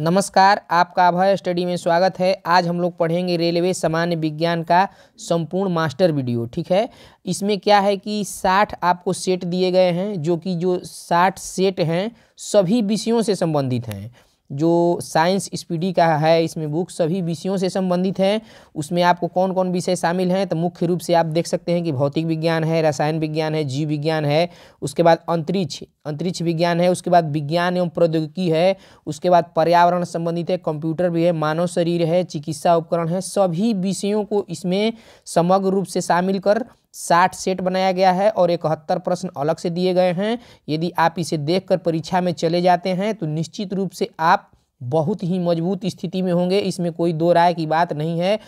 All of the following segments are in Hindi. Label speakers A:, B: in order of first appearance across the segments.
A: नमस्कार आपका अभय स्टडी में स्वागत है आज हम लोग पढ़ेंगे रेलवे सामान्य विज्ञान का संपूर्ण मास्टर वीडियो ठीक है इसमें क्या है कि 60 आपको सेट दिए गए हैं जो कि जो 60 सेट हैं सभी विषयों से संबंधित हैं जो साइंस स्पीडी का है इसमें बुक सभी विषयों से संबंधित हैं उसमें आपको कौन कौन विषय शामिल हैं तो मुख्य रूप से आप देख सकते हैं कि भौतिक विज्ञान है रसायन विज्ञान है जीव विज्ञान है उसके बाद अंतरिक्ष अंतरिक्ष विज्ञान है उसके बाद विज्ञान एवं प्रौद्योगिकी है उसके बाद पर्यावरण संबंधित है कंप्यूटर भी है मानव शरीर है चिकित्सा उपकरण है सभी विषयों को इसमें समग्र रूप से शामिल कर साठ सेट बनाया गया है और इकहत्तर प्रश्न अलग से दिए गए हैं यदि आप इसे देखकर परीक्षा में चले जाते हैं तो निश्चित रूप से आप बहुत ही मजबूत स्थिति में होंगे इसमें कोई दो राय की बात नहीं है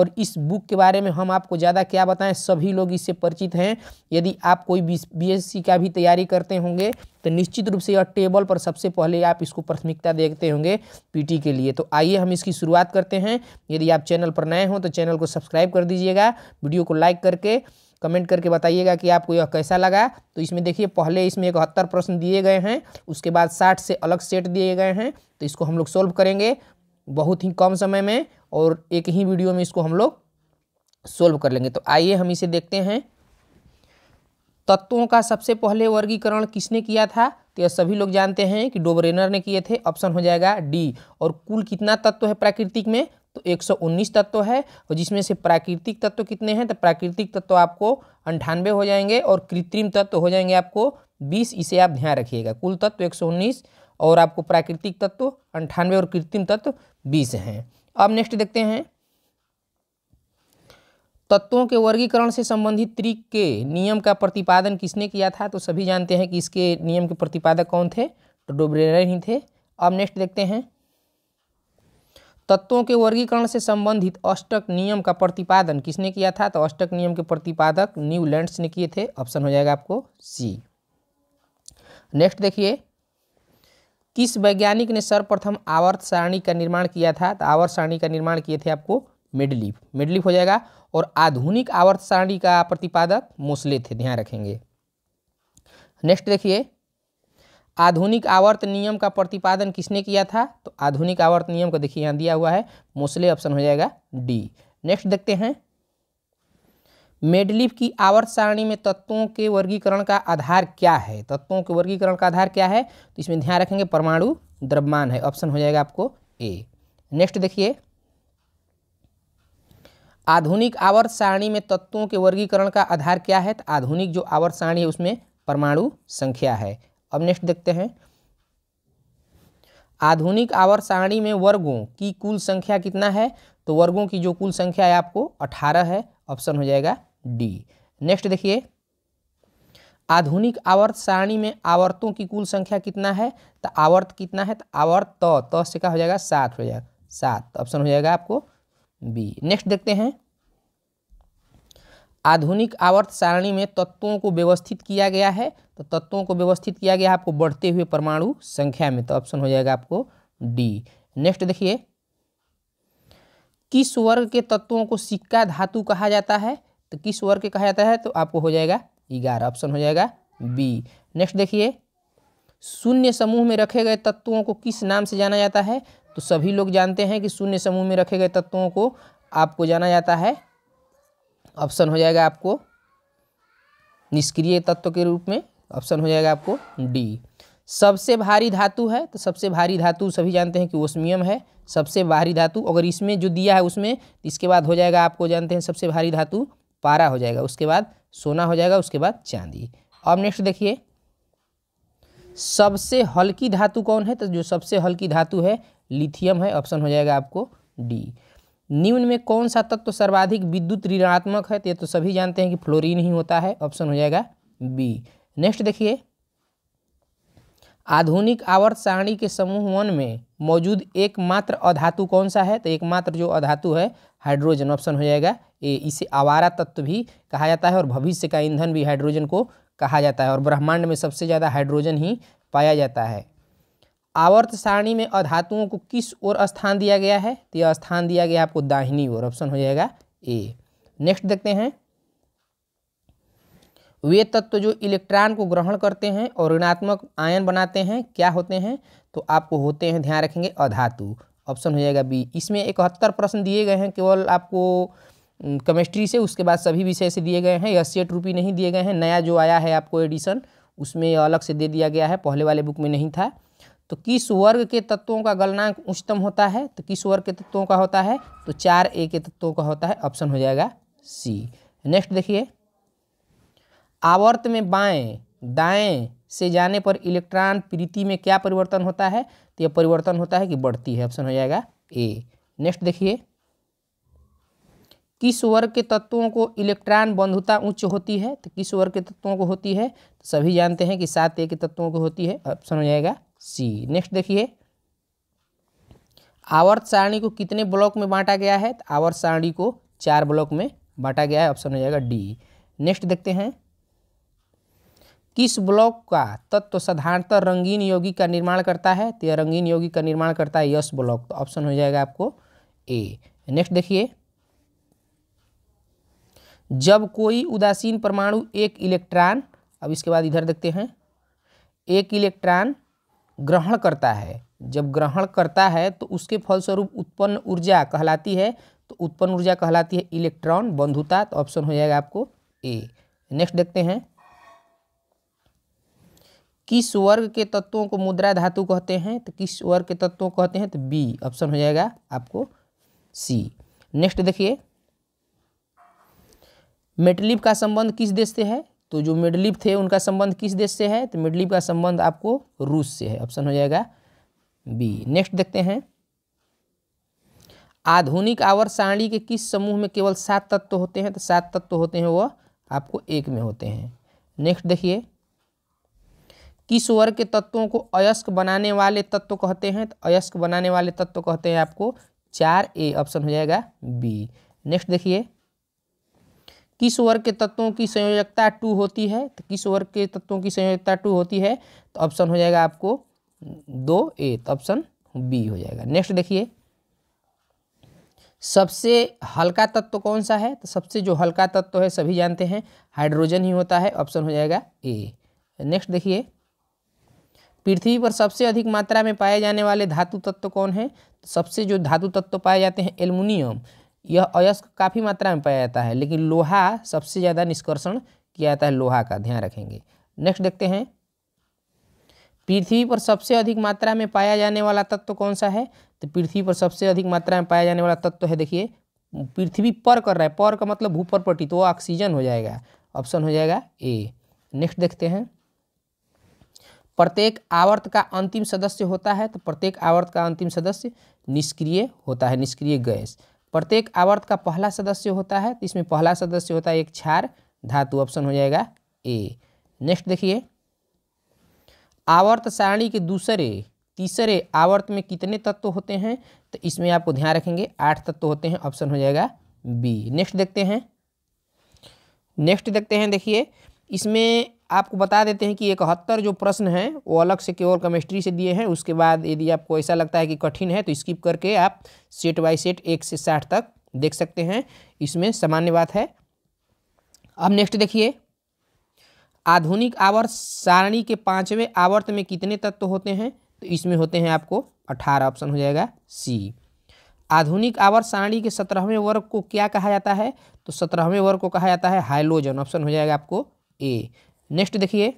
A: और इस बुक के बारे में हम आपको ज़्यादा क्या बताएं सभी लोग इससे परिचित हैं यदि आप कोई बीएससी का भी तैयारी करते होंगे तो निश्चित रूप से यह टेबल पर सबसे पहले आप इसको प्राथमिकता देखते होंगे पीटी के लिए तो आइए हम इसकी शुरुआत करते हैं यदि आप चैनल पर नए हों तो चैनल को सब्सक्राइब कर दीजिएगा वीडियो को लाइक करके कमेंट करके बताइएगा कि आपको यह कैसा लगा तो इसमें देखिए पहले इसमें इकहत्तर प्रश्न दिए गए हैं उसके बाद साठ से अलग सेट दिए गए हैं तो इसको हम लोग सोल्व करेंगे बहुत ही कम समय में और एक ही वीडियो में इसको हम लोग सोल्व कर लेंगे तो आइए हम इसे देखते हैं तत्वों का सबसे पहले वर्गीकरण किसने किया था तो यह सभी लोग जानते हैं कि डोबरेनर ने किए थे ऑप्शन हो जाएगा डी और कुल कितना तत्व है प्राकृतिक में तो 119 तत्व है और जिसमें से प्राकृतिक तत्व कितने हैं तो प्राकृतिक तत्व आपको अंठानवे हो जाएंगे और कृत्रिम तत्व हो जाएंगे आपको बीस इसे आप ध्यान रखिएगा कुल तत्व एक और आपको प्राकृतिक तत्व अंठानवे और कृत्रिम तत्व बीस हैं अब नेक्स्ट देखते हैं तत्वों के वर्गीकरण से संबंधित त्रिक के नियम का प्रतिपादन किसने किया था तो सभी जानते हैं कि इसके नियम के प्रतिपादक कौन थे तो डोब्रेनर ही थे अब नेक्स्ट देखते हैं तत्वों के वर्गीकरण से संबंधित अष्टक नियम का प्रतिपादन किसने किया था तो अष्टक नियम के प्रतिपादक न्यूलैंड्स ने किए थे ऑप्शन हो जाएगा आपको सी नेक्स्ट देखिए किस वैज्ञानिक ने सर्वप्रथम आवर्त सारणी का निर्माण किया था तो आवर्त सारणी का निर्माण किए थे आपको मिडलिप मिडलिप हो जाएगा और आधुनिक आवर्त सारणी का प्रतिपादक मोसले थे ध्यान रखेंगे नेक्स्ट देखिए आधुनिक आवर्त नियम का प्रतिपादन किसने किया था तो आधुनिक आवर्त नियम को देखिए यहाँ दिया हुआ है मोसले ऑप्शन हो जाएगा डी नेक्स्ट देखते हैं मेडलिफ की आवर्त सारणी में तत्वों के वर्गीकरण का आधार क्या है तत्वों के वर्गीकरण का आधार क्या है तो इसमें ध्यान रखेंगे परमाणु द्रव्यमान है ऑप्शन हो जाएगा आपको ए नेक्स्ट देखिए आधुनिक आवर्त सारणी में तत्वों के वर्गीकरण का आधार क्या है तो आधुनिक जो आवर्त सारणी है उसमें परमाणु संख्या है अब नेक्स्ट देखते हैं आधुनिक आवर्त सारणी में वर्गों की कुल संख्या कितना है तो वर्गों की जो कुल संख्या है आपको अठारह है ऑप्शन हो जाएगा डी नेक्स्ट देखिए आधुनिक आवर्त सारणी में आवर्तों की कुल संख्या कितना है तो आवर्त कितना है तो आवर्त त तो, तो से क्या हो जाएगा सात हो जाएगा सात ऑप्शन हो जाएगा आपको बी नेक्स्ट देखते हैं आधुनिक आवर्त सारणी में तत्वों को व्यवस्थित किया गया है तो तत्वों को व्यवस्थित किया गया आपको बढ़ते हुए परमाणु संख्या में तो ऑप्शन हो जाएगा आपको डी नेक्स्ट देखिए किस वर्ग के तत्वों को सिक्का धातु कहा जाता है तो किस वर्ग के कहा जाता है तो आपको हो जाएगा ग्यारह ऑप्शन हो जाएगा बी नेक्स्ट देखिए शून्य समूह में रखे गए तत्वों को किस नाम से जाना जाता है तो सभी लोग जानते हैं कि शून्य समूह में रखे गए तत्वों को आपको जाना जाता है ऑप्शन हो जाएगा आपको निष्क्रिय तत्व के रूप में ऑप्शन हो जाएगा आपको डी सबसे भारी धातु है तो सबसे भारी धातु सभी जानते हैं कि ओस्मियम है सबसे भारी धातु अगर इसमें जो दिया है उसमें तो इसके बाद हो जाएगा आपको जानते हैं सबसे भारी धातु पारा हो जाएगा उसके बाद सोना हो जाएगा उसके बाद चांदी अब नेक्स्ट देखिए सबसे हल्की धातु कौन है तो जो सबसे हल्की धातु है लिथियम है ऑप्शन हो जाएगा आपको डी निम्न में कौन सा तत्व तो सर्वाधिक विद्युत ऋणात्मक है तो ये तो सभी जानते हैं कि फ्लोरीन ही होता है ऑप्शन हो जाएगा बी नेक्स्ट देखिए आधुनिक आवर्त सारणी के समूह वन में मौजूद एकमात्र अधातु कौन सा है तो एकमात्र जो अधातु है हाइड्रोजन ऑप्शन हो जाएगा ए इसे आवारा तत्व भी कहा जाता है और भविष्य का ईंधन भी हाइड्रोजन को कहा जाता है और ब्रह्मांड में सबसे ज़्यादा हाइड्रोजन ही पाया जाता है आवर्त सारणी में अधातुओं को किस ओर स्थान दिया गया है तो यह स्थान दिया गया आपको दाहिनी ओर ऑप्शन हो जाएगा ए नेक्स्ट देखते हैं वे तत्व जो इलेक्ट्रॉन को ग्रहण करते हैं और ऋणात्मक आयन बनाते हैं क्या होते हैं तो आपको होते हैं ध्यान रखेंगे अधातु ऑप्शन हो जाएगा बी इसमें इकहत्तर प्रश्न दिए गए हैं केवल आपको केमिस्ट्री से उसके बाद सभी विषय से दिए गए हैं यस एट रूपी नहीं दिए गए हैं नया जो आया है आपको एडिशन उसमें अलग से दे दिया गया है पहले वाले बुक में नहीं था तो किस वर्ग के तत्वों का गलनांक उच्चतम होता है तो किस वर्ग के तत्वों का होता है तो चार ए के तत्वों का होता है ऑप्शन हो जाएगा सी नेक्स्ट देखिए आवर्त में बाएं दाएं से जाने पर इलेक्ट्रॉन प्रीति में क्या परिवर्तन होता है तो यह परिवर्तन होता है कि बढ़ती है ऑप्शन हो जाएगा ए नेक्स्ट देखिए किस वर्ग के तत्वों को इलेक्ट्रॉन बंधुता उच्च होती है तो किस वर्ग के तत्वों को होती है तो सभी जानते हैं कि सात ए के तत्वों को होती है ऑप्शन हो जाएगा सी नेक्स्ट देखिए आवर्त सारणी को कितने ब्लॉक में बांटा गया है तो आवर्त सारणी को चार ब्लॉक में बांटा गया है ऑप्शन हो जाएगा डी नेक्स्ट देखते हैं किस ब्लॉक का तत्व तो साधारणतः रंगीन यौगिक का निर्माण करता है तो यह रंगीन यौगिक का निर्माण करता है यश ब्लॉक तो ऑप्शन हो जाएगा आपको ए नेक्स्ट देखिए जब कोई उदासीन परमाणु एक इलेक्ट्रॉन अब इसके बाद इधर देखते हैं एक इलेक्ट्रॉन ग्रहण करता है जब ग्रहण करता है तो उसके फलस्वरूप उत्पन्न ऊर्जा कहलाती है तो उत्पन्न ऊर्जा कहलाती है इलेक्ट्रॉन बंधुता तो ऑप्शन हो जाएगा आपको ए नेक्स्ट देखते हैं किस वर्ग के तत्वों को मुद्रा धातु कहते हैं तो किस वर्ग के तत्वों को कहते हैं तो बी ऑप्शन हो जाएगा आपको सी नेक्स्ट देखिए मेटलिप का संबंध किस देश से है तो जो मिडलिप थे उनका संबंध किस देश से है तो मिडलिप का संबंध आपको रूस से है ऑप्शन हो जाएगा बी नेक्स्ट देखते हैं आधुनिक आवर सारणी के किस समूह में केवल सात तत्व होते हैं तो सात तत्व होते हैं वह आपको एक में होते हैं नेक्स्ट देखिए किस वर्ग के तत्वों को अयस्क बनाने वाले तत्व कहते हैं तो अयस्क बनाने वाले तत्व कहते हैं आपको चार ए ऑप्शन हो जाएगा बी नेक्स्ट देखिए किस वर्ग के तत्वों की संयोजकता टू होती है तो किस वर्ग के तत्वों की संयोजकता टू होती है तो ऑप्शन हो जाएगा आपको दो ए तो ऑप्शन बी हो जाएगा नेक्स्ट देखिए सबसे हल्का तत्व कौन सा है तो सबसे जो हल्का तत्व है सभी जानते हैं हाइड्रोजन ही होता है ऑप्शन हो जाएगा ए नेक्स्ट देखिए पृथ्वी पर सबसे अधिक मात्रा में पाए जाने वाले धातु तत्व कौन है तो सबसे जो धातु तत्व पाए जाते हैं एल्युमिनियम यह अयस्क काफ़ी मात्रा में पाया जाता है लेकिन लोहा सबसे ज़्यादा निष्कर्षण किया जाता है लोहा का ध्यान रखेंगे नेक्स्ट देखते हैं पृथ्वी पर सबसे अधिक मात्रा में पाया जाने वाला तत्व तो कौन सा है तो पृथ्वी पर सबसे अधिक मात्रा में पाया जाने वाला तत्व तो है देखिए पृथ्वी पर कर रहा है पर का मतलब भूपर पटी तो ऑक्सीजन हो जाएगा ऑप्शन हो जाएगा ए नेक्स्ट देखते हैं प्रत्येक आवर्त का अंतिम सदस्य होता है तो प्रत्येक आवर्त का अंतिम सदस्य निष्क्रिय होता है निष्क्रिय गैस प्रत्येक आवर्त का पहला सदस्य होता है तो इसमें पहला सदस्य होता है एक क्षार धातु ऑप्शन हो जाएगा ए नेक्स्ट देखिए आवर्त सारणी के दूसरे तीसरे आवर्त में कितने तत्व होते हैं तो इसमें आपको ध्यान रखेंगे आठ तत्व होते हैं ऑप्शन हो जाएगा बी नेक्स्ट देखते हैं नेक्स्ट देखते हैं देखिए इसमें आपको बता देते हैं कि इकहत्तर जो प्रश्न हैं वो अलग से केवल केमिस्ट्री से दिए हैं उसके बाद यदि आपको ऐसा लगता है कि कठिन है तो स्किप करके आप सेट बाय सेट एक से साठ तक देख सकते हैं इसमें सामान्य बात है अब नेक्स्ट देखिए आधुनिक आवर्त सारणी के पाँचवें आवर्त में कितने तत्व होते हैं तो इसमें होते हैं आपको अठारह ऑप्शन हो जाएगा सी आधुनिक आवर्त सारणी के सत्रहवें वर्ग को क्या कहा जाता है तो सत्रहवें वर्ग को कहा जाता है हाइलोजन ऑप्शन हो जाएगा आपको ए नेक्स्ट देखिए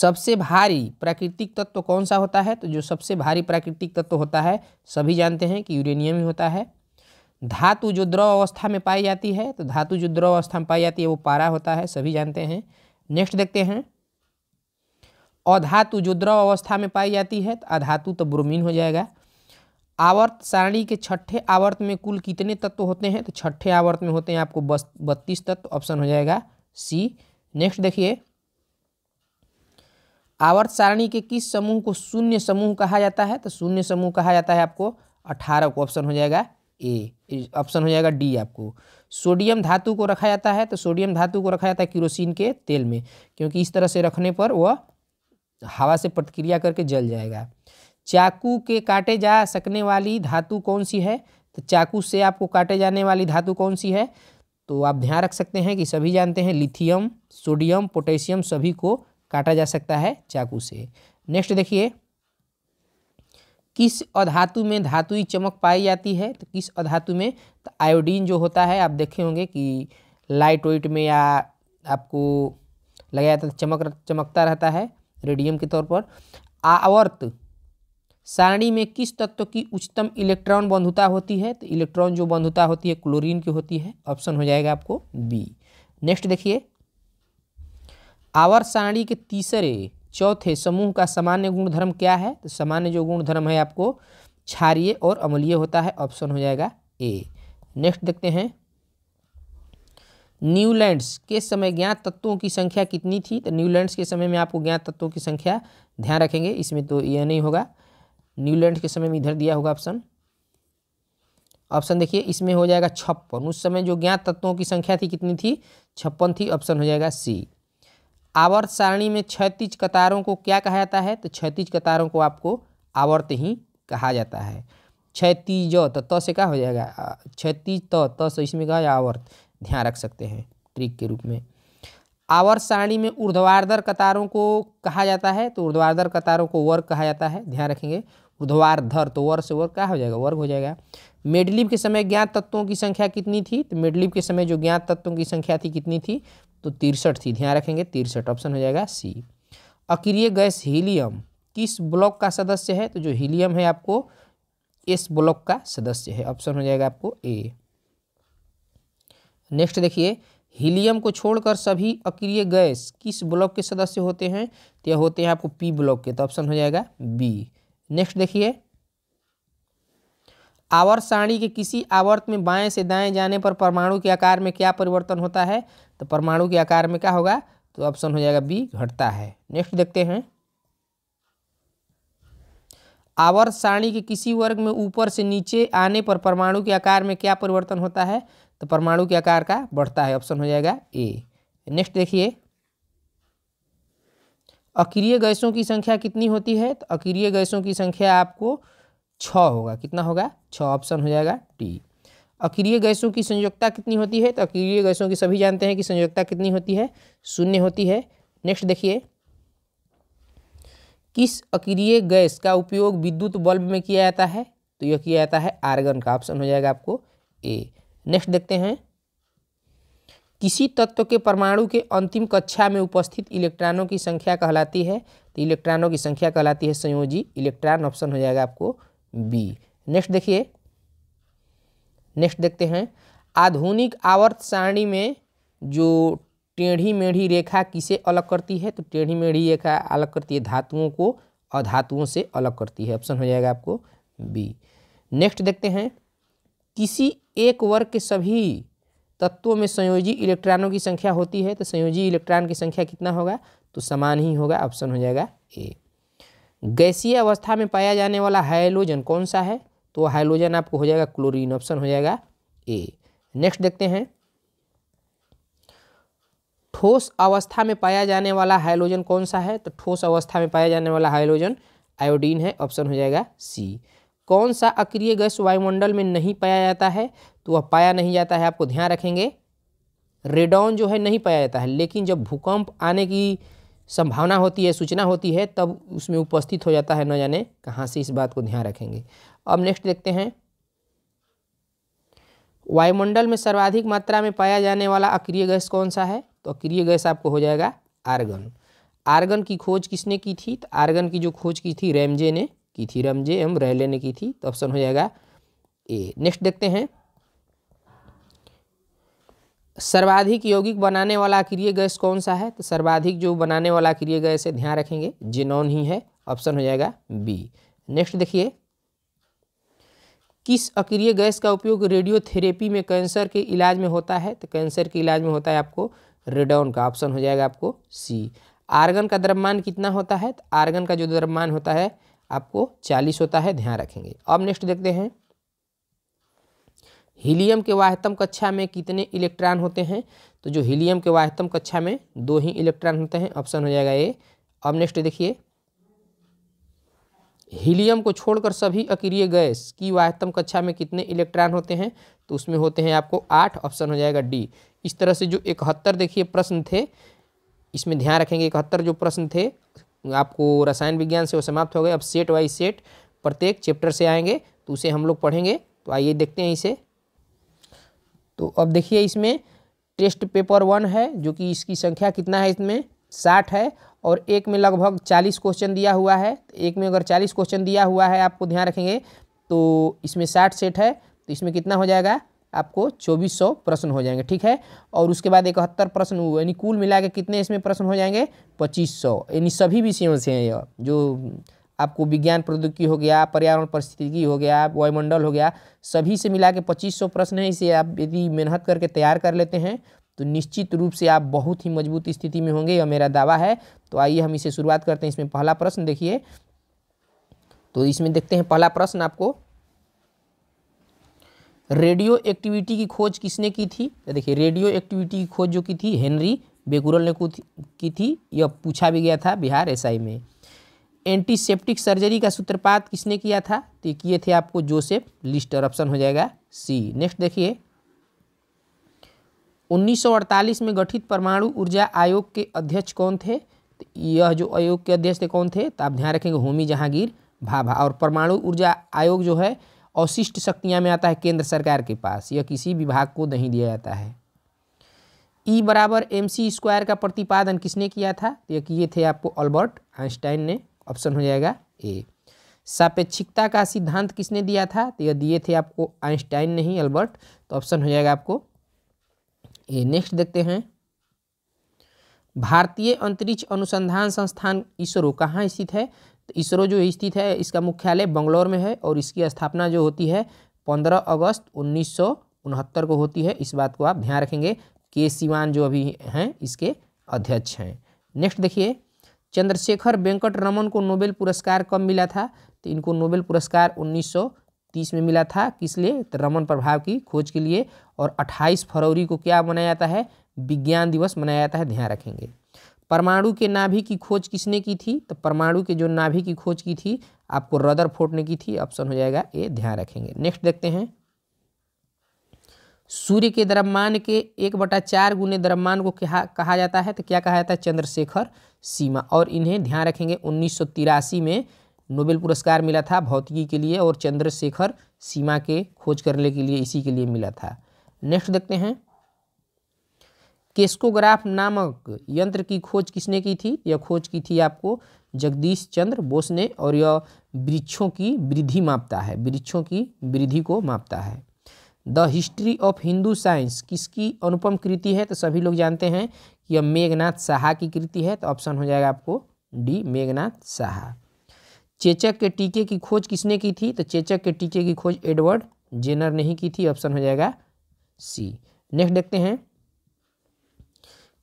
A: सबसे भारी प्राकृतिक तत्व तो कौन सा होता है तो जो सबसे भारी प्राकृतिक तत्व तो होता है सभी जानते हैं कि यूरेनियम ही होता है धातु जो द्रव अवस्था में पाई जाती है तो धातु जो द्रव अवस्था में पाई जाती है वो पारा होता है सभी जानते हैं नेक्स्ट देखते हैं अधातु जो द्रव अवस्था में पाई जाती है तो अधातु तो ब्रोमीन हो जाएगा आवर्त सारणी के छठे आवर्त में कुल कितने तत्व होते हैं तो छठे आवर्त में होते हैं आपको बस बत्तीस तत्व ऑप्शन हो जाएगा सी नेक्स्ट देखिए आवर्त सारणी के किस समूह को शून्य समूह कहा जाता है तो शून्य समूह कहा जाता है आपको अठारह को ऑप्शन हो जाएगा ए ऑप्शन हो जाएगा डी आपको सोडियम धातु को रखा जाता है तो सोडियम धातु को रखा जाता है किरोसिन के तेल में क्योंकि इस तरह से रखने पर वह हवा से प्रतिक्रिया करके जल जाएगा चाकू के काटे जा सकने वाली धातु कौन सी है तो चाकू से आपको काटे जाने वाली धातु कौन सी है तो आप ध्यान रख सकते हैं कि सभी जानते हैं लिथियम सोडियम पोटेशियम सभी को काटा जा सकता है चाकू से नेक्स्ट देखिए किस अधातु में धातुई चमक पाई जाती है तो किस अधातु में तो आयोडीन जो होता है आप देखे होंगे कि लाइट वेट में या आपको लगाया जाता चमक चमकता रहता है रेडियम के तौर पर आवर्त सारणी में किस तत्व की उच्चतम इलेक्ट्रॉन बंधुता होती है तो इलेक्ट्रॉन जो बंधुता होती है क्लोरीन की होती है ऑप्शन हो जाएगा आपको बी नेक्स्ट देखिए आवर सारणी के तीसरे चौथे समूह का सामान्य गुणधर्म क्या है तो सामान्य जो गुणधर्म है आपको क्षारिय और अमलीय होता है ऑप्शन हो जाएगा ए नेक्स्ट देखते हैं न्यूलैंड्स के समय ज्ञात तत्वों की संख्या कितनी थी तो न्यूलैंड्स के समय में आपको ज्ञात तत्वों की संख्या ध्यान रखेंगे इसमें तो यह नहीं होगा न्यूलैंड के समय में इधर दिया होगा ऑप्शन ऑप्शन देखिए इसमें हो जाएगा छप्पन उस समय जो ज्ञात तत्वों की संख्या थी कितनी थी छप्पन थी ऑप्शन हो जाएगा सी आवर्त सारणी में क्षैतिज कतारों को क्या कहा जाता है तो क्षैतिज कतारों को आपको आवर्त ही कहा जाता है क्षैतिज तो त तो से क्या हो जाएगा क्षतिज तो त तो से इसमें कहा जाए आवर्त ध्यान रख सकते हैं ट्रिक के रूप में आवर्त सारणी में ऊर्ध्वाधर कतारों को कहा जाता है तो ऊर्ध्वाधर कतारों को वर्ग कहा जाता है ध्यान रखेंगे धर तो वर्ग से वर्ग क्या हो जाएगा वर्ग हो जाएगा मेडलिप के समय ज्ञात तत्वों की संख्या कितनी थी तो मेडलिप के समय जो ज्ञात तत्वों की संख्या थी कितनी थी तो तिरसठ थी ध्यान रखेंगे तिरसठ ऑप्शन हो जाएगा सी अक्रिय गैस हीलियम किस ब्लॉक का सदस्य है तो जो हीलियम है आपको इस ब्लॉक का सदस्य है ऑप्शन हो जाएगा आपको ए नेक्स्ट देखिए हीलियम को छोड़कर सभी अक्रिय गैस किस ब्लॉक के सदस्य होते हैं तो यह होते हैं आपको पी ब्लॉक के तो ऑप्शन हो जाएगा बी नेक्स्ट देखिए आवर्त सारणी के किसी आवर्त में बाएं से दाएं जाने पर परमाणु के आकार में क्या परिवर्तन होता है तो परमाणु के आकार में क्या होगा तो ऑप्शन हो जाएगा बी घटता है नेक्स्ट देखते हैं आवर्त सारणी के किसी वर्ग में ऊपर से नीचे आने पर परमाणु के आकार में क्या परिवर्तन होता है तो परमाणु के आकार का बढ़ता है ऑप्शन हो जाएगा ए नेक्स्ट देखिए अक्रिय गैसों की संख्या कितनी होती है तो अक्रिय गैसों की संख्या आपको छ होगा कितना होगा छ ऑप्शन हो जाएगा डी अक्रिय गैसों की संयोगता कितनी होती है तो अक्रिय गैसों की सभी जानते हैं कि संयोगता कितनी होती है शून्य होती है नेक्स्ट देखिए किस अक्रिय गैस का उपयोग विद्युत बल्ब में किया जाता है तो यह किया जाता है आर्गन का ऑप्शन हो जाएगा आपको ए नेक्स्ट देखते हैं किसी तत्व के परमाणु के अंतिम कक्षा में उपस्थित इलेक्ट्रॉनों की संख्या कहलाती है तो इलेक्ट्रॉनों की संख्या कहलाती है संयोजी इलेक्ट्रॉन ऑप्शन हो जाएगा आपको बी नेक्स्ट देखिए नेक्स्ट देखते हैं आधुनिक आवर्त सारणी में जो टेढ़ी मेढ़ी रेखा किसे अलग करती है तो टेढ़ी मेढ़ी रेखा अलग करती है धातुओं को अधातुओं से अलग करती है ऑप्शन हो जाएगा आपको बी नेक्स्ट देखते हैं किसी एक वर्ग के सभी तत्वों में संयोजी इलेक्ट्रॉनों की संख्या होती है तो संयोजी इलेक्ट्रॉन की संख्या कितना होगा तो समान ही होगा ऑप्शन हो जाएगा ए गैसीय अवस्था में पाया जाने वाला हाइलोजन कौन सा है तो हाइलोजन आपको हो जाएगा क्लोरीन ऑप्शन हो जाएगा ए नेक्स्ट देखते हैं ठोस अवस्था में पाया जाने वाला हाइलोजन कौन सा है तो ठोस अवस्था में पाया जाने वाला हाइलोजन आयोडीन है ऑप्शन हो जाएगा सी कौन सा अक्रिय गैस वायुमंडल में नहीं पाया जाता है तो वह पाया नहीं जाता है आपको ध्यान रखेंगे रेडॉन जो है नहीं पाया जाता है लेकिन जब भूकंप आने की संभावना होती है सूचना होती है तब उसमें उपस्थित हो जाता है न जाने कहाँ से इस बात को ध्यान रखेंगे अब नेक्स्ट देखते हैं वायुमंडल में सर्वाधिक मात्रा में पाया जाने वाला अक्रिय गैस कौन सा है तो अक्रिय गैस आपको हो जाएगा आर्गन आर्गन की खोज किसने की थी तो आर्गन की जो खोज की थी रेमजे ने की थी रमजे एम रैले ने की थी तो ऑप्शन हो जाएगा ए नेक्स्ट देखते हैं सर्वाधिक यौगिक बनाने वाला क्रिय गैस कौन सा है तो सर्वाधिक जो बनाने वाला क्रिय गैस है ध्यान रखेंगे नॉन ही है ऑप्शन हो जाएगा बी नेक्स्ट देखिए किस अक्रिय गैस का उपयोग रेडियोथेरेपी में कैंसर के इलाज में होता है तो कैंसर के इलाज में होता है आपको रेडोन का ऑप्शन हो जाएगा आपको सी आर्गन का द्रव्यमान कितना होता है तो आर्गन का जो द्रव्यमान होता है आपको चालीस होता है ध्यान रखेंगे अब नेक्स्ट देखते हैं हीलियम के वाहतम कक्षा में कितने इलेक्ट्रॉन होते हैं तो जो हीलियम के वाहतम कक्षा में दो ही इलेक्ट्रॉन होते हैं ऑप्शन हो जाएगा ए अब नेक्स्ट देखिए हीलियम को छोड़कर सभी अक्रिय गैस की वाहतम कक्षा में कितने इलेक्ट्रॉन होते हैं तो उसमें होते हैं आपको आठ ऑप्शन हो जाएगा डी इस तरह से जो इकहत्तर देखिए प्रश्न थे इसमें ध्यान रखेंगे इकहत्तर जो प्रश्न थे आपको रसायन विज्ञान से वो समाप्त हो गए अब सेट वाई सेट प्रत्येक चैप्टर से आएंगे तो उसे हम लोग पढ़ेंगे तो आइए देखते हैं इसे तो अब देखिए इसमें टेस्ट पेपर वन है जो कि इसकी संख्या कितना है इसमें साठ है और एक में लगभग चालीस क्वेश्चन दिया हुआ है तो एक में अगर चालीस क्वेश्चन दिया हुआ है आपको ध्यान रखेंगे तो इसमें साठ सेट है तो इसमें कितना हो जाएगा आपको चौबीस सौ प्रश्न हो जाएंगे ठीक है और उसके बाद इकहत्तर प्रश्न यानी कुल मिला के कितने इसमें प्रश्न हो जाएंगे पच्चीस सौ यानी सभी विषयों से हैं यह जो आपको विज्ञान प्रौद्योगिकी हो गया पर्यावरण परिस्थितिकी हो गया वायुमंडल हो गया सभी से मिला के पच्चीस सौ प्रश्न हैं इसे आप यदि मेहनत करके तैयार कर लेते हैं तो निश्चित रूप से आप बहुत ही मजबूत स्थिति में होंगे यह मेरा दावा है तो आइए हम इसे शुरुआत करते हैं इसमें पहला प्रश्न देखिए तो इसमें देखते हैं पहला प्रश्न आपको रेडियो एक्टिविटी की खोज किसने की थी तो देखिए रेडियो एक्टिविटी की खोज जो की थी हेनरी बेगुरल ने की थी यह पूछा भी गया था बिहार एसआई में एंटीसेप्टिक सर्जरी का सूत्रपात किसने किया था तो किए थे आपको जोसेफ लिस्टर ऑप्शन हो जाएगा सी नेक्स्ट देखिए 1948 में गठित परमाणु ऊर्जा आयोग के अध्यक्ष कौन थे तो यह जो आयोग के अध्यक्ष थे कौन थे तो आप ध्यान रखेंगे होमी जहांगीर भाभा और परमाणु ऊर्जा आयोग जो है अवशिष्ट शक्तियाँ में आता है केंद्र सरकार के पास यह किसी विभाग को नहीं दिया जाता है ई e बराबर एम सी स्क्वायर का प्रतिपादन किसने किया था तो यह थे आपको अल्बर्ट आइंस्टाइन ने ऑप्शन हो जाएगा ए सापेक्षिकता का सिद्धांत किसने दिया था तो यह दिए थे आपको आइंस्टाइन नहीं अल्बर्ट तो ऑप्शन हो जाएगा आपको ए नेक्स्ट देखते हैं भारतीय अंतरिक्ष अनुसंधान संस्थान इसरो कहाँ स्थित है इसरो जो स्थित है इसका मुख्यालय बंगलौर में है और इसकी स्थापना जो होती है पंद्रह अगस्त उन्नीस को होती है इस बात को आप ध्यान रखेंगे के सिवान जो अभी हैं इसके अध्यक्ष हैं नेक्स्ट देखिए चंद्रशेखर वेंकट रमन को नोबेल पुरस्कार कब मिला था तो इनको नोबेल पुरस्कार 1930 में मिला था किस लिए तो रमन प्रभाव की खोज के लिए और 28 फरवरी को क्या मनाया जाता है विज्ञान दिवस मनाया जाता है ध्यान रखेंगे परमाणु के नाभि की खोज किसने की थी तो परमाणु के जो नाभि की खोज की थी आपको फोर्ट ने की थी ऑप्शन हो जाएगा ये ध्यान रखेंगे नेक्स्ट देखते हैं सूर्य के द्रव्यमान के एक बटा चार गुने द्रव्यमान को कहा कहा जाता है तो क्या कहा जाता है चंद्रशेखर सीमा और इन्हें ध्यान रखेंगे उन्नीस में नोबेल पुरस्कार मिला था भौतिकी के लिए और चंद्रशेखर सीमा के खोज करने के लिए इसी के लिए मिला था नेक्स्ट देखते हैं केस्कोग्राफ नामक यंत्र की खोज किसने की थी यह खोज की थी आपको जगदीश चंद्र बोस ने और यह वृक्षों की वृद्धि मापता है वृक्षों की वृद्धि को मापता है the history of Hindu science किसकी अनुपम कृति है तो सभी लोग जानते हैं कि यह मेघनाथ साहा की कृति है तो ऑप्शन हो जाएगा आपको डी मेघनाथ साहा चेचक के टीके की खोज किसने की थी तो चेचक के टीके की खोज एडवर्ड जेनर ने ही की थी ऑप्शन हो जाएगा सी नेक्स्ट देखते हैं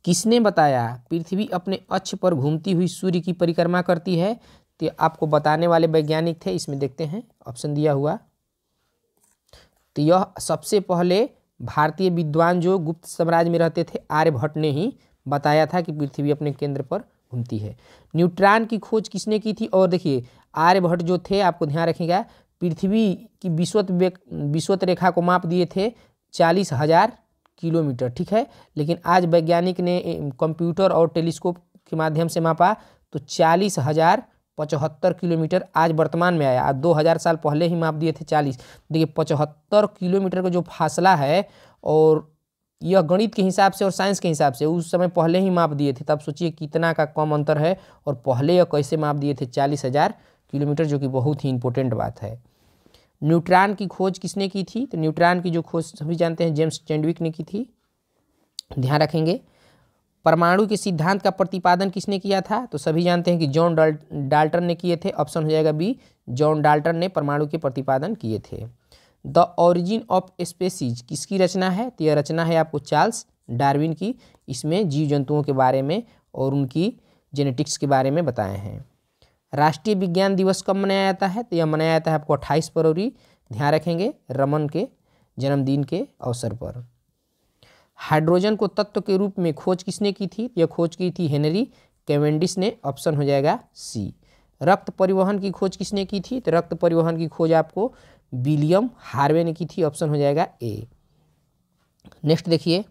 A: किसने बताया पृथ्वी अपने अक्ष पर घूमती हुई सूर्य की परिक्रमा करती है तो आपको बताने वाले वैज्ञानिक थे इसमें देखते हैं ऑप्शन दिया हुआ तो यह सबसे पहले भारतीय विद्वान जो गुप्त साम्राज्य में रहते थे आर्यभट्ट ने ही बताया था कि पृथ्वी अपने केंद्र पर घूमती है न्यूट्रॉन की खोज किसने की थी और देखिए आर्यभट्ट जो थे आपको ध्यान रखेगा पृथ्वी की विश्वत विश्वत रेखा को माप दिए थे चालीस हजार किलोमीटर ठीक है लेकिन आज वैज्ञानिक ने कंप्यूटर और टेलीस्कोप के माध्यम से मापा तो चालीस हज़ार पचहत्तर किलोमीटर आज वर्तमान में आया दो हज़ार साल पहले ही माप दिए थे चालीस देखिए पचहत्तर किलोमीटर का जो फासला है और यह गणित के हिसाब से और साइंस के हिसाब से उस समय पहले ही माप दिए थे तब सोचिए कितना का कम अंतर है और पहले यह कैसे माप दिए थे चालीस हज़ार किलोमीटर जो कि बहुत ही इम्पोर्टेंट बात है न्यूट्रॉन की खोज किसने की थी तो न्यूट्रॉन की जो खोज सभी जानते हैं जेम्स चैंडविक ने की थी ध्यान रखेंगे परमाणु के सिद्धांत का प्रतिपादन किसने किया था तो सभी जानते हैं कि जॉन डाल्टन ने किए थे ऑप्शन हो जाएगा बी जॉन डाल्टन ने परमाणु के प्रतिपादन किए थे द ऑरिजिन ऑफ स्पेसीज किसकी रचना है तो यह रचना है आपको चार्ल्स डार्विन की इसमें जीव जंतुओं के बारे में और उनकी जेनेटिक्स के बारे में बताए हैं राष्ट्रीय विज्ञान दिवस कब मनाया जाता है तो यह मनाया जाता है आपको अट्ठाईस फरवरी ध्यान रखेंगे रमन के जन्मदिन के
B: अवसर पर
A: हाइड्रोजन को तत्व के रूप में खोज किसने की थी तो यह खोज की थी हेनरी कैवेंडिस ने ऑप्शन हो जाएगा सी रक्त परिवहन की खोज किसने की थी तो रक्त परिवहन की खोज आपको विलियम हार्वे ने की थी ऑप्शन हो जाएगा ए नेक्स्ट देखिए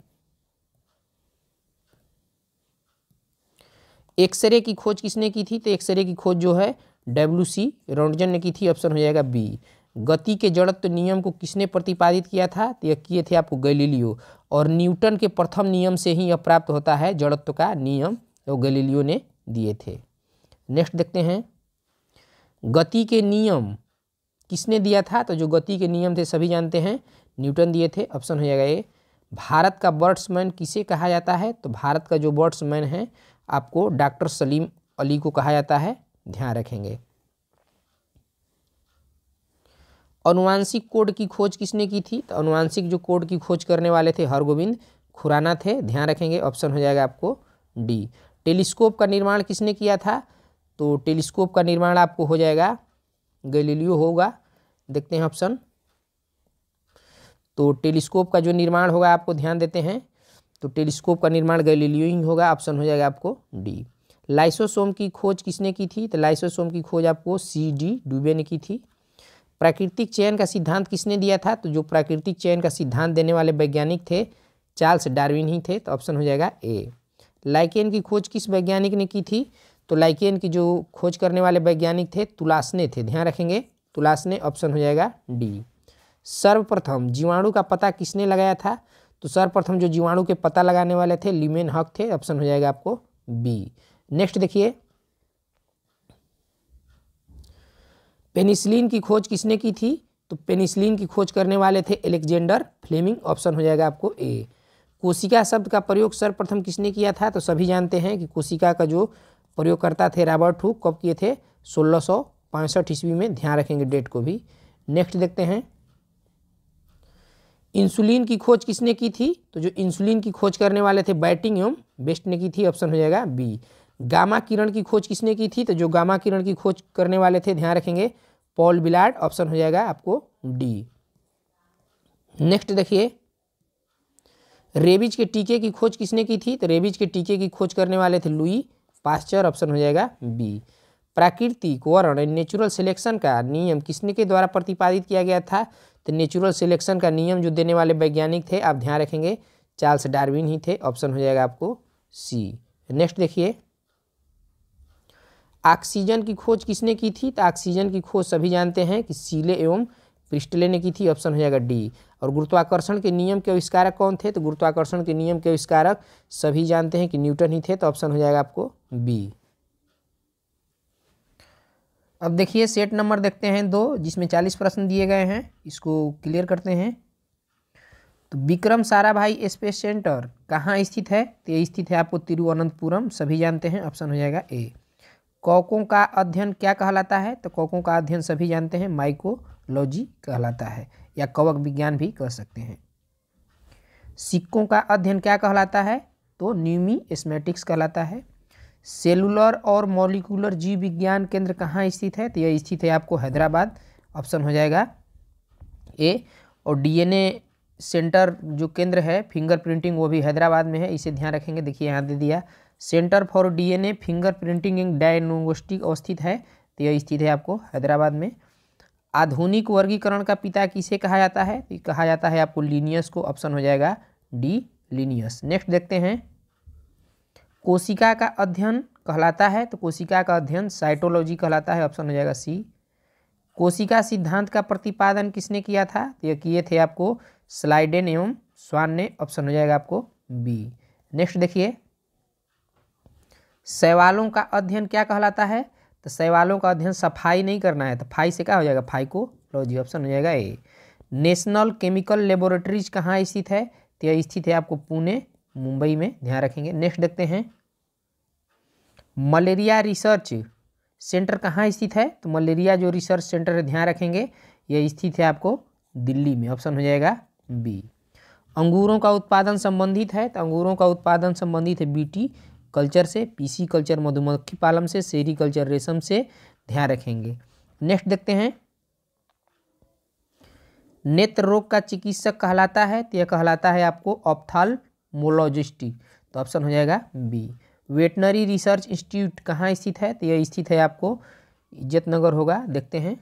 A: एक्सरे की खोज किसने की थी तो एक्सरे की खोज जो है डब्ल्यू सी रोनजन ने की थी ऑप्शन हो जाएगा बी गति के जड़त्व नियम को किसने प्रतिपादित किया था तो यह किए थे आपको गैलीलियो और न्यूटन के प्रथम नियम से ही यह प्राप्त होता है जड़त्व का नियम तो गैलीलियो ने दिए थे नेक्स्ट देखते हैं गति के नियम किसने दिया था तो जो गति के नियम थे सभी जानते हैं न्यूटन दिए थे ऑप्शन हो जाएगा ये भारत का बर्ड्समैन किसे कहा जाता है तो भारत का जो बर्ड्समैन है आपको डॉक्टर सलीम अली को कहा जाता है ध्यान रखेंगे अनुवांशिक कोड की खोज किसने की थी तो अनुवांशिक जो कोड की खोज करने वाले थे हरगोविंद खुराना थे ध्यान रखेंगे ऑप्शन हो जाएगा आपको डी टेलीस्कोप का निर्माण किसने किया था तो टेलीस्कोप का निर्माण आपको हो जाएगा गलीलियो होगा देखते हैं ऑप्शन तो टेलीस्कोप का जो निर्माण होगा आपको ध्यान देते हैं तो टेलीस्कोप का निर्माण गैलीलियो ही होगा ऑप्शन हो जाएगा आपको डी लाइसोसोम की खोज किसने की थी तो लाइसोसोम की खोज आपको सी डी डूबे ने की थी प्राकृतिक चयन का सिद्धांत किसने दिया था तो जो प्राकृतिक चयन का सिद्धांत देने वाले वैज्ञानिक थे चार्ल्स डार्विन ही थे तो ऑप्शन हो जाएगा ए लाइकेन की खोज किस वैज्ञानिक ने की थी तो लाइकेन की जो खोज करने वाले वैज्ञानिक थे तुलासने थे ध्यान रखेंगे तुलासने ऑप्शन हो जाएगा डी सर्वप्रथम जीवाणु का पता किसने लगाया था तो सर्वप्रथम जो जीवाणु के पता लगाने वाले थे लिमेन हक थे ऑप्शन हो जाएगा आपको बी नेक्स्ट देखिए पेनिसिलिन की खोज किसने की थी तो पेनिसिलिन की खोज करने वाले थे एलेक्जेंडर फ्लेमिंग ऑप्शन हो जाएगा आपको ए कोशिका शब्द का प्रयोग सर्वप्रथम किसने किया था तो सभी जानते हैं कि कोशिका का जो प्रयोगकर्ता थे रॉबर्ट हुक कब किए थे सोलह सौ ईस्वी में ध्यान रखेंगे डेट को भी नेक्स्ट देखते हैं इंसुलिन की खोज किसने की थी तो जो इंसुलिन की खोज करने वाले थे बैटिंग एवं बेस्ट ने की थी ऑप्शन हो जाएगा बी गामा किरण की खोज किसने की थी तो जो गामा किरण की खोज करने वाले थे ध्यान रखेंगे पॉल बिलार्ड ऑप्शन हो जाएगा आपको डी नेक्स्ट देखिए रेबीज के टीके की खोज किसने की थी तो रेबीज के टीके की खोज करने वाले थे लुई पास्चर ऑप्शन हो जाएगा बी प्राकृतिक वर्ण नेचुरल सिलेक्शन का नियम किसने के द्वारा प्रतिपादित किया गया था तो नेचुरल सिलेक्शन का नियम जो देने वाले वैज्ञानिक थे आप ध्यान रखेंगे चार्ल्स डार्विन ही थे ऑप्शन हो जाएगा आपको सी नेक्स्ट देखिए ऑक्सीजन की खोज किसने की थी तो ऑक्सीजन की खोज सभी जानते हैं कि सीले एवं पृष्ठले ने की थी ऑप्शन हो जाएगा डी और गुरुत्वाकर्षण के नियम के आविष्कारक कौन थे तो गुरुत्वाकर्षण के नियम के आविष्कारक सभी जानते हैं कि न्यूटन ही थे तो ऑप्शन हो जाएगा आपको बी अब देखिए सेट नंबर देखते हैं दो जिसमें चालीस प्रश्न दिए गए हैं इसको क्लियर करते हैं तो विक्रम साराभाई स्पेस सेंटर कहाँ स्थित है तो ये स्थित है आपको तिरुवनंतपुरम सभी जानते हैं ऑप्शन हो जाएगा ए कौकों का अध्ययन क्या कहलाता है तो कौकों का अध्ययन सभी जानते हैं माइकोलॉजी कहलाता है या कवक विज्ञान भी कह सकते हैं सिक्कों का अध्ययन क्या कहलाता है तो न्यूमी कहलाता है सेलुलर और मॉलिकुलर जीव विज्ञान केंद्र कहाँ स्थित है तो यह स्थित है आपको हैदराबाद ऑप्शन हो जाएगा ए और डीएनए सेंटर जो केंद्र है फिंगर प्रिंटिंग वो भी हैदराबाद में है इसे ध्यान रखेंगे देखिए यहाँ दे दिया centre for DNA fingerprinting and diagnostic अवस्थित है तो यह स्थित है आपको हैदराबाद में आधुनिक वर्गीकरण का पिता किसे कहा जाता है तो कहा जाता है आपको लीनियस को ऑप्शन हो जाएगा डी लीनियस नेक्स्ट देखते हैं कोशिका का अध्ययन कहलाता है तो कोशिका का अध्ययन साइटोलॉजी कहलाता है ऑप्शन हो जाएगा सी कोशिका सिद्धांत का प्रतिपादन किसने किया था तो ये किए थे आपको स्लाइडेन एवं स्वान ने ऑप्शन हो जाएगा आपको बी नेक्स्ट देखिए शैवालों का अध्ययन क्या कहलाता है तो शैवालों का अध्ययन सफाई नहीं करना है तो फाई से क्या हो जाएगा फाइकोलॉजी ऑप्शन हो जाएगा ए नेशनल केमिकल लेबोरेटरीज कहाँ स्थित है तो यह स्थित है आपको पुणे मुंबई में ध्यान रखेंगे नेक्स्ट देखते हैं मलेरिया रिसर्च सेंटर कहाँ स्थित है तो मलेरिया जो रिसर्च सेंटर है ध्यान रखेंगे यह स्थित है आपको दिल्ली में ऑप्शन हो जाएगा बी अंगूरों का उत्पादन संबंधित है तो अंगूरों का उत्पादन संबंधित है बीटी कल्चर से पीसी कल्चर मधुमक्खी पालन से सेरी कल्चर रेशम से ध्यान रखेंगे नेक्स्ट देखते हैं नेत्र रोग का चिकित्सक कहलाता है तो यह कहलाता है आपको ऑप्थाल मोलॉजिस्टिक तो ऑप्शन हो जाएगा बी वेटनरी रिसर्च इंस्टीट्यूट कहाँ स्थित है तो यह स्थित है आपको इज्जत नगर होगा देखते हैं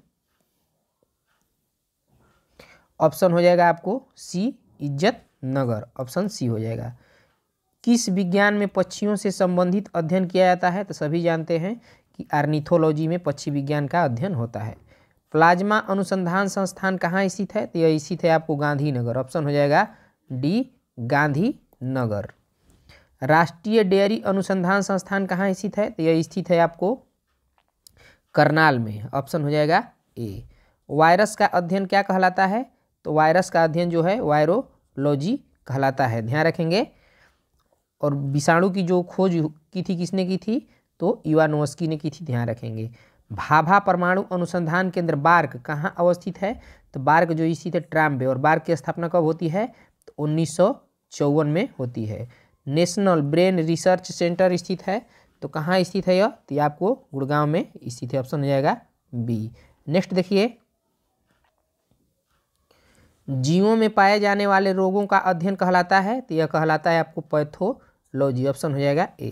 A: ऑप्शन हो जाएगा आपको सी इज्जत नगर ऑप्शन सी हो जाएगा किस विज्ञान में पक्षियों से संबंधित अध्ययन किया जाता है तो सभी जानते हैं कि आर्निथोलॉजी में पक्षी विज्ञान का अध्ययन होता है प्लाज्मा अनुसंधान संस्थान कहाँ स्थित है तो यह स्थित है आपको गांधीनगर ऑप्शन हो जाएगा डी गांधी नगर राष्ट्रीय डेयरी अनुसंधान संस्थान कहाँ स्थित है तो यह स्थित है आपको करनाल में ऑप्शन हो जाएगा ए वायरस का अध्ययन क्या कहलाता है तो वायरस का अध्ययन जो है वायरोलॉजी कहलाता है ध्यान रखेंगे और विषाणु की जो खोज की थी किसने की थी तो इवानोस्की ने की थी ध्यान रखेंगे भाभा परमाणु अनुसंधान केंद्र बार्क कहाँ अवस्थित है तो बार्क जो स्थित है ट्राम्बे और बार्क की स्थापना कब होती है तो उन्नीस सौ चौवन में होती है नेशनल ब्रेन रिसर्च सेंटर स्थित है तो कहाँ स्थित है यह तो ये आपको गुड़गांव में स्थित है ऑप्शन हो जाएगा बी नेक्स्ट देखिए जीवों में पाए जाने वाले रोगों का अध्ययन कहलाता है तो यह कहलाता है आपको पैथोलॉजी ऑप्शन हो जाएगा ए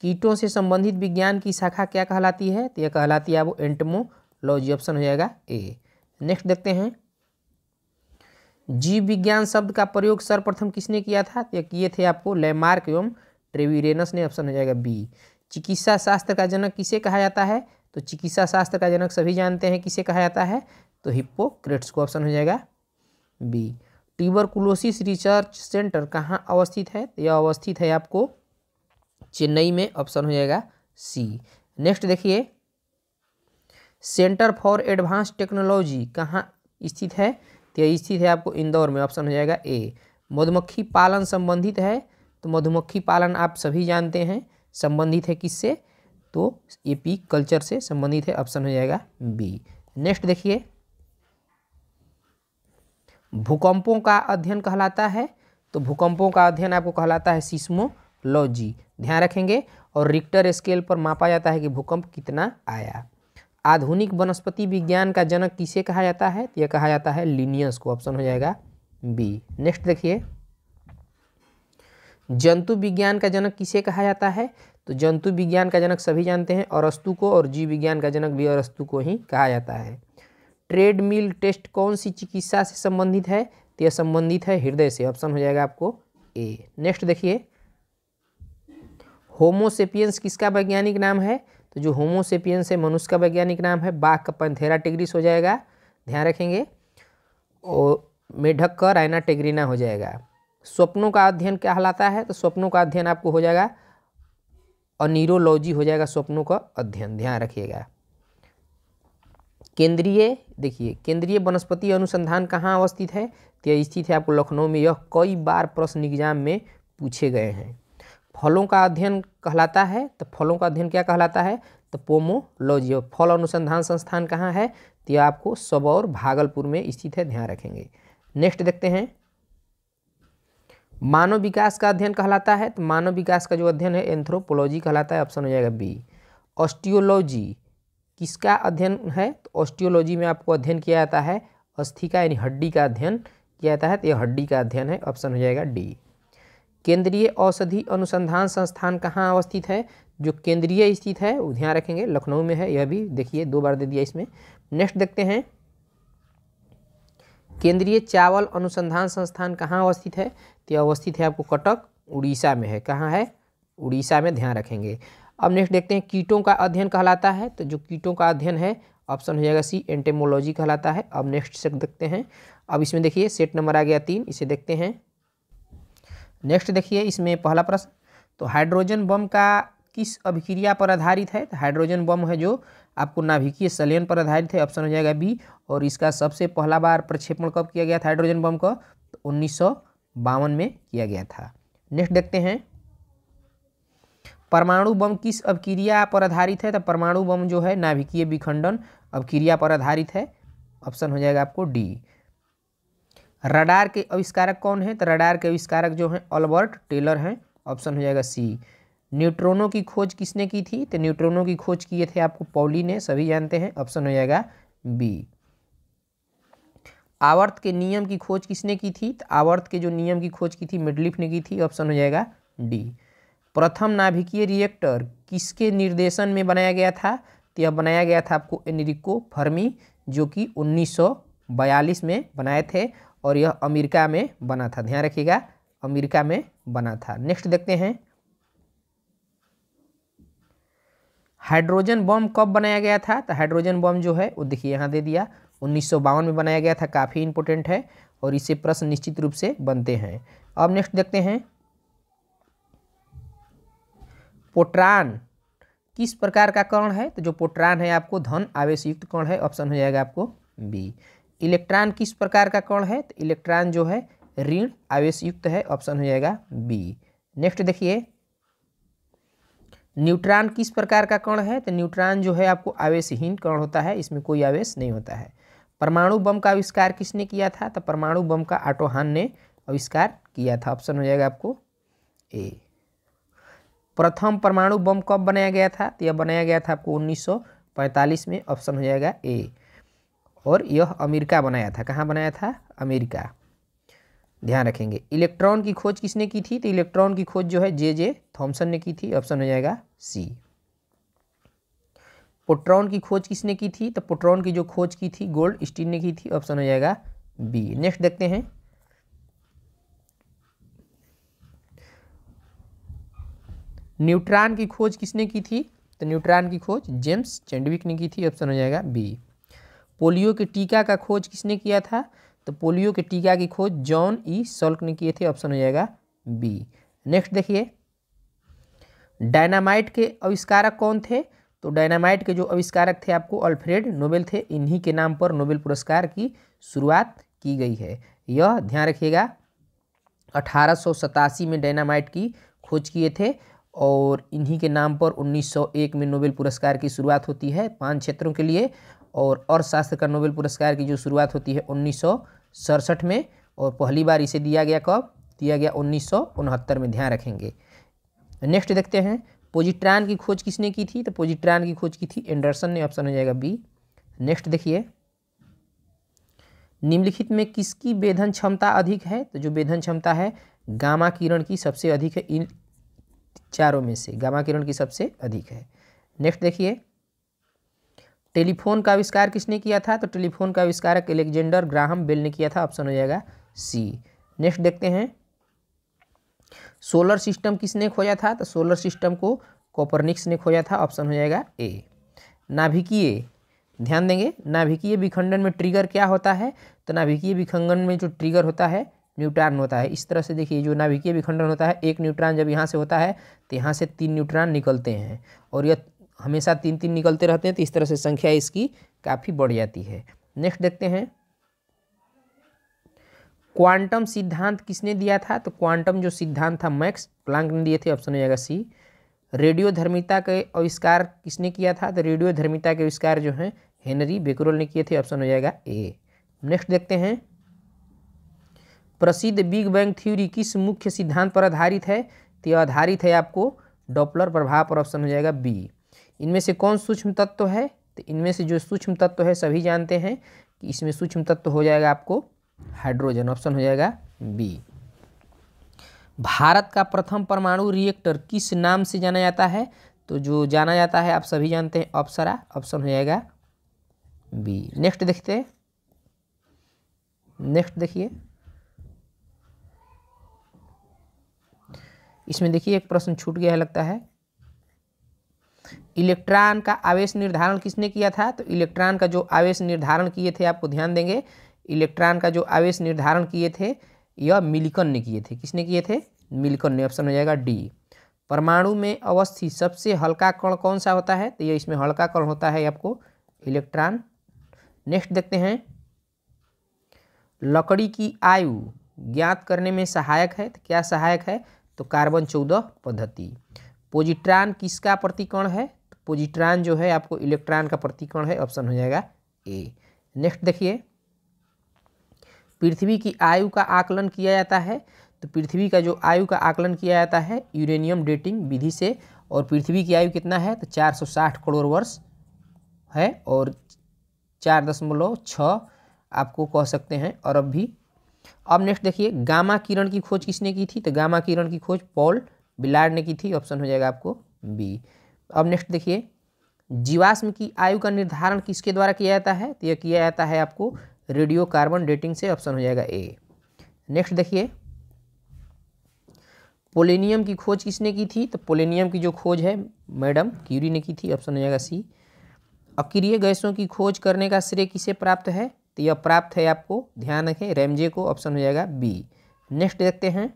A: कीटों से संबंधित विज्ञान की शाखा क्या कहलाती है तो यह कहलाती है वो एंटमोलॉजी ऑप्शन हो जाएगा ए नेक्स्ट देखते हैं जीव विज्ञान शब्द का प्रयोग सर्वप्रथम किसने किया था तो या किए थे आपको लेमार्क एवं ट्रेविरेनस ने ऑप्शन हो जाएगा बी चिकित्सा शास्त्र का जनक किसे कहा जाता है तो चिकित्सा शास्त्र का जनक सभी जानते हैं किसे कहा जाता है तो हिप्पोक्रेट्स को ऑप्शन हो जाएगा बी ट्यूबरकुलोसिस रिसर्च सेंटर कहाँ अवस्थित है तो यह अवस्थित है आपको चेन्नई में ऑप्शन हो जाएगा सी नेक्स्ट देखिए सेंटर फॉर एडवांस टेक्नोलॉजी कहाँ स्थित है तो स्थित है आपको इंदौर में ऑप्शन हो जाएगा ए मधुमक्खी पालन संबंधित है तो मधुमक्खी पालन आप सभी जानते हैं संबंधित है किससे तो ए पी कल्चर से संबंधित है ऑप्शन हो जाएगा बी नेक्स्ट देखिए भूकंपों का अध्ययन कहलाता है तो भूकंपों का अध्ययन आपको कहलाता है सिस्मोलॉजी ध्यान रखेंगे और रिक्टर स्केल पर मापा जाता है कि भूकंप कितना आया आधुनिक वनस्पति विज्ञान का जनक किसे कहा जाता है तो यह कहा जाता है लिनियस को ऑप्शन हो जाएगा बी नेक्स्ट देखिए जंतु विज्ञान का जनक किसे कहा जाता है तो जंतु विज्ञान का जनक सभी जानते हैं और अस्तु को और जीव विज्ञान का जनक भी और अस्तु को ही कहा जाता है ट्रेडमिल टेस्ट कौन सी चिकित्सा से संबंधित है तो यह संबंधित है हृदय से ऑप्शन हो जाएगा आपको ए नेक्स्ट देखिए होमोसेपियंस किसका वैज्ञानिक नाम है तो जो होमोसेपियंस है मनुष्य का वैज्ञानिक नाम है बाघ का पंथेरा टिग्रिस हो जाएगा ध्यान रखेंगे और मेढक का रायना टेग्रीना हो जाएगा स्वप्नों का अध्ययन क्या कहलाता है तो स्वप्नों का अध्ययन आपको हो जाएगा अनिरोलॉजी हो जाएगा स्वप्नों का अध्ययन ध्यान रखिएगा केंद्रीय देखिए केंद्रीय वनस्पति अनुसंधान कहाँ अवस्थित है तो यह स्थित है आपको लखनऊ में यह कई बार प्रश्न एग्जाम में पूछे गए हैं फलों का अध्ययन कहलाता है तो फलों का अध्ययन क्या कहलाता है तो पोमोलॉजी और फल अनुसंधान संस्थान कहाँ है तो यह आपको सबौर भागलपुर में स्थित है ध्यान रखेंगे नेक्स्ट देखते हैं मानव विकास का अध्ययन कहलाता है तो मानव विकास का जो अध्ययन है एंथ्रोपोलॉजी कहलाता है ऑप्शन हो जाएगा बी ऑस्टियोलॉजी किसका अध्ययन है तो ऑस्टियोलॉजी में आपको अध्ययन किया जाता है अस्थि का यानी हड्डी का अध्ययन किया जाता है तो यह हड्डी का अध्ययन है ऑप्शन हो जाएगा डी केंद्रीय औषधि अनुसंधान संस्थान कहाँ अवस्थित है जो केंद्रीय स्थित है वो ध्यान रखेंगे लखनऊ में है यह भी देखिए दो बार दे दिया इसमें नेक्स्ट देखते हैं केंद्रीय चावल अनुसंधान संस्थान कहाँ अवस्थित है तो अवस्थित है आपको कटक उड़ीसा में है कहाँ है उड़ीसा में ध्यान रखेंगे अब नेक्स्ट देखते हैं कीटों का अध्ययन कहलाता है तो जो कीटों का अध्ययन है ऑप्शन हो जाएगा सी एंटेमोलॉजी कहलाता है अब नेक्स्ट देखते हैं अब इसमें देखिए सेट नंबर आ गया तीन इसे देखते हैं नेक्स्ट देखिए इसमें पहला प्रश्न तो हाइड्रोजन बम का किस अभिक्रिया पर आधारित है तो हाइड्रोजन बम है जो आपको नाभिकीय सलियन पर आधारित है ऑप्शन हो जाएगा बी और इसका सबसे पहला बार प्रक्षेपण कब किया गया था हाइड्रोजन बम का तो उन्नीस में किया गया था नेक्स्ट देखते हैं परमाणु बम किस अभिक्रिया पर आधारित है तो परमाणु बम जो है नाभिकीय विखंडन अभिक्रिया पर आधारित है ऑप्शन हो जाएगा आपको डी रडार के आविष्कारक कौन है तो रडार के आविष्कारक जो हैं अल्बर्ट टेलर हैं ऑप्शन हो जाएगा सी न्यूट्रॉनों की खोज किसने की थी तो न्यूट्रॉनों की खोज किए थे आपको पॉली ने सभी जानते हैं ऑप्शन हो जाएगा बी आवर्त के नियम की खोज किसने की थी तो आवर्त के जो नियम की खोज की थी मिडलिफ ने की थी ऑप्शन हो जाएगा डी प्रथम नाभिकीय रिएक्टर किसके निर्देशन में बनाया गया था तो यह बनाया गया था आपको एनरिको फर्मी जो कि 1942 में बनाए थे और यह अमेरिका में बना था ध्यान रखिएगा अमेरिका में बना था नेक्स्ट देखते हैं हाइड्रोजन बम कब बनाया गया था तो हाइड्रोजन बम जो है वो देखिए यहाँ दे दिया उन्नीस में बनाया गया था काफ़ी इंपोर्टेंट है और इसे प्रश्न निश्चित रूप से बनते हैं अब नेक्स्ट देखते हैं पोट्रान किस प्रकार का कण है तो जो पोट्रान है आपको धन आवेश युक्त कण है ऑप्शन हो जाएगा आपको बी इलेक्ट्रॉन किस प्रकार का कण है तो इलेक्ट्रॉन जो है ऋण आवेश युक्त है ऑप्शन हो जाएगा बी नेक्स्ट देखिए न्यूट्रॉन किस प्रकार का कण है तो न्यूट्रॉन जो है आपको आवेशहीन कण होता है इसमें कोई आवेश नहीं होता है परमाणु बम का आविष्कार किसने किया था तो परमाणु बम का आटोहान ने आविष्कार किया था ऑप्शन हो जाएगा आपको ए प्रथम परमाणु बम कब बनाया गया था तो यह बनाया गया था आपको 1945 में ऑप्शन हो जाएगा ए और यह अमेरिका बनाया था कहाँ बनाया था अमेरिका ध्यान रखेंगे इलेक्ट्रॉन की खोज किसने की थी तो इलेक्ट्रॉन की खोज जो है जे जे थॉम्सन ने की थी ऑप्शन हो जाएगा सी पोट्रॉन की खोज किसने की थी तो पोट्रॉन की जो खोज की थी गोल्ड स्टीन ने की थी ऑप्शन हो जाएगा बी नेक्स्ट देखते हैं न्यूट्रॉन की खोज किसने की थी तो न्यूट्रॉन की खोज जेम्स चैंडविक ने की थी ऑप्शन हो जाएगा बी पोलियो के टीका का खोज किसने किया था तो पोलियो के टीका की खोज जॉन ई सॉल्क ने किए थे ऑप्शन हो जाएगा बी नेक्स्ट देखिए डायनामाइट के आविष्कारक कौन थे तो डायनामाइट के जो आविष्कारक थे आपको अल्फ्रेड नोबेल थे इन्हीं के नाम पर नोबेल पुरस्कार की शुरुआत की गई है यह ध्यान रखिएगा अठारह में डायनामाइट की खोज किए थे और इन्हीं के नाम पर 1901 में नोबेल पुरस्कार की शुरुआत होती है पांच क्षेत्रों के लिए और अर्थशास्त्र का नोबेल पुरस्कार की जो शुरुआत होती है उन्नीस में और पहली बार इसे दिया गया कब दिया गया उन्नीस में ध्यान रखेंगे नेक्स्ट देखते हैं पोजिट्रान की खोज किसने की थी तो पोजिट्रान की खोज की थी एंडरसन ने ऑप्शन हो जाएगा बी नेक्स्ट देखिए निम्नलिखित में किसकी वेधन क्षमता अधिक है तो जो वेधन क्षमता है गामा किरण की सबसे अधिक है इन चारों में से गामा किरण की सबसे अधिक है नेक्स्ट देखिए टेलीफोन का आविष्कार किसने किया था तो टेलीफोन का आविष्कार एलेक्जेंडर ग्राहम बेल ने किया था ऑप्शन हो जाएगा सी नेक्स्ट देखते हैं सोलर सिस्टम किसने खोजा था तो सोलर सिस्टम को कॉपरनिक्स ने खोजा था ऑप्शन हो जाएगा ए नाभिकीय ध्यान देंगे नाभिकीय विखंडन में ट्रिगर क्या होता है तो नाभिकीय विखंडन में जो ट्रिगर होता है न्यूट्रॉन होता है इस तरह से देखिए जो नाभिकीय विखंडन होता है एक न्यूट्रॉन जब यहाँ से होता है तो यहाँ से तीन न्यूट्रॉन निकलते हैं और यह हमेशा तीन तीन निकलते रहते हैं तो इस तरह से संख्या इसकी काफ़ी बढ़ जाती है नेक्स्ट देखते हैं क्वांटम सिद्धांत किसने दिया था तो क्वांटम जो सिद्धांत था मैक्स प्लांक ने दिए थे ऑप्शन हो जाएगा सी रेडियो धर्मिता के आविष्कार किसने किया था तो रेडियो धर्मिता के आविष्कार जो हैं हेनरी बेकरोल ने किए थे ऑप्शन हो जाएगा ए नेक्स्ट देखते हैं प्रसिद्ध बिग बैंग थ्योरी किस मुख्य सिद्धांत पर आधारित है तो आधारित है आपको डॉपलर प्रभाव पर ऑप्शन हो जाएगा बी इनमें से कौन सूक्ष्म तत्व है तो इनमें से जो सूक्ष्म तत्व है सभी जानते हैं कि इसमें सूक्ष्म तत्व हो जाएगा आपको हाइड्रोजन ऑप्शन हो जाएगा बी भारत का प्रथम परमाणु रिएक्टर किस नाम से जाना जाता है तो जो जाना जाता है आप सभी जानते हैं अप्सरा ऑप्शन हो जाएगा बी नेक्स्ट देखते हैं नेक्स्ट देखिए इसमें देखिए एक प्रश्न छूट गया है लगता है इलेक्ट्रॉन का आवेश निर्धारण किसने किया था तो इलेक्ट्रॉन का जो आवेश निर्धारण किए थे आपको ध्यान देंगे इलेक्ट्रॉन का जो आवेश निर्धारण किए थे यह मिलिकन ने किए थे किसने किए थे मिलिकन ने ऑप्शन हो जाएगा डी परमाणु में अवस्थित सबसे हल्का कण कौन सा होता है तो यह इसमें हल्का कण होता है आपको इलेक्ट्रॉन नेक्स्ट देखते हैं लकड़ी की आयु ज्ञात करने में सहायक है तो क्या सहायक है तो कार्बन चौदह पद्धति पोजिट्रान किसका प्रतिकोण है तो पोजिट्रान जो है आपको इलेक्ट्रॉन का प्रतिकोण है ऑप्शन हो जाएगा ए नेक्स्ट देखिए पृथ्वी की आयु का आकलन किया जाता है तो पृथ्वी का जो आयु का आकलन किया जाता है यूरेनियम डेटिंग विधि से और पृथ्वी की आयु कितना है तो 460 करोड़ वर्ष है और चार दशमलव छः आपको कह सकते हैं और अब भी अब नेक्स्ट देखिए गामा किरण की खोज किसने की थी तो गामा किरण की खोज पॉल बिलाड़ ने की थी ऑप्शन हो जाएगा आपको बी अब नेक्स्ट देखिए जीवाश्म की आयु का निर्धारण किसके द्वारा किया जाता है तो यह किया जाता है आपको रेडियो कार्बन डेटिंग से ऑप्शन हो जाएगा ए नेक्स्ट देखिए पोलेनियम की खोज किसने की थी तो पोलेनियम की जो खोज है मैडम क्यूरी ने की थी ऑप्शन हो जाएगा सी अक्रिय गैसों की खोज करने का श्रेय किसे प्राप्त है तो यह प्राप्त है आपको ध्यान रखें रेमजे को ऑप्शन हो जाएगा बी नेक्स्ट देखते हैं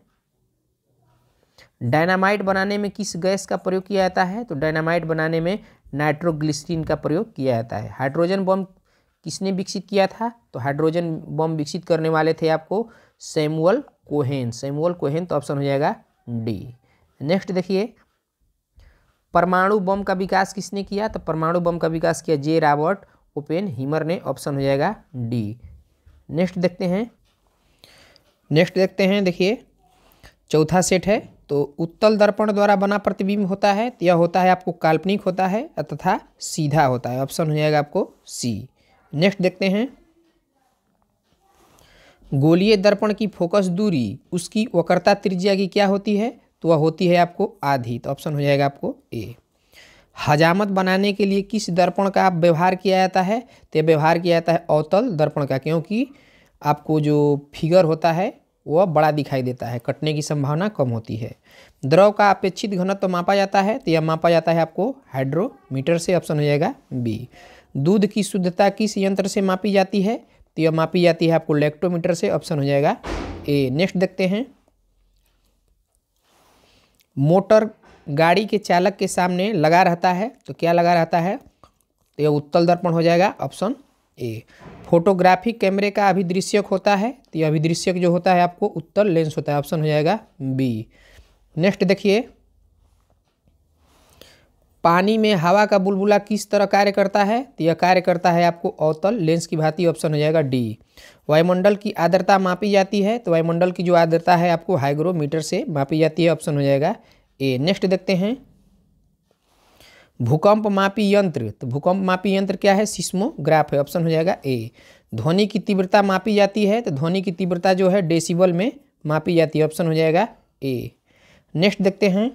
A: डायनामाइट बनाने में किस गैस का प्रयोग किया जाता है तो डायनामाइट बनाने में नाइट्रोग्लिसरीन का प्रयोग किया जाता है हाइड्रोजन बम किसने विकसित किया था तो हाइड्रोजन बम विकसित करने वाले थे आपको सेमुअल कोहेन सेमुअल कोहेन तो ऑप्शन हो जाएगा डी नेक्स्ट देखिए परमाणु बम का विकास किसने किया तो परमाणु बम का विकास किया जे रॉबर्ट ओपेन हीमर ने ऑप्शन हो जाएगा डी नेक्स्ट देखते हैं नेक्स्ट देखते हैं देखिए चौथा सेट है तो उत्तल दर्पण द्वारा बना प्रतिबिंब होता है तो यह होता है आपको काल्पनिक होता है तथा सीधा होता है ऑप्शन हो जाएगा आपको सी नेक्स्ट देखते हैं गोलीय दर्पण की फोकस दूरी उसकी वक्रता त्रिज्या की क्या होती है तो वह होती है आपको आधी तो ऑप्शन हो जाएगा आपको ए हजामत बनाने के लिए किस दर्पण का आप व्यवहार किया जाता है तो व्यवहार किया जाता है अवतल दर्पण का क्योंकि आपको जो फिगर होता है वह बड़ा दिखाई देता है कटने की संभावना कम होती है द्रव का अपेक्षित घनत्व तो मापा जाता है तो यह मापा जाता है आपको हाइड्रोमीटर से ऑप्शन हो जाएगा बी दूध की शुद्धता किस यंत्र से मापी जाती है तो यह मापी जाती है आपको लेक्टोमीटर से ऑप्शन हो जाएगा ए नेक्स्ट देखते हैं मोटर गाड़ी के चालक के सामने लगा रहता है तो क्या लगा रहता है तो यह उत्तल दर्पण हो जाएगा ऑप्शन ए फोटोग्राफिक कैमरे का अभिदृश्यक होता है तो यह अभिदृश्यक जो होता है आपको उत्तर लेंस होता है ऑप्शन हो जाएगा बी नेक्स्ट देखिए पानी में हवा का बुलबुला किस तरह कार्य करता है तो यह कार्य करता है आपको अवतल लेंस की भांति ऑप्शन हो जाएगा डी वायुमंडल की आर्द्रता मापी जाती है तो वायुमंडल की जो आर्द्रता है आपको हाइग्रोमीटर से मापी जाती है ऑप्शन हो जाएगा ए नेक्स्ट देखते हैं भूकंप मापी यंत्र तो भूकंप मापी यंत्र क्या है सिस्मोग्राफ है ऑप्शन हो जाएगा ए ध्वनि की तीव्रता मापी जाती है तो ध्वनि की तीव्रता जो है डेसिबल में मापी जाती है ऑप्शन हो जाएगा ए नेक्स्ट देखते हैं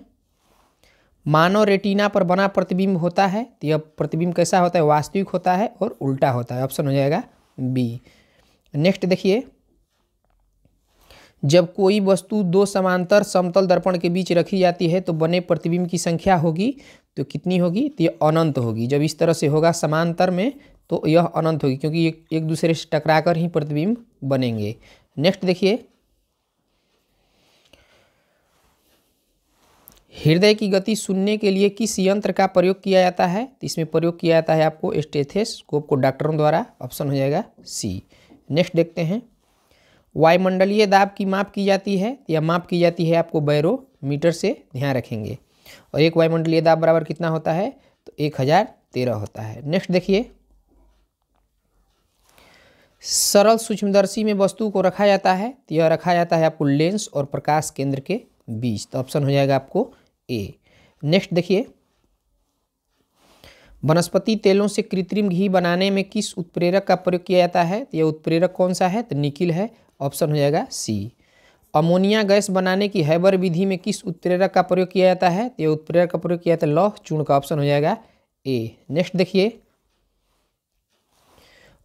A: मानव रेटिना पर बना प्रतिबिंब होता है तो यह प्रतिबिंब कैसा होता है वास्तविक होता है और उल्टा होता है ऑप्शन हो जाएगा बी नेक्स्ट देखिए जब कोई वस्तु दो समांतर समतल दर्पण के बीच रखी जाती है तो बने प्रतिबिंब की संख्या होगी तो कितनी होगी तो यह अनंत होगी जब इस तरह से होगा समांतर में तो यह अनंत होगी क्योंकि एक एक दूसरे से टकराकर ही प्रतिबिंब बनेंगे नेक्स्ट देखिए हृदय की गति सुनने के लिए किस यंत्र का प्रयोग किया जाता है तो इसमें प्रयोग किया जाता है आपको स्टेथेस्कोप को डॉक्टरों द्वारा ऑप्शन हो जाएगा सी नेक्स्ट देखते हैं वायुमंडलीय दाब की माप की जाती है तो या माप की जाती है आपको बैरोमीटर से ध्यान रखेंगे और एक वायुमंडलीय दाब बराबर कितना होता है तो एक हज़ार तेरह होता है नेक्स्ट देखिए सरल सूक्ष्मदर्शी में वस्तु को रखा जाता है तो यह रखा जाता है आपको लेंस और प्रकाश केंद्र के बीच तो ऑप्शन हो जाएगा आपको ए नेक्स्ट देखिए वनस्पति तेलों से कृत्रिम घी बनाने में किस उत्प्रेरक का प्रयोग किया जाता है तो यह उत्प्रेरक कौन सा है तो निकिल है ऑप्शन हो जाएगा सी अमोनिया गैस बनाने की हैबर विधि में किस उत्प्रेरक का प्रयोग किया जाता है तो यह उत्प्रेरक का प्रयोग किया जाता है लौह चूर्ण का ऑप्शन हो जाएगा ए नेक्स्ट देखिए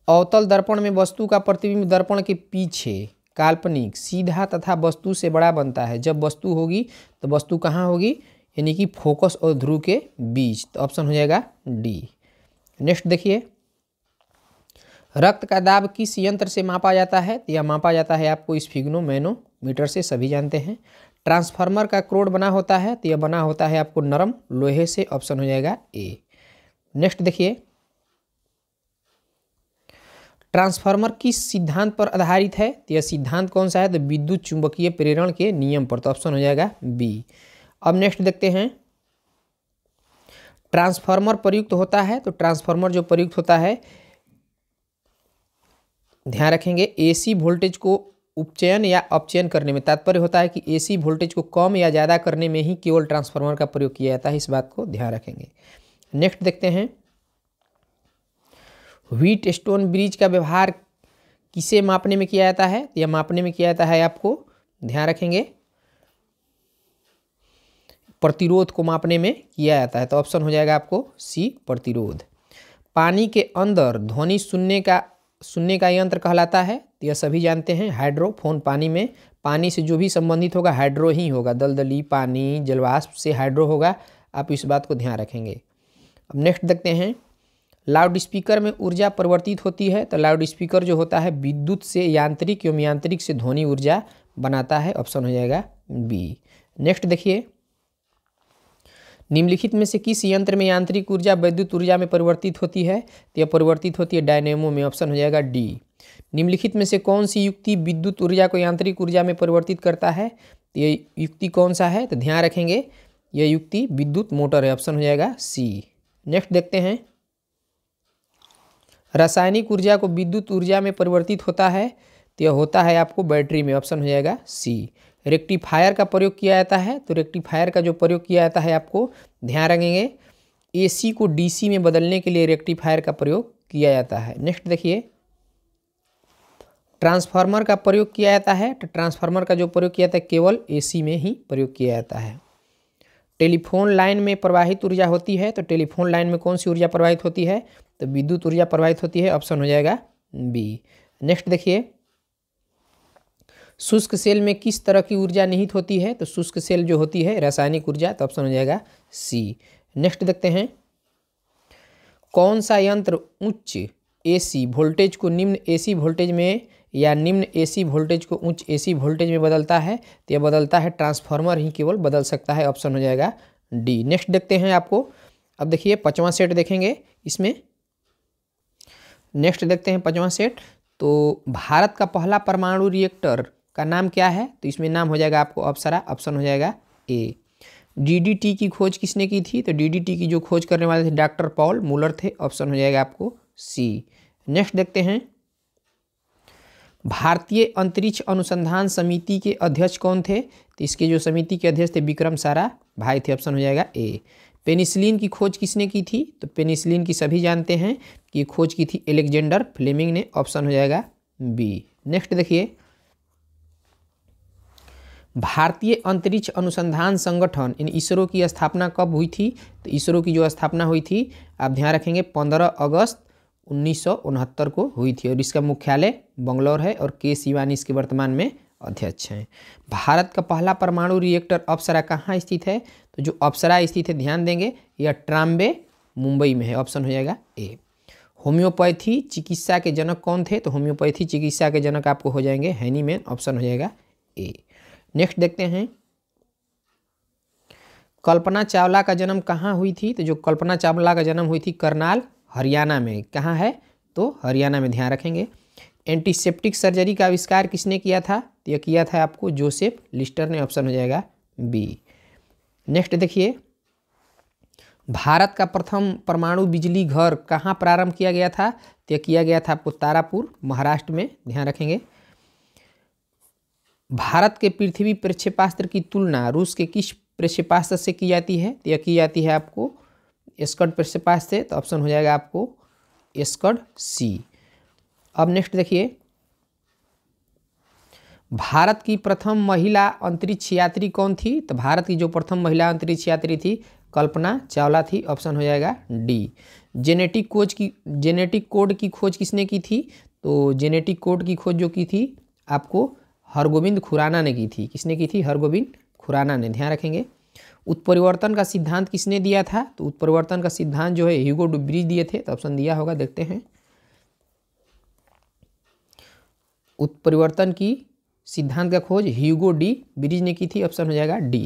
A: अवतल दर्पण में वस्तु का प्रतिबिंब दर्पण के पीछे काल्पनिक सीधा तथा वस्तु से बड़ा बनता है जब वस्तु होगी तो वस्तु कहाँ होगी यानी कि फोकस और ध्रुव के बीच तो ऑप्शन हो जाएगा डी नेक्स्ट देखिए रक्त का दाब किस यंत्र से मापा जाता है तो यह मापा जाता है आपको इस फिग्नो मैनो मीटर से सभी जानते हैं ट्रांसफार्मर का क्रोड बना होता है तो यह बना होता है आपको नरम लोहे से ऑप्शन हो जाएगा ए नेक्स्ट देखिए ट्रांसफार्मर किस सिद्धांत पर आधारित है तो यह सिद्धांत कौन सा है तो विद्युत चुंबकीय प्रेरण के नियम पर तो ऑप्शन हो जाएगा बी अब नेक्स्ट देखते हैं ट्रांसफार्मर प्रयुक्त होता है तो ट्रांसफार्मर जो प्रयुक्त होता है ध्यान रखेंगे एसी वोल्टेज को उपचयन या अपचयन करने में तात्पर्य होता है कि एसी वोल्टेज को कम या ज़्यादा करने में ही केवल ट्रांसफार्मर का प्रयोग किया जाता है इस बात को ध्यान रखेंगे नेक्स्ट देखते हैं व्हीट स्टोन ब्रिज का व्यवहार किसे मापने में किया जाता है या मापने में किया जाता है आपको ध्यान रखेंगे प्रतिरोध को मापने में किया जाता है तो ऑप्शन हो जाएगा आपको सी प्रतिरोध पानी के अंदर ध्वनि सुनने का सुनने का यंत्र कहलाता है तो यह सभी जानते हैं हाइड्रोफोन पानी में पानी से जो भी संबंधित होगा हाइड्रो ही होगा दलदली पानी जलवाष्प से हाइड्रो होगा आप इस बात को ध्यान रखेंगे अब नेक्स्ट देखते हैं लाउड स्पीकर में ऊर्जा परिवर्तित होती है तो लाउड स्पीकर जो होता है विद्युत से यांत्रिक एवं यांत्रिक से ध्वनि ऊर्जा बनाता है ऑप्शन हो जाएगा बी नेक्स्ट देखिए निम्नलिखित में से किस यंत्र में यांत्रिक ऊर्जा विद्युत ऊर्जा में परिवर्तित होती है तो यह परिवर्तित होती है डायनेमो में ऑप्शन हो जाएगा डी निम्नलिखित में से कौन सी युक्ति विद्युत ऊर्जा को यांत्रिक ऊर्जा में परिवर्तित करता है तो यह युक्ति कौन सा है तो ध्यान रखेंगे यह युक्ति विद्युत मोटर है ऑप्शन हो जाएगा सी नेक्स्ट देखते हैं रासायनिक ऊर्जा को विद्युत ऊर्जा में परिवर्तित होता है तो यह होता है आपको बैटरी में ऑप्शन हो जाएगा सी रेक्टिफायर का प्रयोग किया जाता है तो रेक्टिफायर का जो प्रयोग किया जाता है आपको ध्यान रखेंगे एसी को डीसी में बदलने के लिए रेक्टिफायर का प्रयोग किया जाता है नेक्स्ट देखिए ट्रांसफार्मर का प्रयोग किया जाता है तो ट्रांसफार्मर का जो प्रयोग किया जाता है केवल एसी में ही प्रयोग किया जाता है टेलीफोन लाइन में प्रवाहित ऊर्जा होती है तो टेलीफोन लाइन में कौन सी ऊर्जा प्रवाहित होती है तो विद्युत ऊर्जा प्रवाहित होती है ऑप्शन हो जाएगा बी नेक्स्ट देखिए शुष्क सेल में किस तरह की ऊर्जा निहित होती है तो शुष्क सेल जो होती है रासायनिक ऊर्जा तो ऑप्शन हो जाएगा सी नेक्स्ट देखते हैं कौन सा यंत्र उच्च एसी वोल्टेज को निम्न एसी वोल्टेज में या निम्न एसी वोल्टेज को उच्च एसी वोल्टेज में बदलता है तो यह बदलता है ट्रांसफार्मर ही केवल बदल सकता है ऑप्शन हो जाएगा डी नेक्स्ट देखते हैं आपको अब देखिए पचवा सेट देखेंगे इसमें नेक्स्ट देखते हैं पचवा सेट तो भारत का पहला परमाणु रिएक्टर का नाम क्या है तो इसमें नाम हो जाएगा आपको अप्सरा ऑप्शन हो जाएगा ए डी की खोज किसने की थी तो डी की जो खोज करने वाले थे डॉक्टर पॉल मूलर थे ऑप्शन हो जाएगा आपको सी नेक्स्ट देखते हैं भारतीय अंतरिक्ष अनुसंधान समिति के अध्यक्ष कौन थे तो इसके जो समिति के अध्यक्ष थे विक्रम सारा भाई थे ऑप्शन हो जाएगा ए पेनिसिलिन की खोज किसने की थी तो पेनिसिलिन की सभी जानते हैं कि खोज की थी एलेक्जेंडर फ्लेमिंग ने ऑप्शन हो जाएगा बी नेक्स्ट देखिए भारतीय अंतरिक्ष अनुसंधान संगठन इन इसरो की स्थापना कब हुई थी तो इसरो की जो स्थापना हुई थी आप ध्यान रखेंगे पंद्रह अगस्त उन्नीस को हुई थी और इसका मुख्यालय बंगलौर है और के शिवानी इसके वर्तमान में अध्यक्ष हैं भारत का पहला परमाणु रिएक्टर अप्सरा कहाँ स्थित है तो जो अप्सरा स्थित है ध्यान देंगे यह ट्राम्बे मुंबई में है ऑप्शन हो जाएगा ए होम्योपैथी चिकित्सा के जनक कौन थे तो होम्योपैथी चिकित्सा के जनक आपको हो जाएंगे हैनी मैन ऑप्शन हो जाएगा ए नेक्स्ट देखते हैं कल्पना चावला का जन्म कहाँ हुई थी तो जो कल्पना चावला का जन्म हुई थी करनाल हरियाणा में कहाँ है तो हरियाणा में ध्यान रखेंगे एंटीसेप्टिक सर्जरी का आविष्कार किसने किया था तो यह किया था आपको जोसेफ लिस्टर ने ऑप्शन हो जाएगा बी नेक्स्ट देखिए भारत का प्रथम परमाणु बिजली घर कहाँ प्रारंभ किया गया था तो किया गया था आपको तारापुर महाराष्ट्र में ध्यान रखेंगे भारत के पृथ्वी प्रक्षेपास्त्र की तुलना रूस के किस प्रक्षेपास्त्र से की जाती है तो या की जाती है आपको स्कड प्रक्षेपास्त्र से तो ऑप्शन हो जाएगा आपको स्कड सी अब नेक्स्ट देखिए भारत की प्रथम महिला अंतरिक्ष यात्री कौन थी तो भारत की जो प्रथम महिला अंतरिक्ष यात्री थी कल्पना चावला थी ऑप्शन हो जाएगा डी जेनेटिक कोच की जेनेटिक कोड की खोज किसने की थी तो जेनेटिक कोड की खोज जो की थी आपको हरगोविंद खुराना ने की थी किसने की थी हरगोविंद खुराना ने ध्यान रखेंगे उत्परिवर्तन का सिद्धांत किसने दिया था तो उत्परिवर्तन का सिद्धांत जो है ह्यूगो डुब्रिज दिए थे तो ऑप्शन दिया होगा देखते हैं उत्परिवर्तन की सिद्धांत का खोज ह्यूगो डी ब्रिज ने की थी ऑप्शन हो जाएगा डी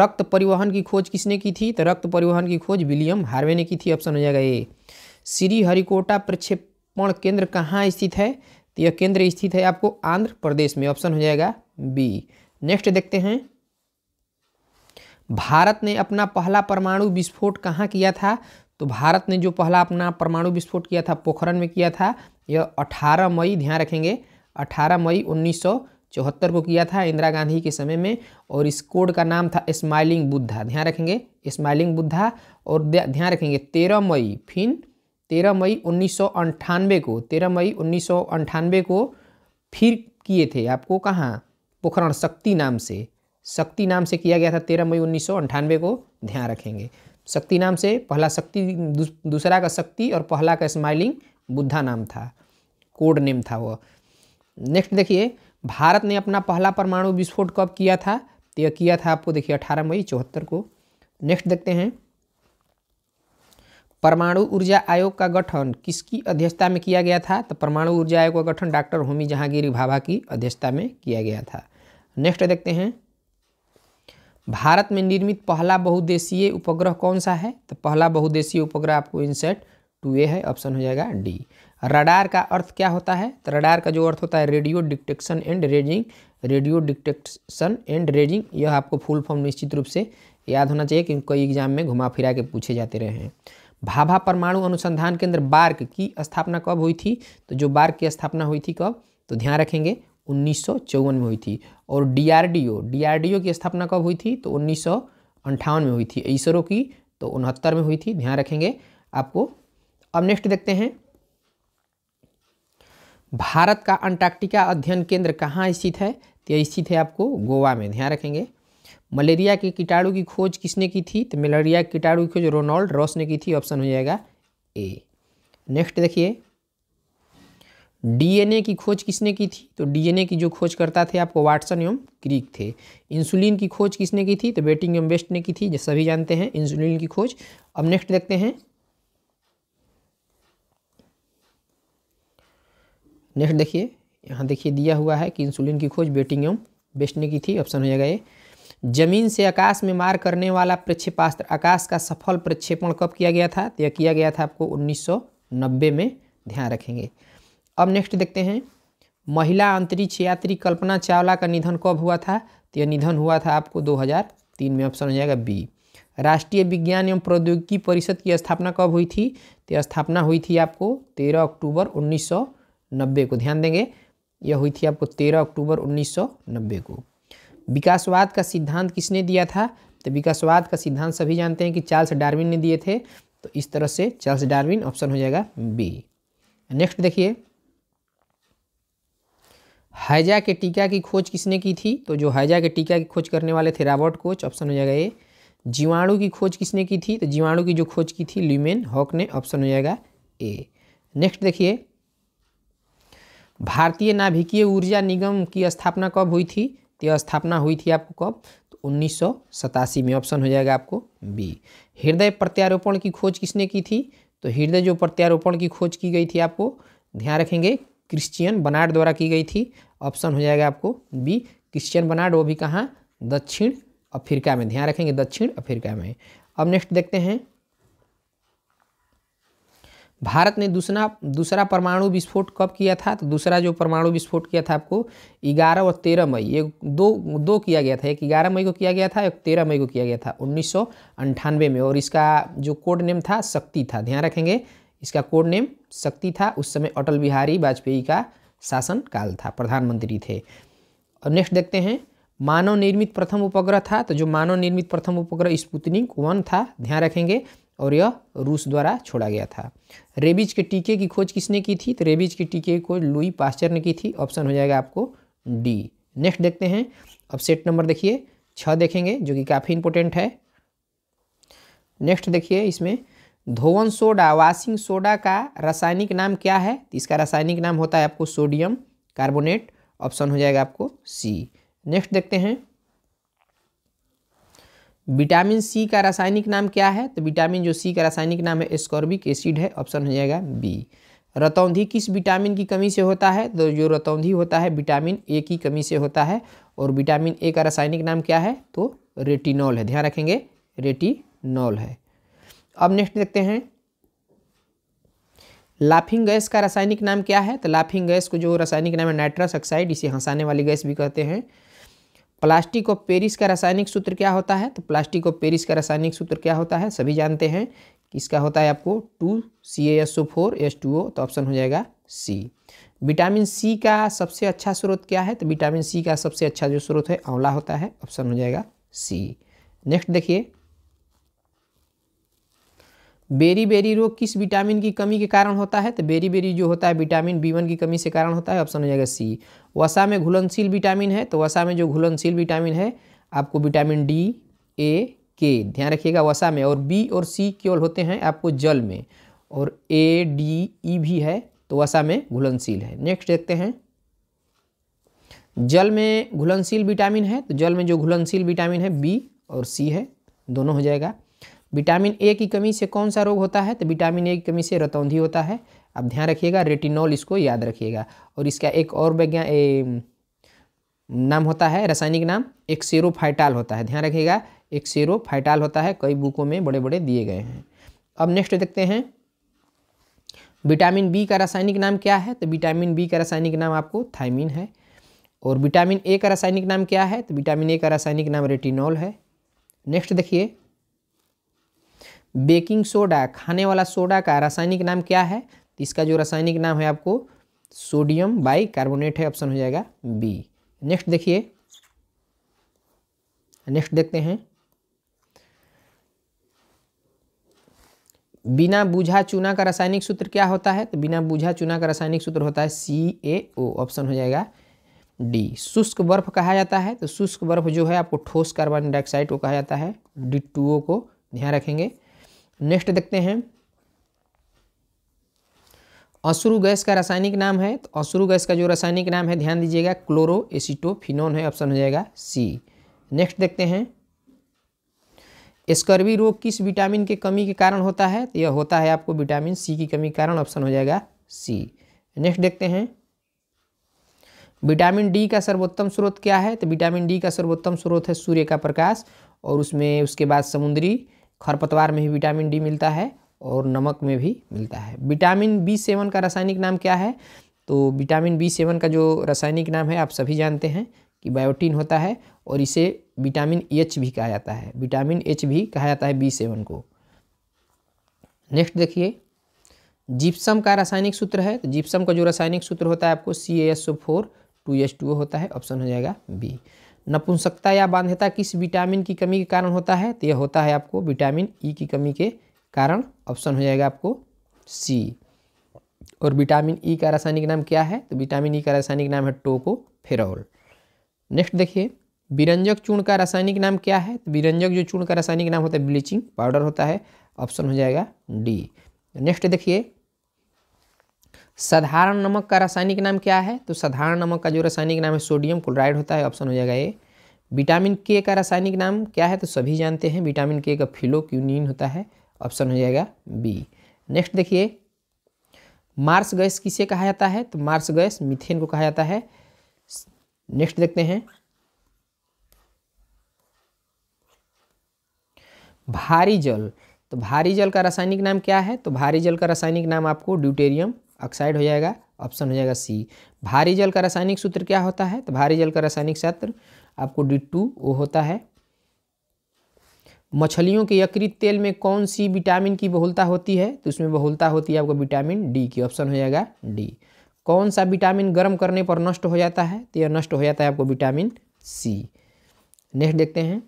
A: रक्त परिवहन की खोज किसने की थी तो रक्त परिवहन की खोज विलियम हार्वे ने की थी ऑप्शन हो जाएगा ए श्री हरिकोटा प्रक्षेपण केंद्र कहाँ स्थित है तो यह केंद्र स्थित है आपको आंध्र प्रदेश में ऑप्शन हो जाएगा बी नेक्स्ट देखते हैं भारत ने अपना पहला परमाणु विस्फोट कहाँ किया था तो भारत ने जो पहला अपना परमाणु विस्फोट किया था पोखरण में किया था यह 18 मई ध्यान रखेंगे 18 मई उन्नीस चौहत्तर को किया था इंदिरा गांधी के समय में और इस कोड का नाम था स्माइलिंग बुद्धा ध्यान रखेंगे स्माइलिंग बुद्धा और ध्यान रखेंगे तेरह मई फिन तेरह मई उन्नीस को तेरह मई उन्नीस को फिर किए थे आपको कहाँ पोखरण शक्ति नाम से शक्ति नाम से किया गया था तेरह मई उन्नीस को ध्यान रखेंगे शक्ति नाम से पहला शक्ति दूसरा का शक्ति और पहला का स्माइलिंग बुद्धा नाम था कोड नेम था वह नेक्स्ट देखिए भारत ने अपना पहला परमाणु विस्फोट कब किया था तो यह किया था आपको देखिए अठारह मई चौहत्तर को नेक्स्ट देखते हैं परमाणु ऊर्जा आयोग का गठन किसकी अध्यक्षता में किया गया था तो परमाणु ऊर्जा आयोग का गठन डॉक्टर होमी जहांगीर भाभा की अध्यक्षता में किया गया था नेक्स्ट देखते हैं भारत में निर्मित पहला बहुदेशीय उपग्रह कौन सा है तो पहला बहुदेशीय उपग्रह आपको इनसेट टू ए है ऑप्शन हो जाएगा डी रडार का अर्थ क्या होता है तो रडार का जो अर्थ होता है radio detection and ranging radio detection and ranging यह आपको फुल फॉर्म निश्चित रूप से याद होना चाहिए क्योंकि कई एग्जाम में घुमा फिरा के पूछे जाते रहे हैं भाभा परमाणु अनुसंधान केंद्र बार्क की स्थापना कब हुई थी तो जो बार्क की स्थापना हुई थी कब तो ध्यान रखेंगे उन्नीस में हुई थी और डीआरडीओ डीआरडीओ की स्थापना कब हुई थी तो उन्नीस में हुई थी इसरो की तो उनहत्तर में हुई थी ध्यान रखेंगे आपको अब नेक्स्ट देखते हैं भारत का अंटार्कटिका अध्ययन केंद्र कहाँ स्थित है तो स्थित है आपको गोवा में ध्यान रखेंगे मलेरिया के कीटाणु की खोज किसने की थी तो मलेरिया के कीटाणु की खोज रोनाल्ड रॉस ने की थी ऑप्शन हो जाएगा ए नेक्स्ट देखिए डीएनए की खोज किसने की थी तो डीएनए की जो खोज करता थे आपको वाटसन एवं क्रिक थे इंसुलिन की खोज किसने की थी तो बेटिंग एवं बेस्ट ने की थी जैसे सभी जानते हैं इंसुलिन की खोज अब नेक्स्ट देखते हैं नेक्स्ट देखिए यहाँ देखिए दिया हुआ है कि इंसुलिन की खोज बेटिंग एवं बेस्ट ने की थी ऑप्शन हो जाएगा ये जमीन से आकाश में मार करने वाला प्रक्षेपास्त्र आकाश का सफल प्रक्षेपण कब किया गया था तो यह किया गया था आपको 1990 में ध्यान रखेंगे अब नेक्स्ट देखते हैं महिला अंतरिक्ष यात्री कल्पना चावला का निधन कब हुआ था तो यह निधन हुआ था आपको 2003 में ऑप्शन हो जाएगा बी राष्ट्रीय विज्ञान एवं प्रौद्योगिकी परिषद की स्थापना कब हुई थी तो स्थापना हुई थी आपको 13 अक्टूबर 1990 को ध्यान देंगे यह हुई थी आपको 13 अक्टूबर 1990 को विकासवाद का सिद्धांत किसने दिया था तो विकासवाद का सिद्धांत सभी जानते हैं कि चार्ल्स डार्विन ने दिए थे तो इस तरह से चार्ल्स डार्विन ऑप्शन हो जाएगा बी नेक्स्ट देखिए हैजा के टीका की खोज किसने की थी तो जो हैजा के टीका की खोज करने वाले थे रॉबर्ट कोच ऑप्शन हो जाएगा ए जीवाणु की खोज किसने की थी तो जीवाणु की जो खोज की थी ल्यूमेन हॉक ने ऑप्शन हो जाएगा ए नेक्स्ट देखिए भारतीय नाभिकीय ऊर्जा निगम की स्थापना कब हुई थी तो स्थापना हुई थी आपको कब तो उन्नीस में ऑप्शन हो जाएगा आपको बी हृदय प्रत्यारोपण की खोज किसने की थी तो हृदय जो प्रत्यारोपण की खोज की गई थी आपको ध्यान रखेंगे क्रिश्चियन बनाड द्वारा की गई थी ऑप्शन हो जाएगा आपको बी क्रिश्चियन बनाड वो भी कहाँ दक्षिण अफ्रीका में ध्यान रखेंगे दक्षिण अफ्रीका में अब नेक्स्ट देखते हैं भारत ने दूसरा दूसरा परमाणु विस्फोट कब किया था तो दूसरा जो परमाणु विस्फोट किया था आपको ग्यारह और तेरह मई ये दो दो किया गया था एक ग्यारह मई को किया गया था एक तेरह मई को किया गया था उन्नीस में और इसका जो कोड नेम था शक्ति था ध्यान रखेंगे इसका कोड नेम शक्ति था उस समय अटल बिहारी वाजपेयी का शासन काल था प्रधानमंत्री थे और नेक्स्ट देखते हैं मानव निर्मित प्रथम उपग्रह था तो जो मानव निर्मित प्रथम उपग्रह स्पुतनिक वन था ध्यान रखेंगे और यह रूस द्वारा छोड़ा गया था रेबीज के टीके की खोज किसने की थी तो रेबीज के टीके को लुई पास्चर ने की थी ऑप्शन हो जाएगा आपको डी नेक्स्ट देखते हैं अब सेट नंबर देखिए छः देखेंगे जो कि काफ़ी इंपॉर्टेंट है नेक्स्ट देखिए इसमें धोवन सोडा वाशिंग सोडा का रासायनिक नाम क्या है तो इसका रासायनिक नाम होता है आपको सोडियम कार्बोनेट ऑप्शन हो जाएगा आपको सी नेक्स्ट देखते हैं विटामिन सी का रासायनिक नाम क्या है तो विटामिन जो सी का रासायनिक नाम है स्कॉर्बिक एसिड है ऑप्शन हो जाएगा बी रतौंधी किस विटामिन की कमी से होता है तो जो रतौंधी होता है विटामिन ए की कमी से होता है और विटामिन ए का रासायनिक नाम क्या है तो रेटिनॉल है ध्यान रखेंगे रेटिनॉल है अब नेक्स्ट देखते हैं लाफिंग गैस का रासायनिक नाम क्या है तो लाफिंग गैस को जो रासायनिक नाम है नाइट्रस ऑक्साइड इसे हंसाने वाली गैस भी कहते हैं प्लास्टिक ऑफ पेरिस का रासायनिक सूत्र क्या होता है तो प्लास्टिक ऑफ पेरिस का रासायनिक सूत्र क्या होता है सभी जानते हैं कि इसका होता है आपको two C S O four S two O तो ऑप्शन हो जाएगा सी विटामिन सी का सबसे अच्छा स्रोत क्या है तो विटामिन सी का सबसे अच्छा जो स्रोत है आंवला होता है ऑप्शन हो जाएगा सी नेक्स्ट देखिए बेरी बेरी रोग किस विटामिन की कमी के कारण होता है तो बेरी बेरी जो होता है विटामिन बी वन की कमी से कारण होता है ऑप्शन हो जाएगा सी वसा में घुलनशील विटामिन है तो वसा में जो घुलनशील विटामिन है आपको विटामिन डी ए के ध्यान रखिएगा वसा में और बी और सी केवल होते हैं आपको जल में और ए डी ई भी है तो वसा में घुलनशील है नेक्स्ट देखते हैं जल में घुलनशील विटामिन है तो जल में जो घुलनशील विटामिन है बी और सी है दोनों हो जाएगा विटामिन ए की कमी से कौन सा रोग होता है तो विटामिन ए की कमी से रतौंधी होता है अब ध्यान रखिएगा रेटिनॉल इसको याद रखिएगा और इसका एक और वैज्ञान नाम होता है रासायनिक नाम एक्सेरोफाइटाल होता है ध्यान रखिएगा एक्सेरोफाइटाल होता है कई बुकों में बड़े बड़े दिए गए हैं अब नेक्स्ट देखते हैं विटामिन बी का रासायनिक नाम क्या है तो विटामिन बी का रासायनिक नाम आपको थाइमिन है और विटामिन ए का रासायनिक नाम क्या है तो विटामिन ए का रासायनिक नाम रेटिनॉल है नेक्स्ट देखिए बेकिंग सोडा खाने वाला सोडा का रासायनिक नाम क्या है तो इसका जो रासायनिक नाम है आपको सोडियम बाई कार्बोनेट है ऑप्शन हो जाएगा बी नेक्स्ट देखिए नेक्स्ट देखते हैं बिना बूझा चूना का रासायनिक सूत्र क्या होता है तो बिना बूझा चूना का रासायनिक सूत्र होता है सी ए ओ ऑप्शन हो जाएगा डी शुष्क बर्फ कहा जाता है तो शुष्क बर्फ जो है आपको ठोस कार्बन डाइऑक्साइड को कहा जाता है डी टू ओ को ध्यान रखेंगे नेक्स्ट देखते हैं अश्रु गैस का रासायनिक नाम है तो अश्रु गैस का जो रासायनिक नाम है ध्यान दीजिएगा क्लोरो एसिटोफिनोन है ऑप्शन हो जाएगा सी नेक्स्ट देखते हैं स्कर्वी रोग किस विटामिन के कमी के कारण होता है तो यह होता है आपको विटामिन सी की कमी के कारण ऑप्शन हो जाएगा सी नेक्स्ट देखते हैं विटामिन डी का सर्वोत्तम स्रोत क्या है तो विटामिन डी का सर्वोत्तम स्रोत है सूर्य का प्रकाश और उसमें उसके बाद समुद्री खरपतवार में भी विटामिन डी मिलता है और नमक में भी मिलता है विटामिन बी सेवन का रासायनिक नाम क्या है तो विटामिन बी सेवन का जो रासायनिक नाम है आप सभी जानते हैं कि बायोटिन होता है और इसे विटामिन एच भी कहा जाता है विटामिन एच भी कहा जाता है बी सेवन को नेक्स्ट देखिए जिप्सम का रासायनिक सूत्र है तो जिप्सम का जो रासायनिक सूत्र होता है आपको C A S O four two H two होता है ऑप्शन हो जाएगा बी नपुंसकता या बांध्यता किस विटामिन की कमी के कारण होता है तो यह होता है आपको विटामिन ई e की कमी के कारण ऑप्शन हो जाएगा आपको सी और विटामिन ई e का रासायनिक नाम क्या है तो विटामिन ई e का रासायनिक नाम है टोको फेरोल नेक्स्ट देखिए विरंजक चूर्ण का रासायनिक नाम क्या है तो विरंजक जो चूर्ण का रासायनिक नाम होता है ब्लीचिंग पाउडर होता है ऑप्शन हो जाएगा डी नेक्स्ट देखिए साधारण नमक का रासायनिक नाम क्या है तो साधारण नमक का जो रासायनिक नाम है सोडियम क्लोराइड होता है ऑप्शन हो जाएगा ए विटामिन के का रासायनिक नाम क्या है तो सभी जानते हैं विटामिन के का फिलोक्यूनिन होता है ऑप्शन हो जाएगा बी नेक्स्ट देखिए मार्स गैस किसे कहा जाता है तो मार्स गैस मिथेन को कहा जाता है नेक्स्ट देखते हैं भारी जल तो भारी जल का रासायनिक नाम क्या है तो भारी जल का रासायनिक नाम आपको ड्यूटेरियम ऑक्साइड हो जाएगा ऑप्शन हो जाएगा सी भारी जल का रासायनिक सूत्र क्या होता है तो भारी जल का रासायनिक सूत्र आपको डी टू ओ होता है मछलियों के यकृत तेल में कौन सी विटामिन की बहुलता होती है तो उसमें बहुलता होती है आपको विटामिन डी की ऑप्शन हो जाएगा डी कौन सा विटामिन गर्म करने पर नष्ट हो जाता है तो यह नष्ट हो जाता है आपको विटामिन सी नेक्स्ट देखते हैं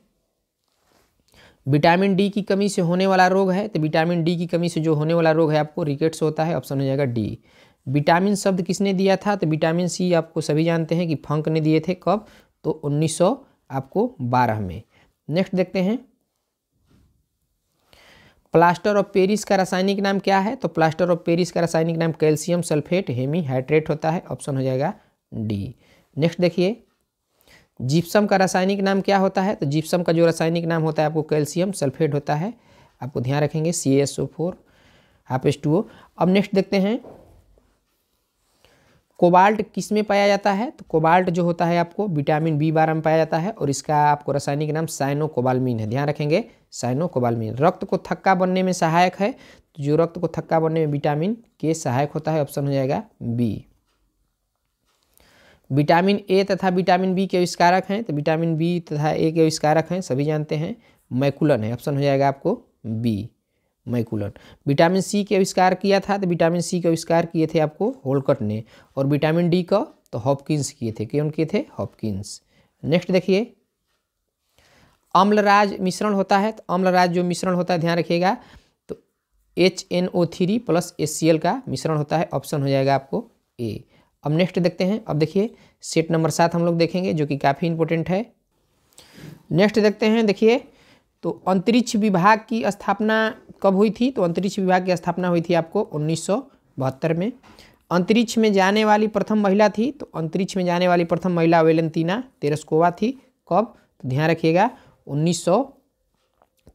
A: विटामिन डी की कमी से होने वाला रोग है तो विटामिन डी की कमी से जो होने वाला रोग है आपको रिकेट्स होता है ऑप्शन हो जाएगा डी विटामिन शब्द किसने दिया था तो विटामिन सी आपको सभी जानते हैं कि फंक ने दिए थे कब तो 1900 आपको 12 में नेक्स्ट देखते हैं प्लास्टर ऑफ पेरिस का रासायनिक नाम क्या है तो प्लास्टर ऑफ पेरिस का रासायनिक नाम कैल्शियम सल्फेट हेमी होता है ऑप्शन हो जाएगा डी नेक्स्ट देखिए जिप्सम का रासायनिक नाम क्या होता है तो जिप्सम का जो रासायनिक नाम होता है आपको कैल्शियम सल्फेट होता है आपको ध्यान रखेंगे C S O four half S two O अब नेक्स्ट देखते हैं कोबाल्ट किस में पाया जाता है तो कोबाल्ट जो होता है आपको विटामिन बी बारह में पाया जाता है और इसका आपको रासायनिक नाम साइनो कोबालमीन है ध्यान रखेंगे साइनो कोबालमीन रक्त को थक्का बनने में सहायक है तो जो रक्त को थक्का बनने में विटामिन के सहायक होता है ऑप्शन हो जाएगा बी विटामिन ए तथा विटामिन बी के आविष्कारक हैं तो विटामिन बी तथा ए के आविष्कारक हैं सभी जानते हैं मैकुलन है ऑप्शन हो जाएगा आपको बी मैकुलन विटामिन सी के आविष्कार किया था तो विटामिन सी के आविष्कार किए थे आपको होलकट ने और विटामिन डी का तो हॉपकिंस किए थे क्यों किए थे हॉपकिंस नेक्स्ट देखिए अम्लराज मिश्रण होता है तो अम्लराज जो मिश्रण होता है ध्यान रखिएगा तो H N O three plus S C L का मिश्रण होता है ऑप्शन हो जाएगा आपको ए अब नेक्स्ट देखते हैं अब देखिए सेट नंबर सात हम लोग देखेंगे जो कि काफ़ी इंपॉर्टेंट है नेक्स्ट देखते हैं देखिए तो अंतरिक्ष विभाग की स्थापना कब हुई थी तो अंतरिक्ष विभाग की स्थापना हुई थी आपको उन्नीस में अंतरिक्ष में जाने वाली प्रथम महिला थी तो अंतरिक्ष में जाने वाली प्रथम महिला वेलेंटीना तेरस्कोवा थी कब तो ध्यान रखिएगा उन्नीस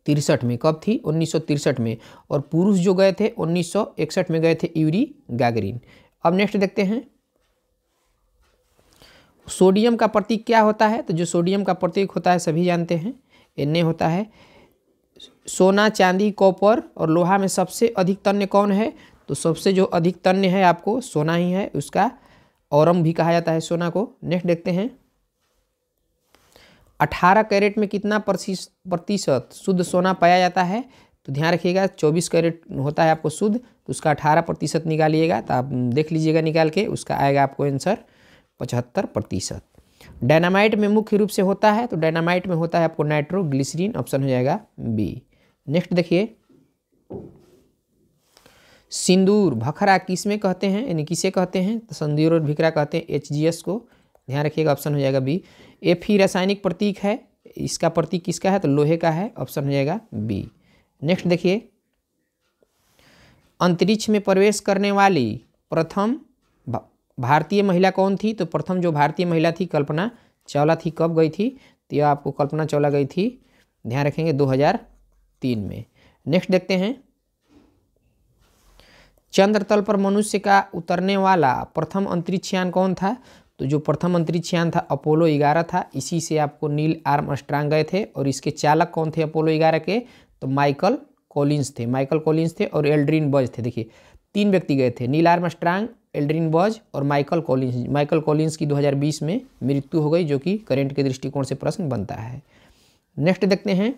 A: तिरसठ में कब थी उन्नीस में और पुरुष जो गए थे उन्नीस में गए थे यूरी गागरीन अब नेक्स्ट देखते हैं सोडियम का प्रतीक क्या होता है तो जो सोडियम का प्रतीक होता है सभी जानते हैं एन होता है सोना चांदी कॉपर और लोहा में सबसे अधिक तन्य कौन है तो सबसे जो अधिक तन्य है आपको सोना ही है उसका औरम भी कहा जाता है सोना को नेक्स्ट देखते हैं अठारह कैरेट में कितना प्रतिशत शुद्ध सोना पाया जाता है तो ध्यान रखिएगा चौबीस कैरेट होता है आपको शुद्ध तो उसका अठारह प्रतिशत निकालिएगा तो आप देख लीजिएगा निकाल के उसका आएगा आपको आंसर पचहत्तर प्रतिशत डायनामाइट में मुख्य रूप से होता है तो डायनामाइट में होता है आपको नाइट्रोग्लिसरीन ऑप्शन हो जाएगा बी नेक्स्ट देखिए सिंदूर भखरा किस में कहते हैं यानी किसे कहते हैं तो सिंदूर और भिखरा कहते हैं एच को ध्यान रखिएगा ऑप्शन हो जाएगा बी एफ ही रासायनिक प्रतीक है इसका प्रतीक किसका है तो लोहे का है ऑप्शन हो जाएगा बी नेक्स्ट देखिए अंतरिक्ष में प्रवेश करने वाली प्रथम भारतीय महिला कौन थी तो प्रथम जो भारतीय महिला थी कल्पना चावला थी कब गई थी तो यह आपको कल्पना चावला गई थी ध्यान रखेंगे 2003 में नेक्स्ट देखते हैं चंद्रतल पर मनुष्य का उतरने वाला प्रथम अंतरिक्ष यान कौन था तो जो प्रथम अंतरिक्ष यान था अपोलो ग्यारह था इसी से आपको नील आर्म स्ट्रांग गए थे और इसके चालक कौन थे अपोलो ग्यारह के तो माइकल कॉलिंस थे माइकल कॉलिंस थे और एल्ड्रीन बज थे देखिए तीन व्यक्ति गए थे Neil Armstrong Aldrin Buzz और माइकल कॉलिंस माइकल कॉलिंस की 2020 में मृत्यु हो गई जो कि करंट के दृष्टिकोण से प्रश्न बनता है नेक्स्ट देखते हैं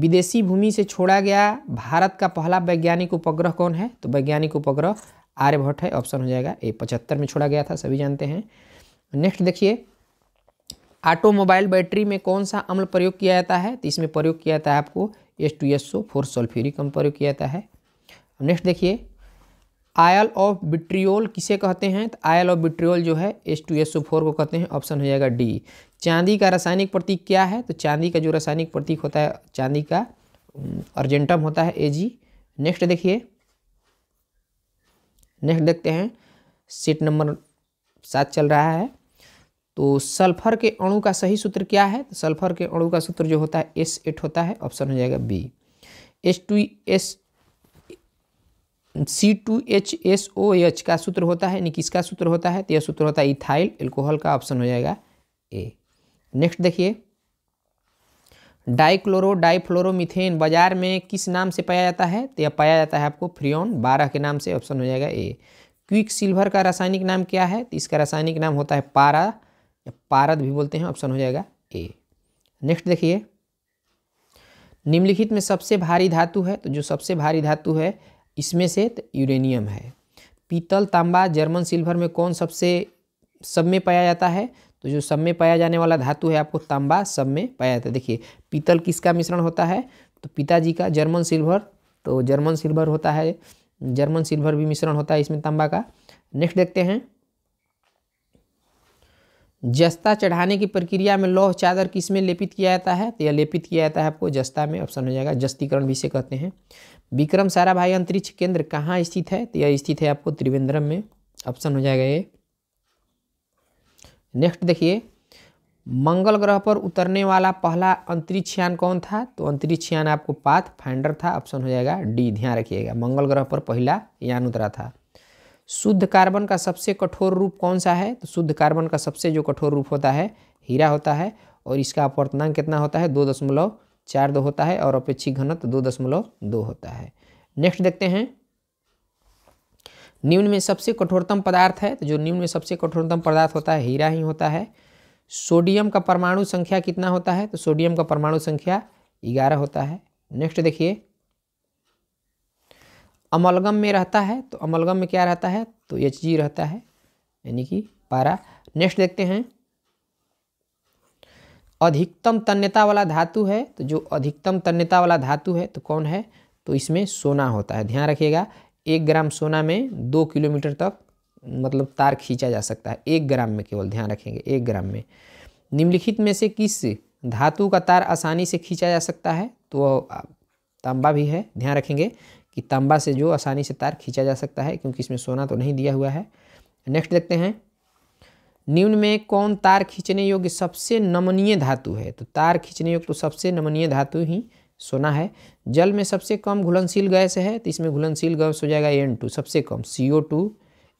A: विदेशी भूमि से छोड़ा गया भारत का पहला वैज्ञानिक उपग्रह कौन है तो वैज्ञानिक उपग्रह आर्यभट्ट है ऑप्शन हो जाएगा ए पचहत्तर में छोड़ा गया था सभी जानते हैं नेक्स्ट देखिए ऑटोमोबाइल बैटरी में कौन सा अम्ल प्रयोग किया जाता है तो इसमें प्रयोग किया जाता है आपको S two S O four sulphuric अम्ल प्रयोग किया जाता है नेक्स्ट देखिए आयल ऑफ बिट्रियोल किसे कहते हैं तो आयल ऑफ बिट्रियोल जो है एस टू एस फोर को कहते हैं ऑप्शन हो जाएगा डी चांदी का रासायनिक प्रतीक क्या है तो चांदी का जो रासायनिक प्रतीक होता है चांदी का अर्जेंटम होता है ए जी नेक्स्ट देखिए नेक्स्ट देखते हैं सीट नंबर सात चल रहा है तो सल्फर के अणु का सही सूत्र क्या है तो सल्फर के अणु का सूत्र जो होता है एस एट होता है ऑप्शन हो जाएगा B S two S C two H S O H का सूत्र होता है यानी किसका सूत्र होता है तो यह सूत्र होता है इथाइल एल्कोहल का ऑप्शन हो जाएगा ए नेक्स्ट देखिए डाइक्लोरो डाइफ्लोरोमिथेन बाजार में किस नाम से पाया जाता है तो यह पाया जाता है आपको फ्रियोन बारह के नाम से ऑप्शन हो जाएगा ए क्विक सिल्वर का रासायनिक नाम क्या है तो इसका रासायनिक नाम होता है पारा या पारद भी बोलते हैं ऑप्शन हो जाएगा ए नेक्स्ट देखिए निम्नलिखित में सबसे भारी धातु है तो जो सबसे भारी धातु है इसमें से यूरेनियम है पीतल तांबा जर्मन सिल्वर में कौन सबसे सब में पाया जाता है तो जो सब में पाया जाने वाला धातु है आपको तांबा सब में पाया जाता है देखिए पीतल किसका मिश्रण होता है तो पिताजी का जर्मन सिल्वर तो जर्मन सिल्वर होता है जर्मन सिल्वर भी मिश्रण होता है इसमें तांबा का नेक्स्ट देखते हैं जस्ता चढ़ाने की प्रक्रिया में लौह चादर किस में लेपित किया जाता है तो यह लेपित किया जाता है आपको जस्ता में ऑप्शन हो जाएगा जस्तीकरण भी इसे कहते हैं विक्रम साराभाई अंतरिक्ष केंद्र कहाँ स्थित है तो यह स्थित है आपको त्रिवेंद्रम में ऑप्शन हो जाएगा ये नेक्स्ट देखिए मंगल ग्रह पर उतरने वाला पहला अंतरिक्ष यान कौन था तो अंतरिक्ष यान आपको पाथ फाइंडर था ऑप्शन हो जाएगा डी ध्यान रखिएगा मंगल ग्रह पर पहला यान उतरा था शुद्ध कार्बन का सबसे कठोर रूप कौन सा है तो शुद्ध कार्बन का सबसे जो कठोर रूप होता है हीरा होता है और इसका अपवर्तनांक कितना होता है दो दशमलव चार दो होता है और अपेक्षिक घनत्व दो दशमलव दो होता है नेक्स्ट देखते हैं निम्न में सबसे कठोरतम पदार्थ है तो जो निम्न में सबसे कठोरतम पदार्थ होता है हीरा ही होता है सोडियम का परमाणु संख्या कितना होता है तो सोडियम का परमाणु संख्या ग्यारह होता है नेक्स्ट देखिए अमलगम में रहता है तो अमलगम में क्या रहता है तो एच जी रहता है यानी कि पारा नेक्स्ट देखते हैं अधिकतम तन्यता वाला धातु है तो जो अधिकतम तन्यता वाला धातु है तो कौन है तो इसमें सोना होता है ध्यान रखिएगा एक ग्राम सोना में दो किलोमीटर तक मतलब तार खींचा जा सकता है एक ग्राम में केवल ध्यान रखेंगे एक ग्राम में निम्नलिखित में से किस धातु का तार आसानी से खींचा जा सकता है तो तांबा भी है ध्यान रखेंगे कि तांबा से जो आसानी से तार खींचा जा सकता है क्योंकि इसमें सोना तो नहीं दिया हुआ है नेक्स्ट देखते हैं निम्न में कौन तार खींचने योग्य सबसे नमनीय धातु है तो तार खींचने योग्य तो सबसे नमनीय धातु ही सोना है जल में सबसे कम घुलनशील गैस है तो इसमें घुलनशील गैस हो जाएगा एन टू सबसे कम C O two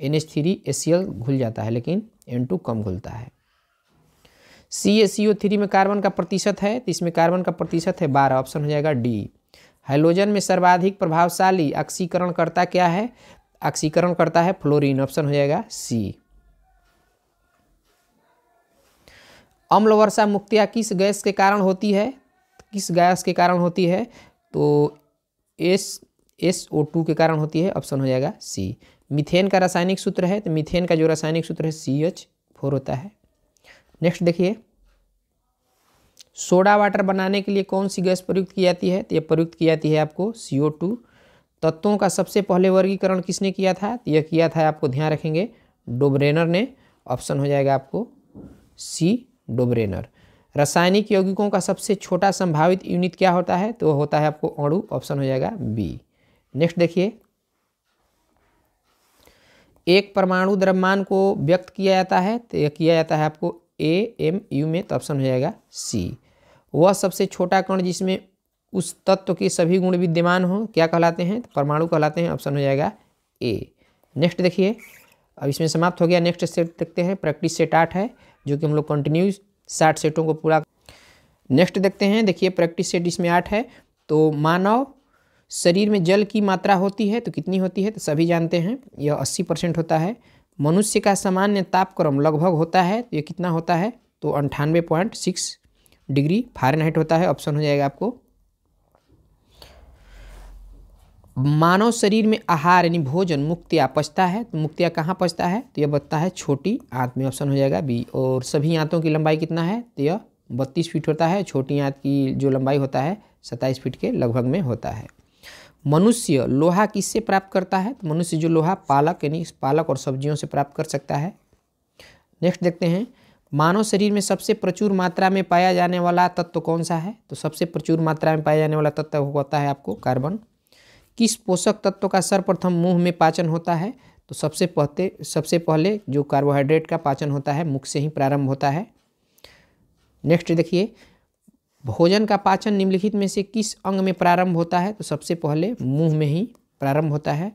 A: N H three A C L घुल जाता है लेकिन एन टू कम घुलता है सी ए सी ओ थ्री में कार्बन का प्रतिशत है तो इसमें कार्बन का प्रतिशत है बारह ऑप्शन हो जाएगा डी हाइलोजन में सर्वाधिक प्रभावशाली ऑक्सीकरण करता क्या है ऑक्सीकरण करता है फ्लोरीन ऑप्शन हो जाएगा सी अम्ल वर्षा मुक्तिया किस गैस के कारण होती है किस गैस के कारण होती है तो एस एस ओ टू के कारण होती है ऑप्शन हो जाएगा सी मिथेन का रासायनिक सूत्र है तो मिथेन का जो रासायनिक सूत्र है सी एच फोर होता है नेक्स्ट देखिए सोडा वाटर बनाने के लिए कौन सी गैस प्रयुक्त की जाती है तो यह प्रयुक्त की जाती है आपको सी ओ टू तत्वों का सबसे पहले वर्गीकरण किसने किया था तो यह किया था आपको ध्यान रखेंगे डोब्रेनर ने ऑप्शन हो जाएगा आपको सी डोब्रेनर रासायनिक यौगिकों का सबसे छोटा संभावित यूनिट क्या होता है तो होता है आपको अणु ऑप्शन हो जाएगा बी नेक्स्ट देखिए एक परमाणु द्रव्यमान को व्यक्त किया जाता है तो किया जाता है आपको ए एम यू में तो ऑप्शन हो जाएगा सी वह सबसे छोटा कण जिसमें उस तत्व के सभी गुण विद्यमान हो क्या कहलाते हैं तो परमाणु कहलाते हैं ऑप्शन हो जाएगा ए नेक्स्ट देखिए अब इसमें समाप्त हो गया नेक्स्ट सेट देखते हैं प्रैक्टिस सेट आठ है जो कि हम लोग कंटिन्यू साठ सेटों को पूरा नेक्स्ट देखते हैं देखिए प्रैक्टिस सेट इसमें आठ है तो मानव शरीर में जल की मात्रा होती है तो कितनी होती है तो सभी जानते हैं यह अस्सी परसेंट होता है मनुष्य का सामान्य तापक्रम लगभग होता है तो ये कितना होता है तो अंठानवे पॉइंट सिक्स डिग्री फारेनहाइट होता है ऑप्शन हो जाएगा आपको मानव शरीर में आहार यानी भोजन मुक्तिया पचता है तो मुक्तिया कहाँ पचता है तो यह बचता है छोटी आंत में ऑप्शन हो जाएगा बी और सभी आंतों की लंबाई कितना है तो यह बत्तीस फीट होता है छोटी आंत की जो लंबाई होता है सत्ताईस फीट के लगभग में होता है मनुष्य लोहा किससे प्राप्त करता है तो मनुष्य जो लोहा पालक यानी पालक और सब्जियों से प्राप्त कर सकता है नेक्स्ट देखते हैं मानव शरीर में सबसे प्रचुर मात्रा में पाया जाने वाला तत्व कौन सा है तो सबसे प्रचुर मात्रा में पाया जाने वाला तत्व होता है आपको कार्बन किस पोषक तत्व का सर्वप्रथम मुंह में पाचन होता है तो सबसे पहते सबसे पहले जो कार्बोहाइड्रेट का पाचन होता है मुख से ही प्रारंभ होता है नेक्स्ट देखिए भोजन का पाचन निम्नलिखित में से किस अंग में प्रारंभ होता है तो सबसे पहले मुंह में ही प्रारंभ होता है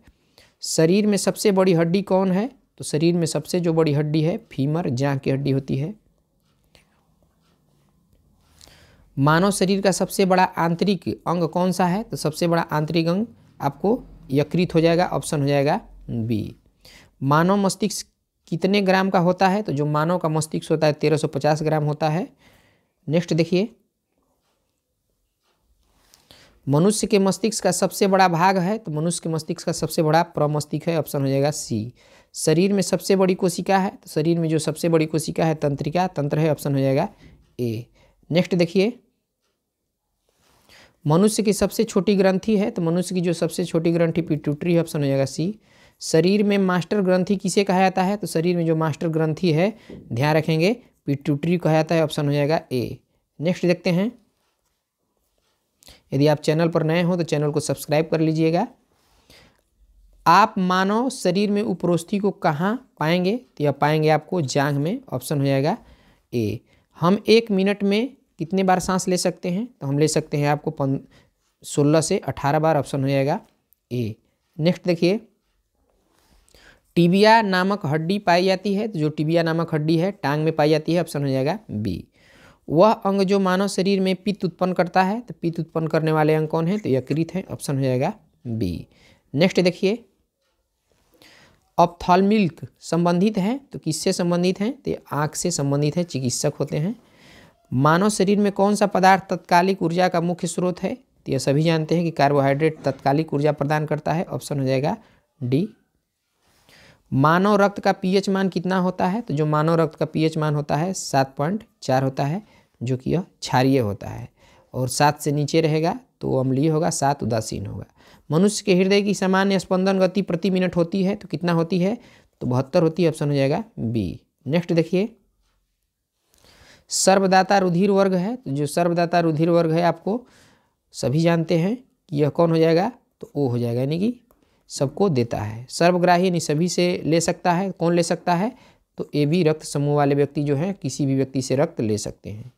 A: शरीर में सबसे बड़ी हड्डी कौन है तो शरीर में सबसे जो बड़ी हड्डी है फीमर जहाँ की हड्डी होती है मानव शरीर का सबसे बड़ा आंतरिक अंग कौन सा है तो सबसे बड़ा आंतरिक अंग आपको यकृत हो जाएगा ऑप्शन हो जाएगा बी मानव मस्तिष्क कितने ग्राम का होता है तो जो मानव का मस्तिष्क होता है 1350 ग्राम होता है नेक्स्ट देखिए मनुष्य के मस्तिष्क का सबसे बड़ा भाग है तो मनुष्य के मस्तिष्क का सबसे बड़ा प्रमस्तिष्क है ऑप्शन हो जाएगा सी शरीर में सबसे बड़ी कोशिका है तो शरीर में जो सबसे बड़ी कोशिका है तंत्रिका तंत्र है ऑप्शन हो जाएगा ए नेक्स्ट देखिए मनुष्य की सबसे छोटी ग्रंथि है तो मनुष्य की जो सबसे छोटी ग्रंथि पिट्यूटरी ऑप्शन हो जाएगा सी शरीर में मास्टर ग्रंथि किसे कहा जाता है तो शरीर में जो मास्टर ग्रंथि है ध्यान रखेंगे पिट्यूटरी कहा जाता है ऑप्शन हो जाएगा ए नेक्स्ट देखते हैं यदि आप चैनल पर नए हों तो चैनल को सब्सक्राइब कर लीजिएगा आप मानव शरीर में उपरोस्थि को कहाँ पाएंगे तो यह पाएंगे आपको जांघ में ऑप्शन हो जाएगा ए हम एक मिनट में कितने बार सांस ले सकते हैं तो हम ले सकते हैं आपको पन सोलह से अठारह बार ऑप्शन हो जाएगा ए नेक्स्ट देखिए टिबिया नामक हड्डी पाई जाती है तो जो टिबिया नामक हड्डी है टांग में पाई जाती है ऑप्शन हो जाएगा बी वह अंग जो मानव शरीर में पित्त उत्पन्न करता है तो पित्त उत्पन्न करने वाले अंग कौन है तो यकृत है ऑप्शन हो जाएगा बी नेक्स्ट देखिए ऑप्थॉल मिल्क संबंधित है तो किससे संबंधित हैं तो आँख से संबंधित है चिकित्सक होते हैं मानव शरीर में कौन सा पदार्थ तत्कालिक ऊर्जा का मुख्य स्रोत है तो यह सभी जानते हैं कि कार्बोहाइड्रेट तत्कालिक ऊर्जा प्रदान करता है ऑप्शन हो जाएगा डी मानव रक्त का पीएच मान कितना होता है तो जो मानव रक्त का पीएच मान होता है सात पॉइंट चार होता है जो कि यह क्षारिय होता है और सात से नीचे रहेगा तो अम्लीय होगा सात उदासीन होगा मनुष्य के हृदय की सामान्य स्पंदन गति प्रति मिनट होती है तो कितना होती है तो बहत्तर होती है ऑप्शन हो जाएगा बी नेक्स्ट देखिए सर्वदाता रुधिर वर्ग है तो जो सर्वदाता रुधिर वर्ग है आपको सभी जानते हैं कि यह कौन हो जाएगा तो ओ हो जाएगा यानी कि सबको देता है सर्वग्राही यानी सभी से ले सकता है कौन ले सकता है तो ए बी रक्त समूह वाले व्यक्ति जो हैं किसी भी व्यक्ति से रक्त ले सकते हैं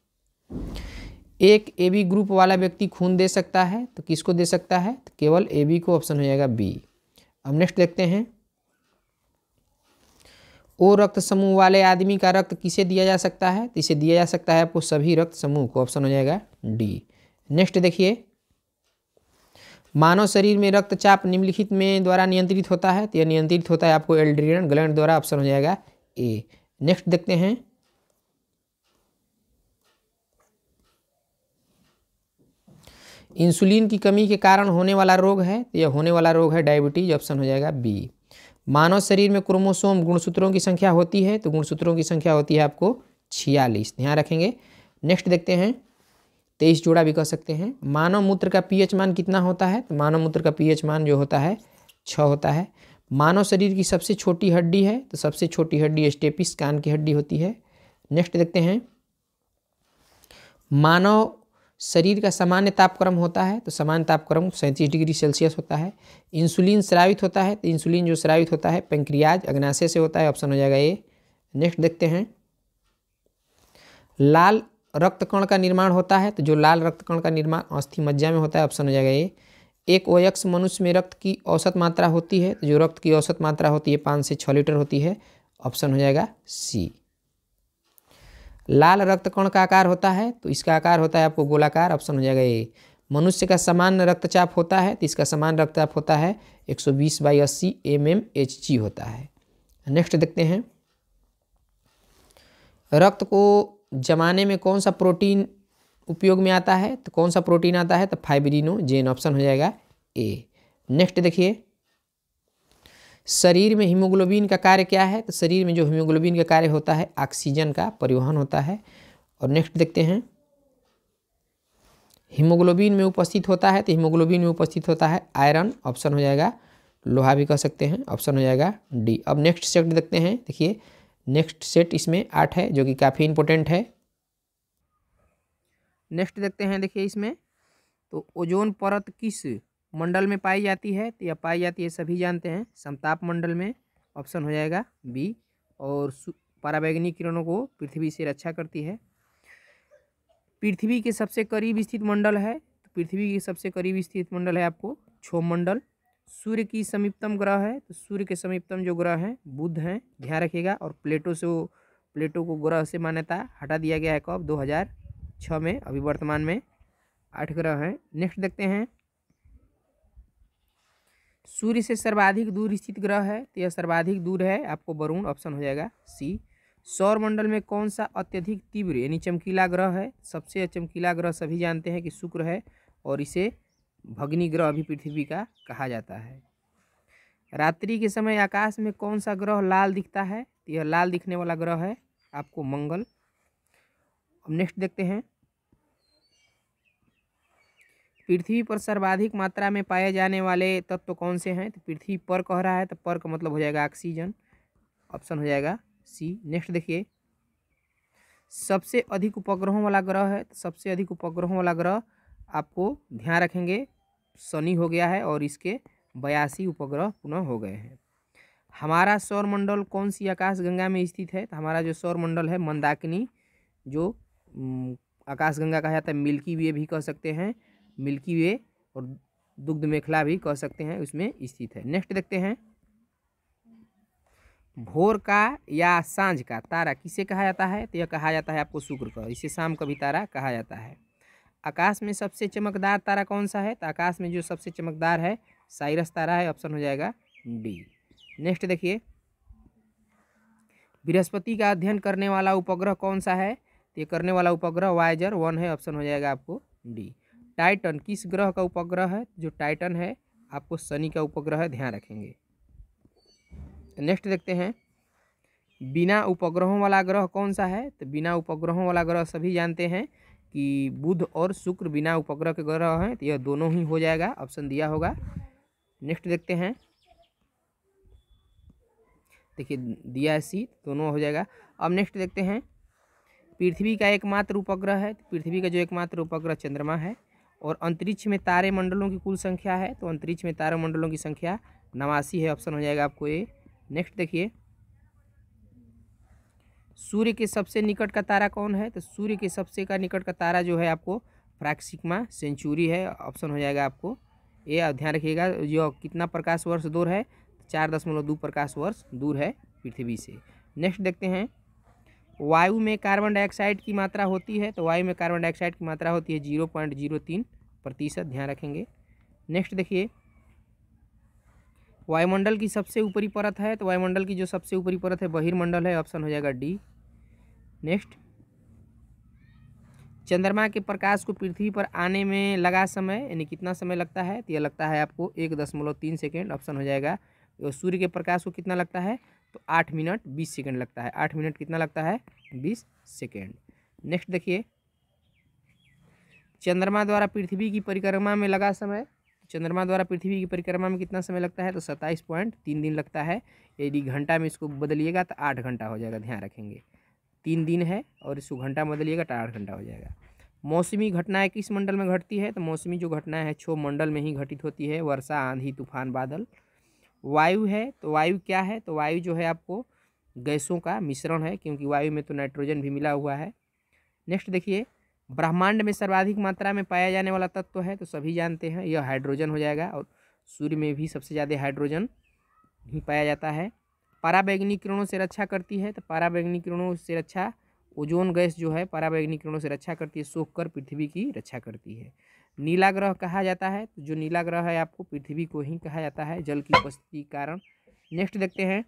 A: एक ए बी ग्रुप वाला व्यक्ति खून दे सकता है तो किसको दे सकता है तो केवल ए बी को ऑप्शन हो जाएगा बी अब नेक्स्ट देखते हैं ओ रक्त समूह वाले आदमी का रक्त किसे दिया जा सकता है तो इसे दिया जा सकता है आपको सभी रक्त समूह को ऑप्शन हो जाएगा डी नेक्स्ट देखिए मानव शरीर में रक्तचाप निम्नलिखित में द्वारा नियंत्रित होता है तो यह नियंत्रित होता है आपको एल्ड्रियन ग्लैंड द्वारा ऑप्शन हो जाएगा ए नेक्स्ट देखते हैं इंसुलिन की कमी के कारण होने वाला रोग है तो यह होने वाला रोग है डायबिटीज ऑप्शन हो जाएगा बी मानव शरीर में क्रोमोसोम गुणसूत्रों की संख्या होती है तो गुणसूत्रों की संख्या होती है आपको छियालीस ध्यान रखेंगे नेक्स्ट देखते हैं तेईस जोड़ा भी कह सकते हैं मानव मूत्र का पीएच मान कितना होता है तो मानव मूत्र का पीएच मान जो होता है छः होता है मानव शरीर की सबसे छोटी हड्डी है तो सबसे छोटी हड्डी स्टेपिस कान की हड्डी होती है नेक्स्ट देखते हैं मानव शरीर का सामान्य तापक्रम होता है तो सामान्य तापक्रम सैंतीस डिग्री सेल्सियस होता है इंसुलिन स्रावित होता है तो इंसुलिन जो स्रावित होता है पेंक्रियाज अग्नाशय से होता है ऑप्शन हो जाएगा ये नेक्स्ट देखते हैं लाल रक्त कण का निर्माण होता है तो जो लाल रक्त कण का निर्माण अस्थि मज्जा में होता है ऑप्शन हो जाएगा ये एक ओयक्स मनुष्य में रक्त की औसत मात्रा होती है तो जो रक्त की औसत मात्रा होती है पाँच से छः लीटर होती है ऑप्शन हो जाएगा सी लाल रक्त कण का आकार होता है तो इसका आकार होता है आपको गोलाकार ऑप्शन हो जाएगा ए मनुष्य का समान रक्तचाप होता है तो इसका समान रक्तचाप होता है 120 सौ बीस बाई अस्सी एम एम एच जी होता है नेक्स्ट देखते हैं रक्त को जमाने में कौन सा प्रोटीन उपयोग में आता है तो कौन सा प्रोटीन आता है तो फाइब्रीनो जेन ऑप्शन हो जाएगा ए नेक्स्ट देखिए शरीर में हीमोग्लोबिन का कार्य क्या है तो शरीर में जो हीमोग्लोबिन का कार्य होता है ऑक्सीजन का परिवहन होता है और नेक्स्ट देखते हैं हीमोग्लोबिन में उपस्थित होता है तो हीमोग्लोबिन में उपस्थित होता है आयरन ऑप्शन हो जाएगा लोहा भी कह सकते हैं ऑप्शन हो जाएगा डी अब नेक्स्ट सेट देखते हैं देखिए नेक्स्ट सेट इसमें आठ है जो कि काफ़ी इंपॉर्टेंट है नेक्स्ट देखते हैं देखिए इसमें तो ओजोन परत किस मंडल में पाई जाती है तो यह पाई जाती है सभी जानते हैं समताप मंडल में ऑप्शन हो जाएगा बी और पराबैगनी किरणों को पृथ्वी से रक्षा करती है पृथ्वी के सबसे करीब स्थित मंडल है तो पृथ्वी के सबसे करीब स्थित मंडल है आपको क्षोभ मंडल सूर्य की समीपतम ग्रह है तो सूर्य के समीपतम जो ग्रह हैं बुध हैं ध्यान रखिएगा और प्लेटो से वो प्लेटो को ग्रह से मान्यता हटा दिया गया है कब 2006 में अभी वर्तमान में आठ ग्रह हैं नेक्स्ट देखते हैं सूर्य से सर्वाधिक दूर स्थित ग्रह है तो यह सर्वाधिक दूर है आपको वरुण ऑप्शन हो जाएगा सी सौरमंडल में कौन सा अत्यधिक तीव्र यानी चमकीला ग्रह है सबसे चमकीला ग्रह सभी जानते हैं कि शुक्र है और इसे भग्नी ग्रह भी पृथ्वी का कहा जाता है रात्रि के समय आकाश में कौन सा ग्रह लाल दिखता है तो यह लाल दिखने वाला ग्रह है आपको मंगल अब नेक्स्ट देखते हैं पृथ्वी पर सर्वाधिक मात्रा में पाए जाने वाले तत्व तो कौन से हैं तो पृथ्वी पर कह रहा है तो पर का मतलब हो जाएगा ऑक्सीजन ऑप्शन हो जाएगा सी नेक्स्ट देखिए सबसे अधिक उपग्रहों वाला ग्रह है तो सबसे अधिक उपग्रहों वाला ग्रह आपको ध्यान रखेंगे शनि हो गया है और इसके बयासी उपग्रह पुनः हो गए हैं हमारा सौरमंडल कौन सी आकाश गंगा में स्थित है तो हमारा जो सौरमंडल है मंदाकिनी जो आकाशगंगा कहा जाता है मिल्की वे भी कह सकते हैं मिल्की वे और दुग्ध मेखला भी कह सकते हैं उसमें स्थित है नेक्स्ट देखते हैं भोर का या सांझ का तारा किसे कहा जाता है तो यह कहा जाता है आपको शुक्र का इसे शाम का भी तारा कहा जाता है आकाश में सबसे चमकदार तारा कौन सा है तो आकाश में जो सबसे चमकदार है साइरस तारा है ऑप्शन हो जाएगा डी नेक्स्ट देखिए बृहस्पति का अध्ययन करने वाला उपग्रह कौन सा है तो ये करने वाला उपग्रह वायजर वन है ऑप्शन हो जाएगा आपको डी टाइटन किस ग्रह का उपग्रह है जो टाइटन है आपको शनि का उपग्रह है ध्यान रखेंगे नेक्स्ट देखते हैं बिना उपग्रहों वाला ग्रह कौन सा है तो बिना उपग्रहों वाला ग्रह सभी जानते हैं कि बुध और शुक्र बिना उपग्रह के ग्रह हैं तो यह दोनों ही हो जाएगा ऑप्शन दिया होगा नेक्स्ट देखते हैं देखिए दिया है सी दोनों हो जाएगा अब नेक्स्ट देखते हैं पृथ्वी का एकमात्र उपग्रह है तो पृथ्वी का जो एकमात्र उपग्रह चंद्रमा है और अंतरिक्ष में तारे मंडलों की कुल संख्या है तो अंतरिक्ष में तारे मंडलों की संख्या नवासी है ऑप्शन हो जाएगा आपको ये नेक्स्ट देखिए सूर्य के सबसे निकट का तारा कौन है तो सूर्य के सबसे का निकट का तारा जो है आपको फ्रैक्सिकमा सेंचुरी है ऑप्शन हो जाएगा आपको ये आप ध्यान रखिएगा जो कितना प्रकाश वर्ष दूर है चार दशमलव दो प्रकाश वर्ष दूर है पृथ्वी से नेक्स्ट देखते हैं वायु में कार्बन डाइऑक्साइड की मात्रा होती है तो वायु में कार्बन डाइऑक्साइड की मात्रा होती है जीरो पॉइंट जीरो तीन प्रतिशत ध्यान रखेंगे नेक्स्ट देखिए वायुमंडल की सबसे ऊपरी परत है तो वायुमंडल की जो सबसे ऊपरी परत है बहिर्मंडल है ऑप्शन हो जाएगा डी नेक्स्ट चंद्रमा के प्रकाश को पृथ्वी पर आने में लगा समय यानी कितना समय लगता है तो यह लगता है आपको एक दशमलव तीन सेकेंड ऑप्शन हो जाएगा सूर्य के प्रकाश को कितना लगता है तो आठ मिनट बीस सेकेंड लगता है आठ मिनट कितना लगता है बीस सेकेंड नेक्स्ट देखिए चंद्रमा द्वारा पृथ्वी की परिक्रमा में लगा समय चंद्रमा द्वारा पृथ्वी की परिक्रमा में कितना समय लगता है तो सत्ताईस पॉइंट तीन दिन लगता है यदि घंटा में इसको बदलिएगा तो आठ घंटा हो जाएगा ध्यान रखेंगे तीन दिन है और इसको घंटा बदलिएगा तो आठ घंटा हो जाएगा मौसमी घटनाएं किस मंडल में घटती है तो मौसमी जो घटनाएं हैं छो मंडल में ही घटित होती है वर्षा आंधी तूफान बादल वायु है तो वायु क्या है तो वायु जो है आपको गैसों का मिश्रण है क्योंकि वायु में तो नाइट्रोजन भी मिला हुआ है नेक्स्ट देखिए ब्रह्मांड में सर्वाधिक मात्रा में पाया जाने वाला तत्व है तो सभी जानते हैं यह हाइड्रोजन हो जाएगा और सूर्य में भी सबसे ज़्यादा हाइड्रोजन ही पाया जाता है पाराबैगनी किरणों से रक्षा करती है तो पाराबैगनी किरणों से रक्षा ओजोन गैस जो है पाराबैगनी किरणों से रक्षा करती है सोख कर पृथ्वी की रक्षा करती है नीला ग्रह कहा जाता है तो जो नीला ग्रह है आपको पृथ्वी को ही कहा जाता है जल की उपस्थिति के कारण नेक्स्ट देखते हैं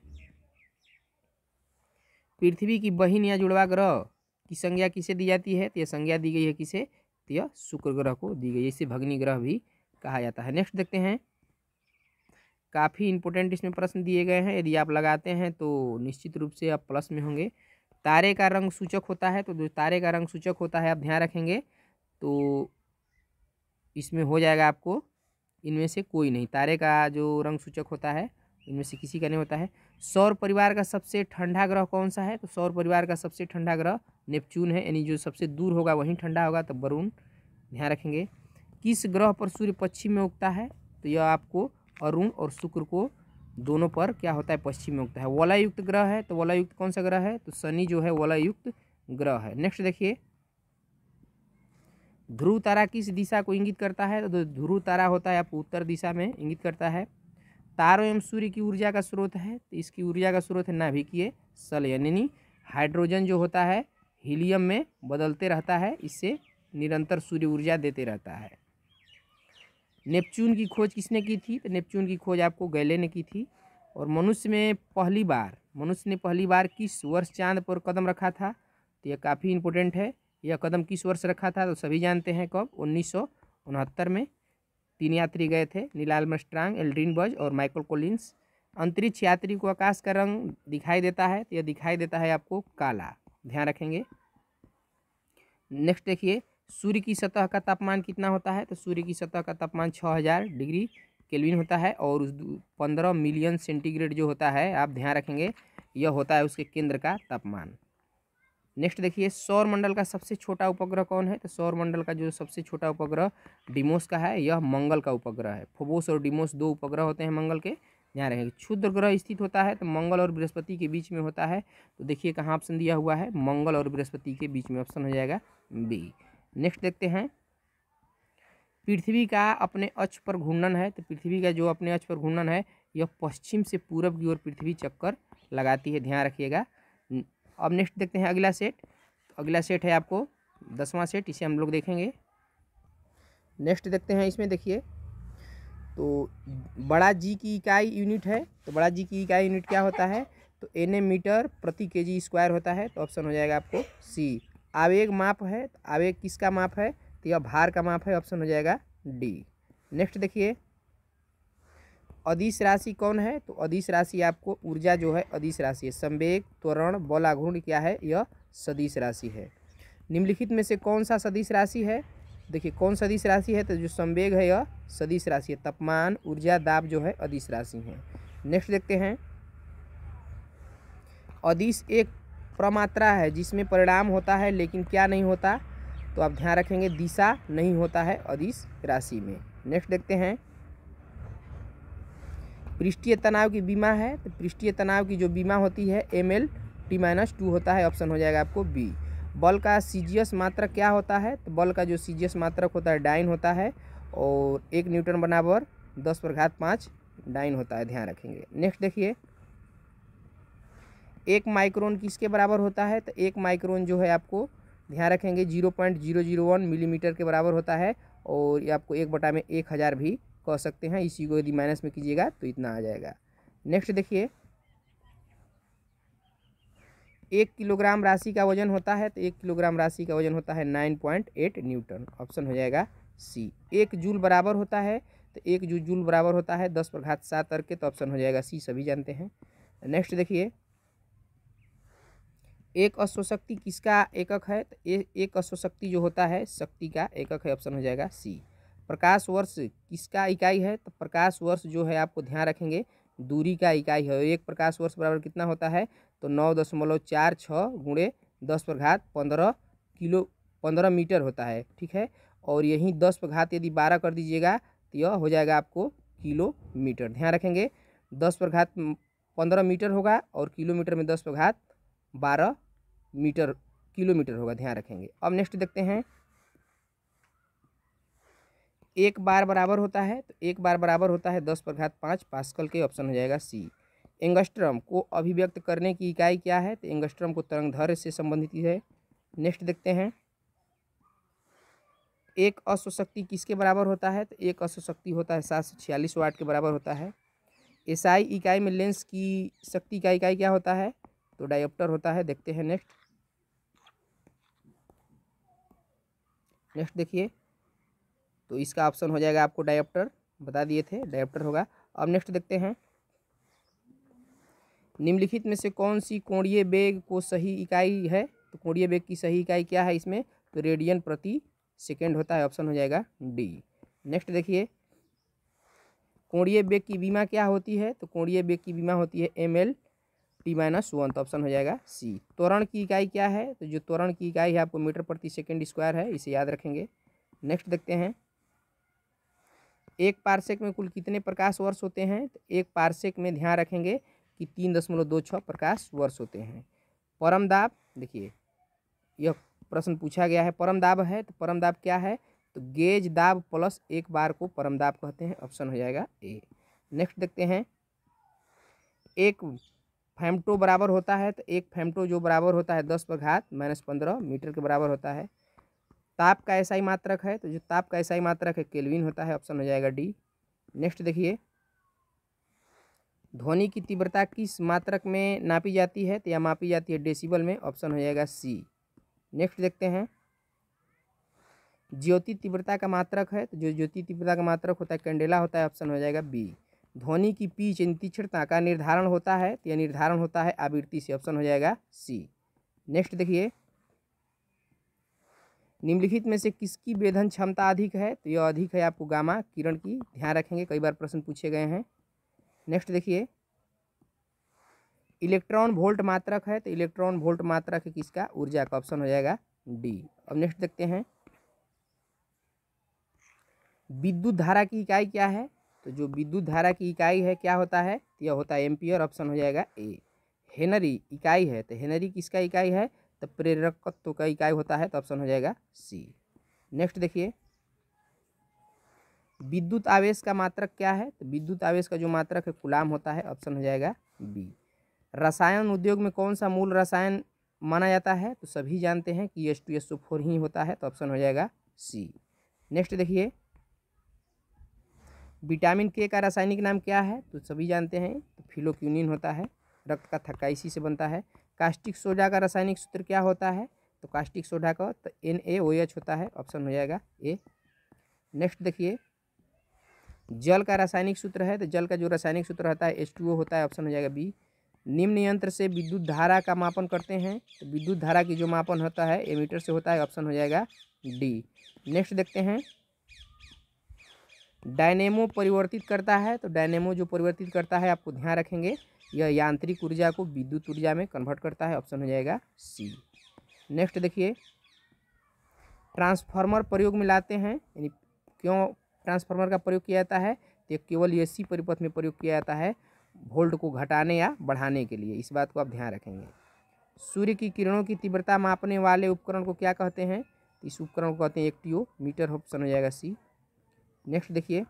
A: पृथ्वी की बहिन या जुड़वा ग्रह की संज्ञा किसे दी जाती है तो यह संज्ञा दी गई है किसे तो यह शुक्र ग्रह को दी गई है इसे भग्नि ग्रह भी कहा जाता है नेक्स्ट देखते हैं काफ़ी इंपोर्टेंट इसमें प्रश्न दिए गए हैं यदि आप लगाते हैं तो निश्चित रूप से आप प्लस में होंगे तारे का रंग सूचक होता है तो जो तारे का रंग सूचक होता है आप ध्यान रखेंगे तो इसमें हो जाएगा आपको इनमें से कोई नहीं तारे का जो रंग सूचक होता है इनमें से किसी का नहीं होता है सौर परिवार का सबसे ठंडा ग्रह कौन सा है तो सौर परिवार का सबसे ठंडा ग्रह नेपच्यून है यानी जो सबसे दूर होगा वहीं ठंडा होगा तो वरुण ध्यान रखेंगे किस ग्रह पर सूर्य पश्चिम में उगता है तो यह आपको अरुण और शुक्र को दोनों पर क्या होता है पश्चिम में उगता है वलायुक्त ग्रह है तो वलायुक्त कौन सा ग्रह है तो शनि जो है वलायुक्त ग्रह है नेक्स्ट देखिए ध्रुव तारा किस दिशा को इंगित करता है तो ध्रुव तारा होता है आपको उत्तर दिशा में इंगित करता है तारों एवं सूर्य की ऊर्जा का स्रोत है तो इसकी ऊर्जा का स्रोत है नाभिकीय सल यानी हाइड्रोजन जो होता है हीलियम में बदलते रहता है इससे निरंतर सूर्य ऊर्जा देते रहता है नेपच्यून की खोज किसने की थी तो नेपच्यून की खोज आपको गैले ने की थी और मनुष्य में पहली बार मनुष्य ने पहली बार किस वर्ष चांद पर कदम रखा था तो यह काफ़ी इम्पोर्टेंट है यह कदम किस वर्ष रखा था तो सभी जानते हैं कब उन्नीस में तीन यात्री गए थे नीलाल मस्ट्रांग एल्ड्रीन बज और माइकल कोलिंस अंतरिक्ष यात्री को आकाश का रंग दिखाई देता है तो यह दिखाई देता है आपको काला ध्यान रखेंगे नेक्स्ट देखिए सूर्य की सतह का तापमान कितना होता है तो सूर्य की सतह का तापमान छः हज़ार डिग्री केल्विन होता है और उस पंद्रह मिलियन सेंटीग्रेड जो होता है आप ध्यान रखेंगे यह होता है उसके केंद्र का तापमान नेक्स्ट देखिए सौर मंडल का सबसे छोटा उपग्रह कौन है तो सौर मंडल का जो सबसे छोटा उपग्रह डिमोस का है यह मंगल का उपग्रह है फोबोस और डिमोस दो उपग्रह होते हैं मंगल के ध्यान रखें क्षुद्र ग्रह स्थित होता है तो मंगल और बृहस्पति के बीच में होता है तो देखिए कहाँ ऑप्शन दिया हुआ है मंगल और बृहस्पति के बीच में ऑप्शन हो जाएगा बी नेक्स्ट देखते हैं पृथ्वी का अपने अक्ष पर घूर्णन है तो पृथ्वी का जो अपने अक्ष पर घूर्णन है यह पश्चिम से पूर्व की ओर पृथ्वी चक्कर लगाती है ध्यान रखिएगा अब नेक्स्ट देखते हैं अगला सेट तो अगला सेट है आपको दसवां सेट इसे हम लोग देखेंगे नेक्स्ट देखते हैं इसमें देखिए तो बड़ा जी की इकाई यूनिट है तो बड़ा जी की इकाई यूनिट क्या होता है तो एन मीटर प्रति के जी स्क्वायर होता है तो ऑप्शन हो जाएगा आपको सी आवेग माप है तो आवेग किसका माप है तो यह भार का माप है ऑप्शन हो जाएगा डी नेक्स्ट देखिए अधिस राशि कौन है तो अधिस राशि आपको ऊर्जा जो है अधिस राशि है संवेग त्वरण बल क्या है यह सदिश राशि है निम्नलिखित में से कौन सा सदिश राशि है देखिए कौन सदिश राशि है तो जो संवेग है यह सदिश राशि है तापमान ऊर्जा दाब जो है अधिस राशि है नेक्स्ट देखते हैं अधिस एक प्रमात्रा है जिसमें परिणाम होता है लेकिन क्या नहीं होता तो आप ध्यान रखेंगे दिशा नहीं होता है अधिस राशि में नेक्स्ट देखते हैं पृष्ठीय तनाव की बीमा है तो पृष्ठीय तनाव की जो बीमा होती है M L T minus two होता है ऑप्शन हो जाएगा आपको बी बल का एस मात्रक क्या होता है तो बल का जो एस मात्रक होता है डाइन होता है और एक न्यूटन बराबर दस पर घात पाँच डाइन होता है ध्यान रखेंगे नेक्स्ट देखिए एक माइक्रोन किसके बराबर होता है तो एक माइक्रोन जो है आपको ध्यान रखेंगे zero point zero zero one millimetre के बराबर होता है और ये आपको एक बटा में एक हज़ार भी कह सकते हैं इसी को यदि माइनस में कीजिएगा तो इतना आ जाएगा नेक्स्ट देखिए एक किलोग्राम राशि का वजन होता है तो एक किलोग्राम राशि का वजन होता है nine point eight newton option हो जाएगा सी एक जूल बराबर होता है तो एक जू जूल बराबर होता है दस प्रघात सात अर्के तो ऑप्शन हो जाएगा सी सभी जानते हैं नेक्स्ट देखिए एक अश्वशक्ति किसका एकक है तो एक अश्वशक्ति जो होता है शक्ति का एकक है ऑप्शन हो जाएगा सी प्रकाश वर्ष किसका इकाई है तो प्रकाश वर्ष जो है आपको ध्यान रखेंगे दूरी का इकाई है और एक प्रकाश वर्ष बराबर कितना होता है तो नौ दशमलव चार छः गुणे दस पर घात पंद्रह किलो पंद्रह मीटर होता है ठीक है और यहीं दस पर घात यदि बारह कर दीजिएगा तो यह हो जाएगा आपको किलोमीटर ध्यान रखेंगे दस पर घात पंद्रह मीटर होगा और किलोमीटर में दस पर घात बारह मीटर किलोमीटर होगा ध्यान रखेंगे अब नेक्स्ट देखते हैं एक बार बराबर होता है तो एक बार बराबर होता है दस पर घात पाँच पास्कल के ऑप्शन हो जाएगा सी एंगस्ट्रम को अभिव्यक्त करने की इकाई क्या है तो एंगस्ट्रम को तरंगधर से संबंधित है नेक्स्ट देखते हैं एक अश्वशक्ति किसके बराबर होता है तो एक अश्वशक्ति होता है सात छियालीस वाट के बराबर होता है एसआई इकाई में लेंस की शक्ति का इकाई क्या होता है तो डायोप्टर होता है देखते हैं नेक्स्ट नेक्स्ट देखिए तो इसका ऑप्शन हो जाएगा आपको डायप्टर बता दिए थे डायप्टर होगा अब नेक्स्ट देखते हैं निम्नलिखित में से कौन सी कोणीय बेग को सही इकाई है तो कोणीय बेग की सही इकाई क्या है इसमें तो रेडियन प्रति सेकेंड होता है ऑप्शन हो जाएगा डी नेक्स्ट देखिए कोणीय बेग की बीमा क्या होती है तो कोणीय बेग की बीमा होती है M L T minus one तो ऑप्शन हो जाएगा सी त्वरण की इकाई क्या है तो जो त्वरण की इकाई है आपको मीटर प्रति सेकेंड स्क्वायर है इसे याद रखेंगे नेक्स्ट देखते हैं एक पार्सेक में कुल कितने प्रकाश वर्ष होते हैं तो एक पार्सेक में ध्यान रखेंगे कि तीन दशमलव दो छः प्रकाश वर्ष होते हैं परम दाब देखिए यह प्रश्न पूछा गया है परम दाब है तो परम दाब क्या है तो गेज दाब प्लस एक बार को परम दाब कहते हैं ऑप्शन हो जाएगा ए नेक्स्ट देखते हैं एक फैमटो बराबर होता है तो एक फैम्टो जो बराबर होता है दस पर घात माइनस पंद्रह मीटर के बराबर होता है ताप का ऐसा ही मात्रक है तो जो ताप का ऐसा ही मात्रक है केल्विन होता है ऑप्शन हो जाएगा डी नेक्स्ट देखिए ध्वनि की तीव्रता किस मात्रक में नापी जाती है तो या मापी जाती है डेसिबल में ऑप्शन हो जाएगा सी नेक्स्ट देखते हैं ज्योति तीव्रता का मात्रक है तो जो ज्योति तीव्रता का मात्रक होता है कैंडेला होता है ऑप्शन हो जाएगा बी ध्वनि की पीच यानी तीक्षणता का निर्धारण होता है तो यह निर्धारण होता है आवृत्ति से ऑप्शन हो जाएगा सी नेक्स्ट देखिए निम्नलिखित में से किसकी वेधन क्षमता अधिक है तो यह अधिक है आपको गामा किरण की ध्यान रखेंगे कई बार प्रश्न पूछे गए हैं नेक्स्ट देखिए इलेक्ट्रॉन वोल्ट मात्रक है तो इलेक्ट्रॉन वोल्ट मात्रक है किसका ऊर्जा का ऑप्शन हो जाएगा डी अब नेक्स्ट देखते हैं विद्युत धारा की इकाई क्या है तो जो विद्युत धारा की इकाई है क्या होता है तो यह होता है एम्पियर ऑप्शन हो जाएगा ए हेनरी इकाई है तो हेनरी किसका इकाई है तो प्रेरकत्व का इकाई तो होता है तो ऑप्शन हो जाएगा सी नेक्स्ट देखिए विद्युत आवेश का मात्रक क्या है तो विद्युत आवेश का जो मात्रक है गुलाम होता है ऑप्शन हो जाएगा बी रसायन उद्योग में कौन सा मूल रसायन माना जाता है तो सभी जानते हैं कि एस टू एस फोर ही होता है तो ऑप्शन हो जाएगा सी नेक्स्ट देखिए विटामिन के का रासायनिक नाम क्या है तो सभी जानते हैं तो फिलोक्यूनिन होता है रक्त का थकाइसी से बनता है कास्टिक सोडा का रासायनिक सूत्र क्या होता है तो कास्टिक सोडा का तो एन ए ओ एच होता है ऑप्शन हो जाएगा ए नेक्स्ट देखिए जल का रासायनिक सूत्र है तो जल का जो रासायनिक सूत्र होता है एच टू ओ होता है ऑप्शन हो जाएगा बी निम्न यंत्र से विद्युत धारा का मापन करते हैं तो विद्युत धारा की जो मापन होता है ए मीटर से होता है ऑप्शन हो जाएगा डी नेक्स्ट देखते हैं डायनेमो परिवर्तित करता है तो डायनेमो जो परिवर्तित करता है आपको ध्यान रखेंगे यह यांत्रिक ऊर्जा को विद्युत ऊर्जा में कन्वर्ट करता है ऑप्शन हो जाएगा सी नेक्स्ट देखिए ट्रांसफार्मर प्रयोग में लाते हैं यानी क्यों ट्रांसफार्मर का प्रयोग किया जाता है तो केवल ये सी परिपथ में प्रयोग किया जाता है वोल्ट को घटाने या बढ़ाने के लिए इस बात को आप ध्यान रखेंगे सूर्य की किरणों की तीव्रता मापने वाले उपकरण को क्या कहते हैं तो इस उपकरण को कहते हैं एक्टियो मीटर ऑप्शन हो जाएगा सी नेक्स्ट देखिए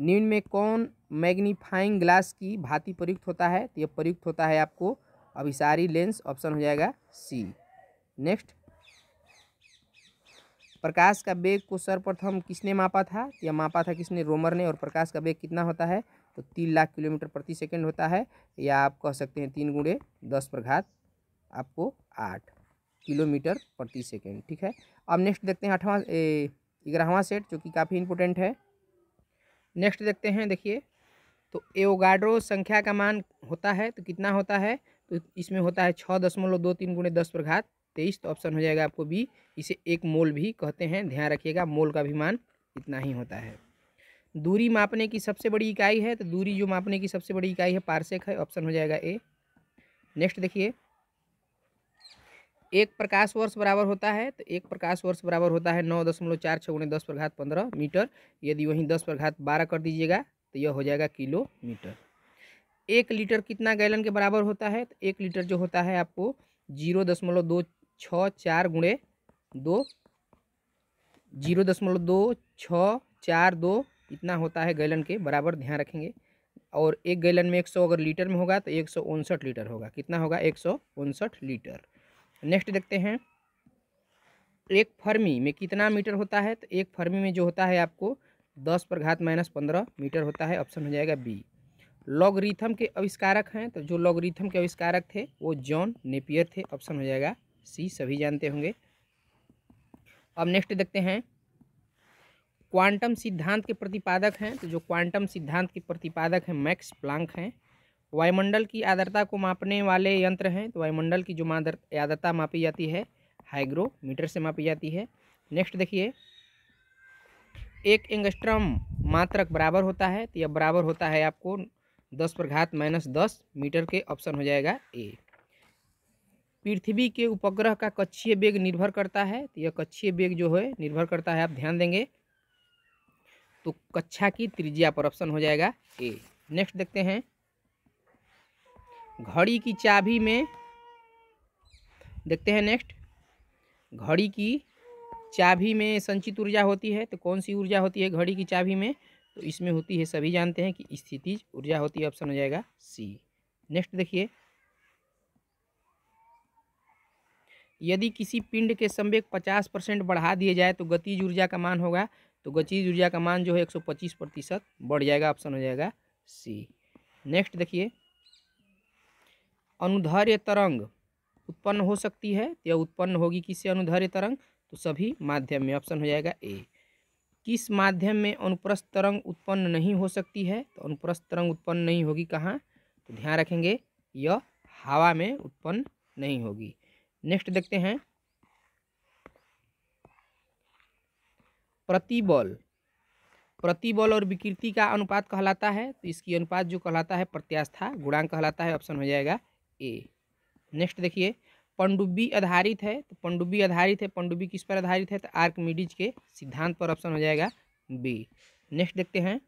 A: निम्न में कौन मैग्नीफाइंग ग्लास की भांति प्रयुक्त होता है तो यह प्रयुक्त होता है आपको अभिसारी लेंस ऑप्शन हो जाएगा सी नेक्स्ट प्रकाश का बेग को सर्वप्रथम किसने मापा था तो यह मापा था किसने रोमर ने और प्रकाश का बेग कितना होता है तो तीन लाख किलोमीटर प्रति सेकंड होता है या आप कह सकते हैं तीन गुणे दस पर घात आपको आठ किलोमीटर प्रति सेकंड ठीक है अब नेक्स्ट देखते हैं आठवां ग्यारहवा सेट जो कि काफ़ी इंपोर्टेंट है नेक्स्ट देखते हैं देखिए तो एवोगाड्रो संख्या का मान होता है तो कितना होता है तो इसमें होता है छः दशमलव दो तीन गुणे दस पर घात तेईस तो ऑप्शन हो जाएगा आपको बी इसे एक मोल भी कहते हैं ध्यान रखिएगा मोल का भी मान इतना ही होता है दूरी मापने की सबसे बड़ी इकाई है तो दूरी जो मापने की सबसे बड़ी इकाई है पारसेक है ऑप्शन हो जाएगा ए नेक्स्ट देखिए एक प्रकाश वर्ष बराबर होता है तो एक प्रकाश वर्ष बराबर होता है नौ दशमलव चार छः उन्हें दस पर घात पंद्रह मीटर यदि वहीं दस पर घात बारह कर दीजिएगा तो यह हो जाएगा किलोमीटर एक लीटर कितना गैलन के बराबर होता है तो एक लीटर जो होता है आपको जीरो दशमलव दो छः चार गुणे दो जीरो दशमलव दो छः चार दो इतना होता है गैलन के बराबर ध्यान रखेंगे और एक गैलन में एक सौ अगर लीटर में होगा तो एक सौ उनसठ लीटर होगा कितना होगा एक सौ उनसठ लीटर नेक्स्ट देखते हैं एक फर्मी में कितना मीटर होता है तो एक फर्मी में जो होता है आपको दस पर घात माइनस पंद्रह मीटर होता है ऑप्शन हो जाएगा बी लॉगरिथम के आविष्कारक हैं तो जो लॉगरिथम के आविष्कारक थे वो जॉन नेपियर थे ऑप्शन हो जाएगा सी सभी जानते होंगे अब नेक्स्ट देखते हैं क्वांटम सिद्धांत के प्रतिपादक हैं तो जो क्वांटम सिद्धांत के प्रतिपादक हैं मैक्स प्लांक हैं वायुमंडल की आर्द्रता को मापने वाले यंत्र हैं तो वायुमंडल की जो आर्द्रता मापी जाती है हाइग्रोमीटर से मापी जाती है नेक्स्ट देखिए एक एंगस्ट्रम मात्रक बराबर होता है तो यह बराबर होता है आपको दस पर घात माइनस दस मीटर के ऑप्शन हो जाएगा ए पृथ्वी के उपग्रह का कच्छीय वेग निर्भर करता है तो यह कच्छीय वेग जो है निर्भर करता है आप ध्यान देंगे तो कक्षा की त्रिज्या पर ऑप्शन हो जाएगा ए नेक्स्ट देखते हैं घड़ी की चाबी में देखते हैं नेक्स्ट घड़ी की चाबी में संचित ऊर्जा होती है तो कौन सी ऊर्जा होती है घड़ी की चाबी में तो इसमें होती है सभी जानते हैं कि स्थिति ऊर्जा होती है ऑप्शन हो जाएगा सी नेक्स्ट देखिए यदि किसी पिंड के संवेग पचास परसेंट बढ़ा दिए जाए तो गतिज ऊर्जा का मान होगा तो गतिज ऊर्जा का मान जो है एक सौ पच्चीस प्रतिशत बढ़ जाएगा ऑप्शन हो जाएगा सी नेक्स्ट देखिए अनुधार्य तरंग उत्पन्न हो सकती है या उत्पन्न होगी किसी अनुधार्य तरंग तो सभी माध्यम में ऑप्शन हो जाएगा ए किस माध्यम में अनुप्रस्थ तरंग उत्पन्न नहीं हो सकती है तो अनुप्रस्थ तरंग उत्पन्न नहीं होगी कहाँ तो ध्यान रखेंगे यह हवा में उत्पन्न नहीं होगी नेक्स्ट देखते हैं प्रतिबल प्रतिबल और विकृति का अनुपात कहलाता है तो इसकी अनुपात जो कहलाता है प्रत्यास्था गुणांक कहलाता है ऑप्शन हो जाएगा ए नेक्स्ट देखिए पंडुब्बी आधारित है तो पंडुब्बी आधारित है पंडुब्बी किस पर आधारित है तो आर्कमिडीज के सिद्धांत पर ऑप्शन हो जाएगा बी नेक्स्ट देखते हैं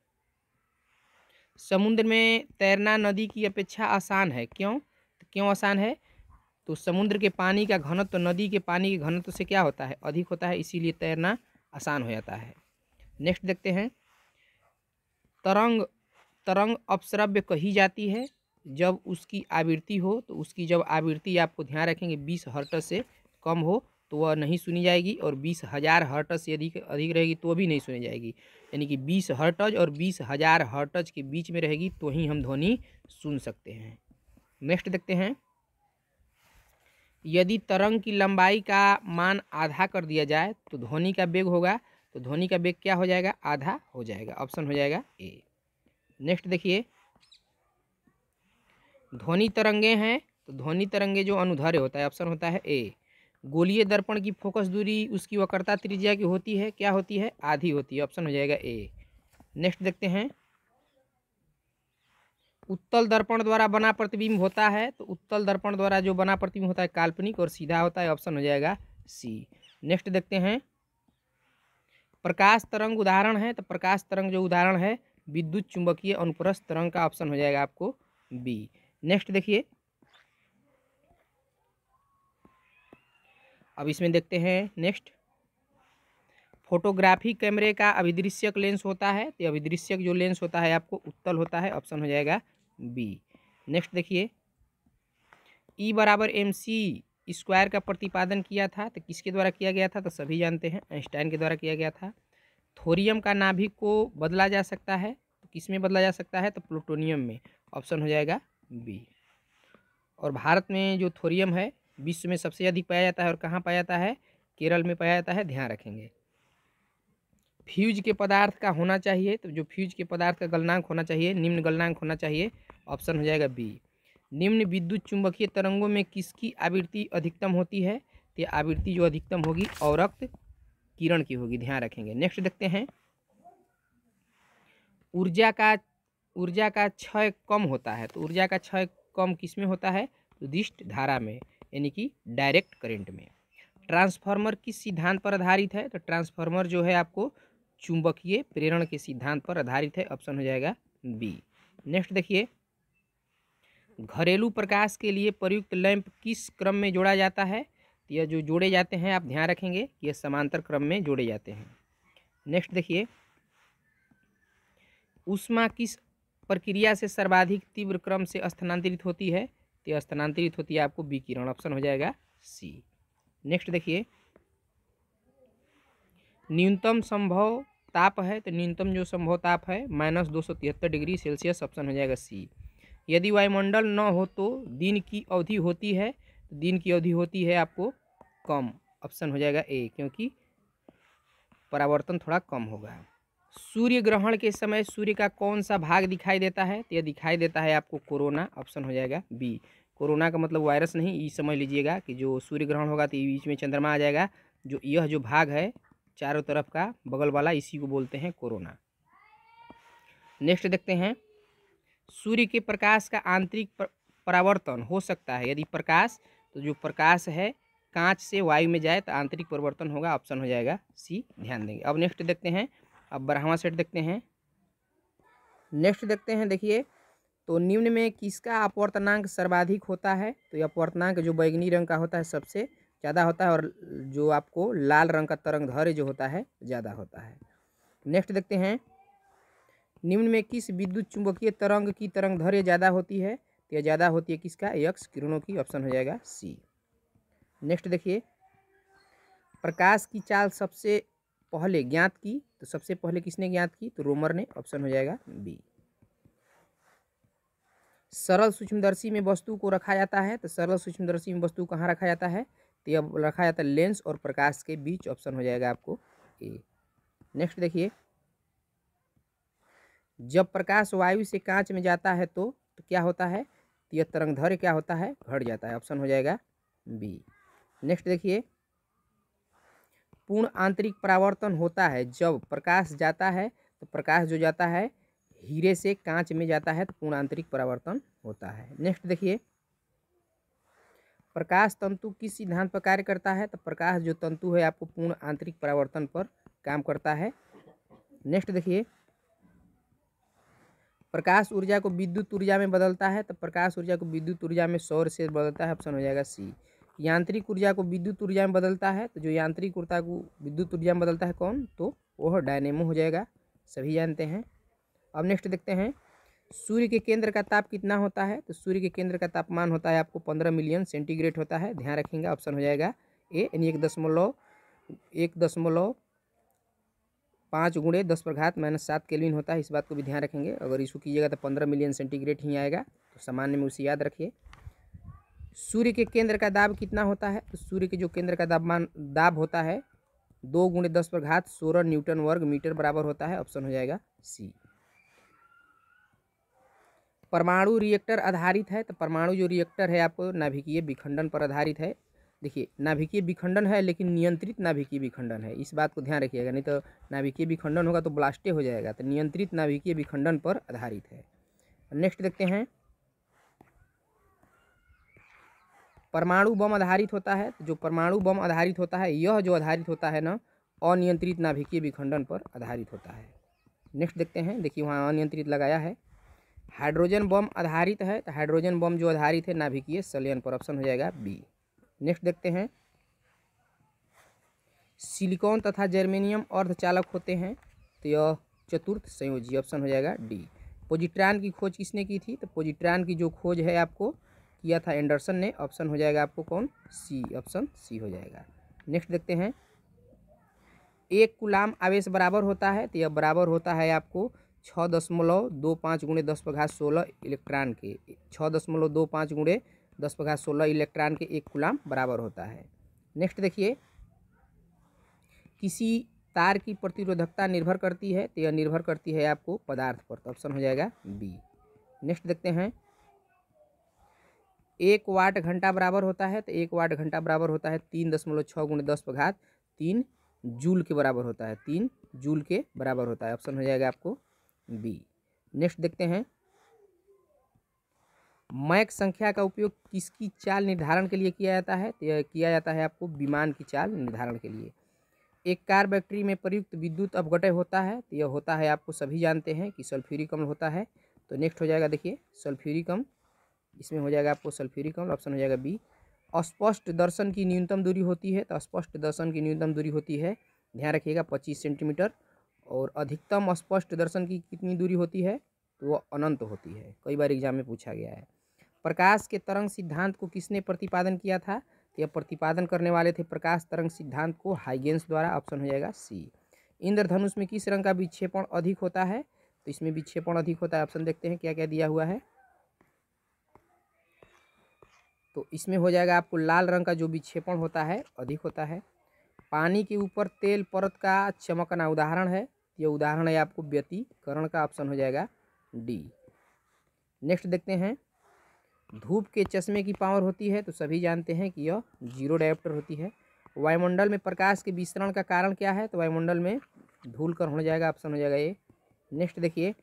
A: समुद्र में तैरना नदी की अपेक्षा आसान है क्यों तो क्यों आसान है तो समुद्र के पानी का घनत्व तो नदी के पानी के घनत्व तो से क्या होता है अधिक होता है इसीलिए तैरना आसान हो जाता है नेक्स्ट देखते हैं तरंग तरंग अपश्रव्य कही जाती है जब उसकी आवृत्ति हो तो उसकी जब आवृत्ति आपको ध्यान रखेंगे बीस हर्टस से कम हो तो वह नहीं सुनी जाएगी और बीस हज़ार हर्ट से अधिक अधिक रहेगी तो भी नहीं सुनी जाएगी यानी कि बीस हर्टज और बीस हज़ार हर्टज के बीच में रहेगी तो ही हम ध्वनि सुन सकते हैं नेक्स्ट देखते हैं यदि तरंग की लंबाई का मान आधा कर दिया जाए तो ध्वनि का वेग होगा तो ध्वनि का वेग क्या हो जाएगा आधा हो जाएगा ऑप्शन हो जाएगा ए नेक्स्ट देखिए ध्वनि तरंगे हैं तो ध्वनि तरंगे जो अनुधार्य होता है ऑप्शन होता है ए गोलीय दर्पण की फोकस दूरी उसकी वक्रता त्रिज्या की होती है क्या होती है आधी होती है ऑप्शन हो जाएगा ए नेक्स्ट देखते हैं उत्तल दर्पण द्वारा बना प्रतिबिंब होता है तो उत्तल दर्पण द्वारा जो बना प्रतिबिंब होता है काल्पनिक और सीधा होता है ऑप्शन हो जाएगा सी नेक्स्ट देखते हैं प्रकाश तरंग उदाहरण है तो प्रकाश तरंग जो उदाहरण है विद्युत चुंबकीय अनुप्रस्थ तरंग का ऑप्शन हो जाएगा आपको बी नेक्स्ट देखिए अब इसमें देखते हैं नेक्स्ट फोटोग्राफी कैमरे का अभिदृश्यक लेंस होता है तो अभिदृश्यक जो लेंस होता है आपको उत्तल होता है ऑप्शन हो जाएगा बी नेक्स्ट देखिए ई बराबर एम सी स्क्वायर का प्रतिपादन किया था तो किसके द्वारा किया गया था तो सभी जानते हैं आइंस्टाइन के द्वारा किया गया था थोरियम का नाभिक को बदला जा सकता है तो किस में बदला जा सकता है तो प्लूटोनियम में ऑप्शन हो जाएगा बी और भारत में जो थोरियम है विश्व में सबसे अधिक पाया जाता है और कहाँ पाया जाता है केरल में पाया जाता है ध्यान रखेंगे फ्यूज के पदार्थ का होना चाहिए तो जो फ्यूज के पदार्थ का गलनांक होना चाहिए निम्न गलनांक होना चाहिए ऑप्शन हो जाएगा बी निम्न विद्युत चुंबकीय तरंगों में किसकी आवृत्ति अधिकतम होती है तो आवृत्ति जो अधिकतम होगी औरक्त किरण की होगी ध्यान रखेंगे नेक्स्ट देखते हैं ऊर्जा का ऊर्जा का क्षय कम होता है तो ऊर्जा का क्षय कम किस में होता है उदिष्ट धारा में यानी कि डायरेक्ट करंट में ट्रांसफार्मर किस सिद्धांत पर आधारित है तो ट्रांसफार्मर जो है आपको चुंबकीय प्रेरण के सिद्धांत पर आधारित है ऑप्शन हो जाएगा बी नेक्स्ट देखिए घरेलू प्रकाश के लिए प्रयुक्त लैंप किस क्रम में जोड़ा जाता है तो यह जो जोड़े जाते हैं आप ध्यान रखेंगे कि यह समांतर क्रम में जोड़े जाते हैं नेक्स्ट देखिए उष्मा किस प्रक्रिया से सर्वाधिक तीव्र क्रम से स्थानांतरित होती है तो स्थानांतरित होती है आपको विकिरण ऑप्शन हो जाएगा सी नेक्स्ट देखिए न्यूनतम संभव ताप है तो न्यूनतम जो संभव ताप है माइनस दो सौ तिहत्तर डिग्री सेल्सियस ऑप्शन हो जाएगा सी यदि वायुमंडल न हो तो दिन की अवधि होती है तो दिन की अवधि होती है आपको कम ऑप्शन हो जाएगा ए क्योंकि परावर्तन थोड़ा कम होगा सूर्य ग्रहण के समय सूर्य का कौन सा भाग दिखाई देता है तो यह दिखाई देता है आपको कोरोना ऑप्शन हो जाएगा बी कोरोना का मतलब वायरस नहीं ये समझ लीजिएगा कि जो सूर्य ग्रहण होगा तो बीच में चंद्रमा आ जाएगा जो यह जो भाग है चारों तरफ का बगल वाला इसी को बोलते हैं कोरोना नेक्स्ट देखते हैं सूर्य के प्रकाश का आंतरिक परावर्तन हो सकता है यदि प्रकाश तो जो प्रकाश है कांच से वायु में जाए तो आंतरिक परिवर्तन होगा ऑप्शन हो जाएगा सी ध्यान देंगे अब नेक्स्ट देखते हैं अब बारहवा सेट देखते हैं नेक्स्ट देखते हैं देखिए तो निम्न में किसका अपवर्तनांक सर्वाधिक होता है तो यह अपवर्तनांक जो बैगनी रंग का होता है सबसे ज़्यादा होता है और जो आपको लाल रंग का तरंग धर्य जो होता है ज़्यादा होता है नेक्स्ट देखते हैं निम्न में किस विद्युत चुंबकीय तरंग की तरंग धर्य ज़्यादा होती है तो यह ज़्यादा होती है किसका यक्ष किरणों की ऑप्शन हो जाएगा सी नेक्स्ट देखिए प्रकाश की चाल सबसे पहले ज्ञात की तो सबसे पहले किसने ज्ञात की तो रोमर ने ऑप्शन हो जाएगा बी सरल सूक्ष्मदर्शी में वस्तु को रखा जाता है तो सरल सूक्ष्मदर्शी में वस्तु कहाँ रखा जाता है तो यह रखा जाता है लेंस और प्रकाश के बीच ऑप्शन हो जाएगा आपको ए नेक्स्ट देखिए जब प्रकाश वायु से कांच में जाता है तो, तो क्या होता है तो यह तरंगधर्य क्या होता है घट जाता है ऑप्शन हो जाएगा बी नेक्स्ट देखिए पूर्ण आंतरिक परावर्तन होता है जब प्रकाश जाता है तो प्रकाश जो जाता है हीरे से कांच में जाता है तो पूर्ण आंतरिक परावर्तन होता है नेक्स्ट देखिए प्रकाश तंतु किस सिद्धांत पर कार्य करता है तो प्रकाश जो तंतु है आपको पूर्ण आंतरिक परावर्तन पर काम करता है नेक्स्ट देखिए प्रकाश ऊर्जा को विद्युत ऊर्जा में बदलता है तो प्रकाश ऊर्जा को विद्युत ऊर्जा में सौर से बदलता है ऑप्शन हो जाएगा सी यांत्रिक ऊर्जा को विद्युत ऊर्जा में बदलता है तो जो यांत्रिक ऊर्जा को विद्युत ऊर्जा में बदलता है कौन तो वह डायनेमो हो जाएगा सभी जानते हैं अब नेक्स्ट देखते हैं सूर्य के केंद्र का ताप कितना होता है तो सूर्य के केंद्र का तापमान होता है आपको पंद्रह मिलियन सेंटीग्रेड होता है ध्यान रखेंगे ऑप्शन हो जाएगा ए यानी एक दशमलव एक दशमलव पाँच गुणे दस प्रघात माइनस सात केल्विन होता है इस बात को भी ध्यान रखेंगे अगर इसको कीजिएगा तो पंद्रह मिलियन सेंटीग्रेड ही आएगा तो सामान्य में उसे याद रखिए सूर्य के केंद्र का दाब कितना होता है तो सूर्य के जो केंद्र का दाबमान दाब होता है दो गुणे दस पर घात सोलह न्यूटन वर्ग मीटर बराबर होता है ऑप्शन हो जाएगा सी परमाणु रिएक्टर आधारित है तो परमाणु जो रिएक्टर है आप नाभिकीय विखंडन पर आधारित है देखिए नाभिकीय विखंडन है लेकिन नियंत्रित नाभिकीय विखंडन है इस बात को ध्यान रखिएगा नहीं तो नाभिकीय विखंडन होगा तो ब्लास्टे हो जाएगा तो नियंत्रित नाभिकीय विखंडन पर आधारित है नेक्स्ट देखते हैं परमाणु बम आधारित होता है तो जो परमाणु बम आधारित होता है यह जो आधारित होता है ना अनियंत्रित नाभिकीय विखंडन पर आधारित होता है नेक्स्ट देखते हैं देखिए वहाँ अनियंत्रित लगाया है हाइड्रोजन बम आधारित है तो हाइड्रोजन बम जो आधारित है नाभिकीय सलियन पर ऑप्शन हो जाएगा बी नेक्स्ट देखते हैं सिलिकॉन तथा जर्मेनियम अर्धचालक होते हैं तो यह चतुर्थ संयोजी ऑप्शन हो जाएगा डी पोजिट्रान की खोज किसने की थी तो पोजिट्रान की जो खोज है आपको किया था एंडरसन ने ऑप्शन हो जाएगा आपको कौन सी ऑप्शन सी हो जाएगा नेक्स्ट देखते हैं एक गुलाम आवेश बराबर होता है तो यह बराबर होता है आपको छः दशमलव दो पाँच गुणे दस पर सोलह इलेक्ट्रॉन के छः दशमलव दो पाँच गुणे दस पर सोलह इलेक्ट्रॉन के एक गुलाम बराबर होता है नेक्स्ट देखिए किसी तार की प्रतिरोधकता निर्भर करती है तो यह निर्भर करती है आपको पदार्थ पर तो ऑप्शन हो जाएगा बी नेक्स्ट देखते हैं एक वाट घंटा बराबर होता है तो एक वाट घंटा बराबर होता है तीन दशमलव छः गुण दस पर घात तीन जूल के बराबर होता है तीन जूल के बराबर होता है ऑप्शन हो जाएगा आपको बी नेक्स्ट देखते हैं मैक संख्या का उपयोग किसकी चाल निर्धारण के लिए किया जाता है तो यह किया जाता है आपको विमान की चाल निर्धारण के लिए एक कार बैटरी में प्रयुक्त विद्युत अपघटय होता है तो यह होता है आपको सभी जानते हैं कि सल्फ्यूरिक अम्ल होता है तो नेक्स्ट हो जाएगा देखिए सल्फ्यूरिक अम्ल इसमें हो जाएगा आपको सल्फ्यूरिक अम्ल ऑप्शन हो जाएगा बी अस्पष्ट दर्शन की न्यूनतम दूरी होती है तो स्पष्ट दर्शन की न्यूनतम दूरी होती है ध्यान रखिएगा पच्चीस सेंटीमीटर और अधिकतम स्पष्ट दर्शन की कितनी दूरी होती है तो वह अनंत होती है कई बार एग्जाम में पूछा गया है प्रकाश के तरंग सिद्धांत को किसने प्रतिपादन किया था तो यह प्रतिपादन करने वाले थे प्रकाश तरंग सिद्धांत को हाइगेंस द्वारा ऑप्शन हो जाएगा सी इंद्रधनुष में किस रंग का विक्षेपण अधिक होता है तो इसमें विक्षेपण अधिक होता है ऑप्शन देखते हैं क्या क्या दिया हुआ है तो इसमें हो जाएगा आपको लाल रंग का जो विक्षेपण होता है अधिक होता है पानी के ऊपर तेल परत का चमकना उदाहरण है ये उदाहरण है आपको व्यतीकरण का ऑप्शन हो जाएगा डी नेक्स्ट देखते हैं धूप के चश्मे की पावर होती है तो सभी जानते हैं कि यह जीरो डायप्टर होती है वायुमंडल में प्रकाश के विस्तरण का कारण क्या है तो वायुमंडल में धूल कर हो जाएगा ऑप्शन हो जाएगा ये नेक्स्ट देखिए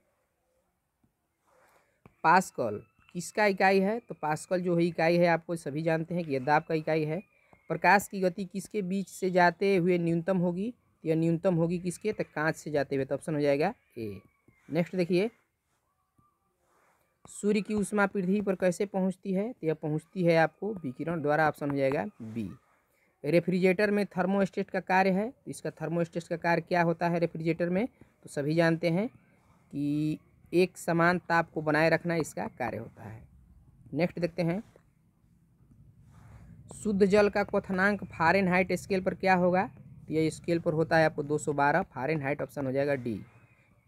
A: पास्कल किसका इकाई है तो पास्कल जो है इकाई है आपको सभी जानते हैं कि यह का इकाई है प्रकाश की गति किसके बीच से जाते हुए न्यूनतम होगी या तो यह न्यूनतम होगी किसके तो कांच से जाते हुए तो ऑप्शन हो जाएगा ए नेक्स्ट देखिए सूर्य की उष्मा पृथ्वी पर कैसे पहुंचती है तो यह पहुंचती है आपको विकिरण द्वारा ऑप्शन हो जाएगा बी रेफ्रिजरेटर में थर्मोस्टेट का कार्य है तो इसका थर्मोस्टेट का कार्य क्या होता है रेफ्रिजरेटर में तो सभी जानते हैं कि एक समान ताप को बनाए रखना इसका कार्य होता है नेक्स्ट देखते हैं शुद्ध जल का क्वथनांक फारेनहाइट स्केल पर क्या होगा तो यह स्केल पर होता है आपको 212 फारेनहाइट ऑप्शन हो जाएगा डी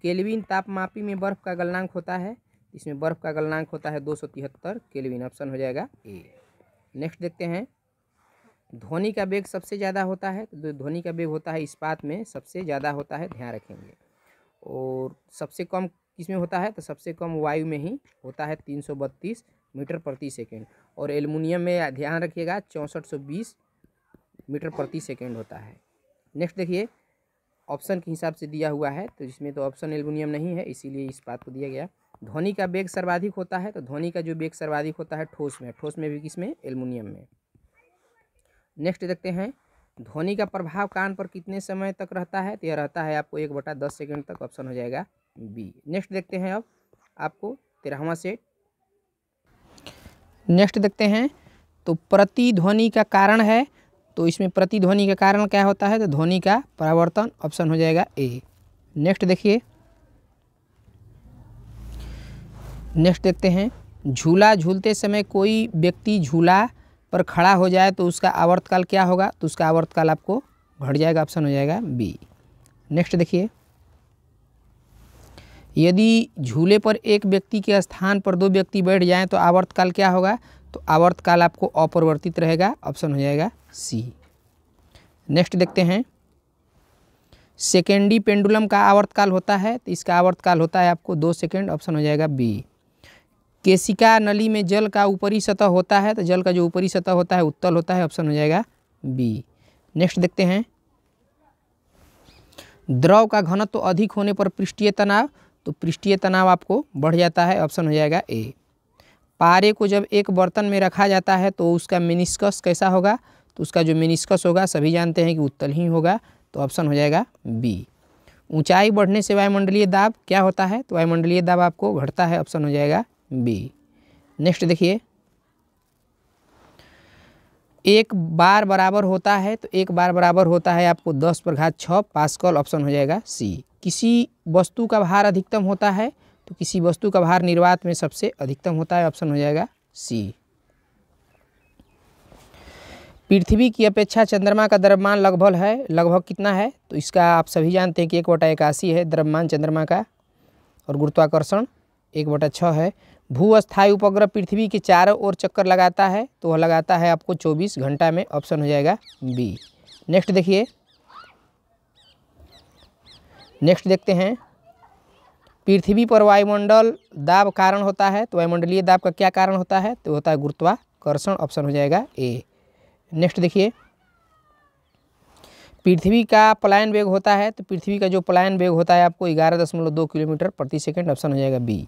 A: केल्विन तापमापी में बर्फ़ का गलनांक होता है इसमें बर्फ़ का गलनांक होता है 273 केलविन ऑप्शन हो जाएगा ए नेक्स्ट देखते हैं ध्वनि का वेग सबसे ज़्यादा होता है तो ध्वनि का वेग होता है इस्पात में सबसे ज़्यादा होता है ध्यान रखेंगे और सबसे कम किस में होता है तो सबसे कम वायु में ही होता है तीन सौ बत्तीस मीटर प्रति सेकेंड और एल्युमिनियम में ध्यान रखिएगा चौंसठ सौ बीस मीटर प्रति सेकेंड होता है नेक्स्ट देखिए ऑप्शन के हिसाब से दिया हुआ है तो इसमें तो ऑप्शन एल्युमिनियम नहीं है इसीलिए इस बात को दिया गया ध्वनि का बेग सर्वाधिक होता है तो ध्वनि का जो बेग सर्वाधिक होता है ठोस में ठोस में भी किस में एल्युमिनियम में नेक्स्ट देखते हैं ध्वनि का प्रभाव कान पर कितने समय तक रहता है तो यह रहता है आपको एक बटा दस सेकेंड तक ऑप्शन हो जाएगा बी नेक्स्ट देखते हैं अब आपको तेरहवा सेट नेक्स्ट देखते हैं तो प्रतिध्वनि का कारण है तो इसमें प्रतिध्वनि का कारण क्या होता है तो ध्वनि का परावर्तन ऑप्शन हो जाएगा ए नेक्स्ट देखिए नेक्स्ट देखते हैं झूला झूलते समय कोई व्यक्ति झूला पर खड़ा हो जाए तो उसका आवर्तकाल क्या होगा तो उसका आवर्तकाल आपको घट जाएगा ऑप्शन हो जाएगा बी नेक्स्ट देखिए यदि झूले पर एक व्यक्ति के स्थान पर दो व्यक्ति बैठ जाएं तो आवर्तकाल क्या होगा तो आवर्तकाल आपको अपरिवर्तित रहेगा ऑप्शन हो जाएगा सी नेक्स्ट देखते हैं सेकेंडी पेंडुलम का आवर्तकाल होता है तो इसका आवर्तकाल होता है आपको दो सेकेंड ऑप्शन हो जाएगा बी केशिका नली में जल का ऊपरी सतह होता है तो जल का जो ऊपरी सतह होता है उत्तल होता है ऑप्शन हो जाएगा बी नेक्स्ट देखते हैं द्रव का घनत्व तो अधिक होने पर पृष्ठीय तनाव तो पृष्ठीय तनाव आपको बढ़ जाता है ऑप्शन हो जाएगा ए पारे को जब एक बर्तन में रखा जाता है तो उसका मिनिस्कस कैसा होगा तो उसका जो मिनिस्कस होगा सभी जानते हैं कि उत्तल ही होगा तो ऑप्शन हो जाएगा बी ऊंचाई बढ़ने से वायुमंडलीय दाब क्या होता है तो वायुमंडलीय दाब आपको घटता है ऑप्शन हो जाएगा बी नेक्स्ट देखिए एक बार बराबर होता है तो एक बार बराबर होता है आपको दस पर घात छः पास्कल ऑप्शन हो जाएगा सी किसी वस्तु का भार अधिकतम होता है तो किसी वस्तु का भार निर्वात में सबसे अधिकतम होता है ऑप्शन हो जाएगा सी पृथ्वी की अपेक्षा चंद्रमा का द्रव्यमान लगभग है लगभग कितना है तो इसका आप सभी जानते हैं कि एक बटा इक्यासी है द्रव्यमान चंद्रमा का और गुरुत्वाकर्षण एक बटा छः है भू अस्थायी उपग्रह पृथ्वी के चारों ओर चक्कर लगाता है तो वह लगाता है आपको 24 घंटा में ऑप्शन हो जाएगा बी नेक्स्ट देखिए नेक्स्ट देखते हैं पृथ्वी पर वायुमंडल दाब कारण होता है तो वायुमंडलीय दाब का क्या कारण होता है तो होता है गुरुत्वाकर्षण ऑप्शन हो जाएगा ए नेक्स्ट देखिए पृथ्वी का पलायन वेग होता है तो पृथ्वी का जो पलायन वेग होता है आपको ग्यारह दशमलव दो किलोमीटर प्रति सेकंड ऑप्शन हो जाएगा बी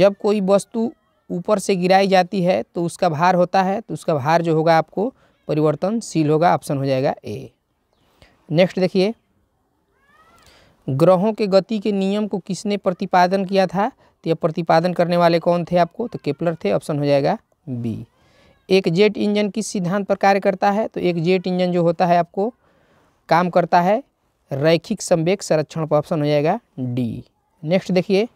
A: जब कोई वस्तु ऊपर से गिराई जाती है तो उसका भार होता है तो उसका भार जो होगा आपको परिवर्तनशील होगा ऑप्शन हो जाएगा ए नेक्स्ट देखिए ग्रहों के गति के नियम को किसने प्रतिपादन किया था तो यह प्रतिपादन करने वाले कौन थे आपको तो केपलर थे ऑप्शन हो जाएगा बी एक जेट इंजन किस सिद्धांत पर कार्य करता है तो एक जेट इंजन जो होता है आपको काम करता है रैखिक संवेक संरक्षण पर ऑप्शन हो जाएगा डी नेक्स्ट देखिए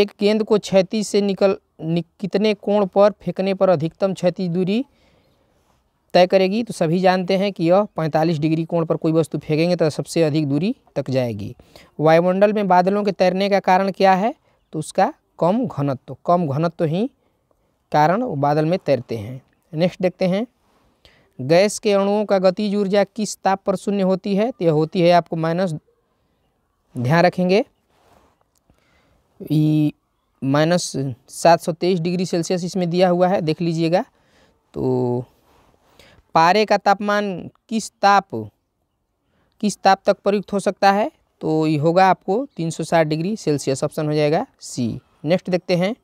A: एक गेंद को क्षति से निकल नि, कितने कोण पर फेंकने पर अधिकतम क्षति दूरी तय करेगी तो सभी जानते हैं कि यह 45 डिग्री कोण पर कोई वस्तु फेंकेंगे तो सबसे अधिक दूरी तक जाएगी वायुमंडल में बादलों के तैरने का कारण क्या है तो उसका कम घनत्व तो, कम घनत्व तो ही कारण बादल में तैरते हैं नेक्स्ट देखते हैं गैस के अणुओं का गतिज ऊर्जा किस ताप पर शून्य होती है तो यह होती है आपको माइनस ध्यान रखेंगे माइनस सात सौ तेईस डिग्री सेल्सियस इसमें दिया हुआ है देख लीजिएगा तो पारे का तापमान किस ताप किस ताप तक प्रयुक्त हो सकता है तो ये होगा आपको तीन सौ साठ डिग्री सेल्सियस ऑप्शन हो जाएगा सी नेक्स्ट देखते हैं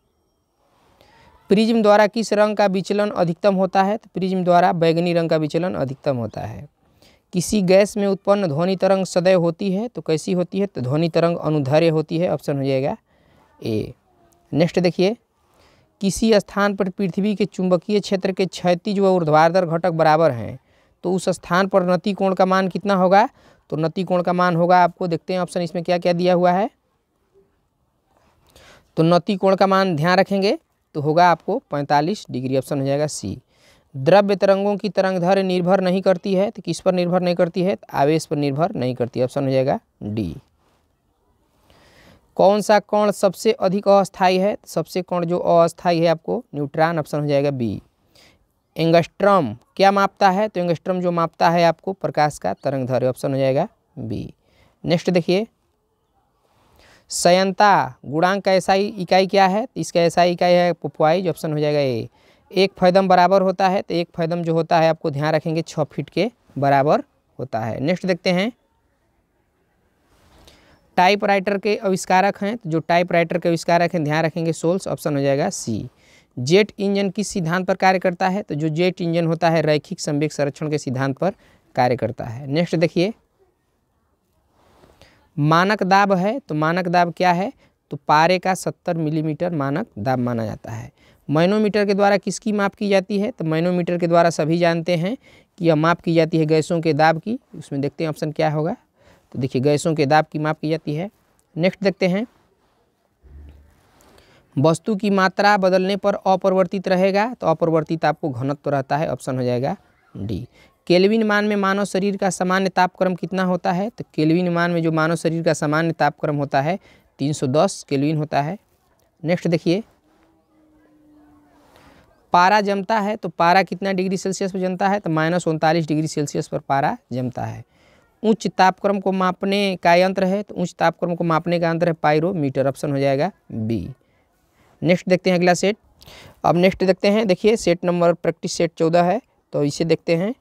A: प्रिज्म द्वारा किस रंग का विचलन अधिकतम होता है तो प्रिज्म द्वारा बैगनी रंग का विचलन अधिकतम होता है किसी गैस में उत्पन्न ध्वनि तरंग सदैव होती है तो कैसी होती है तो ध्वनि तरंग अनुधर्य होती है ऑप्शन हो जाएगा ए नेक्स्ट देखिए किसी स्थान पर पृथ्वी के चुंबकीय क्षेत्र के क्षैतिज व ऊर्ध्वाधर घटक बराबर हैं तो उस स्थान पर नति कोण का मान कितना होगा तो नति कोण का मान होगा आपको देखते हैं ऑप्शन इसमें क्या क्या दिया हुआ है तो नति कोण का मान ध्यान रखेंगे तो होगा आपको 45 डिग्री ऑप्शन हो जाएगा सी द्रव्य तरंगों की तरंगधर निर्भर नहीं करती है तो किस पर निर्भर नहीं करती है तो आवेश पर निर्भर नहीं करती ऑप्शन हो जाएगा डी कौन सा कोण सबसे अधिक अस्थायी है तो सबसे कोण जो अस्थायी है आपको न्यूट्रॉन ऑप्शन हो जाएगा बी एंगस्ट्रम क्या मापता है तो एंगस्ट्रम जो मापता है आपको प्रकाश का तरंगधर ऑप्शन हो जाएगा बी नेक्स्ट देखिए सयंता गुणांक का ऐसा इकाई क्या है तो इसका ऐसा इकाई है पुपवाई जो ऑप्शन हो जाएगा ए एक फैदम बराबर होता है तो एक फैदम जो होता है आपको ध्यान रखेंगे छः फीट के बराबर होता है नेक्स्ट देखते हैं टाइप राइटर के आविष्कारक हैं तो जो टाइप राइटर के आविष्कारक हैं ध्यान रखेंगे सोल्स ऑप्शन हो जाएगा सी जेट इंजन किस सिद्धांत पर कार्य करता है तो जो जेट इंजन होता है रैखिक संवेक संरक्षण के सिद्धांत पर कार्य करता है नेक्स्ट देखिए मानक दाब है तो मानक दाब क्या है तो पारे का 70 मिलीमीटर मानक दाब माना जाता है मैनोमीटर के द्वारा किसकी माप की जाती है तो मैनोमीटर के द्वारा सभी जानते हैं कि यह माप की जाती है गैसों के दाब की उसमें देखते हैं ऑप्शन क्या होगा तो देखिए गैसों के दाब की माप की जाती है नेक्स्ट देखते हैं वस्तु की मात्रा बदलने पर अपरिवर्तित रहेगा तो अपरिवर्तित आपको घनत्व तो रहता है ऑप्शन हो जाएगा डी केल्विन मान में मानव शरीर का सामान्य तापक्रम कितना होता है तो केल्विन मान में जो मानव शरीर का सामान्य तापक्रम होता है 310 केल्विन होता है नेक्स्ट देखिए पारा जमता है तो पारा कितना डिग्री सेल्सियस पर जमता है तो माइनस उनतालीस डिग्री सेल्सियस पर पारा जमता है उच्च तापक्रम को मापने का यंत्र है तो उच्च तापक्रम को मापने का यंत्र है पायरोमीटर ऑप्शन हो जाएगा बी नेक्स्ट देखते हैं अगला सेट अब नेक्स्ट देखते हैं देखिए सेट नंबर प्रैक्टिस सेट चौदह है तो इसे देखते हैं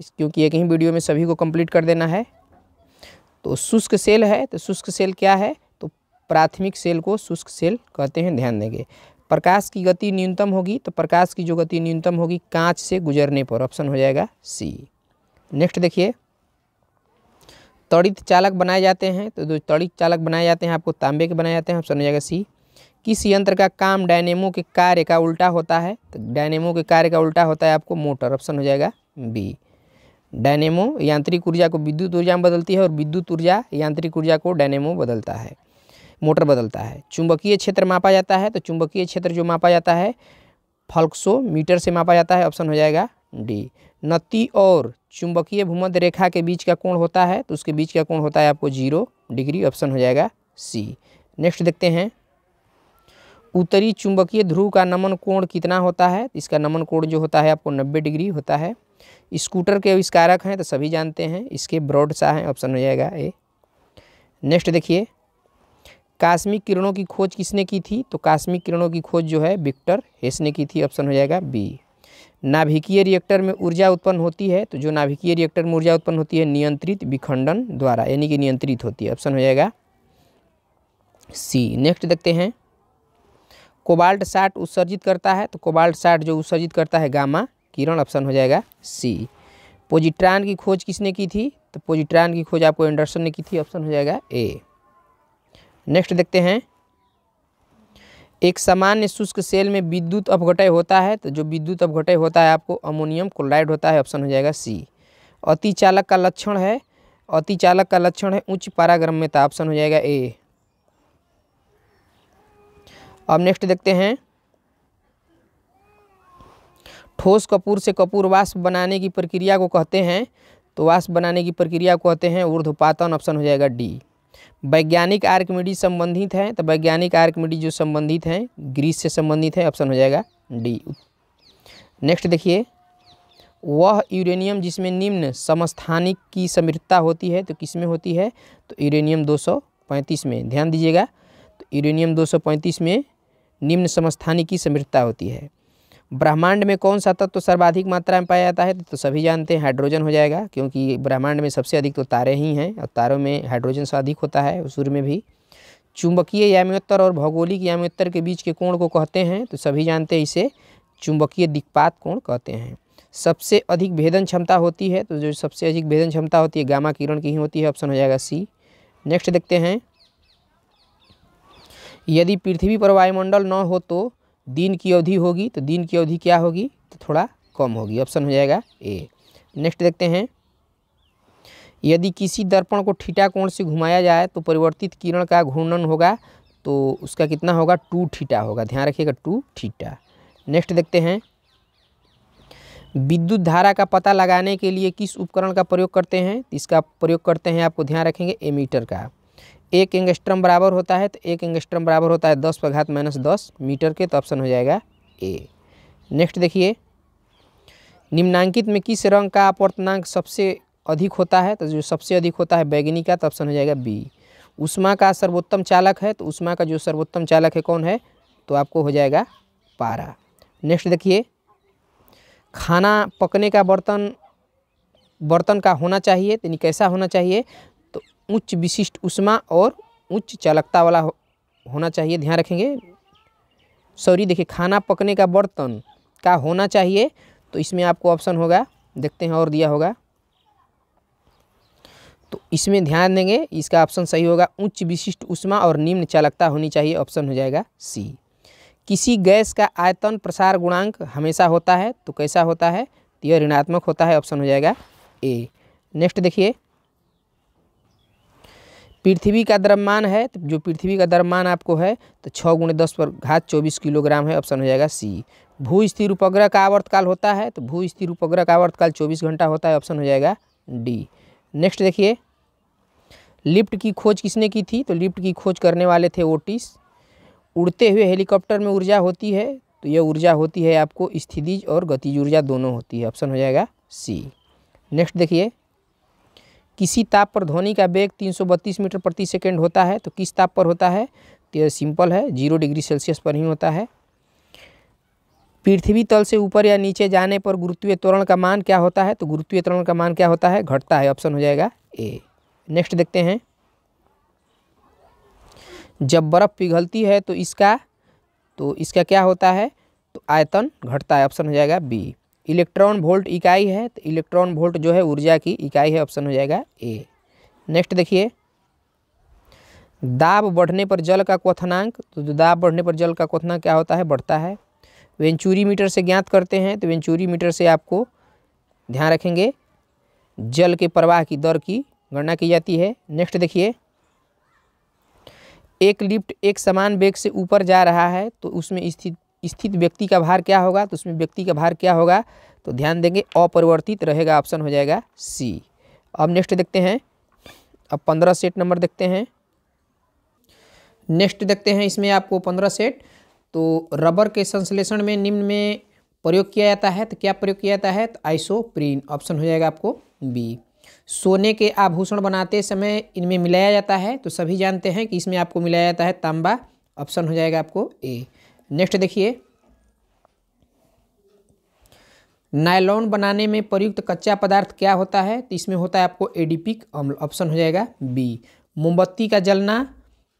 A: इस क्योंकि एक ही वीडियो में सभी को कंप्लीट कर देना है तो शुष्क सेल है तो शुष्क सेल क्या है तो प्राथमिक सेल को शुष्क सेल कहते हैं ध्यान देंगे प्रकाश की गति न्यूनतम होगी तो प्रकाश की जो गति न्यूनतम होगी कांच से गुजरने पर ऑप्शन हो जाएगा सी नेक्स्ट देखिए तड़ित चालक बनाए जाते हैं तो जो तड़ित चालक बनाए जाते हैं आपको तांबे के बनाए जाते हैं ऑप्शन हो जाएगा सी किस यंत्र का काम डायनेमो के कार्य का उल्टा होता है तो डायनेमो के कार्य का उल्टा होता है आपको मोटर ऑप्शन हो जाएगा बी डायनेमो यांत्रिक ऊर्जा को विद्युत ऊर्जा में बदलती है और विद्युत ऊर्जा यांत्रिक ऊर्जा को डायनेमो बदलता है मोटर बदलता है चुंबकीय क्षेत्र मापा जाता है तो चुंबकीय क्षेत्र जो मापा जाता है फल्क्सो मीटर से मापा जाता है ऑप्शन हो जाएगा डी नती और चुंबकीय भूमध्य रेखा के बीच का कोण होता है तो उसके बीच का कोण होता है आपको जीरो डिग्री ऑप्शन हो जाएगा सी नेक्स्ट देखते हैं उत्तरी चुंबकीय ध्रुव का नमन कोण कितना होता है इसका नमन कोण जो होता है आपको नब्बे डिग्री होता है स्कूटर के आविष्कारक हैं तो सभी जानते हैं इसके ब्रॉड सा हैं ऑप्शन हो जाएगा ए नेक्स्ट देखिए कास्मिक किरणों की खोज किसने की थी तो कास्मिक किरणों की खोज जो है विक्टर हेस ने की थी ऑप्शन हो जाएगा बी नाभिकीय रिएक्टर में ऊर्जा उत्पन्न होती है तो जो नाभिकीय रिएक्टर में ऊर्जा उत्पन्न होती है नियंत्रित विखंडन द्वारा यानी कि नियंत्रित होती है ऑप्शन हो जाएगा सी नेक्स्ट देखते हैं कोबाल्ट साठ उत्सर्जित करता है तो कोबाल्ट साठ जो उत्सर्जित करता है गामा किरण ऑप्शन हो जाएगा सी पोजिट्रान की खोज किसने की थी तो पोजिट्रान की खोज आपको एंडरसन ने की थी ऑप्शन हो जाएगा ए नेक्स्ट देखते हैं एक सामान्य शुष्क सेल में विद्युत अपघटय होता है तो जो विद्युत अपघटय होता है आपको अमोनियम क्लोराइड होता है ऑप्शन हो जाएगा सी अति चालक का लक्षण है अति चालक का लक्षण है उच्च पारागम्यता ऑप्शन हो जाएगा ए अब नेक्स्ट देखते हैं ठोस कपूर से कपूर वाष्प बनाने की प्रक्रिया को कहते हैं तो वाष्प बनाने की प्रक्रिया को कहते हैं ऊर्ध्वपातन ऑप्शन हो जाएगा डी वैज्ञानिक आर्कमिडी संबंधित हैं तो वैज्ञानिक आर्कमिडी जो संबंधित हैं ग्रीस से संबंधित है ऑप्शन हो जाएगा डी नेक्स्ट देखिए वह यूरेनियम जिसमें निम्न समस्थानिक की समृद्धता होती है तो किस में होती है तो यूरेनियम 235 में ध्यान दीजिएगा तो यूरेनियम 235 में निम्न समस्थानिक की समृद्धता होती है ब्रह्मांड में कौन सा तत्व तो सर्वाधिक मात्रा में पाया जाता है तो सभी जानते हैं हाइड्रोजन हो जाएगा क्योंकि ब्रह्मांड में सबसे अधिक तो तारे ही हैं और तारों में हाइड्रोजन से अधिक होता है सूर्य में भी चुंबकीय याम्योत्तर और भौगोलिक याम्योत्तर के बीच के कोण को कहते हैं तो सभी जानते हैं इसे चुंबकीय दिक्पात कोण कहते हैं सबसे अधिक भेदन क्षमता होती है तो जो सबसे अधिक भेदन क्षमता होती है गामा किरण की ही होती है ऑप्शन हो जाएगा सी नेक्स्ट देखते हैं यदि पृथ्वी पर वायुमंडल न हो तो दिन की अवधि होगी तो दिन की अवधि क्या होगी तो थोड़ा कम होगी ऑप्शन हो जाएगा ए नेक्स्ट देखते हैं यदि किसी दर्पण को ठीटा कोण से घुमाया जाए तो परिवर्तित किरण का घूर्णन होगा तो उसका कितना होगा टू ठीटा होगा ध्यान रखिएगा टू ठीटा नेक्स्ट देखते हैं विद्युत धारा का पता लगाने के लिए किस उपकरण का प्रयोग करते हैं इसका प्रयोग करते हैं आपको ध्यान रखेंगे एमीटर का एक एंगस्ट्रम बराबर होता है तो एक एंगस्ट्रम बराबर होता है दस पर घात माइनस दस मीटर के तो ऑप्शन हो जाएगा ए नेक्स्ट देखिए निम्नांकित में किस रंग का अपवर्तनांक सबसे अधिक होता है तो जो सबसे अधिक होता है बैगनी का तो ऑप्शन हो जाएगा बी उष्मा का सर्वोत्तम चालक है तो उष्मा का जो सर्वोत्तम चालक है कौन है तो आपको हो जाएगा पारा नेक्स्ट देखिए खाना पकने का बर्तन बर्तन का होना चाहिए तो यानी कैसा होना चाहिए उच्च विशिष्ट उष्मा और उच्च चालकता वाला हो, होना चाहिए ध्यान रखेंगे सॉरी देखिए खाना पकने का बर्तन का होना चाहिए तो इसमें आपको ऑप्शन होगा देखते हैं और दिया होगा तो इसमें ध्यान देंगे इसका ऑप्शन सही होगा उच्च विशिष्ट उष्मा और निम्न चालकता होनी चाहिए ऑप्शन हो जाएगा सी किसी गैस का आयतन प्रसार गुणांक हमेशा होता है तो कैसा होता है तो यह ऋणात्मक होता है ऑप्शन हो जाएगा ए नेक्स्ट देखिए पृथ्वी का द्रव्यमान है तो जो पृथ्वी का द्रव्यमान आपको है तो छः गुणे दस पर घात चौबीस किलोग्राम है ऑप्शन हो जाएगा सी भू स्थिर उपग्रह का आवर्तकाल होता है तो भू स्थिर उपग्रह का आवर्तकाल चौबीस घंटा होता है ऑप्शन हो जाएगा डी नेक्स्ट देखिए लिफ्ट की खोज किसने की थी तो लिफ्ट की खोज करने वाले थे ओटिस उड़ते हुए हेलीकॉप्टर में ऊर्जा होती है तो यह ऊर्जा होती है आपको स्थितिज और गतिज ऊर्जा दोनों होती है ऑप्शन हो जाएगा सी नेक्स्ट देखिए किसी ताप पर ध्वनि का वेग 332 मीटर प्रति सेकेंड होता है तो किस ताप पर होता है तो यह सिंपल है जीरो डिग्री सेल्सियस पर ही होता है पृथ्वी तल से ऊपर या नीचे जाने पर गुरुत्वीय त्वरण का मान क्या होता है तो गुरुत्वीय त्वरण का मान क्या होता है घटता है ऑप्शन हो जाएगा ए नेक्स्ट देखते हैं जब बर्फ़ पिघलती है तो इसका तो इसका क्या होता है तो आयतन घटता है ऑप्शन हो जाएगा बी इलेक्ट्रॉन वोल्ट इकाई है तो इलेक्ट्रॉन वोल्ट जो है ऊर्जा की इकाई है ऑप्शन हो जाएगा ए नेक्स्ट देखिए दाब बढ़ने पर जल का क्वथनांक तो जो दाब बढ़ने पर जल का क्वथनांक क्या होता है बढ़ता है वेंचुरी मीटर से ज्ञात करते हैं तो वेंचुरी मीटर से आपको ध्यान रखेंगे जल के प्रवाह की दर की गणना की जाती है नेक्स्ट देखिए एक लिफ्ट एक समान बेग से ऊपर जा रहा है तो उसमें स्थित स्थित व्यक्ति का भार क्या होगा तो उसमें व्यक्ति का भार क्या होगा तो ध्यान देंगे अपरिवर्तित रहेगा ऑप्शन हो जाएगा सी अब नेक्स्ट देखते हैं अब पंद्रह सेट नंबर देखते हैं नेक्स्ट देखते हैं इसमें आपको पंद्रह सेट तो रबर के संश्लेषण में निम्न में प्रयोग किया जाता है तो क्या प्रयोग किया जाता है तो प्रीन ऑप्शन हो जाएगा आपको बी सोने के आभूषण बनाते समय इनमें मिलाया जाता है तो सभी जानते हैं कि इसमें आपको मिलाया जाता है तांबा ऑप्शन हो जाएगा आपको ए नेक्स्ट देखिए नायलॉन बनाने में प्रयुक्त कच्चा पदार्थ क्या होता है तो इसमें होता है आपको एडीपिक अम्ल ऑप्शन हो जाएगा बी मोमबत्ती का जलना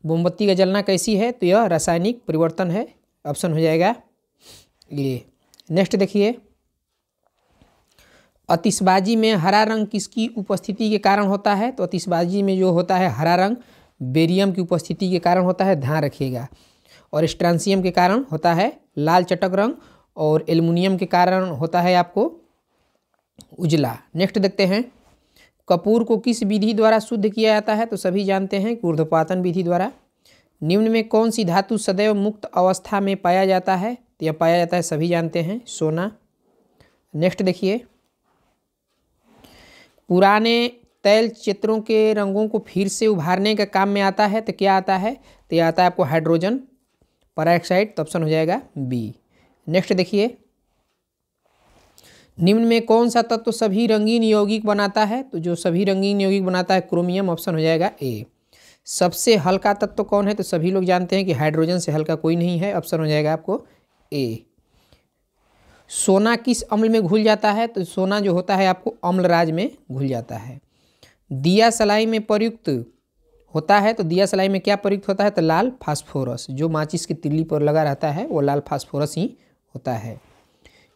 A: मोमबत्ती का जलना कैसी है तो यह रासायनिक परिवर्तन है ऑप्शन हो जाएगा ये नेक्स्ट देखिए अतिशबाजी में हरा रंग किसकी उपस्थिति के कारण होता है तो अतिशबाजी में जो होता है हरा रंग बेरियम की उपस्थिति के कारण होता है ध्यान रखिएगा और स्ट्रांसियम के कारण होता है लाल चटक रंग और एल्युमिनियम के कारण होता है आपको उजला नेक्स्ट देखते हैं कपूर को किस विधि द्वारा शुद्ध किया जाता है तो सभी जानते हैं कूर्धपातन ऊर्ध्वपातन विधि द्वारा निम्न में कौन सी धातु सदैव मुक्त अवस्था में पाया जाता है तो यह पाया जाता है सभी जानते हैं सोना नेक्स्ट देखिए पुराने तैल चित्रों के रंगों को फिर से उभारने के काम में आता है तो क्या आता है तो यह आता है आपको हाइड्रोजन पराक्साइड तो ऑप्शन हो जाएगा बी नेक्स्ट देखिए निम्न में कौन सा तत्व तो सभी रंगीन यौगिक बनाता है तो जो सभी रंगीन यौगिक बनाता है क्रोमियम ऑप्शन हो जाएगा ए सबसे हल्का तत्व तो कौन है तो सभी लोग जानते हैं कि हाइड्रोजन से हल्का कोई नहीं है ऑप्शन हो जाएगा आपको ए सोना किस अम्ल में घुल जाता है तो सोना जो होता है आपको अम्ल राज में घुल जाता है दिया सलाई में प्रयुक्त होता है तो दिया सलाई में क्या प्रयुक्त होता है तो लाल फास्फोरस जो माचिस की तिल्ली पर लगा रहता है वो लाल फास्फोरस ही होता है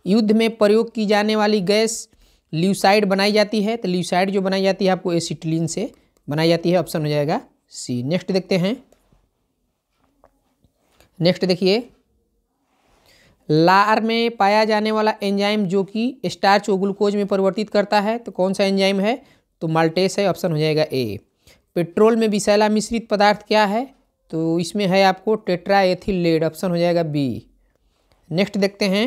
A: युद्ध में प्रयोग की जाने वाली गैस ल्यूसाइड बनाई जाती है तो ल्यूसाइड जो बनाई जाती है आपको एसिटिलीन से बनाई जाती है ऑप्शन हो जाएगा सी नेक्स्ट देखते हैं नेक्स्ट देखिए लार में पाया जाने वाला एंजाइम जो कि स्टार्च को ग्लूकोज में परिवर्तित करता है तो कौन सा एंजाइम है तो माल्टेस है ऑप्शन हो जाएगा ए पेट्रोल में विषैला मिश्रित पदार्थ क्या है तो इसमें है आपको टेट्रा एथिलेड ऑप्शन हो जाएगा बी नेक्स्ट देखते हैं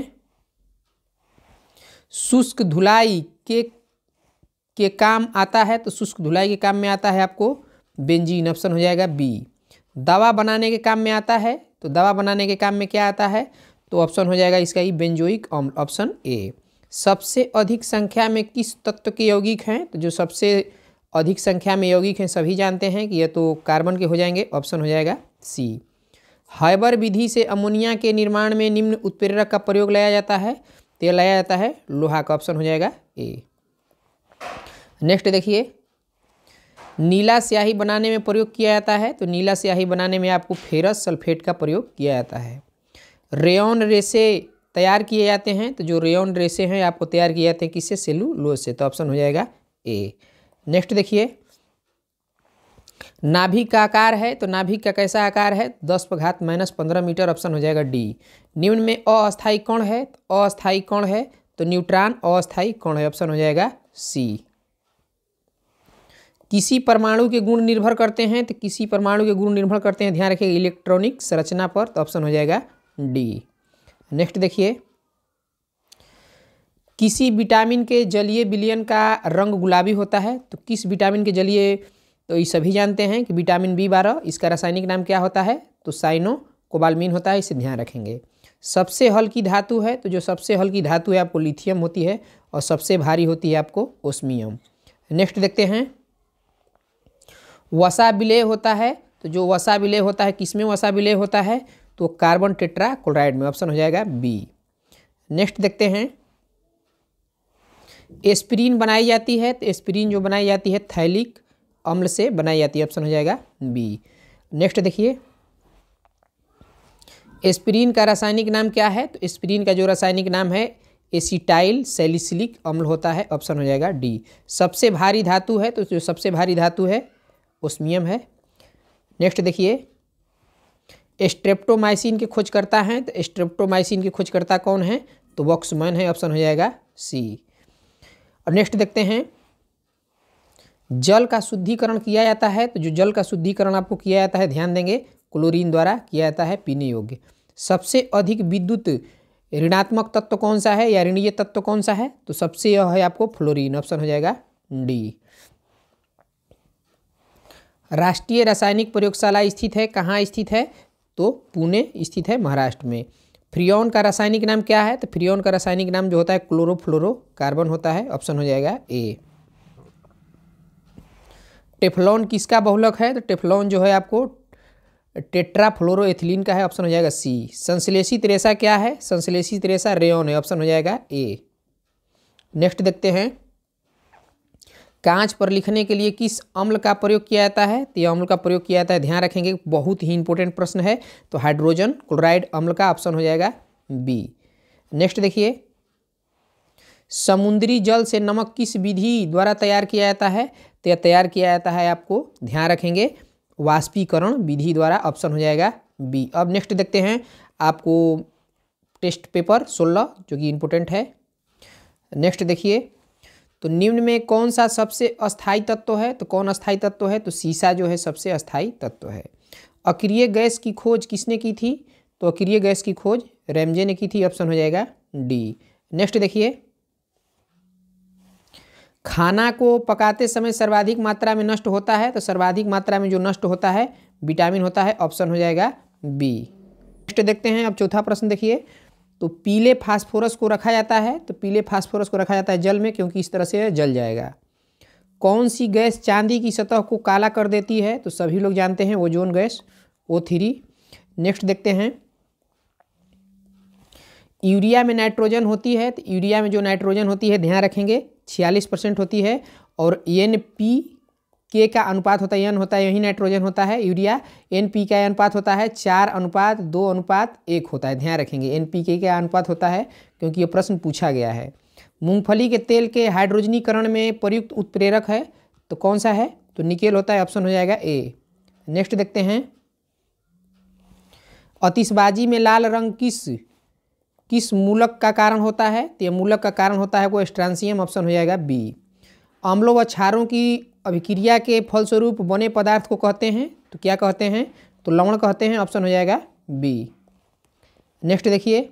A: शुष्क धुलाई के के काम आता है तो शुष्क धुलाई के काम में आता है आपको बेंजीन ऑप्शन हो जाएगा बी दवा बनाने के काम में आता है तो दवा बनाने के काम में क्या आता है तो ऑप्शन हो जाएगा इसका ही बेंजोइक ऑप्शन ए सबसे अधिक संख्या में किस तत्व के यौगिक हैं तो जो सबसे अधिक संख्या में यौगिक हैं सभी जानते हैं कि यह तो कार्बन के हो जाएंगे ऑप्शन हो जाएगा सी हाइबर विधि से अमोनिया के निर्माण में निम्न उत्प्रेरक का प्रयोग लाया जाता है तो यह लाया जाता है लोहा का ऑप्शन हो जाएगा ए नेक्स्ट देखिए नीला स्याही बनाने में प्रयोग किया जाता है तो नीला स्याही बनाने में आपको फेरस सल्फेट का प्रयोग किया जाता है रेयन रेसे तैयार किए जाते हैं तो जो रेयन रेसे हैं आपको तैयार किए जाते हैं किससे सेलुलोज से तो ऑप्शन हो जाएगा ए नेक्स्ट देखिए नाभिक का आकार है तो नाभिक का कैसा आकार है दस घात माइनस पंद्रह मीटर ऑप्शन हो जाएगा डी निम्न में अस्थायी कौन है तो अस्थायी कौन है तो न्यूट्रॉन अस्थायी कौन है ऑप्शन हो जाएगा सी किसी परमाणु के गुण निर्भर करते हैं तो किसी परमाणु के गुण निर्भर करते हैं ध्यान रखिएगा इलेक्ट्रॉनिक संरचना पर तो ऑप्शन हो जाएगा डी नेक्स्ट देखिए किसी विटामिन के जलीय विलयन का रंग गुलाबी होता है तो किस विटामिन के जलीय तो ये सभी जानते हैं कि विटामिन बी बारह इसका रासायनिक नाम क्या होता है तो साइनो कोबालमीन होता है इसे ध्यान रखेंगे सबसे हल्की धातु है तो जो सबसे हल्की धातु है आपको लिथियम होती है और सबसे भारी होती है आपको ओस्मियम नेक्स्ट देखते हैं वसा विलय होता है तो जो वसा विलय होता है किसमें वसा विलय होता है तो कार्बन टेट्रा क्लोराइड में ऑप्शन हो जाएगा बी नेक्स्ट देखते हैं एस्पिरिन बनाई जाती है तो एस्पिरिन जो बनाई जाती है थैलिक अम्ल से बनाई जाती है ऑप्शन हो जाएगा बी नेक्स्ट देखिए एस्पिरिन का रासायनिक नाम क्या है तो एस्पिरिन का जो रासायनिक नाम है एसिटाइल सेलिसिलिक अम्ल होता है ऑप्शन हो जाएगा डी सबसे भारी धातु है तो जो सबसे भारी धातु है ओस्मियम है नेक्स्ट देखिए स्ट्रेप्टोमाइसिन की खोज करता है तो स्ट्रेप्टोमाइसिन की खोजकर्ता कौन है तो वॉक्समैन है ऑप्शन हो जाएगा सी अब नेक्स्ट देखते हैं जल का शुद्धिकरण किया जाता है तो जो जल का शुद्धिकरण आपको किया जाता है ध्यान देंगे क्लोरीन द्वारा किया जाता है पीने योग्य सबसे अधिक विद्युत ऋणात्मक तत्व कौन सा है या ऋणीय तत्व कौन सा है तो सबसे यह है आपको फ्लोरीन ऑप्शन हो जाएगा डी राष्ट्रीय रासायनिक प्रयोगशाला स्थित है कहाँ स्थित है तो पुणे स्थित है महाराष्ट्र में फ्रियोन का रासायनिक नाम क्या है तो फ्रियोन का रासायनिक नाम जो होता है क्लोरोफ्लोरो कार्बन होता है ऑप्शन हो जाएगा ए टेफ्लॉन किसका बहुलक है तो टेफ्लॉन जो है आपको टेट्राफ्लोरोथिलीन का है ऑप्शन हो जाएगा सी संश्लेषित रेशा क्या है संश्लेषित रेशा रेन है ऑप्शन हो जाएगा ए नेक्स्ट देखते हैं कांच पर लिखने के लिए किस अम्ल का प्रयोग किया जाता है तो अम्ल का प्रयोग किया जाता है ध्यान रखेंगे बहुत ही इंपॉर्टेंट प्रश्न है तो हाइड्रोजन क्लोराइड अम्ल का ऑप्शन हो जाएगा बी नेक्स्ट देखिए समुद्री जल से नमक किस विधि द्वारा तैयार किया जाता है तो यह तैयार किया जाता है आपको ध्यान रखेंगे वाष्पीकरण विधि द्वारा ऑप्शन हो जाएगा बी अब नेक्स्ट देखते हैं आपको टेस्ट पेपर सोलह जो कि इम्पोर्टेंट है नेक्स्ट देखिए तो निम्न में कौन सा सबसे अस्थायी तत्व है तो कौन अस्थायी तत्व है तो सीसा जो है सबसे अस्थायी तत्व है अक्रिय गैस की खोज किसने की थी तो अक्रिय गैस की खोज रेमजे ने की थी ऑप्शन हो जाएगा डी नेक्स्ट देखिए खाना को पकाते समय सर्वाधिक मात्रा में नष्ट होता है तो सर्वाधिक मात्रा में जो नष्ट होता है विटामिन होता है ऑप्शन हो जाएगा बी नेक्स्ट देखते हैं अब चौथा प्रश्न देखिए तो पीले फास्फोरस को रखा जाता है तो पीले फास्फोरस को रखा जाता है जल में क्योंकि इस तरह से जल जाएगा कौन सी गैस चांदी की सतह को काला कर देती है तो सभी लोग जानते हैं ozone gas O three next देखते हैं यूरिया में नाइट्रोजन होती है तो यूरिया में जो नाइट्रोजन होती है ध्यान रखेंगे छियालीस परसेंट होती है और एन पी के का अनुपात होता है एन होता है यही नाइट्रोजन होता है यूरिया एन पी का अनुपात होता है चार अनुपात दो अनुपात एक होता है ध्यान रखेंगे एन पी के का अनुपात होता है क्योंकि ये प्रश्न पूछा गया है मूंगफली के तेल के हाइड्रोजनीकरण में प्रयुक्त उत्प्रेरक है तो कौन सा है तो निकेल होता है ऑप्शन हो जाएगा ए नेक्स्ट देखते हैं अतिशबाजी में लाल रंग किस किस मूलक का कारण होता है तो यह मूलक का कारण होता है वो एस्ट्रांसियम ऑप्शन हो जाएगा बी अम्लों व क्षारों की अभिक्रिया के फलस्वरूप बने पदार्थ को कहते हैं तो क्या कहते हैं तो लवण कहते हैं ऑप्शन हो जाएगा बी नेक्स्ट देखिए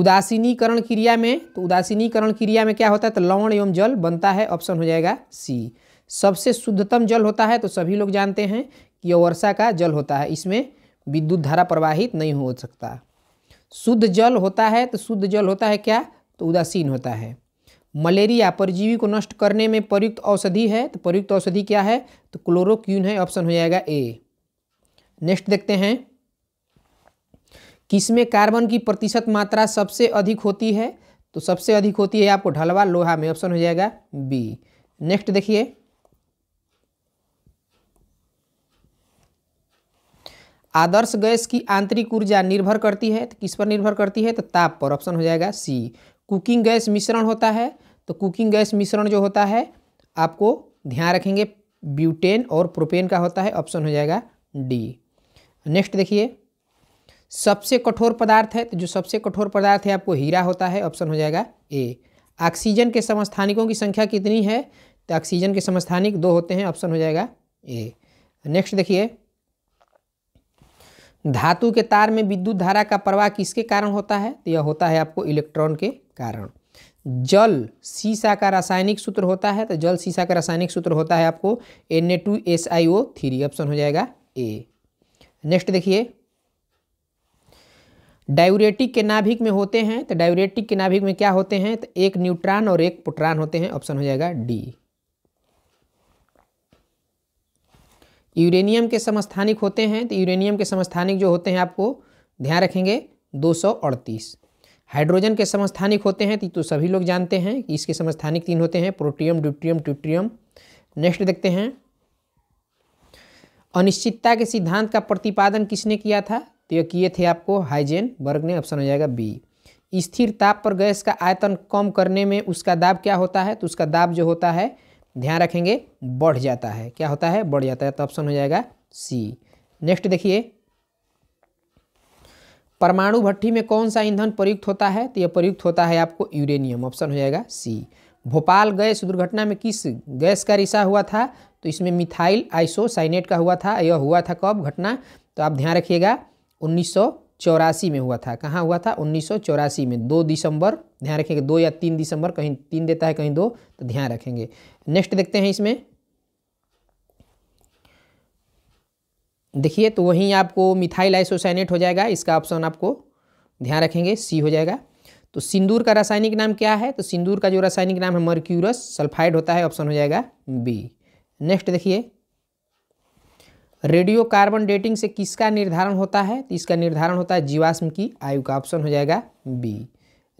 A: उदासीनीकरण क्रिया में तो उदासीनीकरण क्रिया में क्या होता है तो लवण एवं जल बनता है ऑप्शन हो जाएगा सी सबसे शुद्धतम जल होता है तो सभी लोग जानते हैं कि यह वर्षा का जल होता है इसमें विद्युत धारा प्रवाहित नहीं हो सकता शुद्ध जल होता है तो शुद्ध जल होता है क्या तो उदासीन होता है मलेरिया परजीवी को नष्ट करने में प्रयुक्त औषधि है तो प्रयुक्त औषधि क्या है तो क्लोरोक्यून है ऑप्शन हो जाएगा ए नेक्स्ट देखते हैं किसमें कार्बन की प्रतिशत मात्रा सबसे अधिक होती है तो सबसे अधिक होती है आपको ढलवा लोहा में ऑप्शन हो जाएगा बी नेक्स्ट देखिए आदर्श गैस की आंतरिक ऊर्जा निर्भर करती है तो किस पर निर्भर करती है तो ताप पर ऑप्शन हो जाएगा सी कुकिंग गैस मिश्रण होता है तो कुकिंग गैस मिश्रण जो होता है आपको ध्यान रखेंगे ब्यूटेन और प्रोपेन का होता है ऑप्शन हो जाएगा डी नेक्स्ट देखिए सबसे कठोर पदार्थ है तो जो सबसे कठोर पदार्थ है आपको हीरा होता है ऑप्शन हो जाएगा ए ऑक्सीजन के समस्थानिकों की संख्या कितनी है तो ऑक्सीजन के समस्थानिक दो होते हैं ऑप्शन हो जाएगा ए नेक्स्ट देखिए धातु के तार में विद्युत धारा का प्रवाह किसके कारण होता है तो यह होता है आपको इलेक्ट्रॉन के कारण जल सीसा का रासायनिक सूत्र होता है तो जल सीसा का रासायनिक सूत्र होता है आपको N A two S I O three option हो जाएगा ए नेक्स्ट देखिए डायुरेटिक के नाभिक में होते हैं तो डायुरेटिक के नाभिक में क्या होते हैं तो एक न्यूट्रॉन और एक प्रोट्रॉन होते हैं ऑप्शन हो जाएगा डी यूरेनियम के समस्थानिक होते हैं तो यूरेनियम के समस्थानिक जो होते हैं आपको ध्यान रखेंगे दो सौ अड़तीस हाइड्रोजन के समस्थानिक होते हैं तो सभी लोग जानते हैं कि इसके समस्थानिक तीन होते हैं प्रोटियम ड्यूट्रियम ट्यूट्रियम नेक्स्ट देखते हैं अनिश्चितता के सिद्धांत का प्रतिपादन किसने किया था तो यह किए थे आपको हाइजेन वर्ग ने ऑप्शन हो जाएगा बी स्थिर ताप पर गैस का आयतन कम करने में उसका दाब क्या होता है तो उसका दाब जो होता है ध्यान रखेंगे बढ़ जाता है क्या होता है बढ़ जाता है तो ऑप्शन हो जाएगा सी नेक्स्ट देखिए परमाणु भट्टी में कौन सा ईंधन प्रयुक्त होता है तो यह प्रयुक्त होता है आपको यूरेनियम ऑप्शन हो जाएगा सी भोपाल गैस दुर्घटना में किस गैस का रिसा हुआ था तो इसमें मिथाइल आइसोसाइनेट का हुआ था यह हुआ था कब घटना तो आप ध्यान रखिएगा उन्नीस चौरासी में हुआ था कहाँ हुआ था उन्नीस में दो दिसंबर ध्यान रखेंगे दो या तीन दिसंबर कहीं तीन देता है कहीं दो तो ध्यान रखेंगे नेक्स्ट देखते हैं इसमें देखिए तो वहीं आपको मिथाइल आइसोसाइनेट हो जाएगा इसका ऑप्शन आपको ध्यान रखेंगे सी हो जाएगा तो सिंदूर का रासायनिक नाम क्या है तो सिंदूर का जो रासायनिक नाम है मर्क्यूरस सल्फाइड होता है ऑप्शन हो जाएगा बी नेक्स्ट देखिए रेडियो कार्बन डेटिंग से किसका निर्धारण होता है तो इसका निर्धारण होता है जीवाश्म की आयु का ऑप्शन हो जाएगा बी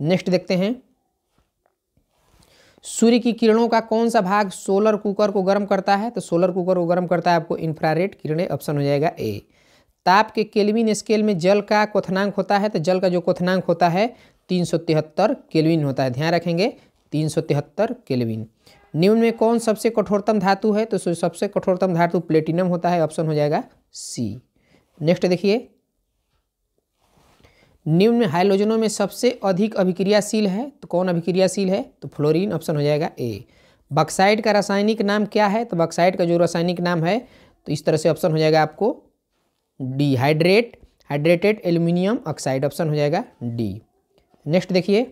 A: नेक्स्ट देखते हैं सूर्य की किरणों का कौन सा भाग सोलर कुकर को गर्म करता है तो सोलर कुकर को गर्म करता है आपको इंफ्रारेड किरणें ऑप्शन हो जाएगा ए ताप के केल्विन स्केल में जल का क्वथनांक होता है तो जल का जो क्वथनांक होता है तीन सौ तिहत्तर केल्विन होता है ध्यान रखेंगे तीन सौ तिहत्तर केल्विन निम्न में कौन सबसे कठोरतम धातु है तो सबसे कठोरतम धातु प्लेटिनम होता है ऑप्शन हो जाएगा सी नेक्स्ट देखिए निम्न हाइलोजनों में सबसे अधिक अभिक्रियाशील है तो कौन अभिक्रियाशील है तो फ्लोरीन ऑप्शन हो जाएगा ए बक्साइड का रासायनिक नाम क्या है तो बक्साइड का जो रासायनिक नाम है तो इस तरह से ऑप्शन हो जाएगा आपको D hydrate hydrated aluminium oxide option हो जाएगा डी नेक्स्ट देखिए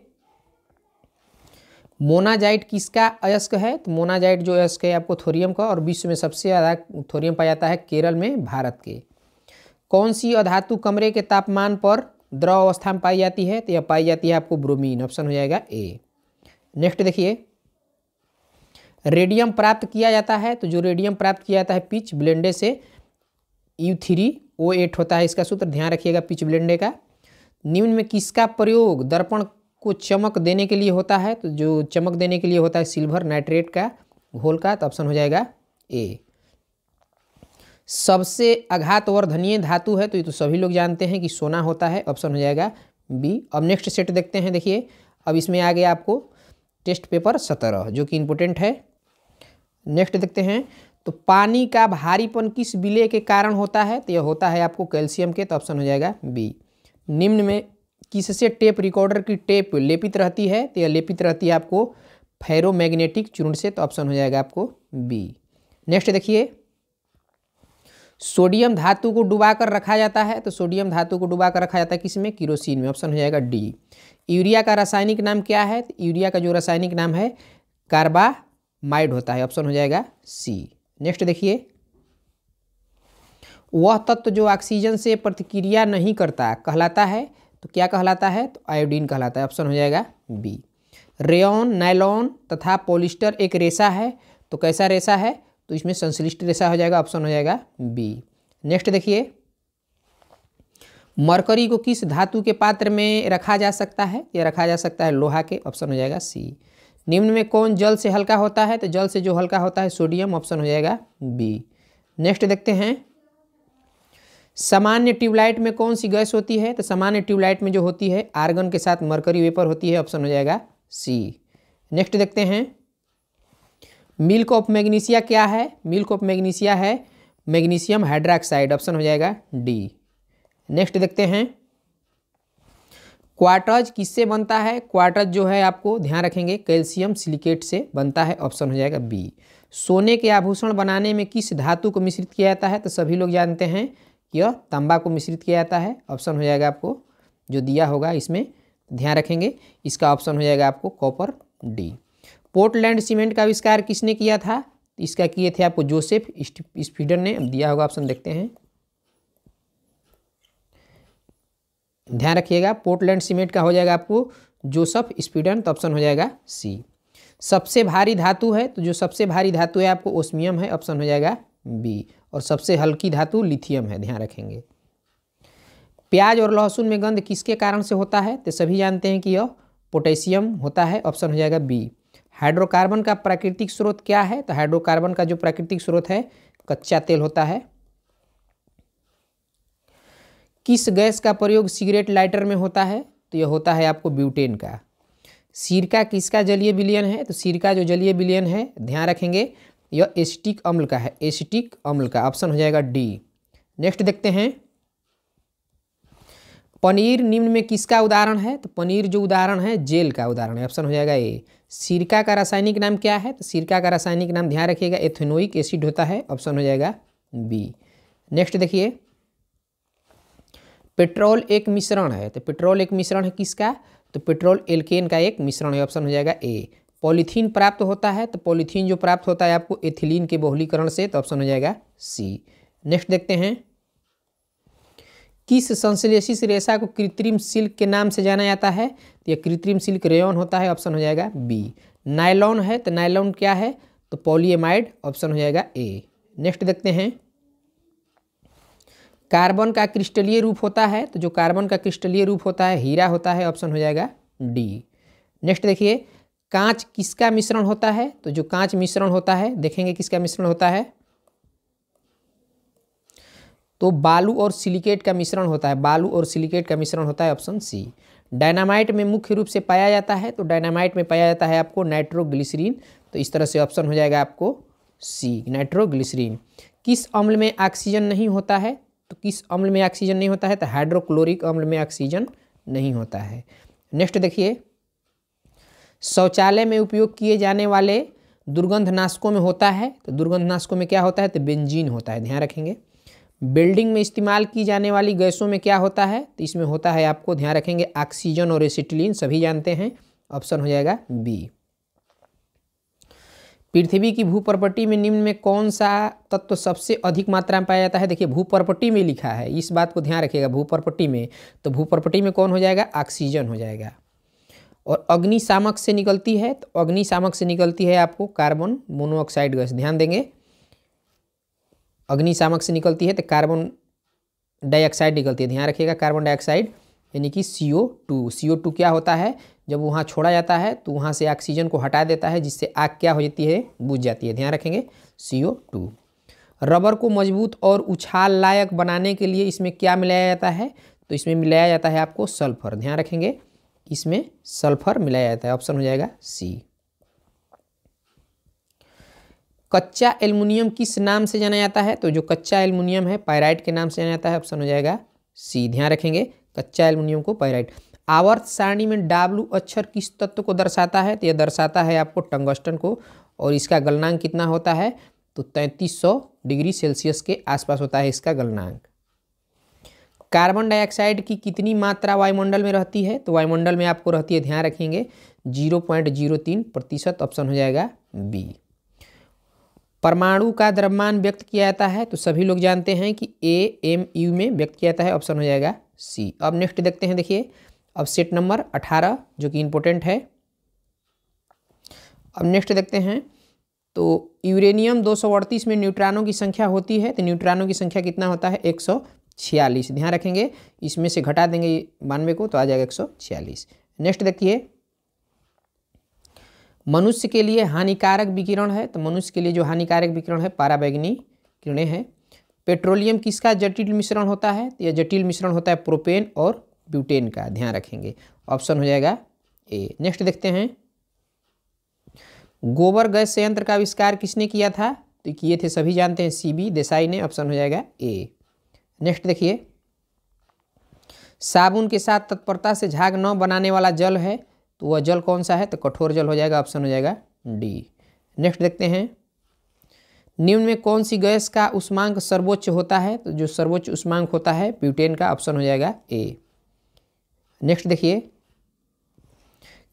A: मोनाजाइट किसका अयस्क है तो मोनाजाइट जो अयस्क है आपको थोरियम का और विश्व में सबसे ज़्यादा थोरियम पाया जाता है केरल में भारत के कौन सी अधातु कमरे के तापमान पर द्रव अवस्था में पाई जाती है तो यह पाई जाती है आपको ब्रोमीन ऑप्शन हो जाएगा ए नेक्स्ट देखिए रेडियम प्राप्त किया जाता है तो जो रेडियम प्राप्त किया जाता है पिच ब्लेंडे से यू थ्री ओ एट होता है इसका सूत्र ध्यान रखिएगा पिच ब्लेंडे का निम्न में किसका प्रयोग दर्पण को चमक देने के लिए होता है तो जो चमक देने के लिए होता है सिल्वर नाइट्रेट का घोल का तो ऑप्शन हो जाएगा ए सबसे धनीय धातु है तो ये तो सभी लोग जानते हैं कि सोना होता है ऑप्शन हो जाएगा बी अब नेक्स्ट सेट देखते हैं देखिए अब इसमें आ गया आपको टेस्ट पेपर सत्रह जो कि इम्पोर्टेंट है नेक्स्ट देखते हैं तो पानी का भारीपन किस विलय के कारण होता है तो यह होता है आपको कैल्शियम के तो ऑप्शन हो जाएगा बी निम्न में किससे टेप रिकॉर्डर की टेप लेपित रहती है तो यह लेपित रहती है आपको फेरोमैग्नेटिक चूर्ण से तो ऑप्शन हो जाएगा आपको बी नेक्स्ट देखिए सोडियम धातु को डुबाकर रखा जाता है तो सोडियम धातु को डुबाकर रखा जाता है किसमें किरोसिन में ऑप्शन हो जाएगा डी यूरिया का रासायनिक नाम क्या है तो यूरिया का जो रासायनिक नाम है कार्बामाइड होता है ऑप्शन हो जाएगा सी नेक्स्ट देखिए वह तत्व जो ऑक्सीजन से प्रतिक्रिया नहीं करता कहलाता है तो क्या कहलाता है तो आयोडीन कहलाता है ऑप्शन हो जाएगा बी रेन नायलॉन तथा पोलिस्टर एक रेशा है तो कैसा रेशा है तो इसमें संश्लिष्ट रेशा हो जाएगा ऑप्शन हो जाएगा बी नेक्स्ट देखिए मरकरी को किस धातु के पात्र में रखा जा सकता है या रखा जा सकता है लोहा के ऑप्शन हो जाएगा सी निम्न में कौन जल से हल्का होता है तो जल से जो हल्का होता है सोडियम ऑप्शन हो जाएगा बी नेक्स्ट देखते हैं सामान्य ट्यूबलाइट में कौन सी गैस होती है तो सामान्य ट्यूबलाइट में जो होती है आर्गन के साथ मरकरी वेपर होती है ऑप्शन हो जाएगा सी नेक्स्ट देखते हैं मिल्क ऑफ मैग्नीशिया क्या है मिल्क ऑफ मैग्नीशिया है मैग्नीशियम हाइड्रोक्साइड ऑप्शन हो जाएगा डी नेक्स्ट देखते हैं क्वार्टज किससे बनता है क्वार्टज जो है आपको ध्यान रखेंगे कैल्शियम सिलिकेट से बनता है ऑप्शन हो जाएगा बी सोने के आभूषण बनाने में किस धातु को मिश्रित किया जाता है तो सभी लोग जानते हैं कि यह तांबा को मिश्रित किया जाता है ऑप्शन हो जाएगा आपको जो दिया होगा इसमें ध्यान रखेंगे इसका ऑप्शन हो जाएगा आपको कॉपर डी पोर्टलैंड सीमेंट का आविष्कार किसने किया था तो इसका किए थे आपको जोसेफ स्पीडर ने दिया होगा ऑप्शन देखते हैं ध्यान रखिएगा पोर्टलैंड सीमेंट का हो जाएगा आपको जोसेफ स्पीडन तो ऑप्शन हो जाएगा सी सबसे भारी धातु है तो जो सबसे भारी धातु है आपको ओस्मियम है ऑप्शन हो जाएगा बी और सबसे हल्की धातु लिथियम है ध्यान रखेंगे प्याज और लहसुन में गंध किसके कारण से होता है तो सभी जानते हैं कि यह पोटेशियम होता है ऑप्शन हो जाएगा बी हाइड्रोकार्बन का प्राकृतिक स्रोत क्या है तो हाइड्रोकार्बन का जो प्राकृतिक स्रोत है कच्चा तेल होता है किस गैस का प्रयोग सिगरेट लाइटर में होता है तो यह होता है आपको ब्यूटेन का सिरका किसका जलीय विलयन है तो सिरका जो जलीय विलयन है ध्यान रखेंगे यह एसिटिक अम्ल का है एसिटिक अम्ल का ऑप्शन हो जाएगा डी नेक्स्ट देखते हैं पनीर निम्न में किसका उदाहरण है तो पनीर जो उदाहरण है जेल का उदाहरण है ऑप्शन हो जाएगा ए सिरका का रासायनिक नाम क्या है तो सिरका का रासायनिक नाम ध्यान रखिएगा एथेनोइक एसिड होता है ऑप्शन हो जाएगा बी नेक्स्ट देखिए पेट्रोल एक मिश्रण है तो पेट्रोल एक मिश्रण है किसका तो पेट्रोल एल्केन का एक मिश्रण है ऑप्शन हो जाएगा ए पॉलीथीन प्राप्त होता है तो पॉलीथीन जो प्राप्त होता है आपको एथिलीन के बहुलीकरण से तो ऑप्शन हो जाएगा सी नेक्स्ट देखते हैं किस संश्लेषित रेशा को कृत्रिम सिल्क के नाम से जाना जाता है तो यह कृत्रिम सिल्क रेयन होता है ऑप्शन हो जाएगा बी नायलॉन है तो नायलॉन क्या है तो पोलियमाइड ऑप्शन हो जाएगा ए नेक्स्ट देखते हैं कार्बन का क्रिस्टलीय रूप होता है तो जो कार्बन का क्रिस्टलीय रूप होता है हीरा होता है ऑप्शन हो जाएगा डी नेक्स्ट देखिए कांच किसका मिश्रण होता है तो जो कांच मिश्रण होता है देखेंगे किसका मिश्रण होता है तो बालू और सिलिकेट का मिश्रण होता है बालू और सिलिकेट का मिश्रण होता है ऑप्शन सी डायनामाइट में मुख्य रूप से पाया जाता है तो डायनामाइट में पाया जाता है आपको नाइट्रोग्लिसरीन तो इस तरह से ऑप्शन हो जाएगा आपको सी नाइट्रोग्लिसरीन किस अम्ल में ऑक्सीजन नहीं होता है तो किस अम्ल में ऑक्सीजन नहीं होता है तो हाइड्रोक्लोरिक अम्ल में ऑक्सीजन नहीं होता है नेक्स्ट देखिए शौचालय में उपयोग किए जाने वाले दुर्गंधनाशकों में होता है तो दुर्गंधनाशकों में क्या होता है तो बेंजीन होता है ध्यान रखेंगे बिल्डिंग में इस्तेमाल की जाने वाली गैसों में क्या होता है तो इसमें होता है आपको ध्यान रखेंगे ऑक्सीजन और एसिटिलीन सभी जानते हैं ऑप्शन हो जाएगा बी पृथ्वी की भू प्रॉपर्टी में निम्न में कौन सा तत्व सबसे अधिक मात्रा में पाया जाता है देखिए भू प्रॉपर्टी में लिखा है इस बात को ध्यान रखिएगा भू प्रॉपर्टी में तो भू प्रॉपर्टी में कौन हो जाएगा ऑक्सीजन हो जाएगा और अग्निशामक से निकलती है तो अग्निशामक से निकलती है आपको कार्बन मोनोऑक्साइड गैस ध्यान देंगे अग्निशामक से निकलती है तो कार्बन डाइऑक्साइड निकलती है ध्यान रखिएगा कार्बन डाइऑक्साइड यानी कि सी O two C O to क्या होता है जब वहाँ छोड़ा जाता है तो वहाँ से ऑक्सीजन को हटा देता है जिससे आग क्या हो जाती है बुझ जाती है ध्यान रखेंगे सी ओ टू रबर को मजबूत और उछाल लायक बनाने के लिए इसमें क्या मिलाया जाता है तो इसमें मिलाया जाता है आपको सल्फर ध्यान रखेंगे इसमें सल्फर मिलाया जाता है ऑप्शन हो जाएगा सी कच्चा एल्युमिनियम किस नाम से जाना जाता है तो जो कच्चा एल्युमिनियम है पायराइट के नाम से जाना जाता है ऑप्शन हो जाएगा सी ध्यान रखेंगे कच्चा एल्युमिनियम को पायराइट आवर्त सारणी में डाब्लू अक्षर किस तत्व को दर्शाता है तो यह दर्शाता है आपको टंगस्टन को और इसका गलनांक कितना होता है तो तैंतीस डिग्री सेल्सियस के आसपास होता है इसका गलनांक कार्बन डाइऑक्साइड की कितनी मात्रा वायुमंडल में रहती है तो वायुमंडल में आपको रहती है ध्यान रखेंगे जीरो पॉइंट जीरो तीन प्रतिशत ऑप्शन हो जाएगा बी परमाणु का द्रव्यमान व्यक्त किया जाता है तो सभी लोग जानते हैं कि ए एम यू में व्यक्त किया जाता है ऑप्शन हो जाएगा सी अब नेक्स्ट देखते हैं देखिए अब सेट नंबर अठारह जो कि इम्पोर्टेंट है अब नेक्स्ट देखते हैं तो यूरेनियम दो में न्यूट्रॉनों की संख्या होती है तो न्यूट्रॉनों की संख्या कितना होता है एक छियालीस ध्यान रखेंगे इसमें से घटा देंगे बानवे को तो आ जाएगा एक नेक्स्ट देखिए मनुष्य के लिए हानिकारक विकिरण है तो मनुष्य के लिए जो हानिकारक विकिरण है पाराबैगनी किरणें हैं पेट्रोलियम किसका जटिल मिश्रण होता है तो यह जटिल मिश्रण होता है प्रोपेन और ब्यूटेन का ध्यान रखेंगे ऑप्शन हो जाएगा ए नेक्स्ट देखते हैं गोबर गैस संयंत्र का आविष्कार किसने किया था तो किए थे सभी जानते हैं सी बी देसाई ने ऑप्शन हो जाएगा ए नेक्स्ट देखिए साबुन के साथ तत्परता से झाग न बनाने वाला जल है तो वह जल कौन सा है तो कठोर जल हो जाएगा ऑप्शन हो जाएगा डी नेक्स्ट देखते हैं निम्न में कौन सी गैस का उष्मांक सर्वोच्च होता है तो जो सर्वोच्च उष्मांक होता है ब्यूटेन का ऑप्शन हो जाएगा ए नेक्स्ट देखिए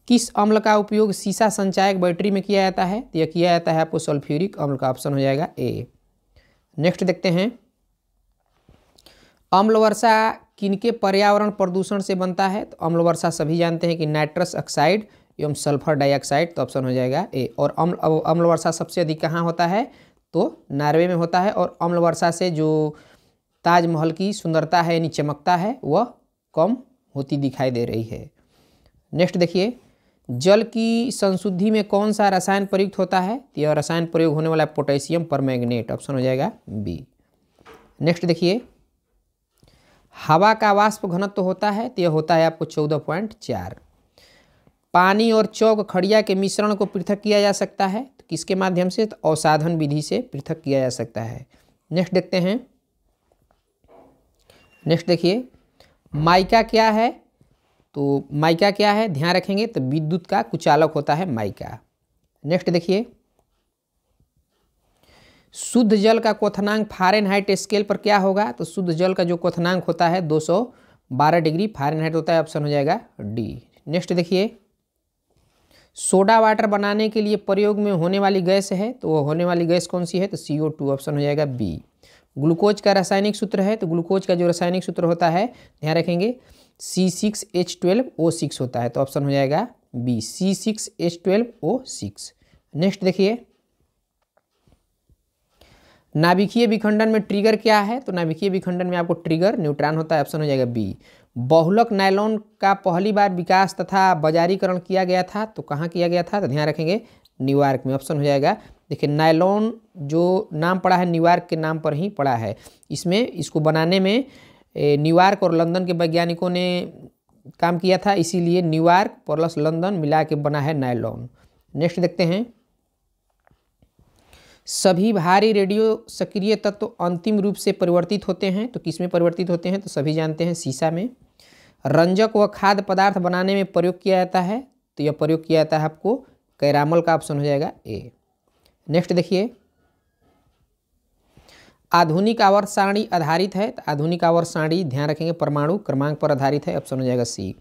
A: किस अम्ल का उपयोग सीसा संचायक बैटरी में किया जाता है तो यह किया जाता है आपको सल्फ्यूरिक अम्ल का ऑप्शन हो जाएगा ए नेक्स्ट देखते हैं अम्ल वर्षा किनके पर्यावरण प्रदूषण से बनता है तो अम्ल वर्षा सभी जानते हैं कि नाइट्रस ऑक्साइड एवं सल्फर डाइऑक्साइड तो ऑप्शन हो जाएगा ए और अम्ल अम्ल वर्षा सबसे अधिक कहाँ होता है तो नार्वे में होता है और अम्ल वर्षा से जो ताजमहल की सुंदरता है यानी चमकता है वह कम होती दिखाई दे रही है नेक्स्ट देखिए जल की संशुद्धि में कौन सा रसायन प्रयुक्त होता है तो यह रसायन प्रयोग होने वाला है पोटेशियम पर ऑप्शन हो जाएगा बी नेक्स्ट देखिए हवा का वाष्प घनत्व होता है तो यह होता है आपको चौदह पॉइंट चार पानी और चौक खड़िया के मिश्रण को पृथक किया जा सकता है तो किसके माध्यम से तो औसाधन विधि से पृथक किया जा सकता है नेक्स्ट देखते हैं नेक्स्ट देखिए माइका क्या है तो माइका क्या है ध्यान रखेंगे तो विद्युत का कुचालक होता है माइका नेक्स्ट देखिए शुद्ध जल का क्वथनांक फारेनहाइट स्केल पर क्या होगा तो शुद्ध जल का जो क्वथनांक होता है 212 डिग्री फारेनहाइट होता है ऑप्शन हो जाएगा डी नेक्स्ट देखिए सोडा वाटर बनाने के लिए प्रयोग में होने वाली गैस है तो वो होने वाली गैस कौन सी है तो सी ऑप्शन हो जाएगा बी ग्लूकोज का रासायनिक सूत्र है तो ग्लूकोज का जो रासायनिक सूत्र होता है ध्यान रखेंगे C six H twelve O six होता है तो ऑप्शन हो जाएगा B C six H twelve O six next देखिए नाभिकीय विखंडन में ट्रिगर क्या है तो नाभिकीय विखंडन में आपको ट्रिगर न्यूट्रॉन होता है ऑप्शन हो जाएगा बी बहुलक नायलॉन का पहली बार विकास तथा बाजारीकरण किया गया था तो कहाँ किया गया था तो ध्यान रखेंगे न्यूयॉर्क में ऑप्शन हो जाएगा देखिए नायलॉन जो नाम पड़ा है न्यूयॉर्क के नाम पर ही पड़ा है इसमें इसको बनाने में न्यूयॉर्क और लंदन के वैज्ञानिकों ने काम किया था इसीलिए न्यूयॉर्क प्लस लंदन मिला के बना है नायलॉन नेक्स्ट देखते हैं सभी भारी रेडियो सक्रिय तत्व तो अंतिम रूप से परिवर्तित होते हैं तो किस में परिवर्तित होते हैं तो सभी जानते हैं सीसा में रंजक व खाद्य पदार्थ बनाने में प्रयोग किया जाता है तो यह प्रयोग किया जाता है आपको कैरामल का ऑप्शन हो जाएगा ए नेक्स्ट देखिए आधुनिक आवर्त सारणी आधारित है तो आधुनिक आवर्त सारणी ध्यान रखेंगे परमाणु क्रमांक पर आधारित है ऑप्शन हो जाएगा सी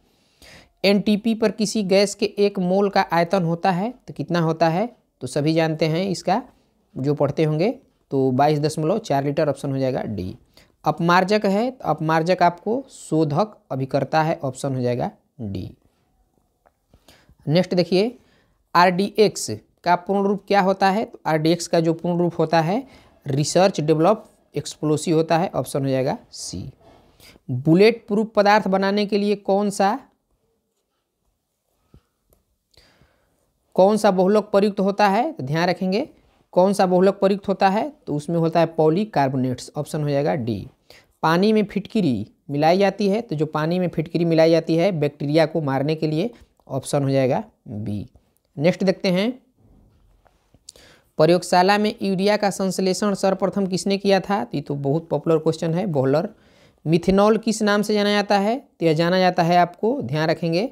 A: एनटीपी पर किसी गैस के एक मोल का आयतन होता है तो कितना होता है तो सभी जानते हैं इसका जो पढ़ते होंगे तो बाईस दशमलव चार लीटर ऑप्शन हो जाएगा डी अपमार्जक है तो अपमार्जक आपको शोधक अभिकर्ता है ऑप्शन हो जाएगा डी नेक्स्ट देखिए आर डी एक्स का पूर्ण रूप क्या होता है तो आर डी एक्स का जो पूर्ण रूप होता है रिसर्च डेवलप एक्सप्लोसिव होता है ऑप्शन हो जाएगा सी बुलेट प्रूफ पदार्थ बनाने के लिए कौन सा कौन सा बहुलक प्रयुक्त होता है तो ध्यान रखेंगे कौन सा बहुलक प्रयुक्त होता है तो उसमें होता है पॉलीकार्बोनेट्स ऑप्शन हो जाएगा डी पानी में फिटकरी मिलाई जाती है तो जो पानी में फिटकरी मिलाई जाती है बैक्टीरिया को मारने के लिए ऑप्शन हो जाएगा बी नेक्स्ट देखते हैं प्रयोगशाला में यूरिया का संश्लेषण सर्वप्रथम किसने किया था तो ये तो बहुत पॉपुलर क्वेश्चन है बोहलर मिथेनॉल किस नाम से जाना जाता है तो यह जाना जाता है आपको ध्यान रखेंगे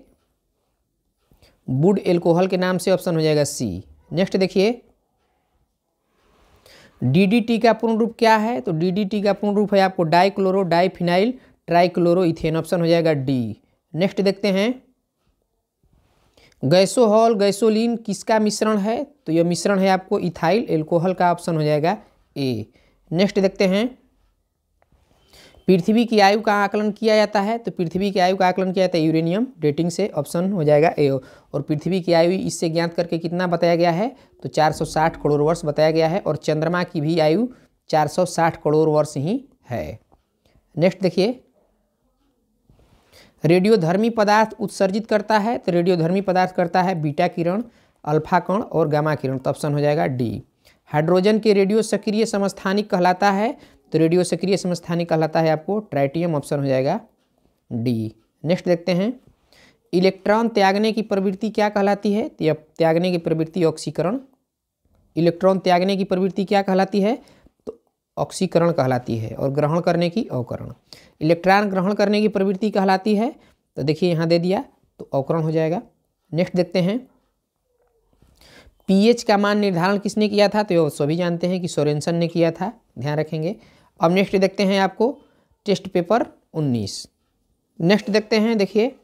A: बुड एल्कोहल के नाम से ऑप्शन हो जाएगा सी नेक्स्ट देखिए डीडीटी का पूर्ण रूप क्या है तो डीडीटी का पूर्ण रूप है आपको dichloro diphenyl trichloro ethane option हो जाएगा डी नेक्स्ट देखते हैं गैसोहॉल गैसोलिन किसका मिश्रण है तो यह मिश्रण है आपको इथाइल एल्कोहल का ऑप्शन हो जाएगा ए नेक्स्ट देखते हैं पृथ्वी की आयु का आकलन किया जाता है तो पृथ्वी की आयु का आकलन किया जाता है यूरेनियम डेटिंग से ऑप्शन हो जाएगा ए और पृथ्वी की आयु इससे ज्ञात करके कितना बताया गया है तो 460 करोड़ वर्ष बताया गया है और चंद्रमा की भी आयु 460 करोड़ वर्ष ही है नेक्स्ट देखिए रेडियोधर्मी पदार्थ उत्सर्जित करता है तो रेडियोधर्मी पदार्थ करता है बीटा किरण अल्फा कण और गामा किरण तो ऑप्शन हो जाएगा डी हाइड्रोजन के रेडियो सक्रिय समस्थानिक कहलाता है तो रेडियो सक्रिय समस्थानी कहलाता है आपको ट्राइटियम ऑप्शन हो जाएगा डी नेक्स्ट देखते हैं इलेक्ट्रॉन त्यागने की प्रवृत्ति क्या कहलाती है तो त्यागने की प्रवृत्ति ऑक्सीकरण इलेक्ट्रॉन त्यागने की प्रवृत्ति क्या कहलाती है तो ऑक्सीकरण कहलाती है और ग्रहण करने की अवकरण इलेक्ट्रॉन ग्रहण करने की प्रवृत्ति कहलाती है तो देखिए यहाँ दे दिया तो अवकरण हो जाएगा नेक्स्ट देखते हैं पीएच का मान निर्धारण किसने किया था तो सभी जानते हैं कि सोरेंसन ने किया था ध्यान रखेंगे अब नेक्स्ट देखते हैं आपको टेस्ट पेपर उन्नीस नेक्स्ट देखते हैं देखिए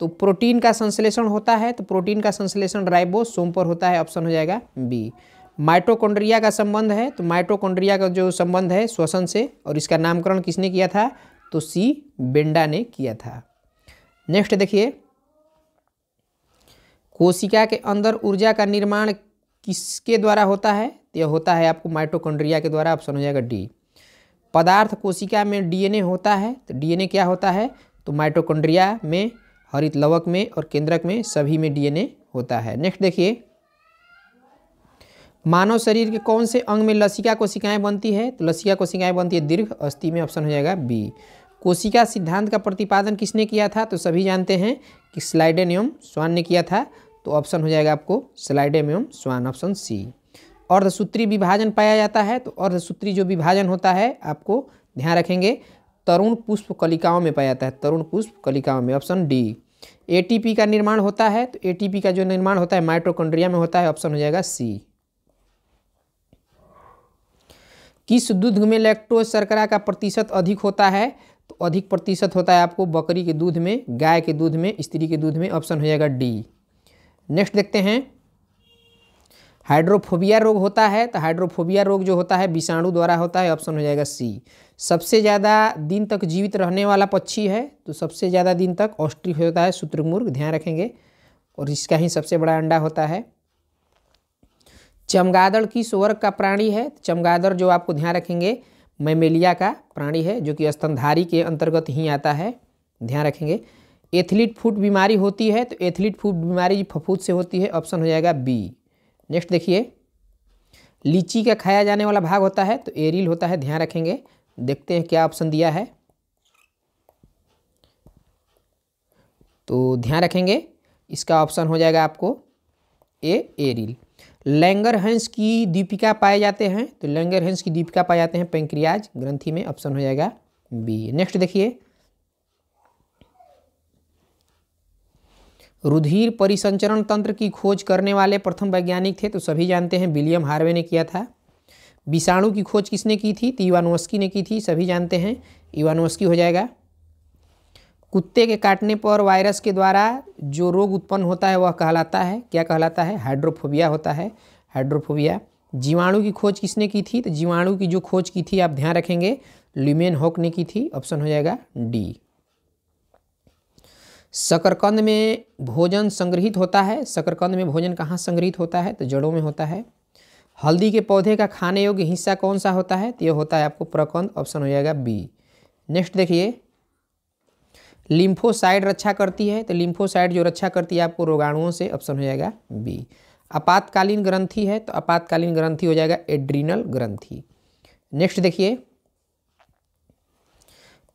A: तो प्रोटीन का संश्लेषण होता है तो प्रोटीन का संश्लेषण राइबोसोम पर होता है ऑप्शन हो जाएगा बी माइटोकॉन्ड्रिया का संबंध है तो माइटोकॉन्ड्रिया का जो संबंध है श्वसन से और इसका नामकरण किसने किया था तो सी बेंडा ने किया था नेक्स्ट देखिए कोशिका के अंदर ऊर्जा का निर्माण किसके द्वारा होता है तो यह होता है आपको माइटोकॉन्ड्रिया के द्वारा ऑप्शन हो जाएगा डी पदार्थ कोशिका में डीएनए होता है तो डीएनए क्या होता है तो माइटोकॉन्ड्रिया में हरित लवक में और केंद्रक में सभी में डीएनए होता है नेक्स्ट देखिए मानव शरीर के कौन से अंग में लसिका कोशिकाएं बनती है तो लसिका कोशिकाएं बनती है दीर्घ अस्थि में ऑप्शन हो जाएगा बी कोशिका सिद्धांत का प्रतिपादन किसने किया था तो सभी जानते हैं कि स्लाइडेन एवं स्वान ने किया था तो ऑप्शन हो जाएगा आपको स्लाइडेन एवं स्वान ऑप्शन सी अर्धसूत्री विभाजन पाया जाता है तो अर्धसूत्री जो विभाजन होता है आपको ध्यान रखेंगे तरुण पुष्प कलिकाओं में पाया जाता है तरुण पुष्प कलिकाओं में ऑप्शन डी एटीपी का निर्माण होता है तो एटीपी का जो निर्माण होता है माइट्रोकंड्रिया में होता है ऑप्शन हो जाएगा सी किस दूध में लैक्टोज सरकरा का प्रतिशत अधिक होता है तो अधिक प्रतिशत होता है आपको बकरी के दूध में गाय के दूध में स्त्री के दूध में ऑप्शन हो जाएगा डी नेक्स्ट देखते हैं हाइड्रोफोबिया रोग होता है तो हाइड्रोफोबिया रोग जो होता है विषाणु द्वारा होता है ऑप्शन हो जाएगा सी सबसे ज़्यादा दिन तक जीवित रहने वाला पक्षी है तो सबसे ज़्यादा दिन तक ऑस्ट्रिक होता है सूत्रमुर्ग ध्यान रखेंगे और इसका ही सबसे बड़ा अंडा होता है चमगादड़ किस वर्ग का प्राणी है तो चमगादड़ जो आपको ध्यान रखेंगे मैमेलिया का प्राणी है जो कि स्तनधारी के अंतर्गत ही आता है ध्यान रखेंगे एथलीट फूट बीमारी होती है तो एथलीट फूट बीमारी फफूद से होती है ऑप्शन हो जाएगा बी नेक्स्ट देखिए लीची का खाया जाने वाला भाग होता है तो एरिल होता है ध्यान रखेंगे देखते हैं क्या ऑप्शन दिया है तो ध्यान रखेंगे इसका ऑप्शन हो जाएगा आपको ए एरिल लैंगर हंस की दीपिका पाए जाते हैं तो लैंगर हंस की दीपिका पाए जाते हैं पेंक्रियाज ग्रंथि में ऑप्शन हो जाएगा बी नेक्स्ट देखिए रुधिर परिसंचरण तंत्र की खोज करने वाले प्रथम वैज्ञानिक थे तो सभी जानते हैं विलियम हार्वे ने किया था विषाणु की खोज किसने की थी तो इवानोस्की ने की थी सभी जानते हैं इवानोस्की हो जाएगा कुत्ते के काटने पर वायरस के द्वारा जो रोग उत्पन्न होता है वह कहलाता है क्या कहलाता है हाइड्रोफोबिया होता है हाइड्रोफोबिया जीवाणु की खोज किसने की थी तो जीवाणु की जो खोज की थी आप ध्यान रखेंगे ल्यूमेन हॉक ने की थी ऑप्शन हो जाएगा डी शकरकंद में भोजन संग्रहित होता है शकरकंद में भोजन कहाँ संग्रहित होता है तो जड़ों में होता है हल्दी के पौधे का खाने योग्य हिस्सा कौन सा होता है तो यह होता है आपको प्रकंद ऑप्शन हो जाएगा बी नेक्स्ट देखिए लिम्फोसाइड रक्षा करती है तो लिम्फोसाइड जो रक्षा करती है आपको रोगाणुओं से ऑप्शन हो जाएगा बी आपातकालीन ग्रंथि है तो आपातकालीन ग्रंथि हो जाएगा एड्रीनल ग्रंथि नेक्स्ट देखिए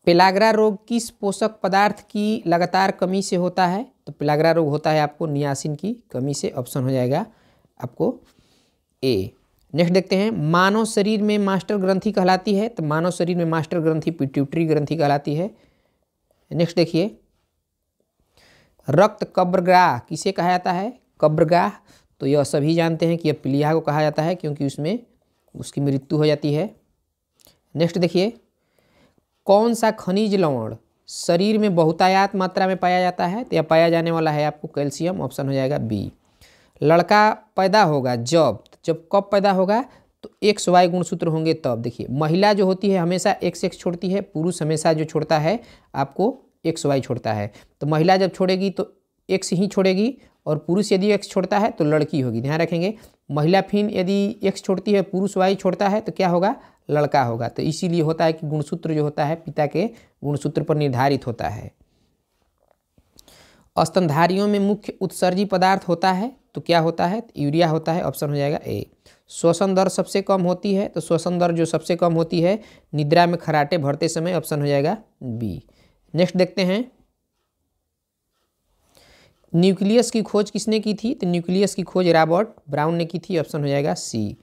A: पेलाग्रा रोग किस पोषक पदार्थ की लगातार कमी से होता है तो पेलाग्रा रोग होता है आपको नियासिन की कमी से ऑप्शन हो जाएगा आपको ए नेक्स्ट देखते हैं मानव शरीर में मास्टर ग्रंथि कहलाती है तो मानव शरीर में मास्टर ग्रंथि पिट्यूटरी ग्रंथि कहलाती है नेक्स्ट देखिए रक्त कब्रगाह किसे कहा जाता है कब्रगाह तो यह सभी जानते हैं कि यह पिलिया को कहा जाता है क्योंकि उसमें उसकी मृत्यु हो जाती है नेक्स्ट देखिए कौन सा खनिज लवण शरीर में बहुतायात मात्रा में पाया जाता है तो यह पाया जाने वाला है आपको कैल्शियम ऑप्शन हो जाएगा बी लड़का पैदा होगा जब जब कब पैदा होगा तो एक्स वाई गुणसूत्र होंगे तब देखिए महिला जो होती है हमेशा एक्स एक्स छोड़ती है पुरुष हमेशा जो छोड़ता है आपको एक्स वाई छोड़ता है तो महिला जब छोड़ेगी तो एक्स ही छोड़ेगी और पुरुष यदि एक्स छोड़ता है तो लड़की होगी ध्यान रखेंगे महिला फिन यदि एक्स छोड़ती है पुरुष वाई छोड़ता है तो क्या होगा लड़का होगा तो इसीलिए होता है कि गुणसूत्र जो होता है पिता के गुणसूत्र पर निर्धारित होता है स्तनधारियों में मुख्य उत्सर्जी पदार्थ होता है तो क्या होता है तो यूरिया होता है ऑप्शन हो जाएगा ए श्वसन दर सबसे कम होती है तो श्वसन दर जो सबसे कम होती है निद्रा में खराटे भरते समय ऑप्शन हो जाएगा बी नेक्स्ट देखते हैं न्यूक्लियस की खोज किसने की थी तो न्यूक्लियस की खोज रॉबर्ट ब्राउन ने की थी ऑप्शन हो जाएगा सी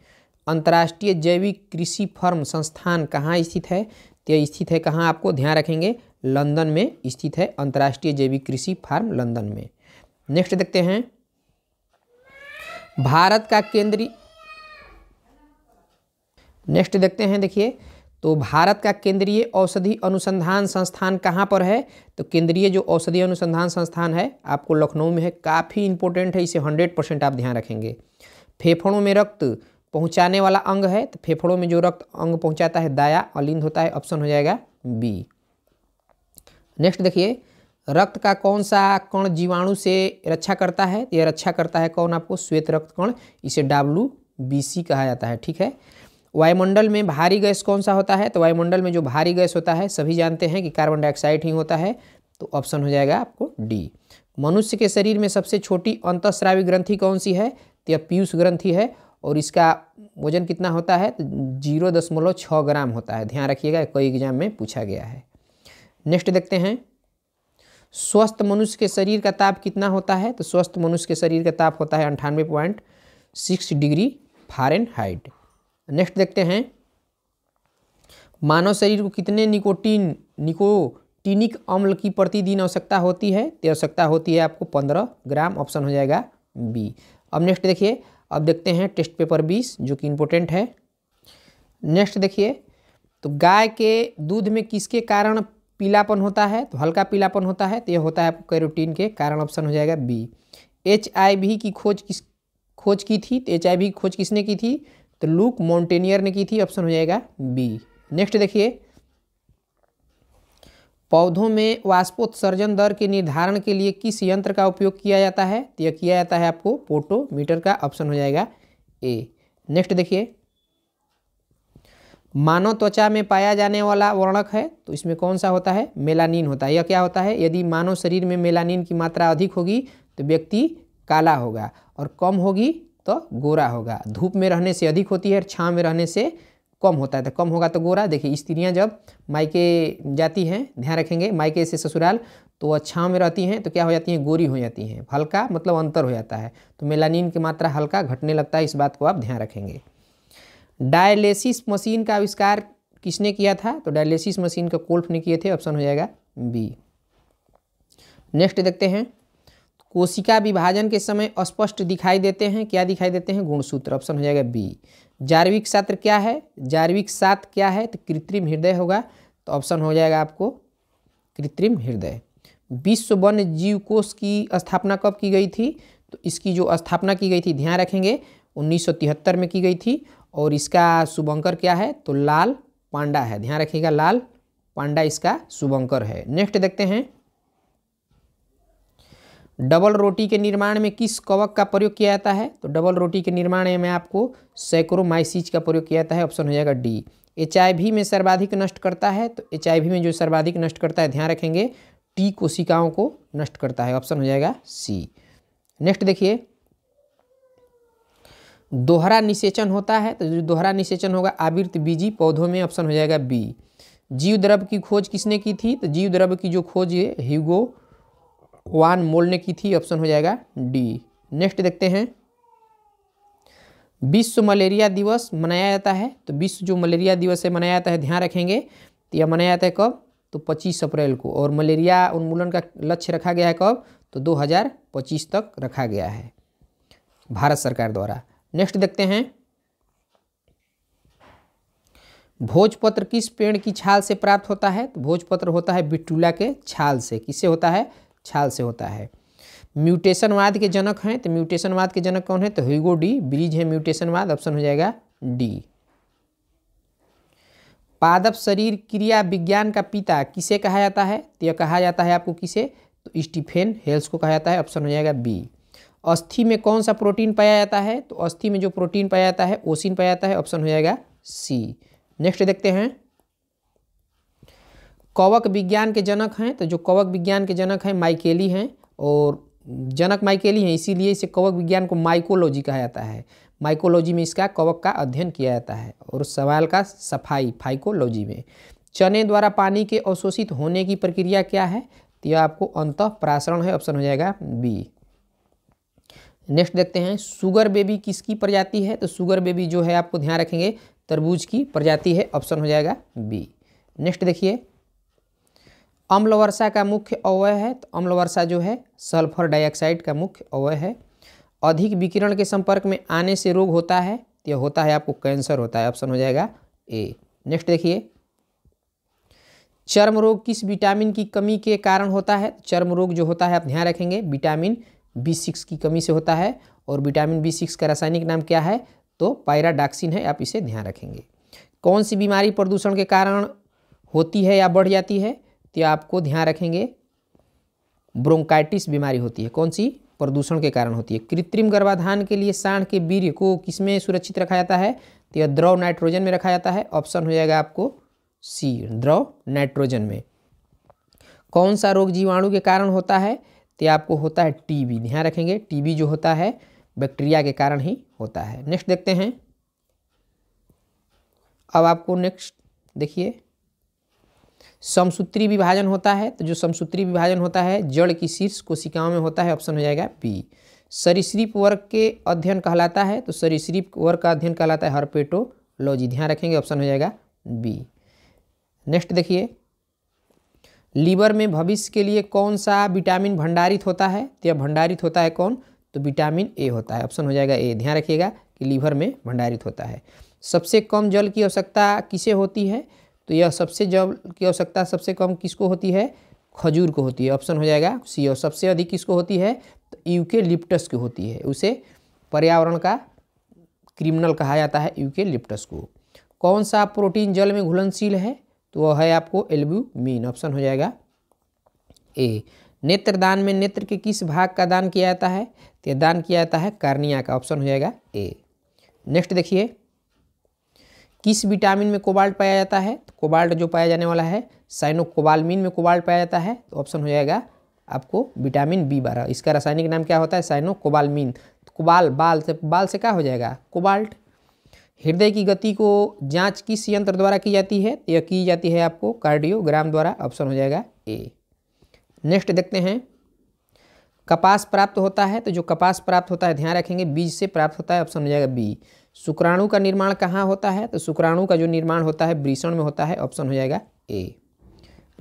A: अंतर्राष्ट्रीय जैविक कृषि फर्म संस्थान कहाँ स्थित है तो स्थित है कहाँ आपको ध्यान रखेंगे लंदन में स्थित है अंतर्राष्ट्रीय जैविक कृषि फार्म लंदन में नेक्स्ट देखते हैं भारत का केंद्रीय नेक्स्ट देखते हैं देखिए तो भारत का केंद्रीय औषधि अनुसंधान संस्थान कहाँ पर है तो केंद्रीय जो औषधि अनुसंधान संस्थान है आपको लखनऊ में है काफ़ी इंपॉर्टेंट है इसे हंड्रेड परसेंट आप ध्यान रखेंगे फेफड़ों में रक्त पहुंचाने वाला अंग है तो फेफड़ों में जो रक्त अंग पहुंचाता है दाया अलिंद होता है ऑप्शन हो जाएगा बी नेक्स्ट देखिए रक्त का कौन सा कण जीवाणु से रक्षा करता है तो यह रक्षा करता है कौन आपको श्वेत रक्त कण इसे डब्ल्यू बी सी कहा जाता है ठीक है वायुमंडल में भारी गैस कौन सा होता है तो वायुमंडल में जो भारी गैस होता है सभी जानते हैं कि कार्बन डाइऑक्साइड ही होता है तो ऑप्शन हो जाएगा आपको डी मनुष्य के शरीर में सबसे छोटी अंतस्रावी ग्रंथि कौन सी है तो यह पीयूष ग्रंथि है और इसका वजन कितना होता है तो जीरो दशमलव छः ग्राम होता है ध्यान रखिएगा कई एग्जाम में पूछा गया है नेक्स्ट देखते हैं स्वस्थ मनुष्य के शरीर का ताप कितना होता है तो स्वस्थ मनुष्य के शरीर का ताप होता है अंठानवे point six degree Fahrenheit next देखते हैं मानव शरीर को कितने निकोटीन निकोटीनिक अम्ल की प्रतिदिन आवश्यकता होती है तो आवश्यकता होती है आपको पंद्रह ग्राम ऑप्शन हो जाएगा बी अब नेक्स्ट देखिए अब देखते हैं टेस्ट पेपर बीस जो कि इम्पोर्टेंट है नेक्स्ट देखिए तो गाय के दूध में किसके कारण पीलापन होता है तो हल्का पीलापन होता है तो यह होता है आपको कैरोटीन के कारण ऑप्शन हो जाएगा बी एच की खोज किस खोज की थी तो एच की खोज किसने की थी तो लूक मॉन्टेनियर ने की थी ऑप्शन हो जाएगा बी नेक्स्ट देखिए पौधों में वाष्पोत्सर्जन दर के निर्धारण के लिए किस यंत्र का उपयोग किया जाता है तो यह किया जाता है आपको पोटोमीटर का ऑप्शन हो जाएगा ए नेक्स्ट देखिए मानव त्वचा में पाया जाने वाला वर्णक है तो इसमें कौन सा होता है मेलानिन होता है यह क्या होता है यदि मानव शरीर में मेलानिन की मात्रा अधिक होगी तो व्यक्ति काला होगा और कम होगी तो गोरा होगा धूप में रहने से अधिक होती है और छाँव में रहने से कम होता है तो कम होगा तो गोरा देखिए स्त्रियाँ जब मायके जाती हैं ध्यान रखेंगे मायके से ससुराल तो वह छाँव में रहती हैं तो क्या हो जाती हैं गोरी हो जाती हैं हल्का मतलब अंतर हो जाता है तो मेलानिन की मात्रा हल्का घटने लगता है इस बात को आप ध्यान रखेंगे डायलिसिस मशीन का आविष्कार किसने किया था तो डायलिसिस मशीन का कोल्फ ने किए थे ऑप्शन हो जाएगा बी नेक्स्ट देखते हैं कोशिका विभाजन के समय स्पष्ट दिखाई देते हैं क्या दिखाई देते हैं गुणसूत्र ऑप्शन हो जाएगा बी जार्विक सात्र क्या है जार्विक सात क्या है तो कृत्रिम हृदय होगा तो ऑप्शन हो जाएगा आपको कृत्रिम हृदय विश्व वन्य जीव कोष की स्थापना कब की गई थी तो इसकी जो स्थापना की गई थी ध्यान रखेंगे 1973 में की गई थी और इसका शुभंकर क्या है तो लाल पांडा है ध्यान रखिएगा लाल पांडा इसका शुभंकर है नेक्स्ट देखते हैं डबल रोटी के निर्माण में किस कवक का प्रयोग किया जाता है तो डबल रोटी के निर्माण में आपको सैक्रोमाइसिज का प्रयोग किया जाता है ऑप्शन हो जाएगा डी एच में सर्वाधिक नष्ट करता है तो एच में जो सर्वाधिक नष्ट करता है ध्यान रखेंगे टी कोशिकाओं को नष्ट करता है ऑप्शन हो जाएगा सी नेक्स्ट देखिए दोहरा निषेचन होता है तो जो दोहरा निषेचन होगा आवृत बीजी पौधों में ऑप्शन हो जाएगा बी जीव द्रव की खोज किसने की थी तो जीव द्रव की जो खोज है ह्यूगो वन मोल ने की थी ऑप्शन हो जाएगा डी नेक्स्ट देखते हैं विश्व मलेरिया दिवस मनाया जाता है तो विश्व जो मलेरिया दिवस है मनाया जाता है ध्यान रखेंगे तो यह मनाया जाता है कब तो 25 अप्रैल को और मलेरिया उन्मूलन का लक्ष्य रखा गया है कब तो 2025 तक रखा गया है भारत सरकार द्वारा नेक्स्ट देखते हैं भोजपत्र किस पेड़ की छाल से प्राप्त होता है तो भोजपत्र होता है बिटूला के छाल से किससे होता है छाल से होता है म्यूटेशनवाद के जनक हैं तो म्यूटेशनवाद के जनक कौन है तो हिगो डी ब्रिज है म्यूटेशनवाद ऑप्शन हो जाएगा डी पादप शरीर क्रिया विज्ञान का पिता किसे कहा जाता है तो यह कहा जाता है आपको किसे तो स्टीफेन हेल्स को कहा जाता है ऑप्शन हो जाएगा बी अस्थि में कौन सा प्रोटीन पाया जाता है तो अस्थि में जो प्रोटीन पाया जाता है ओसिन पाया जाता है ऑप्शन हो जाएगा सी नेक्स्ट देखते हैं कवक विज्ञान के जनक हैं तो जो कवक विज्ञान के जनक हैं माइकेली हैं और जनक माइकेली हैं इसीलिए इसे कवक विज्ञान को माइकोलॉजी कहा जाता है माइकोलॉजी में इसका कवक का अध्ययन किया जाता है और सवाल का सफाई फाइकोलॉजी में चने द्वारा पानी के अवशोषित होने की प्रक्रिया क्या है तो यह आपको अंत प्रासरण है ऑप्शन हो जाएगा बी नेक्स्ट देखते हैं सुगर बेबी किसकी प्रजाति है तो सुगर बेबी जो है आपको ध्यान रखेंगे तरबूज की प्रजाति है ऑप्शन हो जाएगा बी नेक्स्ट देखिए अम्ल वर्षा का मुख्य अवय है तो अम्ल वर्षा जो है सल्फर डाइऑक्साइड का मुख्य अवय है अधिक विकिरण के संपर्क में आने से रोग होता है तो यह होता है आपको कैंसर होता है ऑप्शन हो जाएगा ए नेक्स्ट देखिए चर्म रोग किस विटामिन की कमी के कारण होता है चर्म रोग जो होता है आप ध्यान रखेंगे विटामिन बी सिक्स की कमी से होता है और विटामिन बी सिक्स का रासायनिक नाम क्या है तो पायराडाक्सिन है आप इसे ध्यान रखेंगे कौन सी बीमारी प्रदूषण के कारण होती है या बढ़ जाती है तो आपको ध्यान रखेंगे ब्रोंकाइटिस बीमारी होती है कौन सी प्रदूषण के कारण होती है कृत्रिम गर्भाधान के लिए सांड के वीर्य को किसमें सुरक्षित रखा जाता है तो यह द्रव नाइट्रोजन में रखा जाता है ऑप्शन हो जाएगा आपको सी द्रव नाइट्रोजन में कौन सा रोग जीवाणु के कारण होता है तो आपको होता है टीबी ध्यान रखेंगे टीबी जो होता है बैक्टीरिया के कारण ही होता है नेक्स्ट देखते हैं अब आपको नेक्स्ट देखिए समसूत्री विभाजन होता है तो जो समसूत्री विभाजन होता है जड़ की शीर्ष कोशिकाओं में होता है ऑप्शन हो जाएगा बी सरीसृप वर्ग के अध्ययन कहलाता है तो सरीसृप वर्ग का अध्ययन कहलाता है हर्पेटोलॉजी ध्यान रखेंगे ऑप्शन हो जाएगा बी नेक्स्ट देखिए लीवर में भविष्य के लिए कौन सा विटामिन भंडारित होता है तो यह भंडारित होता है कौन तो विटामिन ए होता है ऑप्शन हो जाएगा ए ध्यान रखिएगा कि लीवर में भंडारित होता है सबसे कम जल की आवश्यकता किसे होती है तो यह सबसे जब की आवश्यकता सबसे कम किसको होती है खजूर को होती है ऑप्शन हो जाएगा सी और सबसे अधिक किसको होती है तो यूके लिप्टस की होती है उसे पर्यावरण का क्रिमिनल कहा जाता है यूके लिप्टस को कौन सा प्रोटीन जल में घुलनशील है तो वह है आपको एल्ब्यूमीन ऑप्शन हो जाएगा ए नेत्रदान में नेत्र के किस भाग का दान किया जाता है तो दान किया जाता है कार्निया का ऑप्शन हो जाएगा ए नेक्स्ट देखिए किस विटामिन में कोबाल्ट पाया जाता है तो कोबाल्ट जो पाया जाने वाला है साइनोकोबालमिन में कोबाल्ट पाया जाता है तो ऑप्शन हो जाएगा आपको विटामिन बी बारह इसका रासायनिक नाम क्या होता है साइनोकोबालमिन तो कोबाल बाल से बाल से क्या हो जाएगा कोबाल्ट हृदय की गति को जांच किस यंत्र द्वारा की जाती है तो यह की जाती है आपको कार्डियोग्राम द्वारा ऑप्शन हो जाएगा ए नेक्स्ट देखते हैं कपास प्राप्त होता है तो जो कपास प्राप्त होता है ध्यान रखेंगे बीज से प्राप्त होता है ऑप्शन हो जाएगा बी शुक्राणु का निर्माण कहाँ होता है तो शुक्राणु का जो निर्माण होता है वृषण में होता है ऑप्शन हो जाएगा ए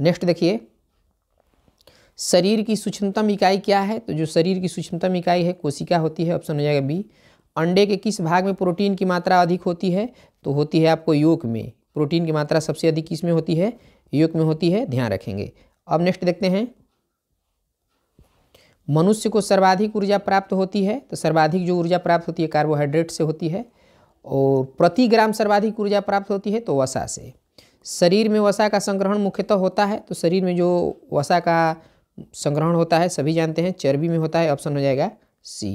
A: नेक्स्ट देखिए शरीर की सूक्ष्मतम इकाई क्या है तो जो शरीर की सूक्ष्मतम इकाई है कोशिका होती है ऑप्शन हो जाएगा बी अंडे के किस भाग में प्रोटीन की मात्रा अधिक होती है तो होती है आपको योग में प्रोटीन की मात्रा सबसे अधिक किस में होती है योग में होती है ध्यान रखेंगे अब नेक्स्ट देखते हैं मनुष्य को सर्वाधिक ऊर्जा प्राप्त होती है तो सर्वाधिक जो ऊर्जा प्राप्त होती है कार्बोहाइड्रेट से होती है और प्रति ग्राम सर्वाधिक ऊर्जा प्राप्त होती है तो वसा से शरीर में वसा का संग्रहण मुख्यतः होता है तो शरीर में जो वसा का संग्रहण होता है सभी जानते हैं चर्बी में होता है ऑप्शन हो जाएगा सी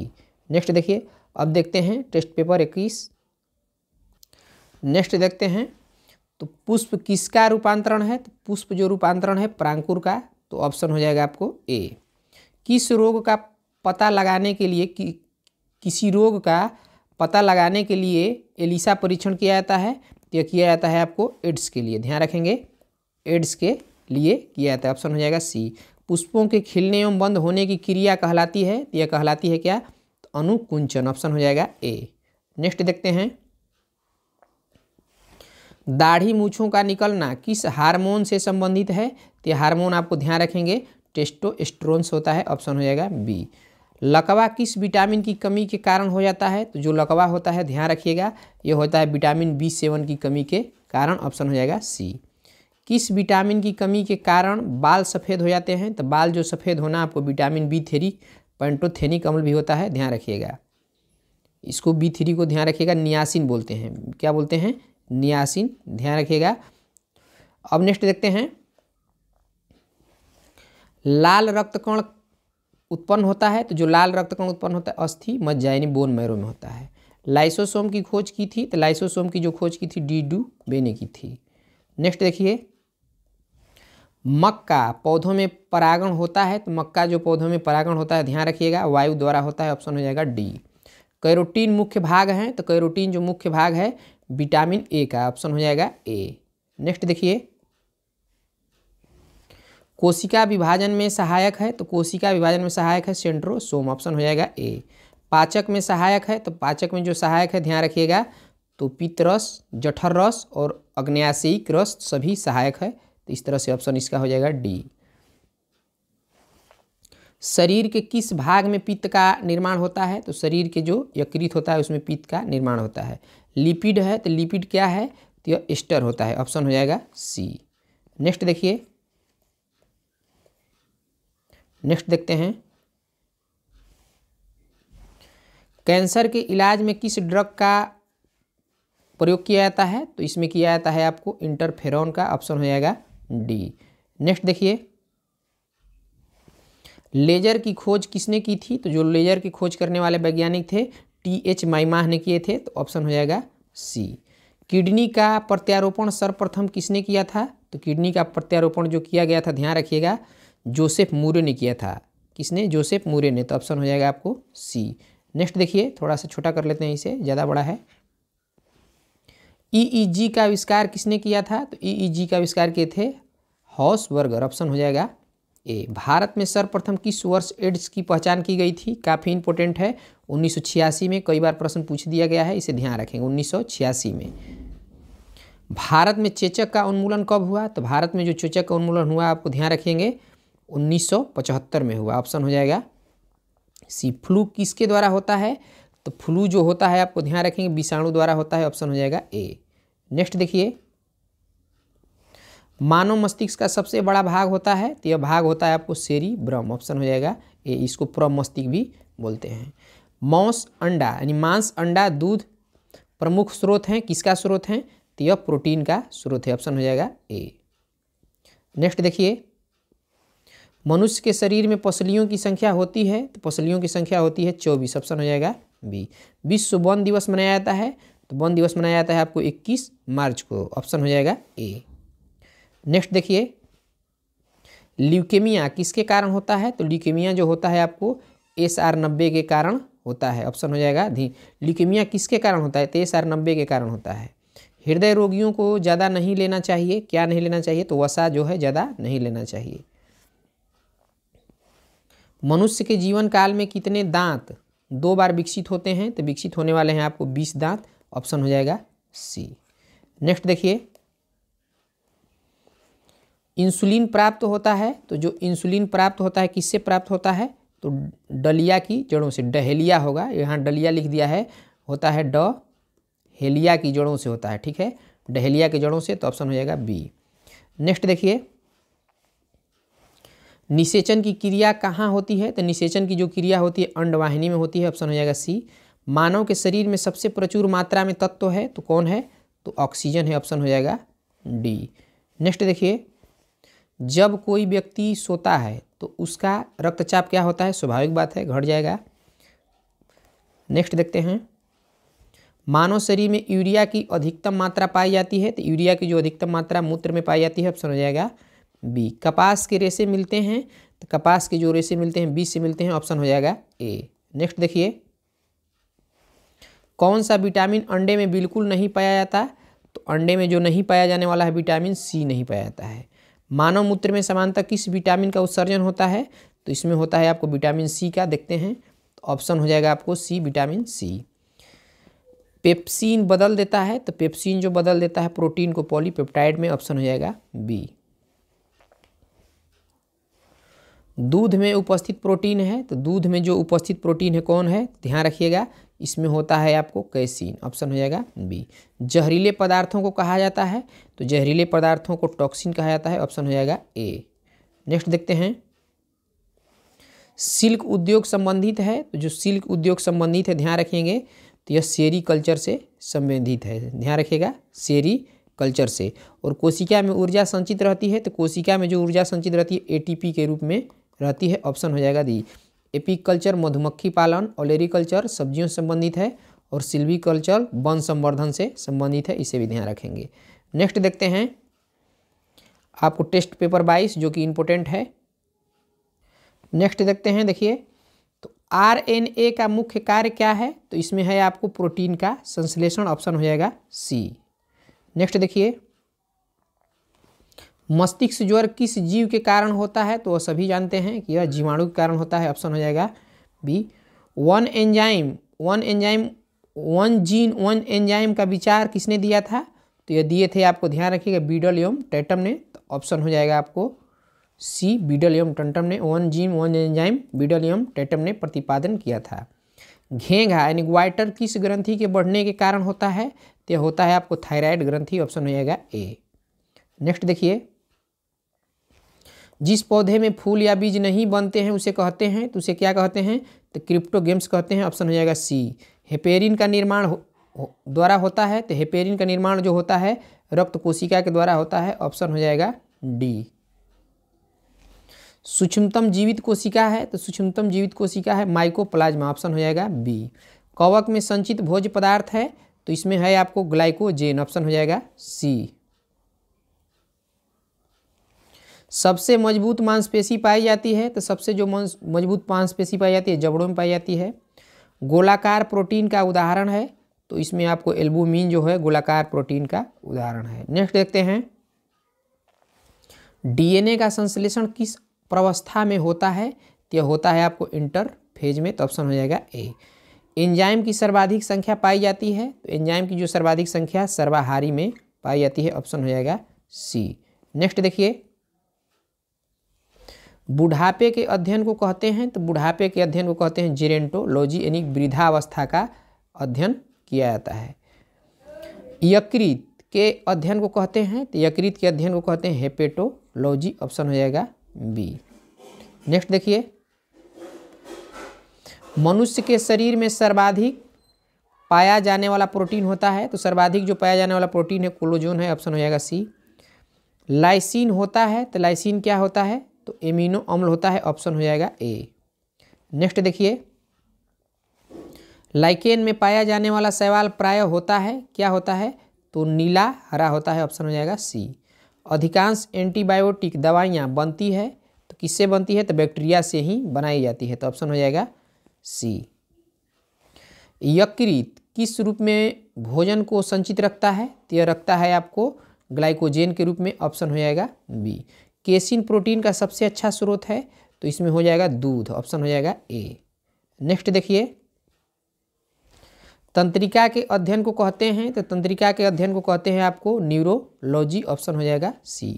A: नेक्स्ट देखिए अब देखते हैं टेस्ट पेपर इक्कीस नेक्स्ट देखते हैं तो पुष्प किसका रूपांतरण है तो पुष्प जो रूपांतरण है प्रांकुर का तो ऑप्शन हो जाएगा आपको ए किस रोग का पता लगाने के लिए कि किसी रोग का पता लगाने के लिए एलिसा परीक्षण किया जाता है यह किया जाता है आपको एड्स के लिए ध्यान रखेंगे एड्स के लिए किया जाता है ऑप्शन हो जाएगा सी पुष्पों के खिलने एवं बंद होने की क्रिया कहलाती है तो यह कहलाती है क्या तो अनुकुंचन ऑप्शन हो जाएगा ए नेक्स्ट देखते हैं दाढ़ी मूछों का निकलना किस हार्मोन से संबंधित है तो हार्मोन आपको ध्यान रखेंगे टेस्टोस्ट्रोन होता है ऑप्शन हो जाएगा बी लकवा किस विटामिन की कमी के कारण हो जाता है तो जो लकवा होता है ध्यान रखिएगा ये होता है विटामिन बी सेवन की कमी के कारण ऑप्शन हो जाएगा सी किस विटामिन की कमी के कारण बाल सफ़ेद हो जाते हैं तो बाल जो सफ़ेद होना आपको विटामिन बी थ्री पेंटोथेनिक अम्ल भी होता है ध्यान रखिएगा इसको बी थ्री को ध्यान रखिएगा नियासिन बोलते हैं क्या बोलते हैं नियासिन ध्यान रखिएगा अब नेक्स्ट देखते हैं लाल रक्त कण उत्पन्न होता है तो जो लाल रक्त कण उत्पन्न होता है अस्थि मज्जा यानी बोन मैरो में होता है लाइसोसोम की खोज की थी तो लाइसोसोम की जो खोज की थी डी डू बेने की थी नेक्स्ट देखिए मक्का पौधों में परागण होता है तो मक्का जो पौधों में परागण होता है ध्यान रखिएगा वायु द्वारा होता है ऑप्शन हो जाएगा डी कैरोटीन मुख्य भाग हैं तो कैरोटीन जो मुख्य भाग है विटामिन ए का ऑप्शन हो जाएगा ए नेक्स्ट देखिए कोशिका विभाजन में सहायक है तो कोशिका विभाजन में सहायक है सेंट्रोसोम ऑप्शन हो जाएगा ए पाचक में सहायक है तो पाचक में जो सहायक है ध्यान रखिएगा तो पित्त रस जठर रस और अग्नयासिक रस सभी सहायक है तो इस तरह से ऑप्शन इसका हो जाएगा डी शरीर के किस भाग में पित्त का निर्माण होता है तो शरीर के जो यकृत होता है उसमें पित्त का निर्माण होता है लिपिड है तो लिपिड क्या है तो यह एस्टर होता है ऑप्शन हो जाएगा सी नेक्स्ट देखिए नेक्स्ट देखते हैं कैंसर के इलाज में किस ड्रग का प्रयोग किया जाता है तो इसमें किया जाता है आपको इंटरफेरॉन का ऑप्शन हो जाएगा डी नेक्स्ट देखिए लेजर की खोज किसने की थी तो जो लेजर की खोज करने वाले वैज्ञानिक थे टी एच माइमाह ने किए थे तो ऑप्शन हो जाएगा सी किडनी का प्रत्यारोपण सर्वप्रथम किसने किया था तो किडनी का प्रत्यारोपण जो किया गया था ध्यान रखिएगा जोसेफ मूरे ने किया था किसने जोसेफ मूरे ने तो ऑप्शन हो जाएगा आपको सी नेक्स्ट देखिए थोड़ा सा छोटा कर लेते हैं इसे ज़्यादा बड़ा है ईईजी e e का आविष्कार किसने किया था तो ईईजी e का आविष्कार किए थे हॉस वर्गर ऑप्शन हो जाएगा ए भारत में सर्वप्रथम किस वर्ष एड्स की पहचान की गई थी काफ़ी इंपॉर्टेंट है उन्नीस में कई बार प्रश्न पूछ दिया गया है इसे ध्यान रखेंगे उन्नीस में भारत में चेचक का उन्मूलन कब हुआ तो भारत में जो चेचक का उन्मूलन हुआ आपको ध्यान रखेंगे 1975 में हुआ ऑप्शन हो जाएगा सी फ्लू किसके द्वारा होता है तो फ्लू जो होता है आपको ध्यान रखेंगे विषाणु द्वारा होता है ऑप्शन हो जाएगा ए नेक्स्ट देखिए मानव मस्तिष्क का सबसे बड़ा भाग होता है तो यह भाग होता है आपको सेरी ब्रम ऑप्शन हो जाएगा ए इसको मस्तिष्क भी बोलते हैं मांस अंडा यानी मांस अंडा दूध प्रमुख स्रोत हैं किसका स्रोत हैं तो यह प्रोटीन का स्रोत है ऑप्शन हो जाएगा ए नेक्स्ट देखिए मनुष्य के शरीर में पसलियों की संख्या होती है तो पसलियों की संख्या होती है चौबीस ऑप्शन हो जाएगा बी विश्व वन दिवस मनाया जाता है तो वन दिवस मनाया जाता है आपको 21 मार्च को ऑप्शन हो जाएगा ए नेक्स्ट देखिए ल्यूकेमिया किसके कारण होता है तो ल्यूकेमिया जो होता है आपको एस आर नब्बे के कारण होता है ऑप्शन हो जाएगा धी ल्यूकेमिया किसके कारण होता है तो एस आर नब्बे के कारण होता है हृदय रोगियों को ज़्यादा नहीं लेना चाहिए क्या नहीं लेना चाहिए तो वसा जो है ज़्यादा नहीं लेना चाहिए मनुष्य के जीवन काल में कितने दांत दो बार विकसित होते हैं तो विकसित होने वाले हैं आपको बीस दांत ऑप्शन हो जाएगा सी नेक्स्ट देखिए इंसुलिन प्राप्त होता है तो जो इंसुलिन प्राप्त होता है किससे प्राप्त होता है तो डलिया की जड़ों से डहेलिया होगा यहाँ डलिया लिख दिया है होता है ड हेलिया की जड़ों से होता है ठीक है डहेलिया की जड़ों से तो ऑप्शन हो जाएगा बी नेक्स्ट देखिए निषेचन की क्रिया कहाँ होती है तो निषेचन की जो क्रिया होती है अंडवाहिनी में होती है ऑप्शन हो जाएगा सी मानव के शरीर में सबसे प्रचुर मात्रा में तत्व है तो कौन है तो ऑक्सीजन है ऑप्शन हो जाएगा डी नेक्स्ट देखिए जब कोई व्यक्ति सोता है तो उसका रक्तचाप क्या होता है स्वाभाविक बात है घट जाएगा नेक्स्ट देखते हैं मानव शरीर में यूरिया की अधिकतम मात्रा पाई जाती है तो यूरिया की जो अधिकतम मात्रा मूत्र में पाई जाती है ऑप्शन हो जाएगा बी कपास के रेसे मिलते हैं तो कपास के जो रेसे मिलते हैं बी से मिलते हैं ऑप्शन हो जाएगा ए नेक्स्ट देखिए कौन सा विटामिन अंडे में बिल्कुल नहीं पाया जाता तो अंडे में जो नहीं पाया जाने वाला है विटामिन सी नहीं पाया जाता है मानव मूत्र में समानता किस विटामिन का उत्सर्जन होता है तो इसमें होता है आपको विटामिन सी का देखते हैं तो ऑप्शन हो जाएगा आपको सी विटामिन सी पेप्सिन बदल देता है तो पेप्सिन जो बदल देता है प्रोटीन को पॉलीपेप्टाइड में ऑप्शन हो जाएगा बी दूध में उपस्थित प्रोटीन है तो दूध में जो उपस्थित प्रोटीन है कौन है ध्यान रखिएगा इसमें होता है आपको कैसीन ऑप्शन हो जाएगा बी जहरीले पदार्थों को कहा जाता है तो जहरीले पदार्थों को टॉक्सिन कहा जाता है ऑप्शन हो जाएगा ए नेक्स्ट देखते हैं सिल्क उद्योग संबंधित है तो जो सिल्क उद्योग संबंधित है ध्यान रखेंगे तो यह सेरी कल्चर से संबंधित है ध्यान रखिएगा सेरी कल्चर से और कोशिका में ऊर्जा संचित रहती है तो कोशिका में जो ऊर्जा संचित रहती है एटीपी के रूप में रहती है ऑप्शन हो जाएगा दी एपिकल्चर मधुमक्खी पालन ओलेरिकल्चर सब्जियों से संबंधित है और सिल्वीकल्चर वन संवर्धन से संबंधित है इसे भी ध्यान रखेंगे नेक्स्ट देखते हैं आपको टेस्ट पेपर बाईस जो कि इम्पोर्टेंट है नेक्स्ट देखते हैं देखिए तो आरएनए का मुख्य कार्य क्या है तो इसमें है आपको प्रोटीन का संश्लेषण ऑप्शन हो जाएगा सी नेक्स्ट देखिए मस्तिष्क ज्वर किस जीव के कारण होता है तो वह सभी जानते हैं कि यह जीवाणु के कारण होता है ऑप्शन हो जाएगा B one enzyme one enzyme one gene one enzyme का विचार किसने दिया था तो यह दिए थे आपको ध्यान रखिएगा बीडल एवं टेटम ने तो ऑप्शन हो जाएगा आपको सी बीडल एवं टंटम ने one gene one enzyme Beadle एवं टेटम ने प्रतिपादन किया था घेंघा यानी ग्वाइटर किस ग्रंथि के बढ़ने के कारण होता है तो होता है आपको थायराइड ग्रंथि ऑप्शन हो जाएगा ए नेक्स्ट देखिए जिस पौधे में फूल या बीज नहीं बनते हैं उसे कहते हैं तो उसे क्या कहते हैं तो क्रिप्टो गेम्स कहते हैं ऑप्शन हो जाएगा सी हेपेरिन का निर्माण हो, द्वारा होता है तो हेपेरिन का निर्माण जो होता है रक्त कोशिका के द्वारा होता है ऑप्शन हो जाएगा डी सूक्ष्मतम जीवित कोशिका है तो सूक्ष्मतम जीवित कोशिका है माइकोप्लाज्मा ऑप्शन हो जाएगा बी कवक में संचित भोज पदार्थ है तो इसमें है आपको ग्लाइकोजेन ऑप्शन हो जाएगा सी सबसे मजबूत मांसपेशी पाई जाती है तो सबसे जो मजबूत मांसपेशी पाई जाती है जबड़ों में पाई जाती है गोलाकार प्रोटीन का उदाहरण है तो इसमें आपको एल्बुमिन जो है गोलाकार प्रोटीन का उदाहरण है नेक्स्ट देखते हैं डीएनए का संश्लेषण किस प्रवस्था में होता है तो यह होता है आपको इंटरफेज में तो ऑप्शन हो जाएगा ए एंजाइम की सर्वाधिक संख्या पाई जाती है तो एंजाइम की जो सर्वाधिक संख्या सर्वाहारी में पाई जाती है ऑप्शन हो जाएगा सी नेक्स्ट देखिए बुढ़ापे के अध्ययन को कहते हैं तो बुढ़ापे के अध्ययन को कहते हैं जीरेंटोलॉजी यानी वृद्धावस्था का अध्ययन किया जाता है यकृत के अध्ययन को कहते हैं तो यकृत के अध्ययन को कहते हैं हेपेटोलॉजी ऑप्शन हो जाएगा बी नेक्स्ट देखिए मनुष्य के शरीर में सर्वाधिक पाया जाने वाला प्रोटीन होता है तो सर्वाधिक जो पाया जाने वाला प्रोटीन है कोलोजोन है ऑप्शन हो जाएगा सी लाइसिन होता है तो लाइसिन क्या होता है तो एमिनो अम्ल होता है ऑप्शन हो जाएगा ए नेक्स्ट देखिए लाइकेन में पाया जाने वाला सवाल प्राय होता है क्या होता है तो नीला हरा होता है ऑप्शन हो जाएगा सी अधिकांश एंटीबायोटिक दवाइयाँ बनती है तो किससे बनती है तो बैक्टीरिया से ही बनाई जाती है तो ऑप्शन हो जाएगा सी यकृत किस रूप में भोजन को संचित रखता है तो यह रखता है आपको ग्लाइकोजेन के रूप में ऑप्शन हो जाएगा बी केसिन प्रोटीन का सबसे अच्छा स्रोत है तो इसमें हो जाएगा दूध ऑप्शन हो जाएगा ए नेक्स्ट देखिए तंत्रिका के अध्ययन को कहते हैं तो तंत्रिका के अध्ययन को कहते हैं आपको न्यूरोलॉजी ऑप्शन हो जाएगा सी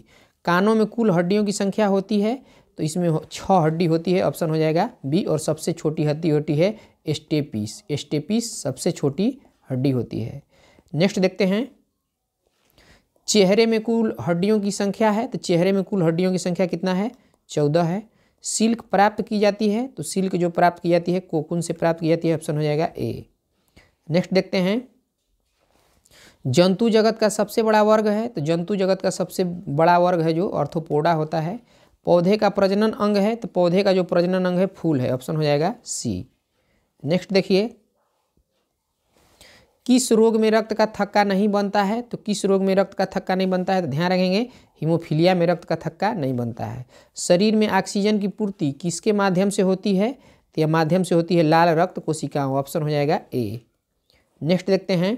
A: कानों में कुल हड्डियों की संख्या होती है तो इसमें छः हड्डी होती है ऑप्शन हो जाएगा बी और सबसे छोटी हड्डी होती है एस्टेपिस एस्टेपिस सबसे छोटी हड्डी होती है नेक्स्ट देखते हैं चेहरे में कुल हड्डियों की संख्या है तो चेहरे में कुल हड्डियों की संख्या कितना है चौदह है सिल्क प्राप्त की जाती है तो सिल्क जो प्राप्त की जाती है कोकुन से प्राप्त की जाती है ऑप्शन हो जाएगा ए नेक्स्ट देखते हैं जंतु जगत का सबसे बड़ा वर्ग है तो जंतु जगत का सबसे बड़ा वर्ग है जो ऑर्थोपोडा होता है पौधे का प्रजनन अंग है तो पौधे का जो प्रजनन अंग है फूल है ऑप्शन हो जाएगा सी नेक्स्ट देखिए किस रोग में रक्त का थक्का नहीं बनता है तो किस रोग में रक्त का थक्का नहीं बनता है तो ध्यान रखेंगे हीमोफीलिया में रक्त का थक्का नहीं बनता है शरीर में ऑक्सीजन की पूर्ति किसके माध्यम से होती है तो यह माध्यम से होती है लाल रक्त कोशिकाओं ऑप्शन हो जाएगा ए नेक्स्ट देखते हैं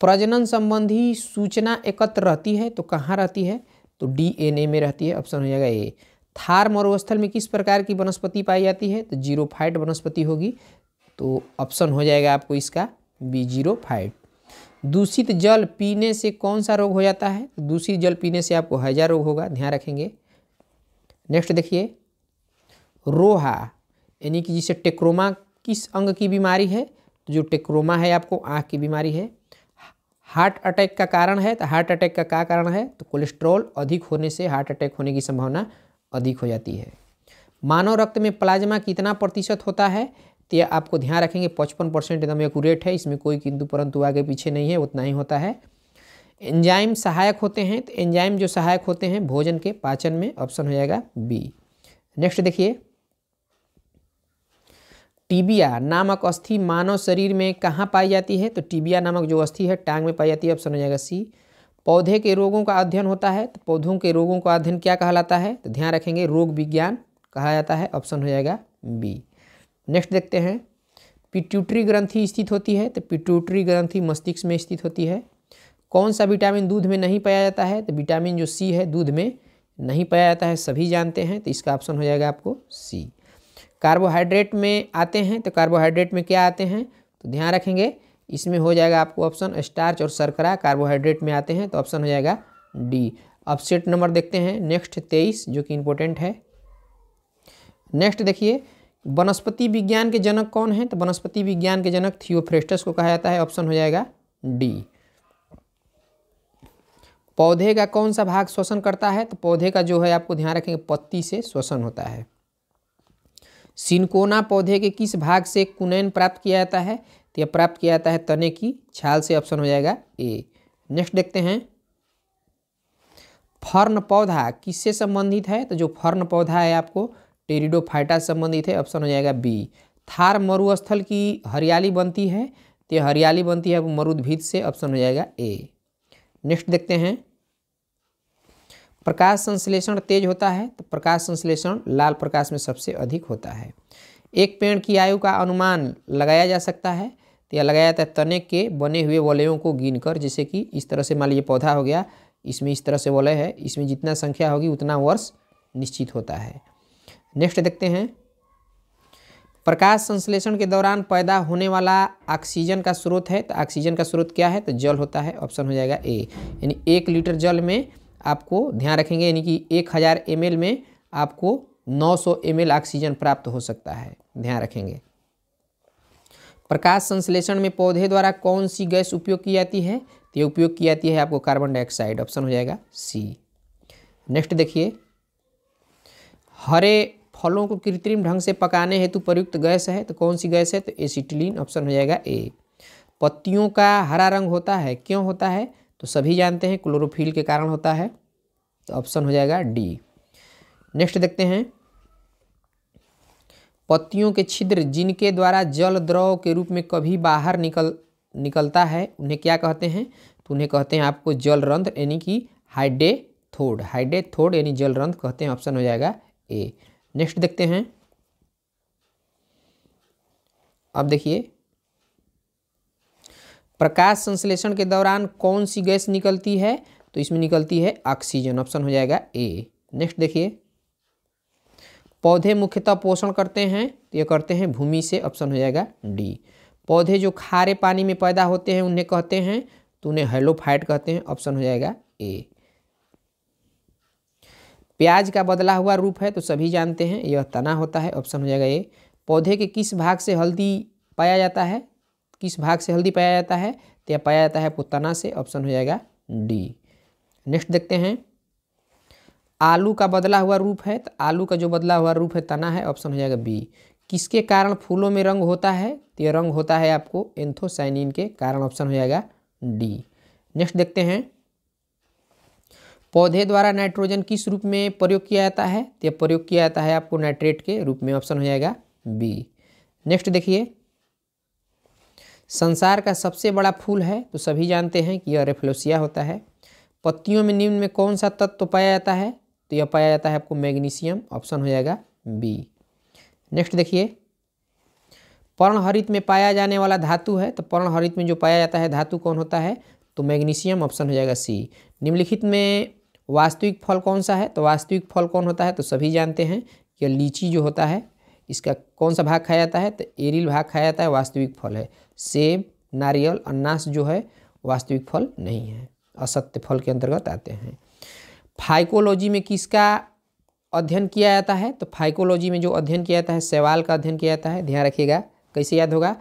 A: प्रजनन संबंधी सूचना एकत्र रहती है तो कहाँ रहती है तो डीएनए में रहती है ऑप्शन हो जाएगा ए थार मरुस्थल में किस प्रकार की वनस्पति पाई जाती है तो जीरो फाइट वनस्पति होगी तो ऑप्शन हो जाएगा आपको इसका बी जीरो फाइट दूषित जल पीने से कौन सा रोग हो जाता है तो दूषित जल पीने से आपको हैजा रोग होगा ध्यान रखेंगे नेक्स्ट देखिए रोहा यानी कि जिसे टेक्रोमा किस अंग की बीमारी है तो जो टेक्रोमा है आपको आँख की बीमारी है हार्ट अटैक का कारण है तो हार्ट अटैक का क्या कारण है तो कोलेस्ट्रॉल अधिक होने से हार्ट अटैक होने की संभावना अधिक हो जाती है मानव रक्त में प्लाज्मा कितना प्रतिशत होता है तो यह आपको ध्यान रखेंगे पचपन परसेंट एकदम एकूरेट है इसमें कोई किंतु परंतु आगे पीछे नहीं है उतना ही होता है एंजाइम सहायक होते हैं तो एंजाइम जो सहायक होते हैं भोजन के पाचन में ऑप्शन हो जाएगा बी नेक्स्ट देखिए टीबिया नामक अस्थि मानव शरीर में कहाँ पाई जाती है तो टीबिया नामक जो अस्थि है टांग में पाई जाती है ऑप्शन हो जाएगा सी पौधे के रोगों का अध्ययन होता है तो पौधों के रोगों का अध्ययन क्या कहलाता है तो ध्यान रखेंगे रोग विज्ञान कहा जाता है ऑप्शन हो जाएगा बी नेक्स्ट देखते हैं पिट्यूटरी ग्रंथि स्थित होती है तो पिट्यूटरी ग्रंथि मस्तिष्क में स्थित होती है कौन सा विटामिन दूध में नहीं पाया जाता है तो विटामिन जो सी है दूध में नहीं पाया जाता है सभी जानते हैं तो इसका ऑप्शन हो जाएगा आपको सी कार्बोहाइड्रेट में आते हैं तो कार्बोहाइड्रेट में क्या आते हैं तो ध्यान रखेंगे इसमें हो जाएगा आपको ऑप्शन स्टार्च और सरकरा कार्बोहाइड्रेट में आते हैं तो ऑप्शन हो जाएगा डी अब सेट नंबर देखते हैं नेक्स्ट तेईस जो कि इम्पोर्टेंट है नेक्स्ट देखिए वनस्पति विज्ञान के जनक कौन है तो वनस्पति विज्ञान के जनक थियोफ्रेस्टस को कहा जाता है ऑप्शन हो जाएगा डी पौधे का कौन सा भाग श्वसन करता है तो पौधे का जो है आपको ध्यान रखेंगे पत्ती से श्वसन होता है सिनकोना पौधे के किस भाग से कुनैन प्राप्त किया जाता है तो यह प्राप्त किया जाता है तने की छाल से ऑप्शन हो जाएगा ए नेक्स्ट देखते हैं फर्न पौधा किससे संबंधित है तो जो फर्न पौधा है आपको टेरिडोफाइटा संबंधित है ऑप्शन हो जाएगा बी थार मरुस्थल की हरियाली बनती है तो यह हरियाली बनती है मरुद्भिद से ऑप्शन हो जाएगा ए नेक्स्ट देखते हैं प्रकाश संश्लेषण तेज होता है तो प्रकाश संश्लेषण लाल प्रकाश में सबसे अधिक होता है एक पेड़ की आयु का अनुमान लगाया जा सकता है तो यह लगाया जाता है तने के बने हुए वलयों को गिनकर जैसे कि इस तरह से मान लीजिए पौधा हो गया इसमें इस तरह से वलय है इसमें जितना संख्या होगी उतना वर्ष निश्चित होता है नेक्स्ट देखते हैं प्रकाश संश्लेषण के दौरान पैदा होने वाला ऑक्सीजन का स्रोत है तो ऑक्सीजन का स्रोत क्या है तो जल होता है ऑप्शन हो जाएगा ए यानी एक लीटर जल में आपको ध्यान रखेंगे यानी कि एक हज़ार एम में आपको 900 सौ एम ऑक्सीजन प्राप्त हो सकता है ध्यान रखेंगे प्रकाश संश्लेषण में पौधे द्वारा कौन सी गैस उपयोग की जाती है तो ये उपयोग की जाती है आपको कार्बन डाइऑक्साइड ऑप्शन हो जाएगा सी नेक्स्ट देखिए हरे फलों को कृत्रिम ढंग से पकाने हेतु प्रयुक्त गैस है तो कौन सी गैस है तो एसिटिलीन ऑप्शन हो जाएगा ए पत्तियों का हरा रंग होता है क्यों होता है तो सभी जानते हैं क्लोरोफिल के कारण होता है तो ऑप्शन हो जाएगा डी नेक्स्ट देखते हैं पत्तियों के छिद्र जिनके द्वारा जल द्रव के रूप में कभी बाहर निकल निकलता है उन्हें क्या कहते हैं तो उन्हें कहते हैं आपको जल रंध्र यानी कि हाइडे थोड हाइडे थोड यानी जल रंध्र कहते हैं ऑप्शन हो जाएगा ए नेक्स्ट देखते हैं अब देखिए प्रकाश संश्लेषण के दौरान कौन सी गैस निकलती है तो इसमें निकलती है ऑक्सीजन ऑप्शन हो जाएगा ए नेक्स्ट देखिए पौधे मुख्यतः पोषण करते हैं तो ये करते हैं भूमि से ऑप्शन हो जाएगा डी पौधे जो खारे पानी में पैदा होते हैं उन्हें कहते हैं तो उन्हें हेलोफाइट कहते हैं ऑप्शन हो जाएगा ए प्याज का बदला हुआ रूप है तो सभी जानते हैं यह तना होता है ऑप्शन हो जाएगा ए पौधे के किस भाग से हल्दी पाया जाता है किस भाग से हल्दी पाया जाता है तो यह पाया जाता है तना से ऑप्शन हो जाएगा डी नेक्स्ट देखते हैं आलू का बदला हुआ रूप है तो आलू का जो बदला हुआ रूप है तना है ऑप्शन हो जाएगा बी किसके कारण फूलों में रंग होता है तो यह रंग होता है आपको एंथोसाइनिन के कारण ऑप्शन हो जाएगा डी नेक्स्ट देखते हैं पौधे द्वारा नाइट्रोजन किस रूप में प्रयोग किया जाता है तो यह प्रयोग किया जाता है आपको नाइट्रेट के रूप में ऑप्शन हो जाएगा बी नेक्स्ट देखिए संसार का सबसे बड़ा फूल है तो सभी जानते हैं कि यह रेफ्लोसिया होता है पत्तियों में निम्न में कौन सा तत्व तो पाया जाता है तो यह पाया जाता है आपको मैग्नीशियम ऑप्शन हो जाएगा बी नेक्स्ट देखिए पर्णहरित में पाया जाने वाला धातु है तो पर्णहरित में जो पाया जाता है धातु कौन होता है तो मैग्नीशियम ऑप्शन हो जाएगा सी निम्नलिखित में वास्तविक फल कौन सा है तो वास्तविक फल कौन होता है तो सभी जानते हैं कि लीची जो होता है इसका कौन सा भाग खाया जाता है तो एरिल भाग खाया जाता है वास्तविक फल है सेब नारियल अन्नास जो है वास्तविक फल नहीं है असत्य फल के अंतर्गत आते हैं फाइकोलॉजी में किसका अध्ययन किया जाता है तो फाइकोलॉजी में जो अध्ययन किया जाता है सवाल का अध्ययन किया जाता है ध्यान रखिएगा कैसे याद होगा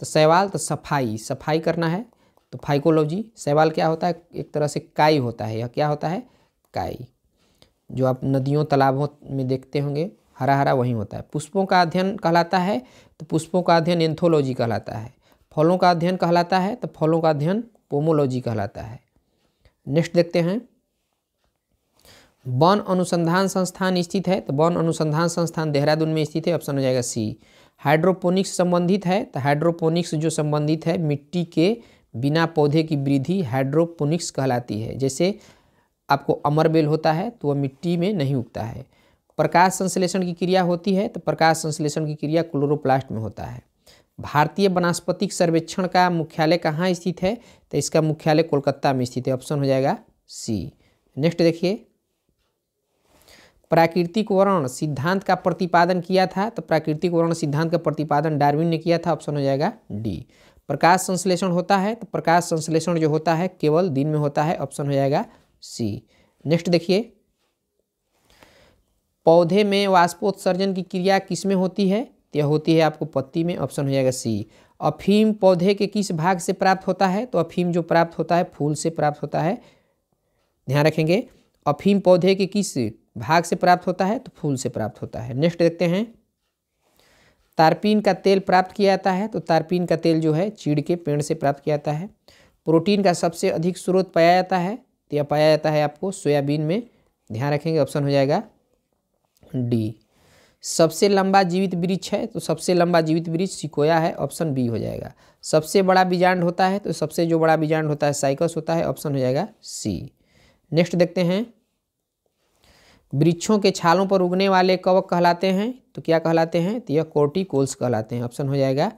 A: तो सवाल तो सफाई सफाई करना है तो फाइकोलॉजी सवाल क्या होता है एक तरह से काई होता है यह क्या होता है काई जो आप नदियों तालाबों में देखते होंगे हरा हरा वहीं होता है पुष्पों का अध्ययन कहलाता है तो पुष्पों का अध्ययन एंथोलॉजी कहलाता है फलों का अध्ययन कहलाता है तो फलों का अध्ययन पोमोलॉजी कहलाता है नेक्स्ट देखते हैं वन अनुसंधान संस्थान स्थित है तो वन अनुसंधान संस्थान देहरादून में स्थित है ऑप्शन हो जाएगा सी हाइड्रोपोनिक्स संबंधित है तो हाइड्रोपोनिक्स जो संबंधित है मिट्टी के बिना पौधे की वृद्धि हाइड्रोपोनिक्स कहलाती है जैसे आपको अमरबेल होता है तो वह मिट्टी में नहीं उगता है प्रकाश संश्लेषण की क्रिया होती है तो प्रकाश संश्लेषण की क्रिया क्लोरोप्लास्ट में होता है भारतीय वनस्पतिक सर्वेक्षण का मुख्यालय कहाँ स्थित है तो इसका मुख्यालय कोलकाता में स्थित है ऑप्शन हो जाएगा सी नेक्स्ट देखिए प्राकृतिक वर्ण सिद्धांत का प्रतिपादन किया था तो प्राकृतिक वर्ण सिद्धांत का प्रतिपादन डार्विन ने किया था ऑप्शन हो जाएगा डी प्रकाश संश्लेषण होता है तो प्रकाश संश्लेषण जो होता है केवल दिन में होता है ऑप्शन हो जाएगा सी नेक्स्ट देखिए पौधे में वाष्पोत्सर्जन की क्रिया किस में होती है तो यह होती है आपको पत्ती में ऑप्शन हो जाएगा सी अफीम पौधे के किस भाग से प्राप्त होता है तो अफीम जो प्राप्त होता है फूल से प्राप्त होता है ध्यान रखेंगे अफीम पौधे के किस भाग से प्राप्त होता है तो फूल से प्राप्त होता है नेक्स्ट देखते हैं तारपीन का तेल प्राप्त किया जाता है तो तारपीन का तेल जो है चीड़ के पेड़ से प्राप्त किया जाता है प्रोटीन का सबसे अधिक स्रोत पाया जाता है तो यह पाया जाता है आपको सोयाबीन में ध्यान रखेंगे ऑप्शन हो जाएगा डी सबसे लंबा जीवित वृक्ष है तो सबसे लंबा जीवित वृक्ष सिकोया है ऑप्शन बी हो जाएगा सबसे बड़ा बीजांड होता है तो सबसे जो बड़ा बीजांड होता है साइकस होता है ऑप्शन हो जाएगा सी नेक्स्ट देखते हैं वृक्षों के छालों पर उगने वाले कवक कहलाते हैं तो क्या कहलाते हैं तो यह कोर्टिकोल्स कहलाते हैं ऑप्शन हो जाएगा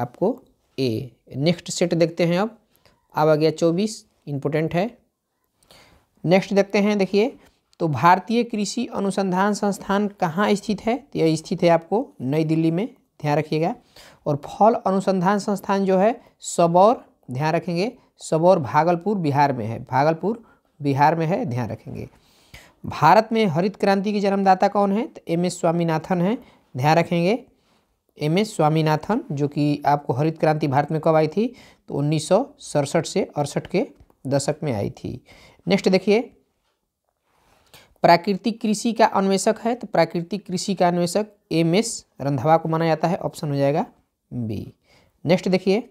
A: आपको ए नेक्स्ट सेट देखते हैं अब अब आ गया चौबीस इम्पोर्टेंट है नेक्स्ट देखते हैं देखिए तो भारतीय कृषि अनुसंधान संस्थान कहाँ स्थित है तो यह स्थित है आपको नई दिल्ली में ध्यान रखिएगा और फल अनुसंधान संस्थान जो है सबौर ध्यान रखेंगे सबौर भागलपुर बिहार में है भागलपुर बिहार में है ध्यान रखेंगे भारत में हरित क्रांति के जन्मदाता कौन है तो एम एस स्वामीनाथन है ध्यान रखेंगे एम एस स्वामीनाथन जो कि आपको हरित क्रांति भारत में कब आई थी तो उन्नीस से अड़सठ के दशक में आई थी नेक्स्ट देखिए प्राकृतिक कृषि का अन्वेषक है तो प्राकृतिक कृषि का अन्वेषक एम एस रंधावा को माना जाता है ऑप्शन हो जाएगा बी नेक्स्ट देखिए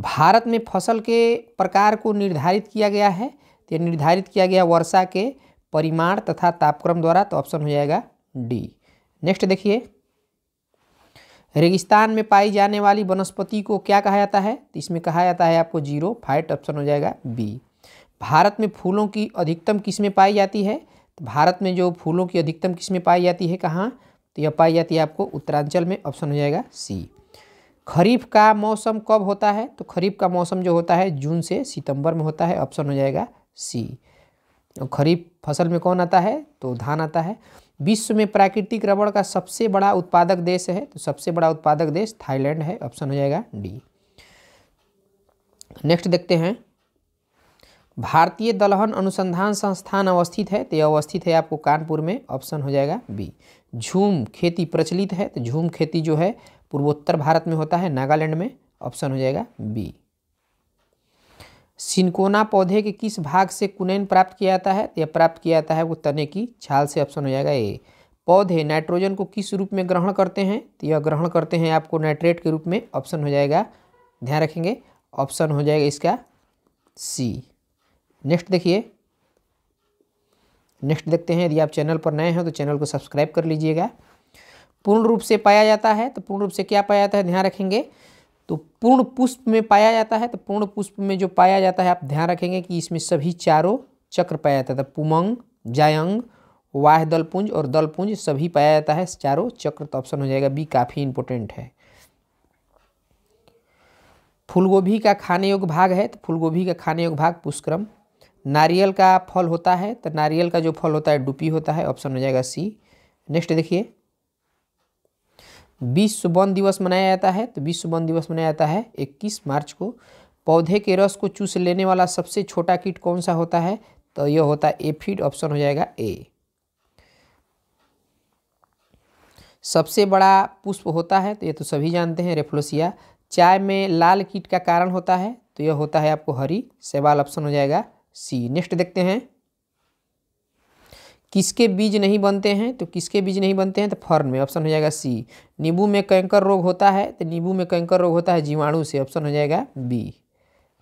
A: भारत में फसल के प्रकार को निर्धारित किया गया है तो ये निर्धारित किया गया वर्षा के परिमाण तथा तापक्रम द्वारा तो ऑप्शन हो जाएगा डी नेक्स्ट देखिए रेगिस्तान में पाई जाने वाली वनस्पति को क्या कहा जाता है तो इसमें कहा जाता है आपको जीरो फाइट ऑप्शन हो जाएगा बी भारत में फूलों की अधिकतम किस्में पाई जाती है तो भारत में जो फूलों की अधिकतम किस्में पाई जाती है कहाँ तो यह पाई जाती है आपको उत्तरांचल में ऑप्शन हो जाएगा सी खरीफ का मौसम कब होता है तो खरीफ का मौसम जो होता है जून से सितंबर में होता है ऑप्शन हो जाएगा सी खरीफ फसल में कौन आता है तो धान आता है विश्व में प्राकृतिक रबड़ का सबसे बड़ा उत्पादक देश है तो सबसे बड़ा उत्पादक देश थाईलैंड है ऑप्शन हो जाएगा डी नेक्स्ट देखते हैं भारतीय दलहन अनुसंधान संस्थान अवस्थित है तो यह अवस्थित है आपको कानपुर में ऑप्शन हो जाएगा बी झूम खेती प्रचलित है तो झूम खेती जो है पूर्वोत्तर भारत में होता है नागालैंड में ऑप्शन हो जाएगा बी सिंकोना पौधे के किस भाग से कुनेन प्राप्त किया जाता है तो यह प्राप्त किया जाता है वो तने की छाल से ऑप्शन हो जाएगा ए पौधे नाइट्रोजन को किस रूप में ग्रहण करते हैं तो यह ग्रहण करते हैं आपको नाइट्रेट के रूप में ऑप्शन हो जाएगा ध्यान रखेंगे ऑप्शन हो जाएगा इसका सी नेक्स्ट देखिए नेक्स्ट देखते हैं यदि आप चैनल पर नए हैं तो चैनल को सब्सक्राइब कर लीजिएगा पूर्ण रूप से पाया जाता है तो पूर्ण रूप से क्या पाया जाता है ध्यान रखेंगे तो पूर्ण पुष्प में पाया जाता है तो पूर्ण पुष्प में जो पाया जाता है आप ध्यान रखेंगे कि इसमें सभी चारों चक्र पाया जाता है तो पुमंग जायंग वाह दलपुंज और दलपुंज सभी पाया जाता है चारों चक्र तो ऑप्शन हो जाएगा बी काफ़ी इंपोर्टेंट है फूलगोभी का खाने योग्य भाग है तो फूलगोभी का खाने योग्य भाग पुष्क्रम नारियल का फल होता है तो नारियल का जो फल होता है डुपी होता है ऑप्शन हो जाएगा सी नेक्स्ट देखिए विश्व वन दिवस मनाया जाता है तो विश्व वन दिवस मनाया जाता है 21 मार्च को पौधे के रस को चूस लेने वाला सबसे छोटा कीट कौन सा होता है तो यह होता है एफिड ऑप्शन हो जाएगा ए सबसे बड़ा पुष्प होता है तो ये तो सभी जानते हैं रेफ्लोसिया चाय में लाल कीट का कारण होता है तो यह होता है आपको हरी सेवाल ऑप्शन हो जाएगा सी नेक्स्ट देखते हैं किसके बीज नहीं बनते हैं तो किसके बीज नहीं बनते हैं तो फर्न में ऑप्शन हो जाएगा सी नींबू में कैंकर रोग होता है तो नींबू में कैंकर रोग होता है जीवाणु से ऑप्शन हो जाएगा बी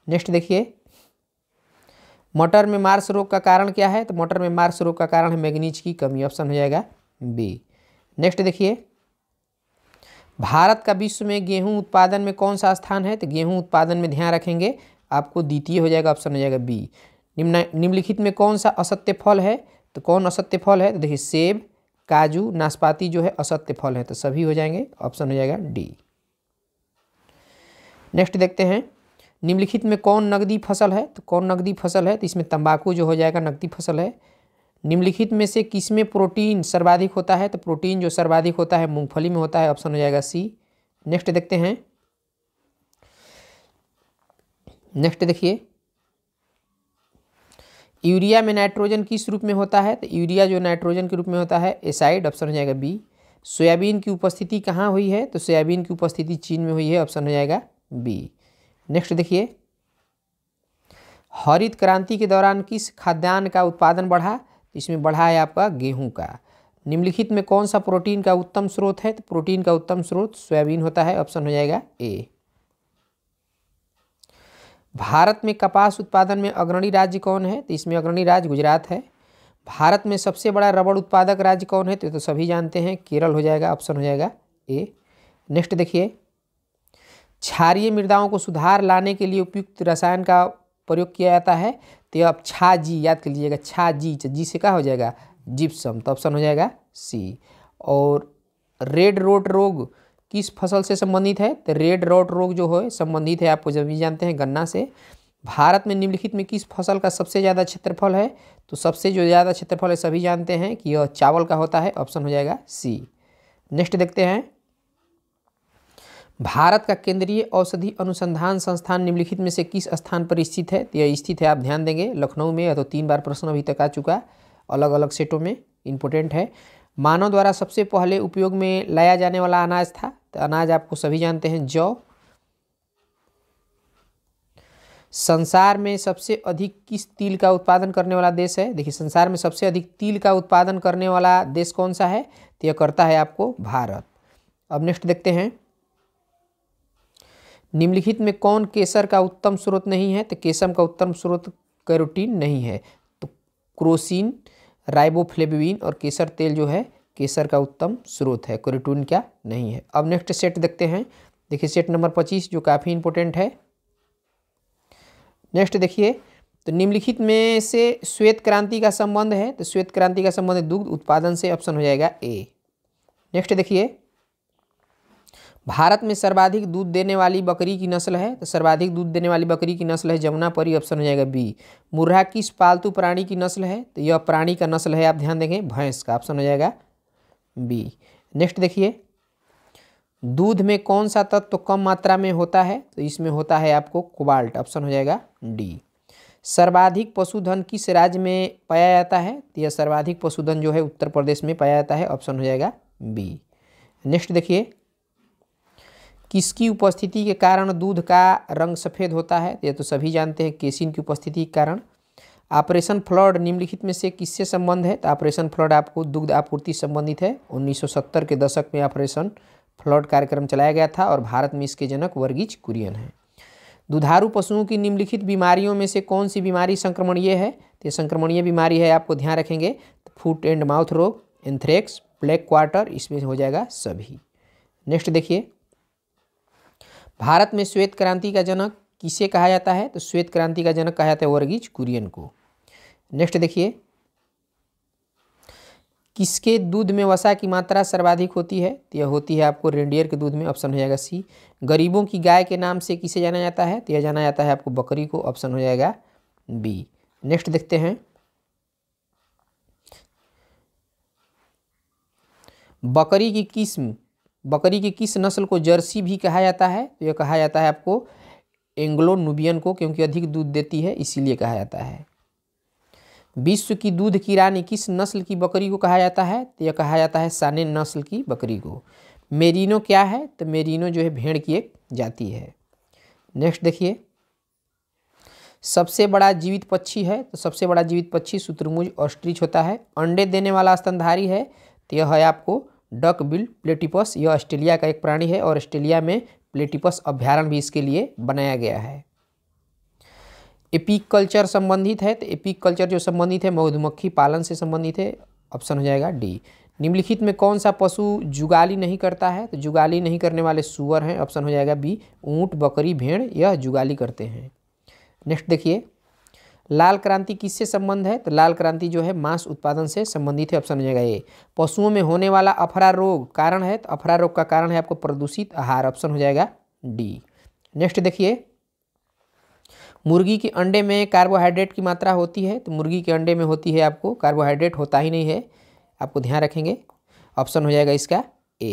A: नेक्स्ट देखिए मटर में मार्स रोग का कारण क्या है तो मटर में मार्स रोग का कारण है मैग्नीज की कमी ऑप्शन हो जाएगा बी नेक्स्ट देखिए भारत का विश्व में गेहूं उत्पादन में कौन सा स्थान है तो गेहूं उत्पादन में ध्यान रखेंगे आपको द्वितीय हो जाएगा ऑप्शन हो जाएगा बी निम्न निम्नलिखित में कौन सा असत्य फल है तो कौन असत्य फल है तो देखिए सेब काजू नाशपाती जो है असत्य फल है तो सभी हो जाएंगे ऑप्शन हो जाएगा डी नेक्स्ट देखते हैं निम्नलिखित में कौन नगदी फसल है तो कौन नगदी फसल है तो इसमें तंबाकू जो हो जाएगा नगदी फसल है निम्नलिखित में से किस में प्रोटीन सर्वाधिक होता है तो प्रोटीन जो सर्वाधिक होता है मूंगफली में होता है ऑप्शन हो जाएगा सी नेक्स्ट देखते हैं नेक्स्ट देखिए यूरिया में नाइट्रोजन किस रूप में होता है तो यूरिया जो नाइट्रोजन के रूप में होता है एसाइड ऑप्शन हो जाएगा बी सोयाबीन की उपस्थिति कहाँ हुई है तो सोयाबीन की उपस्थिति चीन में हुई है ऑप्शन हो जाएगा बी नेक्स्ट देखिए हरित क्रांति के दौरान किस खाद्यान्न का उत्पादन बढ़ा तो इसमें बढ़ा है आपका गेहूं का निम्नलिखित में कौन सा प्रोटीन का उत्तम स्रोत है तो प्रोटीन का उत्तम स्रोत सोयाबीन होता है ऑप्शन हो जाएगा ए भारत में कपास उत्पादन में अग्रणी राज्य कौन है तो इसमें अग्रणी राज्य गुजरात है भारत में सबसे बड़ा रबड़ उत्पादक राज्य कौन है तो तो सभी जानते हैं केरल हो जाएगा ऑप्शन हो जाएगा ए नेक्स्ट देखिए क्षारीय मृदाओं को सुधार लाने के लिए उपयुक्त रसायन का प्रयोग किया जाता है तो आप छा जी याद कर लीजिएगा छा जी जी से क्या हो जाएगा जिप्सम तो ऑप्शन हो जाएगा सी और रेड रोट रोग किस फसल से संबंधित है तो रेड रॉट रोग जो है संबंधित है आपको जब भी जानते हैं गन्ना से भारत में निम्नलिखित में किस फसल का सबसे ज़्यादा क्षेत्रफल है तो सबसे जो ज़्यादा क्षेत्रफल है सभी जानते हैं कि यह चावल का होता है ऑप्शन हो जाएगा सी नेक्स्ट देखते हैं भारत का केंद्रीय औषधि अनुसंधान संस्थान निम्नलिखित में से किस स्थान पर स्थित है तो यह स्थित है आप ध्यान देंगे लखनऊ में या तो तीन बार प्रश्न अभी तक आ चुका अलग अलग सेटों में इम्पोर्टेंट है मानव द्वारा सबसे पहले उपयोग में लाया जाने वाला अनाज था तो अनाज आपको सभी जानते हैं जौ संसार में सबसे अधिक किस तिल का उत्पादन करने वाला देश है देखिए संसार में सबसे अधिक तिल का उत्पादन करने वाला देश कौन सा है तो यह करता है आपको भारत अब नेक्स्ट देखते हैं निम्नलिखित में कौन केसर का उत्तम स्रोत नहीं है तो केसम का उत्तम स्रोत कैरोटीन नहीं है तो क्रोसिन राइबोफ्लेबिन और केसर तेल जो है केसर का उत्तम स्रोत है कोरिटून क्या नहीं है अब नेक्स्ट सेट देखते हैं देखिए सेट नंबर पच्चीस जो काफ़ी इंपॉर्टेंट है नेक्स्ट देखिए तो निम्नलिखित में से श्वेत क्रांति का संबंध है तो श्वेत क्रांति का संबंध दुग्ध उत्पादन से ऑप्शन हो जाएगा ए नेक्स्ट देखिए भारत में सर्वाधिक दूध देने वाली बकरी की नस्ल है तो सर्वाधिक दूध देने वाली बकरी की नस्ल है जमुना परी ऑप्शन हो जाएगा बी मुर्रा किस पालतू प्राणी की नस्ल है तो यह प्राणी का नस्ल है आप ध्यान देंगे भैंस का ऑप्शन हो जाएगा बी नेक्स्ट देखिए दूध में कौन सा तत्व तो कम मात्रा में होता है तो इसमें होता है आपको कुबाल्ट ऑप्शन हो जाएगा डी सर्वाधिक पशुधन किस राज्य में पाया जाता है तो यह सर्वाधिक पशुधन जो है उत्तर प्रदेश में पाया जाता है ऑप्शन हो जाएगा बी नेक्स्ट देखिए किसकी उपस्थिति के कारण दूध का रंग सफ़ेद होता है ये तो सभी जानते हैं केसिन की उपस्थिति के कारण ऑपरेशन फ्लड निम्नलिखित में से किससे संबंध है तो ऑपरेशन फ्लड आपको दुग्ध आपूर्ति संबंधित है 1970 के दशक में ऑपरेशन फ्लड कार्यक्रम चलाया गया था और भारत में इसके जनक वर्गीज कुरियन है दुधारू पशुओं की निम्नलिखित बीमारियों में से कौन सी बीमारी संक्रमणीय है तो ये संक्रमणीय बीमारी है आपको ध्यान रखेंगे तो फूट एंड माउथ रोग एंथ्रेक्स ब्लैक क्वार्टर इसमें हो जाएगा सभी नेक्स्ट देखिए भारत में श्वेत क्रांति का जनक किसे कहा जाता है तो श्वेत क्रांति का जनक कहा जाता है वर्गीज कुरियन को नेक्स्ट देखिए किसके दूध में वसा की मात्रा सर्वाधिक होती है तो यह होती है आपको रेंडियर के दूध में ऑप्शन हो जाएगा सी गरीबों की गाय के नाम से किसे जाना जाता है तो यह जाना जाता है आपको बकरी को ऑप्शन हो जाएगा बी नेक्स्ट देखते हैं बकरी की किस्म बकरी की किस नस्ल को जर्सी भी कहा जाता है तो यह कहा जाता है आपको एंग्लो नुबियन को क्योंकि अधिक दूध देती है इसीलिए कहा जाता है विश्व की दूध की रानी किस नस्ल की बकरी को कहा जाता है तो यह कहा जाता है साने नस्ल की बकरी को मेरिनो क्या है तो मेरिनो जो है भेड़ की एक जाति है नेक्स्ट देखिए सबसे बड़ा जीवित पक्षी है तो सबसे बड़ा जीवित पक्षी सूत्रमुज ऑस्ट्रिच होता है अंडे देने वाला स्तनधारी है तो यह है आपको डक बिल प्लेटिपस यह ऑस्ट्रेलिया का एक प्राणी है और ऑस्ट्रेलिया में प्लेटिपस अभ्यारण भी इसके लिए बनाया गया है एपिक कल्चर संबंधित है तो एपिक कल्चर जो संबंधित है मधुमक्खी पालन से संबंधित है ऑप्शन हो जाएगा डी निम्नलिखित में कौन सा पशु जुगाली नहीं करता है तो जुगाली नहीं करने वाले सुअर हैं ऑप्शन हो जाएगा बी ऊँट बकरी भेड़ यह जुगाली करते हैं नेक्स्ट देखिए लाल क्रांति किससे संबंध है तो लाल क्रांति जो है मांस उत्पादन से संबंधित है ऑप्शन हो जाएगा ये पशुओं में होने वाला अफरा रोग कारण है तो अफरा रोग का कारण है आपको प्रदूषित आहार ऑप्शन हो जाएगा डी नेक्स्ट देखिए मुर्गी के अंडे में कार्बोहाइड्रेट की मात्रा होती है तो मुर्गी के अंडे में होती है आपको कार्बोहाइड्रेट होता ही नहीं है आपको ध्यान रखेंगे ऑप्शन हो जाएगा इसका ए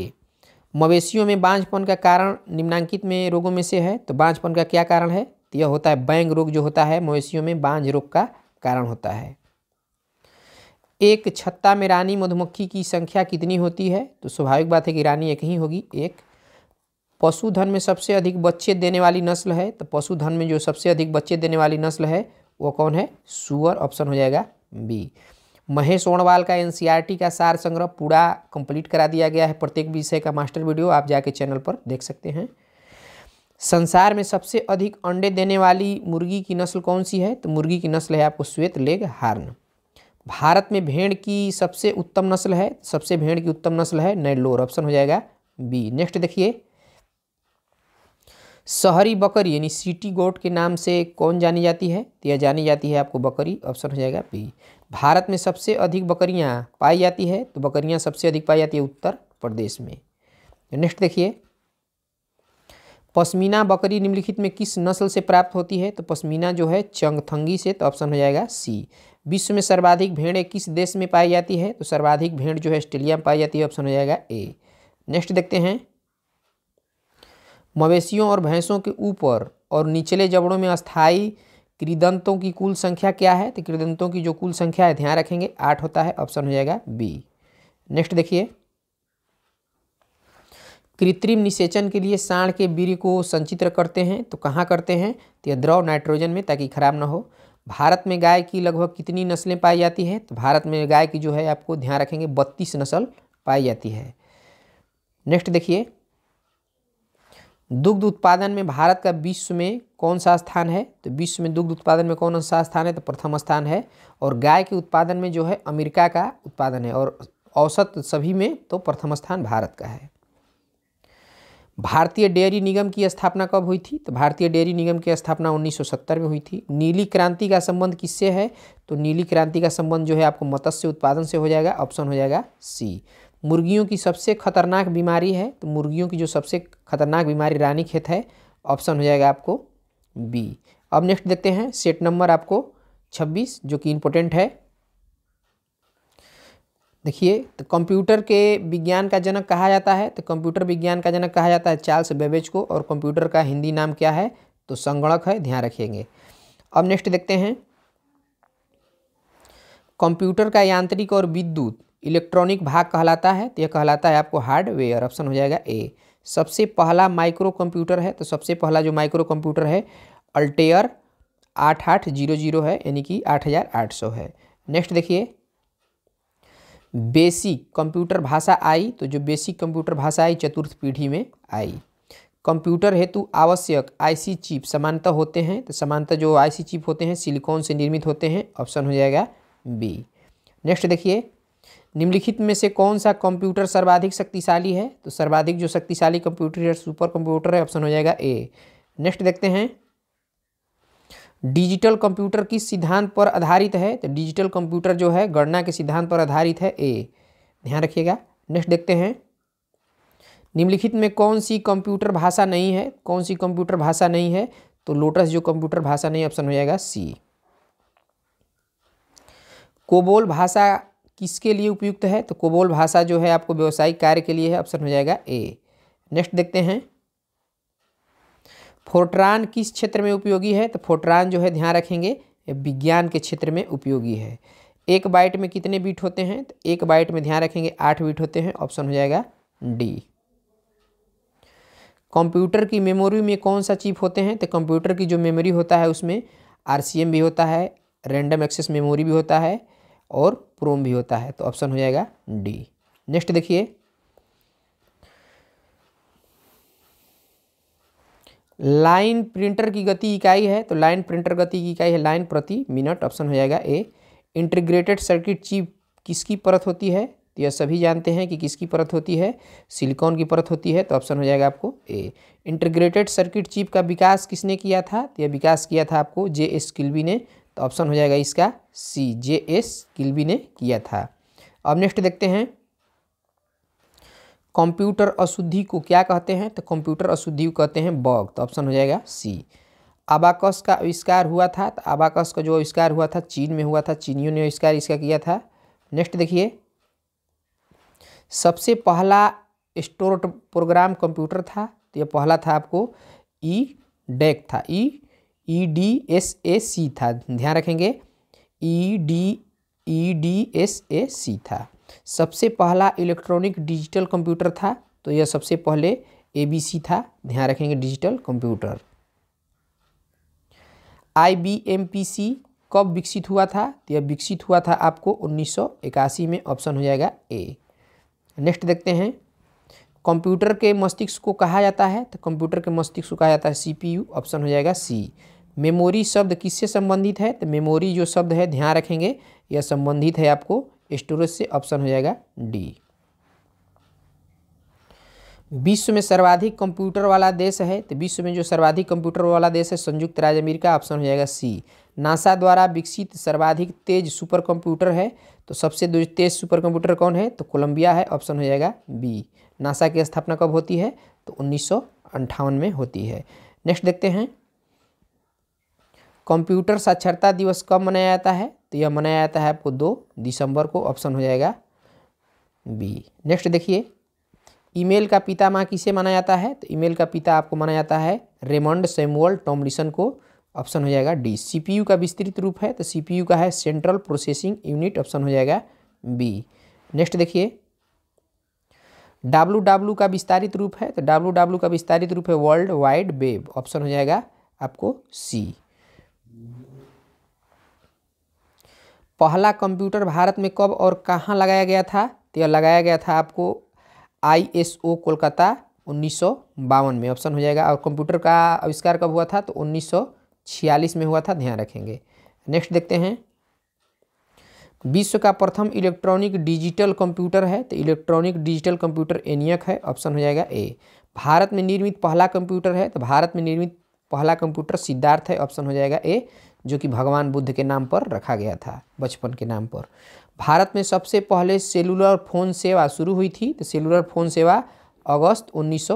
A: मवेशियों में बांझपन का कारण निम्नांकित में रोगों में से है तो बांझपन का क्या कारण है तो यह होता है बैंग रोग जो होता है मवेशियों में बांझ रोग का कारण होता है एक छत्ता में रानी मधुमक्खी की संख्या कितनी होती है तो स्वाभाविक बात है कि रानी एक ही होगी एक पशुधन में सबसे अधिक बच्चे देने वाली नस्ल है तो पशुधन में जो सबसे अधिक बच्चे देने वाली नस्ल है वो कौन है सुअर ऑप्शन हो जाएगा बी महेश ओणवाल का एन का सार संग्रह पूरा कंप्लीट करा दिया गया है प्रत्येक विषय का मास्टर वीडियो आप जाके चैनल पर देख सकते हैं संसार में सबसे अधिक अंडे देने वाली मुर्गी की नस्ल कौन सी है तो मुर्गी की नस्ल है आपको श्वेत लेग हार्न भारत में भेड़ की सबसे उत्तम नस्ल है सबसे भेड़ की उत्तम नस्ल है नैलोर ऑप्शन हो जाएगा बी नेक्स्ट देखिए शहरी बकरी यानी सिटी गोट के नाम से कौन जानी जाती है तो यह जानी जाती है आपको बकरी ऑप्शन हो जाएगा बी भारत में सबसे अधिक बकरियाँ पाई जाती है तो बकरियाँ सबसे अधिक पाई जाती है उत्तर प्रदेश में नेक्स्ट देखिए पश्मीना बकरी निम्नलिखित में किस नस्ल से प्राप्त होती है तो पश्मीना जो है चंगथंगी से तो ऑप्शन हो जाएगा सी विश्व में सर्वाधिक भेड़ें किस देश में पाई जाती है तो सर्वाधिक भेड़ जो है ऑस्ट्रेलिया में पाई जाती है ऑप्शन हो जाएगा ए नेक्स्ट देखते हैं मवेशियों और भैंसों के ऊपर और निचले जबड़ों में अस्थाई कृदंतों की कुल संख्या क्या है तो कृदंतों की जो कुल संख्या है ध्यान रखेंगे आठ होता है ऑप्शन हो जाएगा बी नेक्स्ट देखिए कृत्रिम निषेचन के लिए साण के बीरी को संचित्र करते हैं तो कहाँ करते हैं तो यह द्रव नाइट्रोजन में ताकि खराब ना हो भारत में गाय की लगभग कितनी नस्लें पाई जाती हैं तो भारत में गाय की जो है आपको ध्यान रखेंगे बत्तीस नस्ल पाई जाती है नेक्स्ट देखिए दुग्ध उत्पादन में भारत का विश्व में कौन सा स्थान है तो विश्व में दुग्ध उत्पादन में कौन सा स्थान है तो प्रथम स्थान है और गाय के उत्पादन में जो है अमेरिका का उत्पादन है और औसत सभी में तो प्रथम स्थान भारत का है भारतीय डेयरी निगम की स्थापना कब हुई थी तो भारतीय डेयरी निगम की स्थापना 1970 में हुई थी नीली क्रांति का संबंध किससे है तो नीली क्रांति का संबंध जो है आपको मत्स्य उत्पादन से हो जाएगा ऑप्शन हो जाएगा सी मुर्गियों की सबसे खतरनाक बीमारी है तो मुर्गियों की जो सबसे खतरनाक बीमारी रानी खेत है ऑप्शन हो जाएगा आपको बी अब नेक्स्ट देखते हैं सेट नंबर आपको छब्बीस जो कि इम्पोर्टेंट है देखिए तो कंप्यूटर के विज्ञान का जनक कहा जाता है तो कंप्यूटर विज्ञान का जनक कहा जाता है चार्ल्स बेबेज को और कंप्यूटर का हिंदी नाम क्या है तो संगणक है ध्यान रखेंगे अब नेक्स्ट देखते हैं कंप्यूटर का यांत्रिक और विद्युत इलेक्ट्रॉनिक भाग कहलाता है तो यह कहलाता है आपको हार्डवेयर ऑप्शन हो जाएगा ए सबसे पहला माइक्रो कंप्यूटर है तो सबसे पहला जो माइक्रो कंप्यूटर है अल्टेयर आठ आठ जीरो जीरो है यानी कि आठ हज़ार आठ सौ है नेक्स्ट देखिए बेसिक कंप्यूटर भाषा आई तो जो बेसिक कंप्यूटर भाषा आई चतुर्थ पीढ़ी में आई कंप्यूटर हेतु आवश्यक आईसी चिप समानता होते हैं तो समानता जो आईसी चिप होते हैं सिलिकॉन से निर्मित होते हैं ऑप्शन हो जाएगा बी नेक्स्ट देखिए निम्नलिखित में से कौन सा कंप्यूटर सर्वाधिक शक्तिशाली है तो सर्वाधिक जो शक्तिशाली कंप्यूटर है सुपर कंप्यूटर है ऑप्शन हो जाएगा ए नेक्स्ट देखते हैं डिजिटल कंप्यूटर किस सिद्धांत पर आधारित है तो डिजिटल कंप्यूटर जो है गणना के सिद्धांत पर आधारित है ए ध्यान रखिएगा नेक्स्ट देखते हैं निम्नलिखित में कौन सी कंप्यूटर भाषा नहीं है कौन सी कंप्यूटर भाषा नहीं है तो लोटस जो कंप्यूटर भाषा नहीं ऑप्शन हो जाएगा सी कोबोल भाषा किसके लिए उपयुक्त है तो कोबोल भाषा जो है आपको व्यवसायिक कार्य के लिए है ऑप्शन हो जाएगा ए नेक्स्ट देखते हैं फोर्ट्रान किस क्षेत्र में उपयोगी है तो फोर्ट्रान जो है ध्यान रखेंगे विज्ञान के क्षेत्र में उपयोगी है एक बाइट में कितने बीट होते हैं तो एक बाइट में ध्यान रखेंगे आठ बीट होते हैं ऑप्शन हो जाएगा डी कंप्यूटर की मेमोरी में कौन सा चिप होते हैं तो कंप्यूटर की जो मेमोरी होता है उसमें आर भी होता है रैंडम एक्सेस मेमोरी भी होता है और प्रोम भी होता है तो ऑप्शन हो जाएगा डी नेक्स्ट देखिए लाइन प्रिंटर की गति इकाई है तो लाइन प्रिंटर गति की इकाई है लाइन प्रति मिनट ऑप्शन हो जाएगा ए इंटीग्रेटेड सर्किट चिप किसकी परत होती है तो यह सभी जानते हैं कि किसकी परत होती है सिलिकॉन की परत होती है तो ऑप्शन हो जाएगा आपको ए इंटीग्रेटेड सर्किट चिप का विकास किसने किया था तो यह विकास किया था आपको जे एस किल्बी ने तो ऑप्शन हो जाएगा इसका सी जे एस किल्बी ने किया था अब नेक्स्ट देखते हैं कंप्यूटर अशुद्धि को क्या कहते हैं तो कंप्यूटर अशुद्धि को कहते हैं बग तो ऑप्शन हो जाएगा सी आबाकस का आविष्कार हुआ था तो आबाकस का जो आविष्कार हुआ था चीन में हुआ था चीनियों ने आविष्कार इसका किया था नेक्स्ट देखिए सबसे पहला स्टोर प्रोग्राम कंप्यूटर था तो यह पहला था आपको ई e डेक e e था ई ई डी एस ए सी था ध्यान रखेंगे E D E D S A C था सबसे पहला इलेक्ट्रॉनिक डिजिटल कंप्यूटर था तो यह सबसे पहले एबीसी था ध्यान रखेंगे डिजिटल कंप्यूटर आईबीएमपीसी कब विकसित हुआ था तो यह विकसित हुआ था आपको 1981 में ऑप्शन हो जाएगा ए नेक्स्ट देखते हैं कंप्यूटर के मस्तिष्क को कहा जाता है तो कंप्यूटर के मस्तिष्क को कहा जाता है सीपीयू ऑप्शन हो जाएगा सी मेमोरी शब्द किससे संबंधित है तो मेमोरी जो शब्द है ध्यान रखेंगे यह संबंधित है आपको स्टोरेज से ऑप्शन हो जाएगा डी विश्व में सर्वाधिक कंप्यूटर वाला देश है तो विश्व में जो सर्वाधिक कंप्यूटर वाला देश है संयुक्त राज्य अमेरिका ऑप्शन हो जाएगा सी नासा द्वारा विकसित सर्वाधिक तेज सुपर कंप्यूटर है तो सबसे तेज सुपर कंप्यूटर कौन है तो कोलंबिया है ऑप्शन हो जाएगा बी नासा की स्थापना कब होती है तो उन्नीस में होती है नेक्स्ट देखते हैं कंप्यूटर साक्षरता दिवस कब मनाया जाता है तो यह मनाया जाता है आपको दो दिसंबर को ऑप्शन हो जाएगा बी नेक्स्ट देखिए ईमेल का पिता माँ किसे माना जाता है तो ईमेल का पिता आपको माना जाता है रेमंड सेमुअल टॉमलिसन को ऑप्शन हो जाएगा डी सीपीयू का विस्तृत रूप है तो सीपीयू का है सेंट्रल प्रोसेसिंग यूनिट ऑप्शन हो जाएगा बी नेक्स्ट देखिए डब्लू डब्लू का विस्तारित रूप है तो डब्लू डब्लू का विस्तारित रूप है वर्ल्ड वाइड वेब ऑप्शन हो जाएगा आपको सी पहला कंप्यूटर भारत में कब और कहाँ लगाया गया था तो यह लगाया गया था आपको आईएसओ कोलकाता उन्नीस में ऑप्शन हो जाएगा और कंप्यूटर का आविष्कार कब हुआ था तो उन्नीस में हुआ था ध्यान रखेंगे नेक्स्ट देखते हैं विश्व का प्रथम इलेक्ट्रॉनिक डिजिटल कंप्यूटर है तो इलेक्ट्रॉनिक डिजिटल कंप्यूटर एनियक है ऑप्शन हो जाएगा ए भारत में निर्मित पहला कंप्यूटर है तो भारत में निर्मित पहला कंप्यूटर सिद्धार्थ है ऑप्शन हो जाएगा ए जो कि भगवान बुद्ध के नाम पर रखा गया था बचपन के नाम पर भारत में सबसे पहले सेलुलर फ़ोन सेवा शुरू हुई थी तो सेलुलर फ़ोन सेवा अगस्त उन्नीस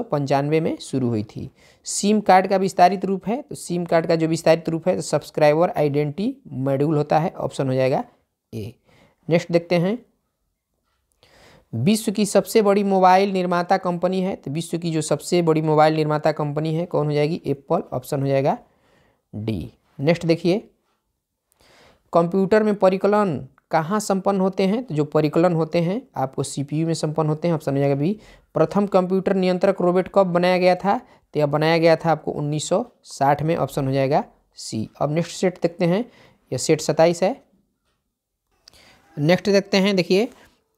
A: में शुरू हुई थी सिम कार्ड का विस्तारित रूप है तो सिम कार्ड का जो विस्तारित रूप है तो सब्सक्राइबर आइडेंटिटी मेड्यूल होता है ऑप्शन हो जाएगा ए नेक्स्ट देखते हैं विश्व की सबसे बड़ी मोबाइल निर्माता कंपनी है तो विश्व की जो सबसे बड़ी मोबाइल निर्माता कंपनी है कौन हो जाएगी एप्पल ऑप्शन हो जाएगा डी नेक्स्ट देखिए कंप्यूटर में परिकलन कहाँ संपन्न होते हैं तो जो परिकलन होते हैं आपको सीपीयू में संपन्न होते हैं ऑप्शन हो जाएगा बी प्रथम कंप्यूटर नियंत्रक रोबोट कब बनाया गया था तो यह बनाया गया था आपको 1960 में ऑप्शन हो जाएगा सी अब नेक्स्ट सेट देखते हैं यह सेट सत्ताईस है नेक्स्ट देखते हैं देखिए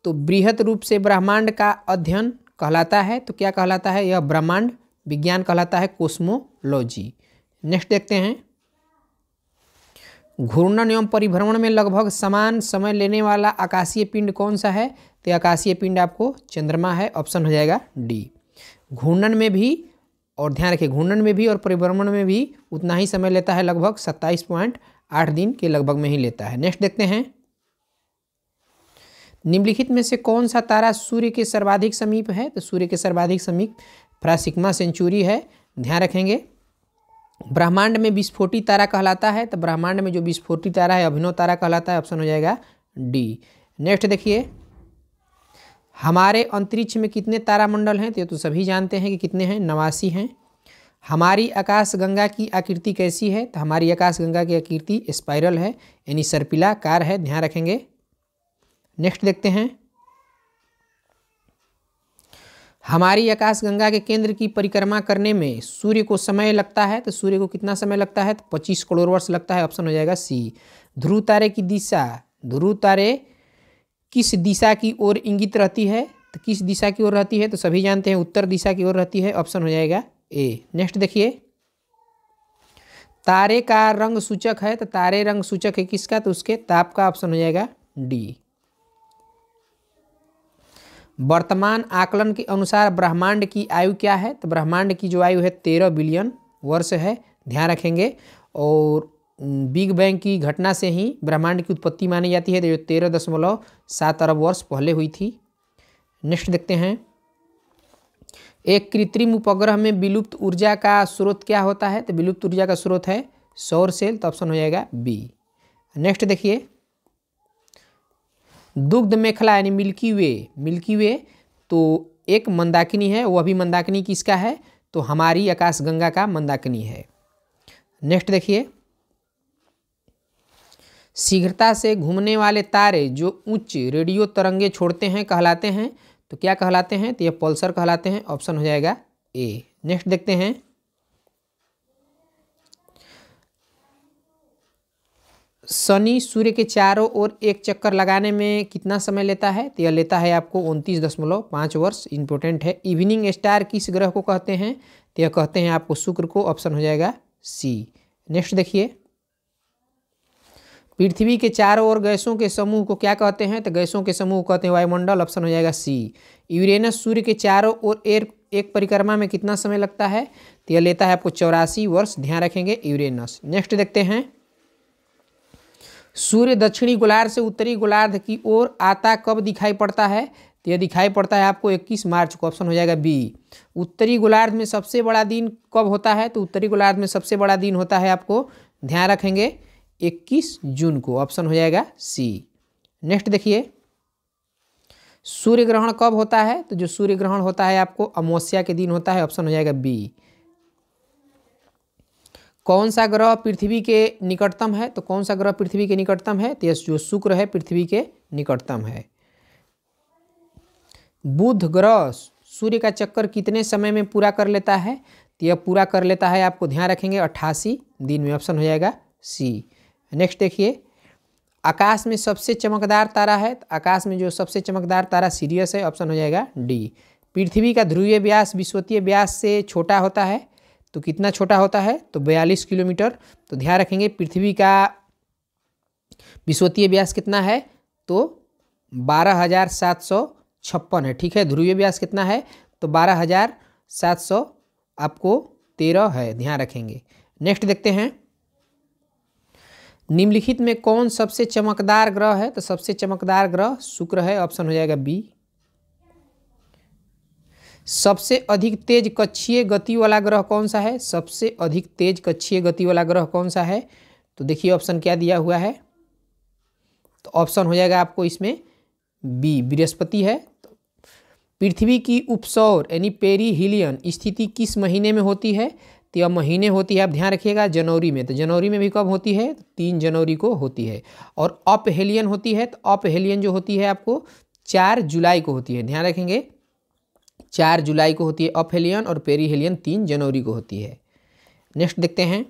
A: तो बृहद रूप से ब्रह्मांड का अध्ययन कहलाता है तो क्या कहलाता है यह ब्रह्मांड विज्ञान कहलाता है कोस्मोलॉजी नेक्स्ट देखते हैं घूर्णन एवं परिभ्रमण में लगभग समान समय लेने वाला आकाशीय पिंड कौन सा है तो आकाशीय पिंड आपको चंद्रमा है ऑप्शन हो जाएगा डी घूर्णन में भी और ध्यान रखिए घूर्णन में भी और परिभ्रमण में भी उतना ही समय लेता है लगभग सत्ताईस पॉइंट आठ दिन के लगभग में ही लेता है नेक्स्ट देखते हैं निम्नलिखित में से कौन सा तारा सूर्य के सर्वाधिक समीप है तो सूर्य के सर्वाधिक समीप फ्रासिकमा सेंचुरी है ध्यान रखेंगे ब्रह्मांड में विस्फोटी तारा कहलाता है तो ब्रह्मांड में जो विस्फोटी तारा है अभिनव तारा कहलाता है ऑप्शन हो जाएगा डी नेक्स्ट देखिए हमारे अंतरिक्ष में कितने तारामंडल हैं तो ये तो सभी जानते हैं कि कितने हैं नवासी हैं हमारी आकाशगंगा की आकृति कैसी है तो हमारी आकाशगंगा की आकृति स्पाइरल है यानी सर्पिला कार है ध्यान रखेंगे नेक्स्ट देखते हैं हमारी आकाश गंगा के केंद्र की परिक्रमा करने में सूर्य को समय लगता है तो सूर्य को कितना समय लगता है तो पच्चीस करोड़ वर्ष लगता है ऑप्शन हो जाएगा सी ध्रुव तारे की दिशा ध्रुव तारे किस दिशा की ओर इंगित रहती है तो किस दिशा की ओर रहती है तो सभी जानते हैं उत्तर दिशा की ओर रहती है ऑप्शन हो जाएगा ए नेक्स्ट देखिए तारे का रंग सूचक है तो तारे रंग सूचक है किसका तो उसके ताप का ऑप्शन हो जाएगा डी वर्तमान आकलन के अनुसार ब्रह्मांड की आयु क्या है तो ब्रह्मांड की जो आयु है तेरह बिलियन वर्ष है ध्यान रखेंगे और बिग बैंग की घटना से ही ब्रह्मांड की उत्पत्ति मानी जाती है जो तो तेरह दशमलव सात अरब वर्ष पहले हुई थी नेक्स्ट देखते हैं एक कृत्रिम उपग्रह में विलुप्त ऊर्जा का स्रोत क्या होता है तो विलुप्त ऊर्जा का स्रोत है सौर सेल तो ऑप्शन हो जाएगा बी नेक्स्ट देखिए दुग्ध मेखला यानी मिल्की वे मिल्की वे तो एक मंदाकिनी है वह भी मंदाकिनी किसका है तो हमारी आकाशगंगा का मंदाकिनी है नेक्स्ट देखिए शीघ्रता से घूमने वाले तारे जो उच्च रेडियो तरंगे छोड़ते हैं कहलाते हैं तो क्या कहलाते हैं तो यह पल्सर कहलाते हैं ऑप्शन हो जाएगा ए नेक्स्ट देखते हैं शनि सूर्य के चारों ओर एक चक्कर लगाने में कितना समय लेता है तो यह लेता है आपको उनतीस दशमलव पाँच वर्ष इंपोर्टेंट है इवनिंग स्टार किस ग्रह को कहते हैं तो यह कहते हैं आपको शुक्र को ऑप्शन हो जाएगा सी नेक्स्ट देखिए पृथ्वी के चारों ओर गैसों के समूह को क्या कहते हैं तो गैसों के समूह को कहते हैं वायुमंडल ऑप्शन हो जाएगा सी यूरेनस सूर्य के चारों ओर एयर एक परिक्रमा में कितना समय लगता है तो यह लेता है आपको चौरासी वर्ष ध्यान रखेंगे यूरेनस नेक्स्ट देखते हैं सूर्य दक्षिणी गोलार्ध से उत्तरी गोलार्ध की ओर आता कब दिखाई पड़ता है तो यह दिखाई पड़ता है आपको 21 मार्च को ऑप्शन हो जाएगा बी उत्तरी गोलार्ध में सबसे बड़ा दिन कब होता है तो उत्तरी गोलार्ध में सबसे बड़ा दिन होता है आपको ध्यान रखेंगे 21 जून को ऑप्शन हो जाएगा सी नेक्स्ट देखिए सूर्य ग्रहण कब होता है तो जो सूर्य ग्रहण होता है आपको अमावस्या के दिन होता है ऑप्शन हो जाएगा बी कौन सा ग्रह पृथ्वी के निकटतम है तो कौन सा ग्रह पृथ्वी के निकटतम है तो जो शुक्र है पृथ्वी के निकटतम है बुध ग्रह सूर्य का चक्कर कितने समय में पूरा कर लेता है तो यह पूरा कर लेता है आपको ध्यान रखेंगे अट्ठासी दिन में ऑप्शन हो जाएगा सी नेक्स्ट देखिए आकाश में सबसे चमकदार तारा है तो आकाश में जो सबसे चमकदार तारा सीरियस है ऑप्शन हो जाएगा डी पृथ्वी का ध्रुवीय व्यास विश्वतीय व्यास से छोटा होता है तो कितना छोटा होता है तो बयालीस किलोमीटर तो ध्यान रखेंगे पृथ्वी का विश्वतीय व्यास कितना है तो बारह हज़ार सात सौ छप्पन है ठीक है ध्रुवीय व्यास कितना है तो बारह हज़ार सात सौ आपको तेरह है ध्यान रखेंगे नेक्स्ट देखते हैं निम्नलिखित में कौन सबसे चमकदार ग्रह है तो सबसे चमकदार ग्रह शुक्र है ऑप्शन हो जाएगा बी सबसे अधिक तेज कक्षीय गति वाला ग्रह कौन सा है सबसे अधिक तेज कक्षीय गति वाला ग्रह कौन सा है तो देखिए ऑप्शन क्या दिया हुआ है तो ऑप्शन हो जाएगा आपको इसमें बी बृहस्पति है तो पृथ्वी की उपसौर यानी पेरी हिलियन स्थिति किस महीने में होती है तो यह महीने होती है आप ध्यान रखिएगा जनवरी में तो जनवरी में भी कब होती है तो तीन जनवरी को होती है और अपहेलियन होती है तो अपहेलियन जो होती है आपको चार जुलाई को होती है ध्यान रखेंगे चार जुलाई को होती है अपहेलियन और पेरी हेलियन तीन जनवरी को होती है नेक्स्ट देखते हैं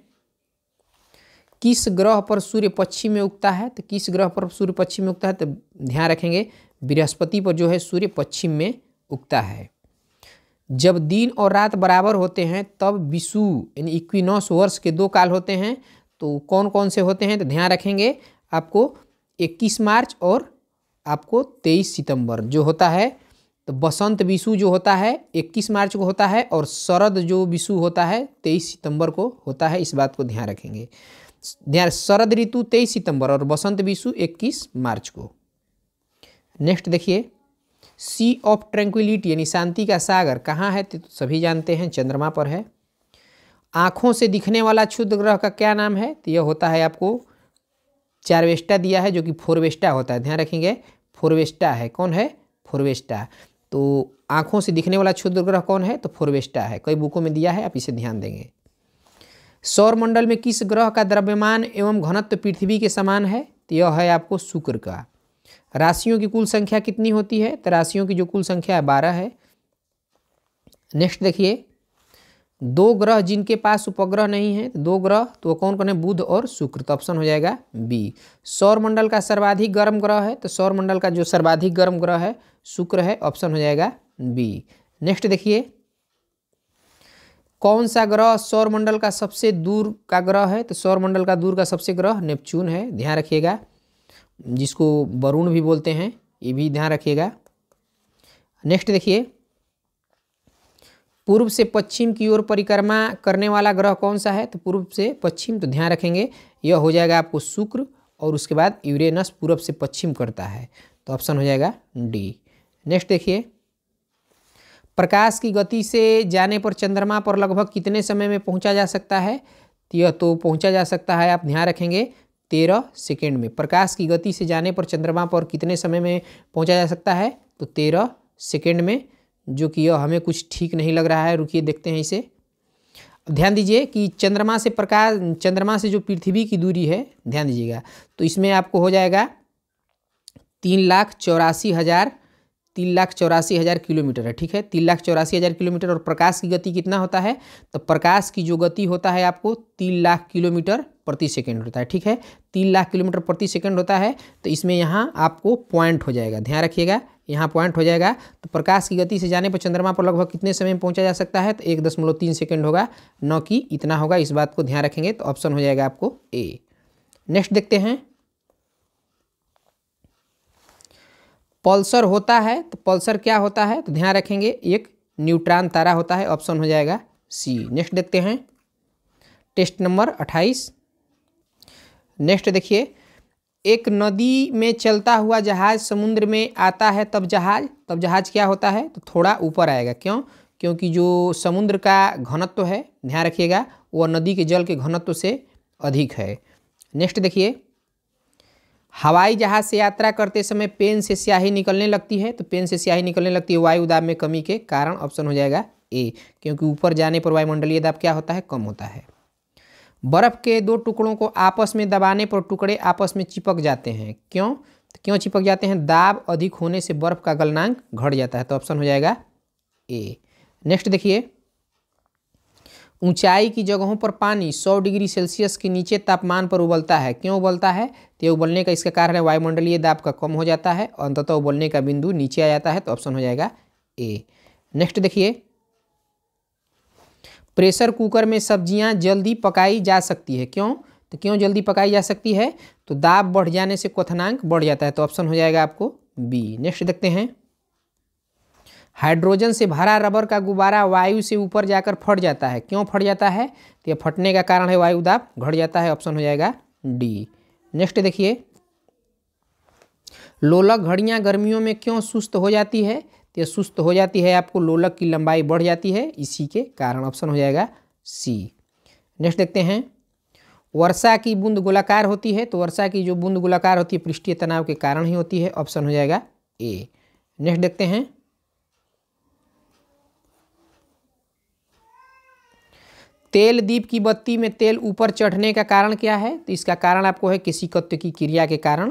A: किस ग्रह पर सूर्य पश्चिम में उगता है तो किस ग्रह पर सूर्य पश्चिम में उगता है तो ध्यान रखेंगे बृहस्पति पर जो है सूर्य पश्चिम में उगता है जब दिन और रात बराबर होते हैं तब विशु यानी इक्विनॉस वर्ष के दो काल होते हैं तो कौन कौन से होते हैं तो ध्यान रखेंगे आपको 21 मार्च और आपको 23 सितंबर जो होता है तो बसंत विशु जो होता है 21 मार्च को होता है और शरद जो विशु होता है 23 सितंबर को होता है इस बात को ध्यान रखेंगे ध्यान शरद ऋतु 23 सितंबर और बसंत विशु 21 मार्च को नेक्स्ट देखिए सी ऑफ ट्रैंक्विलिटी यानी शांति का सागर कहाँ है तो सभी जानते हैं चंद्रमा पर है आँखों से दिखने वाला क्षुद्र ग्रह का क्या नाम है तो यह होता है आपको चारवेस्टा दिया है जो कि फोरवेस्टा होता है ध्यान रखेंगे फोरवेस्टा है कौन है फोरवेस्टा तो आँखों से दिखने वाला क्षुद्र ग्रह कौन है तो फोरवेस्टा है कई बुकों में दिया है आप इसे ध्यान देंगे सौरमंडल में किस ग्रह का द्रव्यमान एवं घनत्व पृथ्वी के समान है तो यह है आपको शुक्र का राशियों की कुल संख्या कितनी होती है तो राशियों की जो कुल संख्या है बारह है नेक्स्ट देखिए दो ग्रह जिनके पास उपग्रह नहीं है तो दो ग्रह तो कौन कौन है बुध और शुक्र तो ऑप्शन हो जाएगा बी सौरमंडल का सर्वाधिक गर्म ग्रह है तो सौरमंडल का जो सर्वाधिक गर्म ग्रह है शुक्र है ऑप्शन हो जाएगा बी नेक्स्ट देखिए कौन सा ग्रह सौरमंडल का सबसे दूर का ग्रह है तो सौरमंडल का दूर का सबसे ग्रह नेपच्यून है ध्यान रखिएगा जिसको वरुण भी बोलते हैं ये भी ध्यान रखिएगा नेक्स्ट देखिए पूर्व से पश्चिम की ओर परिक्रमा करने वाला ग्रह कौन सा है तो पूर्व से पश्चिम तो ध्यान रखेंगे यह हो जाएगा आपको शुक्र और उसके बाद यूरेनस पूर्व से पश्चिम करता है तो ऑप्शन हो जाएगा डी नेक्स्ट देखिए प्रकाश की गति से जाने पर चंद्रमा पर लगभग कितने समय में पहुंचा जा सकता है यह तो, तो पहुंचा जा सकता है आप ध्यान रखेंगे तेरह सेकेंड में प्रकाश की गति से जाने पर चंद्रमा पर कितने समय में पहुंचा जा सकता है तो तेरह सेकेंड में जो कि यह हमें कुछ ठीक नहीं लग रहा है रुकिए देखते हैं इसे ध्यान दीजिए कि चंद्रमा से प्रकाश चंद्रमा से जो पृथ्वी की दूरी है ध्यान दीजिएगा तो इसमें आपको हो जाएगा तीन लाख चौरासी हज़ार तीन लाख चौरासी हज़ार किलोमीटर है ठीक है तीन लाख चौरासी हज़ार किलोमीटर और प्रकाश की गति कितना होता है तो प्रकाश की जो गति होता है आपको तीन लाख किलोमीटर प्रति सेकंड होता है ठीक है तीन लाख किलोमीटर प्रति सेकंड होता है तो इसमें यहाँ आपको पॉइंट हो जाएगा ध्यान रखिएगा यहाँ पॉइंट हो जाएगा तो प्रकाश की गति से जाने पर चंद्रमा पर लगभग कितने समय में पहुँचा जा सकता है तो एक दशमलव तीन सेकेंड होगा नौ कि इतना होगा इस बात को ध्यान रखेंगे तो ऑप्शन हो जाएगा आपको ए नेक्स्ट देखते हैं पल्सर होता है तो पल्सर क्या होता है तो ध्यान रखेंगे एक न्यूट्रॉन तारा होता है ऑप्शन हो जाएगा सी नेक्स्ट देखते हैं टेस्ट नंबर अट्ठाईस नेक्स्ट देखिए एक नदी में चलता हुआ जहाज समुद्र में आता है तब जहाज तब जहाज क्या होता है तो थोड़ा ऊपर आएगा क्यों क्योंकि जो समुद्र का घनत्व है ध्यान रखिएगा वह नदी के जल के घनत्व से अधिक है नेक्स्ट देखिए हवाई जहाज़ से यात्रा करते समय पेन से स्याही निकलने लगती है तो पेन से स्याही निकलने लगती है वायु दाब में कमी के कारण ऑप्शन हो जाएगा ए क्योंकि ऊपर जाने पर वायुमंडलीय दाब क्या होता है कम होता है बर्फ़ के दो टुकड़ों को आपस में दबाने पर टुकड़े आपस में चिपक जाते हैं क्यों तो क्यों चिपक जाते हैं दाब अधिक होने से बर्फ़ का गलनांक घट जाता है तो ऑप्शन हो जाएगा ए नेक्स्ट देखिए ऊंचाई की जगहों पर पानी 100 डिग्री सेल्सियस के नीचे तापमान पर उबलता है क्यों उबलता है तो उबलने का इसका कारण है वायुमंडलीय दाब का कम हो जाता है और अंततः उबलने का बिंदु नीचे आ जाता है तो ऑप्शन हो जाएगा ए नेक्स्ट देखिए प्रेशर कुकर में सब्जियां जल्दी पकाई जा सकती है क्यों तो क्यों जल्दी पकाई जा सकती है तो दाब बढ़ जाने से क्वथनांक बढ़ जाता है तो ऑप्शन हो जाएगा आपको बी नेक्स्ट देखते हैं हाइड्रोजन से भरा रबर का गुब्बारा वायु से ऊपर जाकर फट जाता है क्यों फट जाता है तो यह फटने का कारण है वायु दाब घट जाता है ऑप्शन हो जाएगा डी नेक्स्ट देखिए लोलक घड़ियाँ गर्मियों में क्यों सुस्त हो जाती है तो यह सुस्त हो जाती है आपको लोलक की लंबाई बढ़ जाती है इसी के कारण ऑप्शन हो जाएगा सी नेक्स्ट देखते हैं वर्षा की बूंद गोलाकार होती है तो वर्षा की जो बूंद गोलाकार होती है पृष्ठीय तनाव के कारण ही होती है ऑप्शन हो जाएगा ए नेक्स्ट देखते हैं तेल दीप की बत्ती में तेल ऊपर चढ़ने का कारण क्या है तो इसका कारण आपको है किसी तत्व की क्रिया के कारण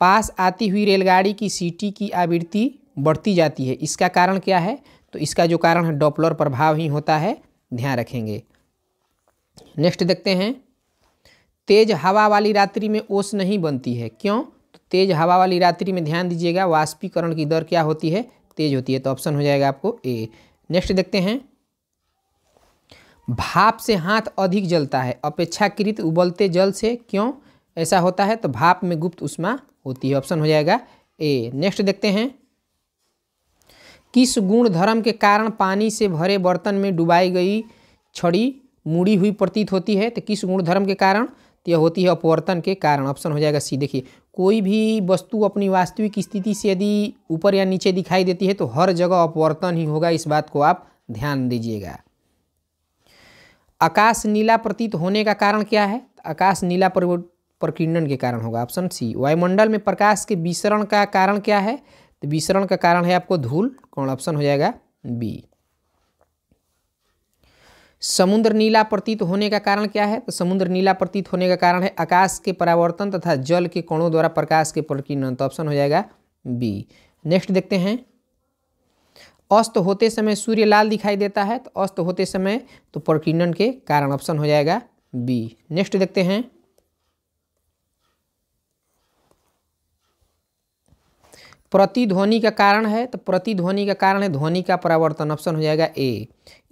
A: पास आती हुई रेलगाड़ी की सीटी की आवृत्ति बढ़ती जाती है इसका कारण क्या है तो इसका जो कारण है डॉपलर प्रभाव ही होता है ध्यान रखेंगे नेक्स्ट देखते हैं तेज हवा वाली रात्रि में ओस नहीं बनती है क्यों तो तेज हवा वाली रात्रि में ध्यान दीजिएगा वाष्पीकरण की दर क्या होती है तेज होती है तो ऑप्शन हो जाएगा आपको ए नेक्स्ट देखते हैं भाप से हाथ अधिक जलता है अपेक्षाकृत उबलते जल से क्यों ऐसा होता है तो भाप में गुप्त उष्मा होती है ऑप्शन हो जाएगा ए नेक्स्ट देखते हैं किस गुण धर्म के कारण पानी से भरे बर्तन में डुबाई गई छड़ी मुड़ी हुई प्रतीत होती है तो किस गुण धर्म के कारण तो यह होती है अपवर्तन के कारण ऑप्शन हो जाएगा सी देखिए कोई भी वस्तु अपनी वास्तविक स्थिति से यदि ऊपर या नीचे दिखाई देती है तो हर जगह अपवर्तन ही होगा इस बात को आप ध्यान दीजिएगा आकाश नीला प्रतीत होने का कारण क्या है आकाश नीला प्रकीर्णन के कारण होगा ऑप्शन सी वायुमंडल में प्रकाश के विसरण का कारण क्या है तो विसरण का कारण है आपको धूल कौन ऑप्शन हो जाएगा बी समुद्र नीला प्रतीत होने का कारण क्या है तो समुद्र नीला प्रतीत होने का कारण है आकाश के परावर्तन तथा जल के कोणों द्वारा प्रकाश के प्रकीर्णन तो ऑप्शन हो जाएगा बी नेक्स्ट देखते हैं अस्त होते समय सूर्य लाल दिखाई देता है तो अस्त होते समय तो प्रकीर्णन के कारण ऑप्शन हो जाएगा बी नेक्स्ट देखते हैं प्रतिध्वनि का कारण है तो प्रतिध्वनि का कारण है ध्वनि का परावर्तन ऑप्शन हो जाएगा ए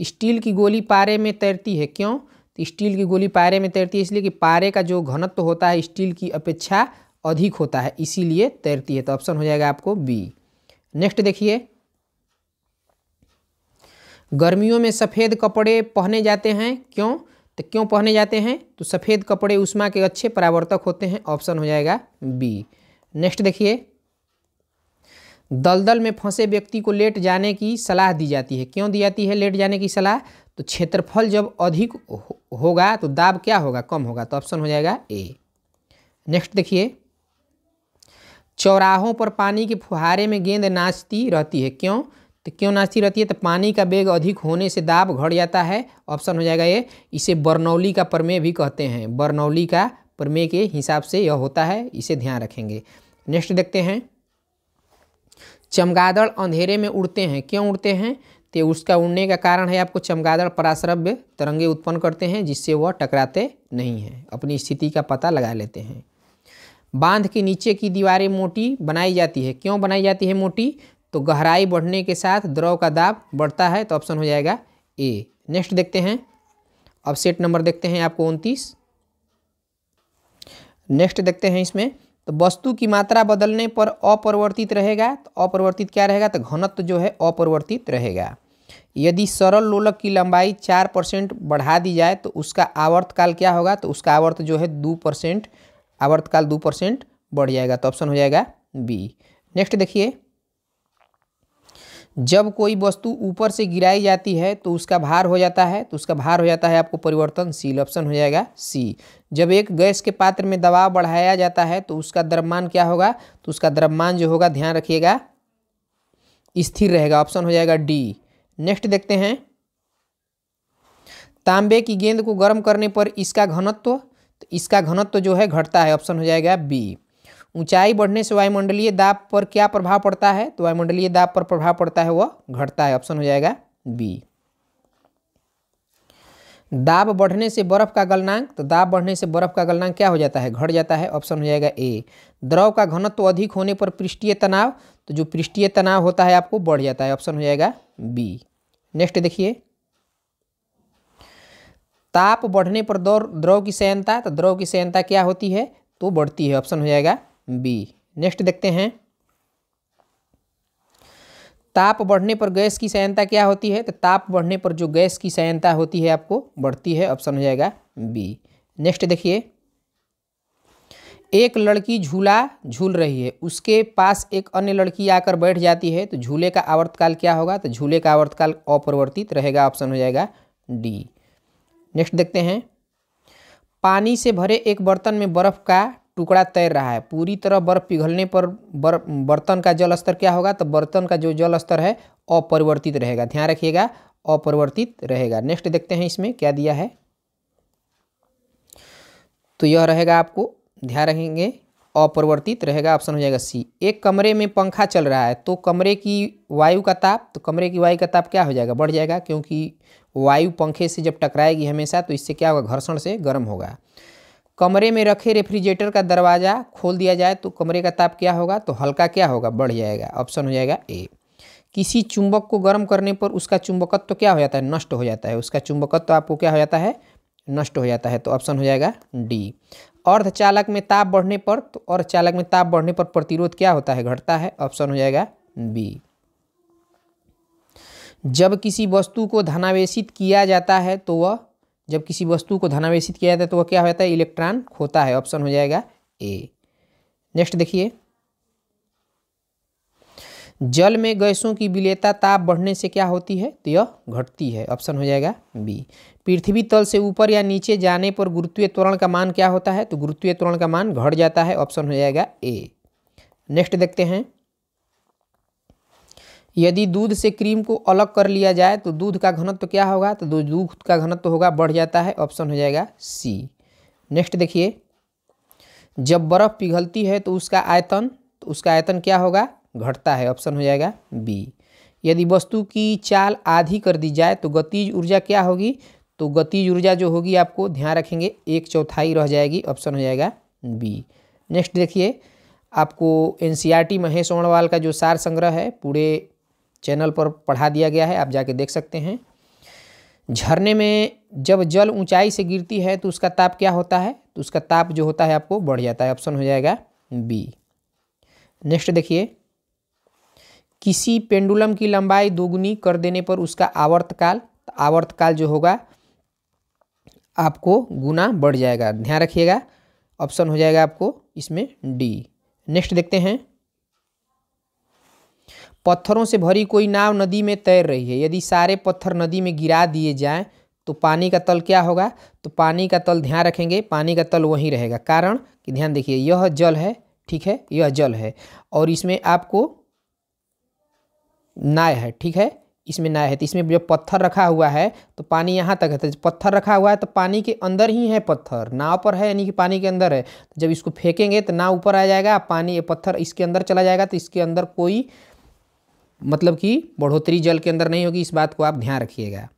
A: स्टील की गोली पारे में तैरती है क्यों तो स्टील की गोली पारे में तैरती है इसलिए कि पारे का जो घनत्व तो होता है स्टील की अपेक्षा अधिक होता है इसीलिए तैरती है तो ऑप्शन हो जाएगा आपको बी नेक्स्ट देखिए गर्मियों में सफ़ेद कपड़े पहने जाते हैं क्यों तो क्यों पहने जाते हैं तो सफ़ेद कपड़े उष्मा के अच्छे परावर्तक होते हैं ऑप्शन हो जाएगा बी नेक्स्ट देखिए दलदल में फंसे व्यक्ति को लेट जाने की सलाह दी जाती है क्यों दी जाती है लेट जाने की सलाह तो क्षेत्रफल जब अधिक होगा तो दाब क्या होगा कम होगा तो ऑप्शन हो जाएगा ए नेक्स्ट देखिए चौराहों पर पानी के फुहारे में गेंद नाचती रहती है क्यों तो क्यों नाचती रहती है तो पानी का वेग अधिक होने से दाब घट जाता है ऑप्शन हो जाएगा ये इसे बर्नौली का प्रमेय भी कहते हैं बर्नौली का प्रमेय के हिसाब से यह होता है इसे ध्यान रखेंगे नेक्स्ट देखते हैं चमगादड़ अंधेरे में उड़ते हैं क्यों उड़ते हैं तो उसका उड़ने का कारण है आपको चमगादड़ पराश्रव्य तरंगे उत्पन्न करते हैं जिससे वह टकराते नहीं हैं अपनी स्थिति का पता लगा लेते हैं बांध के नीचे की दीवारें मोटी बनाई जाती है क्यों बनाई जाती है मोटी तो गहराई बढ़ने के साथ द्रव का दाब बढ़ता है तो ऑप्शन हो जाएगा ए नेक्स्ट देखते हैं अब सेट नंबर देखते हैं आपको उनतीस नेक्स्ट देखते हैं इसमें तो वस्तु की मात्रा बदलने पर अपरिवर्तित रहेगा तो अपरिवर्तित क्या रहेगा तो घनत्व जो है अपरिवर्तित रहेगा यदि सरल लोलक की लंबाई चार परसेंट बढ़ा दी जाए तो उसका आवर्तकाल क्या होगा तो उसका आवर्त जो है दो परसेंट आवर्तकाल दो परसेंट बढ़ जाएगा तो ऑप्शन हो जाएगा बी नेक्स्ट देखिए जब कोई वस्तु ऊपर से गिराई जाती है तो उसका भार हो जाता है तो उसका भार हो जाता है आपको परिवर्तनशील ऑप्शन हो जाएगा सी जब एक गैस के पात्र में दबाव बढ़ाया जाता है तो उसका द्रव्यमान क्या होगा तो उसका द्रव्यमान जो होगा ध्यान रखिएगा स्थिर रहेगा ऑप्शन हो जाएगा डी नेक्स्ट देखते हैं तांबे की गेंद को गर्म करने पर इसका घनत्व तो इसका घनत्व जो है घटता है ऑप्शन हो जाएगा बी ऊंचाई बढ़ने से वायुमंडलीय दाब पर क्या प्रभाव पड़ता है तो वायुमंडलीय दाब पर प्रभाव पड़ता है वह घटता है ऑप्शन हो जाएगा बी दाब बढ़ने से बर्फ का गलनांक तो दाब बढ़ने से बर्फ का गलनांक क्या हो जाता है घट जाता है ऑप्शन हो जाएगा ए द्रव का घनत्व तो अधिक होने पर पृष्ठीय तनाव तो जो पृष्ठीय तनाव होता है आपको बढ़ जाता है ऑप्शन हो जाएगा बी नेक्स्ट देखिए ताप बढ़ने पर द्रव की सहनता तो द्रव की सहनता क्या होती है तो बढ़ती है ऑप्शन हो जाएगा बी नेक्स्ट देखते हैं ताप बढ़ने पर गैस की सहायता क्या होती है तो ताप बढ़ने पर जो गैस की सहायता होती है आपको बढ़ती है ऑप्शन हो जाएगा बी नेक्स्ट देखिए एक लड़की झूला झूल रही है उसके पास एक अन्य लड़की आकर बैठ जाती है तो झूले का आवर्तकाल क्या होगा तो झूले का आवर्तकाल अपरिवर्तित रहेगा ऑप्शन हो जाएगा डी नेक्स्ट देखते हैं पानी से भरे एक बर्तन में बर्फ़ का टुकड़ा तैर रहा है पूरी तरह बर्फ पिघलने पर बर्तन का जल स्तर क्या होगा तो बर्तन का जो जल स्तर है अपरिवर्तित रहेगा ध्यान रखिएगा अपरिवर्तित रहेगा नेक्स्ट देखते हैं इसमें क्या दिया है तो यह रहेगा आपको ध्यान रखेंगे अपरिवर्तित रहेगा ऑप्शन हो जाएगा सी एक कमरे में पंखा चल रहा है तो कमरे की वायु का ताप तो कमरे की वायु का ताप क्या हो जाएगा बढ़ जाएगा क्योंकि वायु पंखे से जब टकराएगी हमेशा तो इससे क्या होगा घर्षण से गर्म होगा कमरे में रखे रेफ्रिजरेटर का दरवाज़ा खोल दिया जाए तो कमरे का ताप क्या होगा तो हल्का क्या होगा बढ़ जाएगा ऑप्शन हो जाएगा ए किसी चुंबक को गर्म करने पर उसका चुंबकत्व तो क्या हो जाता है नष्ट हो जाता है उसका चुंबकत्व तो आपको क्या हो जाता है नष्ट हो जाता है तो ऑप्शन हो जाएगा डी अर्धचालक में ताप बढ़ने पर तो अर्धचालक में ताप बढ़ने पर प्रतिरोध क्या होता है घटता है ऑप्शन हो जाएगा बी जब किसी वस्तु को धनावेशित किया जाता है तो वह जब किसी वस्तु को धनावेशित किया जाता है तो वह क्या हो जाता है इलेक्ट्रॉन खोता है ऑप्शन हो जाएगा ए नेक्स्ट देखिए जल में गैसों की विलेता ताप बढ़ने से क्या होती है तो यह घटती है ऑप्शन हो जाएगा बी पृथ्वी तल से ऊपर या नीचे जाने पर गुरुत्वीय त्वरण का मान क्या होता है तो गुरुत्वीय त्वरण का मान घट जाता है ऑप्शन हो जाएगा ए नेक्स्ट देखते हैं यदि दूध से क्रीम को अलग कर लिया जाए तो दूध का घनत्व तो क्या होगा तो दूध का घनत्व तो होगा बढ़ जाता है ऑप्शन हो जाएगा सी नेक्स्ट देखिए जब बर्फ़ पिघलती है तो उसका आयतन तो उसका आयतन क्या होगा घटता है ऑप्शन हो जाएगा बी यदि वस्तु की चाल आधी कर दी जाए तो गतिज ऊर्जा क्या होगी तो गतिज ऊर्जा जो होगी आपको ध्यान रखेंगे एक चौथाई रह जाएगी ऑप्शन हो जाएगा बी नेक्स्ट देखिए आपको N C R T Mahesh Onwal का जो सार संग्रह है पूरे चैनल पर पढ़ा दिया गया है आप जाके देख सकते हैं झरने में जब जल ऊंचाई से गिरती है तो उसका ताप क्या होता है तो उसका ताप जो होता है आपको बढ़ जाता है ऑप्शन हो जाएगा बी नेक्स्ट देखिए किसी पेंडुलम की लंबाई दोगुनी कर देने पर उसका आवर्तकाल तो आवर्तकाल जो होगा आपको गुना बढ़ जाएगा ध्यान रखिएगा ऑप्शन हो जाएगा आपको इसमें डी नेक्स्ट देखते हैं पत्थरों से भरी कोई नाव नदी में तैर रही है यदि सारे पत्थर नदी में गिरा दिए जाएं तो पानी का तल क्या होगा तो पानी का तल ध्यान रखेंगे पानी का तल वहीं रहेगा कारण कि ध्यान देखिए यह जल है ठीक है यह जल है और इसमें आपको नाय है ठीक है इसमें नाय है तो इसमें जब पत्थर रखा हुआ है तो पानी यहाँ तक है तो पत्थर रखा हुआ है तो पानी के अंदर ही है पत्थर नाव पर है यानी कि पानी के अंदर है तो जब इसको फेंकेंगे तो नाव ऊपर आ जाएगा पानी पत्थर इसके अंदर चला जाएगा तो इसके अंदर कोई मतलब कि बढ़ोतरी जल के अंदर नहीं होगी इस बात को आप ध्यान रखिएगा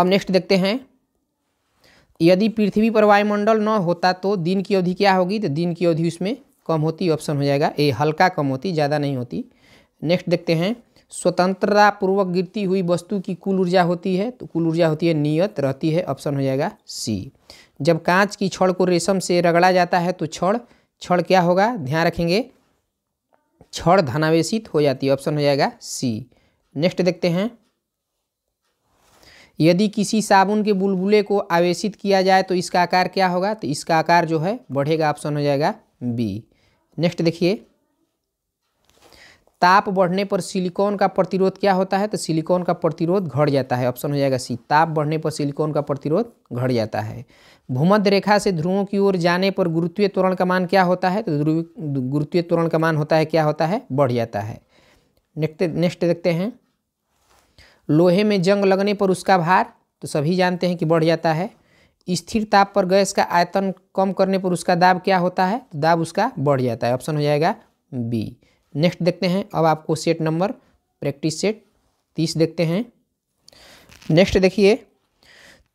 A: अब नेक्स्ट देखते हैं यदि पृथ्वी पर वायुमंडल न होता तो दिन की अवधि क्या होगी तो दिन की अवधि उसमें कम होती ऑप्शन हो जाएगा ए हल्का कम होती ज़्यादा नहीं होती नेक्स्ट देखते हैं स्वतंत्रता पूर्वक गिरती हुई वस्तु की कुल ऊर्जा होती है तो कुल ऊर्जा होती है नियत रहती है ऑप्शन हो जाएगा सी जब कांच की छड़ को रेशम से रगड़ा जाता है तो छड़ छड़ क्या होगा ध्यान रखेंगे क्षण धनावेशित हो जाती है ऑप्शन हो जाएगा सी नेक्स्ट देखते हैं यदि किसी साबुन के बुलबुले को आवेशित किया जाए तो इसका आकार क्या होगा तो इसका आकार जो है बढ़ेगा ऑप्शन हो जाएगा बी नेक्स्ट देखिए ताप बढ़ने पर सिलिकॉन का प्रतिरोध क्या होता है तो सिलिकॉन का प्रतिरोध घट जाता है ऑप्शन हो जाएगा सी ताप बढ़ने पर सिलिकॉन का प्रतिरोध घट जाता है भूमध्य रेखा से ध्रुवों की ओर जाने पर गुरुत्वीय त्वरण का मान क्या होता है तो ध्रुव गुरुत्वीय त्वरण का मान होता है क्या होता है बढ़ जाता है नेक्स्ट नेक्स्ट देखते हैं लोहे में जंग लगने पर उसका भार तो सभी जानते हैं कि बढ़ जाता है स्थिर ताप पर गैस का आयतन कम करने पर उसका दाब क्या होता है तो दाब उसका बढ़ जाता है ऑप्शन हो जाएगा बी नेक्स्ट देखते हैं अब आपको सेट नंबर प्रैक्टिस सेट तीस देखते हैं नेक्स्ट देखिए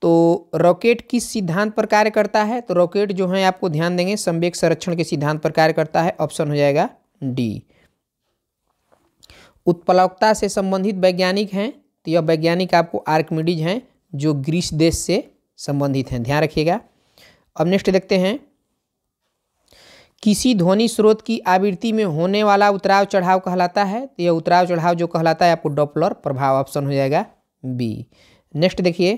A: तो रॉकेट किस सिद्धांत पर कार्य करता है तो रॉकेट जो है आपको ध्यान देंगे संवेक संरक्षण के सिद्धांत पर कार्य करता है ऑप्शन हो जाएगा डी उत्पलकता से संबंधित वैज्ञानिक हैं तो यह वैज्ञानिक आपको आर्कमिडीज हैं जो ग्रीस देश से संबंधित हैं ध्यान रखिएगा अब नेक्स्ट देखते हैं किसी ध्वनि स्रोत की आवृत्ति में होने वाला उतराव चढ़ाव कहलाता है तो यह उतराव चढ़ाव जो कहलाता है आपको डॉपलर प्रभाव ऑप्शन हो जाएगा बी नेक्स्ट देखिए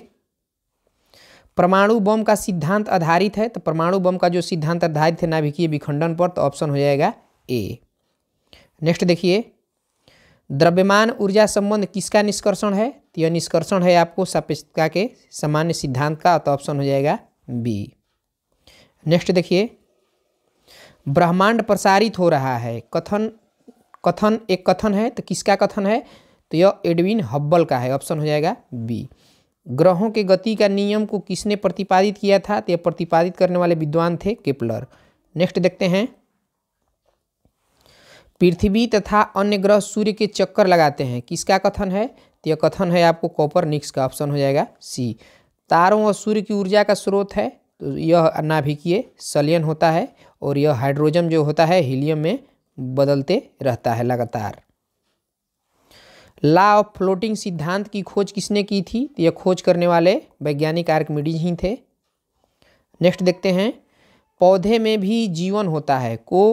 A: परमाणु बम का सिद्धांत आधारित है तो परमाणु बम का जो सिद्धांत आधारित है नाभिकीय विखंडन पर तो ऑप्शन हो जाएगा ए नेक्स्ट देखिए द्रव्यमान ऊर्जा संबंध किसका निष्कर्षण है तो यह निष्कर्षण है आपको सापेक्षता के सामान्य सिद्धांत का तो ऑप्शन हो जाएगा बी नेक्स्ट देखिए ब्रह्मांड प्रसारित हो रहा है कथन कथन एक कथन है तो किसका कथन है तो यह एडविन हब्बल का है ऑप्शन हो जाएगा बी ग्रहों के गति का नियम को किसने प्रतिपादित किया था तो यह प्रतिपादित करने वाले विद्वान थे केपलर नेक्स्ट देखते हैं पृथ्वी तथा अन्य ग्रह सूर्य के चक्कर लगाते हैं किसका कथन है तो यह कथन है आपको कॉपर निक्स का ऑप्शन हो जाएगा सी तारों और सूर्य की ऊर्जा का स्रोत है तो यह नाभिकीय सलियन होता है और यह हाइड्रोजन जो होता है हीलियम में बदलते रहता है लगातार लॉ ऑफ फ्लोटिंग सिद्धांत की खोज किसने की थी तो यह खोज करने वाले वैज्ञानिक आर्कमिडीज ही थे नेक्स्ट देखते हैं पौधे में भी जीवन होता है को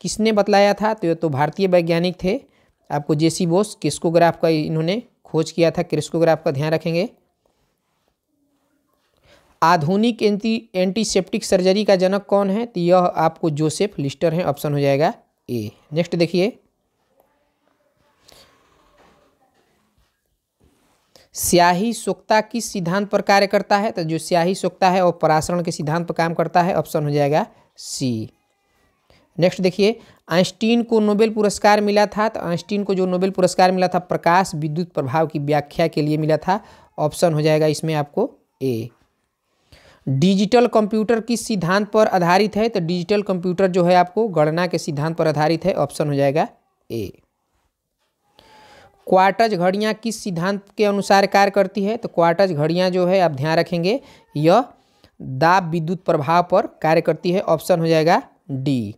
A: किसने बतलाया था तो यह तो भारतीय वैज्ञानिक थे आपको जेसी बोस किस्कोग्राफ का इन्होंने खोज किया था क्रिस्कोग्राफ का ध्यान रखेंगे आधुनिक एंटी एंटीसेप्टिक सर्जरी का जनक कौन है तो यह आपको जोसेफ लिस्टर है ऑप्शन हो जाएगा ए नेक्स्ट देखिए स्याही सोक्ता किस सिद्धांत पर कार्य करता है तो जो स्याही सोक्ता है वह पराशरण के सिद्धांत पर काम करता है ऑप्शन हो जाएगा सी नेक्स्ट देखिए आइंस्टीन को नोबेल पुरस्कार मिला था तो आइंस्टीन को जो नोबेल पुरस्कार मिला था प्रकाश विद्युत प्रभाव की व्याख्या के लिए मिला था ऑप्शन हो जाएगा इसमें आपको ए डिजिटल कंप्यूटर किस सिद्धांत पर आधारित है तो डिजिटल कंप्यूटर जो है आपको गणना के सिद्धांत पर आधारित है ऑप्शन हो जाएगा ए क्वार्टज घड़ियाँ किस सिद्धांत के अनुसार कार्य करती है तो क्वार्टज घड़ियाँ जो है आप ध्यान रखेंगे यह दाब विद्युत प्रभाव पर कार्य करती है ऑप्शन हो जाएगा डी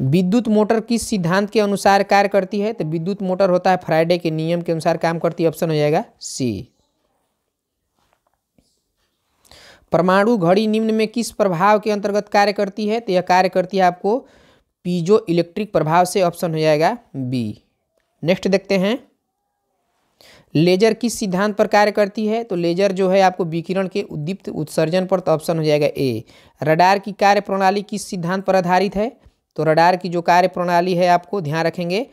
A: विद्युत मोटर किस सिद्धांत के अनुसार कार्य करती है तो विद्युत मोटर होता है फ्राइडे के नियम के अनुसार काम करती है ऑप्शन हो जाएगा सी परमाणु घड़ी निम्न में किस प्रभाव के अंतर्गत कार्य करती है तो यह कार्य करती है आपको पीजो इलेक्ट्रिक प्रभाव से ऑप्शन हो जाएगा बी नेक्स्ट देखते हैं लेजर किस सिद्धांत पर कार्य करती है तो लेजर जो है आपको विकिरण के उद्दीप्त उत्सर्जन पर तो ऑप्शन हो जाएगा ए रडार की कार्य प्रणाली किस सिद्धांत पर आधारित है तो रडार की जो कार्य प्रणाली है आपको ध्यान रखेंगे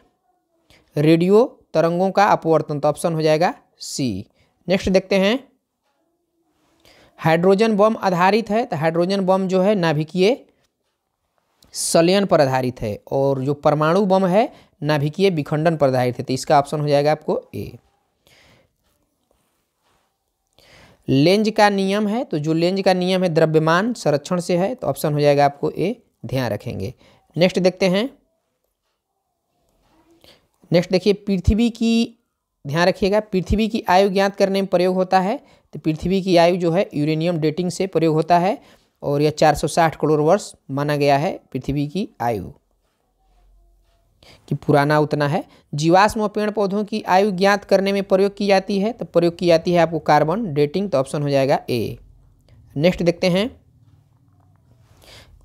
A: रेडियो तरंगों का अपवर्तन तो ऑप्शन हो जाएगा सी नेक्स्ट देखते हैं हाइड्रोजन बम आधारित है तो हाइड्रोजन बम जो है नाभिकीय सलयन पर आधारित है और जो परमाणु बम है नाभिकीय विखंडन पर आधारित है तो इसका ऑप्शन हो जाएगा आपको ए लेंज का नियम है तो जो लेंज का नियम है द्रव्यमान संरक्षण से है तो ऑप्शन हो जाएगा आपको ए ध्यान रखेंगे नेक्स्ट देखते हैं नेक्स्ट देखिए पृथ्वी की ध्यान रखिएगा पृथ्वी की आयु ज्ञात करने में प्रयोग होता है तो पृथ्वी की आयु जो है यूरेनियम डेटिंग से प्रयोग होता है और यह 460 करोड़ वर्ष माना गया है पृथ्वी की आयु कि पुराना उतना है जीवाश्म और पेड़ पौधों की आयु ज्ञात करने में प्रयोग की जाती है तो प्रयोग की जाती है आपको कार्बन डेटिंग तो ऑप्शन हो जाएगा ए नेक्स्ट देखते हैं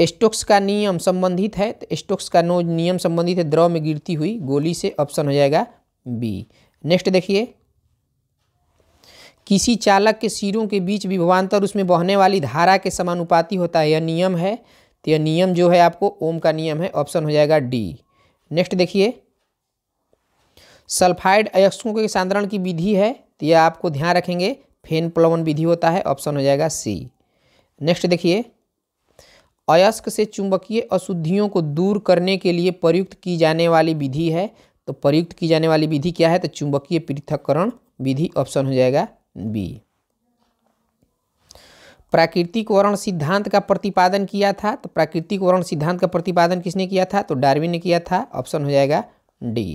A: स्टोक्स का नियम संबंधित है तो स्टोक्स का नो नियम संबंधित है द्रव में गिरती हुई गोली से ऑप्शन हो जाएगा बी नेक्स्ट देखिए किसी चालक के सिरों के बीच विभवान्तर उसमें बहने वाली धारा के समानुपाती होता है यह नियम है तो यह नियम जो है आपको ओम का नियम है ऑप्शन हो जाएगा डी नेक्स्ट देखिए सल्फाइड अयस्कों के सांद्रण की विधि है तो यह आपको ध्यान रखेंगे फेन प्लवन विधि होता है ऑप्शन हो जाएगा सी नेक्स्ट देखिए अयस्क से चुंबकीय अशुद्धियों को दूर करने के लिए प्रयुक्त की जाने वाली विधि है तो प्रयुक्त की जाने वाली विधि क्या है तो चुंबकीय पृथककरण विधि ऑप्शन हो जाएगा बी प्राकृतिक वर्ण सिद्धांत का प्रतिपादन किया था तो प्राकृतिक वर्ण सिद्धांत का प्रतिपादन किसने किया था तो डार्विन ने किया था ऑप्शन हो जाएगा डी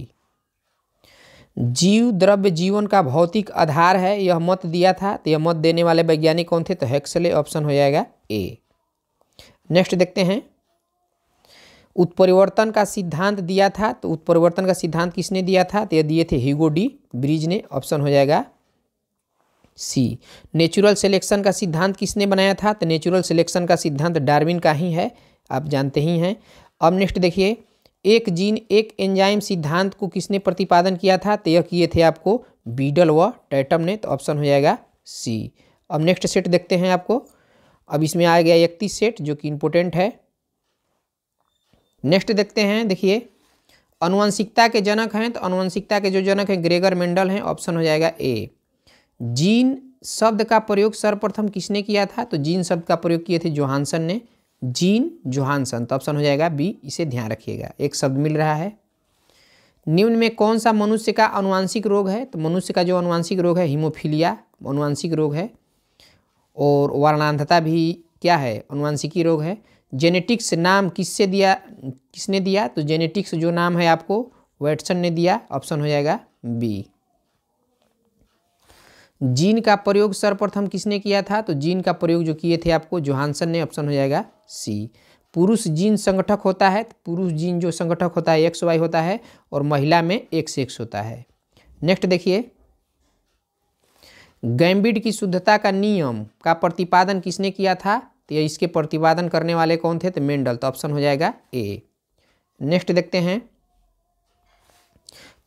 A: जीव द्रव्य जीवन का भौतिक आधार है यह मत दिया था तो यह मत देने वाले वैज्ञानिक कौन थे तो हेक्सले ऑप्शन हो जाएगा ए नेक्स्ट देखते हैं उत्परिवर्तन का सिद्धांत दिया था तो उत्परिवर्तन का सिद्धांत किसने दिया था तो यह दिए थे हीगो डी ब्रिज ने ऑप्शन हो जाएगा सी नेचुरल सिलेक्शन का सिद्धांत किसने बनाया था तो नेचुरल सिलेक्शन का सिद्धांत डार्विन का ही है आप जानते ही हैं अब नेक्स्ट देखिए एक जीन एक एंजाइम सिद्धांत को किसने प्रतिपादन किया था तो यह किए थे आपको बीडल व टैटम ने तो ऑप्शन हो जाएगा सी अब नेक्स्ट सेट देखते हैं आपको अब इसमें आ गया इकतीस सेट जो कि इम्पोर्टेंट है नेक्स्ट देखते हैं देखिए अनुवंशिकता के जनक हैं तो अनुवंशिकता के जो जनक हैं ग्रेगर मेंडल हैं ऑप्शन हो जाएगा ए जीन शब्द का प्रयोग सर्वप्रथम किसने किया था तो जीन शब्द का प्रयोग किए थे जोहानसन ने जीन जोहानसन तो ऑप्शन हो जाएगा बी इसे ध्यान रखिएगा एक शब्द मिल रहा है निम्न में कौन सा मनुष्य का अनुवांशिक रोग है तो मनुष्य का जो अनुवांशिक रोग है हीमोफीलिया अनुवांशिक रोग है और वर्णांधता भी क्या है अनुवांशिकी रोग है जेनेटिक्स नाम किससे दिया किसने दिया तो जेनेटिक्स जो नाम है आपको वेटसन ने दिया ऑप्शन हो जाएगा बी जीन का प्रयोग सर्वप्रथम किसने किया था तो जीन का प्रयोग जो किए थे आपको जोहानसन ने ऑप्शन हो जाएगा सी पुरुष जीन संगठक होता है तो पुरुष जीन जो संगठक होता है एक्स वाई होता है और महिला में एक्स एक्स होता है नेक्स्ट देखिए गैम्बिड की शुद्धता का नियम का प्रतिपादन किसने किया था तो ये इसके प्रतिपादन करने वाले कौन थे तो मेंडल तो ऑप्शन हो जाएगा ए नेक्स्ट देखते हैं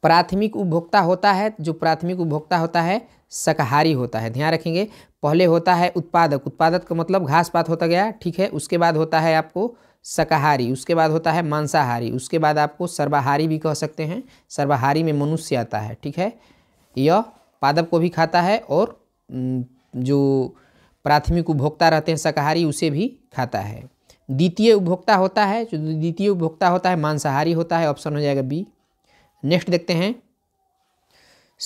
A: प्राथमिक उपभोक्ता होता है जो प्राथमिक उपभोक्ता होता है शाकाहारी होता है ध्यान रखेंगे पहले होता है उत्पादक उत्पादक का मतलब घास पात होता गया ठीक है उसके बाद होता है आपको शाकाहारी उसके बाद होता है मांसाहारी उसके बाद आपको सर्वाहारी भी कह सकते हैं सर्वाहारी में मनुष्य आता है ठीक है यह पादप को भी खाता है और जो प्राथमिक उपभोक्ता रहते हैं शाकाहारी उसे भी खाता है द्वितीय उपभोक्ता होता है जो द्वितीय उपभोक्ता होता है मांसाहारी होता है ऑप्शन हो जाएगा बी नेक्स्ट देखते हैं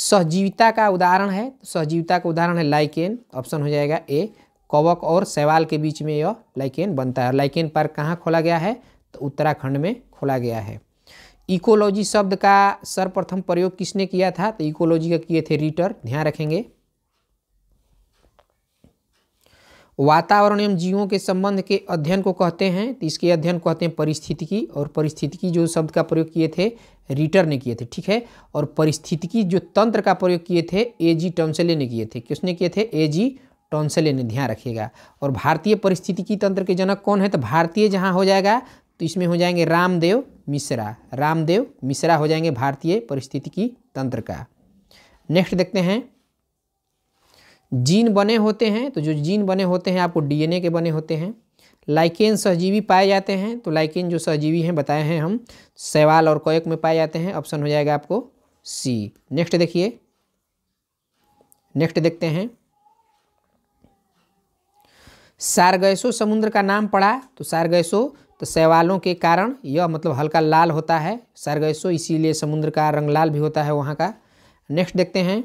A: सहजीविता का उदाहरण है तो सहजीविता का उदाहरण है लाइकेन ऑप्शन हो जाएगा ए कवक और सवाल के बीच में यह लाइकेन बनता है लाइकेन पार्क कहाँ खोला गया है तो उत्तराखंड में खोला गया है इकोलॉजी शब्द का सर्वप्रथम प्रयोग किसने किया था तो इकोलॉजी का किए थे रीटर ध्यान रखेंगे वातावरण एवं जीवों के संबंध के अध्ययन को कहते हैं तो इसके अध्ययन कहते हैं परिस्थितिकी और परिस्थितिकी जो शब्द का प्रयोग किए थे रिटर ने किए थे ठीक है और परिस्थितिकी जो तंत्र का प्रयोग किए थे ए जी टॉन्सले ने किए थे किसने किए थे ए जी टॉन्सले ने ध्यान रखिएगा और भारतीय परिस्थितिकी तंत्र के जनक कौन है तो भारतीय जहाँ हो जाएगा तो इसमें हो जाएंगे रामदेव मिश्रा रामदेव मिश्रा हो जाएंगे भारतीय परिस्थितिकी तंत्र का नेक्स्ट देखते हैं जीन बने होते हैं तो जो जीन बने होते हैं आपको डीएनए के बने होते हैं लाइकेन सहजीवी पाए जाते हैं तो लाइकेन जो सहजीवी हैं बताए हैं हम सवाल और कोयक में पाए जाते हैं ऑप्शन हो जाएगा आपको सी नेक्स्ट देखिए नेक्स्ट देखते हैं सारगैसो समुद्र का नाम पड़ा तो सारगैसो तो सवालों के कारण यह मतलब हल्का लाल होता है सारगैसो इसीलिए समुद्र का रंग लाल भी होता है वहाँ का नेक्स्ट देखते हैं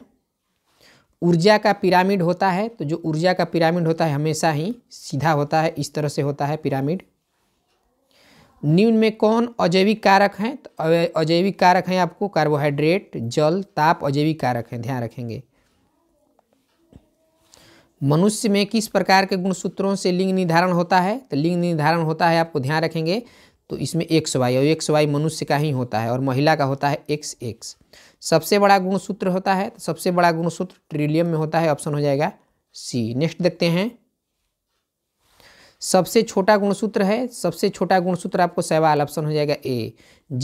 A: ऊर्जा का पिरामिड होता है तो जो ऊर्जा का पिरामिड होता है हमेशा ही सीधा होता है इस तरह से होता है पिरामिड निम्न में कौन अजैविक कारक हैं तो अजैविक कारक हैं आपको कार्बोहाइड्रेट जल ताप अजैविक कारक हैं ध्यान रखेंगे मनुष्य में किस प्रकार के गुणसूत्रों से लिंग निर्धारण होता है तो लिंग निर्धारण होता है आपको ध्यान रखेंगे तो इसमें एक्स वाई और एक्स वाई मनुष्य का ही होता है और महिला का होता है एक्स एक्स सबसे बड़ा गुणसूत्र होता है तो सबसे बड़ा गुणसूत्र ट्रिलियम में होता है ऑप्शन हो जाएगा सी नेक्स्ट देखते हैं सबसे छोटा गुणसूत्र है सबसे छोटा गुणसूत्र आपको सवाल ऑप्शन हो जाएगा ए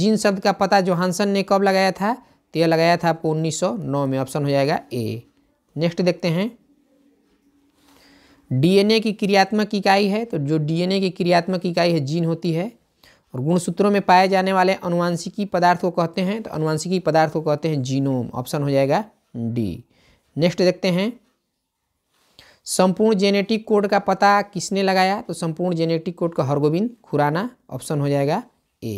A: जिन शब्द का पता जोहानसन ने कब लगाया था तो यह लगाया था आपको उन्नीस में ऑप्शन हो जाएगा ए नेक्स्ट देखते हैं डीएनए की क्रियात्मक इकाई है तो जो डीएनए की क्रियात्मक इकाई है जीन होती है और गुणसूत्रों में पाए जाने वाले अनुवांशिकी पदार्थ को कहते हैं तो अनुवांशिकी पदार्थ को कहते हैं जीनोम ऑप्शन हो जाएगा डी नेक्स्ट देखते हैं संपूर्ण जेनेटिक कोड का पता किसने लगाया तो संपूर्ण जेनेटिक कोड का हरगोविंद खुराना ऑप्शन हो जाएगा ए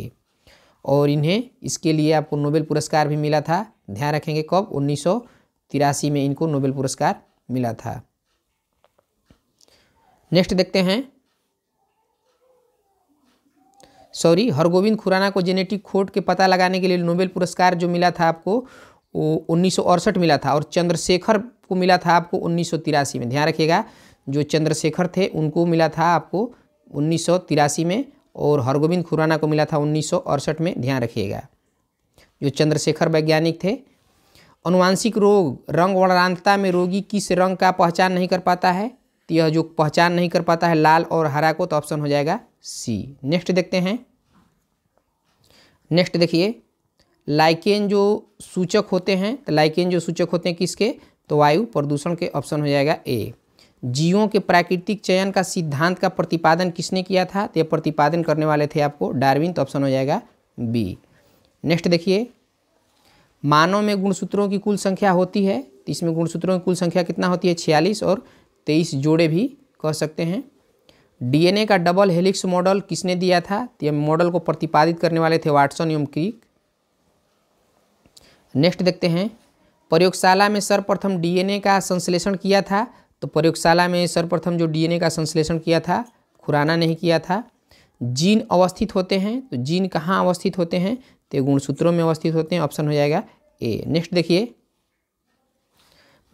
A: और इन्हें इसके लिए आपको नोबेल पुरस्कार भी मिला था ध्यान रखेंगे कब उन्नीस में इनको नोबेल पुरस्कार मिला था नेक्स्ट देखते हैं सॉरी हरगोविंद खुराना को जेनेटिक खोट के पता लगाने के लिए नोबेल पुरस्कार जो मिला था आपको वो उन्नीस मिला था और चंद्रशेखर को मिला था आपको उन्नीस में ध्यान रखिएगा जो चंद्रशेखर थे उनको मिला था आपको उन्नीस में और हरगोविंद खुराना को मिला था उन्नीस में ध्यान रखिएगा जो चंद्रशेखर वैज्ञानिक थे अनुवांशिक रोग रंग वर्णांतता में रोगी किस रंग का पहचान नहीं कर पाता है तो यह जो पहचान नहीं कर पाता है लाल और हरा को तो ऑप्शन हो जाएगा सी नेक्स्ट देखते हैं नेक्स्ट देखिए लाइकेन जो सूचक होते हैं तो लाइकेन जो सूचक होते हैं किसके तो वायु प्रदूषण के ऑप्शन हो जाएगा ए जीवों के प्राकृतिक चयन का सिद्धांत का प्रतिपादन किसने किया था तो यह प्रतिपादन करने वाले थे आपको डार्विन तो ऑप्शन हो जाएगा बी नेक्स्ट देखिए मानव में गुणसूत्रों की कुल संख्या होती है तो इसमें गुणसूत्रों की कुल संख्या कितना होती है छियालीस और तेईस जोड़े भी कह सकते हैं डीएनए का डबल हेलिक्स मॉडल किसने दिया था तो यह मॉडल को प्रतिपादित करने वाले थे वाटसन एवं क्रिक नेक्स्ट देखते हैं प्रयोगशाला में सर्वप्रथम डीएनए का संश्लेषण किया था तो प्रयोगशाला में सर्वप्रथम जो डीएनए का संश्लेषण किया था खुराना ने ही किया था जीन अवस्थित होते हैं तो जीन कहाँ अवस्थित होते हैं तो गुणसूत्रों में अवस्थित होते हैं ऑप्शन हो जाएगा ए नेक्स्ट देखिए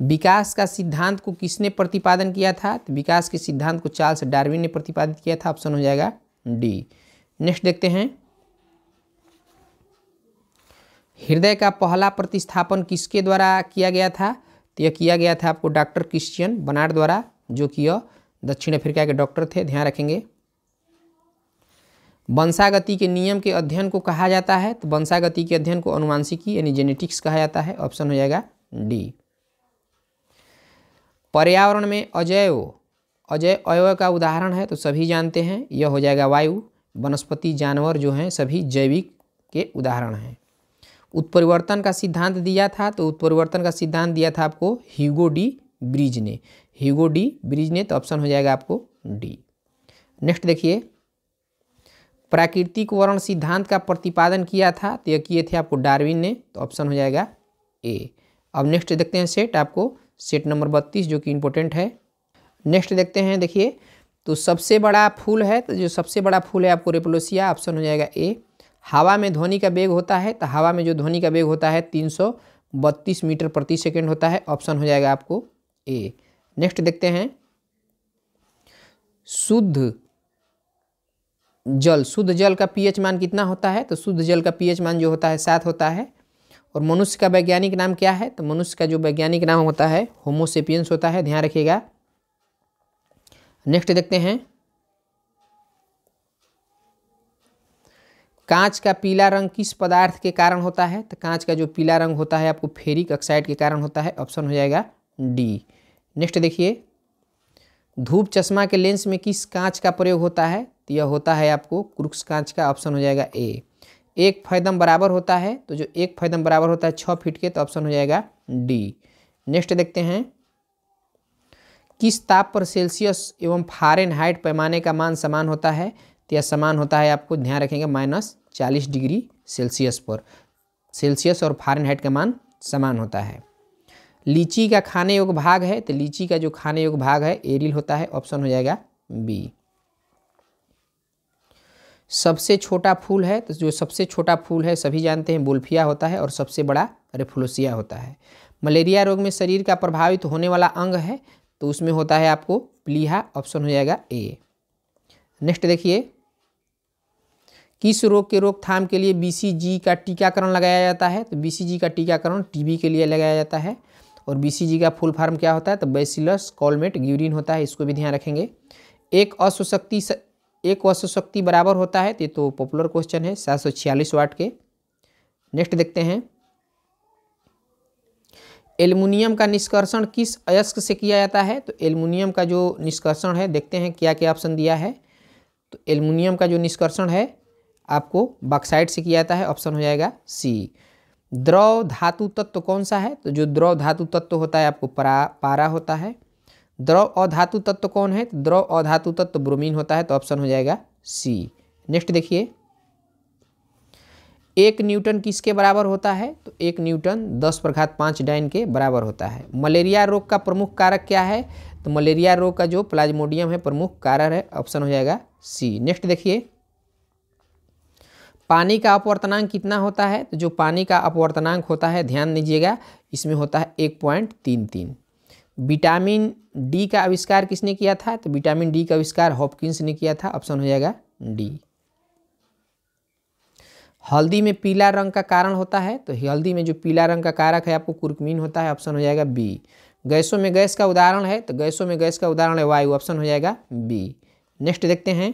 A: विकास का सिद्धांत को किसने प्रतिपादन किया था तो विकास के सिद्धांत को चार्ल्स डार्विन ने प्रतिपादित किया था ऑप्शन हो जाएगा डी नेक्स्ट देखते हैं हृदय का पहला प्रतिस्थापन किसके द्वारा किया गया था तो यह किया गया था आपको डॉक्टर क्रिश्चियन बनार द्वारा जो कि यह दक्षिण अफ्रीका के डॉक्टर थे ध्यान रखेंगे वंशागति के नियम के अध्ययन को कहा जाता है तो वंशागति के अध्ययन को अनुवांशिकी यानी जेनेटिक्स कहा जाता है ऑप्शन हो जाएगा डी पर्यावरण में अजैव अजय अवय का उदाहरण है तो सभी जानते हैं यह हो जाएगा वायु वनस्पति जानवर जो हैं सभी जैविक के उदाहरण हैं उत्परिवर्तन का सिद्धांत दिया था तो उत्परिवर्तन का सिद्धांत दिया था आपको ह्यूगो डी ब्रिज ने ह्यूगो डी ब्रिज ने तो ऑप्शन हो जाएगा आपको डी नेक्स्ट देखिए प्राकृतिक वर्ण सिद्धांत का प्रतिपादन किया था तो यह किए थे आपको डार्विन ने तो ऑप्शन हो जाएगा ए अब नेक्स्ट देखते हैं सेट आपको सेट नंबर बत्तीस जो कि इम्पोर्टेंट है नेक्स्ट देखते हैं देखिए तो सबसे बड़ा फूल है तो जो सबसे बड़ा फूल है आपको रेपोलोसिया ऑप्शन हो जाएगा ए हवा में ध्वनि का वेग होता है तो हवा में जो ध्वनि का वेग होता है तीन बत्तीस मीटर प्रति सेकेंड होता है ऑप्शन हो जाएगा आपको ए नेक्स्ट देखते हैं शुद्ध जल शुद्ध जल का पीएच मान कितना होता है तो शुद्ध जल का पीएच मान जो होता है सात होता है और मनुष्य का वैज्ञानिक नाम क्या है तो मनुष्य का जो वैज्ञानिक नाम होता है होमोसेपियंस होता है ध्यान रखिएगा नेक्स्ट देखते हैं कांच का पीला रंग किस पदार्थ के कारण होता है तो कांच का जो पीला रंग होता है आपको फेरिक ऑक्साइड के कारण होता है ऑप्शन हो जाएगा डी नेक्स्ट देखिए धूप चश्मा के लेंस में किस कांच का प्रयोग होता है तो यह होता है आपको क्रुक्स कांच का ऑप्शन हो जाएगा ए एक फैदम बराबर होता है तो जो एक फैदम बराबर होता है छः फीट के तो ऑप्शन हो जाएगा डी नेक्स्ट देखते हैं किस ताप पर सेल्सियस एवं फारेन हाइट पैमाने का मान समान होता है तो यह समान होता है आपको ध्यान रखेंगे माइनस चालीस डिग्री सेल्सियस पर सेल्सियस और फारेन हाइट का मान समान होता है लीची का खाने योग्य भाग है तो लीची का जो खाने योग्य भाग है एरिल होता है ऑप्शन हो जाएगा बी सबसे छोटा फूल है तो जो सबसे छोटा फूल है सभी जानते हैं बुल्फिया होता है और सबसे बड़ा रेफुलोसिया होता है मलेरिया रोग में शरीर का प्रभावित होने वाला अंग है तो उसमें होता है आपको प्लीहा ऑप्शन हो जाएगा ए नेक्स्ट देखिए किस रोग के रोकथाम के लिए बीसीजी का टीकाकरण लगाया जाता है तो बीसीजी का टीकाकरण टीबी के लिए लगाया जाता है और बीसीजी का फुल फॉर्म क्या होता है तो बेसिलस कॉलमेट ग्यूरिन होता है इसको भी ध्यान रखेंगे एक अश्वशक्ति एक वस्तु शक्ति बराबर होता है ये तो पॉपुलर क्वेश्चन है सात सौ छियालीस वाट के नेक्स्ट देखते हैं एल्युमिनियम का निष्कर्षण किस अयस्क से किया जाता है तो एल्युमिनियम का जो निष्कर्षण है देखते हैं क्या क्या ऑप्शन दिया है तो एल्युमिनियम का जो निष्कर्षण है आपको बाक्साइड से किया जाता है ऑप्शन हो जाएगा सी द्रव धातु तत्व कौन सा है तो जो द्रव धातु तत्व होता है आपको परा पारा होता है द्रव अधातु तत्व कौन है तो द्रव अधातु तत्व ब्रोमीन होता है तो ऑप्शन हो जाएगा सी नेक्स्ट देखिए एक न्यूटन किसके बराबर होता है तो एक न्यूटन दस प्रघात पाँच डाइन के बराबर होता है मलेरिया रोग का प्रमुख कारक क्या है तो मलेरिया रोग का जो प्लाज्मोडियम है प्रमुख कारक है ऑप्शन हो जाएगा सी नेक्स्ट देखिए पानी का अपवर्तनांक कितना होता है तो जो पानी का अपवर्तनांक होता है ध्यान दीजिएगा इसमें होता है एक पॉइंट तीन तीन विटामिन डी का आविष्कार किसने किया था तो विटामिन डी का आविष्कार हॉपकिंस ने किया था ऑप्शन हो जाएगा डी हल्दी में पीला रंग का कारण होता है तो हल्दी में जो पीला रंग का कारक है आपको कुर्कमीन होता है ऑप्शन हो जाएगा बी गैसों में गैस का उदाहरण है तो गैसों में गैस का उदाहरण है वायु ऑप्शन हो जाएगा बी नेक्स्ट देखते हैं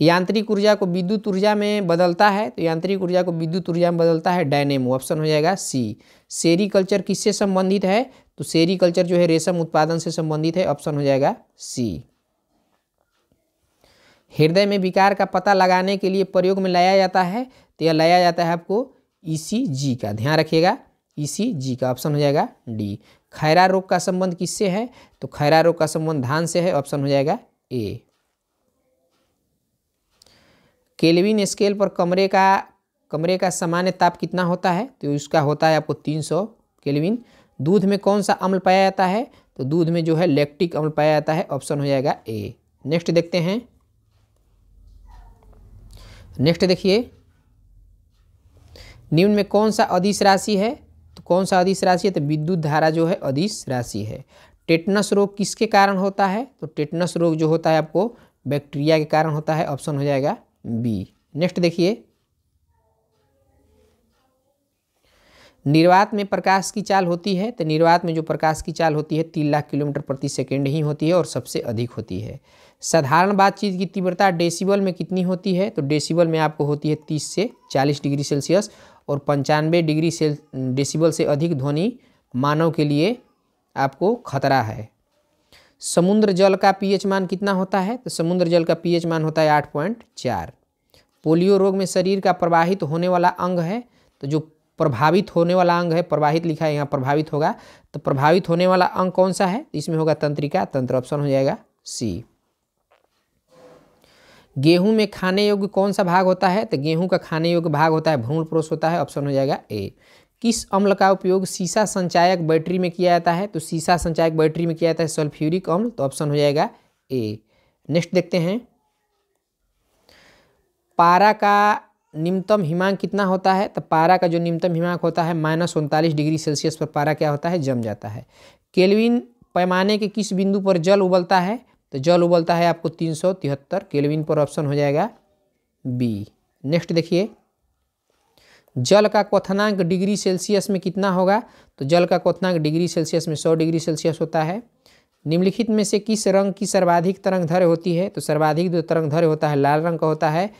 A: यांत्रिक ऊर्जा को विद्युत ऊर्जा में बदलता है तो यांत्रिक ऊर्जा को विद्युत ऊर्जा में बदलता है डायनेमो ऑप्शन हो जाएगा सी सेरीकल्चर कल्चर किससे संबंधित है तो सेरीकल्चर कल्चर जो है रेशम उत्पादन से संबंधित है ऑप्शन हो जाएगा सी हृदय में विकार का पता लगाने के लिए प्रयोग में लाया जाता है तो यह लाया जाता है आपको ई e का ध्यान रखिएगा ई e का ऑप्शन हो जाएगा डी खैरा रोग का संबंध किससे है तो खैरा रोग का संबंध धान से है ऑप्शन हो जाएगा ए केल्विन स्केल पर कमरे का कमरे का सामान्य ताप कितना होता है तो इसका होता है आपको 300 सौ केलविन दूध में कौन सा अम्ल पाया जाता है तो दूध में जो है लेक्टिक अम्ल पाया जाता है ऑप्शन हो जाएगा ए नेक्स्ट देखते हैं नेक्स्ट देखिए निम्न में कौन सा अधिस राशि है तो कौन सा अधिस राशि है तो विद्युत धारा जो है अधिस राशि है टेटनस रोग किसके कारण होता है तो टेटनस रोग जो होता है आपको बैक्टीरिया के कारण होता है ऑप्शन हो जाएगा बी नेक्स्ट देखिए निर्वात में प्रकाश की चाल होती है तो निर्वात में जो प्रकाश की चाल होती है तीन लाख किलोमीटर प्रति सेकेंड ही होती है और सबसे अधिक होती है साधारण बातचीत की तीव्रता डेसिबल में कितनी होती है तो डेसिबल में आपको होती है तीस से चालीस डिग्री सेल्सियस और पंचानवे डिग्री सेल डेसिबल से अधिक ध्वनि मानव के लिए आपको खतरा है समुद्र जल का पीएच मान कितना होता है तो समुद्र जल का पीएच मान होता है आठ पॉइंट चार पोलियो रोग में शरीर का प्रवाहित होने वाला अंग है तो जो प्रभावित होने वाला अंग है प्रवाहित लिखा है यहाँ प्रभावित होगा तो प्रभावित होने वाला अंग कौन सा है तो इसमें होगा तंत्रिका तंत्र ऑप्शन हो जाएगा सी गेहूं में खाने योग्य कौन सा भाग होता है तो गेहूं का खाने योग्य भाग होता है भ्रूण पुरुष होता है ऑप्शन हो जाएगा ए किस अम्ल का उपयोग सीसा संचायक बैटरी में किया जाता है तो सीसा संचायक बैटरी में किया जाता है सल्फ्यूरिक अम्ल तो ऑप्शन हो जाएगा ए नेक्स्ट देखते हैं पारा का निम्नतम हिमांक कितना होता है तो पारा का जो निम्नतम हिमांक होता है माइनस उनतालीस डिग्री सेल्सियस पर पारा क्या होता है जम जाता है केलविन पैमाने के किस बिंदु पर जल उबलता है तो जल उबलता है आपको तीन सौ तिहत्तर केलविन पर ऑप्शन हो जाएगा बी नेक्स्ट देखिए जल का क्वथनांक डिग्री सेल्सियस में कितना होगा तो जल का क्वथनांक डिग्री सेल्सियस में सौ डिग्री सेल्सियस होता है निम्नलिखित में से किस रंग की सर्वाधिक तरंगधर होती है तो सर्वाधिक जो तरंगधर होता है लाल रंग का होता है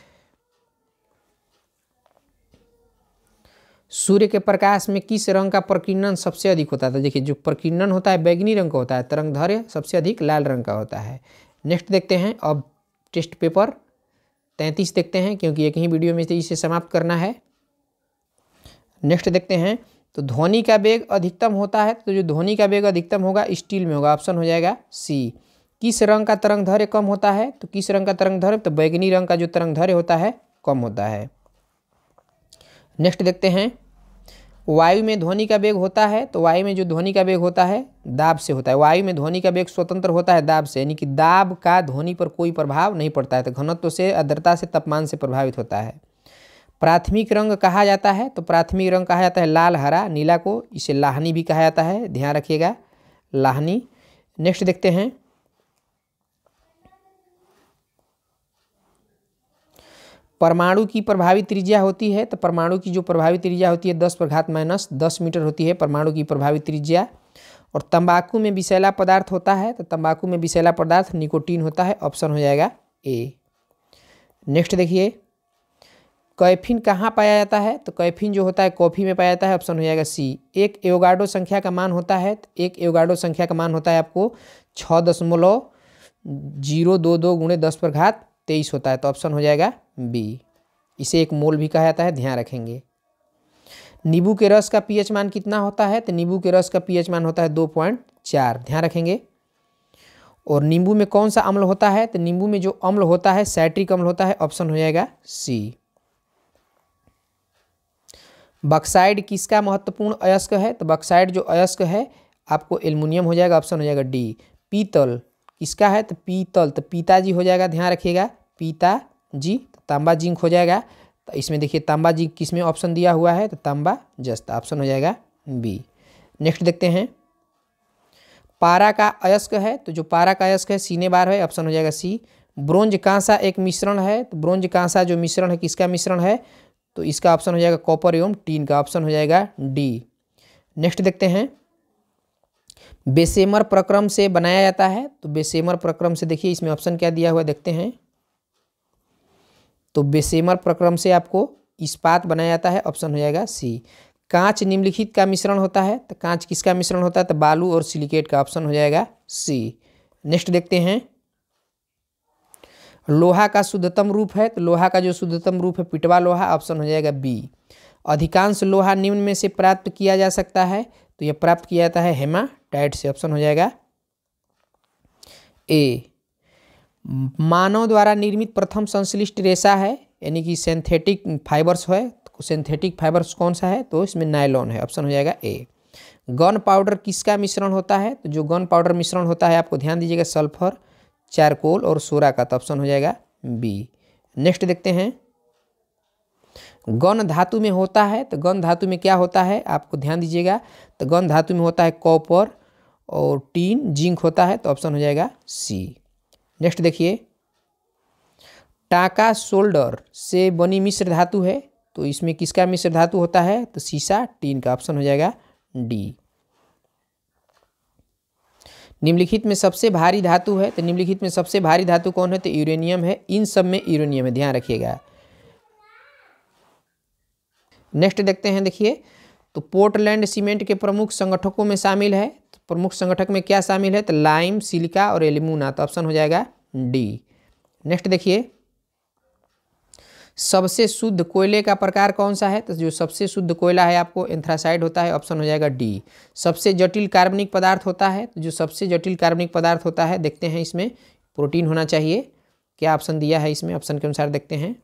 A: सूर्य के प्रकाश में किस रंग का प्रकीर्णन सबसे अधिक होता है तो देखिए जो प्रकीर्णन होता है बैगनी रंग का होता है तरंगधर्य सबसे अधिक लाल रंग का होता है नेक्स्ट देखते हैं अब टेस्ट पेपर तैंतीस देखते हैं क्योंकि एक ही वीडियो में इसे समाप्त करना है नेक्स्ट देखते हैं तो ध्वनि का वेग अधिकतम होता है तो जो ध्वनि का वेग अधिकतम होगा स्टील में होगा ऑप्शन हो जाएगा सी किस रंग का तरंग धैर्य कम होता है तो किस रंग का तरंग धर्य तो बैगनी रंग का जो तरंग धैर्य होता है कम होता है नेक्स्ट देखते हैं वायु में ध्वनि का वेग होता है तो वायु में जो ध्वनि का वेग होता है दाब से होता है वायु में ध्वनि का वेग स्वतंत्र होता है दाब से यानी कि दाब का ध्वनि पर कोई प्रभाव नहीं पड़ता है तो घनत्व से आर्द्रता से तापमान से प्रभावित होता है प्राथमिक रंग कहा जाता है तो प्राथमिक रंग कहा जाता है लाल हरा नीला को इसे लाहनी भी कहा जाता है ध्यान रखिएगा लाहनी नेक्स्ट देखते हैं परमाणु की प्रभावी त्रिज्या होती है तो परमाणु की जो प्रभावी त्रिज्या होती है दस प्रघात माइनस दस मीटर होती है परमाणु की प्रभावी त्रिज्या और तंबाकू में विषैला पदार्थ होता है तो तंबाकू में विषैला पदार्थ निकोटीन होता है ऑप्शन हो जाएगा ए नेक्स्ट देखिए कैफिन कहाँ पाया जाता है तो कैफिन जो होता है कॉफ़ी में पाया जाता है ऑप्शन हो जाएगा सी एक एवगाडो संख्या का मान होता है तो एक एवगाडो संख्या का मान होता है आपको छः दशमलव जीरो दो दो गुणे दस पर घात तेईस होता है तो ऑप्शन हो जाएगा बी इसे एक मोल भी कहा जाता है ध्यान रखेंगे नींबू के रस का एच मान कितना होता है तो नींबू के रस का एच मान होता है दो पॉइंट चार ध्यान रखेंगे और नींबू में कौन सा अम्ल होता है तो नींबू में जो अम्ल होता है सैट्रिक अम्ल होता है ऑप्शन हो जाएगा सी बक्साइड किसका महत्वपूर्ण अयस्क है तो बक्साइड जो अयस्क है आपको एल्युमिनियम हो जाएगा ऑप्शन हो जाएगा डी पीतल किसका है तो पीतल तो पिताजी हो जाएगा ध्यान रखिएगा पिता जी तो तांबा जिंक हो जाएगा तो इसमें देखिए तांबा जिंक किस में ऑप्शन दिया हुआ है तो तांबा जस्ता ऑप्शन हो जाएगा बी नेक्स्ट देखते हैं पारा का अयस्क है तो जो पारा का अयस्क है सीने बार है ऑप्शन हो जाएगा सी ब्रोंज कांसा एक मिश्रण है तो ब्रोंज कांसा जो मिश्रण है किसका मिश्रण है तो इसका ऑप्शन हो जाएगा कॉपर एवं टीन का ऑप्शन हो जाएगा डी नेक्स्ट देखते हैं बेसेमर प्रक्रम से बनाया जाता है तो बेसेमर प्रक्रम से देखिए इसमें ऑप्शन क्या दिया हुआ देखते हैं तो बेसेमर प्रक्रम से आपको इस्पात बनाया जाता है ऑप्शन हो जाएगा सी कांच निम्नलिखित का मिश्रण होता है तो कांच किसका मिश्रण होता है तो बालू और सिलिकेट का ऑप्शन हो जाएगा सी नेक्स्ट देखते हैं लोहा का शुद्धतम रूप है तो लोहा का जो शुद्धतम रूप है पिटवा लोहा ऑप्शन हो जाएगा बी अधिकांश लोहा निम्न में से प्राप्त किया जा सकता है तो यह प्राप्त किया जाता है हेमा टाइट से ऑप्शन हो जाएगा ए मानव द्वारा निर्मित प्रथम संश्लिष्ट रेशा है यानी कि सिंथेटिक फाइबर्स है तो सिंथेटिक फाइबर्स कौन सा है तो इसमें नायलॉन है ऑप्शन हो जाएगा ए गन पाउडर किसका मिश्रण होता है तो जो गन पाउडर मिश्रण होता है आपको ध्यान दीजिएगा सल्फर चारकोल और सोरा का तो ऑप्शन हो जाएगा बी नेक्स्ट देखते हैं गौण धातु में होता है तो गौण धातु में क्या होता है आपको ध्यान दीजिएगा तो गौण धातु में होता है कॉपर और टीन जिंक होता है तो ऑप्शन हो जाएगा सी नेक्स्ट देखिए टाका शोल्डर से बनी मिश्र धातु है तो इसमें किसका मिश्र धातु होता है तो सीसा टीन का ऑप्शन हो जाएगा डी निम्नलिखित में सबसे भारी धातु है तो निम्नलिखित में सबसे भारी धातु कौन है तो यूरेनियम है इन सब में यूरेनियम है ध्यान रखिएगा नेक्स्ट देखते हैं देखिए तो पोर्टलैंड सीमेंट के प्रमुख संगठकों में शामिल है तो प्रमुख संगठक में क्या शामिल है तो लाइम सिलिका और एलिमूना तो ऑप्शन हो जाएगा डी नेक्स्ट देखिए सबसे शुद्ध कोयले का प्रकार कौन सा है तो जो सबसे शुद्ध कोयला है आपको एंथ्रासाइड होता है ऑप्शन हो जाएगा डी सबसे जटिल कार्बनिक पदार्थ होता है तो जो सबसे जटिल कार्बनिक पदार्थ होता है देखते हैं इसमें प्रोटीन होना चाहिए क्या ऑप्शन दिया है इसमें ऑप्शन के अनुसार देखते हैं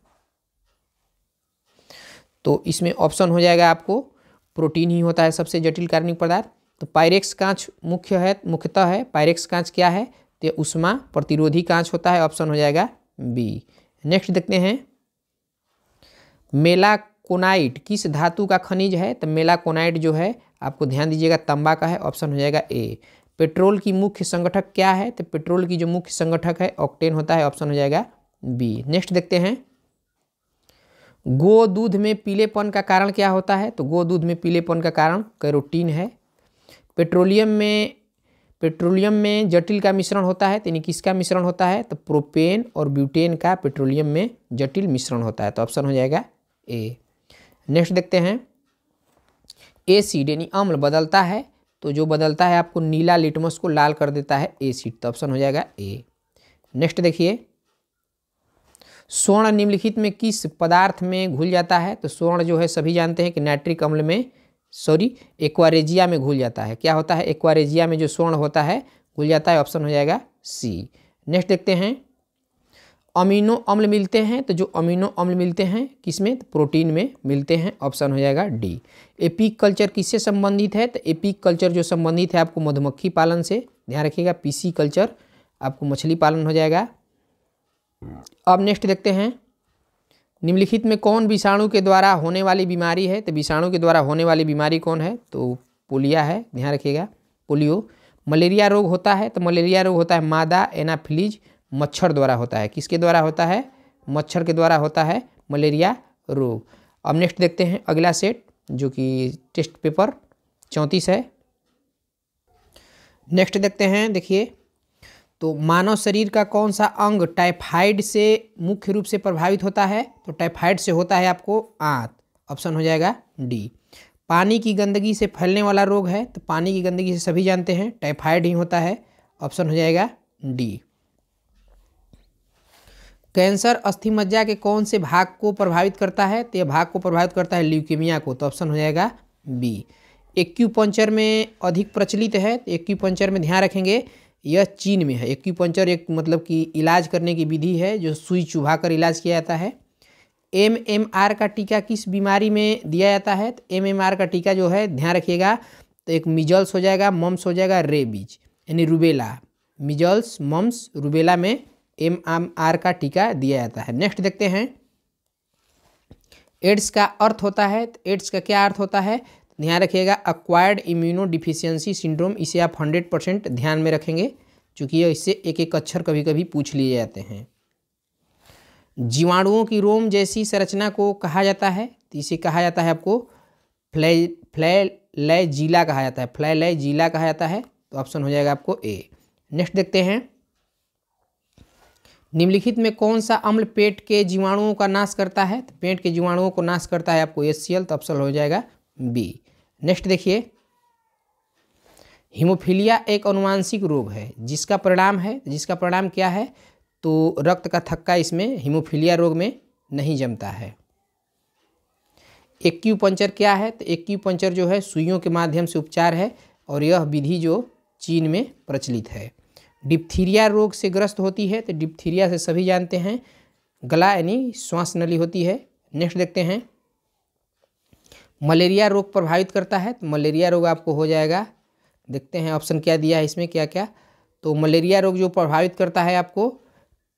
A: तो इसमें ऑप्शन हो जाएगा आपको प्रोटीन ही होता है सबसे जटिल कार्बनिक पदार्थ तो पायरेक्स कांच मुख्य है मुख्यतः है पायरेक्स कांच क्या है तो उष्मा प्रतिरोधी कांच होता है ऑप्शन हो जाएगा बी नेक्स्ट देखते हैं मेलाकोनाइट किस धातु का खनिज है तो मेलाकोनाइट जो है आपको ध्यान दीजिएगा तंबा का है ऑप्शन हो जाएगा ए पेट्रोल की मुख्य संगठक क्या है तो पेट्रोल की जो मुख्य संगठक है ऑक्टेन होता है ऑप्शन हो जाएगा बी नेक्स्ट देखते हैं गो दूध में पीलेपन का कारण क्या होता है तो गो दूध में पीलेपन का कारण कैरोटीन है पेट्रोलियम में पेट्रोलियम में जटिल का मिश्रण होता है तो यानी किसका मिश्रण होता है तो प्रोपेन और ब्यूटेन का पेट्रोलियम में जटिल मिश्रण होता है तो ऑप्शन हो जाएगा ए नेक्स्ट देखते हैं एसिड यानी अम्ल बदलता है तो जो बदलता है आपको नीला लिटमस को लाल कर देता है एसिड तो ऑप्शन हो जाएगा ए नेक्स्ट देखिए स्वर्ण निम्नलिखित में किस पदार्थ में घुल जाता है तो स्वर्ण जो है सभी जानते हैं कि नाइट्रिक अम्ल में सॉरी एक्वारेजिया में घुल जाता है क्या होता है एक्वारेजिया में जो स्वर्ण होता है घुल जाता है ऑप्शन हो जाएगा सी नेक्स्ट देखते हैं अमीनो अम्ल मिलते हैं तो जो अमीनो अम्ल मिलते हैं किसमें तो प्रोटीन में मिलते हैं ऑप्शन हो जाएगा डी एपिक कल्चर किससे संबंधित है तो एपिक कल्चर जो संबंधित है आपको मधुमक्खी पालन से ध्यान रखिएगा पीसी कल्चर आपको मछली पालन हो जाएगा अब नेक्स्ट देखते हैं निम्नलिखित में कौन विषाणु के द्वारा होने वाली बीमारी है तो विषाणु के द्वारा होने वाली बीमारी कौन है तो पोलिया है ध्यान रखिएगा पोलियो मलेरिया रोग होता है तो मलेरिया रोग होता है मादा एनाफिलीज मच्छर द्वारा होता है किसके द्वारा होता है मच्छर के द्वारा होता है मलेरिया रोग अब नेक्स्ट देखते हैं अगला सेट जो कि टेस्ट पेपर चौंतीस है नेक्स्ट देखते हैं देखिए तो मानव शरीर का कौन सा अंग टाइफाइड से मुख्य रूप से प्रभावित होता है तो टाइफाइड से होता है आपको आँत ऑप्शन हो जाएगा डी पानी की गंदगी से फैलने वाला रोग है तो पानी की गंदगी से सभी जानते हैं टाइफाइड ही होता है ऑप्शन हो जाएगा डी कैंसर अस्थि मज्जा के कौन से भाग को प्रभावित करता है तो यह भाग को प्रभावित करता है ल्यूकेमिया को तो ऑप्शन हो जाएगा बी एक्यूपंचर में अधिक प्रचलित है तो एक्यूपंचर में ध्यान रखेंगे यह चीन में है एक्यूपंचर एक मतलब कि इलाज करने की विधि है जो सुई चुभा कर इलाज किया जाता है एम एम आर का टीका किस बीमारी में दिया जाता है तो एम एम आर का टीका जो है ध्यान रखिएगा तो एक मिजल्स हो जाएगा मम्स हो जाएगा रेबीज यानी रूबेला मिजल्स मम्स रूबेला में एम एम आर का टीका दिया जाता है नेक्स्ट देखते हैं एड्स का अर्थ होता है तो एड्स का क्या अर्थ होता है ध्यान रखिएगा अक्वायर्ड इम्यूनो डिफिशियंसी सिंड्रोम इसे आप हंड्रेड परसेंट ध्यान में रखेंगे चूंकि इससे एक एक अक्षर कभी कभी पूछ लिए जाते हैं जीवाणुओं की रोम जैसी संरचना को कहा जाता है तो इसे कहा जाता है आपको फ्लै फ्लै लय जिला कहा जाता है फ्लै लय जिला कहा जाता है तो ऑप्शन हो जाएगा आपको ए नेक्स्ट देखते हैं निम्नलिखित में कौन सा अम्ल पेट के जीवाणुओं का नाश करता है तो पेट के जीवाणुओं को नाश करता है आपको एस तो ऑप्शन हो जाएगा बी नेक्स्ट देखिए हीमोफीलिया एक अनुवांशिक रोग है जिसका परिणाम है जिसका परिणाम क्या है तो रक्त का थक्का इसमें हीमोफीलिया रोग में नहीं जमता है एक्यू पंचर क्या है तो एक्यू पंचर जो है सुइयों के माध्यम से उपचार है और यह विधि जो चीन में प्रचलित है डिप्थीरिया रोग से ग्रस्त होती है तो डिप्थीरिया से सभी जानते हैं गला यानी श्वास नली होती है नेक्स्ट देखते हैं मलेरिया रोग प्रभावित करता है तो मलेरिया रोग आपको हो जाएगा देखते हैं ऑप्शन क्या दिया है इसमें क्या क्या तो मलेरिया रोग जो प्रभावित करता है आपको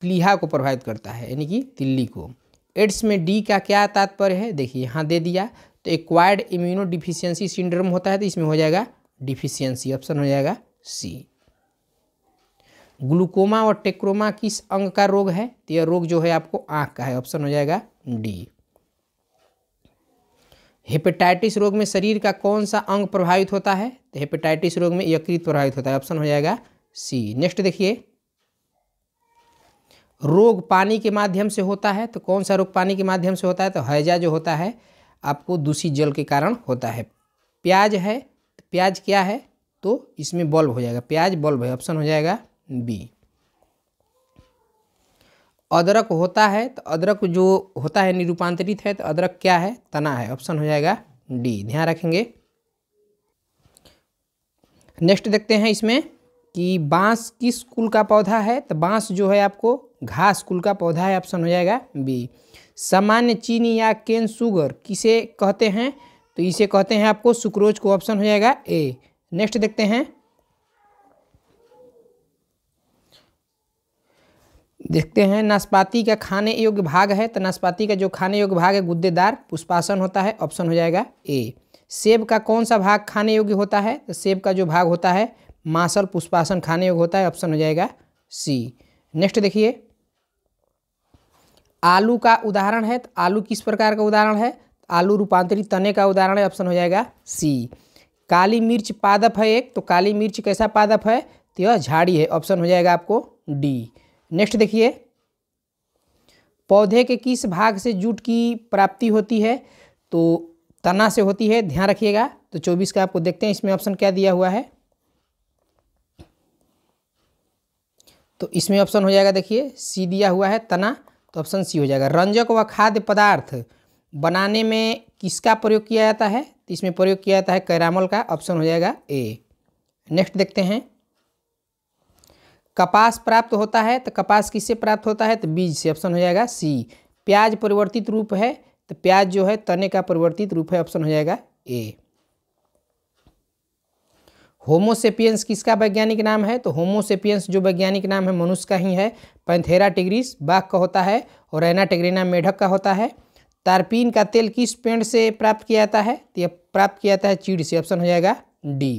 A: प्लीहा को प्रभावित करता है यानी कि तिल्ली को एड्स में डी का क्या तात्पर्य है देखिए यहाँ दे दिया तो एक्वायर्ड इम्यूनो डिफिशियंसी सिंड्रोम होता है तो इसमें हो जाएगा डिफिशियंसी ऑप्शन हो जाएगा सी ग्लूकोमा और टेक्रोमा किस अंग का रोग है तो यह रोग जो है आपको आंख का है ऑप्शन हो जाएगा डी हेपेटाइटिस रोग में शरीर का कौन सा अंग प्रभावित होता है तो हेपेटाइटिस रोग में यकृत प्रभावित होता है ऑप्शन हो जाएगा सी नेक्स्ट देखिए रोग पानी के माध्यम से होता है तो कौन सा रोग पानी के माध्यम से होता है तो हैजा जो होता है आपको दूषित जल के कारण होता है प्याज है तो प्याज क्या है तो इसमें बल्ब हो जाएगा प्याज बल्ब है ऑप्शन हो जाएगा बी अदरक होता है तो अदरक जो होता है निरूपांतरित है तो अदरक क्या है तना है ऑप्शन हो जाएगा डी ध्यान रखेंगे नेक्स्ट देखते हैं इसमें कि बांस किस कुल का पौधा है तो बांस जो है आपको घास कुल का पौधा है ऑप्शन हो जाएगा बी सामान्य चीनी या केन सुगर किसे कहते हैं तो इसे कहते हैं आपको सुक्रोज को ऑप्शन हो जाएगा ए नेक्स्ट देखते हैं देखते हैं नाशपाती का खाने योग्य भाग है तो नाशपाती का जो खाने योग्य भाग है गुद्देदार पुष्पासन होता है ऑप्शन हो जाएगा ए सेब का कौन सा भाग खाने योग्य होता है तो सेब का जो भाग होता है मांसल पुष्पासन खाने योग्य होता है ऑप्शन हो जाएगा सी नेक्स्ट देखिए आलू का उदाहरण है तो आलू किस प्रकार का उदाहरण है आलू रूपांतरित तने का उदाहरण है ऑप्शन हो जाएगा सी काली मिर्च पादप है एक तो काली मिर्च कैसा पादप है तो यह झाड़ी है ऑप्शन हो जाएगा आपको डी नेक्स्ट देखिए पौधे के किस भाग से जूट की प्राप्ति होती है तो तना से होती है ध्यान रखिएगा तो चौबीस का आपको देखते हैं इसमें ऑप्शन क्या दिया हुआ है तो इसमें ऑप्शन हो जाएगा देखिए सी दिया हुआ है तना तो ऑप्शन सी हो जाएगा रंजक व खाद्य पदार्थ बनाने में किसका प्रयोग किया जाता है तो इसमें प्रयोग किया जाता है कैरामल का ऑप्शन हो जाएगा ए नेक्स्ट देखते हैं कपास प्राप्त होता है तो कपास किससे प्राप्त होता है तो बीज से ऑप्शन हो जाएगा सी प्याज परिवर्तित रूप है तो प्याज जो है तने का परिवर्तित रूप है ऑप्शन हो जाएगा ए होमोसेपियंस किसका वैज्ञानिक नाम है तो होमोसेपियंस जो वैज्ञानिक नाम है मनुष्य का ही है पैंथेरा टिग्रिस बाघ का होता है और एना टेग्रेना मेढक का होता है तारपीन का तेल किस पेड़ से प्राप्त किया जाता है तो यह प्राप्त किया जाता है चीड़ से ऑप्शन हो जाएगा डी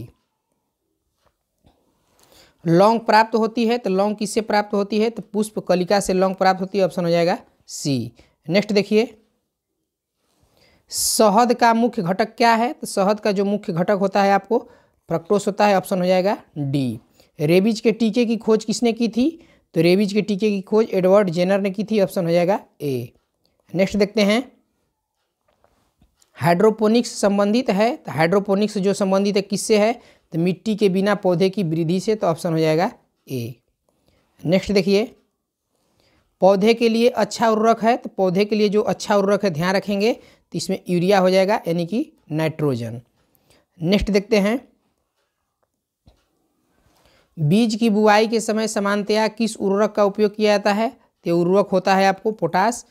A: लौंग प्राप्त होती है तो लौंग किससे प्राप्त होती है तो पुष्प कलिका से लौंग प्राप्त होती है ऑप्शन हो जाएगा सी नेक्स्ट देखिए शहद का मुख्य घटक क्या है तो शहद का जो मुख्य घटक होता है आपको फ्रक्टोस होता है ऑप्शन हो जाएगा डी रेबीज के टीके की खोज किसने की थी तो रेबीज के टीके की खोज एडवर्ड जेनर ने की थी ऑप्शन हो जाएगा ए नेक्स्ट देखते हैं हाइड्रोपोनिक्स संबंधित है तो हाइड्रोपोनिक्स जो संबंधित है किससे है तो मिट्टी के बिना पौधे की वृद्धि से तो ऑप्शन हो जाएगा ए नेक्स्ट देखिए पौधे के लिए अच्छा उर्वरक है तो पौधे के लिए जो अच्छा उर्वरक है ध्यान रखेंगे तो इसमें यूरिया हो जाएगा यानी कि नाइट्रोजन नेक्स्ट देखते हैं बीज की बुआई के समय सामान्यतया किस उर्वरक का उपयोग किया जाता है तो उर्वरक होता है आपको पोटास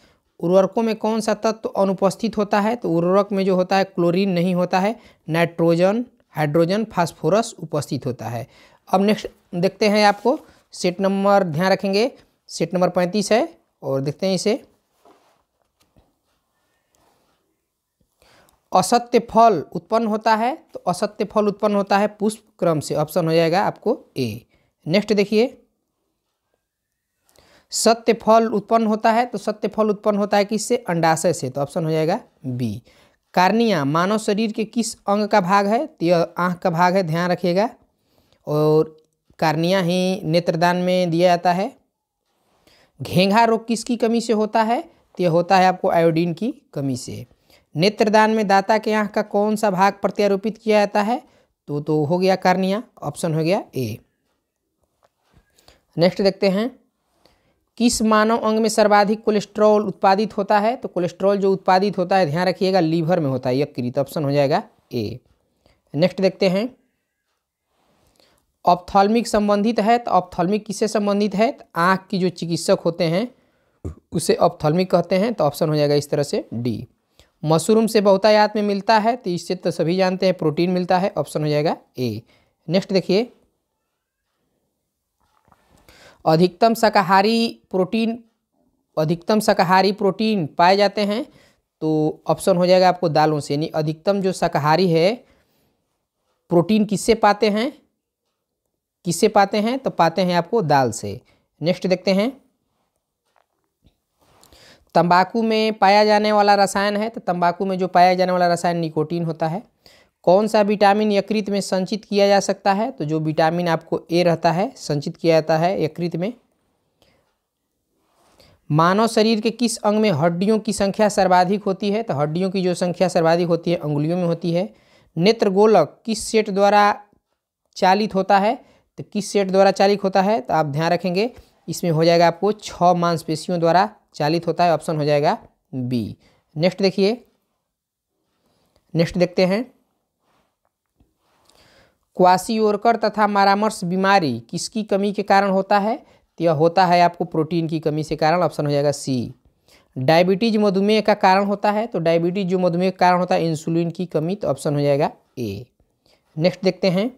A: उर्वरकों में कौन सा तत्व अनुपस्थित होता है तो उर्वरक में जो होता है क्लोरीन नहीं होता है नाइट्रोजन हाइड्रोजन फास्फोरस उपस्थित होता है अब नेक्स्ट देखते हैं आपको सेट नंबर ध्यान रखेंगे सेट नंबर पैंतीस है और देखते हैं इसे असत्य फल उत्पन्न होता है तो असत्य फल उत्पन्न होता है पुष्प क्रम से ऑप्शन हो जाएगा आपको ए नेक्स्ट देखिए सत्य फल उत्पन्न होता है तो सत्य फल उत्पन्न होता है किससे अंडाशय से तो ऑप्शन हो जाएगा बी कार्निया मानव शरीर के किस अंग का भाग है तो यह आँख का भाग है ध्यान रखिएगा और कार्निया ही नेत्रदान में दिया जाता है घेंघा रोग किसकी कमी से होता है तो यह होता है आपको आयोडीन की कमी से नेत्रदान में दाता के आँख का कौन सा भाग प्रत्यारोपित किया जाता है तो तो हो गया कार्निया ऑप्शन हो गया ए नेक्स्ट देखते हैं किस मानव अंग में सर्वाधिक कोलेस्ट्रॉल उत्पादित होता है तो कोलेस्ट्रॉल जो उत्पादित होता है ध्यान रखिएगा लीवर में होता है यकृत ऑप्शन हो जाएगा ए नेक्स्ट देखते हैं ऑप्थॉल्मिक संबंधित है तो ऑप्थॉल्मिक किससे संबंधित है तो आँख की जो चिकित्सक होते हैं उसे ऑप्थॉल्मिक कहते हैं तो ऑप्शन हो जाएगा इस तरह से डी मशरूम से बहुतायात में मिलता है तो इससे तो सभी जानते हैं प्रोटीन मिलता है ऑप्शन हो जाएगा ए नेक्स्ट देखिए अधिकतम शाकाहारी प्रोटीन अधिकतम शाकाहारी प्रोटीन पाए जाते हैं तो ऑप्शन हो जाएगा आपको दालों से यानी अधिकतम जो शाकाहारी है प्रोटीन किससे पाते हैं किससे पाते हैं तो पाते हैं आपको दाल से नेक्स्ट देखते हैं तंबाकू में पाया जाने वाला रसायन है तो तंबाकू में जो पाया जाने वाला रसायन निकोटीन होता है कौन सा विटामिन यकृत में संचित किया जा सकता है तो जो विटामिन आपको ए रहता है संचित किया जाता है यकृत में मानव शरीर के किस अंग में हड्डियों की संख्या सर्वाधिक होती है तो हड्डियों की जो संख्या सर्वाधिक होती है अंगुलियों में होती है नेत्र गोलक किस सेट द्वारा चालित होता है तो किस सेट द्वारा चालित होता है तो आप ध्यान रखेंगे इसमें हो जाएगा आपको छः मांसपेशियों द्वारा चालित होता है ऑप्शन हो जाएगा बी नेक्स्ट देखिए नेक्स्ट देखते हैं क्वासी ओरकर तथा मारामर्स बीमारी किसकी कमी के कारण होता है तो यह होता है आपको प्रोटीन की कमी से कारण ऑप्शन हो जाएगा सी डायबिटीज मधुमेह का कारण होता है तो डायबिटीज जो मधुमेह का कारण होता है इंसुलिन की कमी तो ऑप्शन हो जाएगा ए नेक्स्ट देखते हैं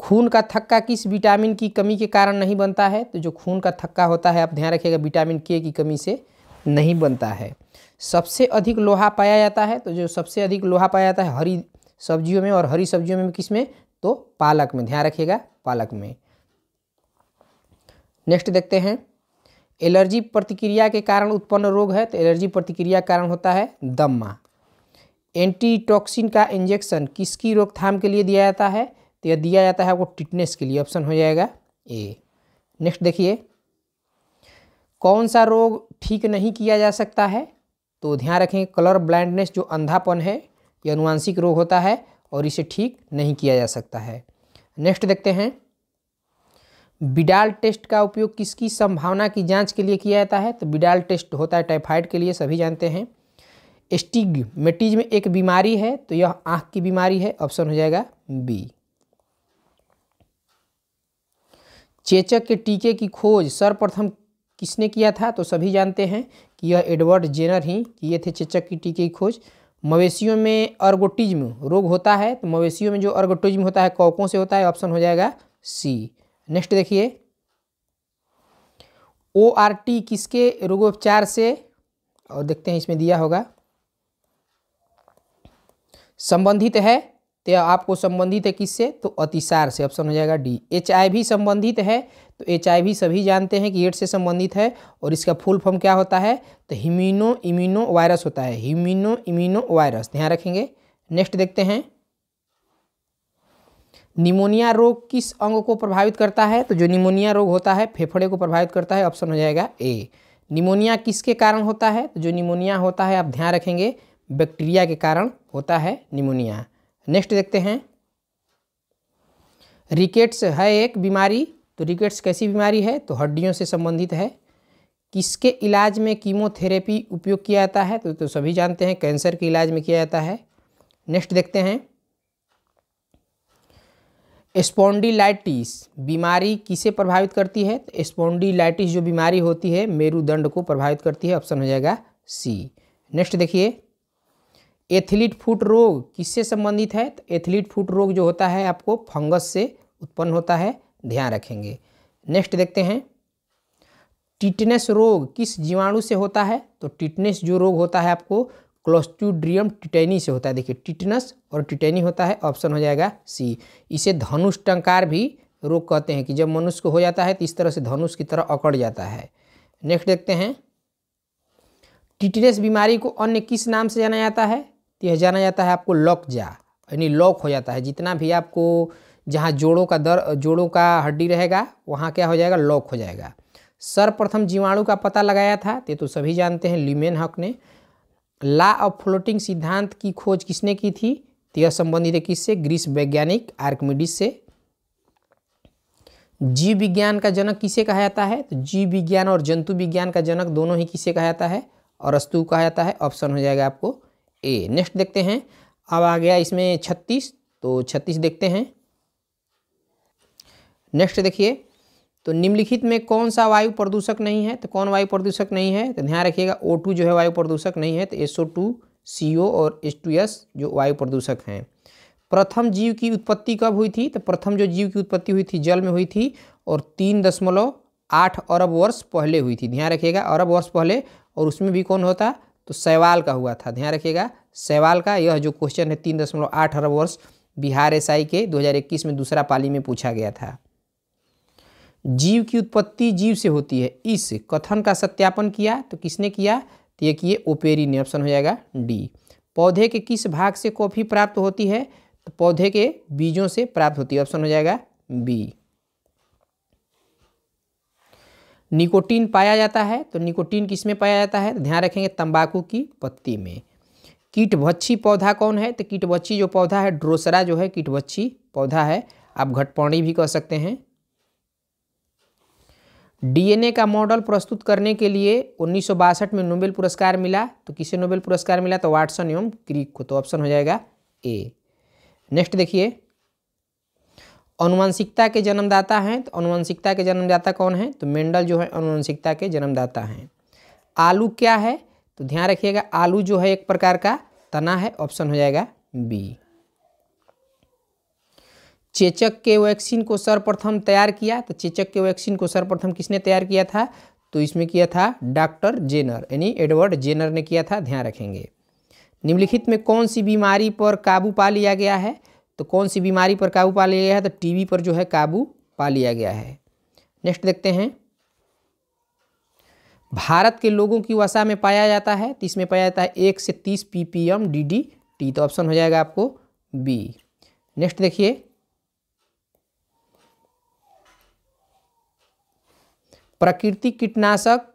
A: खून का थक्का किस विटामिन की कमी के कारण नहीं बनता है तो जो खून का थक्का होता है आप ध्यान रखिएगा विटामिन के की कमी से नहीं बनता है सबसे अधिक लोहा पाया जाता है तो जो सबसे अधिक लोहा पाया जाता है हरी सब्जियों में और हरी सब्जियों में किस में तो पालक में ध्यान रखिएगा पालक में नेक्स्ट देखते हैं एलर्जी प्रतिक्रिया के कारण उत्पन्न रोग है तो एलर्जी प्रतिक्रिया कारण होता है दम्मा एंटीटॉक्सिन का इंजेक्शन किसकी रोकथाम के लिए दिया जाता है तो यह दिया जाता है आपको टिटनेस के लिए ऑप्शन हो जाएगा ए नेक्स्ट देखिए कौन सा रोग ठीक नहीं किया जा सकता है तो ध्यान रखें कलर ब्लाइंडनेस जो अंधापन है ये अनुवांशिक रोग होता है और इसे ठीक नहीं किया जा सकता है नेक्स्ट देखते हैं बिडाल टेस्ट का उपयोग किसकी संभावना की जांच के लिए किया जाता है तो बिडाल टेस्ट होता है टाइफाइड के लिए सभी जानते हैं स्टिग मेटीज में एक बीमारी है तो यह आँख की बीमारी है ऑप्शन हो जाएगा बी चेचक के टीके की खोज सर्वप्रथम किसने किया था तो सभी जानते हैं कि यह एडवर्ड जेनर ही किए थे चेचक की टीके की खोज मवेशियों में अर्गोटिज्म रोग होता है तो मवेशियों में जो अर्गोटिज्म होता है कौकों से होता है ऑप्शन हो जाएगा सी नेक्स्ट देखिए ओ आर टी किसके रोगोपचार से और देखते हैं इसमें दिया होगा संबंधित है तो आपको संबंधित है किससे तो अतिसार से ऑप्शन हो जाएगा डी एच संबंधित है तो एच सभी जानते हैं कि एड्स से संबंधित है और इसका फुल फॉर्म क्या होता है तो हिमिनो इम्यूनो वायरस होता है हिमिनो इम्यूनो वायरस ध्यान रखेंगे नेक्स्ट देखते हैं निमोनिया रोग किस अंग को प्रभावित करता है तो जो निमोनिया रोग होता है फेफड़े को प्रभावित करता है ऑप्शन हो जाएगा ए निमोनिया किसके कारण होता है तो जो निमोनिया होता है आप ध्यान रखेंगे बैक्टीरिया के कारण होता है निमोनिया नेक्स्ट देखते हैं रिकेट्स है एक बीमारी तो रिकेट्स कैसी बीमारी है तो हड्डियों से संबंधित है किसके इलाज में कीमोथेरेपी उपयोग किया जाता है तो, तो सभी जानते हैं कैंसर के इलाज में किया जाता है नेक्स्ट देखते हैं स्पोंडिलाइटिस बीमारी किसे प्रभावित करती है तो स्पोंडिलाइटिस जो बीमारी होती है मेरुदंड को प्रभावित करती है ऑप्शन हो जाएगा सी नेक्स्ट देखिए एथलीट फूट रोग किससे संबंधित है तो एथलीट फूट रोग जो होता है आपको फंगस से उत्पन्न होता है ध्यान रखेंगे नेक्स्ट देखते हैं टिटनेस रोग किस जीवाणु से होता है तो टिटनेस जो रोग होता है आपको क्लोस्टूड्रियम टिटेनी से होता है देखिए टिटनस और टिटेनी होता है ऑप्शन हो जाएगा सी इसे धनुष टंकार भी रोग कहते हैं कि जब मनुष्य को हो जाता है तो इस तरह से धनुष की तरह अकड़ जाता है नेक्स्ट देखते हैं टिटनेस बीमारी को अन्य किस नाम से जाना जाता है तो यह जाना जाता है आपको लॉक जा यानी लॉक हो जाता है जितना भी आपको जहाँ जोड़ों का दर जोड़ों का हड्डी रहेगा वहाँ क्या हो जाएगा लॉक हो जाएगा सर्वप्रथम जीवाणु का पता लगाया था ये तो सभी जानते हैं लिमेन हक ने ला ऑफ फ्लोटिंग सिद्धांत की खोज किसने की थी तो यह संबंधित है किससे ग्रीस वैज्ञानिक आर्कमिडिस से जीव विज्ञान का जनक किसे कहा जाता है तो जीव विज्ञान और जंतु विज्ञान का जनक दोनों ही किसे कहा जाता है और अस्तु कहा जाता है ऑप्शन हो जाएगा आपको ए नेक्स्ट देखते हैं अब आ गया इसमें छत्तीस तो छत्तीस देखते हैं नेक्स्ट देखिए तो निम्नलिखित में कौन सा वायु प्रदूषक नहीं है तो कौन वायु प्रदूषक नहीं है तो ध्यान रखिएगा ओ टू जो है वायु प्रदूषक नहीं है तो S O two C O और एस टू एस जो वायु प्रदूषक हैं प्रथम जीव की उत्पत्ति कब हुई थी तो प्रथम जो जीव की उत्पत्ति हुई थी जल में हुई थी और तीन दशमलव आठ अरब वर्ष पहले हुई थी ध्यान रखिएगा अरब वर्ष पहले और उसमें भी कौन होता तो सवाल का हुआ था ध्यान रखिएगा सवाल का यह जो क्वेश्चन है तीन दशमलव आठ अरब वर्ष बिहार एस के 2021 में दूसरा पाली में पूछा गया था जीव की उत्पत्ति जीव से होती है इस कथन का सत्यापन किया तो किसने किया तो ये किए ओपेरी ने ऑप्शन हो जाएगा डी पौधे के किस भाग से कॉफ़ी प्राप्त होती है तो पौधे के बीजों से प्राप्त होती है ऑप्शन हो जाएगा बी निकोटीन पाया जाता है तो निकोटीन किस में पाया जाता है तो ध्यान रखेंगे तंबाकू की पत्ती में कीटभच्छी पौधा कौन है तो कीटभच्छी जो पौधा है ड्रोसरा जो है कीटभच्छी पौधा है आप घटपौड़ी भी कह सकते हैं डीएनए का मॉडल प्रस्तुत करने के लिए उन्नीस में नोबेल पुरस्कार मिला तो किसे नोबेल पुरस्कार मिला तो वाटसन एवं क्रिक को तो ऑप्शन हो जाएगा ए नेक्स्ट देखिए अनुवांशिकता के जन्मदाता हैं तो अनुवंशिकता के जन्मदाता कौन है तो मेंडल जो है अनुवंशिकता के जन्मदाता हैं आलू क्या है तो ध्यान रखिएगा आलू जो है एक प्रकार का तना है ऑप्शन हो जाएगा बी चेचक के वैक्सीन को सर्वप्रथम तैयार किया तो चेचक के वैक्सीन को सर्वप्रथम किसने तैयार किया था तो इसमें किया था डॉक्टर जेनर यानी एडवर्ड जेनर ने किया था ध्यान रखेंगे निम्नलिखित में कौन सी बीमारी पर काबू पा लिया गया है तो कौन सी बीमारी पर काबू पा लिया गया है तो टीबी पर जो है काबू पा लिया गया है नेक्स्ट देखते हैं भारत के लोगों की वसा में पाया जाता है तो इसमें पाया जाता है एक से तीस P P M D D T तो ऑप्शन हो जाएगा आपको बी नेक्स्ट देखिए प्राकृतिक कीटनाशक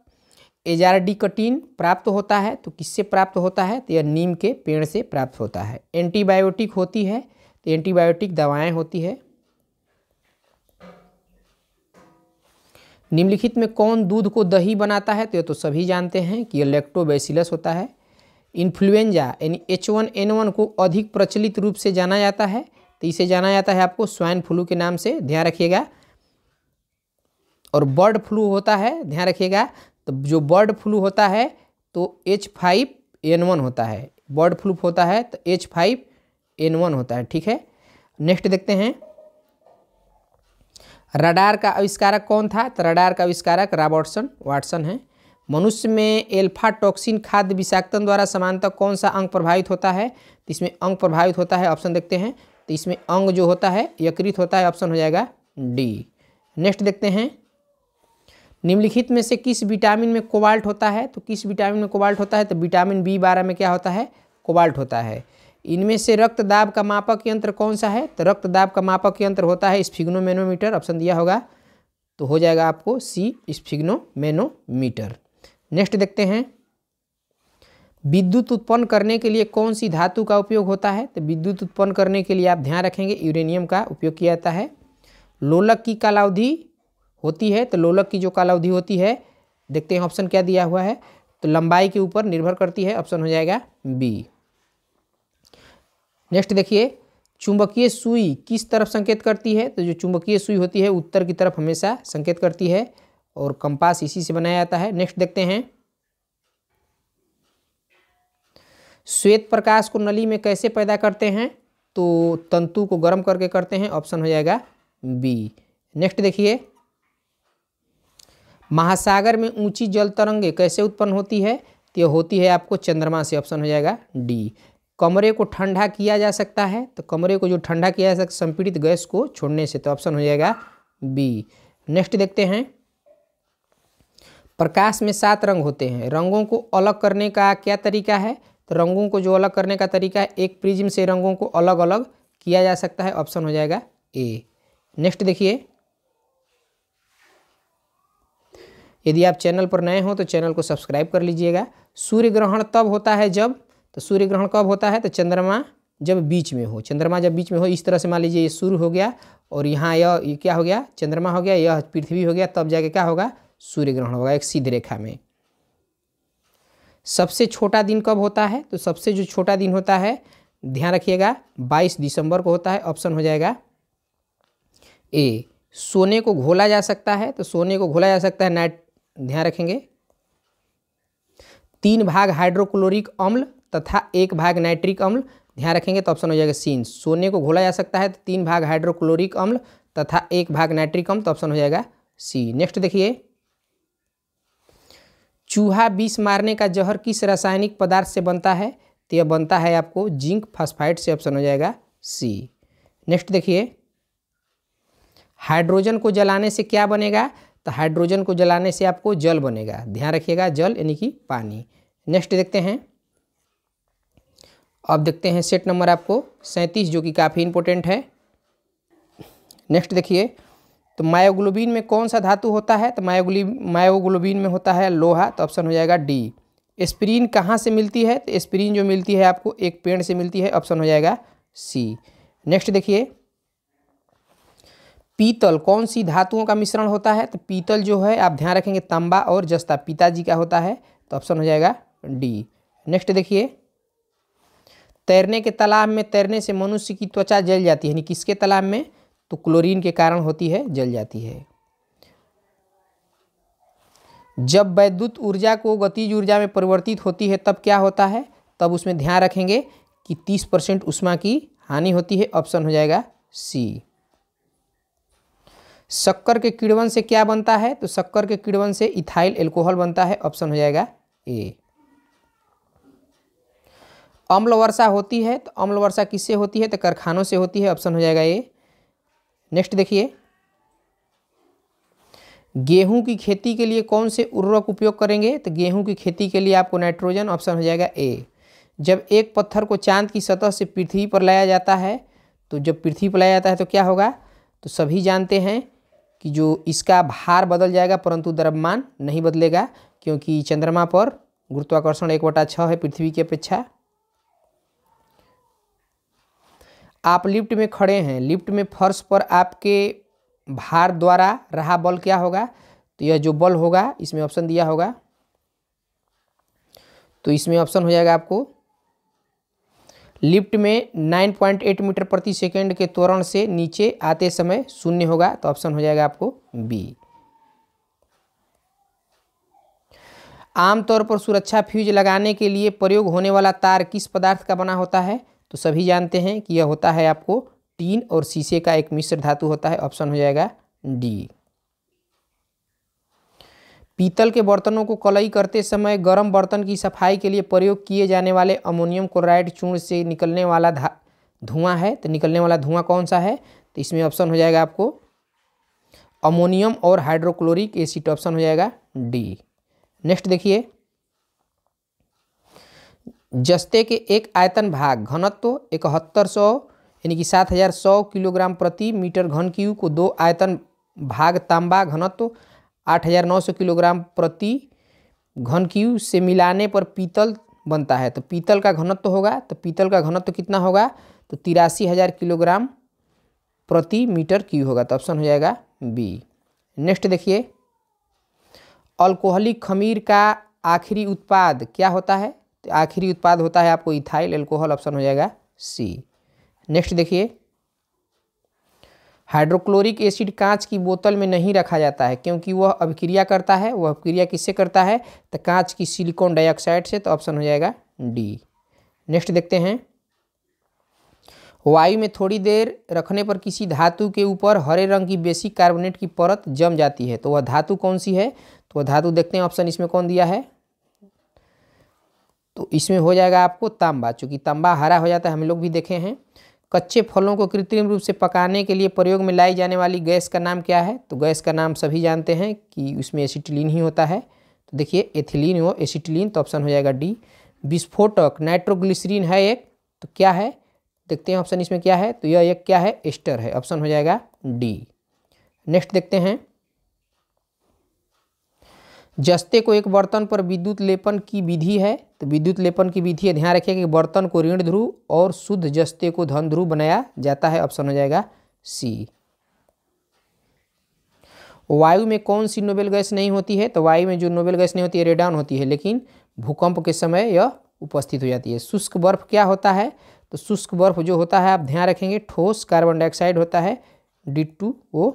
A: एजारडिकटीन प्राप्त होता है तो किससे प्राप्त होता है तो यह नीम के पेड़ से प्राप्त होता है एंटीबायोटिक होती है तो एंटीबायोटिक दवाएं होती है निम्नलिखित में कौन दूध को दही बनाता है तो ये तो सभी जानते हैं कि ये लेक्टोबैसिलस होता है इन्फ्लुएंजा यानी एच वन एन वन को अधिक प्रचलित रूप से जाना जाता है तो इसे जाना जाता है आपको स्वाइन फ्लू के नाम से ध्यान रखिएगा और बर्ड फ्लू होता है ध्यान रखिएगा तो जो बर्ड फ्लू होता है तो एच फाइव एन वन होता है बर्ड फ्लू होता है तो एच फाइव एन वन होता है ठीक है नेक्स्ट देखते हैं रडार का आविष्कारक कौन था तो रडार का आविष्कारक रॉबर्टसन वाटसन है मनुष्य में एल्फा टॉक्सिन खाद्य विषाक्तन द्वारा समानता कौन सा अंग प्रभावित होता है तो इसमें अंग प्रभावित होता है ऑप्शन देखते हैं तो इसमें अंग जो होता है यकृत होता है ऑप्शन हो जाएगा डी नेक्स्ट देखते हैं निम्नलिखित में से किस विटामिन में कोबाल्ट होता है तो किस विटामिन में कोबाल्ट होता है तो विटामिन बी बारह में क्या होता है कोबाल्ट होता है इनमें से रक्त दाब का मापक यंत्र कौन सा है तो रक्त दाब का मापक यंत्र होता है स्फिग्नोमेनोमीटर ऑप्शन दिया होगा तो हो जाएगा आपको सी स्फिग्नोमेनोमीटर नेक्स्ट देखते हैं विद्युत उत्पन्न करने के लिए कौन सी धातु का उपयोग होता है तो विद्युत उत्पन्न करने के लिए आप ध्यान रखेंगे यूरेनियम का उपयोग किया जाता है लोलक की कालावधि होती है तो लोलक की जो कालावधि होती है देखते हैं ऑप्शन क्या दिया हुआ है तो लंबाई के ऊपर निर्भर करती है ऑप्शन हो जाएगा बी नेक्स्ट देखिए चुंबकीय सुई किस तरफ संकेत करती है तो जो चुंबकीय सुई होती है उत्तर की तरफ हमेशा संकेत करती है और कंपास इसी से बनाया जाता है नेक्स्ट देखते हैं श्वेत प्रकाश को नली में कैसे पैदा करते हैं तो तंतु को गर्म करके करते हैं ऑप्शन हो जाएगा बी नेक्स्ट देखिए महासागर में ऊंची जल तरंगे कैसे उत्पन्न होती है तो यह होती है आपको चंद्रमा से ऑप्शन हो जाएगा डी कमरे को ठंडा किया जा सकता है तो कमरे को जो ठंडा किया जा सकता है संपीड़ित गैस को छोड़ने से तो ऑप्शन हो जाएगा बी नेक्स्ट देखते हैं प्रकाश में सात रंग होते हैं रंगों को अलग करने का क्या तरीका है तो रंगों को जो अलग करने का तरीका है एक प्रिज्म से रंगों को अलग अलग किया जा सकता है ऑप्शन हो जाएगा ए नेक्स्ट देखिए यदि आप चैनल पर नए हो तो चैनल को सब्सक्राइब कर लीजिएगा सूर्य ग्रहण तब होता है जब तो सूर्य ग्रहण कब होता है तो चंद्रमा जब बीच में हो चंद्रमा जब बीच में हो इस तरह से मान लीजिए ये सूर्य हो गया और यहाँ यह क्या हो गया चंद्रमा हो गया यह पृथ्वी हो गया तब जाके क्या होगा सूर्य ग्रहण होगा एक सीध रेखा में सबसे छोटा दिन कब होता है तो सबसे जो छोटा दिन होता है ध्यान रखिएगा 22 दिसंबर को होता है ऑप्शन हो जाएगा ए सोने को घोला जा सकता है तो सोने को घोला जा सकता है नाइट ध्यान रखेंगे तीन भाग हाइड्रोक्लोरिक अम्ल तथा एक भाग नाइट्रिक अम्ल ध्यान रखेंगे तो ऑप्शन हो जाएगा सीन सोने को घोला जा सकता है तो तीन भाग हाइड्रोक्लोरिक अम्ल तथा एक भाग नाइट्रिक अम्ल तो ऑप्शन हो जाएगा सी नेक्स्ट देखिए चूहा बीस मारने का जहर किस रासायनिक पदार्थ से बनता है तो यह बनता है आपको जिंक फॉस्फाइड से ऑप्शन हो जाएगा सी नेक्स्ट देखिए हाइड्रोजन को जलाने से क्या बनेगा तो हाइड्रोजन को जलाने से आपको जल बनेगा ध्यान रखिएगा जल यानी कि पानी नेक्स्ट देखते हैं अब देखते हैं सेट नंबर आपको सैंतीस जो कि काफ़ी इंपॉर्टेंट है नेक्स्ट देखिए तो मायोग्लोबिन में कौन सा धातु होता है तो मायोग्ली मायोग्लोबिन में होता है लोहा तो ऑप्शन हो जाएगा डी स्प्रीन कहाँ से मिलती है तो स्प्रीन जो मिलती है आपको एक पेड़ से मिलती है ऑप्शन हो जाएगा सी नेक्स्ट देखिए पीतल कौन सी धातुओं का मिश्रण होता है तो पीतल जो है आप ध्यान रखेंगे तांबा और जस्ता पिताजी का होता है तो ऑप्शन हो जाएगा डी नेक्स्ट देखिए तैरने के तालाब में तैरने से मनुष्य की त्वचा जल जाती है यानी किसके तालाब में तो क्लोरीन के कारण होती है जल जाती है जब वैद्युत ऊर्जा को गतिज ऊर्जा में परिवर्तित होती है तब क्या होता है तब उसमें ध्यान रखेंगे कि तीस परसेंट उष्मा की हानि होती है ऑप्शन हो जाएगा सी शक्कर के किड़वन से क्या बनता है तो शक्कर के किड़वन से इथाइल एल्कोहल बनता है ऑप्शन हो जाएगा ए अम्ल वर्षा होती है तो अम्ल वर्षा किससे होती है तो कारखानों से होती है ऑप्शन हो जाएगा ये नेक्स्ट देखिए गेहूं की खेती के लिए कौन से उर्वरक उपयोग करेंगे तो गेहूं की खेती के लिए आपको नाइट्रोजन ऑप्शन हो जाएगा ए जब एक पत्थर को चांद की सतह से पृथ्वी पर लाया जाता है तो जब पृथ्वी पर लाया जाता है तो क्या होगा तो सभी जानते हैं कि जो इसका भार बदल जाएगा परंतु द्रव्यमान नहीं बदलेगा क्योंकि चंद्रमा पर गुरुत्वाकर्षण एक वटा छः है पृथ्वी की अपेक्षा आप लिफ्ट में खड़े हैं लिफ्ट में फर्श पर आपके भार द्वारा रहा बल क्या होगा तो यह जो बल होगा इसमें ऑप्शन दिया होगा तो इसमें ऑप्शन हो जाएगा आपको लिफ्ट में 9.8 मीटर प्रति सेकंड के त्वरण से नीचे आते समय शून्य होगा तो ऑप्शन हो जाएगा आपको बी आमतौर पर सुरक्षा फ्यूज लगाने के लिए प्रयोग होने वाला तार किस पदार्थ का बना होता है तो सभी जानते हैं कि यह होता है आपको टीन और शीशे का एक मिश्र धातु होता है ऑप्शन हो जाएगा डी पीतल के बर्तनों को कलई करते समय गर्म बर्तन की सफाई के लिए प्रयोग किए जाने वाले अमोनियम क्लोराइड चूर्ण से निकलने वाला धुआं है तो निकलने वाला धुआं कौन सा है तो इसमें ऑप्शन हो जाएगा आपको अमोनियम और हाइड्रोक्लोरिक एसिड ऑप्शन हो जाएगा डी नेक्स्ट देखिए जस्ते के एक आयतन भाग घनत्व इकहत्तर सौ यानी कि सात हज़ार सौ किलोग्राम प्रति मीटर घन क्यू को दो आयतन भाग तांबा घनत्व आठ हज़ार नौ सौ किलोग्राम प्रति घन क्यू से मिलाने पर पीतल बनता है तो पीतल का घनत्व होगा तो पीतल का घनत्व कितना होगा तो तिरासी हज़ार किलोग्राम प्रति मीटर क्यू होगा तो ऑप्शन हो जाएगा बी नेक्स्ट देखिए अल्कोहलिक खमीर का आखिरी उत्पाद क्या होता है तो आखिरी उत्पाद होता है आपको इथाइल एल्कोहल ऑप्शन हो जाएगा सी नेक्स्ट देखिए हाइड्रोक्लोरिक एसिड कांच की बोतल में नहीं रखा जाता है क्योंकि वह अभिक्रिया करता है वह अभिक्रिया किससे करता है तो कांच की सिलिकॉन डाइऑक्साइड से तो ऑप्शन हो जाएगा डी नेक्स्ट देखते हैं वायु में थोड़ी देर रखने पर किसी धातु के ऊपर हरे रंग की बेसिक कार्बोनेट की परत जम जाती है तो वह धातु कौन सी है तो वह धातु देखते हैं ऑप्शन इसमें कौन दिया है तो इसमें हो जाएगा आपको तांबा चूँकि तांबा हरा हो जाता है हम लोग भी देखे हैं कच्चे फलों को कृत्रिम रूप से पकाने के लिए प्रयोग में लाई जाने वाली गैस का नाम क्या है तो गैस का नाम सभी जानते हैं कि उसमें एसिटिलीन ही होता है तो देखिए एथिलीन हो एसिटिलीन तो ऑप्शन हो जाएगा डी विस्फोटक नाइट्रोग्लिसरीन है एक तो क्या है देखते हैं ऑप्शन इसमें क्या है तो यह एक क्या है एस्टर है ऑप्शन हो जाएगा डी नेक्स्ट देखते हैं जस्ते को एक बर्तन पर विद्युत लेपन की विधि है तो विद्युत लेपन की विधि है ध्यान रखिए कि बर्तन को ऋण ध्रुव और शुद्ध जस्ते को धन ध्रुव बनाया जाता है ऑप्शन हो जाएगा सी वायु में कौन सी नोबेल गैस नहीं होती है तो वायु में जो नोबेल गैस नहीं होती है रेडाउन होती है लेकिन भूकंप के समय यह उपस्थित हो जाती है शुष्क बर्फ क्या होता है तो शुष्क बर्फ जो होता है आप ध्यान रखेंगे ठोस कार्बन डाइऑक्साइड होता है डी टू ओ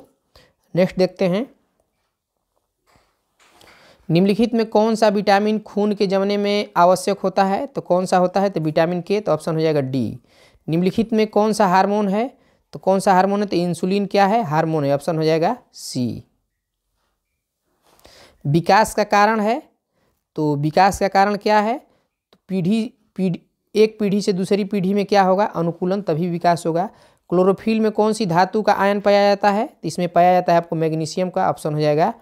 A: नेक्स्ट देखते हैं निम्नलिखित में कौन सा विटामिन खून के जमने में आवश्यक होता है तो कौन सा होता है तो विटामिन के तो ऑप्शन हो जाएगा डी निम्नलिखित में कौन सा हार्मोन है तो कौन सा हार्मोन है तो इंसुलिन क्या है हार्मोन है ऑप्शन हो जाएगा सी विकास का कारण है तो विकास का कारण क्या है तो पीढ़ी पीढ़ी एक पीढ़ी से दूसरी पीढ़ी में क्या होगा अनुकूलन तभी विकास होगा क्लोरोफिल में कौन सी धातु का आयन पाया जाता है तो इसमें पाया जाता है आपको मैग्नीशियम का ऑप्शन हो जाएगा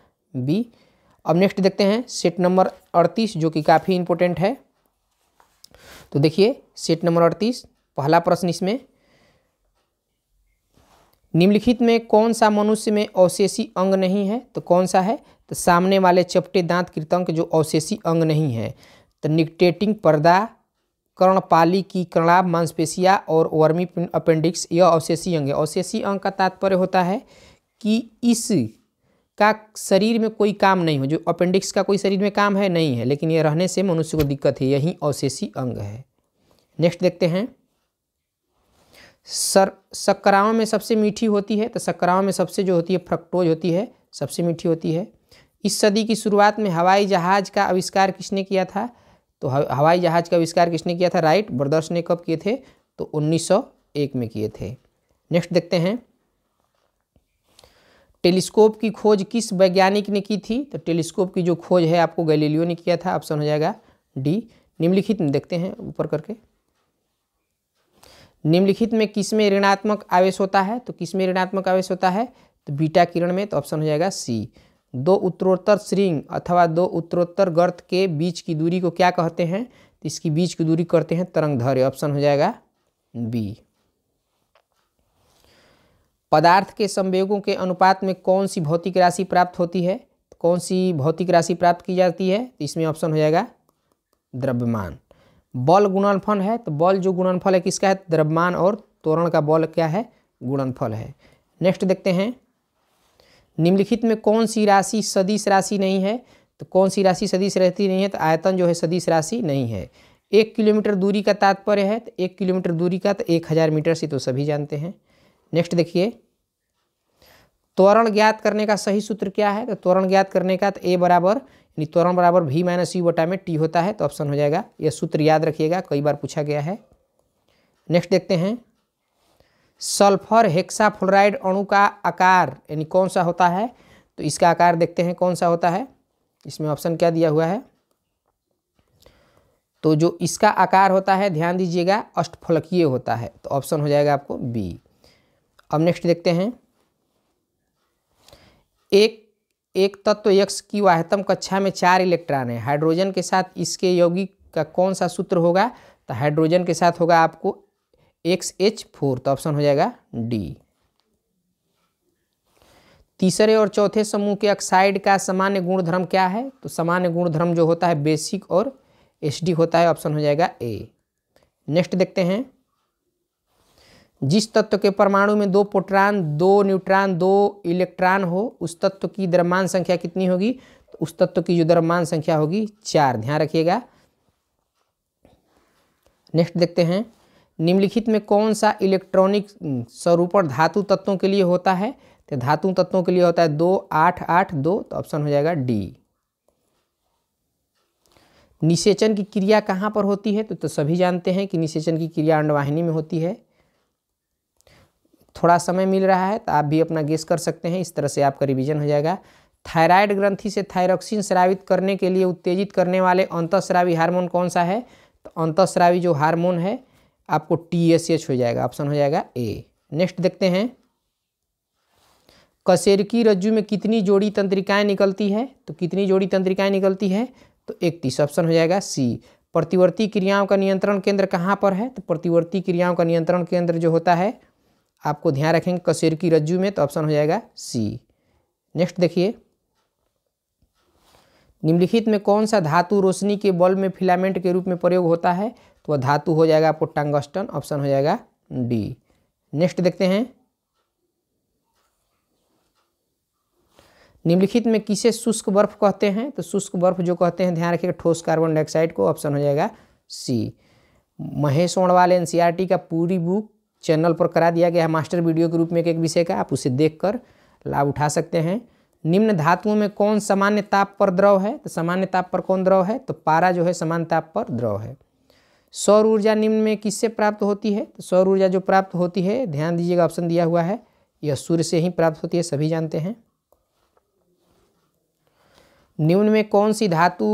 A: बी अब नेक्स्ट देखते हैं सेट नंबर अड़तीस जो कि काफ़ी इंपॉर्टेंट है तो देखिए सेट नंबर अड़तीस पहला प्रश्न इसमें निम्नलिखित में कौन सा मनुष्य में अवशेषी अंग नहीं है तो कौन सा है तो सामने वाले चपटे दांत कृतंक जो अवशेषी अंग नहीं है तो निकटेटिंग पर्दा कर्णपाली की कर्णाभ मांसपेशिया और वर्मी अपेंडिक्स यह अवशेषी अंग है अवशेषी अंग का तात्पर्य होता है कि इस का शरीर में कोई काम नहीं हो जो अपेंडिक्स का कोई शरीर में काम है नहीं है लेकिन ये रहने से मनुष्य को दिक्कत है यही अवशेषी अंग है नेक्स्ट देखते हैं सर शक्कराओं में सबसे मीठी होती है तो शक्कराओं में सबसे जो होती है फ्रक्टोज होती है सबसे मीठी होती है इस सदी की शुरुआत में हवाई जहाज़ का आविष्कार किसने किया था तो हवाई जहाज़ का आविष्कार किसने किया था राइट ब्रदर्स ने कब किए थे तो 1901 में किए थे नेक्स्ट देखते हैं टेलीस्कोप की खोज किस वैज्ञानिक ने की थी तो टेलीस्कोप की जो खोज है आपको गैलीलियो ने किया था ऑप्शन हो जाएगा डी निम्नलिखित में देखते हैं ऊपर करके निम्नलिखित में किस में ऋणात्मक आवेश होता है तो किस में ऋणात्मक आवेश होता है तो बीटा किरण में तो ऑप्शन हो जाएगा सी दो उत्तरोत्तर श्रृंग अथवा दो उत्तरोत्तर गर्त के बीच की दूरी को क्या कहते हैं तो इसकी बीच की दूरी करते हैं तरंग धर्य ऑप्शन हो जाएगा बी पदार्थ के संवेगों के अनुपात में कौन सी भौतिक राशि प्राप्त होती है कौन सी भौतिक राशि प्राप्त की जाती है तो इसमें ऑप्शन हो जाएगा द्रव्यमान बल गुणनफल है तो बल जो गुणनफल है किसका है द्रव्यमान और तोरण का बल क्या है गुणनफल है नेक्स्ट देखते हैं निम्नलिखित में कौन सी राशि सदिश राशि नहीं है तो कौन सी राशि सदिश रहती नहीं है तो आयतन जो है सदिश राशि नहीं है एक किलोमीटर दूरी का तात्पर्य है तो एक किलोमीटर दूरी का तो एक हज़ार मीटर से तो सभी जानते हैं नेक्स्ट देखिए त्वरण ज्ञात करने का सही सूत्र क्या है तो त्वरण ज्ञात करने का तो ए बराबर यानी त्वरण बराबर भी माइनस यू बटा में टी होता है तो ऑप्शन हो जाएगा यह सूत्र याद रखिएगा कई बार पूछा गया है नेक्स्ट देखते हैं सल्फर हेक्साफ्लोराइड अणु का आकार यानी कौन सा होता है तो इसका आकार देखते हैं कौन सा होता है इसमें ऑप्शन क्या दिया हुआ है तो जो इसका आकार होता है ध्यान दीजिएगा अष्टफलकीय होता है तो ऑप्शन हो जाएगा आपको बी अब नेक्स्ट देखते हैं एक एक तत्व तो यक्ष की वाहतम कक्षा में चार इलेक्ट्रॉन है हाइड्रोजन के साथ इसके यौगिक का कौन सा सूत्र होगा तो हाइड्रोजन के साथ होगा आपको एक्स एच फोर तो ऑप्शन हो जाएगा डी तीसरे और चौथे समूह के ऑक्साइड का सामान्य गुणधर्म क्या है तो सामान्य गुणधर्म जो होता है बेसिक और एसडी होता है ऑप्शन हो जाएगा ए नेक्स्ट देखते हैं जिस तत्व के परमाणु में दो प्रोटॉन दो न्यूट्रॉन दो इलेक्ट्रॉन हो उस तत्व की द्रव्यमान संख्या कितनी होगी तो उस तत्व की जो द्रव्यमान संख्या होगी चार ध्यान रखिएगा नेक्स्ट देखते हैं निम्नलिखित में कौन सा इलेक्ट्रॉनिक स्वरूपण धातु तत्वों के लिए होता है तो धातु तत्वों के लिए होता है दो आठ आठ दो तो ऑप्शन हो जाएगा डी निषेचन की क्रिया कहाँ पर होती है तो, तो सभी जानते हैं कि निषेचन की क्रिया अंडवाहिनी में होती है थोड़ा समय मिल रहा है तो आप भी अपना गेस कर सकते हैं इस तरह से आपका रिवीजन हो जाएगा थायराइड ग्रंथि से थायरॉक्सिन स्रावित करने के लिए उत्तेजित करने वाले अंतःस्रावी हार्मोन कौन सा है तो अंतःस्रावी जो हार्मोन है आपको टी एस एच हो जाएगा ऑप्शन हो जाएगा ए नेक्स्ट देखते हैं कसेरकी रज्जु में कितनी जोड़ी तंत्रिकाएं निकलती है तो कितनी जोड़ी तंत्रिकाएं निकलती है तो इकतीस ऑप्शन हो जाएगा सी प्रतिवर्ती क्रियाओं का नियंत्रण केंद्र कहाँ पर है तो प्रतिवर्ती क्रियाओं का नियंत्रण केंद्र जो होता है आपको ध्यान रखेंगे कसेर की रज्जू में तो ऑप्शन हो जाएगा सी नेक्स्ट देखिए निम्नलिखित में कौन सा धातु रोशनी के बल्ब में फिलामेंट के रूप में प्रयोग होता है तो वह धातु हो जाएगा आपको टंगस्टन ऑप्शन हो जाएगा डी नेक्स्ट देखते हैं निम्नलिखित में किसे शुष्क बर्फ कहते हैं तो शुष्क बर्फ जो कहते हैं ध्यान रखिएगा ठोस कार्बन डाइऑक्साइड को ऑप्शन हो जाएगा सी महेश वाले एनसीईआरटी e का पूरी बुक चैनल पर करा दिया गया है मास्टर वीडियो के रूप में एक एक विषय का आप उसे देखकर लाभ उठा सकते हैं निम्न धातुओं में कौन सामान्य ताप पर द्रव है तो सामान्य ताप पर कौन द्रव है तो पारा जो है समान ताप पर द्रव है सौर ऊर्जा निम्न में किससे प्राप्त होती है तो सौर ऊर्जा जो प्राप्त होती है ध्यान दीजिएगा ऑप्शन दिया हुआ है यह सूर्य से ही प्राप्त होती है सभी जानते हैं निम्न में कौन सी धातु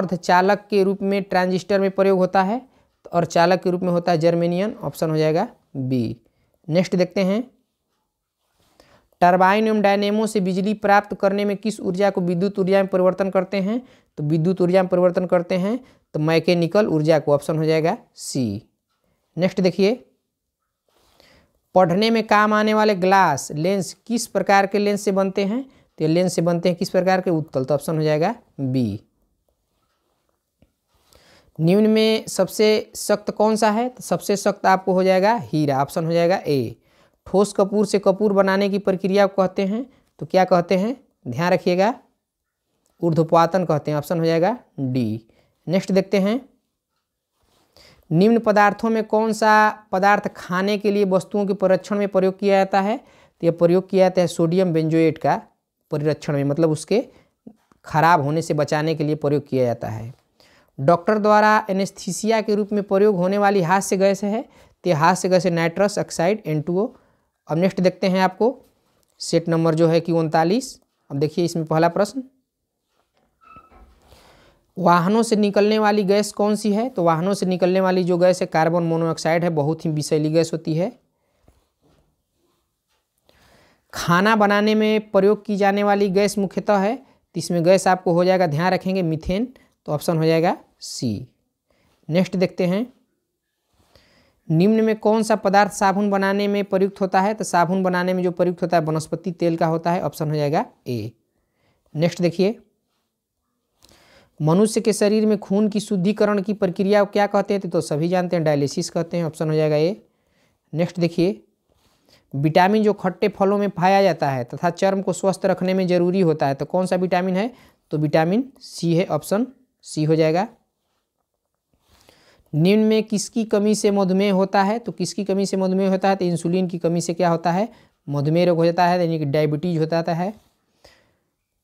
A: अर्धचालक के रूप में ट्रांजिस्टर में प्रयोग होता है तो चालक के रूप में होता है जर्मेनियन ऑप्शन हो जाएगा बी नेक्स्ट देखते हैं टर्बाइन एवं डायनेमो से बिजली प्राप्त करने में किस ऊर्जा को विद्युत ऊर्जा में परिवर्तन करते हैं तो विद्युत ऊर्जा में परिवर्तन करते हैं तो मैकेनिकल ऊर्जा को ऑप्शन हो जाएगा सी नेक्स्ट देखिए पढ़ने में काम आने वाले ग्लास लेंस किस प्रकार के लेंस से बनते हैं तो लेंस से बनते हैं किस प्रकार के उत्तल तो ऑप्शन हो जाएगा बी निम्न में सबसे सख्त कौन सा है तो सबसे सख्त आपको हो जाएगा हीरा ऑप्शन हो जाएगा ए ठोस कपूर से कपूर बनाने की प्रक्रिया को कहते हैं तो क्या कहते हैं ध्यान रखिएगा ऊर्ध्वपातन कहते हैं ऑप्शन हो जाएगा डी नेक्स्ट देखते हैं निम्न पदार्थों में कौन सा पदार्थ खाने के लिए वस्तुओं के परीक्षण में प्रयोग किया जाता है तो यह प्रयोग किया जाता है सोडियम बेंजोएट का परिरक्षण में मतलब उसके खराब होने से बचाने के लिए प्रयोग किया जाता है डॉक्टर द्वारा एनेस्थीसिया के रूप में प्रयोग होने वाली हास्य गैस है तो हास्य गैस है नाइट्रस ऑक्साइड एन अब नेक्स्ट देखते हैं आपको सेट नंबर जो है कि उनतालीस अब देखिए इसमें पहला प्रश्न वाहनों से निकलने वाली गैस कौन सी है तो वाहनों से निकलने वाली जो गैस है कार्बन मोनोऑक्साइड है बहुत ही विषैली गैस होती है खाना बनाने में प्रयोग की जाने वाली गैस मुख्यतः है तो इसमें गैस आपको हो जाएगा ध्यान रखेंगे मिथेन तो ऑप्शन हो जाएगा सी नेक्स्ट देखते हैं निम्न में कौन सा पदार्थ साबुन बनाने में प्रयुक्त होता है तो साबुन बनाने में जो प्रयुक्त होता है वनस्पति तेल का होता है ऑप्शन हो जाएगा ए नेक्स्ट देखिए मनुष्य के शरीर में खून की शुद्धिकरण की प्रक्रिया क्या कहते हैं तो, तो सभी जानते हैं डायलिसिस कहते हैं ऑप्शन हो जाएगा ए नेक्स्ट देखिए विटामिन जो खट्टे फलों में पाया जाता है तथा चर्म को स्वस्थ रखने में जरूरी होता है तो कौन सा विटामिन है तो विटामिन सी है ऑप्शन सी हो जाएगा निम्न में किसकी कमी से मधुमेह होता है तो किसकी कमी से मधुमेह होता है तो इंसुलिन की कमी से क्या होता है मधुमेह रोग हो जाता है यानी कि डायबिटीज हो जाता है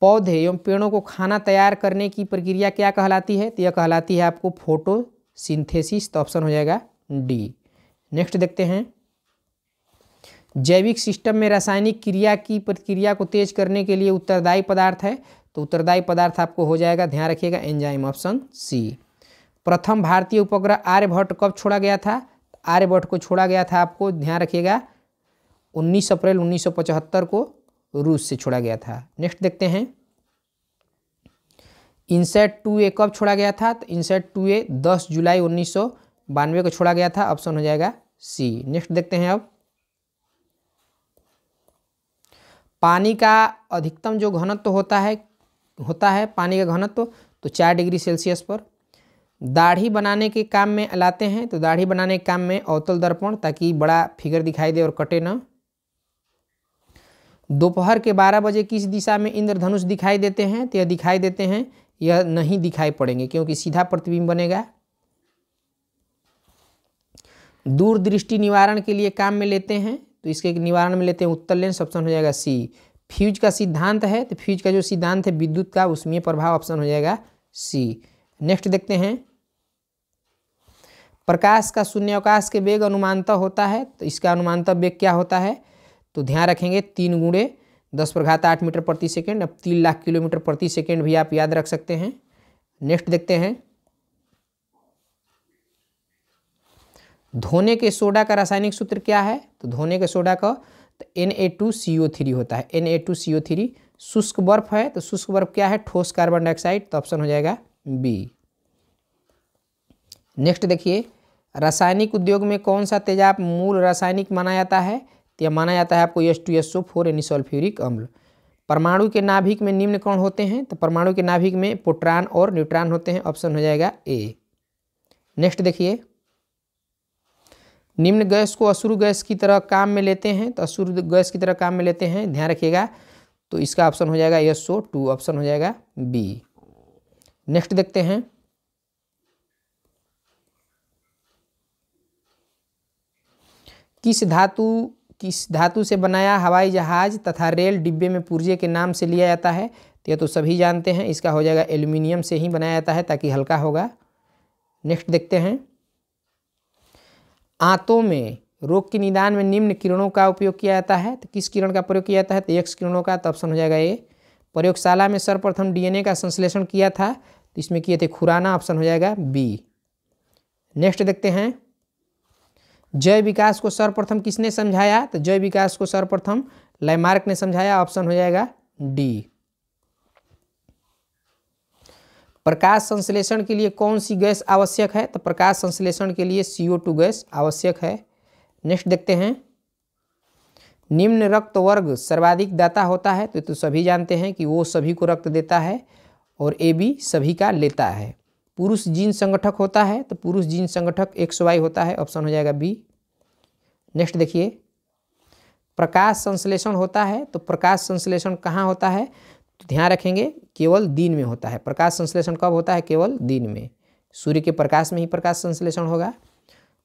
A: पौधे एवं पेड़ों को खाना तैयार करने की प्रक्रिया क्या कहलाती है तो यह कहलाती है आपको फोटो सिंथेसिस तो ऑप्शन हो जाएगा डी नेक्स्ट देखते हैं जैविक सिस्टम में रासायनिक क्रिया की प्रतिक्रिया को तेज करने के लिए उत्तरदायी पदार्थ है तो उत्तरदायी पदार्थ आपको हो जाएगा ध्यान रखिएगा एंजाइम ऑप्शन सी प्रथम भारतीय उपग्रह आर्यभट्ट कब छोड़ा गया था आर्यभट्ट को छोड़ा गया था आपको ध्यान रखिएगा 19 अप्रैल 1975 को रूस से छोड़ा गया था नेक्स्ट देखते हैं इनसेट टू ए कब छोड़ा गया था तो इनसेट टू ए दस जुलाई उन्नीस को छोड़ा गया था ऑप्शन हो जाएगा सी नेक्स्ट देखते हैं अब पानी का अधिकतम जो घनत्व तो होता है होता है पानी का घनत्व तो, तो चार डिग्री सेल्सियस पर दाढ़ी बनाने के काम में लाते हैं तो दाढ़ी बनाने के काम में अवतल दर्पण ताकि बड़ा फिगर दिखाई दे और कटे ना दोपहर के बारह बजे किस दिशा में इंद्रधनुष दिखाई देते हैं तो यह दिखाई देते हैं यह नहीं दिखाई पड़ेंगे क्योंकि सीधा प्रतिबिंब बनेगा दूरदृष्टि निवारण के लिए काम में लेते हैं तो इसके निवारण में लेते हैं उत्तर लेंस ऑप्शन हो जाएगा सी फ्यूज का सिद्धांत है तो फ्यूज का जो सिद्धांत है विद्युत का उसमें प्रभाव ऑप्शन हो जाएगा सी नेक्स्ट देखते हैं प्रकाश का शून्यवकाश के वेग अनुमानता होता है तो इसका अनुमानता वेग क्या होता है तो ध्यान रखेंगे तीन गुणे दस प्रघात आठ मीटर प्रति सेकेंड अब तीन लाख किलोमीटर प्रति सेकेंड भी आप याद रख सकते हैं नेक्स्ट देखते हैं धोने के सोडा का रासायनिक सूत्र क्या है तो धोने के सोडा का तो N A two C O three होता है N A two C O three शुष्क बर्फ है तो शुष्क बर्फ क्या है ठोस कार्बन डाइऑक्साइड तो ऑप्शन हो जाएगा बी नेक्स्ट देखिए रासायनिक उद्योग में कौन सा तेजाब मूल रासायनिक माना जाता है तो यह माना जाता है आपको S two S O four एनिसल्फ्यूरिक अम्ल परमाणु के नाभिक में निम्न कौन होते हैं तो परमाणु के नाभिक में पोट्रान और न्यूट्रान होते हैं ऑप्शन हो जाएगा ए नेक्स्ट देखिए निम्न गैस को अश्रु गैस की तरह काम में लेते हैं तो अश्रु गैस की तरह काम में लेते हैं ध्यान रखिएगा तो इसका ऑप्शन हो जाएगा एस ओ टू ऑप्शन हो जाएगा बी नेक्स्ट देखते हैं किस धातु किस धातु से बनाया हवाई जहाज तथा रेल डिब्बे में पुर्जे के नाम से लिया जाता है तो यह तो सभी जानते हैं इसका हो जाएगा एल्यूमिनियम से ही बनाया जाता है ताकि हल्का होगा नेक्स्ट देखते हैं आंतों में रोग के निदान में निम्न किरणों का उपयोग किया जाता है तो किस किरण का प्रयोग किया जाता है तो एक्स किरणों का तो ऑप्शन हो जाएगा ए प्रयोगशाला में सर्वप्रथम डीएनए का संश्लेषण किया था तो इसमें किए थे खुराना ऑप्शन हो जाएगा बी नेक्स्ट देखते हैं जय विकास को सर्वप्रथम किसने समझाया तो जय विकास को सर्वप्रथम लैमार्क ने समझाया ऑप्शन हो जाएगा डी प्रकाश संश्लेषण के लिए कौन सी गैस आवश्यक है तो प्रकाश संश्लेषण के लिए टू गैस आवश्यक है नेक्स्ट देखते हैं निम्न रक्त वर्ग सर्वाधिक दाता होता है तो, तो सभी जानते हैं कि वो सभी को रक्त देता है और ए बी सभी का लेता है पुरुष जीन संगठक होता है तो पुरुष जीन संगठक एक्स वाई होता है ऑप्शन हो जाएगा बी नेक्स्ट देखिए प्रकाश संश्लेषण होता है तो प्रकाश संश्लेषण कहाँ होता है तो ध्यान रखेंगे केवल दिन में होता है प्रकाश संश्लेषण कब होता है केवल दिन में सूर्य के प्रकाश में ही प्रकाश संश्लेषण होगा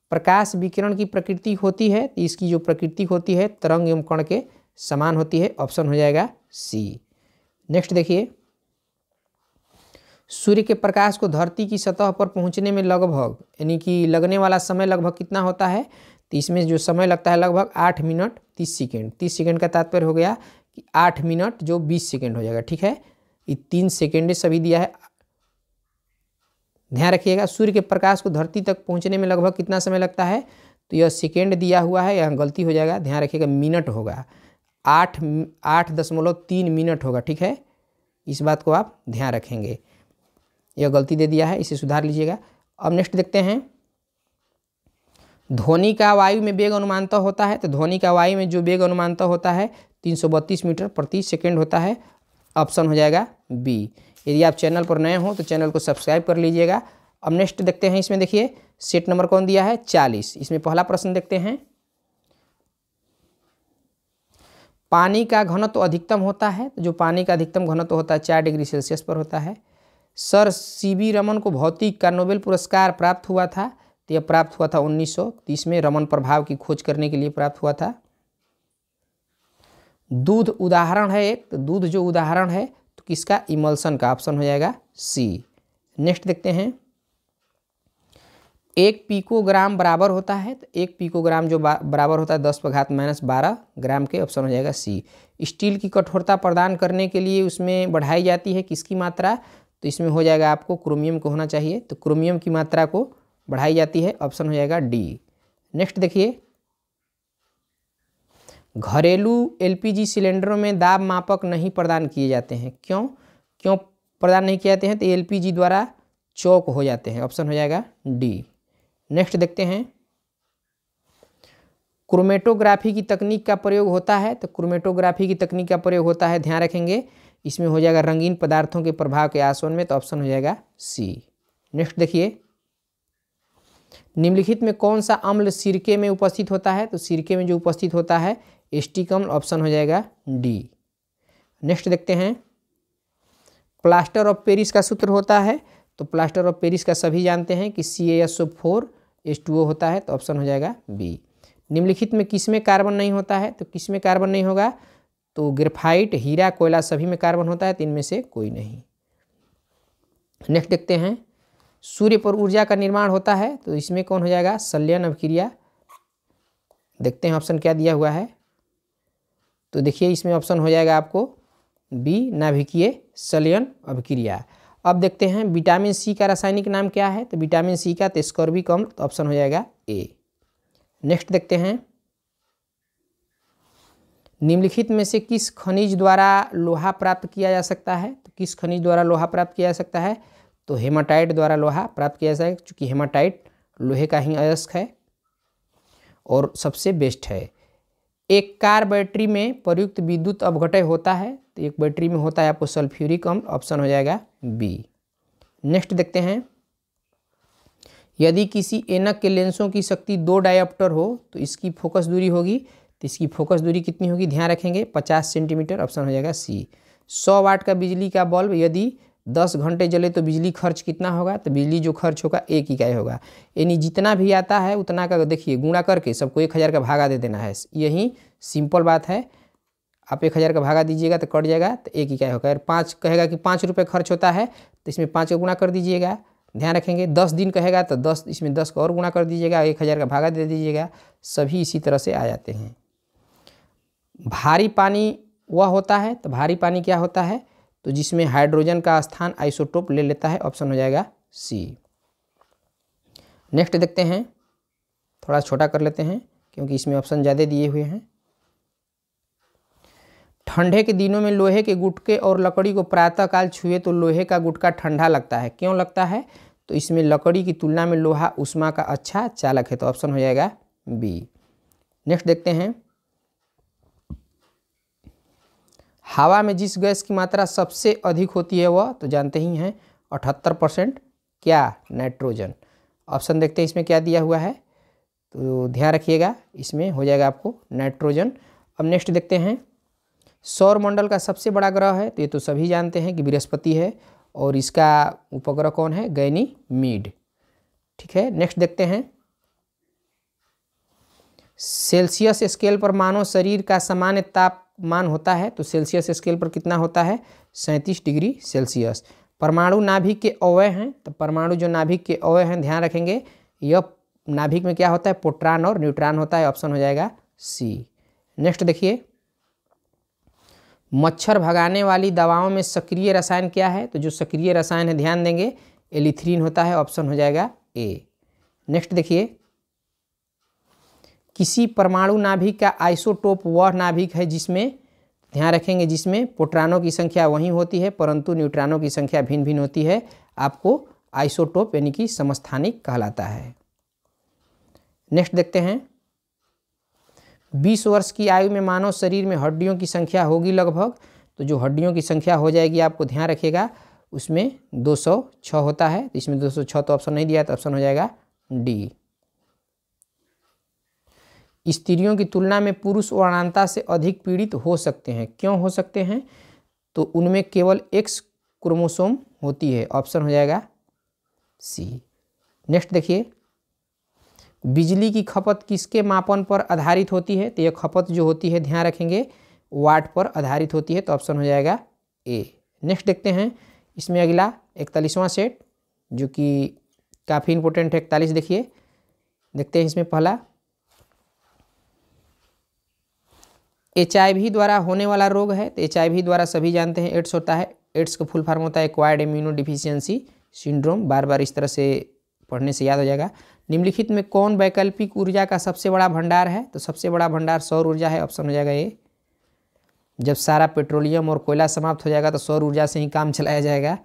A: प्रकाश विकिरण की प्रकृति होती है तो इसकी जो प्रकृति होती है तरंग एवं कण के समान होती है ऑप्शन हो जाएगा सी नेक्स्ट देखिए सूर्य के प्रकाश को धरती की सतह पर पहुंचने में लगभग यानी कि लगने वाला समय लगभग कितना होता है तो इसमें जो समय लगता है लगभग आठ मिनट तीस सेकेंड तीस सेकेंड का तात्पर्य हो गया कि आठ मिनट जो बीस सेकेंड हो जाएगा ठीक है ये तीन सेकेंड सभी दिया है ध्यान रखिएगा सूर्य के प्रकाश को धरती तक पहुंचने में लगभग कितना समय लगता है तो यह सेकेंड दिया हुआ है यहाँ गलती हो जाएगा ध्यान रखिएगा मिनट होगा आठ आठ दशमलव तीन मिनट होगा ठीक है इस बात को आप ध्यान रखेंगे यह गलती दे दिया है इसे सुधार लीजिएगा अब नेक्स्ट देखते हैं ध्वनि का वायु में वेग अनुमानता होता है तो ध्वनि का वायु में जो वेग अनुमानता होता है 332 मीटर प्रति सेकेंड होता है ऑप्शन हो जाएगा बी यदि आप चैनल पर नए हों तो चैनल को सब्सक्राइब कर लीजिएगा अब नेक्स्ट देखते हैं इसमें देखिए सेट नंबर कौन दिया है चालीस इसमें पहला प्रश्न देखते हैं पानी का घनत्व तो अधिकतम होता है तो जो पानी का अधिकतम घनत्व तो होता है चार डिग्री सेल्सियस पर होता है सर सी रमन को भौतिक का नोबेल पुरस्कार प्राप्त हुआ था तो यह प्राप्त हुआ था 1930 में रमन प्रभाव की खोज करने के लिए प्राप्त हुआ था दूध उदाहरण है एक तो दूध जो उदाहरण है तो किसका इमल्सन का ऑप्शन हो जाएगा सी नेक्स्ट देखते हैं एक पीकोग्राम बराबर होता है तो एक पीकोग्राम जो बराबर होता है दस प्रघात माइनस बारह ग्राम के ऑप्शन हो जाएगा सी स्टील की कठोरता प्रदान करने के लिए उसमें बढ़ाई जाती है किसकी मात्रा तो इसमें हो जाएगा आपको क्रोमियम को होना चाहिए तो क्रोमियम की मात्रा को बढ़ाई जाती है ऑप्शन हो जाएगा डी नेक्स्ट देखिए घरेलू एलपीजी सिलेंडरों में दाब मापक नहीं प्रदान किए जाते हैं क्यों क्यों प्रदान नहीं किए जाते हैं तो एलपीजी द्वारा चौक हो जाते हैं ऑप्शन हो जाएगा डी नेक्स्ट देखते हैं क्रोमेटोग्राफी की तकनीक का प्रयोग होता है तो क्रोमेटोग्राफी की तकनीक का प्रयोग होता है ध्यान रखेंगे इसमें हो जाएगा रंगीन पदार्थों के प्रभाव के आसवन में तो ऑप्शन हो जाएगा सी नेक्स्ट देखिए निम्नलिखित में कौन सा अम्ल सिरके में उपस्थित होता है तो सिरके में जो उपस्थित होता है एस्टिक अम्ल ऑप्शन हो जाएगा डी नेक्स्ट देखते हैं प्लास्टर ऑफ पेरिस का सूत्र होता है तो प्लास्टर ऑफ पेरिस का सभी जानते हैं कि C S O four S two O होता है तो ऑप्शन हो जाएगा बी निम्नलिखित में किसमें कार्बन नहीं होता है तो किसमें कार्बन नहीं होगा तो ग्रेफाइट हीरा कोयला सभी में कार्बन होता है तो इनमें से कोई नहीं नेक्स्ट देखते हैं सूर्य पर ऊर्जा का निर्माण होता है तो इसमें कौन हो जाएगा सल्यन अभिक्रिया देखते हैं ऑप्शन क्या दिया हुआ है तो देखिए इसमें ऑप्शन हो जाएगा आपको बी नाभिकीय सल्यन अभिक्रिया अब देखते हैं विटामिन सी का रासायनिक नाम क्या है तो विटामिन सी का तेस्कर्बिक तो अम्ल तो ऑप्शन हो जाएगा ए नेक्स्ट देखते हैं निम्नलिखित में से किस खनिज द्वारा लोहा प्राप्त किया जा सकता है तो किस खनिज द्वारा लोहा प्राप्त किया जा सकता है तो हेमाटाइट द्वारा लोहा प्राप्त किया जा सकता चूँकि हेमाटाइट लोहे का ही अयस्क है और सबसे बेस्ट है एक कार बैटरी में प्रयुक्त विद्युत अवघटय होता है तो एक बैटरी में होता है आपको सल्फ्यूरिक अम्ल ऑप्शन हो जाएगा बी नेक्स्ट देखते हैं यदि किसी एनक के लेंसों की शक्ति दो डायोप्टर हो तो इसकी फोकस दूरी होगी तो इसकी फोकस दूरी कितनी होगी ध्यान रखेंगे पचास सेंटीमीटर ऑप्शन हो जाएगा सी सौ वाट का बिजली का बल्ब यदि दस घंटे जले तो बिजली खर्च कितना होगा तो बिजली जो खर्च होगा एक इकाई होगा यानी जितना भी आता है उतना का देखिए गुणा करके सबको एक हज़ार का भागा दे देना है यही सिंपल बात है आप एक हज़ार का भागा दीजिएगा तो कट जाएगा तो एक इकाई होगा अगर पाँच कहेगा कि पाँच रुपये खर्च होता है तो इसमें पाँच का गुणा कर दीजिएगा ध्यान रखेंगे दस दिन कहेगा तो दस इसमें दस का और गुणा कर दीजिएगा एक हज़ार का भागा दे दीजिएगा सभी इसी तरह से आ जाते हैं भारी पानी वह होता है तो भारी पानी क्या होता है तो जिसमें हाइड्रोजन का स्थान आइसोटोप ले लेता है ऑप्शन हो जाएगा सी नेक्स्ट देखते हैं थोड़ा छोटा कर लेते हैं क्योंकि इसमें ऑप्शन ज़्यादा दिए हुए हैं ठंडे के दिनों में लोहे के गुटके और लकड़ी को प्रातःकाल छुए तो लोहे का गुटका ठंडा लगता है क्यों लगता है तो इसमें लकड़ी की तुलना में लोहा उष्मा का अच्छा चालक है तो ऑप्शन हो जाएगा बी नेक्स्ट देखते हैं हवा में जिस गैस की मात्रा सबसे अधिक होती है वह तो जानते ही हैं अठहत्तर परसेंट क्या नाइट्रोजन ऑप्शन देखते हैं इसमें क्या दिया हुआ है तो ध्यान रखिएगा इसमें हो जाएगा आपको नाइट्रोजन अब नेक्स्ट देखते हैं सौर मंडल का सबसे बड़ा ग्रह है तो ये तो सभी जानते हैं कि बृहस्पति है और इसका उपग्रह कौन है गैनी मीड ठीक है नेक्स्ट देखते हैं सेल्सियस स्केल पर मानव शरीर का सामान्य ताप तापमान होता है तो सेल्सियस स्केल पर कितना होता है सैंतीस डिग्री सेल्सियस परमाणु नाभिक के अवय हैं तो परमाणु जो नाभिक के अवय हैं ध्यान रखेंगे यह नाभिक में क्या होता है पोट्रान और न्यूट्रान होता है ऑप्शन हो जाएगा सी नेक्स्ट देखिए मच्छर भगाने वाली दवाओं में सक्रिय रसायन क्या है तो जो सक्रिय रसायन है ध्यान देंगे एलिथ्रीन होता है ऑप्शन हो जाएगा ए नेक्स्ट देखिए किसी परमाणु नाभिक का आइसोटोप वह नाभिक है जिसमें ध्यान रखेंगे जिसमें पोट्रानों की संख्या वहीं होती है परंतु न्यूट्रानों की संख्या भिन्न भिन्न होती है आपको आइसोटोप यानी कि समस्थानिक कहलाता है नेक्स्ट देखते हैं 20 वर्ष की आयु में मानव शरीर में हड्डियों की संख्या होगी लगभग तो जो हड्डियों की संख्या हो जाएगी आपको ध्यान रखिएगा उसमें 206 होता है तो इसमें 206 तो ऑप्शन नहीं दिया तो ऑप्शन हो जाएगा डी स्त्रियों की तुलना में पुरुष वर्णानता से अधिक पीड़ित हो सकते हैं क्यों हो सकते हैं तो उनमें केवल एक्स क्रोमोसोम होती है ऑप्शन हो जाएगा सी नेक्स्ट देखिए बिजली की खपत किसके मापन पर आधारित होती है तो यह खपत जो होती है ध्यान रखेंगे वाट पर आधारित होती है तो ऑप्शन हो जाएगा ए नेक्स्ट देखते हैं इसमें अगला इकतालीसवां सेट जो कि काफ़ी इंपोर्टेंट है इकतालीस देखिए देखते हैं इसमें पहला एच द्वारा होने वाला रोग है तो एच द्वारा सभी जानते हैं एड्स होता है एड्स का फुल फॉर्म होता है एक्वायर्ड इम्यूनो डिफिशियंसी सिंड्रोम बार बार इस तरह से पढ़ने से याद हो जाएगा निम्नलिखित में कौन वैकल्पिक ऊर्जा का सबसे बड़ा भंडार है तो सबसे बड़ा भंडार सौर ऊर्जा है ऑप्शन हो जाएगा ये जब सारा पेट्रोलियम और कोयला समाप्त हो जाएगा तो सौर ऊर्जा से ही काम चलाया जाएगा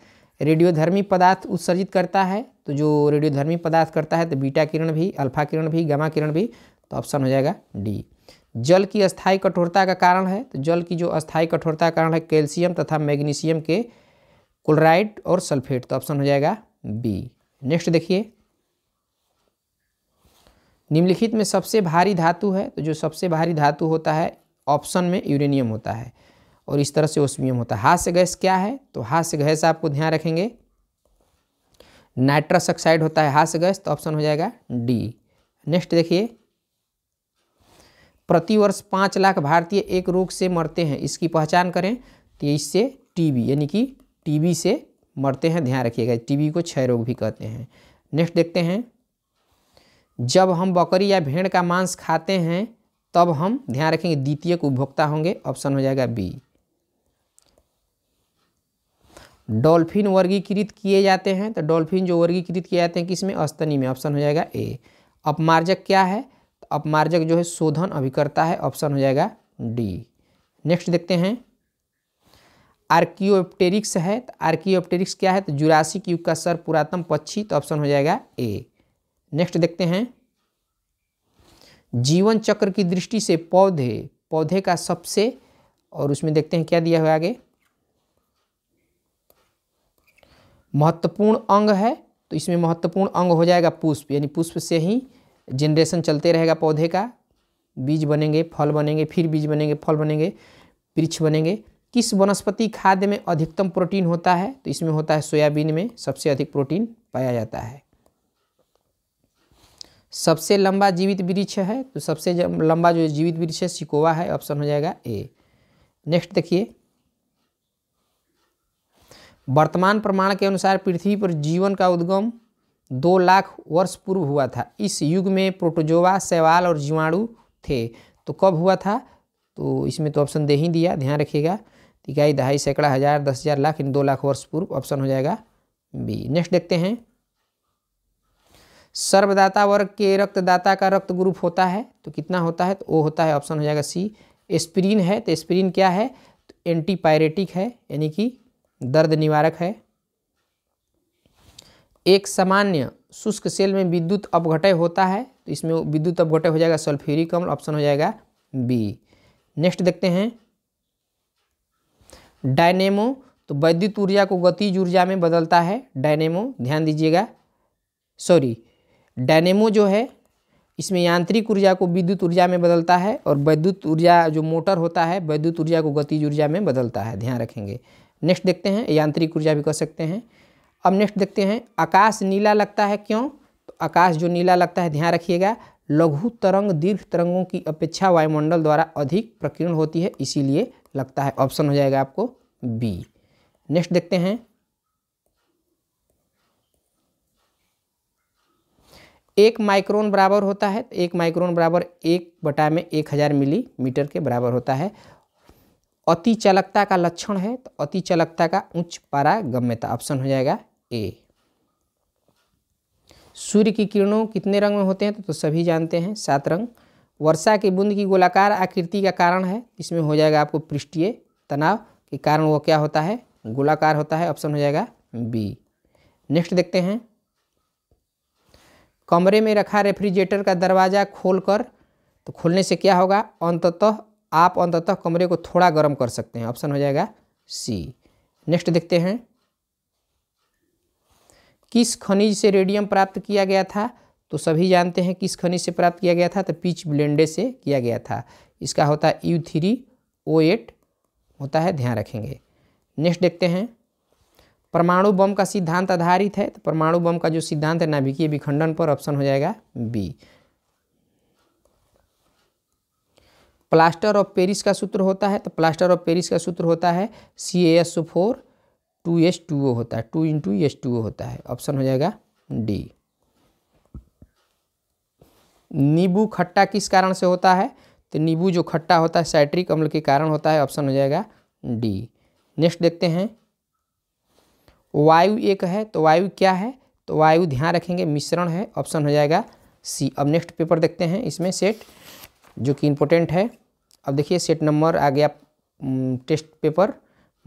A: रेडियोधर्मी पदार्थ उत्सर्जित करता है तो जो रेडियोधर्मी पदार्थ करता है तो बीटा किरण भी अल्फा किरण भी गमा किरण भी तो ऑप्शन हो जाएगा डी जल की अस्थाई कठोरता का कारण है तो जल की जो अस्थाई कठोरता का कारण है कैल्शियम तथा मैग्नीशियम के क्लोराइड और सल्फेट तो ऑप्शन हो जाएगा बी नेक्स्ट देखिए निम्नलिखित में सबसे भारी धातु है तो जो सबसे भारी धातु होता है ऑप्शन में यूरेनियम होता है और इस तरह से ओस्मियम होता है हास्य गैस क्या है तो हास्य गैस आपको ध्यान रखेंगे नाइट्रस ऑक्साइड होता है हास्य गैस तो ऑप्शन हो जाएगा डी नेक्स्ट देखिए प्रतिवर्ष पाँच लाख भारतीय एक रोग से मरते हैं इसकी पहचान करें तो इससे टीबी यानी कि टीबी से मरते हैं ध्यान रखिएगा टीबी को क्षय रोग भी कहते हैं नेक्स्ट देखते हैं जब हम बकरी या भेड़ का मांस खाते हैं तब हम ध्यान रखेंगे द्वितीय उपभोक्ता होंगे ऑप्शन हो जाएगा बी डॉल्फिन वर्गीकृत किए जाते हैं तो डॉल्फिन जो वर्गीकृत किए जाते हैं किसमें अस्तनी में ऑप्शन हो जाएगा ए अपमार्जक क्या है अपमार्जक जो है शोधन अभिकर्ता है ऑप्शन हो जाएगा डी नेक्स्ट देखते हैं आर्कियोप्टेरिक्स है तो आर्कियोप्टेरिक्स क्या है तो जुरासिक युग का सर पुरातन पक्षी तो ऑप्शन हो जाएगा ए नेक्स्ट देखते हैं जीवन चक्र की दृष्टि से पौधे पौधे का सबसे और उसमें देखते हैं क्या दिया हुआ आगे महत्वपूर्ण अंग है तो इसमें महत्वपूर्ण अंग हो जाएगा पुष्प यानी पुष्प से ही जनरेशन चलते रहेगा पौधे का बीज बनेंगे फल बनेंगे फिर बीज बनेंगे फल बनेंगे वृक्ष बनेंगे किस वनस्पति खाद्य में अधिकतम प्रोटीन होता है तो इसमें होता है सोयाबीन में सबसे अधिक प्रोटीन पाया जाता है सबसे लंबा जीवित वृक्ष है तो सबसे लंबा जो जीवित वृक्ष है सिकोवा है ऑप्शन हो जाएगा ए नेक्स्ट देखिए वर्तमान प्रमाण के अनुसार पृथ्वी पर जीवन का उद्गम दो लाख वर्ष पूर्व हुआ था इस युग में प्रोटोजोवा सेवाल और जीवाणु थे तो कब हुआ था तो इसमें तो ऑप्शन दे ही दिया ध्यान रखिएगा इकाई दहाई सैकड़ा हज़ार दस हज़ार लाख इन दो लाख वर्ष पूर्व ऑप्शन हो जाएगा बी नेक्स्ट देखते हैं सर्वदाता वर्ग के रक्तदाता का रक्त ग्रुप होता है तो कितना होता है तो ओ होता है ऑप्शन हो जाएगा सी एस्पिरिन है तो एस्पिरिन क्या है तो एंटीपायरेटिक है यानी कि दर्द निवारक है एक सामान्य शुष्क सेल में विद्युत अपघटय होता है तो इसमें विद्युत अपघटय हो जाएगा सल्फ्यूरिक अम्ल ऑप्शन हो जाएगा बी नेक्स्ट देखते हैं डायनेमो तो वैद्युत ऊर्जा को गतिज ऊर्जा में बदलता है डायनेमो ध्यान दीजिएगा सॉरी डायनेमो जो है इसमें यांत्रिक ऊर्जा को विद्युत ऊर्जा में बदलता है और वैद्युत ऊर्जा जो मोटर होता है वैद्युत ऊर्जा को गतिज ऊर्जा में बदलता है ध्यान रखेंगे नेक्स्ट देखते हैं यांत्रिक ऊर्जा भी कर सकते हैं अब नेक्स्ट देखते हैं आकाश नीला लगता है क्यों तो आकाश जो नीला लगता है ध्यान रखिएगा लघु तरंग दीर्घ तरंगों की अपेक्षा वायुमंडल द्वारा अधिक प्रकीर्ण होती है इसीलिए लगता है ऑप्शन हो जाएगा आपको बी नेक्स्ट देखते हैं एक माइक्रोन बराबर होता है तो एक माइक्रोन बराबर एक बटा में एक हज़ार मिलीमीटर के बराबर होता है अति चालकता का लक्षण है तो अति चालकता का उच्च पारा गम्यता ऑप्शन हो जाएगा ए सूर्य की किरणों कितने रंग में होते हैं तो, तो सभी जानते हैं सात रंग वर्षा की बूंद की गोलाकार आकृति का कारण है इसमें हो जाएगा आपको पृष्ठीय तनाव के कारण वो क्या होता है गोलाकार होता है ऑप्शन हो जाएगा बी नेक्स्ट देखते हैं कमरे में रखा रेफ्रिजरेटर का दरवाज़ा खोलकर तो खोलने से क्या होगा अंततः आप अंततः कमरे को थोड़ा गर्म कर सकते हैं ऑप्शन हो जाएगा सी नेक्स्ट देखते हैं किस खनिज से रेडियम प्राप्त किया गया था तो सभी जानते हैं किस खनिज से प्राप्त किया गया था तो पीच ब्लेंडे से किया गया था इसका होता है यू थ्री ओ एट होता है ध्यान रखेंगे नेक्स्ट देखते हैं परमाणु बम का सिद्धांत आधारित है तो परमाणु बम का जो सिद्धांत है नाभिकीय विखंडन पर ऑप्शन हो जाएगा बी प्लास्टर ऑफ पेरिस का सूत्र होता है तो प्लास्टर ऑफ पेरिस का सूत्र होता है C A S four two S two O होता है two into S two O होता है ऑप्शन हो जाएगा डी नींबू खट्टा किस कारण से होता है तो नींबू जो खट्टा होता है साइट्रिक अम्ल के कारण होता है ऑप्शन हो जाएगा डी नेक्स्ट देखते हैं वायु एक है तो वायु क्या है तो वायु ध्यान रखेंगे मिश्रण है ऑप्शन हो जाएगा सी अब नेक्स्ट पेपर देखते हैं इसमें सेट जो कि इम्पोर्टेंट है अब देखिए सेट नंबर आ गया टेस्ट पेपर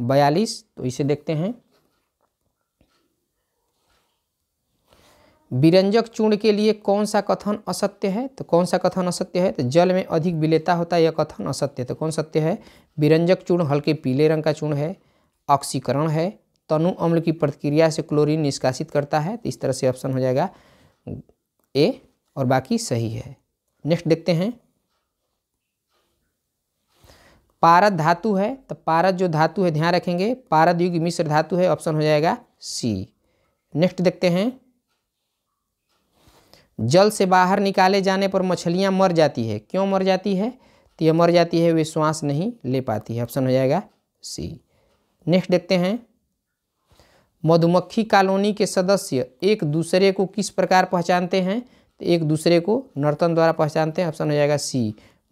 A: बयालीस तो इसे देखते हैं विरंजक चूर्ण के लिए कौन सा कथन असत्य है तो कौन सा कथन असत्य है तो जल में अधिक विलेता होता है यह कथन असत्य तो कौन सत्य है विरंजक चूर्ण हल्के पीले रंग का चूर्ण है ऑक्सीकरण है तनु अम्ल की प्रतिक्रिया से क्लोरीन निष्कासित करता है तो इस तरह से ऑप्शन हो जाएगा ए और बाकी सही है नेक्स्ट देखते हैं पारद धातु है तो पारद जो धातु है ध्यान रखेंगे पारद युग मिश्र धातु है ऑप्शन हो जाएगा सी नेक्स्ट देखते हैं जल से बाहर निकाले जाने पर मछलियां मर जाती है क्यों मर जाती है तो यह मर जाती है वे श्वास नहीं ले पाती है ऑप्शन हो जाएगा सी नेक्स्ट देखते हैं मधुमक्खी कॉलोनी के सदस्य एक दूसरे को किस प्रकार पहचानते हैं तो एक दूसरे को नर्तन द्वारा पहचानते हैं ऑप्शन हो जाएगा सी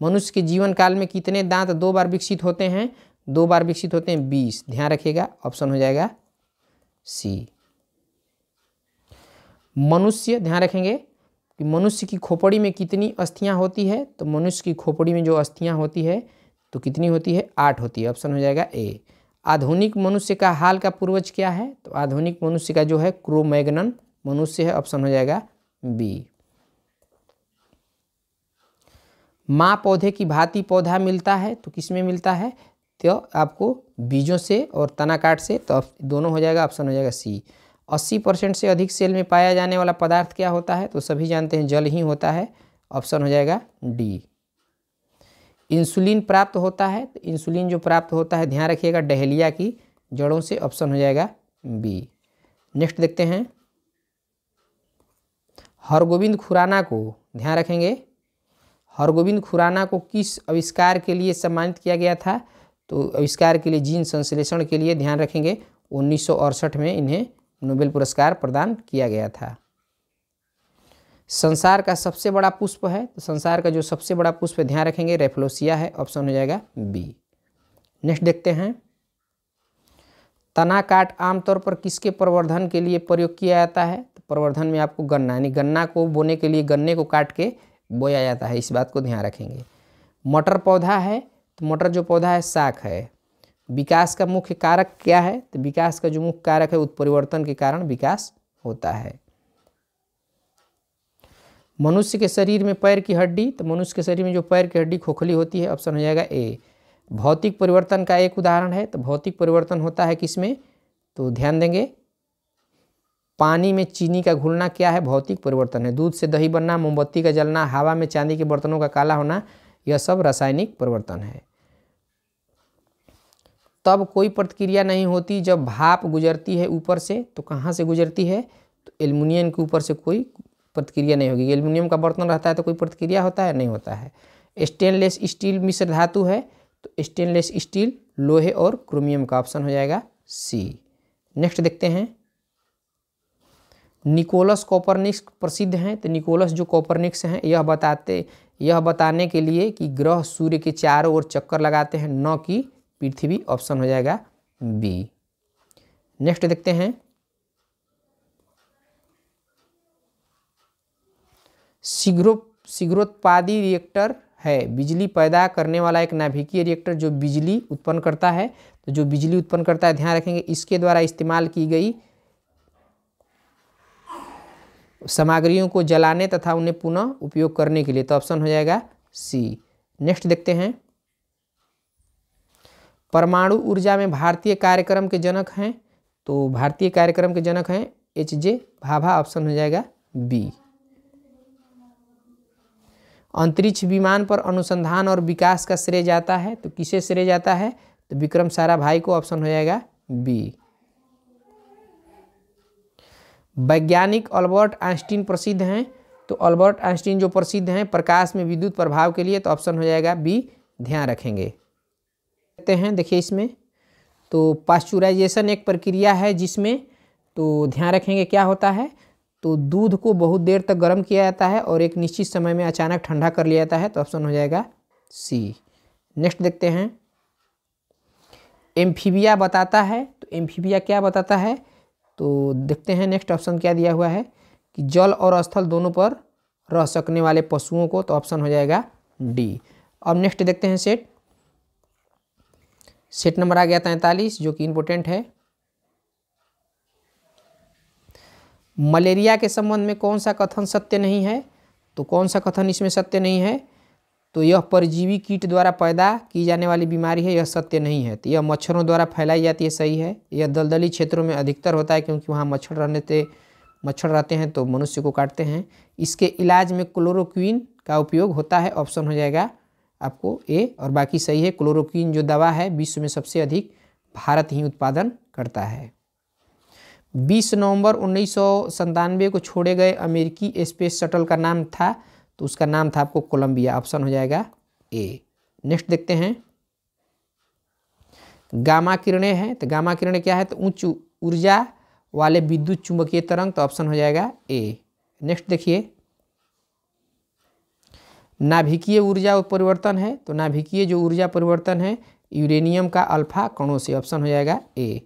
A: मनुष्य के जीवन काल में कितने दांत दो बार विकसित होते हैं दो बार विकसित होते हैं बीस ध्यान रखिएगा ऑप्शन हो जाएगा सी मनुष्य ध्यान रखेंगे कि मनुष्य की खोपड़ी में कितनी अस्थियाँ होती है तो मनुष्य की खोपड़ी में जो अस्थियाँ होती है तो कितनी होती है आठ होती है ऑप्शन हो जाएगा ए आधुनिक मनुष्य का हाल का पूर्वज क्या है तो आधुनिक मनुष्य का जो है क्रोमैगनन मनुष्य है ऑप्शन हो जाएगा बी माँ पौधे की भांति पौधा मिलता है तो किस में मिलता है तो आपको बीजों से और तनाकाट से तो दोनों हो जाएगा ऑप्शन हो जाएगा सी अस्सी परसेंट से अधिक सेल में पाया जाने वाला पदार्थ क्या होता है तो सभी जानते हैं जल ही होता है ऑप्शन हो जाएगा डी इंसुलिन प्राप्त होता है तो इंसुलिन जो प्राप्त होता है ध्यान रखिएगा डहेलिया की जड़ों से ऑप्शन हो जाएगा बी नेक्स्ट देखते हैं हरगोविंद खुराना को ध्यान रखेंगे हरगोविंद खुराना को किस आविष्कार के लिए सम्मानित किया गया था तो आविष्कार के लिए जीन संश्लेषण के लिए ध्यान रखेंगे उन्नीस में इन्हें नोबेल पुरस्कार प्रदान किया गया था संसार का सबसे बड़ा पुष्प है तो संसार का जो सबसे बड़ा पुष्प ध्यान रखेंगे रेफ्लोसिया है ऑप्शन हो जाएगा बी नेक्स्ट देखते हैं तना काट आमतौर पर किसके प्रवर्धन के लिए प्रयोग किया जाता है तो प्रवर्धन में आपको गन्ना यानी गन्ना को बोने के लिए गन्ने को काट के बोया जाता है इस बात को ध्यान रखेंगे मटर पौधा है तो मटर जो पौधा है साख है विकास का मुख्य कारक क्या है तो विकास का जो मुख्य कारक है उत्परिवर्तन के कारण विकास होता है मनुष्य के शरीर में पैर की हड्डी तो मनुष्य के शरीर में जो पैर की हड्डी खोखली होती है ऑप्शन हो जाएगा ए भौतिक परिवर्तन का एक उदाहरण है तो भौतिक परिवर्तन होता है किसमें तो ध्यान देंगे पानी में चीनी का घुलना क्या है भौतिक परिवर्तन है दूध से दही बनना मोमबत्ती का जलना हवा में चांदी के बर्तनों का काला होना यह सब रासायनिक परिवर्तन है तब कोई प्रतिक्रिया नहीं होती जब भाप गुजरती है ऊपर से तो कहाँ से गुजरती है तो एल्यूमिनियम के ऊपर से कोई प्रतिक्रिया नहीं होगी एल्यूमिनियम का बर्तन रहता है तो कोई प्रतिक्रिया होता है नहीं होता है स्टेनलेस स्टील मिश्र धातु है तो स्टेनलेस स्टील लोहे और क्रोमियम का ऑप्शन हो जाएगा सी नेक्स्ट देखते हैं निकोलस कॉपरनिक्स प्रसिद्ध हैं तो निकोलस जो कॉपरनिक्स हैं यह बताते यह बताने के लिए कि ग्रह सूर्य के चारों ओर चक्कर लगाते हैं न कि पृथ्वी ऑप्शन हो जाएगा बी नेक्स्ट देखते हैं शीघ्रो शीघ्रोत्पादी रिएक्टर है बिजली पैदा करने वाला एक नाभिकीय रिएक्टर जो बिजली उत्पन्न करता है तो जो बिजली उत्पन्न करता है ध्यान रखेंगे इसके द्वारा इस्तेमाल की गई सामग्रियों को जलाने तथा उन्हें पुनः उपयोग करने के लिए तो ऑप्शन हो जाएगा सी नेक्स्ट देखते हैं परमाणु ऊर्जा में भारतीय कार्यक्रम के जनक हैं तो भारतीय कार्यक्रम के जनक हैं एच जे भाभा ऑप्शन हो जाएगा बी अंतरिक्ष विमान पर अनुसंधान और विकास का श्रेय जाता है तो किसे श्रेय जाता है तो विक्रम सारा भाई को ऑप्शन हो जाएगा बी वैज्ञानिक अल्बर्ट आइंस्टीन प्रसिद्ध हैं तो अल्बर्ट आइंस्टीन जो प्रसिद्ध हैं प्रकाश में विद्युत प्रभाव के लिए तो ऑप्शन हो जाएगा बी ध्यान रखेंगे कहते हैं देखिए इसमें तो पास्चुराइजेशन एक प्रक्रिया है जिसमें तो ध्यान रखेंगे क्या होता है तो दूध को बहुत देर तक गर्म किया जाता है और एक निश्चित समय में अचानक ठंडा कर लिया जाता है तो ऑप्शन हो जाएगा सी नेक्स्ट देखते हैं एम्फीबिया बताता है तो एम्फीबिया क्या बताता है तो देखते हैं नेक्स्ट ऑप्शन क्या दिया हुआ है कि जल और स्थल दोनों पर रह सकने वाले पशुओं को तो ऑप्शन हो जाएगा डी अब नेक्स्ट देखते हैं सेट सेट नंबर आ गया तैंतालीस जो कि इम्पोर्टेंट है मलेरिया के संबंध में कौन सा कथन सत्य नहीं है तो कौन सा कथन इसमें सत्य नहीं है तो यह परजीवी कीट द्वारा पैदा की जाने वाली बीमारी है यह सत्य नहीं है तो यह मच्छरों द्वारा फैलाई जाती है सही है यह दलदली क्षेत्रों में अधिकतर होता है क्योंकि वहाँ मच्छर रहने से मच्छर रहते हैं तो मनुष्य को काटते हैं इसके इलाज में क्लोरोक्विन का उपयोग होता है ऑप्शन हो जाएगा आपको ए और बाकी सही है क्लोरोक्विन जो दवा है विश्व में सबसे अधिक भारत ही उत्पादन करता है 20 नवंबर उन्नीस को छोड़े गए अमेरिकी स्पेस शटल का नाम था तो उसका नाम था आपको कोलंबिया ऑप्शन हो जाएगा ए नेक्स्ट देखते हैं गामा किरणें हैं तो गामा किरणें क्या है तो उच्च ऊर्जा वाले विद्युत चुंबकीय तरंग तो ऑप्शन हो जाएगा ए नेक्स्ट देखिए नाभिकीय ऊर्जा परिवर्तन है तो नाभिकीय जो ऊर्जा परिवर्तन है यूरेनियम का अल्फा कणों से ऑप्शन हो जाएगा ए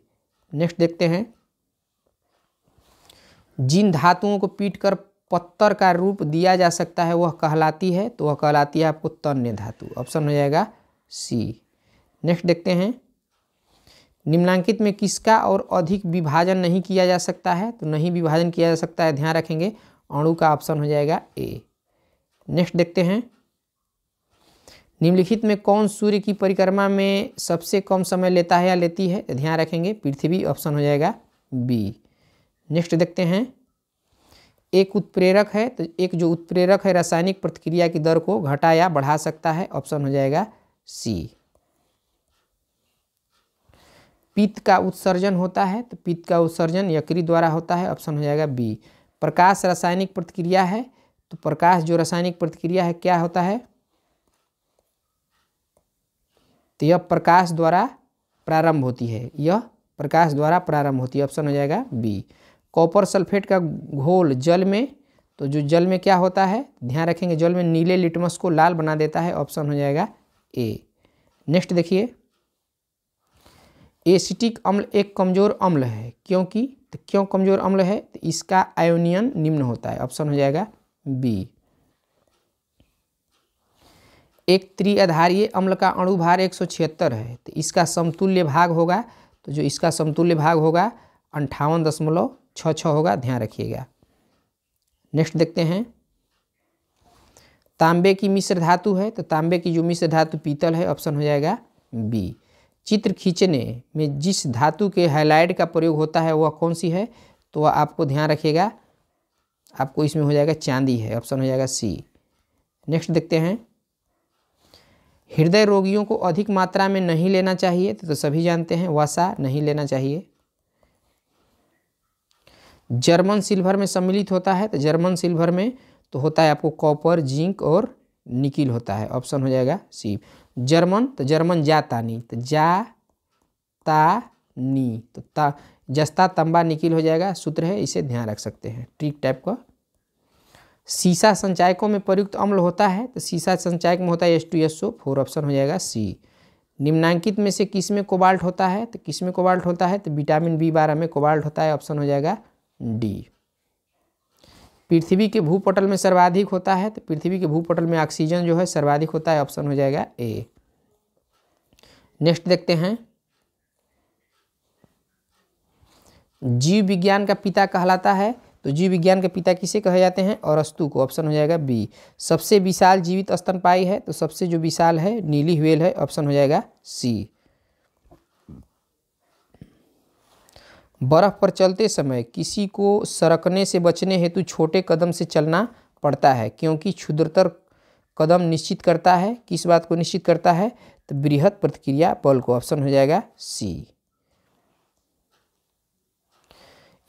A: नेक्स्ट देखते हैं जिन धातुओं को पीट कर पत्थर का रूप दिया जा सकता है वह कहलाती है तो वह कहलाती है आपको तन्य धातु ऑप्शन हो जाएगा सी नेक्स्ट देखते हैं निम्नांकित में किसका और अधिक विभाजन नहीं किया जा सकता है तो नहीं विभाजन किया जा सकता है ध्यान रखेंगे अणु का ऑप्शन हो जाएगा ए नेक्स्ट देखते हैं निम्नलिखित में कौन सूर्य की परिक्रमा में सबसे कम समय लेता है या लेती है ध्यान रखेंगे पृथ्वी ऑप्शन हो जाएगा बी नेक्स्ट देखते हैं एक उत्प्रेरक है तो एक जो उत्प्रेरक है रासायनिक प्रतिक्रिया की दर को घटा या बढ़ा सकता है ऑप्शन हो जाएगा सी पित्त का उत्सर्जन होता है तो पित्त का उत्सर्जन यकृत द्वारा होता है ऑप्शन हो जाएगा बी प्रकाश रासायनिक प्रतिक्रिया है तो प्रकाश जो रासायनिक प्रतिक्रिया है क्या होता है तो यह प्रकाश द्वारा प्रारंभ होती है यह प्रकाश द्वारा प्रारंभ होती है ऑप्शन हो जाएगा बी कॉपर सल्फेट का घोल जल में तो जो जल में क्या होता है ध्यान रखेंगे जल में नीले लिटमस को लाल बना देता है ऑप्शन हो जाएगा ए नेक्स्ट देखिए एसिटिक अम्ल एक कमज़ोर अम्ल है क्योंकि तो क्यों कमज़ोर अम्ल है तो इसका आयोनियन निम्न होता है ऑप्शन हो जाएगा बी एक त्रिआधारीय अम्ल का अणु भार एक है तो इसका समतुल्य भाग होगा तो जो इसका समतुल्य भाग होगा अंठावन दशमलव छ छ होगा ध्यान रखिएगा नेक्स्ट देखते हैं तांबे की मिश्र धातु है तो तांबे की जो मिश्र धातु पीतल है ऑप्शन हो जाएगा बी चित्र खींचने में जिस धातु के हाईलाइट का प्रयोग होता है वह कौन सी है तो आपको ध्यान रखिएगा आपको इसमें हो जाएगा चांदी है ऑप्शन हो जाएगा सी नेक्स्ट देखते हैं हृदय रोगियों को अधिक मात्रा में नहीं लेना चाहिए तो, तो सभी जानते हैं वसा नहीं लेना चाहिए जर्मन सिल्वर में सम्मिलित होता है तो जर्मन सिल्वर में तो होता है आपको कॉपर जिंक और निकिल होता है ऑप्शन हो जाएगा सी जर्मन तो जर्मन जातानी तो जा ता नी तो ता जस्ता तंबा निकिल हो जाएगा सूत्र है इसे ध्यान रख सकते हैं ट्रिक टाइप का सीसा संचायकों में प्रयुक्त अम्ल होता है तो सीसा संचायक में होता है S two S O four option हो जाएगा सी निम्नांकित में से किस में कोबाल्ट होता है तो किस में कोबाल्ट होता है तो विटामिन बी बारह में कोबाल्ट होता है ऑप्शन हो जाएगा डी पृथ्वी के भूपटल में सर्वाधिक होता है तो पृथ्वी के भूपटल में ऑक्सीजन जो है सर्वाधिक होता है ऑप्शन हो जाएगा ए नेक्स्ट देखते हैं जीव विज्ञान का पिता कहलाता है तो जीव विज्ञान के पिता किसे कहे जाते हैं और अस्तु को ऑप्शन हो जाएगा बी सबसे विशाल जीवित स्तनपाई है तो सबसे जो विशाल है नीली हुएल है ऑप्शन हो जाएगा सी बर्फ़ पर चलते समय किसी को सरकने से बचने हेतु छोटे कदम से चलना पड़ता है क्योंकि क्षुद्रतर कदम निश्चित करता है किस बात को निश्चित करता है तो बृहद प्रतिक्रिया बल को ऑप्शन हो जाएगा सी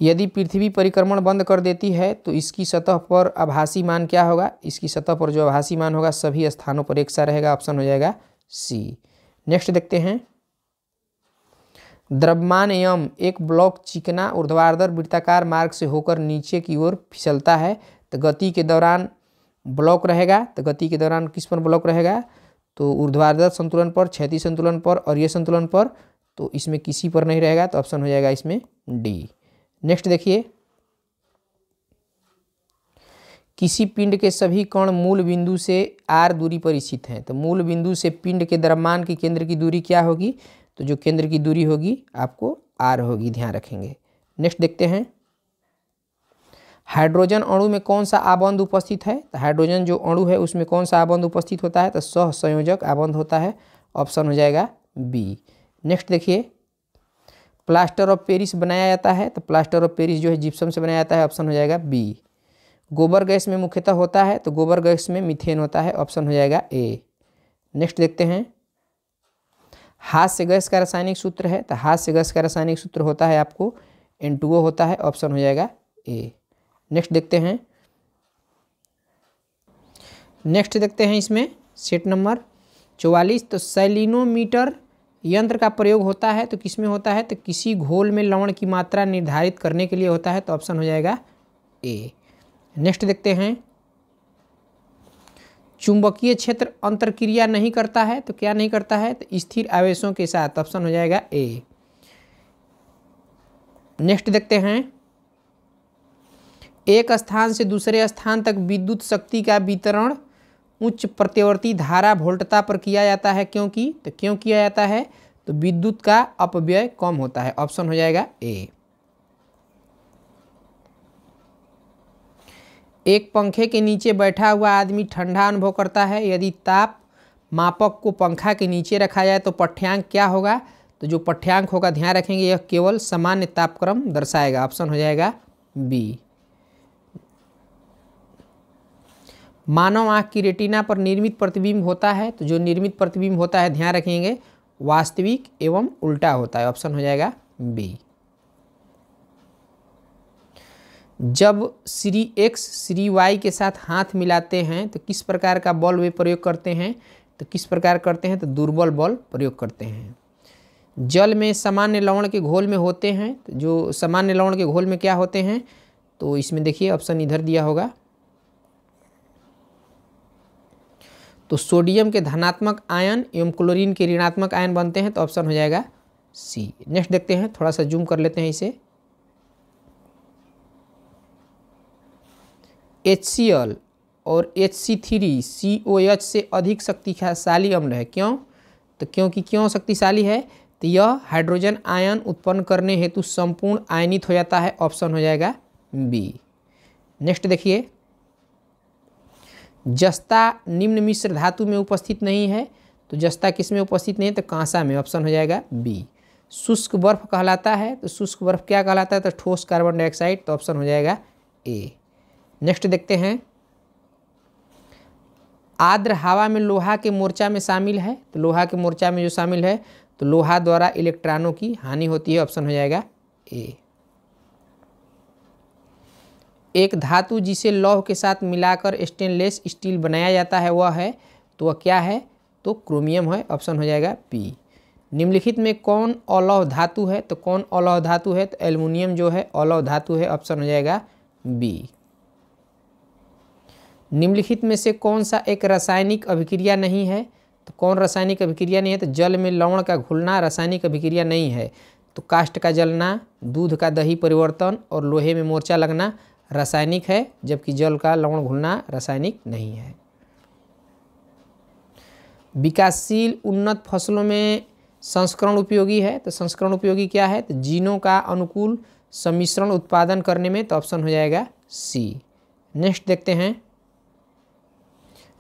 A: यदि पृथ्वी परिक्रमण बंद कर देती है तो इसकी सतह पर आभासी मान क्या होगा इसकी सतह पर जो आभासी मान होगा सभी स्थानों पर एक सा रहेगा ऑप्शन हो जाएगा सी नेक्स्ट देखते हैं द्रव्यमान एक ब्लॉक चिकना ऊर्ध्वाधर वृत्ताकार मार्ग से होकर नीचे की ओर फिसलता है तो गति के दौरान ब्लॉक रहेगा तो गति के दौरान किस पर ब्लॉक रहेगा तो ऊर्ध्वाधर संतुलन पर क्षति संतुलन पर और ये संतुलन पर तो इसमें किसी पर नहीं रहेगा तो ऑप्शन हो जाएगा इसमें डी नेक्स्ट देखिए किसी पिंड के सभी कण मूल बिंदु से आर दूरी पर स्थित हैं तो मूल बिंदु से पिंड के द्रव्यमान के केंद्र की दूरी क्या होगी तो जो केंद्र की दूरी होगी आपको आर होगी ध्यान रखेंगे नेक्स्ट देखते हैं हाइड्रोजन अणु में कौन सा आबंध उपस्थित है तो हाइड्रोजन जो अणु है उसमें कौन सा आबंध उपस्थित होता है तो सह संयोजक आबंध होता है ऑप्शन हो जाएगा बी नेक्स्ट देखिए प्लास्टर ऑफ पेरिस बनाया जाता है तो प्लास्टर ऑफ पेरिस जो है जिप्सम से बनाया जाता है ऑप्शन हो जाएगा बी गोबर गैस में मुख्यतः होता है तो गोबर गैस में मिथेन होता है ऑप्शन हो जाएगा ए नेक्स्ट देखते हैं हाथ से गैस का रासायनिक सूत्र है तो हाथ से गैस का रासायनिक सूत्र होता है आपको एन टू ओ होता है ऑप्शन हो जाएगा ए नेक्स्ट देखते हैं नेक्स्ट देखते हैं इसमें सेट नंबर चौवालीस तो सैलिनोमीटर यंत्र का प्रयोग होता है तो किस में होता है तो किसी घोल में लवण की मात्रा निर्धारित करने के लिए होता है तो ऑप्शन हो जाएगा ए नेक्स्ट देखते हैं चुंबकीय क्षेत्र अंतरक्रिया नहीं करता है तो क्या नहीं करता है तो स्थिर आवेशों के साथ ऑप्शन हो जाएगा ए नेक्स्ट देखते हैं एक स्थान से दूसरे स्थान तक विद्युत शक्ति का वितरण उच्च प्रत्यवर्ती धारा भोल्टता पर किया जाता है क्योंकि तो क्यों किया जाता है तो विद्युत का अपव्यय कम होता है ऑप्शन हो जाएगा ए एक पंखे के नीचे बैठा हुआ आदमी ठंडा अनुभव करता है यदि ताप मापक को पंखा के नीचे रखा जाए तो पठ्यांक क्या होगा तो जो पठ्यांक होगा ध्यान रखेंगे यह केवल सामान्य तापक्रम दर्शाएगा ऑप्शन हो जाएगा बी मानव आँख की रेटिना पर निर्मित प्रतिबिंब होता है तो जो निर्मित प्रतिबिंब होता है ध्यान रखेंगे वास्तविक एवं उल्टा होता है ऑप्शन हो जाएगा बी जब श्री एक्स श्री वाई के साथ हाथ मिलाते हैं तो किस प्रकार का बल वे प्रयोग करते हैं तो किस प्रकार करते हैं तो दुर्बल बल प्रयोग करते हैं जल में सामान्य लवण के घोल में होते हैं तो जो सामान्य लवण के घोल में क्या होते हैं तो इसमें देखिए ऑप्शन इधर दिया होगा तो सोडियम के धनात्मक आयन एवं क्लोरीन के ऋणात्मक आयन बनते हैं तो ऑप्शन हो जाएगा सी नेक्स्ट देखते हैं थोड़ा सा जूम कर लेते हैं इसे एच और H C three C O H से अधिक शक्तिशाली अम्ल है क्यों तो क्योंकि क्यों शक्तिशाली है तो यह हाइड्रोजन आयन उत्पन्न करने हेतु संपूर्ण आयनित हो जाता है ऑप्शन हो जाएगा बी नेक्स्ट देखिए जस्ता निम्न मिश्र धातु में उपस्थित नहीं है तो जस्ता किस में उपस्थित नहीं है तो कांसा में ऑप्शन हो जाएगा बी शुष्क बर्फ कहलाता है तो शुष्क बर्फ क्या कहलाता है तो ठोस कार्बन डाइऑक्साइड तो ऑप्शन हो जाएगा ए नेक्स्ट देखते हैं आर्द्र हवा में लोहा के मोर्चा में शामिल है तो लोहा के मोर्चा में जो शामिल है तो लोहा द्वारा इलेक्ट्रॉनों की हानि होती है ऑप्शन हो जाएगा ए एक धातु जिसे लौह के साथ मिलाकर स्टेनलेस स्टील बनाया जाता है वह है तो वह क्या है तो क्रोमियम है ऑप्शन हो जाएगा पी निम्नलिखित में कौन अलौह धातु है तो कौन अलौह धातु है तो एल्युमिनियम जो है अलौह धातु है ऑप्शन हो जाएगा बी निम्नलिखित में से कौन सा एक रासायनिक अभिक्रिया नहीं है तो कौन रासायनिक अभिक्रिया नहीं है तो जल में लवण का घुलना रासायनिक अभिक्रिया नहीं है तो काष्ट का जलना दूध का दही परिवर्तन और लोहे में मोर्चा लगना रासायनिक है जबकि जल का लवण घुलना रासायनिक नहीं है विकासशील उन्नत फसलों में संस्करण उपयोगी है तो संस्करण उपयोगी क्या है तो जीनों का अनुकूल सम्मिश्रण उत्पादन करने में तो ऑप्शन हो जाएगा सी नेक्स्ट देखते हैं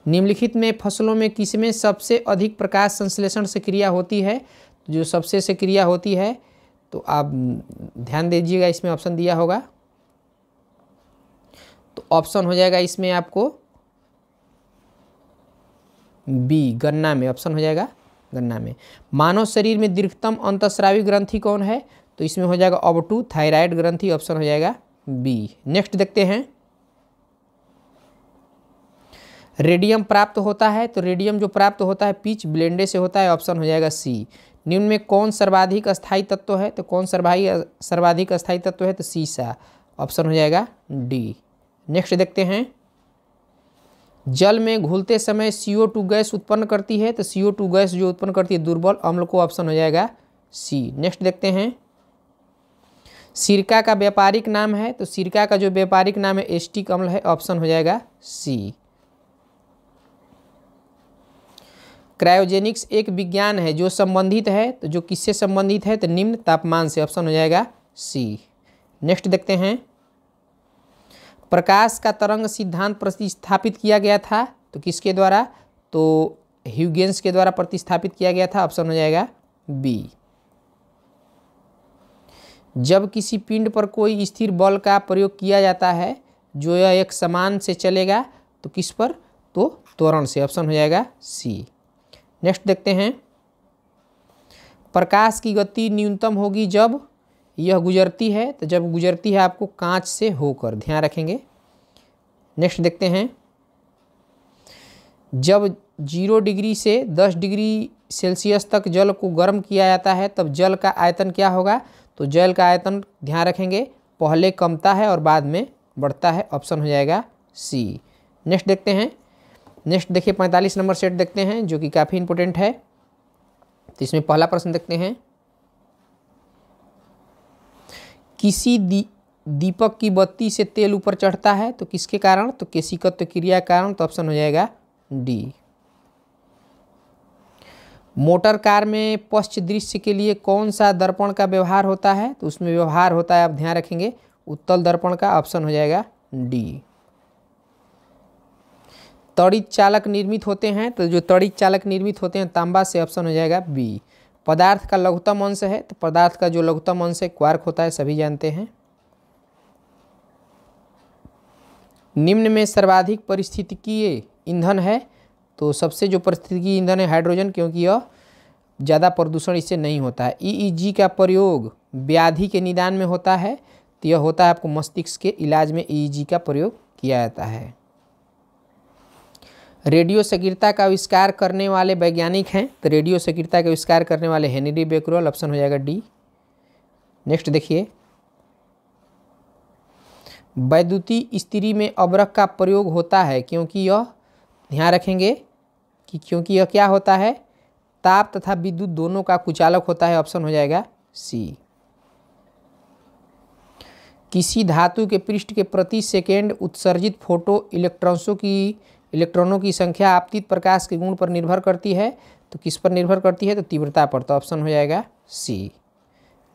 A: निम्नलिखित में फसलों में किसमें सबसे अधिक प्रकाश संश्लेषण से क्रिया होती है तो जो सबसे से क्रिया होती है तो आप ध्यान दीजिएगा इसमें ऑप्शन दिया होगा तो ऑप्शन हो जाएगा इसमें आपको बी गन्ना में ऑप्शन हो जाएगा गन्ना में मानव शरीर में दीर्घतम अंतस्रावी ग्रंथि कौन है तो इसमें हो जाएगा ऑब टू थाइराइड ग्रंथि ऑप्शन हो जाएगा बी नेक्स्ट देखते हैं रेडियम प्राप्त होता है तो रेडियम जो प्राप्त होता है पीच ब्लेंडे से होता है ऑप्शन हो जाएगा सी निम्न में कौन सर्वाधिक अस्थायी तत्व है तो कौन सर्वाही सर्वाधिक अस्थायी तत्व है तो सी सा ऑप्शन हो जाएगा डी नेक्स्ट देखते हैं जल में घुलते समय सी ओ टू गैस उत्पन्न करती है तो सी ओ टू गैस जो उत्पन्न करती है दुर्बल अम्ल को ऑप्शन हो जाएगा सी नेक्स्ट देखते हैं सिरका का व्यापारिक नाम है तो सिरका का जो व्यापारिक नाम है एस्टिक अम्ल है ऑप्शन हो जाएगा सी क्रायोजेनिक्स एक विज्ञान है जो संबंधित है तो जो किससे संबंधित है तो निम्न तापमान से ऑप्शन हो जाएगा सी नेक्स्ट देखते हैं प्रकाश का तरंग सिद्धांत प्रतिस्थापित किया गया था तो किसके द्वारा तो ह्यूगेंस के द्वारा प्रतिस्थापित किया गया था ऑप्शन हो जाएगा बी जब किसी पिंड पर कोई स्थिर बल का प्रयोग किया जाता है जो यह एक समान से चलेगा तो किस पर तो त्वरण से ऑप्शन हो जाएगा सी नेक्स्ट देखते हैं प्रकाश की गति न्यूनतम होगी जब यह गुजरती है तो जब गुजरती है आपको कांच से होकर ध्यान रखेंगे नेक्स्ट देखते हैं जब जीरो डिग्री से दस डिग्री सेल्सियस तक जल को गर्म किया जाता है तब जल का आयतन क्या होगा तो जल का आयतन ध्यान रखेंगे पहले कमता है और बाद में बढ़ता है ऑप्शन हो जाएगा सी नेक्स्ट देखते हैं नेक्स्ट देखिए पैंतालीस नंबर सेट देखते हैं जो कि काफ़ी इंपोर्टेंट है तो इसमें पहला प्रश्न देखते हैं किसी दी, दीपक की बत्ती से तेल ऊपर चढ़ता है तो किसके कारण तो तो क्रिया कारण तो ऑप्शन हो जाएगा डी मोटर कार में पश्च दृश्य के लिए कौन सा दर्पण का व्यवहार होता है तो उसमें व्यवहार होता है आप ध्यान रखेंगे उत्तल दर्पण का ऑप्शन हो जाएगा डी तड़ित चालक निर्मित होते हैं तो जो तड़ित चालक निर्मित होते हैं तांबा से ऑप्शन हो जाएगा बी पदार्थ का लघुतम अंश है तो पदार्थ का जो लघुतम अंश है क्वार्क होता है सभी जानते हैं निम्न में सर्वाधिक परिस्थितिकीय ईंधन है तो सबसे जो परिस्थितिकीय ईंधन है हाइड्रोजन क्योंकि यह ज़्यादा प्रदूषण इससे नहीं होता है ई e e का प्रयोग व्याधि के निदान में होता है तो यह होता है आपको मस्तिष्क के इलाज में ई e का प्रयोग किया जाता है रेडियो सक्रियता का आविष्कार करने वाले वैज्ञानिक हैं तो रेडियो सक्रियता का आविष्कार करने वाले हेनरी बेकरोल ऑप्शन हो जाएगा डी नेक्स्ट देखिए वैद्युती स्त्री में अबरक का प्रयोग होता है क्योंकि यह ध्यान रखेंगे कि क्योंकि यह क्या होता है ताप तथा विद्युत दोनों का कुचालक होता है ऑप्शन हो जाएगा सी किसी धातु के पृष्ठ के प्रति सेकेंड उत्सर्जित फोटो इलेक्ट्रॉन्सों की इलेक्ट्रॉनों की संख्या आपतित प्रकाश के गुण पर निर्भर करती है तो किस पर निर्भर करती है तो तीव्रता पर तो ऑप्शन हो जाएगा सी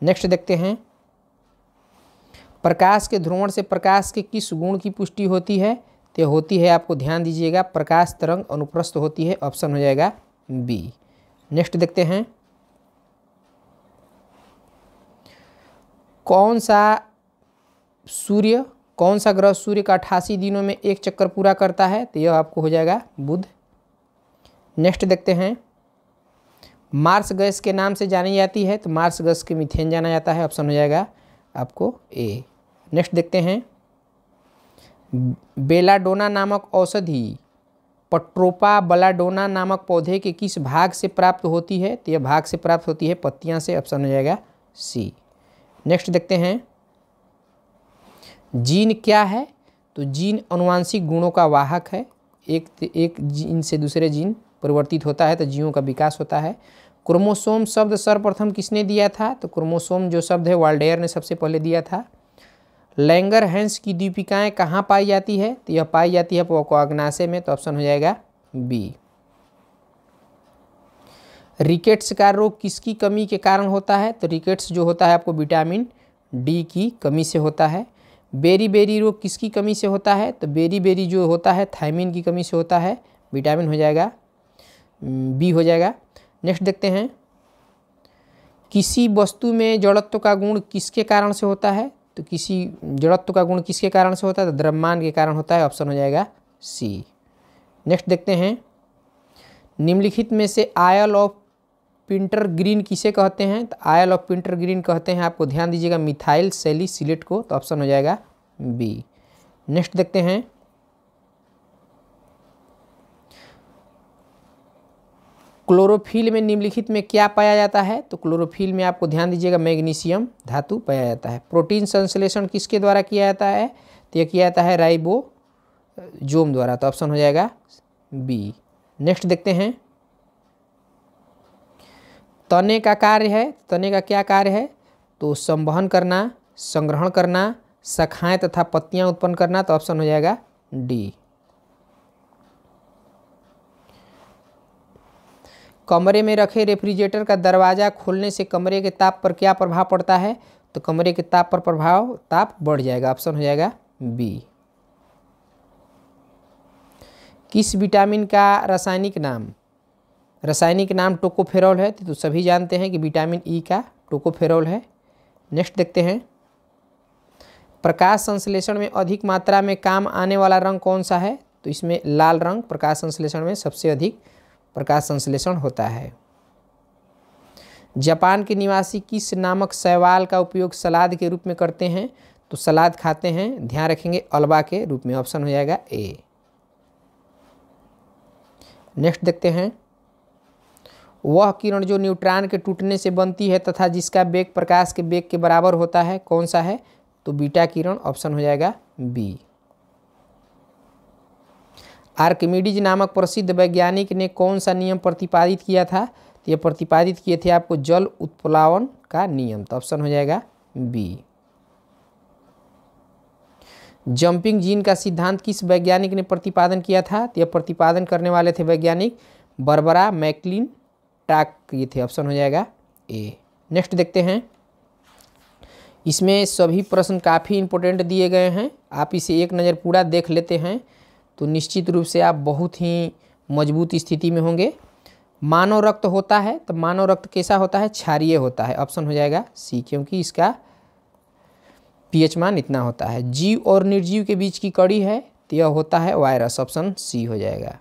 A: नेक्स्ट देखते हैं प्रकाश के ध्रुवण से प्रकाश के किस गुण की पुष्टि होती है तो होती है आपको ध्यान दीजिएगा प्रकाश तरंग अनुप्रस्थ होती है ऑप्शन हो जाएगा बी नेक्स्ट देखते हैं कौन सा सूर्य कौन सा ग्रह सूर्य का अठासी दिनों में एक चक्कर पूरा करता है तो यह आपको हो जाएगा बुध नेक्स्ट देखते हैं मार्स गैस के नाम से जानी जाती है तो मार्स गैस के मिथेन जाना जाता है ऑप्शन हो जाएगा आपको ए नेक्स्ट देखते हैं बेलाडोना नामक औषधि पट्रोपा बलाडोना नामक पौधे के किस भाग से प्राप्त होती है तो यह भाग से प्राप्त होती है पत्तियाँ से ऑप्शन हो जाएगा सी नेक्स्ट देखते हैं जीन क्या है तो जीन अनुवांशिक गुणों का वाहक है एक एक जीन से दूसरे जीन परिवर्तित होता है तो जीवों का विकास होता है क्रोमोसोम शब्द सर्वप्रथम किसने दिया था तो क्रोमोसोम जो शब्द है वाल्डेयर ने सबसे पहले दिया था लैंगर हैंस की दीपिकाएँ कहाँ पाई जाती है तो यह पाई जाती है पोकोग्नासे में तो ऑप्शन हो जाएगा बी रिकेट्स का रोग किसकी कमी के कारण होता है तो रिकेट्स जो होता है आपको विटामिन डी की कमी से होता है बेरी बेरी रोग किसकी कमी से होता है तो बेरी बेरी जो होता है थायमिन की कमी से होता है विटामिन हो जाएगा बी हो जाएगा नेक्स्ट देखते हैं किसी वस्तु में जड़त्व का गुण किसके कारण से होता है तो किसी जड़त्व का गुण किसके कारण से होता है तो द्रव्यमान के कारण होता है ऑप्शन हो जाएगा सी नेक्स्ट देखते हैं निम्नलिखित में से आयल ऑफ पिंटर ग्रीन किसे कहते हैं तो आयल ऑफ पिंटर ग्रीन कहते हैं आपको ध्यान दीजिएगा मिथाइल सेली सिलेट को तो ऑप्शन हो जाएगा बी नेक्स्ट देखते हैं क्लोरोफिल में निम्नलिखित में क्या पाया जाता है तो क्लोरोफिल में आपको ध्यान दीजिएगा मैग्नीशियम धातु पाया जाता है प्रोटीन संश्लेषण किसके द्वारा किया जाता है तो यह किया जाता है राइबो जोम द्वारा तो ऑप्शन हो जाएगा बी नेक्स्ट देखते हैं तने का कार्य है तने का क्या कार्य है तो संवहन करना संग्रहण करना शाखाएँ तथा पत्तियाँ उत्पन्न करना तो ऑप्शन हो जाएगा डी कमरे में रखे रेफ्रिजरेटर का दरवाज़ा खोलने से कमरे के ताप पर क्या प्रभाव पड़ता है तो कमरे के ताप पर प्रभाव ताप बढ़ जाएगा ऑप्शन हो जाएगा बी किस विटामिन का रासायनिक नाम रासायनिक नाम टोकोफेरॉल है तो सभी जानते हैं कि विटामिन ई e का टोकोफेरॉल है नेक्स्ट देखते हैं प्रकाश संश्लेषण में अधिक मात्रा में काम आने वाला रंग कौन सा है तो इसमें लाल रंग प्रकाश संश्लेषण में सबसे अधिक प्रकाश संश्लेषण होता है जापान के निवासी किस नामक सवाल का उपयोग सलाद के रूप में करते हैं तो सलाद खाते हैं ध्यान रखेंगे अलवा के रूप में ऑप्शन हो जाएगा ए नेक्स्ट देखते हैं वह किरण जो न्यूट्रॉन के टूटने से बनती है तथा जिसका बेग प्रकाश के बेग के बराबर होता है कौन सा है तो बीटा किरण ऑप्शन हो जाएगा बी आर्किमिडीज नामक प्रसिद्ध वैज्ञानिक ने कौन सा नियम प्रतिपादित किया था तो यह प्रतिपादित किए थे आपको जल उत्प्लावन का नियम तो ऑप्शन हो जाएगा बी जंपिंग जीन का सिद्धांत किस वैज्ञानिक ने प्रतिपादन किया था तो यह प्रतिपादन करने वाले थे वैज्ञानिक बरबरा मैकलिन ट्रैक ये थे ऑप्शन हो जाएगा ए नेक्स्ट देखते हैं इसमें सभी प्रश्न काफ़ी इम्पोर्टेंट दिए गए हैं आप इसे एक नज़र पूरा देख लेते हैं तो निश्चित रूप से आप बहुत ही मजबूत स्थिति में होंगे मानव रक्त होता है तो मानव रक्त कैसा होता है क्षारिय होता है ऑप्शन हो जाएगा सी क्योंकि इसका पीएच मान इतना होता है जीव और निर्जीव के बीच की कड़ी है तो यह होता है वायरस ऑप्शन सी हो जाएगा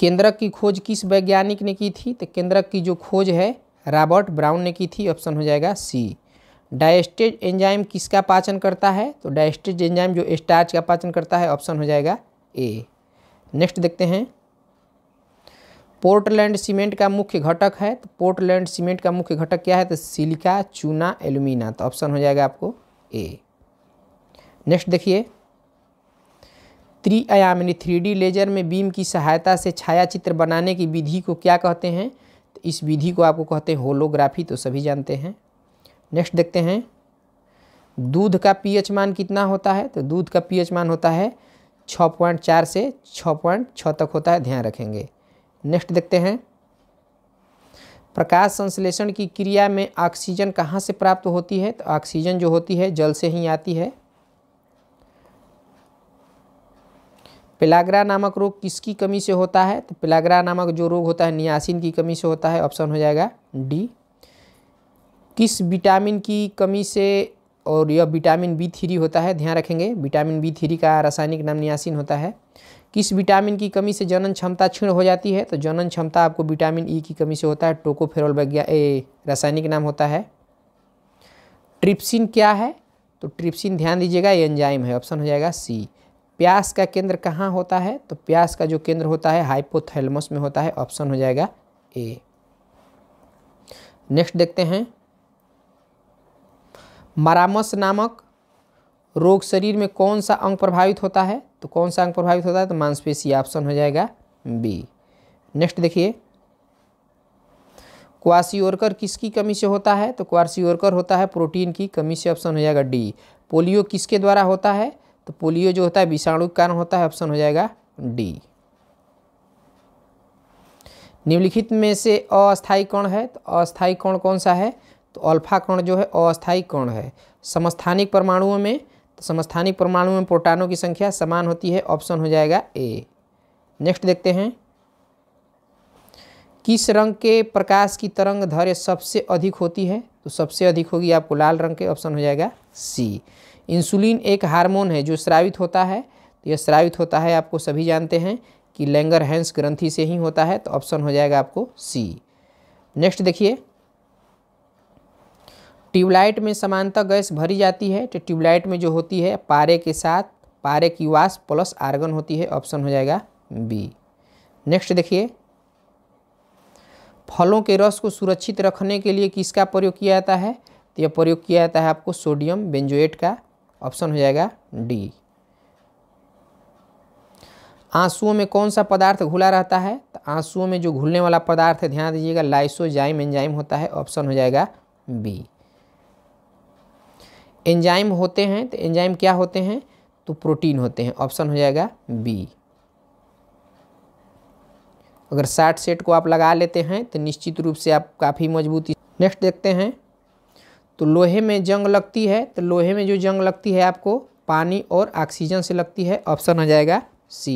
A: केंद्रक की खोज किस वैज्ञानिक ने की थी तो केंद्रक की जो खोज है रॉबर्ट ब्राउन ने की थी ऑप्शन हो जाएगा सी डायस्टेज एंजाइम किसका पाचन करता है तो डायस्टेज एंजाइम जो स्टार्च का पाचन करता है ऑप्शन हो जाएगा ए नेक्स्ट देखते हैं पोर्टलैंड सीमेंट का मुख्य घटक है तो पोर्टलैंड सीमेंट का मुख्य घटक क्या है तो सिलिका चूना एल्यूमिना तो ऑप्शन हो जाएगा आपको ए नेक्स्ट देखिए त्रि थ्री डी लेजर में बीम की सहायता से छाया चित्र बनाने की विधि को क्या कहते हैं तो इस विधि को आपको कहते हैं होलोग्राफी तो सभी जानते हैं नेक्स्ट देखते हैं दूध का पीएच मान कितना होता है तो दूध का पीएच मान होता है छः पॉइंट चार से छः पॉइंट छः तक होता है ध्यान रखेंगे नेक्स्ट देखते हैं प्रकाश संश्लेषण की क्रिया में ऑक्सीजन कहाँ से प्राप्त होती है तो ऑक्सीजन जो होती है जल से ही आती है पिलाग्रा नामक रोग किसकी कमी से होता है तो पिलाग्रा नामक जो रोग होता है नियासिन की कमी से होता है ऑप्शन हो जाएगा डी किस विटामिन की कमी से और यह विटामिन बी थ्री होता है ध्यान रखेंगे विटामिन बी थ्री का रासायनिक नाम नियासिन होता है किस विटामिन की कमी से जनन क्षमता क्षीण हो जाती है तो जनन क्षमता आपको विटामिन ई e की कमी से होता है टोकोफेरोल वैज्ञा रासायनिक नाम होता है ट्रिप्सिन क्या है तो ट्रिप्सिन ध्यान दीजिएगा एंजाइम है ऑप्शन हो जाएगा सी प्यास का केंद्र कहाँ होता है तो प्यास का जो केंद्र होता है हाइपोथैलमस में होता है ऑप्शन हो जाएगा ए नेक्स्ट देखते हैं मरामस नामक रोग शरीर में कौन सा अंग प्रभावित होता है तो कौन सा अंग प्रभावित होता है तो मांसपेशी ऑप्शन हो जाएगा बी नेक्स्ट देखिए क्वासीओरकर किसकी कमी से होता है तो क्वासीओरकर होता है प्रोटीन की कमी से ऑप्शन हो जाएगा डी पोलियो किसके द्वारा होता है तो पोलियो जो होता है विषाणु के कारण होता है ऑप्शन हो जाएगा डी निम्नलिखित में से अस्थायी कोण है तो अस्थायी कोण कौन सा है तो अल्फा कोण जो है अस्थायी कोण है समस्थानिक परमाणुओं में तो समस्थानिक परमाणुओं में प्रोटानों की संख्या समान होती है ऑप्शन हो जाएगा ए नेक्स्ट देखते हैं किस रंग के प्रकाश की तरंग धैर्य सबसे अधिक होती है तो सबसे अधिक होगी आपको लाल रंग के ऑप्शन हो जाएगा सी इंसुलिन एक हार्मोन है जो स्रावित होता है तो यह स्रावित होता है आपको सभी जानते हैं कि लेंगर हैंस ग्रंथि से ही होता है तो ऑप्शन हो जाएगा आपको सी नेक्स्ट देखिए ट्यूबलाइट में समानता गैस भरी जाती है तो ट्यूबलाइट में जो होती है पारे के साथ पारे की वास प्लस आर्गन होती है ऑप्शन हो जाएगा बी नेक्स्ट देखिए फलों के रस को सुरक्षित रखने के लिए किसका प्रयोग किया जाता है तो यह प्रयोग किया जाता है आपको सोडियम बेंजोएट का ऑप्शन हो जाएगा डी आंसुओं में कौन सा पदार्थ घुला रहता है तो आंसुओं में जो घुलने वाला पदार्थ है ध्यान दीजिएगा लाइसोजाइम एंजाइम होता है ऑप्शन हो जाएगा बी एंजाइम होते हैं तो एंजाइम क्या होते हैं तो प्रोटीन होते हैं ऑप्शन हो जाएगा बी अगर साठ सेट को आप लगा लेते हैं तो निश्चित रूप से आप काफ़ी मजबूती नेक्स्ट देखते हैं तो लोहे में जंग लगती है तो लोहे में जो जंग लगती है आपको पानी और ऑक्सीजन से लगती है ऑप्शन हो जाएगा सी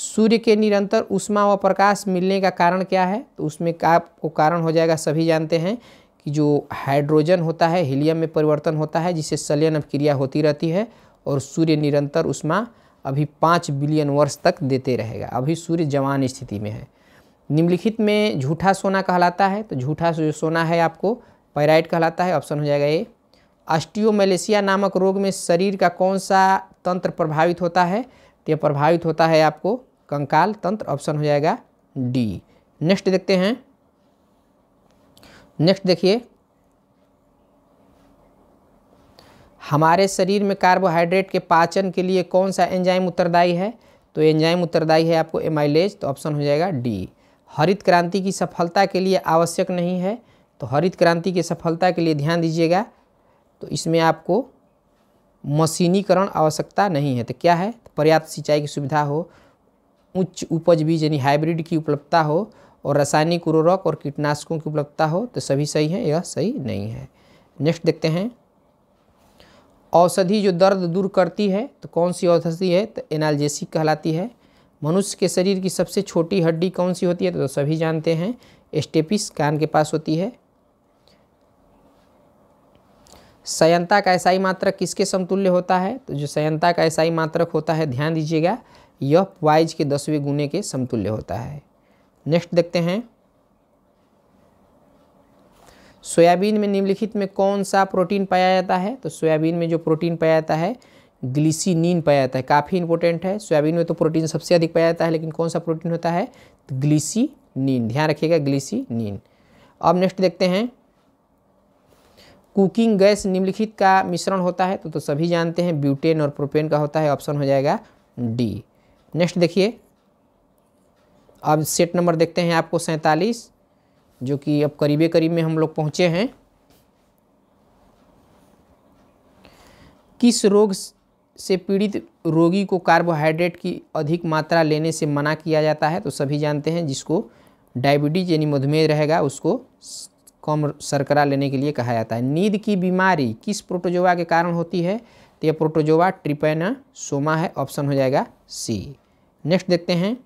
A: सूर्य के निरंतर उष्मा व प्रकाश मिलने का कारण क्या है तो उसमें आपको कारण हो जाएगा सभी जानते हैं कि जो हाइड्रोजन होता है हीलियम में परिवर्तन होता है जिससे सलियन अभिक्रिया होती रहती है और सूर्य निरंतर उष्मा अभी पाँच बिलियन वर्ष तक देते रहेगा अभी सूर्य जवान स्थिति में है निम्नलिखित में झूठा सोना कहलाता है तो झूठा जो सोना है आपको पैराइट कहलाता है ऑप्शन हो जाएगा ए ऑस्टियोमलेशिया नामक रोग में शरीर का कौन सा तंत्र प्रभावित होता है तो यह प्रभावित होता है आपको कंकाल तंत्र ऑप्शन हो जाएगा डी नेक्स्ट देखते हैं नेक्स्ट देखिए हमारे शरीर में कार्बोहाइड्रेट के पाचन के लिए कौन सा एंजाइम उत्तरदायी है तो एंजाइम उत्तरदायी है आपको एमाइलेज तो ऑप्शन हो जाएगा डी हरित क्रांति की सफलता के लिए आवश्यक नहीं है तो हरित क्रांति की सफलता के लिए ध्यान दीजिएगा तो इसमें आपको मशीनीकरण आवश्यकता नहीं है तो क्या है पर्याप्त सिंचाई की सुविधा हो उच्च उपज बीज यानी हाइब्रिड की उपलब्धता हो और रासायनिक उर्वरक और कीटनाशकों की उपलब्धता हो तो सभी सही है यह सही नहीं है नेक्स्ट देखते हैं औषधि जो दर्द दूर करती है तो कौन सी औषधि है तो एनालजेसिक कहलाती है मनुष्य के शरीर की सबसे छोटी हड्डी कौन सी होती है तो सभी जानते हैं स्टेपिस कान के पास होती है संयंता का एसआई मात्रक किसके समतुल्य होता है तो जो संयंता का एसआई मात्रक होता है ध्यान दीजिएगा यह वाइज के दसवें गुने के समतुल्य होता है नेक्स्ट देखते हैं सोयाबीन में निम्नलिखित में कौन सा प्रोटीन पाया जाता है तो सोयाबीन में जो प्रोटीन पाया जाता है ग्लिसिनिन पाया जाता है काफ़ी इंपॉर्टेंट है सोयाबीन में तो प्रोटीन सबसे अधिक पाया जाता है लेकिन कौन सा प्रोटीन होता है तो ग्लिसिनिन ध्यान रखिएगा ग्लिसिनिन अब नेक्स्ट देखते हैं कुकिंग गैस निम्नलिखित का मिश्रण होता है तो तो सभी जानते हैं ब्यूटेन और प्रोपेन का होता है ऑप्शन हो जाएगा डी नेक्स्ट देखिए अब सेट नंबर देखते हैं आपको सैंतालीस जो कि अब करीबे करीब में हम लोग पहुँचे हैं किस रोग से पीड़ित रोगी को कार्बोहाइड्रेट की अधिक मात्रा लेने से मना किया जाता है तो सभी जानते हैं जिसको डायबिटीज यानी मधुमेह रहेगा उसको कम शर्करा लेने के लिए कहा जाता है नींद की बीमारी किस प्रोटोजोवा के कारण होती है तो यह प्रोटोजोवा ट्रिपेना सोमा है ऑप्शन हो जाएगा सी नेक्स्ट देखते हैं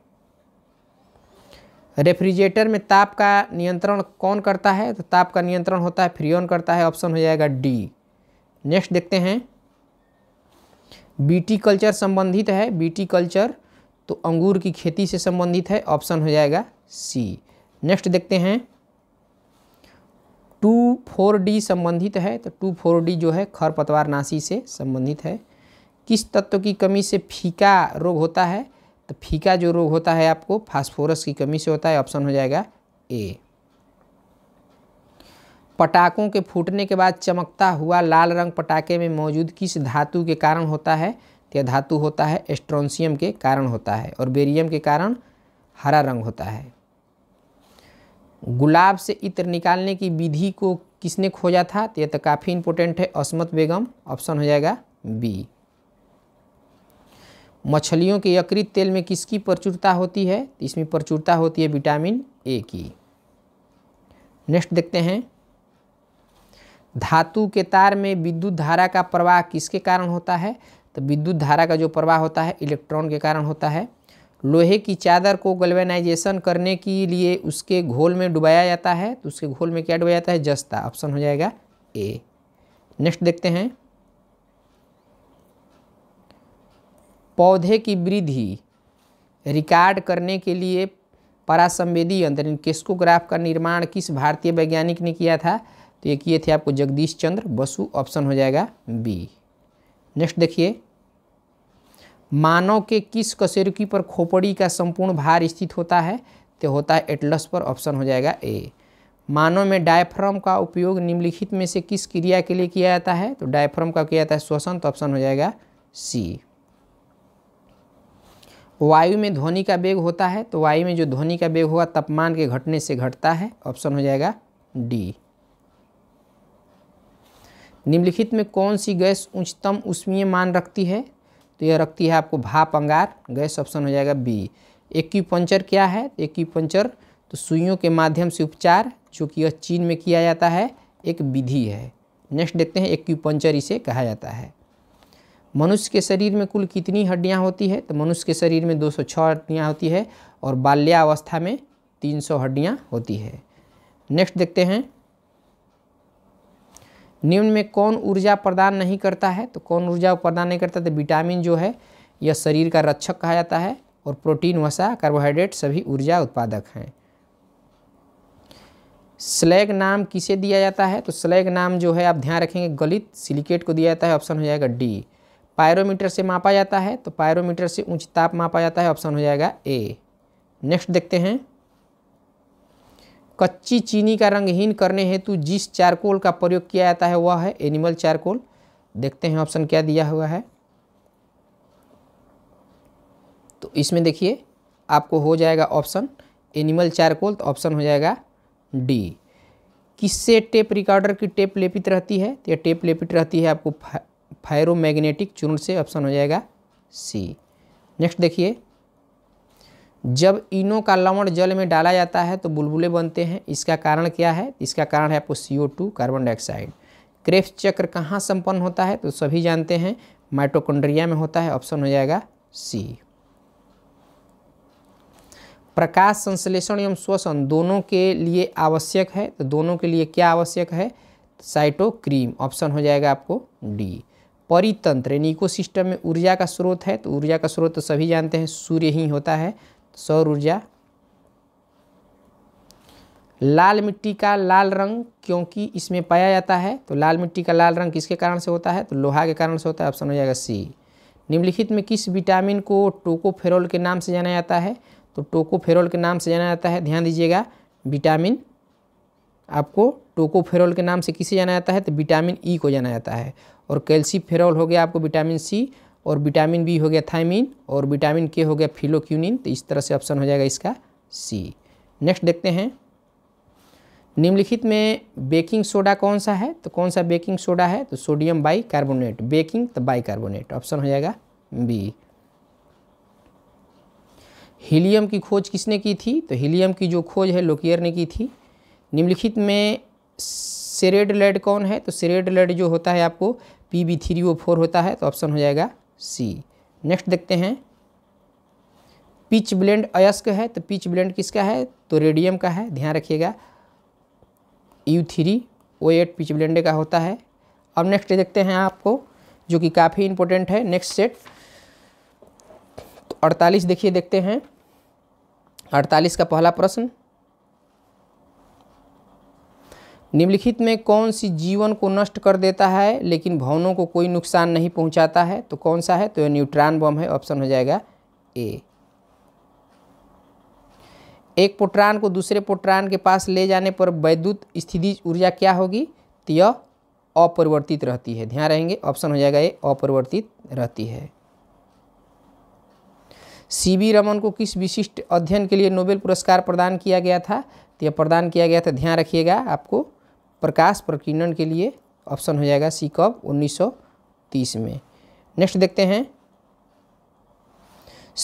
A: रेफ्रिजरेटर में ताप का नियंत्रण कौन करता है तो ताप का नियंत्रण होता है फ्रियोन करता है ऑप्शन हो जाएगा डी नेक्स्ट देखते हैं बीटी कल्चर संबंधित है बीटी कल्चर तो अंगूर की खेती से संबंधित है ऑप्शन हो जाएगा सी नेक्स्ट देखते हैं टू फोर डी संबंधित है तो टू फोर डी जो है खरपतवार नाशी से संबंधित है किस तत्व की कमी से फीका रोग होता है तो फीका जो रोग होता है आपको फास्फोरस की कमी से होता है ऑप्शन हो जाएगा ए पटाखों के फूटने के बाद चमकता हुआ लाल रंग पटाखे में मौजूद किस धातु के कारण होता है तो यह धातु होता है एस्ट्रोनसियम के कारण होता है और बेरियम के कारण हरा रंग होता है गुलाब से इत्र निकालने की विधि को किसने खोजा था तो यह तो काफ़ी इंपोर्टेंट है असमत बेगम ऑप्शन हो जाएगा बी मछलियों के यकृत तेल में किसकी प्रचुरता होती है तो इसमें प्रचुरता होती है विटामिन ए की नेक्स्ट देखते हैं धातु के तार में विद्युत धारा का प्रवाह किसके कारण होता है तो विद्युत धारा का जो प्रवाह होता है इलेक्ट्रॉन के कारण होता है लोहे की चादर को गल्वेनाइजेशन करने के लिए उसके घोल में डुबाया जाता है तो उसके घोल में क्या डुबाया जाता है जस्ता ऑप्शन हो जाएगा ए नेक्स्ट देखते हैं पौधे की वृद्धि रिकॉर्ड करने के लिए परासंवेदी यंत्र केस्कोग्राफ का निर्माण किस भारतीय वैज्ञानिक ने किया था तो ये किए थे आपको जगदीश चंद्र बसु ऑप्शन हो जाएगा बी नेक्स्ट देखिए मानव के किस कसेरुकी पर खोपड़ी का संपूर्ण भार स्थित होता है तो होता है एटलस पर ऑप्शन हो जाएगा ए मानव में डायफ्राम का उपयोग निम्नलिखित में से किस क्रिया के लिए किया जाता है तो डायफ्राम का किया जाता है श्वसन तो ऑप्शन हो जाएगा सी वायु में ध्वनि का वेग होता है तो वायु में जो ध्वनि का वेग होगा तापमान के घटने से घटता है ऑप्शन हो जाएगा डी निम्नलिखित में कौन सी गैस उच्चतम उष्मीय मान रखती है तो यह रखती है आपको भाप अंगार गैस ऑप्शन हो जाएगा बी एक्यूपंचर क्या है एक्यूपंचर तो सुइयों के माध्यम से उपचार जो कि यह चीन में किया जाता है एक विधि है नेक्स्ट देखते हैं एक्यूपंचर इसे कहा जाता है मनुष्य के शरीर में कुल कितनी हड्डियाँ होती है तो मनुष्य के शरीर में 206 हड्डियाँ होती है और बाल्यावस्था में 300 हड्डियाँ होती है नेक्स्ट देखते हैं निम्न में कौन ऊर्जा प्रदान नहीं करता है तो कौन ऊर्जा प्रदान नहीं करता तो विटामिन जो है यह शरीर का रक्षक कहा जाता है और प्रोटीन वसा कार्बोहाइड्रेट सभी ऊर्जा उत्पादक हैं स्लैग नाम किसे दिया जाता है तो स्लैग नाम जो है आप ध्यान रखेंगे गलित सिलिकेट को दिया जाता है ऑप्शन हो जाएगा डी पायरोमीटर से मापा जाता है तो पायरोमीटर से ऊंच ताप मापा जाता है ऑप्शन हो जाएगा ए नेक्स्ट देखते हैं कच्ची चीनी का रंगहीन करने हेतु जिस चारकोल का प्रयोग किया जाता है वह है एनिमल चारकोल देखते हैं ऑप्शन क्या दिया हुआ है तो इसमें देखिए आपको हो जाएगा ऑप्शन एनिमल चारकोल तो ऑप्शन हो जाएगा डी किससे टेप रिकॉर्डर की टेप लेपित रहती है तो यह टेप लेपित रहती है आपको फा, फायरोमैग्नेटिक चूर्ण से ऑप्शन हो जाएगा सी नेक्स्ट देखिए जब इनों का लवण जल में डाला जाता है तो बुलबुले बनते हैं इसका कारण क्या है इसका कारण है आपको सी कार्बन डाइऑक्साइड क्रेफ चक्र कहाँ संपन्न होता है तो सभी जानते हैं माइटोकॉन्ड्रिया में होता है ऑप्शन हो जाएगा सी प्रकाश संश्लेषण एवं श्वसन दोनों के लिए आवश्यक है तो दोनों के लिए क्या आवश्यक है साइटोक्रीम ऑप्शन हो जाएगा आपको डी परितंत्र यानी इकोसिस्टम में ऊर्जा का स्रोत है तो ऊर्जा का स्रोत तो सभी जानते हैं सूर्य ही होता है सौर ऊर्जा लाल मिट्टी का लाल रंग क्योंकि इसमें पाया जाता है तो लाल मिट्टी का लाल रंग किसके कारण से होता है तो लोहा के कारण से होता है ऑप्शन हो जाएगा सी निम्नलिखित में किस विटामिन को टोकोफेरोल के नाम से जाना जाता है तो टोकोफेरोल के नाम से जाना जाता है ध्यान दीजिएगा विटामिन आपको टोकोफेरोल के नाम से किसे जाना जाता है तो विटामिन ई e को जाना जाता है और कैल्सीफेरोल हो गया आपको विटामिन सी और विटामिन बी हो गया थायमिन और विटामिन के हो गया फिलोक्यूनिन तो इस तरह से ऑप्शन हो जाएगा इसका सी नेक्स्ट देखते हैं निम्नलिखित में बेकिंग सोडा कौन सा है तो कौन सा बेकिंग सोडा है तो सोडियम बाई कार्बोनेट बेकिंग तो बाई कार्बोनेट ऑप्शन हो जाएगा बी हीलियम की खोज किसने की थी तो हीलियम की जो खोज है लोकियर ने की थी निम्नलिखित में सेरेड लेड कौन है तो सेरेड लेड जो होता है आपको P B three O four होता है तो ऑप्शन हो जाएगा सी नेक्स्ट देखते हैं पिच ब्लेंड अयस्क है तो पिच ब्लेंड किसका है तो रेडियम का है ध्यान रखिएगा U three eight pitchblende का होता है अब नेक्स्ट देखते हैं आपको जो कि काफ़ी इंपॉर्टेंट है नेक्स्ट सेट तो अड़तालीस देखिए देखते हैं अड़तालीस का पहला प्रश्न निम्नलिखित में कौन सी जीवन को नष्ट कर देता है लेकिन भवनों को कोई नुकसान नहीं पहुंचाता है तो कौन सा है तो यह न्यूट्रॉन बम है ऑप्शन हो जाएगा ए एक पोट्रान को दूसरे पोट्रान के पास ले जाने पर वैद्युत स्थिति ऊर्जा क्या होगी तो यह अपरिवर्तित रहती है ध्यान रहेंगे ऑप्शन हो जाएगा ये अपरिवर्तित रहती है सी बी रमन को किस विशिष्ट अध्ययन के लिए नोबेल पुरस्कार प्रदान किया गया था तो यह प्रदान किया गया था ध्यान रखिएगा आपको प्रकाश प्रकीर्णन के लिए ऑप्शन हो जाएगा सी कब 1930 में नेक्स्ट देखते हैं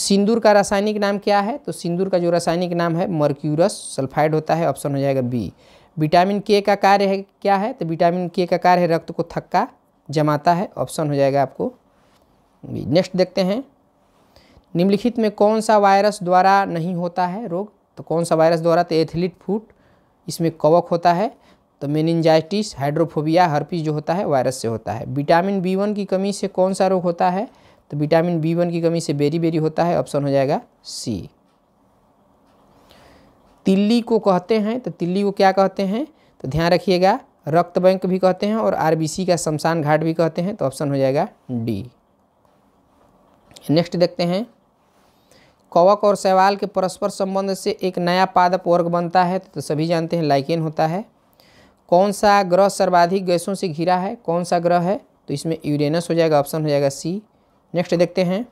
A: सिंदूर का रासायनिक नाम क्या है तो सिंदूर का जो रासायनिक नाम है मर्क्यूरस सल्फाइड होता है ऑप्शन हो जाएगा बी विटामिन के का कार्य है क्या है तो विटामिन के का कार्य है रक्त को थक्का जमाता है ऑप्शन हो जाएगा आपको बी नेक्स्ट देखते हैं निम्नलिखित में कौन सा वायरस द्वारा नहीं होता है रोग तो कौन सा वायरस द्वारा तो एथलीट फूट इसमें कवक होता है तो मेनिनजाइटिस हाइड्रोफोबिया पीज जो होता है वायरस से होता है विटामिन बी वन की कमी से कौन सा रोग होता है तो विटामिन बी वन की कमी से बेरी बेरी होता है ऑप्शन हो जाएगा सी तिल्ली को कहते हैं तो तिल्ली को क्या कहते हैं तो ध्यान रखिएगा रक्त बैंक भी कहते हैं और सी का शमशान घाट भी कहते हैं तो ऑप्शन हो जाएगा डी नेक्स्ट देखते हैं कवक और शैवाल के परस्पर संबंध से एक नया पादप वर्ग बनता है तो सभी जानते हैं लाइकेन होता है कौन सा ग्रह सर्वाधिक गैसों से घिरा है कौन सा ग्रह है तो इसमें यूरेनस हो जाएगा ऑप्शन हो जाएगा सी नेक्स्ट देखते हैं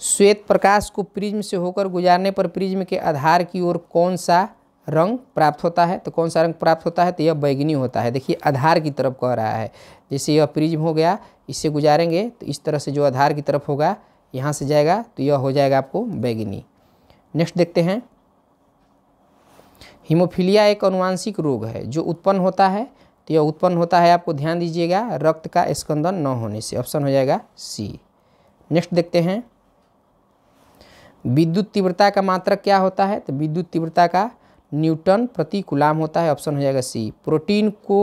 A: श्वेत प्रकाश को प्रिज्म से होकर गुजारने पर प्रिज्म के आधार की ओर कौन सा रंग प्राप्त होता है तो कौन सा रंग प्राप्त होता है तो यह बैगनी होता है देखिए आधार की तरफ कह रहा है जैसे यह प्रिज्म हो गया इससे गुजारेंगे तो इस तरह से जो आधार की तरफ होगा यहाँ से जाएगा तो यह हो जाएगा आपको बैगनी नेक्स्ट देखते हैं हीमोफीलिया एक अनुवांशिक रोग है जो उत्पन्न होता है तो यह उत्पन्न होता है आपको ध्यान दीजिएगा रक्त का स्कंदन न होने से ऑप्शन हो जाएगा सी नेक्स्ट देखते हैं विद्युत तीव्रता का मात्रक क्या होता है तो विद्युत तीव्रता का न्यूटन प्रति गुलाम होता है ऑप्शन हो जाएगा सी प्रोटीन को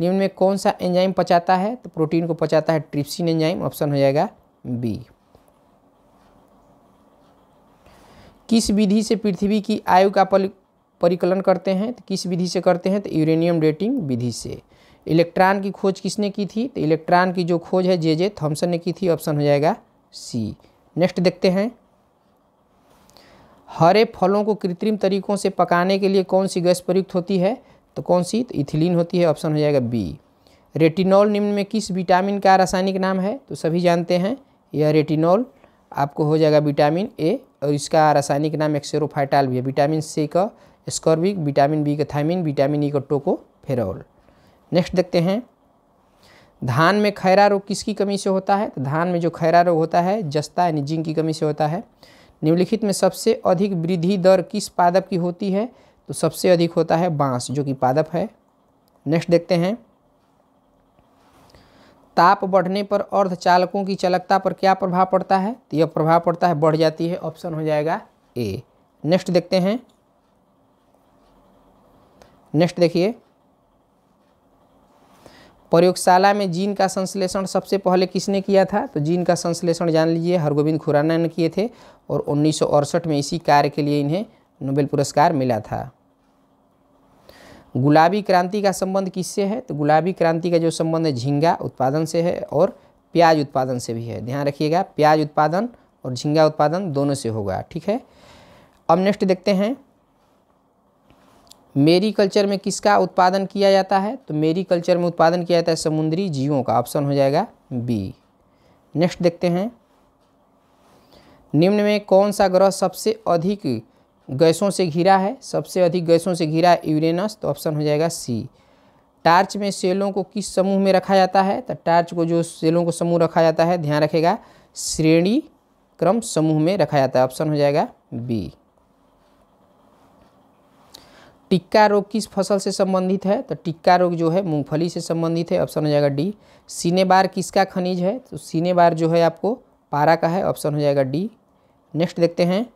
A: निम्न में कौन सा एंजाइम पचाता है तो प्रोटीन को पचाता है ट्रिप्सिन एंजाइम ऑप्शन हो जाएगा बी किस विधि से पृथ्वी की आयु का पल परिकलन करते हैं तो किस विधि से करते हैं तो यूरेनियम डेटिंग विधि से इलेक्ट्रॉन की खोज किसने की थी तो इलेक्ट्रॉन की जो खोज है जे जे थॉम्सन ने की थी ऑप्शन हो जाएगा सी नेक्स्ट देखते हैं हरे फलों को कृत्रिम तरीकों से पकाने के लिए कौन सी गैस प्रयुक्त होती है तो कौन सी तो इथिलीन होती है ऑप्शन हो जाएगा बी रेटिनॉल निम्न में किस विटामिन का रासायनिक नाम है तो सभी जानते हैं यह रेटिनॉल आपको हो जाएगा विटामिन ए और इसका रासायनिक नाम एक्सेरोफाइटाल भी है विटामिन सी का स्कॉर्बिक विटामिन बी का थायमिन विटामिन ई e का टोको फेरोल नेक्स्ट देखते हैं धान में खैरा रोग किसकी कमी से होता है तो धान में जो खैरा रोग होता है जस्ता यानी जिंक की कमी से होता है निम्नलिखित में सबसे अधिक वृद्धि दर किस पादप की होती है तो सबसे अधिक होता है बांस जो कि पादप है नेक्स्ट देखते हैं ताप बढ़ने पर अर्धचालकों की चालकता पर क्या प्रभाव पड़ता है तो यह प्रभाव पड़ता है बढ़ जाती है ऑप्शन हो जाएगा ए नेक्स्ट देखते हैं नेक्स्ट देखिए प्रयोगशाला में जीन का संश्लेषण सबसे पहले किसने किया था तो जीन का संश्लेषण जान लीजिए हरगोविंद खुराना ने किए थे और उन्नीस में इसी कार्य के लिए इन्हें नोबेल पुरस्कार मिला था गुलाबी क्रांति का संबंध किससे है तो गुलाबी क्रांति का जो संबंध है झींगा उत्पादन से है और प्याज उत्पादन से भी है ध्यान रखिएगा प्याज उत्पादन और झींगा उत्पादन दोनों से होगा ठीक है अब नेक्स्ट देखते हैं मेरी कल्चर में किसका उत्पादन किया जाता है तो मेरी कल्चर में उत्पादन किया जाता है समुद्री जीवों का ऑप्शन हो जाएगा बी नेक्स्ट देखते हैं निम्न में कौन सा ग्रह सबसे अधिक गैसों से घिरा है सबसे अधिक गैसों से घिरा यूरेनस तो ऑप्शन हो जाएगा सी टार्च में सेलों को किस समूह में रखा जाता है तो टार्च को जो सेलों को समूह रखा जाता है ध्यान रखेगा श्रेणी क्रम समूह में रखा जाता है ऑप्शन हो जाएगा बी टिक्का रोग किस फसल से संबंधित है तो टिक्का रोग जो है मूंगफली से संबंधित है ऑप्शन हो जाएगा डी सीनेबार किसका खनिज है तो सीनेबार जो है आपको पारा का है ऑप्शन हो जाएगा डी नेक्स्ट देखते हैं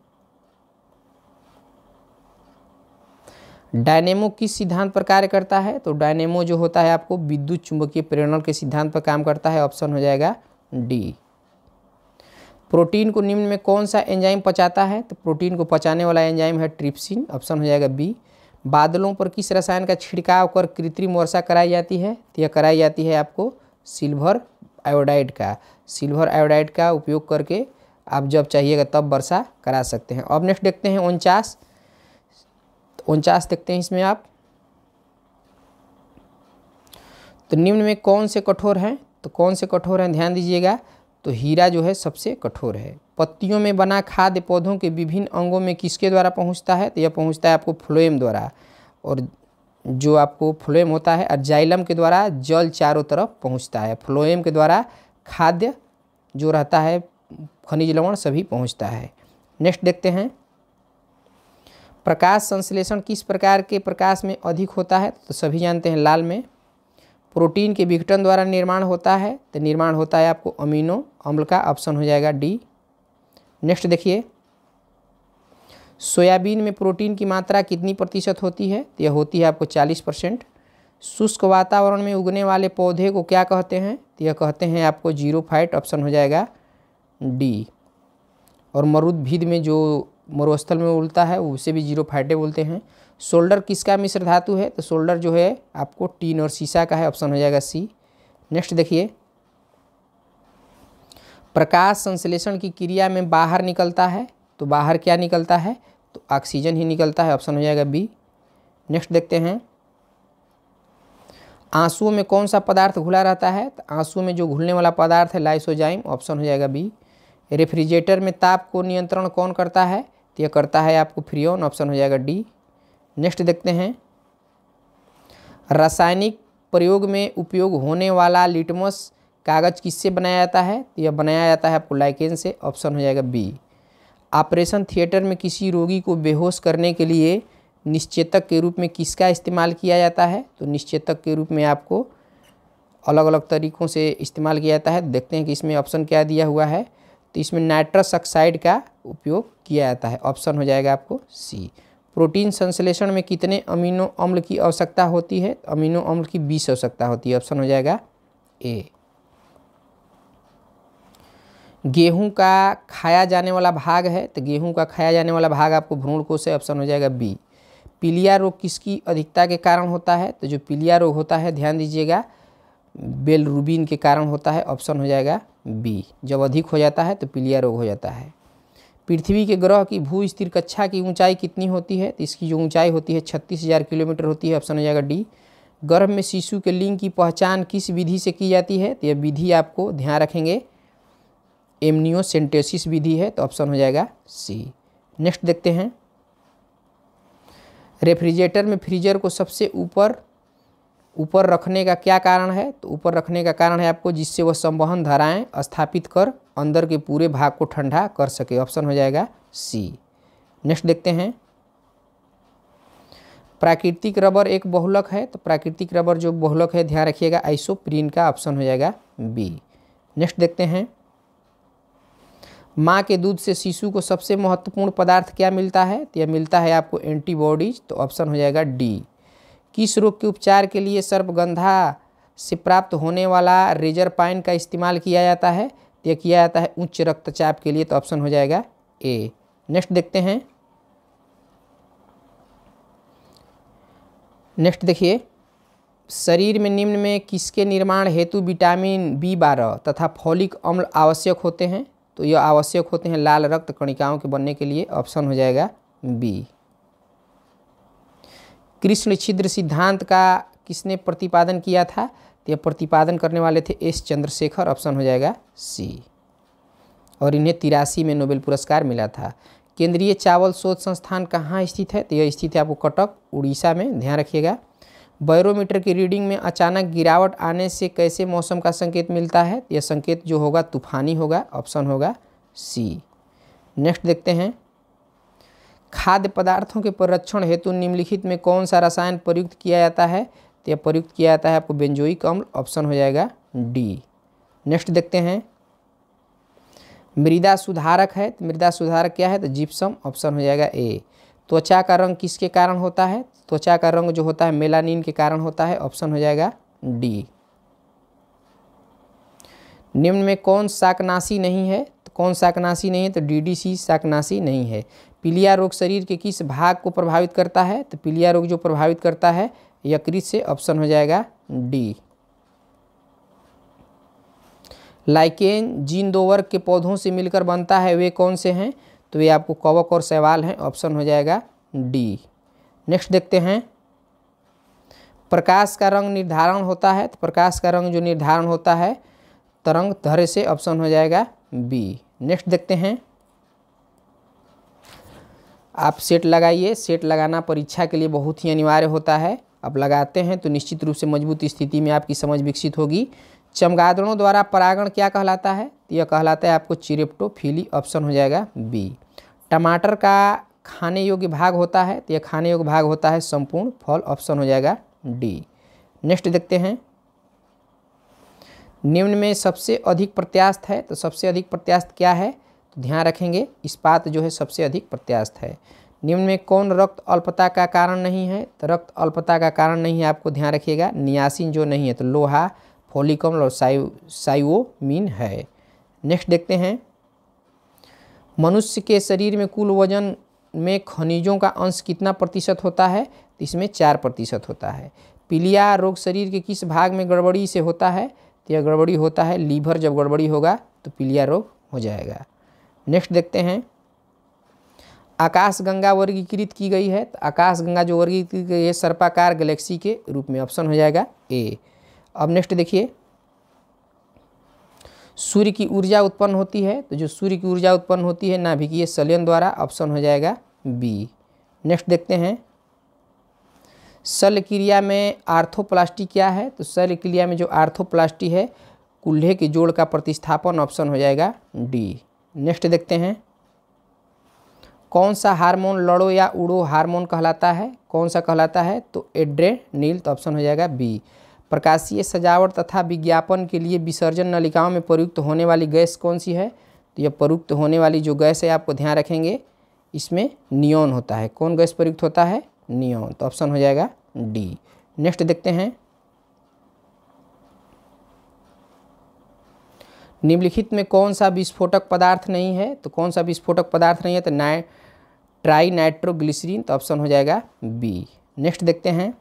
A: डायनेमो किस सिद्धांत पर कार्य करता है तो डायनेमो जो होता है आपको विद्युत चुंबकीय प्रेरणा के सिद्धांत पर काम करता है ऑप्शन हो जाएगा डी प्रोटीन को निम्न में कौन सा एंजाइम पचाता है तो प्रोटीन को पचाने वाला एंजाइम है ट्रिप्सिन ऑप्शन हो जाएगा बी बादलों पर किस रसायन का छिड़काव कर कृत्रिम वर्षा कराई जाती है तो यह कराई जाती है आपको सिल्वर आयोडाइड का सिल्वर आयोडाइड का उपयोग करके आप जब चाहिएगा तब वर्षा करा सकते हैं अब नेक्स्ट देखते हैं उनचास उनचास देखते हैं इसमें आप तो निम्न में कौन से कठोर हैं तो कौन से कठोर हैं ध्यान दीजिएगा तो हीरा जो है सबसे कठोर है पत्तियों में बना खाद्य पौधों के विभिन्न अंगों में किसके द्वारा पहुंचता है तो यह पहुंचता है आपको फ्लोएम द्वारा और जो आपको फ्लोएम होता है और जाइलम के द्वारा जल चारों तरफ पहुंचता है फ्लोएम के द्वारा खाद्य जो रहता है खनिज लवण सभी पहुंचता है नेक्स्ट देखते हैं प्रकाश संश्लेषण किस प्रकार के प्रकाश में अधिक होता है तो सभी जानते हैं लाल में प्रोटीन के विघटन द्वारा निर्माण होता है तो निर्माण होता है आपको अमीनो अम्ल का ऑप्शन हो जाएगा डी नेक्स्ट देखिए सोयाबीन में प्रोटीन की मात्रा कितनी प्रतिशत होती है तो यह होती है आपको चालीस परसेंट शुष्क वातावरण में उगने वाले पौधे को क्या कहते हैं तो यह कहते हैं आपको जीरो फाइट ऑप्शन हो जाएगा डी और मरुद्भिद में जो मरुस्थल में उलता है उसे भी जीरो फाइटे बोलते हैं शोल्डर किसका मिश्र धातु है तो शोल्डर जो है आपको टीन और शीशा का है ऑप्शन हो जाएगा सी नेक्स्ट देखिए प्रकाश संश्लेषण की क्रिया में बाहर निकलता है तो बाहर क्या निकलता है तो ऑक्सीजन ही निकलता है ऑप्शन हो जाएगा बी नेक्स्ट देखते हैं आंसुओं में कौन सा पदार्थ घुला रहता है तो आंसू में जो घुलने वाला पदार्थ है लाइसोजाइम ऑप्शन हो जाएगा बी रेफ्रिजरेटर में ताप को नियंत्रण कौन करता है तो यह करता है आपको फ्रियोन ऑप्शन हो जाएगा डी नेक्स्ट देखते हैं रासायनिक प्रयोग में उपयोग होने वाला लिटमस कागज़ किससे बनाया जाता है तो यह बनाया जाता है आपको लाइकेन से ऑप्शन हो जाएगा बी ऑपरेशन थिएटर में किसी रोगी को बेहोश करने के लिए निश्चेतक के रूप में किसका इस्तेमाल किया जाता है तो निश्चेतक के रूप में आपको अलग अलग तरीक़ों से इस्तेमाल किया जाता है देखते हैं कि इसमें ऑप्शन क्या दिया हुआ है तो इसमें नाइट्रस ऑक्साइड का उपयोग किया जाता है ऑप्शन हो जाएगा आपको सी प्रोटीन संश्लेषण में कितने अमीनो अम्ल की आवश्यकता होती है तो अमीनो अम्ल की बीस आवश्यकता होती है ऑप्शन हो जाएगा ए गेहूं का खाया जाने वाला भाग है तो गेहूं का खाया जाने वाला भाग आपको भ्रूण कोष है ऑप्शन हो जाएगा बी पीलिया रोग किसकी अधिकता के कारण होता है तो जो पीलिया रोग होता है ध्यान दीजिएगा बेलरूबिन के कारण होता है ऑप्शन हो जाएगा बी जब अधिक हो जाता है तो पीलिया रोग हो जाता है पृथ्वी के ग्रह की भू स्थिर कक्षा की ऊंचाई कितनी होती है तो इसकी जो ऊंचाई होती है छत्तीस हज़ार किलोमीटर होती है ऑप्शन हो जाएगा डी गर्भ में शिशु के लिंग की पहचान किस विधि से की जाती है तो यह विधि आपको ध्यान रखेंगे एमनियोसेंटेसिस विधि है तो ऑप्शन हो जाएगा सी नेक्स्ट देखते हैं रेफ्रिजरेटर में फ्रीजर को सबसे ऊपर ऊपर रखने का क्या कारण है तो ऊपर रखने का कारण है आपको जिससे वह संवहन धाराएं स्थापित कर अंदर के पूरे भाग को ठंडा कर सके ऑप्शन हो जाएगा सी नेक्स्ट देखते हैं प्राकृतिक रबर एक बहुलक है तो प्राकृतिक रबर जो बहुलक है ध्यान रखिएगा आइसोप्रीन का ऑप्शन हो जाएगा बी नेक्स्ट देखते हैं माँ के दूध से शिशु को सबसे महत्वपूर्ण पदार्थ क्या मिलता है तो यह मिलता है आपको एंटीबॉडीज तो ऑप्शन हो जाएगा डी किस रोग के उपचार के लिए सर्पगंधा से प्राप्त होने वाला रेजर पाइन का इस्तेमाल किया जाता है तो यह किया जाता है उच्च रक्तचाप के लिए तो ऑप्शन हो जाएगा ए नेक्स्ट देखते हैं नेक्स्ट देखिए शरीर में निम्न में किसके निर्माण हेतु विटामिन बी बारह तथा फॉलिक अम्ल आवश्यक होते हैं तो यह आवश्यक होते हैं लाल रक्त कणिकाओं के बनने के लिए ऑप्शन हो जाएगा बी कृष्ण छिद्र सिद्धांत का किसने प्रतिपादन किया था तो यह प्रतिपादन करने वाले थे एस चंद्रशेखर ऑप्शन हो जाएगा सी और इन्हें तिरासी में नोबेल पुरस्कार मिला था केंद्रीय चावल शोध संस्थान कहाँ स्थित है तो यह स्थित है आपको कटक उड़ीसा में ध्यान रखिएगा बैरोमीटर की रीडिंग में अचानक गिरावट आने से कैसे मौसम का संकेत मिलता है यह संकेत जो होगा तूफानी होगा ऑप्शन होगा सी नेक्स्ट देखते हैं खाद्य पदार्थों के परीक्षण हेतु निम्नलिखित में कौन सा रसायन प्रयुक्त किया जाता है तो यह प्रयुक्त किया जाता है आपको बेंजोई अम्ल ऑप्शन हो जाएगा डी नेक्स्ट देखते हैं मृदा सुधारक है तो मृदा सुधारक क्या है तो जिप्सम ऑप्शन हो जाएगा ए त्वचा का रंग किसके कारण होता है त्वचा का रंग जो होता है मेलानिन के कारण होता है ऑप्शन हो जाएगा डी निम्न में कौन शाकनाशी नहीं है तो कौन शाकनाशी नहीं है तो डीडीसी शाकनाशी नहीं है पीलिया रोग शरीर के किस भाग को प्रभावित करता है तो पीलिया रोग जो प्रभावित करता है यकृत से ऑप्शन हो जाएगा डी लाइकेन जीन दो वर्ग के पौधों से मिलकर बनता है वे कौन से हैं तो ये आपको कवक और सवाल हैं ऑप्शन हो जाएगा डी नेक्स्ट देखते हैं प्रकाश का रंग निर्धारण होता है तो प्रकाश का रंग जो निर्धारण होता है तरंग धरे से ऑप्शन हो जाएगा बी नेक्स्ट देखते हैं आप सेट लगाइए सेट लगाना परीक्षा के लिए बहुत ही अनिवार्य होता है अब लगाते हैं तो निश्चित रूप से मजबूत स्थिति में आपकी समझ विकसित होगी चमगादड़ों द्वारा परागण क्या कहलाता है तो यह कहलाता है आपको चिरेप्टोफिली ऑप्शन हो जाएगा बी टमाटर का खाने योग्य भाग होता है तो यह खाने योग्य भाग होता है संपूर्ण फल ऑप्शन हो जाएगा डी नेक्स्ट देखते हैं निम्न में सबसे अधिक प्रत्यास्थ है तो सबसे अधिक प्रत्यास्थ क्या है तो ध्यान रखेंगे इस्पात जो है सबसे अधिक प्रत्यास्थ है निम्न में कौन रक्त अल्पता का कारण नहीं है तो रक्त अल्पता का कारण नहीं है आपको ध्यान रखिएगा नियासिन जो नहीं है तो लोहा फोलिकम और साइव साइवोमीन है नेक्स्ट देखते हैं मनुष्य के शरीर में कुल वजन में खनिजों का अंश कितना प्रतिशत होता है तो इसमें चार प्रतिशत होता है पीलिया रोग शरीर के किस भाग में गड़बड़ी से होता है तो यह गड़बड़ी होता है लीवर जब गड़बड़ी होगा तो पीलिया रोग हो जाएगा नेक्स्ट देखते हैं आकाशगंगा वर्गीकृत की गई है तो आकाशगंगा जो वर्गीकृत गई है सर्पाकार गैलेक्सी के रूप में ऑप्शन हो जाएगा ए अब नेक्स्ट देखिए सूर्य की ऊर्जा उत्पन्न होती है तो जो सूर्य की ऊर्जा उत्पन्न होती है नाभिकीय सलयन द्वारा ऑप्शन हो जाएगा बी नेक्स्ट देखते हैं शल्य क्रिया में आर्थोप्लास्टी क्या है तो शल्य क्रिया में जो आर्थोप्लास्टी है कुल्हे के जोड़ का प्रतिस्थापन ऑप्शन हो जाएगा डी नेक्स्ट देखते हैं कौन सा हार्मोन लड़ो या उड़ो हार्मोन कहलाता है कौन सा कहलाता है तो एड्रेनिल तो ऑप्शन हो जाएगा बी प्रकाशीय सजावट तथा विज्ञापन के लिए विसर्जन नलिकाओं में प्रयुक्त होने वाली गैस कौन सी है तो यह प्रयुक्त होने वाली जो गैस है आपको ध्यान रखेंगे इसमें नियोन होता है कौन गैस प्रयुक्त होता है नियोन तो ऑप्शन हो जाएगा डी नेक्स्ट देखते हैं निम्नलिखित में कौन सा विस्फोटक पदार्थ नहीं है तो कौन सा विस्फोटक पदार्थ नहीं है तो नाइ ट्राई नाइट्रोग्लिसरीन तो ऑप्शन हो जाएगा बी नेक्स्ट देखते हैं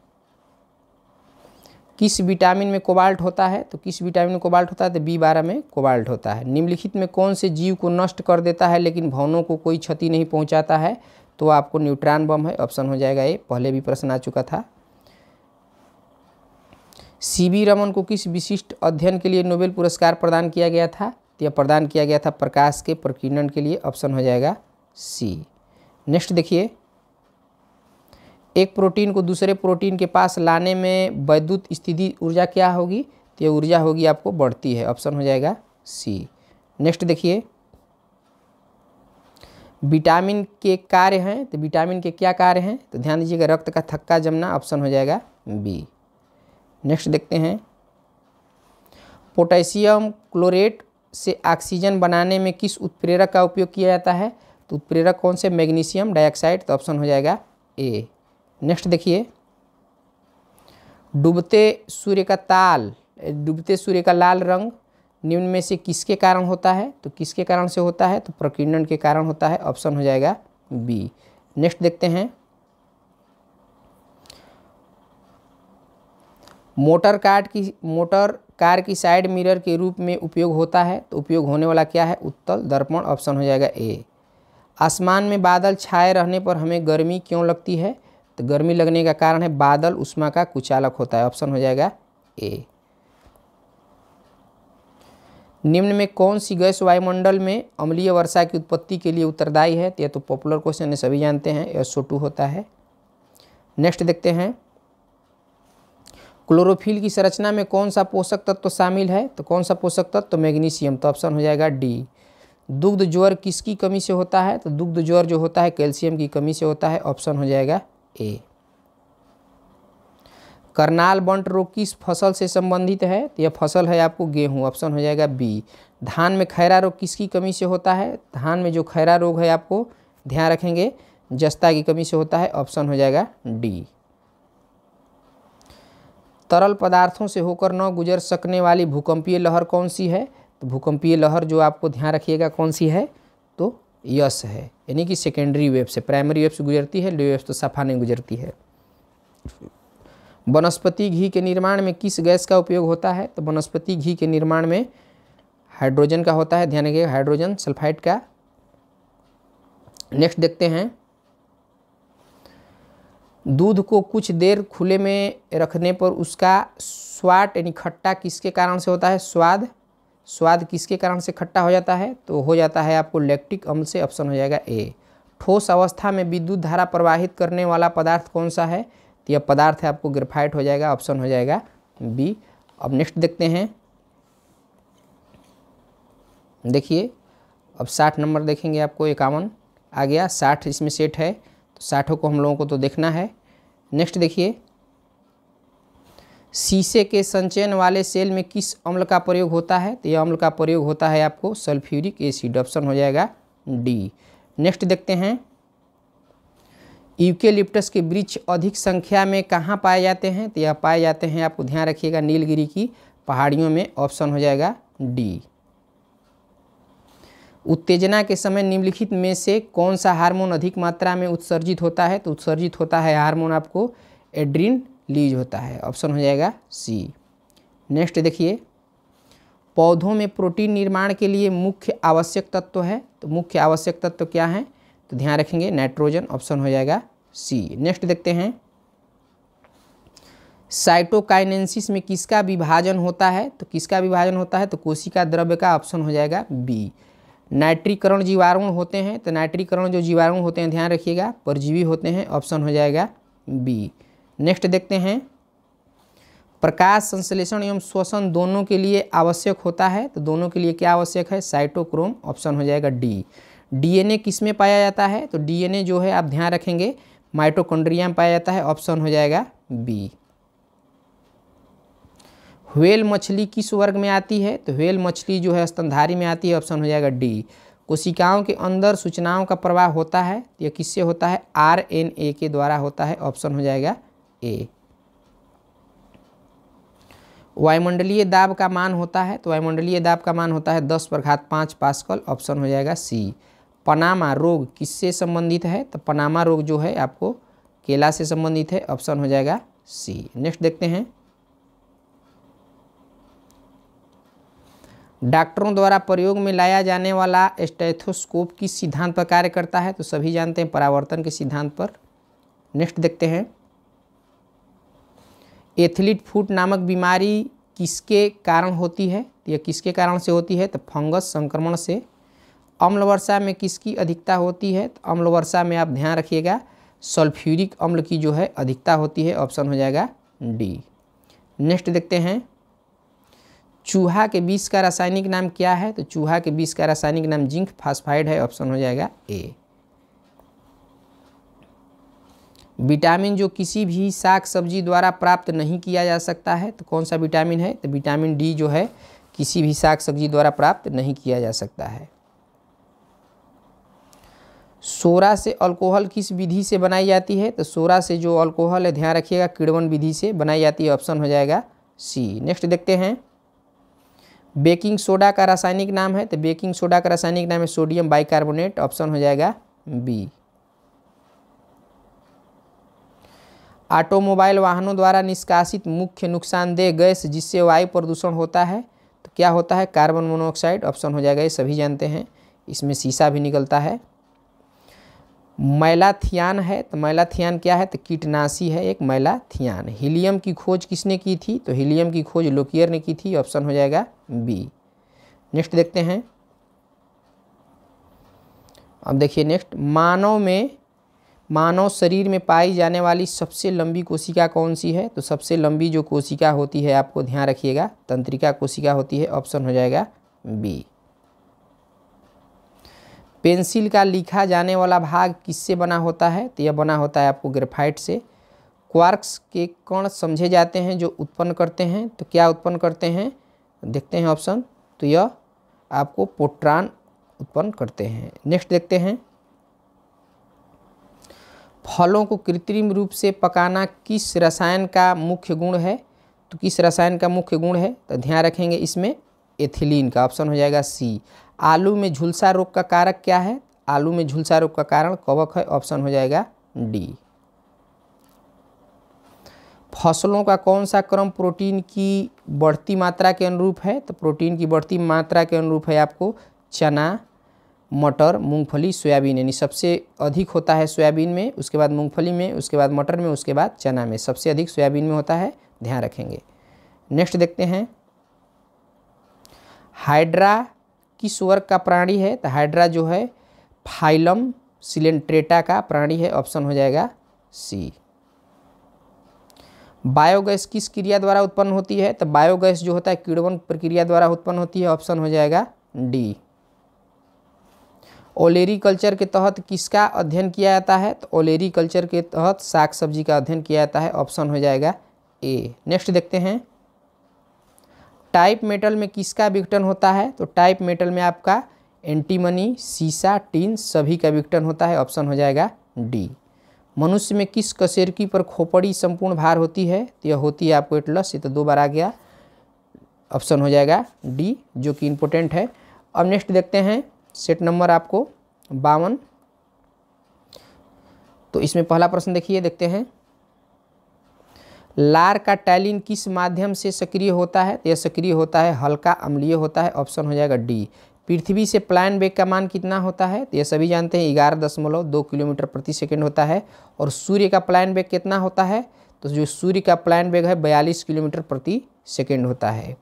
A: किस विटामिन में कोबाल्ट होता है तो किस विटामिन में कोबाल्ट होता है तो बी बारह में कोबाल्ट होता है निम्नलिखित में कौन से जीव को नष्ट कर देता है लेकिन भवनों को कोई क्षति नहीं पहुंचाता है तो आपको न्यूट्रॉन बम है ऑप्शन हो जाएगा ये पहले भी प्रश्न आ चुका था सी बी रमन को किस विशिष्ट अध्ययन के लिए नोबेल पुरस्कार प्रदान किया गया था तो यह प्रदान किया गया था प्रकाश के प्रकीर्णन के लिए ऑप्शन हो जाएगा सी नेक्स्ट देखिए एक प्रोटीन को दूसरे प्रोटीन के पास लाने में वैद्युत स्थिति ऊर्जा क्या होगी तो ये ऊर्जा होगी आपको बढ़ती है ऑप्शन हो जाएगा सी नेक्स्ट देखिए विटामिन के कार्य हैं तो विटामिन के क्या कार्य हैं तो ध्यान दीजिएगा रक्त का थक्का जमना ऑप्शन हो जाएगा बी नेक्स्ट देखते हैं पोटेशियम क्लोरेट से ऑक्सीजन बनाने में किस उत्प्रेरक का उपयोग किया जाता है तो उत्प्रेरक कौन से मैग्नीशियम डाइऑक्साइड तो ऑप्शन हो जाएगा ए नेक्स्ट देखिए डूबते सूर्य का ताल डूबते सूर्य का लाल रंग निम्न में से किसके कारण होता है तो किसके कारण से होता है तो प्रकीर्णन के कारण होता है ऑप्शन हो जाएगा बी नेक्स्ट देखते हैं मोटर कार की मोटर कार की साइड मिरर के रूप में उपयोग होता है तो उपयोग होने वाला क्या है उत्तल दर्पण ऑप्शन हो जाएगा ए आसमान में बादल छाए रहने पर हमें गर्मी क्यों लगती है तो गर्मी लगने का कारण है बादल उष्मा का कुचालक होता है ऑप्शन हो जाएगा ए निम्न में कौन सी गैस वायुमंडल में अम्लीय वर्षा की उत्पत्ति के लिए उत्तरदायी है यह तो पॉपुलर क्वेश्चन तो है सभी जानते हैं यह टू होता है नेक्स्ट देखते हैं क्लोरोफिल की संरचना में कौन सा पोषक तत्व तो शामिल है तो कौन सा पोषक तत्व तो मैग्नीशियम तो ऑप्शन हो जाएगा डी दुग्ध ज्वर किसकी कमी से होता है तो दुग्ध ज्वर जो होता है कैल्शियम की कमी से होता है ऑप्शन हो जाएगा ए करनाल बंट रोग किस फसल से संबंधित है तो यह फसल है आपको गेहूं ऑप्शन हो जाएगा बी धान में खैरा रोग किसकी कमी से होता है धान में जो खैरा रोग है आपको ध्यान रखेंगे जस्ता की कमी से होता है ऑप्शन हो जाएगा डी तरल पदार्थों से होकर न गुजर सकने वाली भूकंपीय लहर कौन सी है तो भूकंपीय लहर जो आपको ध्यान रखिएगा कौन सी है तो यस है यानी कि सेकेंडरी वेव से प्राइमरी वेव से गुजरती है लो वेब तो सफा नहीं गुजरती है वनस्पति घी के निर्माण में किस गैस का उपयोग होता है तो वनस्पति घी के निर्माण में हाइड्रोजन का होता है ध्यान रखिएगा हाइड्रोजन सल्फाइड का नेक्स्ट देखते हैं दूध को कुछ देर खुले में रखने पर उसका स्वाट यानी खट्टा किसके कारण से होता है स्वाद स्वाद किसके कारण से खट्टा हो जाता है तो हो जाता है आपको लैक्टिक अम्ल से ऑप्शन हो जाएगा ए ठोस अवस्था में विद्युत धारा प्रवाहित करने वाला पदार्थ कौन सा है तो यह पदार्थ है आपको ग्रेफाइट हो जाएगा ऑप्शन हो जाएगा बी अब नेक्स्ट देखते हैं देखिए अब साठ नंबर देखेंगे आपको इक्यावन आ गया साठ इसमें सेट है तो साठों को हम लोगों को तो देखना है नेक्स्ट देखिए शीशे के संचयन वाले सेल में किस अम्ल का प्रयोग होता है तो यह अम्ल का प्रयोग होता है आपको सल्फ्यूरिक एसिड ऑप्शन हो जाएगा डी नेक्स्ट देखते हैं यूकेलिप्टस के वृक्ष अधिक संख्या में कहाँ पाए जाते हैं तो यह पाए जाते हैं आपको ध्यान रखिएगा नीलगिरी की पहाड़ियों में ऑप्शन हो जाएगा डी उत्तेजना के समय निम्नलिखित में से कौन सा हार्मोन अधिक मात्रा में उत्सर्जित होता है तो उत्सर्जित होता है हार्मोन आपको एड्रीन लीज होता है ऑप्शन हो जाएगा सी नेक्स्ट देखिए पौधों में प्रोटीन निर्माण के लिए मुख्य आवश्यक तत्व है तो मुख्य आवश्यक तत्व क्या है तो ध्यान रखेंगे नाइट्रोजन ऑप्शन हो जाएगा सी नेक्स्ट देखते हैं साइटोकाइनेंसिस में किसका विभाजन होता है तो किसका विभाजन होता है तो कोशिका द्रव्य का ऑप्शन हो जाएगा बी नाइट्रीकरण जीवाणु होते हैं तो नाइट्रीकरण जो जीवाणु होते हैं ध्यान रखिएगा परजीवी होते हैं ऑप्शन हो जाएगा बी नेक्स्ट देखते हैं प्रकाश संश्लेषण एवं श्वसन दोनों के लिए आवश्यक होता है तो दोनों के लिए क्या आवश्यक है साइटोक्रोम ऑप्शन हो जाएगा डी डीएनए किस में पाया जाता है तो डीएनए जो है आप ध्यान रखेंगे माइटोकॉन्ड्रिया में पाया जाता है ऑप्शन हो जाएगा बी व्हेल मछली किस वर्ग में आती है तो व्हेल मछली जो है स्तनधारी में आती है ऑप्शन हो जाएगा डी कोशिकाओं के अंदर सूचनाओं का प्रवाह होता है तो यह किससे होता है आर के द्वारा होता है ऑप्शन हो जाएगा ए वायुमंडलीय दाब का मान होता है तो वायुमंडलीय दाब का मान होता है दस पर घात पाँच पास्कल ऑप्शन हो जाएगा सी पनामा रोग किससे संबंधित है तो पनामा रोग जो है आपको केला से संबंधित है ऑप्शन हो जाएगा सी नेक्स्ट देखते हैं डॉक्टरों द्वारा प्रयोग में लाया जाने वाला स्टेथोस्कोप किस सिद्धांत पर कार्य करता है तो सभी जानते हैं परावर्तन के सिद्धांत पर नेक्स्ट देखते हैं एथलीट फुट नामक बीमारी किसके कारण होती है तो या किसके कारण से होती है तो फंगस संक्रमण से अम्ल वर्षा में किसकी अधिकता होती है तो अम्ल वर्षा में आप ध्यान रखिएगा सल्फ्यूरिक अम्ल की जो है अधिकता होती है ऑप्शन हो जाएगा डी नेक्स्ट देखते हैं चूहा के बीस का रासायनिक नाम क्या है तो चूहा के बीस का रासायनिक नाम जिंक फास्फाइड है ऑप्शन हो जाएगा ए विटामिन जो किसी भी साग सब्जी द्वारा प्राप्त नहीं किया जा सकता है तो कौन सा विटामिन है तो विटामिन डी जो है किसी भी साग सब्जी द्वारा प्राप्त नहीं किया जा सकता है सोरा से अल्कोहल किस विधि से बनाई जाती है तो सोरा से जो अल्कोहल है ध्यान रखिएगा किड़वन विधि से बनाई जाती है ऑप्शन हो जाएगा सी नेक्स्ट देखते हैं बेकिंग सोडा का रासायनिक नाम है तो बेकिंग सोडा का रासायनिक नाम है सोडियम बाइकार्बोनेट ऑप्शन हो जाएगा बी ऑटोमोबाइल वाहनों द्वारा निष्कासित मुख्य नुकसानदेह गैस जिससे वायु प्रदूषण होता है तो क्या होता है कार्बन मोनोऑक्साइड ऑप्शन हो जाएगा ये सभी जानते हैं इसमें शीशा भी निकलता है मैलाथियान है तो मैलाथियान क्या है तो कीटनाशी है एक मैलाथियान हीलियम की खोज किसने की थी तो हीलियम की खोज लोकियर ने की थी ऑप्शन हो जाएगा बी नेक्स्ट देखते हैं अब देखिए नेक्स्ट मानव में मानव शरीर में पाई जाने वाली सबसे लंबी कोशिका कौन सी है तो सबसे लंबी जो कोशिका होती है आपको ध्यान रखिएगा तंत्रिका कोशिका होती है ऑप्शन हो जाएगा बी पेंसिल का लिखा जाने वाला भाग किससे बना होता है तो यह बना होता है आपको ग्रेफाइट से क्वार्क्स के कण समझे जाते हैं जो उत्पन्न करते हैं तो क्या उत्पन्न करते हैं देखते हैं ऑप्शन तो यह आपको पोट्रान उत्पन्न करते हैं नेक्स्ट देखते हैं फलों को कृत्रिम रूप से पकाना किस रसायन का मुख्य गुण है तो किस रसायन का मुख्य गुण है तो ध्यान रखेंगे इसमें एथिलीन का ऑप्शन हो जाएगा सी आलू में झुलसा रोग का कारक क्या है आलू में झुलसा रोग का कारण कवक है ऑप्शन हो जाएगा डी फसलों का कौन सा क्रम प्रोटीन की बढ़ती मात्रा के अनुरूप है तो प्रोटीन की बढ़ती मात्रा के अनुरूप है आपको चना मटर मूंगफली सोयाबीन यानी सबसे अधिक होता है सोयाबीन में उसके बाद मूंगफली में उसके बाद मटर में उसके बाद चना में सबसे अधिक सोयाबीन में होता है ध्यान रखेंगे नेक्स्ट देखते हैं हाइड्रा किस वर्ग का प्राणी है तो हाइड्रा जो है फाइलम सिलेंट्रेटा का प्राणी है ऑप्शन हो जाएगा सी बायोगैस किस क्रिया द्वारा उत्पन्न होती है तो बायोगैस जो होता है किड़वन प्रक्रिया द्वारा उत्पन्न होती है ऑप्शन हो जाएगा डी ओलेरी कल्चर के तहत किसका अध्ययन किया जाता है तो ओलेरी कल्चर के तहत साग सब्जी का अध्ययन किया जाता है ऑप्शन हो जाएगा ए नेक्स्ट देखते हैं टाइप मेटल में किसका विघटन होता है तो टाइप मेटल में आपका एंटीमनी सीसा टीन सभी का विघटन होता है ऑप्शन हो जाएगा डी मनुष्य में किस कसेरकी पर खोपड़ी संपूर्ण भार होती है तो यह होती है आपको एटलस ये तो दो बार आ गया ऑप्शन हो जाएगा डी जो कि इम्पोर्टेंट है अब नेक्स्ट देखते हैं सेट नंबर आपको बावन तो इसमें पहला प्रश्न देखिए देखते हैं लार का टैलिन किस माध्यम से सक्रिय होता है तो यह सक्रिय होता है हल्का अम्लीय होता है ऑप्शन हो जाएगा डी पृथ्वी से प्लान बेग का मान कितना होता है तो यह सभी जानते हैं ग्यारह दशमलव दो किलोमीटर प्रति सेकंड होता है और सूर्य का प्लान बेग कितना होता है तो जो सूर्य का प्लान बेग है बयालीस किलोमीटर प्रति सेकंड होता है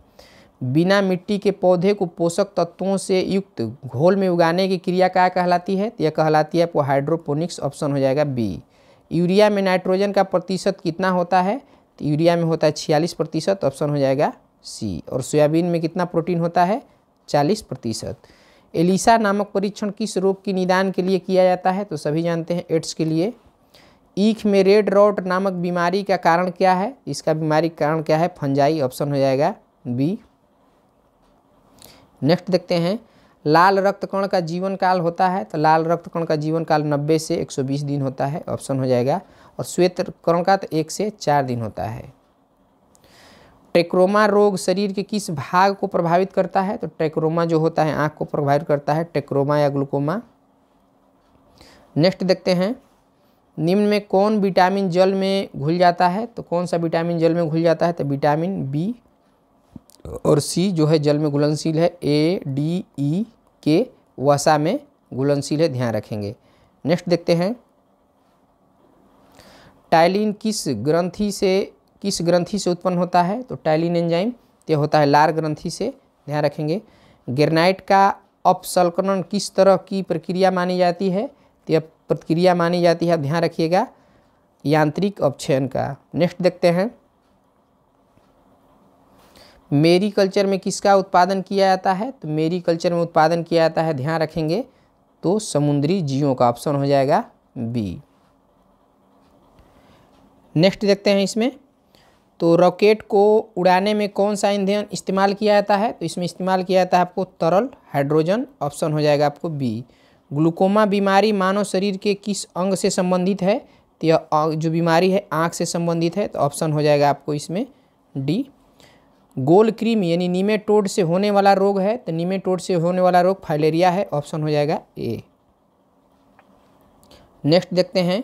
A: बिना मिट्टी के पौधे को पोषक तत्वों से युक्त घोल में उगाने की क्रिया क्या कहलाती है तो यह कहलाती है आपको हाइड्रोपोनिक्स ऑप्शन हो जाएगा बी यूरिया में नाइट्रोजन का प्रतिशत कितना होता है तो यूरिया में होता है छियालीस प्रतिशत ऑप्शन हो जाएगा सी और सोयाबीन में कितना प्रोटीन होता है चालीस प्रतिशत एलिसा नामक परीक्षण किस रोग की निदान के लिए किया जाता है तो सभी जानते हैं एड्स के लिए ईख में रेड रॉट नामक बीमारी का कारण क्या है इसका बीमारी कारण क्या है फंजाई ऑप्शन हो जाएगा बी नेक्स्ट देखते हैं लाल रक्त कण का जीवन काल होता है तो लाल रक्त कण का जीवन काल 90 से 120 दिन होता है ऑप्शन हो जाएगा और श्वेत कण का तो एक से चार दिन होता है टेक्रोमा रोग शरीर के किस भाग को प्रभावित करता है तो टेक्रोमा जो होता है आँख को प्रभावित करता है टेक्रोमा या ग्लूकोमा नेक्स्ट देखते हैं निम्न में कौन विटामिन जल में घुल जाता है तो कौन सा विटामिन जल में घुल जाता है तो विटामिन बी और सी जो है जल में घुलनशील है ए डी ई के वसा में घुलनशील है ध्यान रखेंगे नेक्स्ट देखते हैं टाइलिन किस ग्रंथि से किस ग्रंथि से उत्पन्न होता है तो टाइलिन एंजाइम यह होता है लार ग्रंथि से ध्यान रखेंगे ग्रेनाइट का अपसलकनन किस तरह की प्रक्रिया मानी जाती है तो यह प्रक्रिया मानी जाती है ध्यान रखिएगा यांत्रिक अपक्षयन का नेक्स्ट देखते हैं मेरी कल्चर में किसका उत्पादन किया जाता है तो मेरी कल्चर में उत्पादन किया जाता है ध्यान रखेंगे तो समुद्री जीवों का ऑप्शन हो जाएगा बी नेक्स्ट देखते हैं इसमें तो रॉकेट को उड़ाने में कौन सा ईंधन इस्तेमाल किया जाता है तो इसमें इस्तेमाल किया जाता है आपको तरल हाइड्रोजन ऑप्शन हो जाएगा आपको बी ग्लूकोमा बीमारी मानव शरीर के किस अंग से संबंधित है तो यह जो बीमारी है आँख से संबंधित है तो ऑप्शन हो जाएगा आपको इसमें डी गोल क्रीम यानी निमेटोड से होने वाला रोग है तो निमेटोड से होने वाला रोग फाइलेरिया है ऑप्शन हो जाएगा ए नेक्स्ट देखते हैं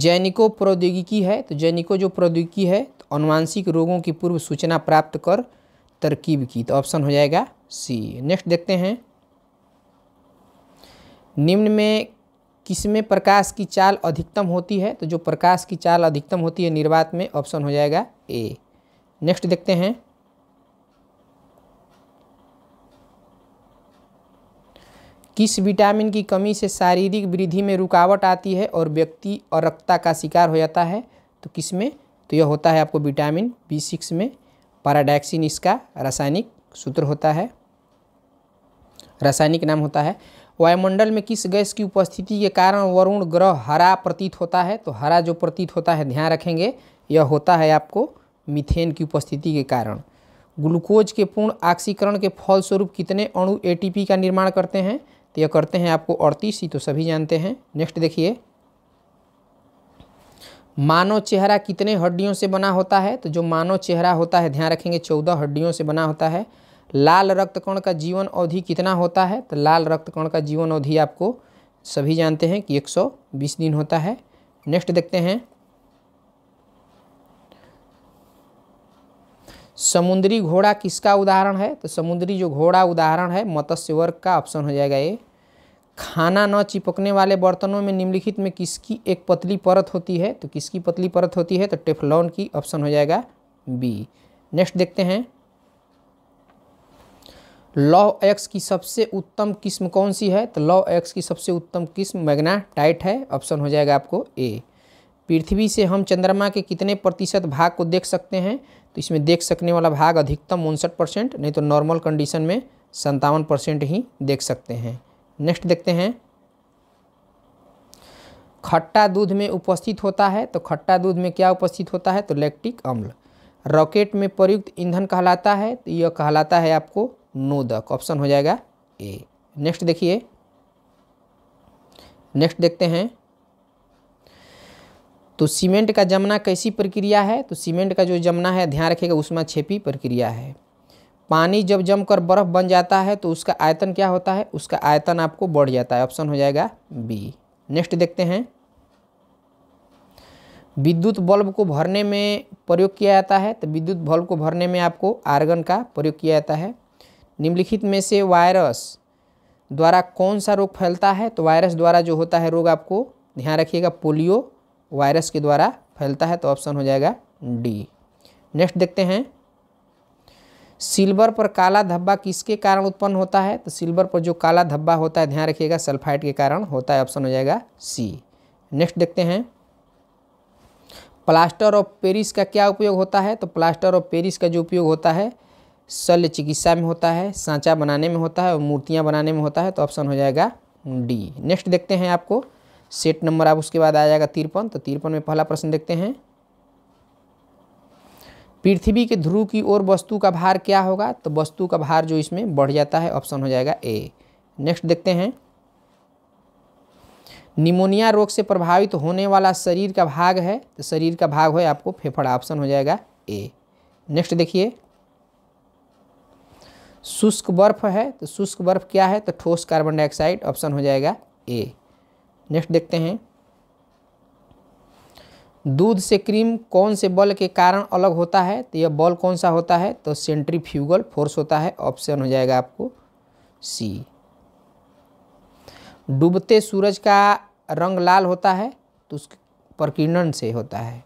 A: जैनिको प्रौद्योगिकी है तो जैनिको जो प्रौद्योगिकी है तो अनुवांशिक रोगों की पूर्व सूचना प्राप्त कर तरकीब की तो ऑप्शन हो जाएगा सी नेक्स्ट देखते हैं निम्न में किसमें प्रकाश की चाल अधिकतम होती है तो जो प्रकाश की चाल अधिकतम होती है निर्वात में ऑप्शन हो जाएगा ए नेक्स्ट देखते हैं किस विटामिन की कमी से शारीरिक वृद्धि में रुकावट आती है और व्यक्ति और रक्ता का शिकार हो जाता है तो किस में तो यह होता है आपको विटामिन बी सिक्स में पाराडैक्सिन इसका रासायनिक सूत्र होता है रासायनिक नाम होता है वायुमंडल में किस गैस की उपस्थिति के कारण वरुण ग्रह हरा प्रतीत होता है तो हरा जो प्रतीत होता है ध्यान रखेंगे यह होता है आपको मीथेन की उपस्थिति के कारण ग्लूकोज के पूर्ण आक्सीकरण के फलस्वरूप कितने अणु एटीपी का निर्माण करते हैं तो यह करते हैं आपको अड़तीस ही तो सभी जानते हैं नेक्स्ट देखिए मानव चेहरा कितने हड्डियों से बना होता है तो जो मानव चेहरा होता है ध्यान रखेंगे चौदह हड्डियों से बना होता है लाल रक्तकण का जीवन अवधि कितना होता है तो लाल रक्तकण का जीवन अवधि आपको सभी जानते हैं कि 120 दिन होता है नेक्स्ट देखते हैं समुद्री घोड़ा किसका उदाहरण है तो समुद्री जो घोड़ा उदाहरण है मत्स्य वर्ग का ऑप्शन हो जाएगा ये खाना न चिपकने वाले बर्तनों में निम्नलिखित में किसकी एक पतली परत होती है तो किसकी पतली परत होती है तो टेफलॉन की ऑप्शन हो जाएगा बी नेक्स्ट देखते हैं लॉ एक्स की सबसे उत्तम किस्म कौन सी है तो लॉ एक्स की सबसे उत्तम किस्म मैग्ना टाइट है ऑप्शन हो जाएगा आपको ए पृथ्वी से हम चंद्रमा के कितने प्रतिशत भाग को देख सकते हैं तो इसमें देख सकने वाला भाग अधिकतम उनसठ परसेंट नहीं तो नॉर्मल कंडीशन में संतावन परसेंट ही देख सकते हैं नेक्स्ट देखते हैं खट्टा दूध में उपस्थित होता है तो खट्टा दूध में क्या उपस्थित होता है तो लैक्टिक अम्ल रॉकेट में प्रयुक्त ईंधन कहलाता है तो यह कहलाता है आपको नोदक ऑप्शन हो जाएगा ए नेक्स्ट देखिए नेक्स्ट देखते हैं तो सीमेंट का जमना कैसी प्रक्रिया है तो सीमेंट का जो जमना है ध्यान रखिएगा उसमें छेपी प्रक्रिया है पानी जब जमकर बर्फ़ बन जाता है तो उसका आयतन क्या होता है उसका आयतन आपको बढ़ जाता है ऑप्शन हो जाएगा बी नेक्स्ट देखते हैं विद्युत बल्ब को भरने में प्रयोग किया जाता है तो विद्युत बल्ब को भरने में आपको आर्गन का प्रयोग किया जाता है निम्नलिखित में से वायरस द्वारा कौन सा रोग फैलता है तो वायरस द्वारा जो होता है रोग आपको ध्यान रखिएगा पोलियो वायरस के द्वारा फैलता है तो ऑप्शन हो जाएगा डी नेक्स्ट देखते हैं सिल्वर पर काला धब्बा किसके कारण उत्पन्न होता है तो सिल्वर पर जो काला धब्बा होता है ध्यान रखिएगा सल्फाइड के कारण होता है ऑप्शन हो जाएगा सी नेक्स्ट देखते हैं प्लास्टर ऑफ पेरिस का क्या उपयोग होता है तो प्लास्टर ऑफ पेरिस का जो उपयोग होता है शल्य चिकित्सा में होता है सांचा बनाने में होता है और मूर्तियाँ बनाने में होता है तो ऑप्शन हो जाएगा डी नेक्स्ट देखते हैं आपको सेट नंबर आप उसके बाद आ जाएगा तिरपन तो तिरपन में पहला प्रश्न देखते हैं पृथ्वी के ध्रुव की ओर वस्तु का भार क्या होगा तो वस्तु का भार जो इसमें बढ़ जाता है ऑप्शन हो जाएगा ए नेक्स्ट देखते हैं निमोनिया रोग से प्रभावित होने वाला शरीर का भाग है तो शरीर का भाग है आपको फेफड़ा ऑप्शन हो जाएगा ए नेक्स्ट देखिए शुष्क बर्फ है तो शुष्क बर्फ क्या है तो ठोस कार्बन डाइऑक्साइड ऑप्शन हो जाएगा ए नेक्स्ट देखते हैं दूध से क्रीम कौन से बल के कारण अलग होता है तो यह बल कौन सा होता है तो सेंट्रीफ्यूगल फोर्स होता है ऑप्शन हो जाएगा आपको सी डूबते सूरज का रंग लाल होता है तो उसके प्रकीर्णन से होता है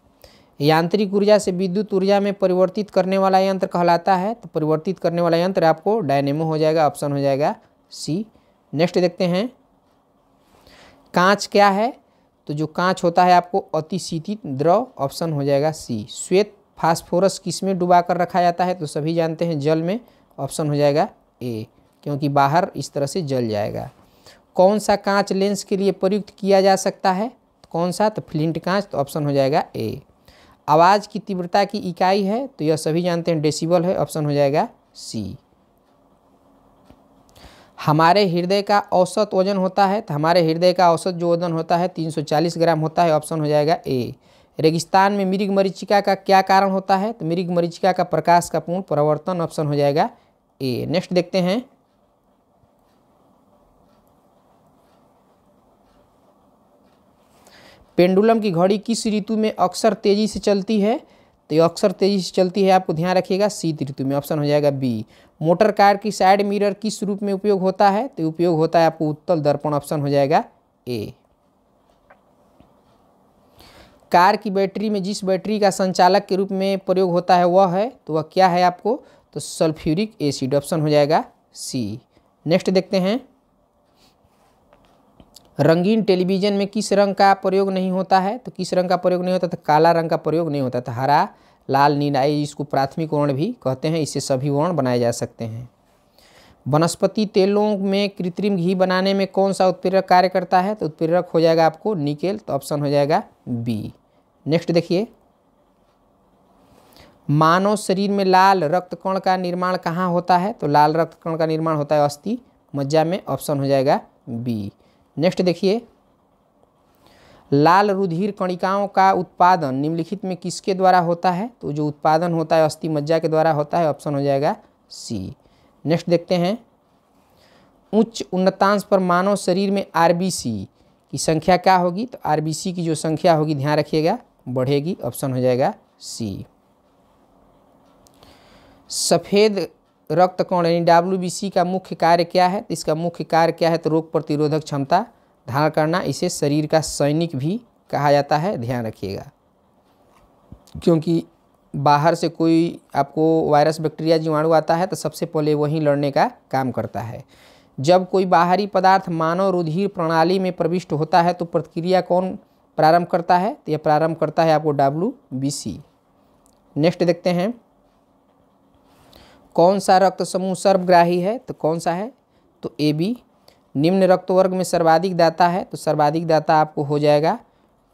A: यांत्रिक ऊर्जा से विद्युत ऊर्जा में परिवर्तित करने वाला यंत्र कहलाता है तो परिवर्तित करने वाला यंत्र आपको डायनेमो हो जाएगा ऑप्शन हो जाएगा सी नेक्स्ट देखते हैं कांच क्या है तो जो कांच होता है आपको अतिशीतित द्रव ऑप्शन हो जाएगा सी श्वेत फास्फोरस किस में डुबा कर रखा जाता है तो सभी जानते हैं जल में ऑप्शन हो जाएगा ए क्योंकि बाहर इस तरह से जल जाएगा कौन सा कांच लेंस के लिए प्रयुक्त किया जा सकता है तो कौन सा तो फ्लिंट कांच तो ऑप्शन हो जाएगा ए आवाज़ की तीव्रता की इकाई है तो यह सभी जानते हैं डेसिबल है ऑप्शन हो जाएगा सी हमारे हृदय का औसत वजन होता है तो हमारे हृदय का औसत जो वजन होता है 340 ग्राम होता है ऑप्शन हो जाएगा ए रेगिस्तान में मृग मरीचिका का क्या कारण होता है तो मृग मरीचिका का प्रकाश का पूर्ण परावर्तन ऑप्शन हो जाएगा ए नेक्स्ट देखते हैं पेंडुलम की घड़ी किस ऋतु में अक्सर तेजी से चलती है तो ये अक्सर तेज़ी से चलती है आपको ध्यान रखिएगा शीत ऋतु में ऑप्शन हो जाएगा बी मोटर कार की साइड मिरर किस रूप में उपयोग होता है तो उपयोग होता है आपको उत्तल दर्पण ऑप्शन हो जाएगा ए कार की बैटरी में जिस बैटरी का संचालक के रूप में प्रयोग होता है वह है तो वह क्या है आपको तो सल्फ्यूरिक एसिड ऑप्शन हो जाएगा सी नेक्स्ट देखते हैं रंगीन टेलीविज़न में किस रंग का प्रयोग नहीं होता है तो किस रंग का प्रयोग नहीं होता तो काला रंग का प्रयोग नहीं होता तो हरा लाल नीला इसको प्राथमिक वर्ण भी कहते हैं इससे सभी वर्ण बनाए जा सकते हैं वनस्पति तेलों में कृत्रिम घी बनाने में कौन सा उत्प्रेरक कार्य करता है तो उत्प्रेरक हो जाएगा आपको निकेल तो ऑप्शन हो जाएगा बी नेक्स्ट देखिए मानव शरीर में लाल रक्त कण का निर्माण कहाँ होता है तो लाल रक्त कण का निर्माण होता है अस्थि मज्जा में ऑप्शन हो जाएगा बी नेक्स्ट देखिए लाल रुधिर कणिकाओं का उत्पादन निम्नलिखित में किसके द्वारा होता है तो जो उत्पादन होता है अस्थि मज्जा के द्वारा होता है ऑप्शन हो जाएगा सी नेक्स्ट देखते हैं उच्च उन्नतांश पर मानव शरीर में आरबीसी की संख्या क्या होगी तो आरबीसी की जो संख्या होगी ध्यान रखिएगा बढ़ेगी ऑप्शन हो जाएगा सी सफ़ेद रक्त कोण यानी डब्ल्यू का मुख्य कार्य क्या है इसका मुख्य कार्य क्या है तो रोग प्रतिरोधक क्षमता धारण करना इसे शरीर का सैनिक भी कहा जाता है ध्यान रखिएगा क्योंकि बाहर से कोई आपको वायरस बैक्टीरिया जीवाणु आता है तो सबसे पहले वही लड़ने का काम करता है जब कोई बाहरी पदार्थ मानव रुधिर प्रणाली में प्रविष्ट होता है तो प्रतिक्रिया कौन प्रारंभ करता है तो यह प्रारंभ करता है आपको डब्ल्यू नेक्स्ट देखते हैं कौन सा रक्त समूह सर्वग्राही है तो कौन सा है तो ए बी निम्न रक्त वर्ग में सर्वाधिक दाता है तो सर्वाधिक दाता आपको हो जाएगा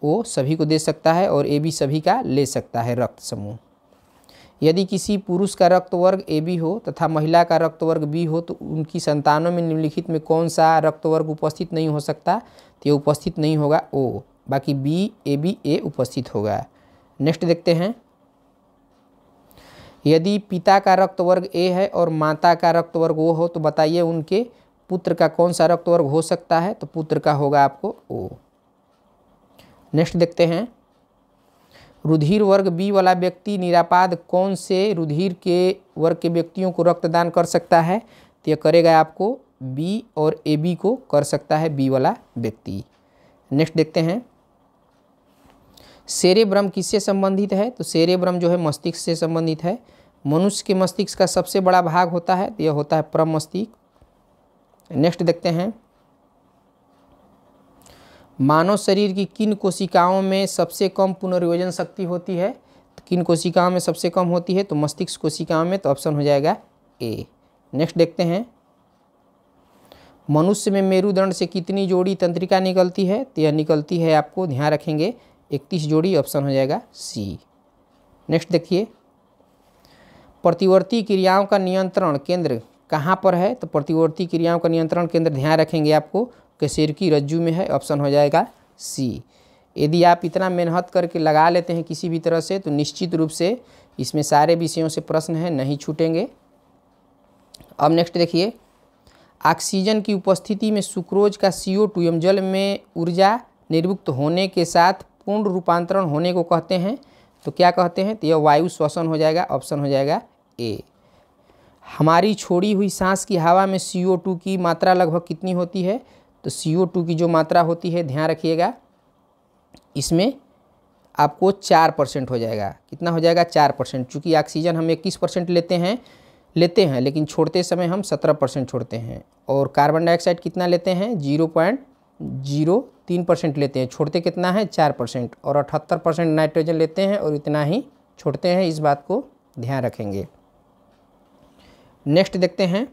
A: वो सभी को दे सकता है और ए बी सभी का ले सकता है रक्त समूह यदि किसी पुरुष का रक्त वर्ग ए बी हो तथा महिला का रक्त वर्ग बी हो तो उनकी संतानों में निम्नलिखित में कौन सा रक्त वर्ग उपस्थित नहीं हो सकता तो ये उपस्थित नहीं होगा ओ बाकी बी ए बी ए उपस्थित होगा नेक्स्ट देखते हैं यदि पिता का रक्त वर्ग ए है और माता का रक्त वर्ग ओ हो तो बताइए उनके पुत्र का कौन सा रक्त वर्ग हो सकता है तो पुत्र का होगा आपको ओ नेक्स्ट देखते हैं रुधिर वर्ग बी वाला व्यक्ति निरापाद कौन से रुधिर के वर्ग के व्यक्तियों को रक्तदान कर सकता है तो यह करेगा आपको बी और ए बी को कर सकता है बी वाला व्यक्ति नेक्स्ट देखते हैं सेरेब्रम किससे संबंधित है तो सेरेब्रम जो है मस्तिष्क से संबंधित है मनुष्य के मस्तिष्क का सबसे बड़ा भाग होता है तो यह होता है परम मस्तिष्क नेक्स्ट देखते हैं मानव शरीर की किन कोशिकाओं में सबसे कम पुनर्योजन शक्ति होती है तो किन कोशिकाओं में सबसे कम होती है तो मस्तिष्क कोशिकाओं में तो ऑप्शन हो जाएगा ए नेक्स्ट देखते हैं मनुष्य में मेरुदंड से कितनी जोड़ी तंत्रिका निकलती है तो यह निकलती है आपको ध्यान रखेंगे इकतीस जोड़ी ऑप्शन हो जाएगा सी नेक्स्ट देखिए प्रतिवर्ती क्रियाओं का नियंत्रण केंद्र कहाँ पर है तो प्रतिवर्ती क्रियाओं का नियंत्रण केंद्र ध्यान रखेंगे आपको केसर की रज्जू में है ऑप्शन हो जाएगा सी यदि आप इतना मेहनत करके लगा लेते हैं किसी भी तरह से तो निश्चित रूप से इसमें सारे विषयों से प्रश्न हैं नहीं छूटेंगे अब नेक्स्ट देखिए ऑक्सीजन की उपस्थिति में सुक्रोज का सी ओ जल में ऊर्जा निर्मुक्त होने के साथ पूर्ण रूपांतरण होने को कहते हैं तो क्या कहते हैं तो यह वायु श्वसन हो जाएगा ऑप्शन हो जाएगा ए हमारी छोड़ी हुई सांस की हवा में टू की मात्रा लगभग कितनी होती है तो टू की जो मात्रा होती है ध्यान रखिएगा इसमें आपको चार परसेंट हो जाएगा कितना हो जाएगा चार परसेंट चूँकि ऑक्सीजन हम इक्कीस परसेंट लेते हैं लेते हैं लेकिन छोड़ते समय हम सत्रह परसेंट छोड़ते हैं और कार्बन डाइऑक्साइड कितना लेते हैं जीरो पॉइंट जीरो तीन परसेंट लेते हैं छोड़ते कितना है चार परसेंट और अठहत्तर परसेंट नाइट्रोजन लेते हैं और इतना ही छोड़ते हैं इस बात को ध्यान रखेंगे नेक्स्ट देखते हैं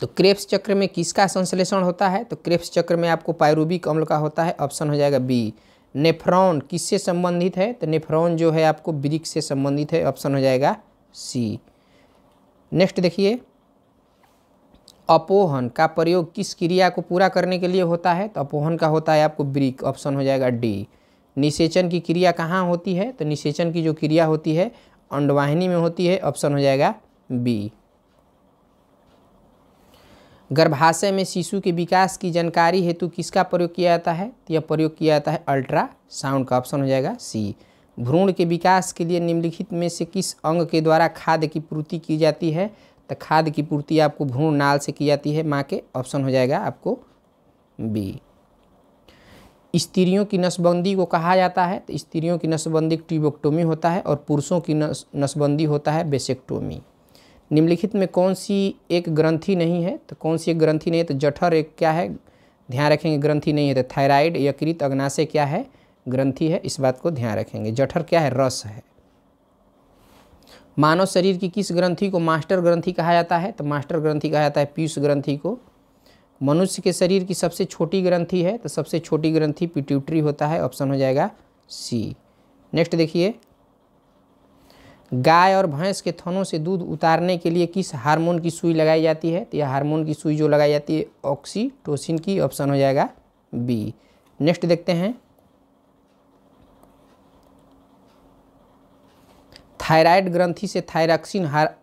A: तो क्रेप्स चक्र में किसका संश्लेषण होता है तो क्रेप्स चक्र में आपको पायरूबिक अम्ल का होता है ऑप्शन हो जाएगा बी नेफ्रॉन किससे संबंधित है तो नेफ्रॉन जो है आपको ब्रिक से संबंधित है ऑप्शन हो जाएगा सी नेक्स्ट देखिए अपोहन का प्रयोग किस क्रिया को पूरा करने के लिए होता है तो अपोहन का होता है आपको ब्रिक ऑप्शन हो जाएगा डी निषेचन की क्रिया कहाँ होती है तो निषेचन की जो क्रिया होती है अंडवाहिनी में होती है ऑप्शन हो जाएगा बी गर्भाशय में शिशु के विकास की जानकारी हेतु किसका प्रयोग किया जाता है तो यह प्रयोग किया जाता है अल्ट्रासाउंड का ऑप्शन हो जाएगा सी भ्रूण के विकास के लिए निम्नलिखित में से किस अंग के द्वारा खाद की पूर्ति की जाती है तो खाद की पूर्ति आपको भ्रूण नाल से की जाती है माँ के ऑप्शन हो जाएगा आपको बी स्त्रियों की नसबंदी को कहा जाता है तो स्त्रियों की नसबंदी ट्यूबोक्टोमी होता है और पुरुषों की नस नसबंदी होता है बेसेक्टोमी निम्नलिखित में कौन सी एक ग्रंथि नहीं है तो कौन सी एक ग्रंथि नहीं है तो जठर एक क्या है ध्यान रखेंगे ग्रंथि नहीं है तो थायराइड यकृत अग्नाशय क्या है ग्रंथि है इस बात को ध्यान रखेंगे जठर क्या है रस है मानव शरीर की किस ग्रंथि को मास्टर ग्रंथि कहा जाता है तो मास्टर ग्रंथि कहा जाता है पीयूष ग्रंथि को मनुष्य के शरीर की सबसे छोटी ग्रंथि है तो सबसे छोटी ग्रंथि पिट्यूटरी होता है ऑप्शन हो जाएगा सी नेक्स्ट देखिए गाय और भैंस के थनों से दूध उतारने के लिए किस हार्मोन की सुई लगाई जाती है तो यह हार्मोन की सुई जो लगाई जाती है ऑक्सीटोसिन की ऑप्शन हो जाएगा बी नेक्स्ट देखते हैं थायराइड ग्रंथि से थायरॉक्सिन हार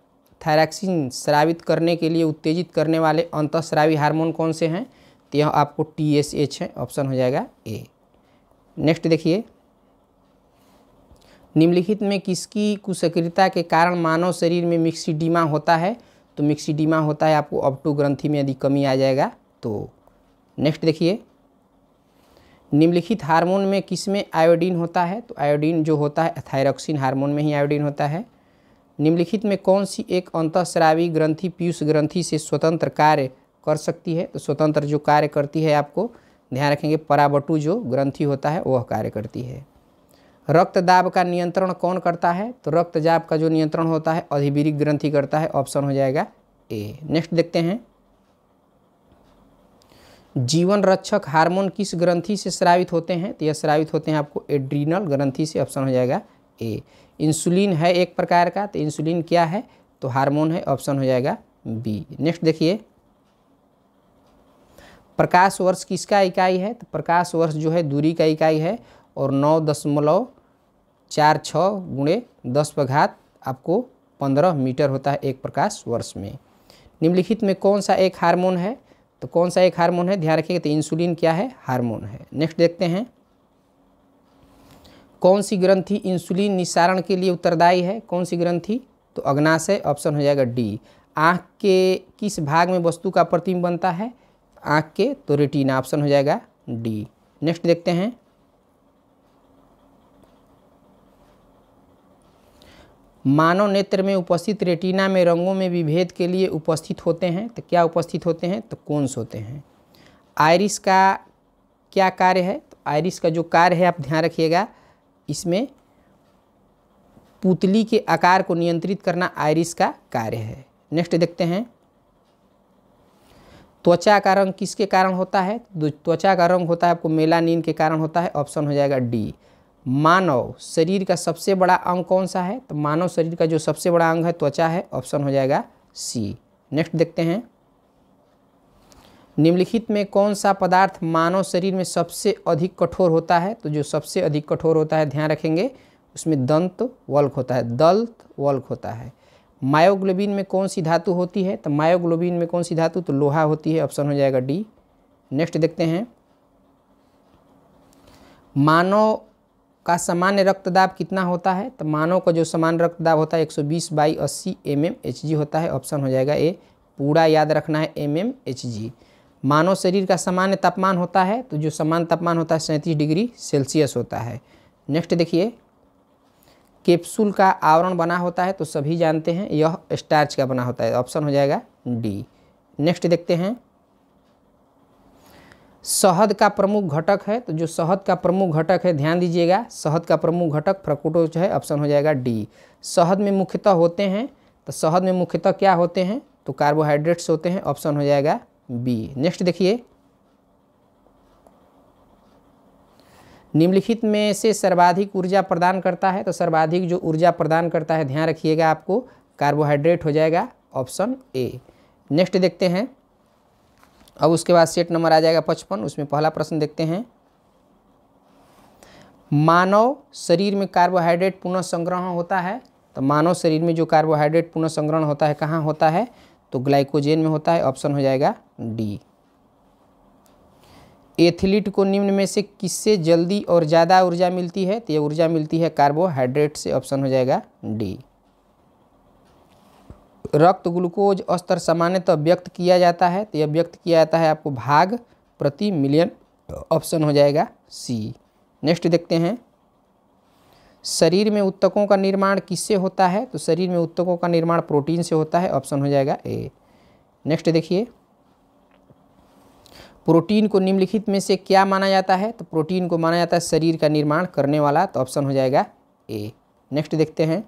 A: थायरॉक्सिन स्रावित करने के लिए उत्तेजित करने वाले अंतस्रावी हार्मोन कौन से हैं तो यह आपको टी एस एच है ऑप्शन हो जाएगा ए नेक्स्ट देखिए निम्नलिखित में किसकी कुसक्रियता के कारण मानव शरीर में मिक्सीडीमा होता है तो मिक्सीडीमा होता है आपको अपटो ग्रंथि में यदि कमी आ जाएगा तो नेक्स्ट देखिए निम्नलिखित हार्मोन में किस में आयोडीन होता है तो आयोडीन जो होता है थायरॉक्सिन हार्मोन में ही आयोडीन होता है निम्नलिखित में कौन सी एक अंतःस्रावी ग्रंथि पीयूष ग्रंथि से स्वतंत्र कार्य कर सकती है तो स्वतंत्र जो कार्य करती है आपको ध्यान रखेंगे पराबटू जो ग्रंथि होता है वह कार्य करती है रक्त दाब का नियंत्रण कौन करता है तो रक्त दाब का जो नियंत्रण होता है अधिवीरिक ग्रंथि करता है ऑप्शन हो जाएगा ए नेक्स्ट देखते हैं जीवन रक्षक हार्मोन किस ग्रंथि से श्रावित होते हैं तो यह श्रावित होते हैं आपको एड्रीनल ग्रंथि से ऑप्शन हो जाएगा ए इंसुलिन है एक प्रकार का तो इंसुलिन क्या है तो हार्मोन है ऑप्शन हो जाएगा बी नेक्स्ट देखिए प्रकाश वर्ष किसका इकाई है तो प्रकाश वर्ष जो है दूरी का इकाई है और नौ दशमलव चार छः गुणे दस प्रघात आपको पंद्रह मीटर होता है एक प्रकाश वर्ष में निम्नलिखित में कौन सा एक हार्मोन है तो कौन सा एक हार्मोन है ध्यान रखिएगा तो इंसुलिन क्या है हार्मोन है नेक्स्ट देखते हैं कौन सी ग्रंथि इंसुलिन निस्सारण के लिए उत्तरदायी है कौन सी ग्रंथि तो अग्नाशय ऑप्शन हो जाएगा डी आँख के किस भाग में वस्तु का प्रतिम बनता है आँख के तो रेटिना ऑप्शन हो जाएगा डी नेक्स्ट देखते हैं मानव नेत्र में उपस्थित रेटिना में रंगों में विभेद के लिए उपस्थित होते हैं तो क्या उपस्थित होते हैं तो से होते हैं आयरिस का क्या कार्य है तो आयरिस का जो कार्य है आप ध्यान रखिएगा इसमें पुतली के आकार को नियंत्रित करना आयरिस का कार्य है नेक्स्ट देखते हैं त्वचा का रंग किसके कारण होता है तो त्वचा का रंग होता है आपको मेलानिन के कारण होता है ऑप्शन हो जाएगा डी मानव शरीर का सबसे बड़ा अंग कौन सा है तो मानव शरीर का जो सबसे बड़ा अंग है त्वचा है ऑप्शन हो जाएगा सी नेक्स्ट देखते हैं निम्नलिखित में कौन सा पदार्थ मानव शरीर में सबसे अधिक कठोर होता है तो जो सबसे अधिक कठोर होता है ध्यान रखेंगे उसमें दंत वल्क होता है दल्त वल्क होता है मायोग्लोबिन में कौन सी धातु होती है तो मायोग्लोबिन में कौन सी धातु तो लोहा होती है ऑप्शन हो जाएगा डी नेक्स्ट देखते हैं मानव का सामान्य रक्तदाब कितना होता है तो मानव का जो सामान्य रक्तदाब होता है 120 सौ बीस बाई अस्सी एम एम एच जी होता है ऑप्शन हो जाएगा ए पूरा याद रखना है एम एम एच जी मानव शरीर का सामान्य तापमान होता है तो जो सामान्य तापमान होता है सैंतीस डिग्री सेल्सियस होता है नेक्स्ट देखिए कैप्सूल का आवरण बना होता है तो सभी जानते हैं यह स्टार्च का बना होता है ऑप्शन हो जाएगा डी नेक्स्ट देखते हैं शहद का प्रमुख घटक है तो जो शहद का प्रमुख घटक है ध्यान दीजिएगा शहद का प्रमुख घटक फ्रकुटोज है ऑप्शन हो जाएगा डी शहद में मुख्यतः होते हैं तो शहद में मुख्यतः क्या होते हैं तो कार्बोहाइड्रेट्स होते हैं ऑप्शन हो जाएगा बी नेक्स्ट देखिए निम्नलिखित में से सर्वाधिक ऊर्जा प्रदान करता है तो सर्वाधिक जो ऊर्जा प्रदान करता है ध्यान रखिएगा आपको कार्बोहाइड्रेट हो जाएगा ऑप्शन ए नेक्स्ट देखते हैं अब उसके बाद सेट नंबर आ जाएगा पचपन उसमें पहला प्रश्न देखते हैं मानव शरीर में कार्बोहाइड्रेट पुनः संग्रहण होता है तो मानव शरीर में जो कार्बोहाइड्रेट पुनः संग्रहण होता है कहाँ होता है तो ग्लाइकोजेन में होता है ऑप्शन हो जाएगा डी एथलीट को निम्न में से किससे जल्दी और ज़्यादा ऊर्जा मिलती है तो ये ऊर्जा मिलती है कार्बोहाइड्रेट से ऑप्शन हो जाएगा डी रक्त ग्लूकोज स्तर सामान्यतः तो व्यक्त किया जाता है तो यह व्यक्त किया जाता है आपको भाग प्रति मिलियन तो ऑप्शन हो जाएगा सी नेक्स्ट देखते हैं शरीर में उत्तकों का निर्माण किससे होता है तो शरीर में उत्तकों का निर्माण प्रोटीन से होता है ऑप्शन हो जाएगा ए नेक्स्ट देखिए प्रोटीन को निम्नलिखित में से क्या माना जाता है तो प्रोटीन को माना जाता है शरीर का निर्माण करने वाला तो ऑप्शन हो जाएगा ए नेक्स्ट देखते हैं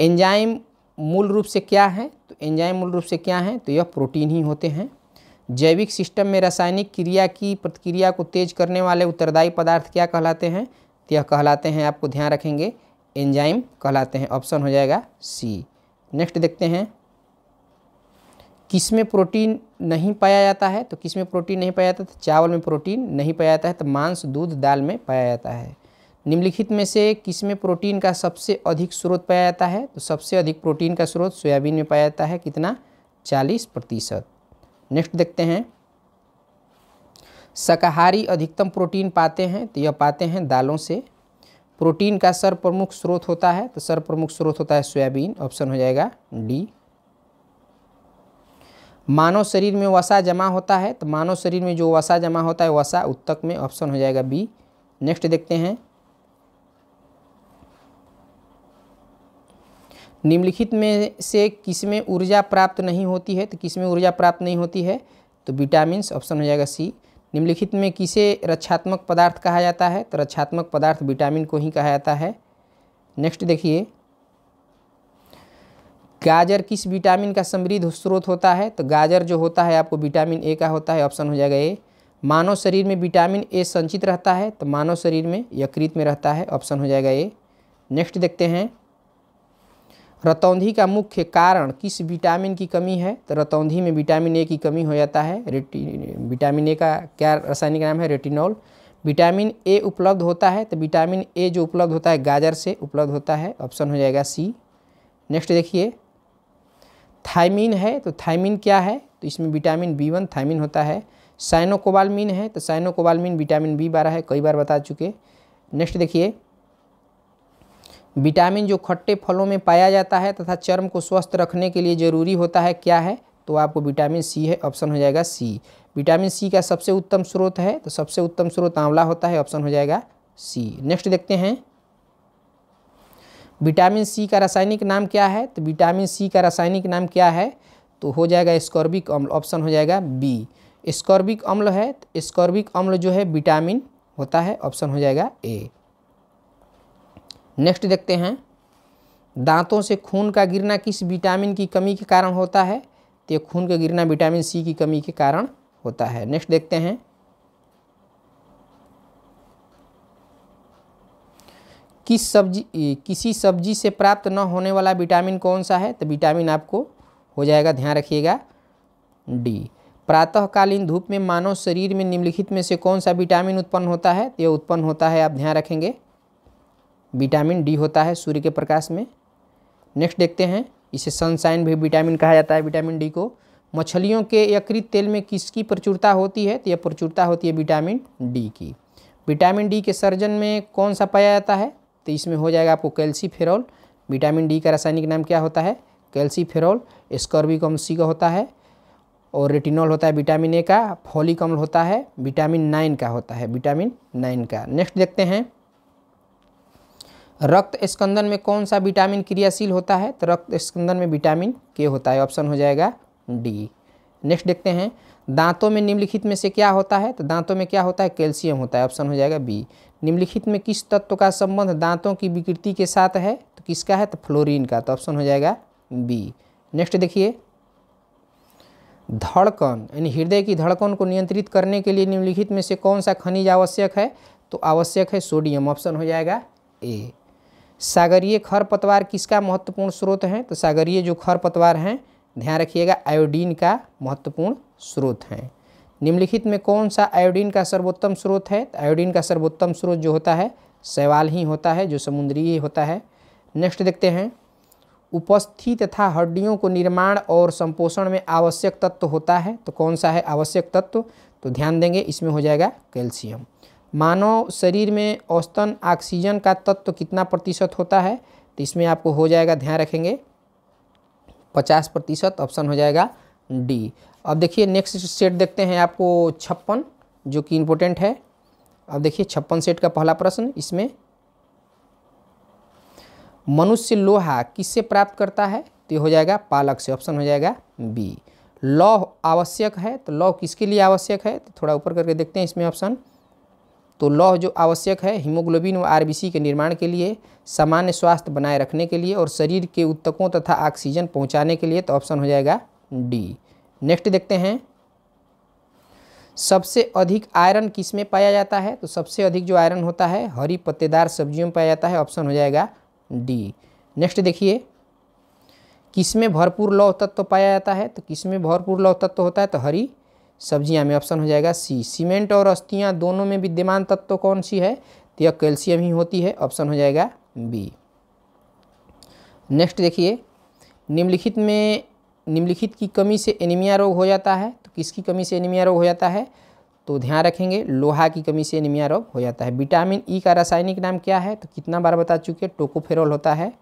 A: एंजाइम मूल रूप से क्या है तो एंजाइम मूल रूप से क्या है तो यह प्रोटीन ही होते हैं जैविक सिस्टम में रासायनिक क्रिया की प्रतिक्रिया को तेज करने वाले उत्तरदायी पदार्थ क्या कहलाते हैं तो यह कहलाते हैं आपको ध्यान रखेंगे एंजाइम कहलाते हैं ऑप्शन हो जाएगा सी नेक्स्ट देखते हैं किसमें प्रोटीन नहीं पाया जाता है तो किसमें प्रोटीन नहीं पाया जाता है तो चावल में प्रोटीन नहीं पाया जाता है तो मांस दूध दाल में पाया जाता है निम्नलिखित में से किस में प्रोटीन का सबसे अधिक स्रोत पाया जाता है तो सबसे अधिक प्रोटीन का स्रोत सोयाबीन में पाया जाता है कितना चालीस प्रतिशत नेक्स्ट देखते हैं शाकाहारी अधिकतम प्रोटीन पाते हैं तो यह पाते हैं दालों से प्रोटीन का सर्वप्रमुख स्रोत होता है तो सर्वप्रमुख स्रोत होता है सोयाबीन ऑप्शन हो जाएगा डी मानव शरीर में वसा जमा होता है तो मानव शरीर में जो वसा जमा होता है वसा उत्तक में ऑप्शन हो जाएगा बी नेक्स्ट देखते हैं निम्नलिखित में से किसमें ऊर्जा प्राप्त नहीं होती है तो किसमें ऊर्जा प्राप्त नहीं होती है तो विटामिन ऑप्शन हो जाएगा सी निम्नलिखित में किसे रक्षात्मक पदार्थ कहा जाता है तो रक्षात्मक पदार्थ विटामिन को ही कहा जाता है नेक्स्ट देखिए गाजर किस विटामिन का समृद्ध स्रोत होता है तो गाजर जो होता है आपको विटामिन ए का होता है ऑप्शन हो जाएगा ए मानव शरीर में विटामिन ए संचित रहता है तो मानव शरीर में यकृत में रहता है ऑप्शन हो जाएगा ए नेक्स्ट देखते हैं रतौंधी का मुख्य कारण किस विटामिन की कमी है तो रतौंधी में विटामिन ए की कमी हो जाता है रेटी विटामिन ए का क्या रासायनिक नाम है रेटिनॉल विटामिन ए उपलब्ध होता है तो विटामिन ए जो उपलब्ध होता है गाजर से उपलब्ध होता है ऑप्शन हो जाएगा सी नेक्स्ट देखिए थाइमिन है तो थाइमिन क्या है तो इसमें विटामिन बी वन थाइमिन होता है साइनोकोबालमिन है तो साइनोकोबालमिन विटामिन बी बारह है कई बार बता चुके नेक्स्ट देखिए विटामिन जो खट्टे फलों में पाया जाता है तथा चर्म को स्वस्थ रखने के लिए ज़रूरी होता है क्या है तो आपको विटामिन सी है ऑप्शन हो जाएगा सी विटामिन सी का सबसे उत्तम स्रोत है तो सबसे उत्तम स्रोत आंवला होता है ऑप्शन हो जाएगा सी नेक्स्ट देखते हैं विटामिन सी का रासायनिक नाम क्या है तो विटामिन सी का रासायनिक नाम क्या है तो हो जाएगा स्कॉर्बिक अम्ल ऑप्शन हो जाएगा बी स्कॉर्बिक अम्ल है तो स्कॉर्बिक अम्ल जो है विटामिन होता है ऑप्शन हो जाएगा ए नेक्स्ट देखते हैं दांतों से खून का गिरना किस विटामिन की कमी के कारण होता है तो ये खून का गिरना विटामिन सी की कमी के कारण होता है नेक्स्ट देखते हैं किस सब्जी किसी सब्जी से प्राप्त न होने वाला विटामिन कौन सा है तो विटामिन आपको हो जाएगा ध्यान रखिएगा डी प्रातःकालीन धूप में मानव शरीर में निम्नलिखित में से कौन सा विटामिन उत्पन्न होता है तो यह उत्पन्न होता है आप ध्यान रखेंगे विटामिन डी होता है सूर्य के प्रकाश में नेक्स्ट देखते हैं इसे सनसाइन भी विटामिन कहा जाता है विटामिन डी को मछलियों के यकृत तेल में किसकी प्रचुरता होती है तो यह प्रचुरता होती है विटामिन डी की विटामिन डी के सर्जन में कौन सा पाया जाता है तो इसमें हो जाएगा आपको फेरोल विटामिन डी का रासायनिक नाम क्या होता है कैल्सीफेरॉल स्कॉर्बिक अम्ल सी का होता है और रेटिनॉल होता है विटामिन ए का फॉलिक होता है विटामिन नाइन का होता है विटामिन नाइन का नेक्स्ट देखते हैं रक्त स्कंदन में कौन सा विटामिन क्रियाशील होता है तो रक्त स्कंदन में विटामिन के होता है ऑप्शन हो जाएगा डी नेक्स्ट देखते हैं दांतों में निम्नलिखित में से क्या होता है तो दांतों में क्या होता है कैल्शियम होता है ऑप्शन हो जाएगा बी निम्नलिखित में किस तत्व का संबंध दांतों की विकृति के साथ है तो किसका है तो फ्लोरिन का तो ऑप्शन हो जाएगा बी नेक्स्ट देखिए धड़कन यानी हृदय की धड़कन को नियंत्रित करने के लिए निम्नलिखित में से कौन सा खनिज आवश्यक है तो आवश्यक है सोडियम ऑप्शन हो जाएगा ए सागरीय खरपतवार किसका महत्वपूर्ण स्रोत है तो सागरीय जो खरपतवार हैं ध्यान रखिएगा आयोडीन का महत्वपूर्ण स्रोत हैं निम्नलिखित में कौन सा आयोडीन का सर्वोत्तम स्रोत है तो आयोडीन का सर्वोत्तम स्रोत जो होता है शैवाल ही होता है जो ही होता है नेक्स्ट देखते हैं उपस्थि तथा हड्डियों को निर्माण और संपोषण में आवश्यक तत्व होता है तो कौन सा है आवश्यक तत्व तो ध्यान देंगे इसमें हो जाएगा कैल्शियम मानव शरीर में औसतन ऑक्सीजन का तत्व कितना प्रतिशत होता है तो इसमें आपको हो जाएगा ध्यान रखेंगे पचास प्रतिशत ऑप्शन हो जाएगा डी अब देखिए नेक्स्ट सेट देखते हैं आपको छप्पन जो कि इम्पोर्टेंट है अब देखिए छप्पन सेट का पहला प्रश्न इसमें मनुष्य लोहा किससे प्राप्त करता है तो ये हो जाएगा पालक से ऑप्शन हो जाएगा बी लौह आवश्यक है तो लौह किसके लिए आवश्यक है तो थोड़ा ऊपर करके देखते हैं इसमें ऑप्शन तो लौह जो आवश्यक है हीमोग्लोबिन व आरबीसी के निर्माण के लिए सामान्य स्वास्थ्य बनाए रखने के लिए और शरीर के उत्तकों तथा ऑक्सीजन पहुंचाने के लिए तो ऑप्शन हो जाएगा डी नेक्स्ट देखते हैं सबसे अधिक आयरन किस में पाया जाता है तो सबसे अधिक जो आयरन होता है हरी पत्तेदार सब्जियों में पाया जाता है ऑप्शन हो जाएगा डी नेक्स्ट देखिए किस में भरपूर लौह तत्व तो पाया जाता है तो किस में भरपूर लौह तत्व तो होता है तो हरी सब्जियां में ऑप्शन हो जाएगा सी सीमेंट और अस्थियां दोनों में विद्यमान तत्व कौन सी है तो यह कैल्शियम ही होती है ऑप्शन हो जाएगा बी नेक्स्ट देखिए निम्नलिखित में निम्नलिखित की कमी से एनीमिया रोग हो जाता है तो किसकी कमी से एनीमिया रोग हो जाता है तो ध्यान रखेंगे लोहा की कमी से एनीमिया रोग हो जाता है विटामिन ई e का रासायनिक नाम क्या है तो कितना बार बता चुके टोकोफेरॉल होता है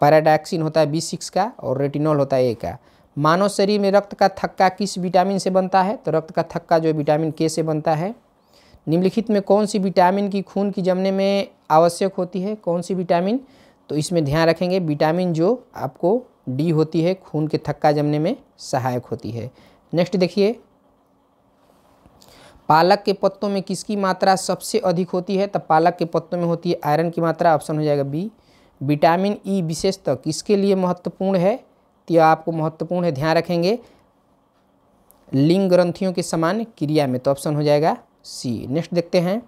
A: पैराडाक्सिन होता है बी सिक्स का और रेटिनॉल होता है ए का मानव शरीर में रक्त का थक्का किस विटामिन से बनता है तो रक्त का थक्का जो विटामिन के से बनता है निम्नलिखित में कौन सी विटामिन की खून की जमने में आवश्यक होती है कौन सी विटामिन तो इसमें ध्यान रखेंगे विटामिन जो आपको डी होती है खून के थक्का जमने में सहायक होती है नेक्स्ट देखिए पालक के पत्तों में किसकी मात्रा सबसे अधिक होती है तो पालक के पत्तों में होती है आयरन की मात्रा ऑप्शन हो जाएगा बी विटामिन ई विशेषतः किसके लिए महत्वपूर्ण है यह आपको महत्वपूर्ण है ध्यान रखेंगे लिंग ग्रंथियों के समान क्रिया में तो ऑप्शन हो जाएगा सी नेक्स्ट देखते हैं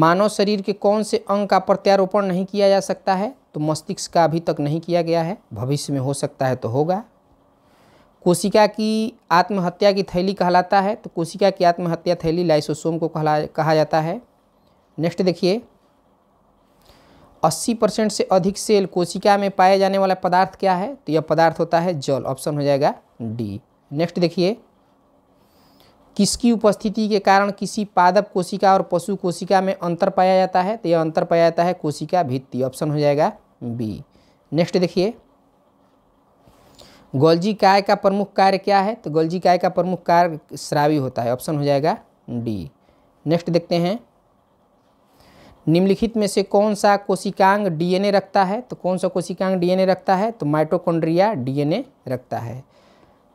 A: मानव शरीर के कौन से अंग का प्रत्यारोपण नहीं किया जा सकता है तो मस्तिष्क का अभी तक नहीं किया गया है भविष्य में हो सकता है तो होगा कोशिका की आत्महत्या की थैली कहलाता है तो कोशिका की आत्महत्या थैली लाइसोसोम को कहा जाता है नेक्स्ट देखिए अस्सी परसेंट से अधिक सेल कोशिका में पाए जाने वाला पदार्थ क्या है तो यह पदार्थ होता है जल ऑप्शन हो जाएगा डी नेक्स्ट देखिए किसकी उपस्थिति के कारण किसी पादप कोशिका और पशु कोशिका में अंतर पाया जाता है तो यह अंतर पाया जाता है कोशिका भित्ती ऑप्शन हो जाएगा बी नेक्स्ट देखिए गोल्जी काय का प्रमुख कार्य क्या है तो गोल्जी काय का प्रमुख कार्य श्रावी होता है ऑप्शन हो जाएगा डी नेक्स्ट देखते हैं निम्नलिखित में से कौन सा कोशिकांग डीएनए रखता है तो कौन सा कोशिकांग डीएनए रखता है तो माइटोकॉन्ड्रिया डीएनए रखता है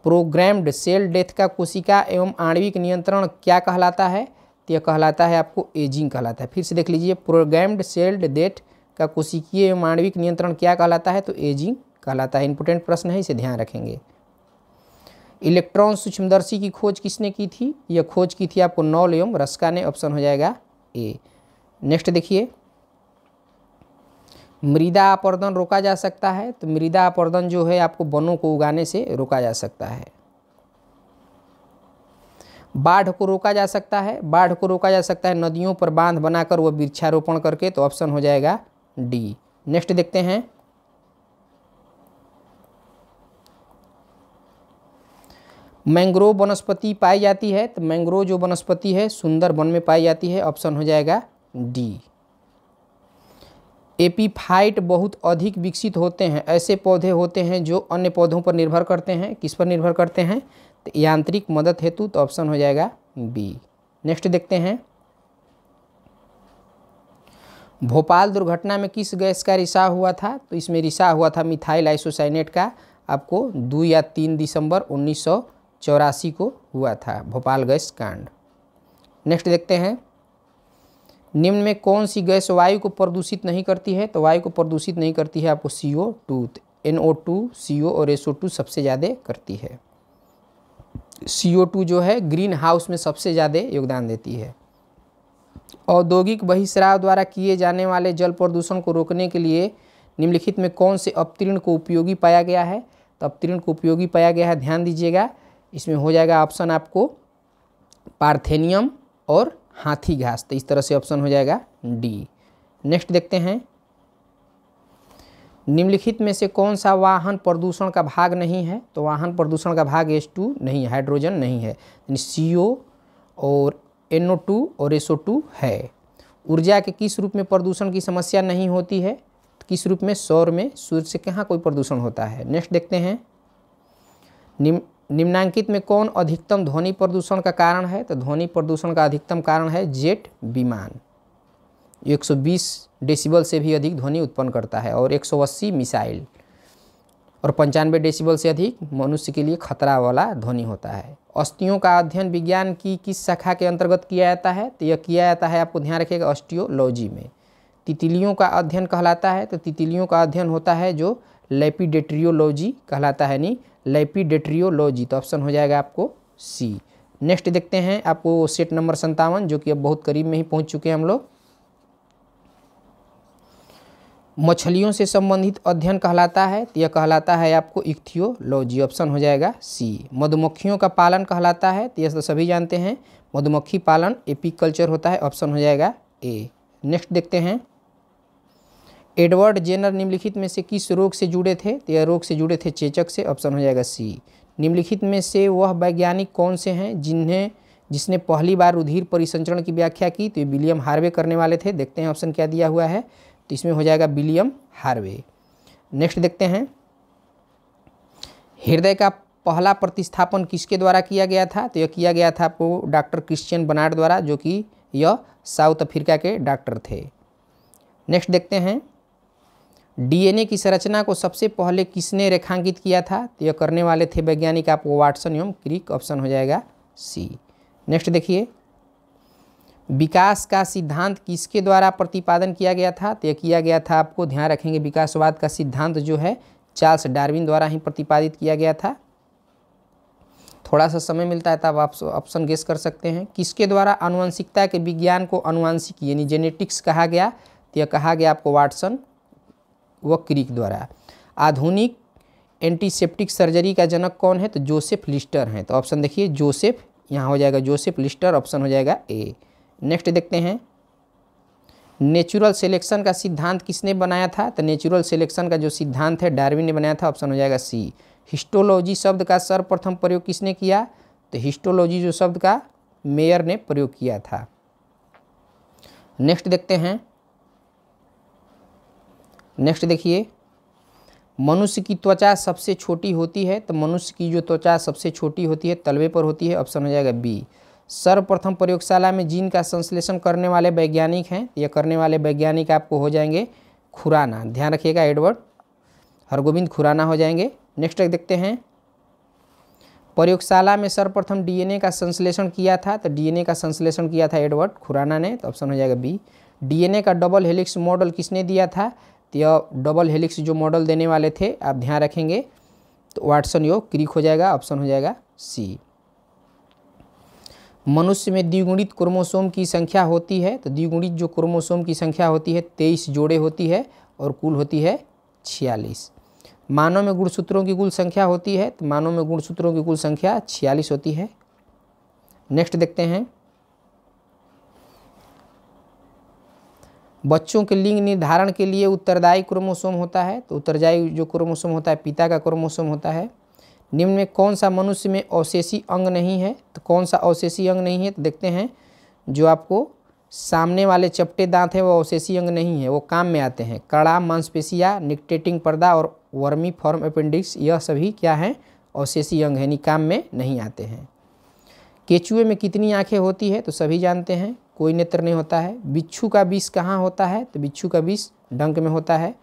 A: प्रोग्राम्ड सेल डेथ का कोशिका एवं आणविक नियंत्रण क्या कहलाता है तो यह कहलाता है आपको एजिंग कहलाता है फिर से देख लीजिए प्रोग्राम्ड सेल्ड डेथ का कोशिकीय एवं आणविक नियंत्रण क्या कहलाता है तो एजिंग कहलाता है इंपोर्टेंट प्रश्न है इसे ध्यान रखेंगे इलेक्ट्रॉन सूक्ष्मदर्शी की खोज किसने की थी यह खोज की थी आपको नॉल एवं रस्का ने ऑप्शन हो जाएगा ए नेक्स्ट देखिए मृदा अपर्दन रोका जा सकता है तो मृदा अपर्दन जो है आपको वनों को उगाने से रोका जा सकता है बाढ़ को रोका जा सकता है बाढ़ को रोका जा सकता है नदियों पर बांध बनाकर वह वृक्षारोपण करके तो ऑप्शन हो जाएगा डी नेक्स्ट देखते हैं मैंग्रोव वनस्पति पाई जाती है तो मैंग्रोव जो वनस्पति है सुंदर वन में पाई जाती है ऑप्शन हो जाएगा डी एपीफाइट बहुत अधिक विकसित होते हैं ऐसे पौधे होते हैं जो अन्य पौधों पर निर्भर करते हैं किस पर निर्भर करते हैं तो यांत्रिक मदद हेतु तो ऑप्शन हो जाएगा बी नेक्स्ट देखते हैं भोपाल दुर्घटना में किस गैस का रिसाव हुआ था तो इसमें रिसाव हुआ था मिथाइल आइसोसाइनेट का आपको दो या तीन दिसंबर उन्नीस को हुआ था भोपाल गैस कांड नेक्स्ट देखते हैं निम्न में कौन सी गैस वायु को प्रदूषित नहीं करती है तो वायु को प्रदूषित नहीं करती है आपको C O two N O two C O और एस ओ टू सबसे ज़्यादा करती है सी ओ टू जो है ग्रीन हाउस में सबसे ज़्यादा योगदान देती है औद्योगिक बहिष्राव द्वारा किए जाने वाले जल प्रदूषण को रोकने के लिए निम्नलिखित में कौन से अपतीर्ण को उपयोगी पाया गया है तो अपतीर्ण को उपयोगी पाया गया है ध्यान दीजिएगा इसमें हो जाएगा ऑप्शन आपको पार्थेनियम और हाथी घास तो इस तरह से ऑप्शन हो जाएगा डी नेक्स्ट देखते हैं निम्नलिखित में से कौन सा वाहन प्रदूषण का भाग नहीं है तो वाहन प्रदूषण का भाग एस टू नहीं हाइड्रोजन नहीं है यानी सी ओ और एन टू और एस ओ टू है ऊर्जा के किस रूप में प्रदूषण की समस्या नहीं होती है किस रूप में सौर में सूर्य से कहाँ कोई प्रदूषण होता है नेक्स्ट देखते हैं निम्न निम्नांकित में कौन अधिकतम ध्वनि प्रदूषण का कारण है तो ध्वनि प्रदूषण का अधिकतम कारण है जेट विमान 120 डेसिबल से भी अधिक ध्वनि उत्पन्न करता है और 180 मिसाइल और पंचानवे डेसिबल से अधिक मनुष्य के लिए खतरा वाला ध्वनि होता है अस्थियों का अध्ययन विज्ञान की किस शाखा के अंतर्गत किया जाता है तो यह किया जाता है आपको ध्यान रखिएगा ऑस्टियोलॉजी में तितलियों का अध्ययन कहलाता है तो तितलियों का अध्ययन होता है जो लेपिडेट्रियोलॉजी कहलाता है यानी लेपिडेट्रियोलॉजी तो ऑप्शन हो जाएगा आपको सी नेक्स्ट देखते हैं आपको सेट नंबर संतावन जो कि अब बहुत करीब में ही पहुंच चुके हैं हम लोग मछलियों से संबंधित अध्ययन कहलाता है तो यह कहलाता है आपको इक्थियोलॉजी ऑप्शन हो जाएगा सी मधुमक्खियों का पालन कहलाता है तो यह तो सभी जानते हैं मधुमक्खी पालन एपिकल्चर होता है ऑप्शन हो जाएगा ए नेक्स्ट देखते हैं एडवर्ड जेनर निम्नलिखित में से किस रोग से जुड़े थे तो यह रोग से जुड़े थे चेचक से ऑप्शन हो जाएगा सी निम्नलिखित में से वह वैज्ञानिक कौन से हैं जिन्हें जिसने पहली बार रुधिर परिसंचरण की व्याख्या की तो ये विलियम हार्वे करने वाले थे देखते हैं ऑप्शन क्या दिया हुआ है तो इसमें हो जाएगा विलियम हार्वे नेक्स्ट देखते हैं हृदय का पहला प्रतिस्थापन किसके द्वारा किया गया था तो यह किया गया था आपको डॉक्टर क्रिश्चियन बनार्ड द्वारा जो कि यह साउथ अफ्रीका के डॉक्टर थे नेक्स्ट देखते हैं डीएनए की संरचना को सबसे पहले किसने रेखांकित किया था तो यह करने वाले थे वैज्ञानिक आपको वाटसन एवं क्रिक ऑप्शन हो जाएगा सी नेक्स्ट देखिए विकास का सिद्धांत किसके द्वारा प्रतिपादन किया गया था तो यह किया गया था आपको ध्यान रखेंगे विकासवाद का सिद्धांत जो है चार्ल्स डार्विन द्वारा ही प्रतिपादित किया गया था थोड़ा सा समय मिलता है तब तो आप ऑप्शन गेस कर सकते हैं किसके द्वारा आनुवंशिकता के विज्ञान को अनुवांशिक यानी जेनेटिक्स कहा गया तो यह कहा गया आपको वाटसन व क्रिक द्वारा आधुनिक एंटीसेप्टिक सर्जरी का जनक कौन है तो जोसेफ लिस्टर हैं तो ऑप्शन देखिए जोसेफ यहाँ हो जाएगा जोसेफ लिस्टर ऑप्शन हो जाएगा ए नेक्स्ट देखते हैं नेचुरल सिलेक्शन का सिद्धांत किसने बनाया था तो नेचुरल सिलेक्शन का जो सिद्धांत है डार्विन ने बनाया था ऑप्शन हो जाएगा सी हिस्टोलॉजी शब्द का सर्वप्रथम प्रयोग किसने किया तो हिस्टोलॉजी जो शब्द का मेयर ने प्रयोग किया था नेक्स्ट देखते हैं नेक्स्ट देखिए मनुष्य की त्वचा सबसे छोटी होती है तो मनुष्य की जो त्वचा सबसे छोटी होती है तलवे पर होती है ऑप्शन हो जाएगा बी सर्वप्रथम प्रयोगशाला में जीन का संश्लेषण करने वाले वैज्ञानिक हैं या करने वाले वैज्ञानिक आपको हो जाएंगे खुराना ध्यान रखिएगा एडवर्ड हरगोविंद खुराना हो जाएंगे नेक्स्ट देखते हैं प्रयोगशाला में सर्वप्रथम डीएनए का संश्लेषण किया था तो डीएनए का संश्लेषण किया था एडवर्ड खुराना ने तो ऑप्शन हो जाएगा बी डीएनए का डबल हेलिक्स मॉडल किसने दिया था तो यह डबल हेलिक्स जो मॉडल देने वाले थे आप ध्यान रखेंगे तो वाटसन योग क्रिक हो जाएगा ऑप्शन हो जाएगा सी मनुष्य में द्विगुणित क्रोमोसोम की संख्या होती है तो द्विगुणित जो क्रोमोसोम की संख्या होती है तेईस जोड़े होती है और कुल होती है छियालीस मानव में गुणसूत्रों की कुल संख्या होती है तो मानव में गुणसूत्रों की कुल संख्या छियालीस होती है नेक्स्ट देखते हैं बच्चों के लिंग निर्धारण के लिए उत्तरदायी क्रोमोसोम होता है तो उत्तरदायी जो क्रोमोसोम होता है पिता का क्रोमोसोम होता है निम्न में कौन सा मनुष्य में अवशेषी अंग नहीं है तो कौन सा अवशेषी अंग नहीं है तो देखते हैं जो आपको सामने वाले चपटे दांत हैं वो अवशेषी अंग नहीं है वो काम में आते हैं कड़ा मांसपेशिया निकटेटिंग पर्दा और वर्मी फॉर्म अपेंडिक्स यह सभी क्या हैं अवशेषी अंग है यानी काम में नहीं आते हैं केचुए में कितनी आँखें होती है तो सभी जानते हैं कोई नेत्र नहीं होता है बिच्छू का विष कहाँ होता है तो बिच्छू का विष डंक में होता है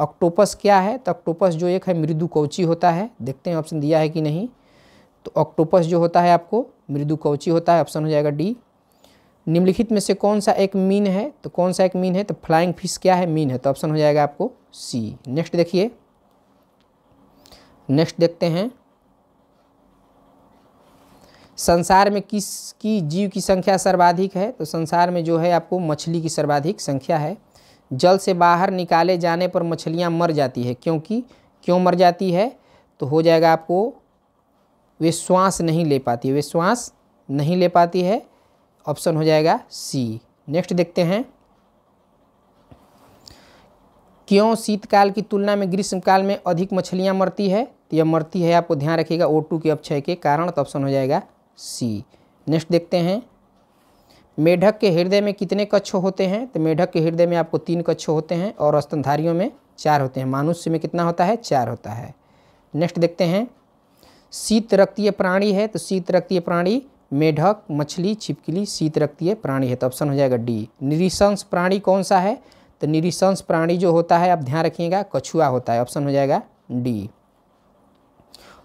A: ऑक्टोपस क्या है तो ऑक्टोपस जो एक है मृदु कौची होता है देखते हैं ऑप्शन दिया है कि नहीं तो ऑक्टोपस जो होता है आपको मृदु कौची होता है ऑप्शन हो जाएगा डी निम्नलिखित में से कौन सा एक मीन है तो कौन सा एक मीन है तो फ्लाइंग फिश क्या है मीन है तो ऑप्शन हो जाएगा आपको सी नेक्स्ट देखिए नेक्स्ट देखते हैं संसार में किस की जीव की संख्या सर्वाधिक है तो संसार में जो है आपको मछली की सर्वाधिक संख्या है जल से बाहर निकाले जाने पर मछलियाँ मर जाती है क्योंकि क्यों मर जाती है तो हो जाएगा आपको वे श्वास नहीं ले पाती वे श्वास नहीं ले पाती है ऑप्शन हो जाएगा सी नेक्स्ट देखते हैं क्यों शीतकाल की तुलना में ग्रीष्मकाल में अधिक मछलियाँ मरती है तो यह मरती है आपको ध्यान रखिएगा ओ टू के अपक्षय के कारण तो ऑप्शन हो जाएगा सी नेक्स्ट देखते हैं मेढक के हृदय में कितने कक्ष होते हैं तो मेढक के हृदय में आपको तीन कक्ष होते हैं और स्तनधारियों में चार होते हैं मानुष्य में कितना होता है चार होता है नेक्स्ट देखते हैं शीत रक्तीय प्राणी है तो शीत रक्तीय प्राणी मेढक मछली छिपकली शीत रक्तीय प्राणी है तो ऑप्शन हो जाएगा डी निरिशंस प्राणी कौन सा है तो निरिशंस प्राणी जो होता है आप ध्यान रखिएगा कछुआ होता है ऑप्शन हो जाएगा डी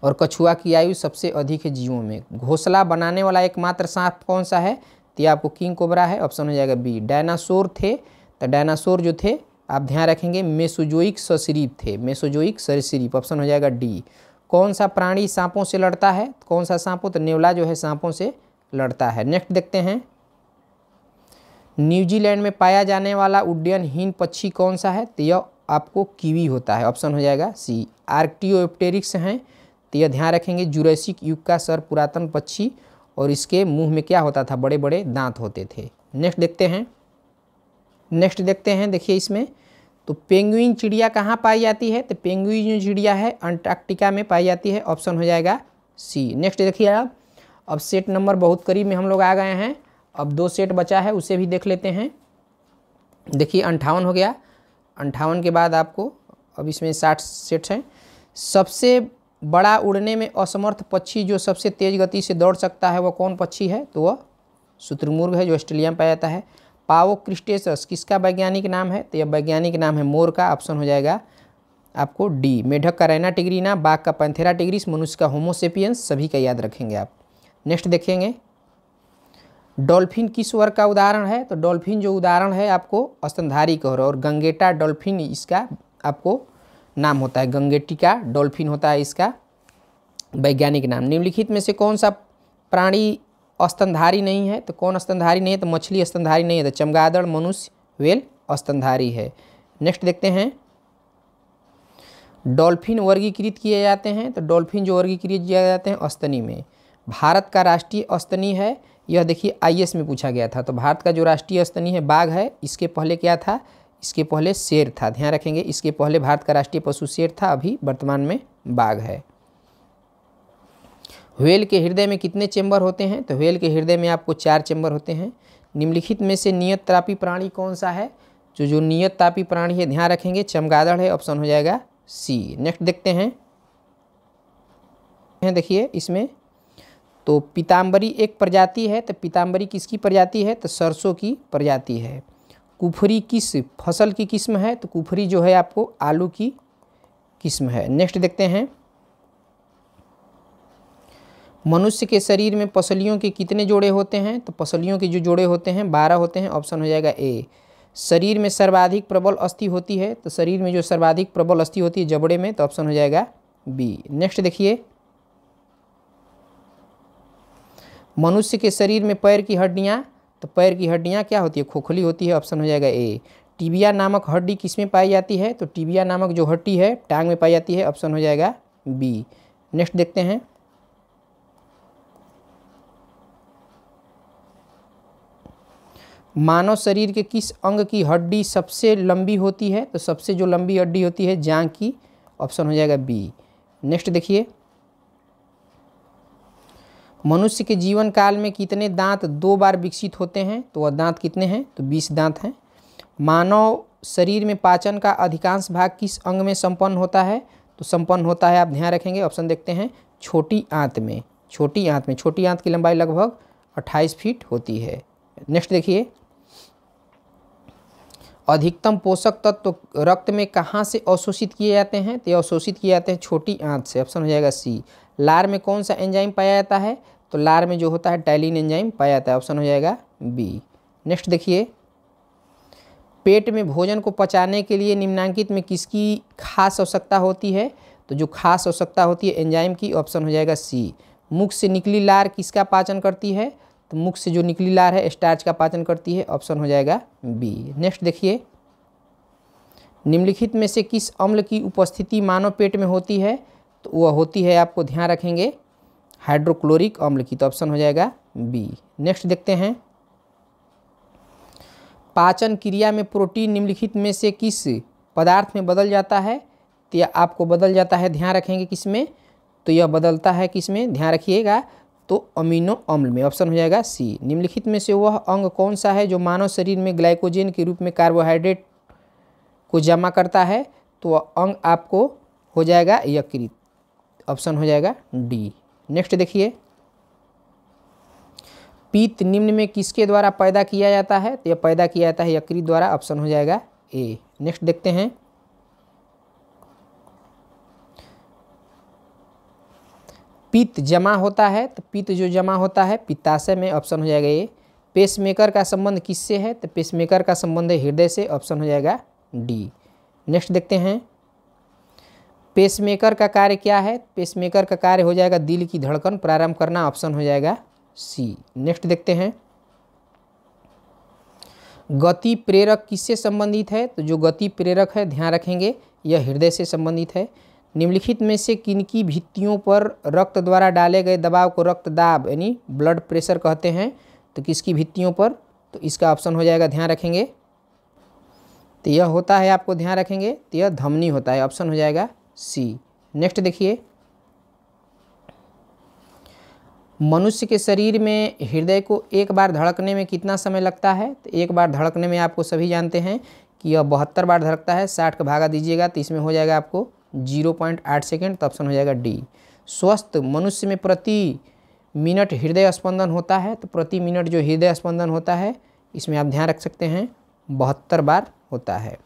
A: और कछुआ की आयु सबसे अधिक है जीवों में घोसला बनाने वाला एकमात्र सांप कौन सा है तो ये आपको किंग कोबरा है ऑप्शन हो जाएगा बी डायनासोर थे तो डायनासोर जो थे आप ध्यान रखेंगे मेसोजोइक सरसरीप थे मेसोजोइक सरसरीप ऑप्शन हो जाएगा डी कौन सा प्राणी सांपों से लड़ता है कौन सा सांपों तो नेवला जो है सांपों से लड़ता है नेक्स्ट देखते हैं न्यूजीलैंड में पाया जाने वाला उड्डयनहीन पक्षी कौन सा है तो यह आपको कीवी होता है ऑप्शन हो जाएगा सी आर्क्टियोप्टेरिक्स हैं तो यह ध्यान रखेंगे जुरैसिक युग का सर पुरातन पक्षी और इसके मुंह में क्या होता था बड़े बड़े दांत होते थे नेक्स्ट देखते हैं नेक्स्ट देखते हैं देखिए इसमें तो पेंगुइन चिड़िया कहाँ पाई जाती है तो पेंगुइन चिड़िया है अंटार्कटिका में पाई जाती है ऑप्शन हो जाएगा सी नेक्स्ट देखिए आप अब सेट नंबर बहुत करीब में हम लोग आ गए हैं अब दो सेट बचा है उसे भी देख लेते हैं देखिए अंठावन हो गया अंठावन के बाद आपको अब इसमें साठ सेट हैं सबसे बड़ा उड़ने में असमर्थ पक्षी जो सबसे तेज़ गति से दौड़ सकता है वह कौन पक्षी है तो वह शुत्रमुर्ग है जो ऑस्ट्रेलिया में पाया जाता है पाओ क्रिस्टेसस किसका वैज्ञानिक नाम है तो यह वैज्ञानिक नाम है मोर का ऑप्शन हो जाएगा आपको डी मेढक का रैना टिग्रीना बाघ का पैंथेरा टिग्रिस मनुष्य का होमोसेपियंस सभी का याद रखेंगे आप नेक्स्ट देखेंगे डॉल्फिन किस वर्ग का उदाहरण है तो डॉल्फिन जो उदाहरण है आपको स्तनधारी कहर और गंगेटा डॉल्फिन इसका आपको नाम होता है गंगेटिका डॉल्फिन होता है इसका वैज्ञानिक नाम निम्नलिखित में से कौन सा प्राणी स्तनधारी नहीं है तो कौन स्तनधारी नहीं है तो मछली स्तनधारी नहीं है तो चमगादड़ मनुष्य वेल स्तनधारी है नेक्स्ट देखते हैं डॉल्फिन वर्गीकृत किए जाते हैं तो डॉल्फिन जो वर्गीकृत किए जाते हैं अस्तनी में भारत का राष्ट्रीय अस्तनी है यह देखिए आईएएस में पूछा गया था तो भारत का जो राष्ट्रीय अस्तनी है बाघ है इसके पहले क्या था इसके पहले शेर था ध्यान रखेंगे इसके पहले भारत का राष्ट्रीय पशु शेर था अभी वर्तमान में बाघ है व्हेल के हृदय में कितने चैम्बर होते हैं तो व्हेल के हृदय में आपको चार चैम्बर होते हैं निम्नलिखित में से नियत तापी प्राणी कौन सा है जो जो नियत तापी प्राणी है ध्यान रखेंगे चमगादड़ है ऑप्शन हो जाएगा सी नेक्स्ट देखते हैं हैं देखिए इसमें तो पीताम्बरी एक प्रजाति है तो पीताम्बरी किसकी प्रजाति है तो सरसों की प्रजाति है कुफरी किस फसल की किस्म है तो कुफरी जो है आपको आलू की किस्म है नेक्स्ट देखते हैं मनुष्य के शरीर में पसलियों के कितने जोड़े होते हैं तो पसलियों के जो जोड़े होते हैं बारह होते हैं ऑप्शन हो जाएगा ए शरीर में सर्वाधिक प्रबल अस्थि होती है तो शरीर में जो सर्वाधिक प्रबल अस्थि होती है जबड़े में तो ऑप्शन हो जाएगा बी नेक्स्ट देखिए मनुष्य के शरीर में पैर की हड्डियाँ तो पैर की हड्डियाँ क्या होती है खोखली होती है ऑप्शन हो जाएगा ए टिबिया नामक हड्डी किस में पाई जाती है तो टिबिया नामक जो हड्डी है टांग में पाई जाती है ऑप्शन हो जाएगा बी नेक्स्ट देखते हैं मानव शरीर के किस अंग की हड्डी सबसे लंबी होती है तो सबसे जो लंबी हड्डी होती है जांग की ऑप्शन हो जाएगा बी नेक्स्ट देखिए मनुष्य के जीवन काल में कितने दांत दो बार विकसित होते हैं तो वह दांत कितने हैं तो बीस दांत हैं मानव शरीर में पाचन का अधिकांश भाग किस अंग में संपन्न होता है तो संपन्न होता है आप ध्यान रखेंगे ऑप्शन देखते हैं छोटी आंत में छोटी आंत में छोटी आंत की लंबाई लगभग 28 फीट होती है नेक्स्ट देखिए अधिकतम पोषक तत्व तो रक्त में कहाँ से अवशोषित किए जाते हैं तो अवशोषित किए जाते हैं छोटी आंत से ऑप्शन हो जाएगा सी लार में कौन सा एंजाइम पाया जाता है तो लार में जो होता है टैलिन एंजाइम पाया जाता है ऑप्शन हो जाएगा बी नेक्स्ट देखिए पेट में भोजन को पचाने के लिए निम्नांकित में किसकी खास आवश्यकता होती है तो जो खास आवश्यकता होती है एंजाइम की ऑप्शन हो जाएगा सी मुख से निकली लार किसका पाचन करती है तो मुख से जो निकली लार है स्टार्च का पाचन करती है ऑप्शन हो जाएगा बी नेक्स्ट देखिए निम्नलिखित में से किस अम्ल की उपस्थिति मानव पेट में होती है तो वह होती है आपको ध्यान रखेंगे हाइड्रोक्लोरिक अम्ल की तो ऑप्शन हो जाएगा बी नेक्स्ट देखते हैं पाचन क्रिया में प्रोटीन निम्नलिखित में से किस पदार्थ में बदल जाता है तो यह आपको बदल जाता है ध्यान रखेंगे किस में तो यह बदलता है किस में ध्यान रखिएगा तो अमीनो अम्ल में ऑप्शन हो जाएगा सी निम्नलिखित में से वह अंग कौन सा है जो मानव शरीर में ग्लाइकोजन के रूप में कार्बोहाइड्रेट को जमा करता है तो वह अंग आपको हो जाएगा यकृत ऑप्शन हो जाएगा डी नेक्स्ट देखिए पीत निम्न में किसके द्वारा पैदा किया जाता है तो यह पैदा किया जाता है यकृत द्वारा ऑप्शन हो जाएगा ए नेक्स्ट देखते हैं पित्त जमा होता है तो पित्त जो जमा होता है पित्ताशय में ऑप्शन हो जाएगा ये पेसमेकर का संबंध किससे है तो पेसमेकर का संबंध है हृदय से ऑप्शन हो जाएगा डी नेक्स्ट देखते हैं पेसमेकर का कार्य क्या है पेसमेकर का कार्य हो जाएगा दिल की धड़कन प्रारंभ करना ऑप्शन हो जाएगा सी नेक्स्ट देखते हैं गति प्रेरक किससे संबंधित है तो जो गति प्रेरक है ध्यान रखेंगे यह हृदय से संबंधित है निम्नलिखित में से किनकी भित्तियों पर रक्त द्वारा डाले गए दबाव को रक्त दाब यानी ब्लड प्रेशर कहते हैं तो किसकी भित्तियों पर तो इसका ऑप्शन हो जाएगा ध्यान रखेंगे तो यह होता है आपको ध्यान रखेंगे तो यह धमनी होता है ऑप्शन हो जाएगा सी नेक्स्ट देखिए मनुष्य के शरीर में हृदय को एक बार धड़कने में कितना समय लगता है तो एक बार धड़कने में आपको सभी जानते हैं कि यह बहत्तर बार धड़कता है साठ का भागा दीजिएगा तो इसमें हो जाएगा आपको जीरो पॉइंट आठ सेकेंड तो ऑप्शन हो जाएगा डी स्वस्थ मनुष्य में प्रति मिनट हृदय स्पंदन होता है तो प्रति मिनट जो हृदय स्पंदन होता है इसमें आप ध्यान रख सकते हैं बहत्तर बार होता है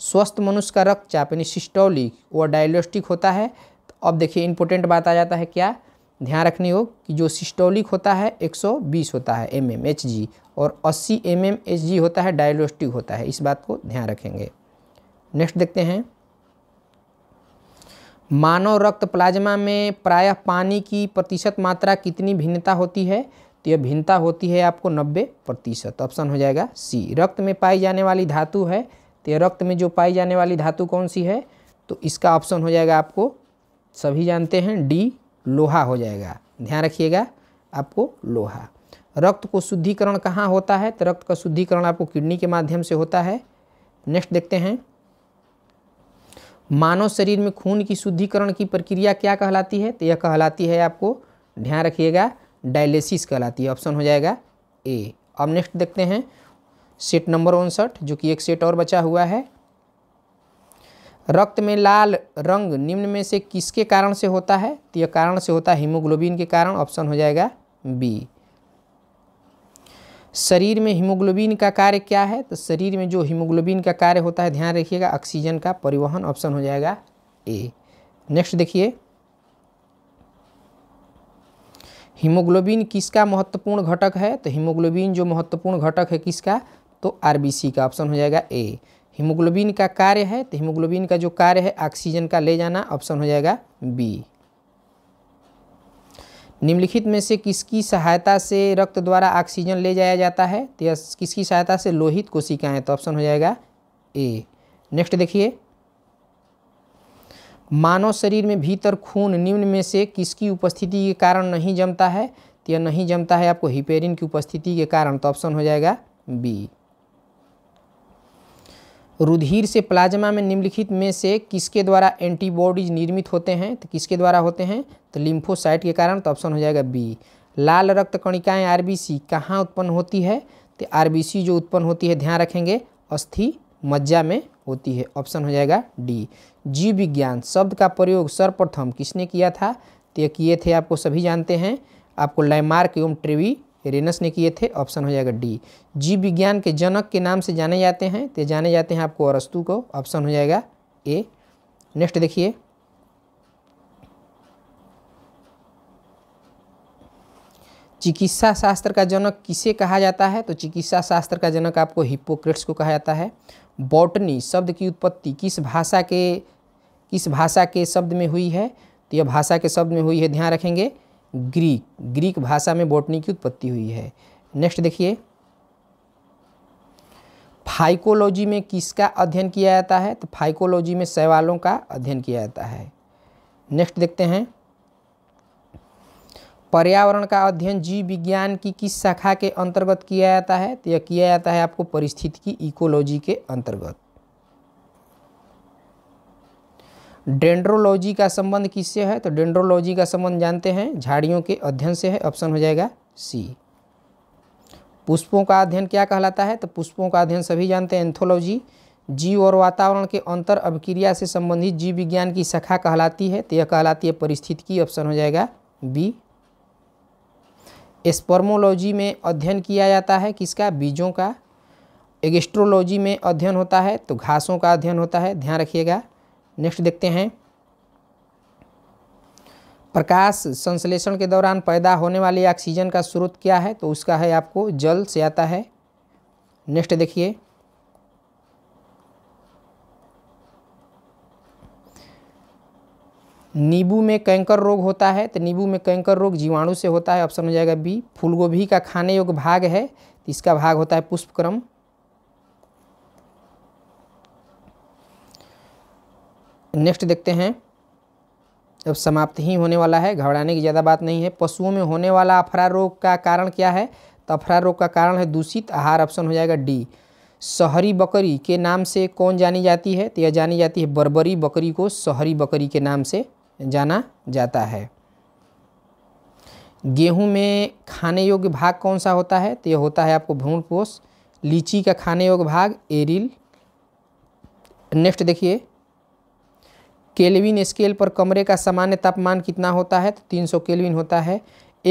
A: स्वस्थ मनुष्य का रक्तचाप यानी सिस्टोलिक वह डायलोस्टिक होता है तो अब देखिए इंपोर्टेंट बात आ जाता है क्या ध्यान रखनी हो कि जो सिस्टोलिक होता है 120 होता है एम एम एच जी और 80 एम एम एच जी होता है डायलोस्टिक होता है इस बात को ध्यान रखेंगे नेक्स्ट देखते हैं मानव रक्त प्लाज्मा में प्रायः पानी की प्रतिशत मात्रा कितनी भिन्नता होती है तो यह भिन्नता होती है आपको 90 प्रतिशत ऑप्शन हो जाएगा सी रक्त में पाई जाने वाली धातु है तो रक्त में जो पाई जाने वाली धातु कौन सी है तो इसका ऑप्शन हो जाएगा आपको सभी जानते हैं डी लोहा हो जाएगा ध्यान रखिएगा आपको लोहा रक्त को शुद्धिकरण कहाँ होता है तो रक्त का शुद्धिकरण आपको किडनी के माध्यम से होता है नेक्स्ट देखते हैं मानव शरीर में खून की शुद्धिकरण की प्रक्रिया क्या कहलाती है तो यह कहलाती है आपको ध्यान रखिएगा डायलिसिस कहलाती है ऑप्शन हो जाएगा ए अब नेक्स्ट देखते हैं सेट नंबर उनसठ जो कि एक सेट और बचा हुआ है रक्त में लाल रंग निम्न में से किसके कारण से होता है तो यह कारण से होता है हीमोग्लोबिन के कारण ऑप्शन हो जाएगा बी शरीर में हीमोग्लोबिन का कार्य क्या है तो शरीर में जो हीमोग्लोबिन का कार्य होता है ध्यान रखिएगा ऑक्सीजन का परिवहन ऑप्शन हो जाएगा ए नेक्स्ट देखिए हीमोग्लोबिन किसका महत्वपूर्ण घटक है तो हीमोग्लोबिन जो महत्वपूर्ण घटक है किसका तो आर का ऑप्शन हो जाएगा ए हीमोग्लोबिन का कार्य है तो हीमोग्लोबिन का जो कार्य है ऑक्सीजन का ले जाना ऑप्शन हो जाएगा बी निम्नलिखित में से किसकी सहायता से रक्त द्वारा ऑक्सीजन ले जाया जाता है तो यह किसकी सहायता से लोहित कोशिकाएं तो ऑप्शन हो जाएगा ए नेक्स्ट देखिए मानव शरीर में भीतर खून निम्न में से किसकी उपस्थिति के कारण नहीं जमता है तो यह नहीं जमता है आपको हिपेरिन की उपस्थिति के कारण तो ऑप्शन हो जाएगा बी रुधिर से प्लाज्मा में निम्नलिखित में से किसके द्वारा एंटीबॉडीज निर्मित होते हैं तो किसके द्वारा होते हैं तो लिम्फोसाइट के कारण तो ऑप्शन हो जाएगा बी लाल रक्त कणिकाएँ आर बी सी कहाँ उत्पन्न होती है तो आर बी सी जो उत्पन्न होती है ध्यान रखेंगे अस्थि मज्जा में होती है ऑप्शन हो जाएगा डी जीव विज्ञान शब्द का प्रयोग सर्वप्रथम किसने किया था तो ये किए थे आपको सभी जानते हैं आपको लैमार्क एवं ट्रेवी रेनस ने किए थे ऑप्शन हो जाएगा डी जीव विज्ञान के जनक के नाम से जाने जाते हैं तो जाने जाते हैं आपको अरस्तु को ऑप्शन हो जाएगा ए नेक्स्ट देखिए चिकित्सा शास्त्र का जनक किसे कहा जाता है तो चिकित्सा शास्त्र का जनक आपको हिपोक्रेट्स को कहा जाता है बॉटनी शब्द की उत्पत्ति किस भाषा के किस भाषा के शब्द में हुई है तो यह भाषा के शब्द में हुई है ध्यान रखेंगे ग्रीक ग्रीक भाषा में बॉटनी की उत्पत्ति हुई है नेक्स्ट देखिए फाइकोलॉजी में किसका अध्ययन किया जाता है तो फाइकोलॉजी में सवालों का अध्ययन किया जाता है नेक्स्ट देखते हैं पर्यावरण का अध्ययन जीव विज्ञान की किस शाखा के अंतर्गत किया जाता है तो यह किया जाता है आपको परिस्थिति की इकोलॉजी के अंतर्गत डेंड्रोलॉजी का संबंध किससे है तो डेंड्रोलॉजी का संबंध जानते हैं झाड़ियों के अध्ययन से है ऑप्शन हो जाएगा सी पुष्पों का अध्ययन क्या कहलाता है तो पुष्पों का अध्ययन सभी जानते हैं एंथोलॉजी जीव और वातावरण के अंतर अभिक्रिया से संबंधित जीव विज्ञान की शाखा कहलाती है तो यह कहलाती है परिस्थितिकी ऑप्शन हो जाएगा बी स्पर्मोलॉजी में अध्ययन किया जाता है किसका बीजों का एगेस्ट्रोलॉजी में अध्ययन होता है तो घासों का अध्ययन होता है ध्यान रखिएगा नेक्स्ट देखते हैं प्रकाश संश्लेषण के दौरान पैदा होने वाली ऑक्सीजन का स्रोत क्या है तो उसका है आपको जल से आता है नेक्स्ट देखिए नींबू में कैंकर रोग होता है तो नींबू में कैंकर रोग जीवाणु से होता है ऑप्शन हो जाएगा बी फूलगोभी का खाने योग्य भाग है तो इसका भाग होता है पुष्पक्रम नेक्स्ट देखते हैं अब समाप्त ही होने वाला है घबराने की ज़्यादा बात नहीं है पशुओं में होने वाला अफरा रोग का कारण क्या है तो अफरा रोग का कारण है दूषित आहार ऑप्शन हो जाएगा डी शहरी बकरी के नाम से कौन जानी जाती है तो यह जानी जाती है बर्बरी बकरी को शहरी बकरी के नाम से जाना जाता है गेहूं में खाने योग्य भाग कौन सा होता है तो यह होता है आपको भ्रूणपोष लीची का खाने योग्य भाग एरिल नेक्स्ट देखिए केल्विन स्केल पर कमरे का सामान्य तापमान कितना होता है तो 300 केलविन होता है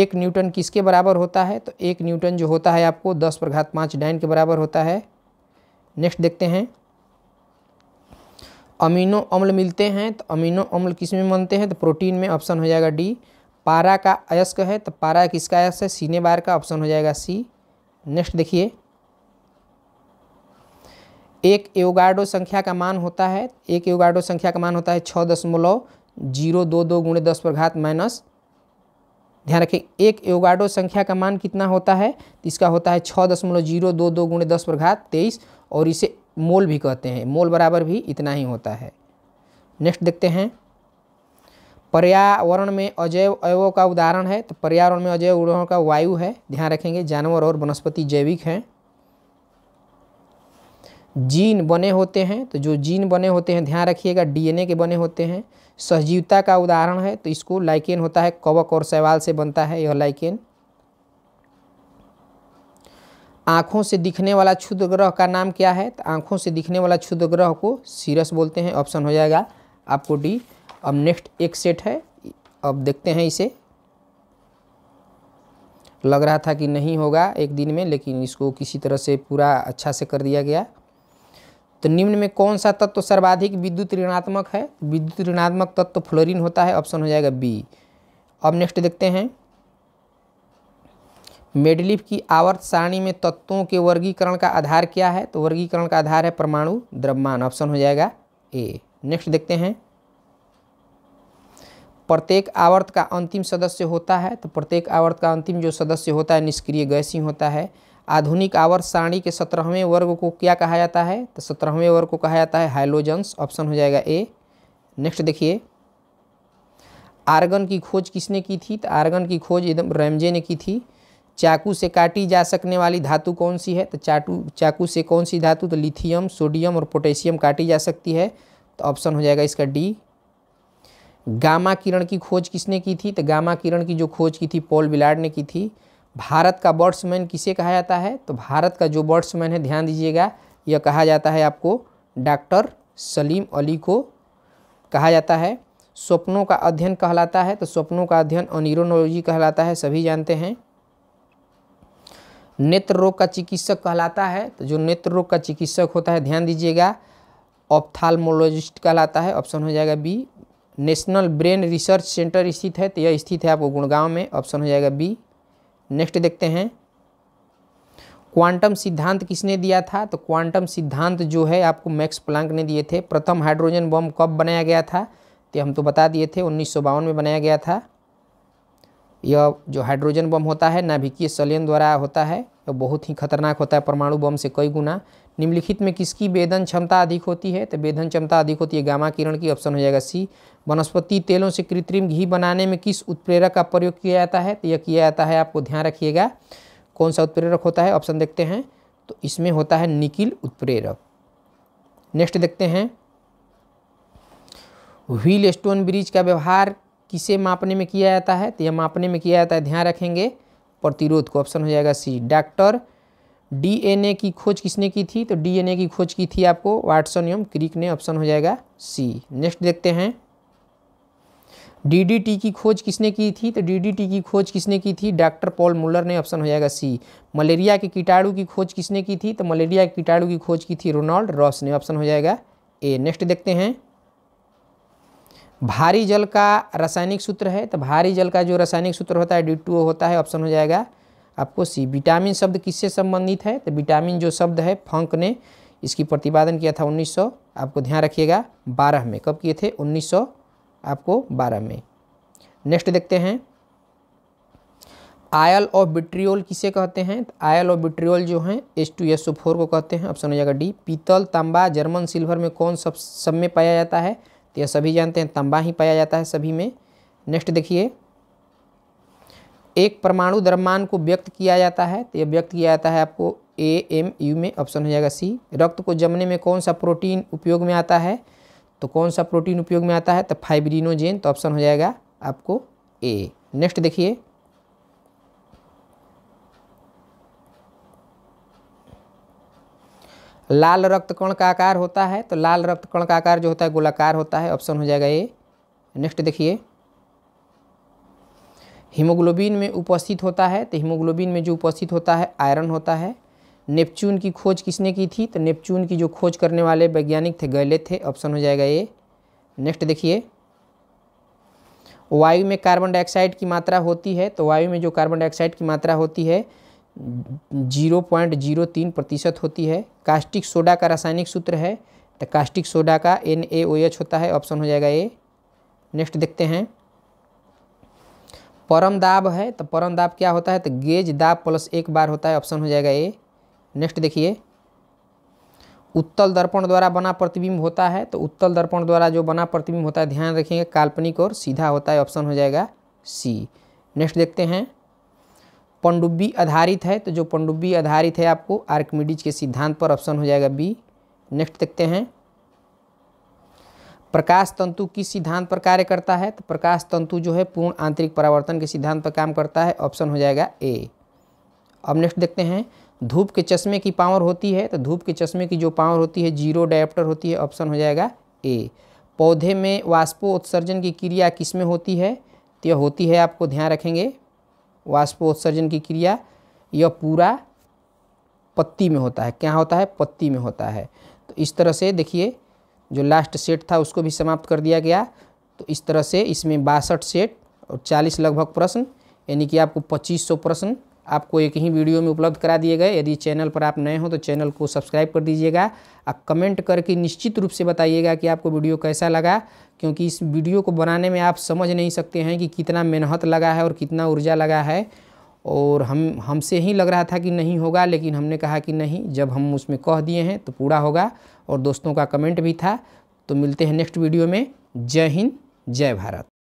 A: एक न्यूटन किसके बराबर होता है तो एक न्यूटन जो होता है आपको दस पर घात पाँच डाइन के बराबर होता है नेक्स्ट देखते हैं अमीनो अम्ल मिलते हैं तो अमीनो अम्ल किस में बनते हैं तो प्रोटीन में ऑप्शन हो जाएगा डी पारा का अयस्क है तो पारा किसका अयस्क है सीने बार का ऑप्शन हो जाएगा सी नेक्स्ट देखिए एक एवगार्डो संख्या का मान होता है एक एवगार्डो संख्या का मान होता है छः दशमलव जीरो दो दो गुणे दस पर घात माइनस ध्यान रखें एक एवगार्डो संख्या का मान कितना होता है तो इसका होता है छः दशमलव जीरो दो दो गुणे दस पर घात तेईस और इसे मोल भी कहते हैं मोल बराबर भी इतना ही होता है नेक्स्ट देखते हैं पर्यावरण में अजैव अवयवों का उदाहरण है तो पर्यावरण में अजैव उदाहरण का वायु है ध्यान रखेंगे जानवर और वनस्पति जैविक हैं जीन बने होते हैं तो जो जीन बने होते हैं ध्यान रखिएगा डीएनए के बने होते हैं सहजीवता का उदाहरण है तो इसको लाइकेन होता है कवक और सवाल से बनता है यह लाइकेन आँखों से दिखने वाला क्षुद्र ग्रह का नाम क्या है तो आँखों से दिखने वाला क्षुद्र ग्रह को सीरस बोलते हैं ऑप्शन हो जाएगा आपको डी अब नेक्स्ट एक सेट है अब देखते हैं इसे लग रहा था कि नहीं होगा एक दिन में लेकिन इसको किसी तरह से पूरा अच्छा से कर दिया गया तो निम्न में कौन सा तत्व तो सर्वाधिक विद्युत ऋणात्मक है विद्युत ऋणात्मक तत्व तो फ्लोरीन होता है ऑप्शन हो जाएगा बी अब नेक्स्ट देखते हैं मेडलिफ की आवर्त सारणी में तत्वों के वर्गीकरण का आधार क्या है तो वर्गीकरण का आधार है परमाणु द्रव्यमान ऑप्शन हो जाएगा ए नेक्स्ट देखते हैं प्रत्येक आवर्त का अंतिम सदस्य होता है तो प्रत्येक आवर्त का अंतिम जो सदस्य होता है निष्क्रिय गैसी होता है आधुनिक आवर्त सारणी के सत्रहवें वर्ग को क्या कहा जाता है तो सत्रहवें वर्ग को कहा जाता है हाइलोजन्स ऑप्शन हो जाएगा ए नेक्स्ट देखिए आर्गन की खोज किसने की थी तो आर्गन की खोज एकदम रैमजे ने की थी चाकू से काटी जा सकने वाली धातु कौन सी है तो चाटू चाकू से कौन सी धातु तो लिथियम सोडियम और पोटेशियम काटी जा सकती है तो ऑप्शन हो जाएगा इसका डी गामा किरण की खोज किसने की थी तो गामा किरण की जो खोज की थी पॉल बिलाड ने की थी भारत का बॉट्समैन किसे कहा जाता है तो भारत का जो बॉट्समैन है ध्यान दीजिएगा यह कहा जाता है आपको डॉक्टर सलीम अली को कहा जाता है स्वप्नों का अध्ययन कहलाता है तो स्वप्नों का अध्ययन अनिरोनोलॉजी कहलाता है सभी जानते हैं नेत्र रोग का चिकित्सक कहलाता है तो जो नेत्र रोग का चिकित्सक होता है ध्यान दीजिएगा ऑप्थाल्मोलॉजिस्ट कहलाता है ऑप्शन हो जाएगा B national brain research centre स्थित है तो यह स्थित है आपको गुड़गांव में ऑप्शन हो जाएगा बी नेक्स्ट देखते हैं क्वांटम सिद्धांत किसने दिया था तो क्वांटम सिद्धांत जो है आपको मैक्स प्लांक ने दिए थे प्रथम हाइड्रोजन बम कब बनाया गया था तो हम तो बता दिए थे उन्नीस में बनाया गया था यह जो हाइड्रोजन बम होता है नाभिकीय सलियन द्वारा होता है यह बहुत ही खतरनाक होता है परमाणु बम से कई गुना निम्नलिखित में किसकी वेदन क्षमता अधिक होती है तो वेदन क्षमता अधिक होती है गामा किरण की ऑप्शन हो जाएगा सी वनस्पति तेलों से कृत्रिम घी बनाने में किस उत्प्रेरक का प्रयोग किया जाता है तो यह किया जाता है आपको ध्यान रखिएगा कौन सा उत्प्रेरक होता है ऑप्शन देखते हैं तो इसमें होता है निकिल उत्प्रेरक नेक्स्ट देखते हैं व्हील स्टोन ब्रिज का व्यवहार किसे मापने में किया जाता है तो यह मापने में किया जाता है ध्यान रखेंगे प्रतिरोध को ऑप्शन हो जाएगा सी डॉक्टर डीएनए की खोज किसने की थी तो डीएनए की खोज की थी आपको वाटसन एवं क्रिक ने ऑप्शन हो जाएगा सी नेक्स्ट देखते हैं डीडीटी की खोज किसने की थी तो डीडीटी की खोज किसने की थी डॉक्टर पॉल मुलर ने ऑप्शन हो जाएगा सी मलेरिया के कीटाणु की खोज किसने की थी तो मलेरिया के कीटाणु की खोज की थी रोनाल्ड रॉस ने ऑप्शन हो जाएगा ए नेक्स्ट देखते हैं भारी जल का रासायनिक सूत्र है तो भारी जल का जो रासायनिक सूत्र होता है डी टू होता है ऑप्शन हो जाएगा आपको सी विटामिन शब्द किससे संबंधित है तो विटामिन जो शब्द है फंक ने इसकी प्रतिपादन किया था 1900 आपको ध्यान रखिएगा 12 में कब किए थे आपको बारह में नेक्स्ट देखते हैं आयल ऑफ बिट्रियोल किसे कहते हैं तो आयल ऑफ बिट्रियोल जो है एस टू एस फोर को कहते हैं ऑप्शन हो जाएगा डी पीतल तांबा जर्मन सिल्वर में कौन सब सब में पाया जाता है तो यह सभी जानते हैं तांबा ही पाया जाता है सभी में नेक्स्ट देखिए एक परमाणु द्रव्यमान को व्यक्त किया जाता है तो यह व्यक्त किया जाता है आपको ए एम यू में ऑप्शन हो जाएगा सी रक्त को जमने में कौन सा प्रोटीन उपयोग में आता है तो कौन सा प्रोटीन उपयोग में आता है तो फाइब्रिनोजेन तो ऑप्शन हो जाएगा आपको ए नेक्स्ट देखिए लाल रक्त कण का आकार होता है तो लाल रक्त कण का आकार जो होता है गोलाकार होता है ऑप्शन हो जाएगा ए नेक्स्ट देखिए हीमोग्लोबिन में उपस्थित होता है तो हीमोग्लोबिन में जो उपस्थित होता है आयरन होता है नेपच्यून की खोज किसने की थी तो नेपच्यून की जो खोज करने वाले वैज्ञानिक थे गैले थे ऑप्शन हो जाएगा ये नेक्स्ट देखिए वायु में कार्बन डाइऑक्साइड की मात्रा होती है तो वायु में जो कार्बन डाइऑक्साइड की मात्रा होती है जीरो पॉइंट जीरो तीन प्रतिशत होती है कास्टिक सोडा का रासायनिक सूत्र है तो कास्टिक सोडा का एन ए ओ एच होता है ऑप्शन हो जाएगा ये नेक्स्ट देखते हैं परम दाब है तो परम दाब क्या होता है तो गेज दाब प्लस एक बार होता है ऑप्शन हो जाएगा ये नेक्स्ट देखिए उत्तल दर्पण द्वारा बना प्रतिबिंब होता है तो उत्तल दर्पण द्वारा जो बना प्रतिबिंब होता है ध्यान रखेंगे काल्पनिक और सीधा होता है ऑप्शन हो जाएगा सी नेक्स्ट देखते हैं पंडुब्बी आधारित है तो जो पंडुब्बी आधारित है आपको आर्कमिडीज के सिद्धांत पर ऑप्शन हो जाएगा बी नेक्स्ट देखते हैं प्रकाश तंतु किस सिद्धांत पर कार्य करता है तो प्रकाश तंतु जो है पूर्ण आंतरिक परावर्तन के सिद्धांत पर काम करता है ऑप्शन हो जाएगा ए अब नेक्स्ट देखते हैं धूप के चश्मे की पावर होती है तो धूप के चश्मे की जो पावर होती है जीरो डायप्टर होती है ऑप्शन हो जाएगा ए पौधे में वाष्पोत्सर्जन की क्रिया किस में होती है तो यह होती है आपको ध्यान रखेंगे वाष्पोत्सर्जन की क्रिया यह पूरा पत्ती में होता है क्या होता है पत्ती में होता है तो इस तरह से देखिए जो लास्ट सेट था उसको भी समाप्त कर दिया गया तो इस तरह से इसमें बासठ सेट और चालीस लगभग प्रश्न यानी कि आपको पच्चीस सौ प्रश्न आपको एक ही वीडियो में उपलब्ध करा दिए गए यदि चैनल पर आप नए हो तो चैनल को सब्सक्राइब कर दीजिएगा आप कमेंट करके निश्चित रूप से बताइएगा कि आपको वीडियो कैसा लगा क्योंकि इस वीडियो को बनाने में आप समझ नहीं सकते हैं कि कितना मेहनत लगा है और कितना ऊर्जा लगा है और हम हमसे ही लग रहा था कि नहीं होगा लेकिन हमने कहा कि नहीं जब हम उसमें कह दिए हैं तो पूरा होगा और दोस्तों का कमेंट भी
C: था तो मिलते हैं नेक्स्ट वीडियो में जय हिंद जय भारत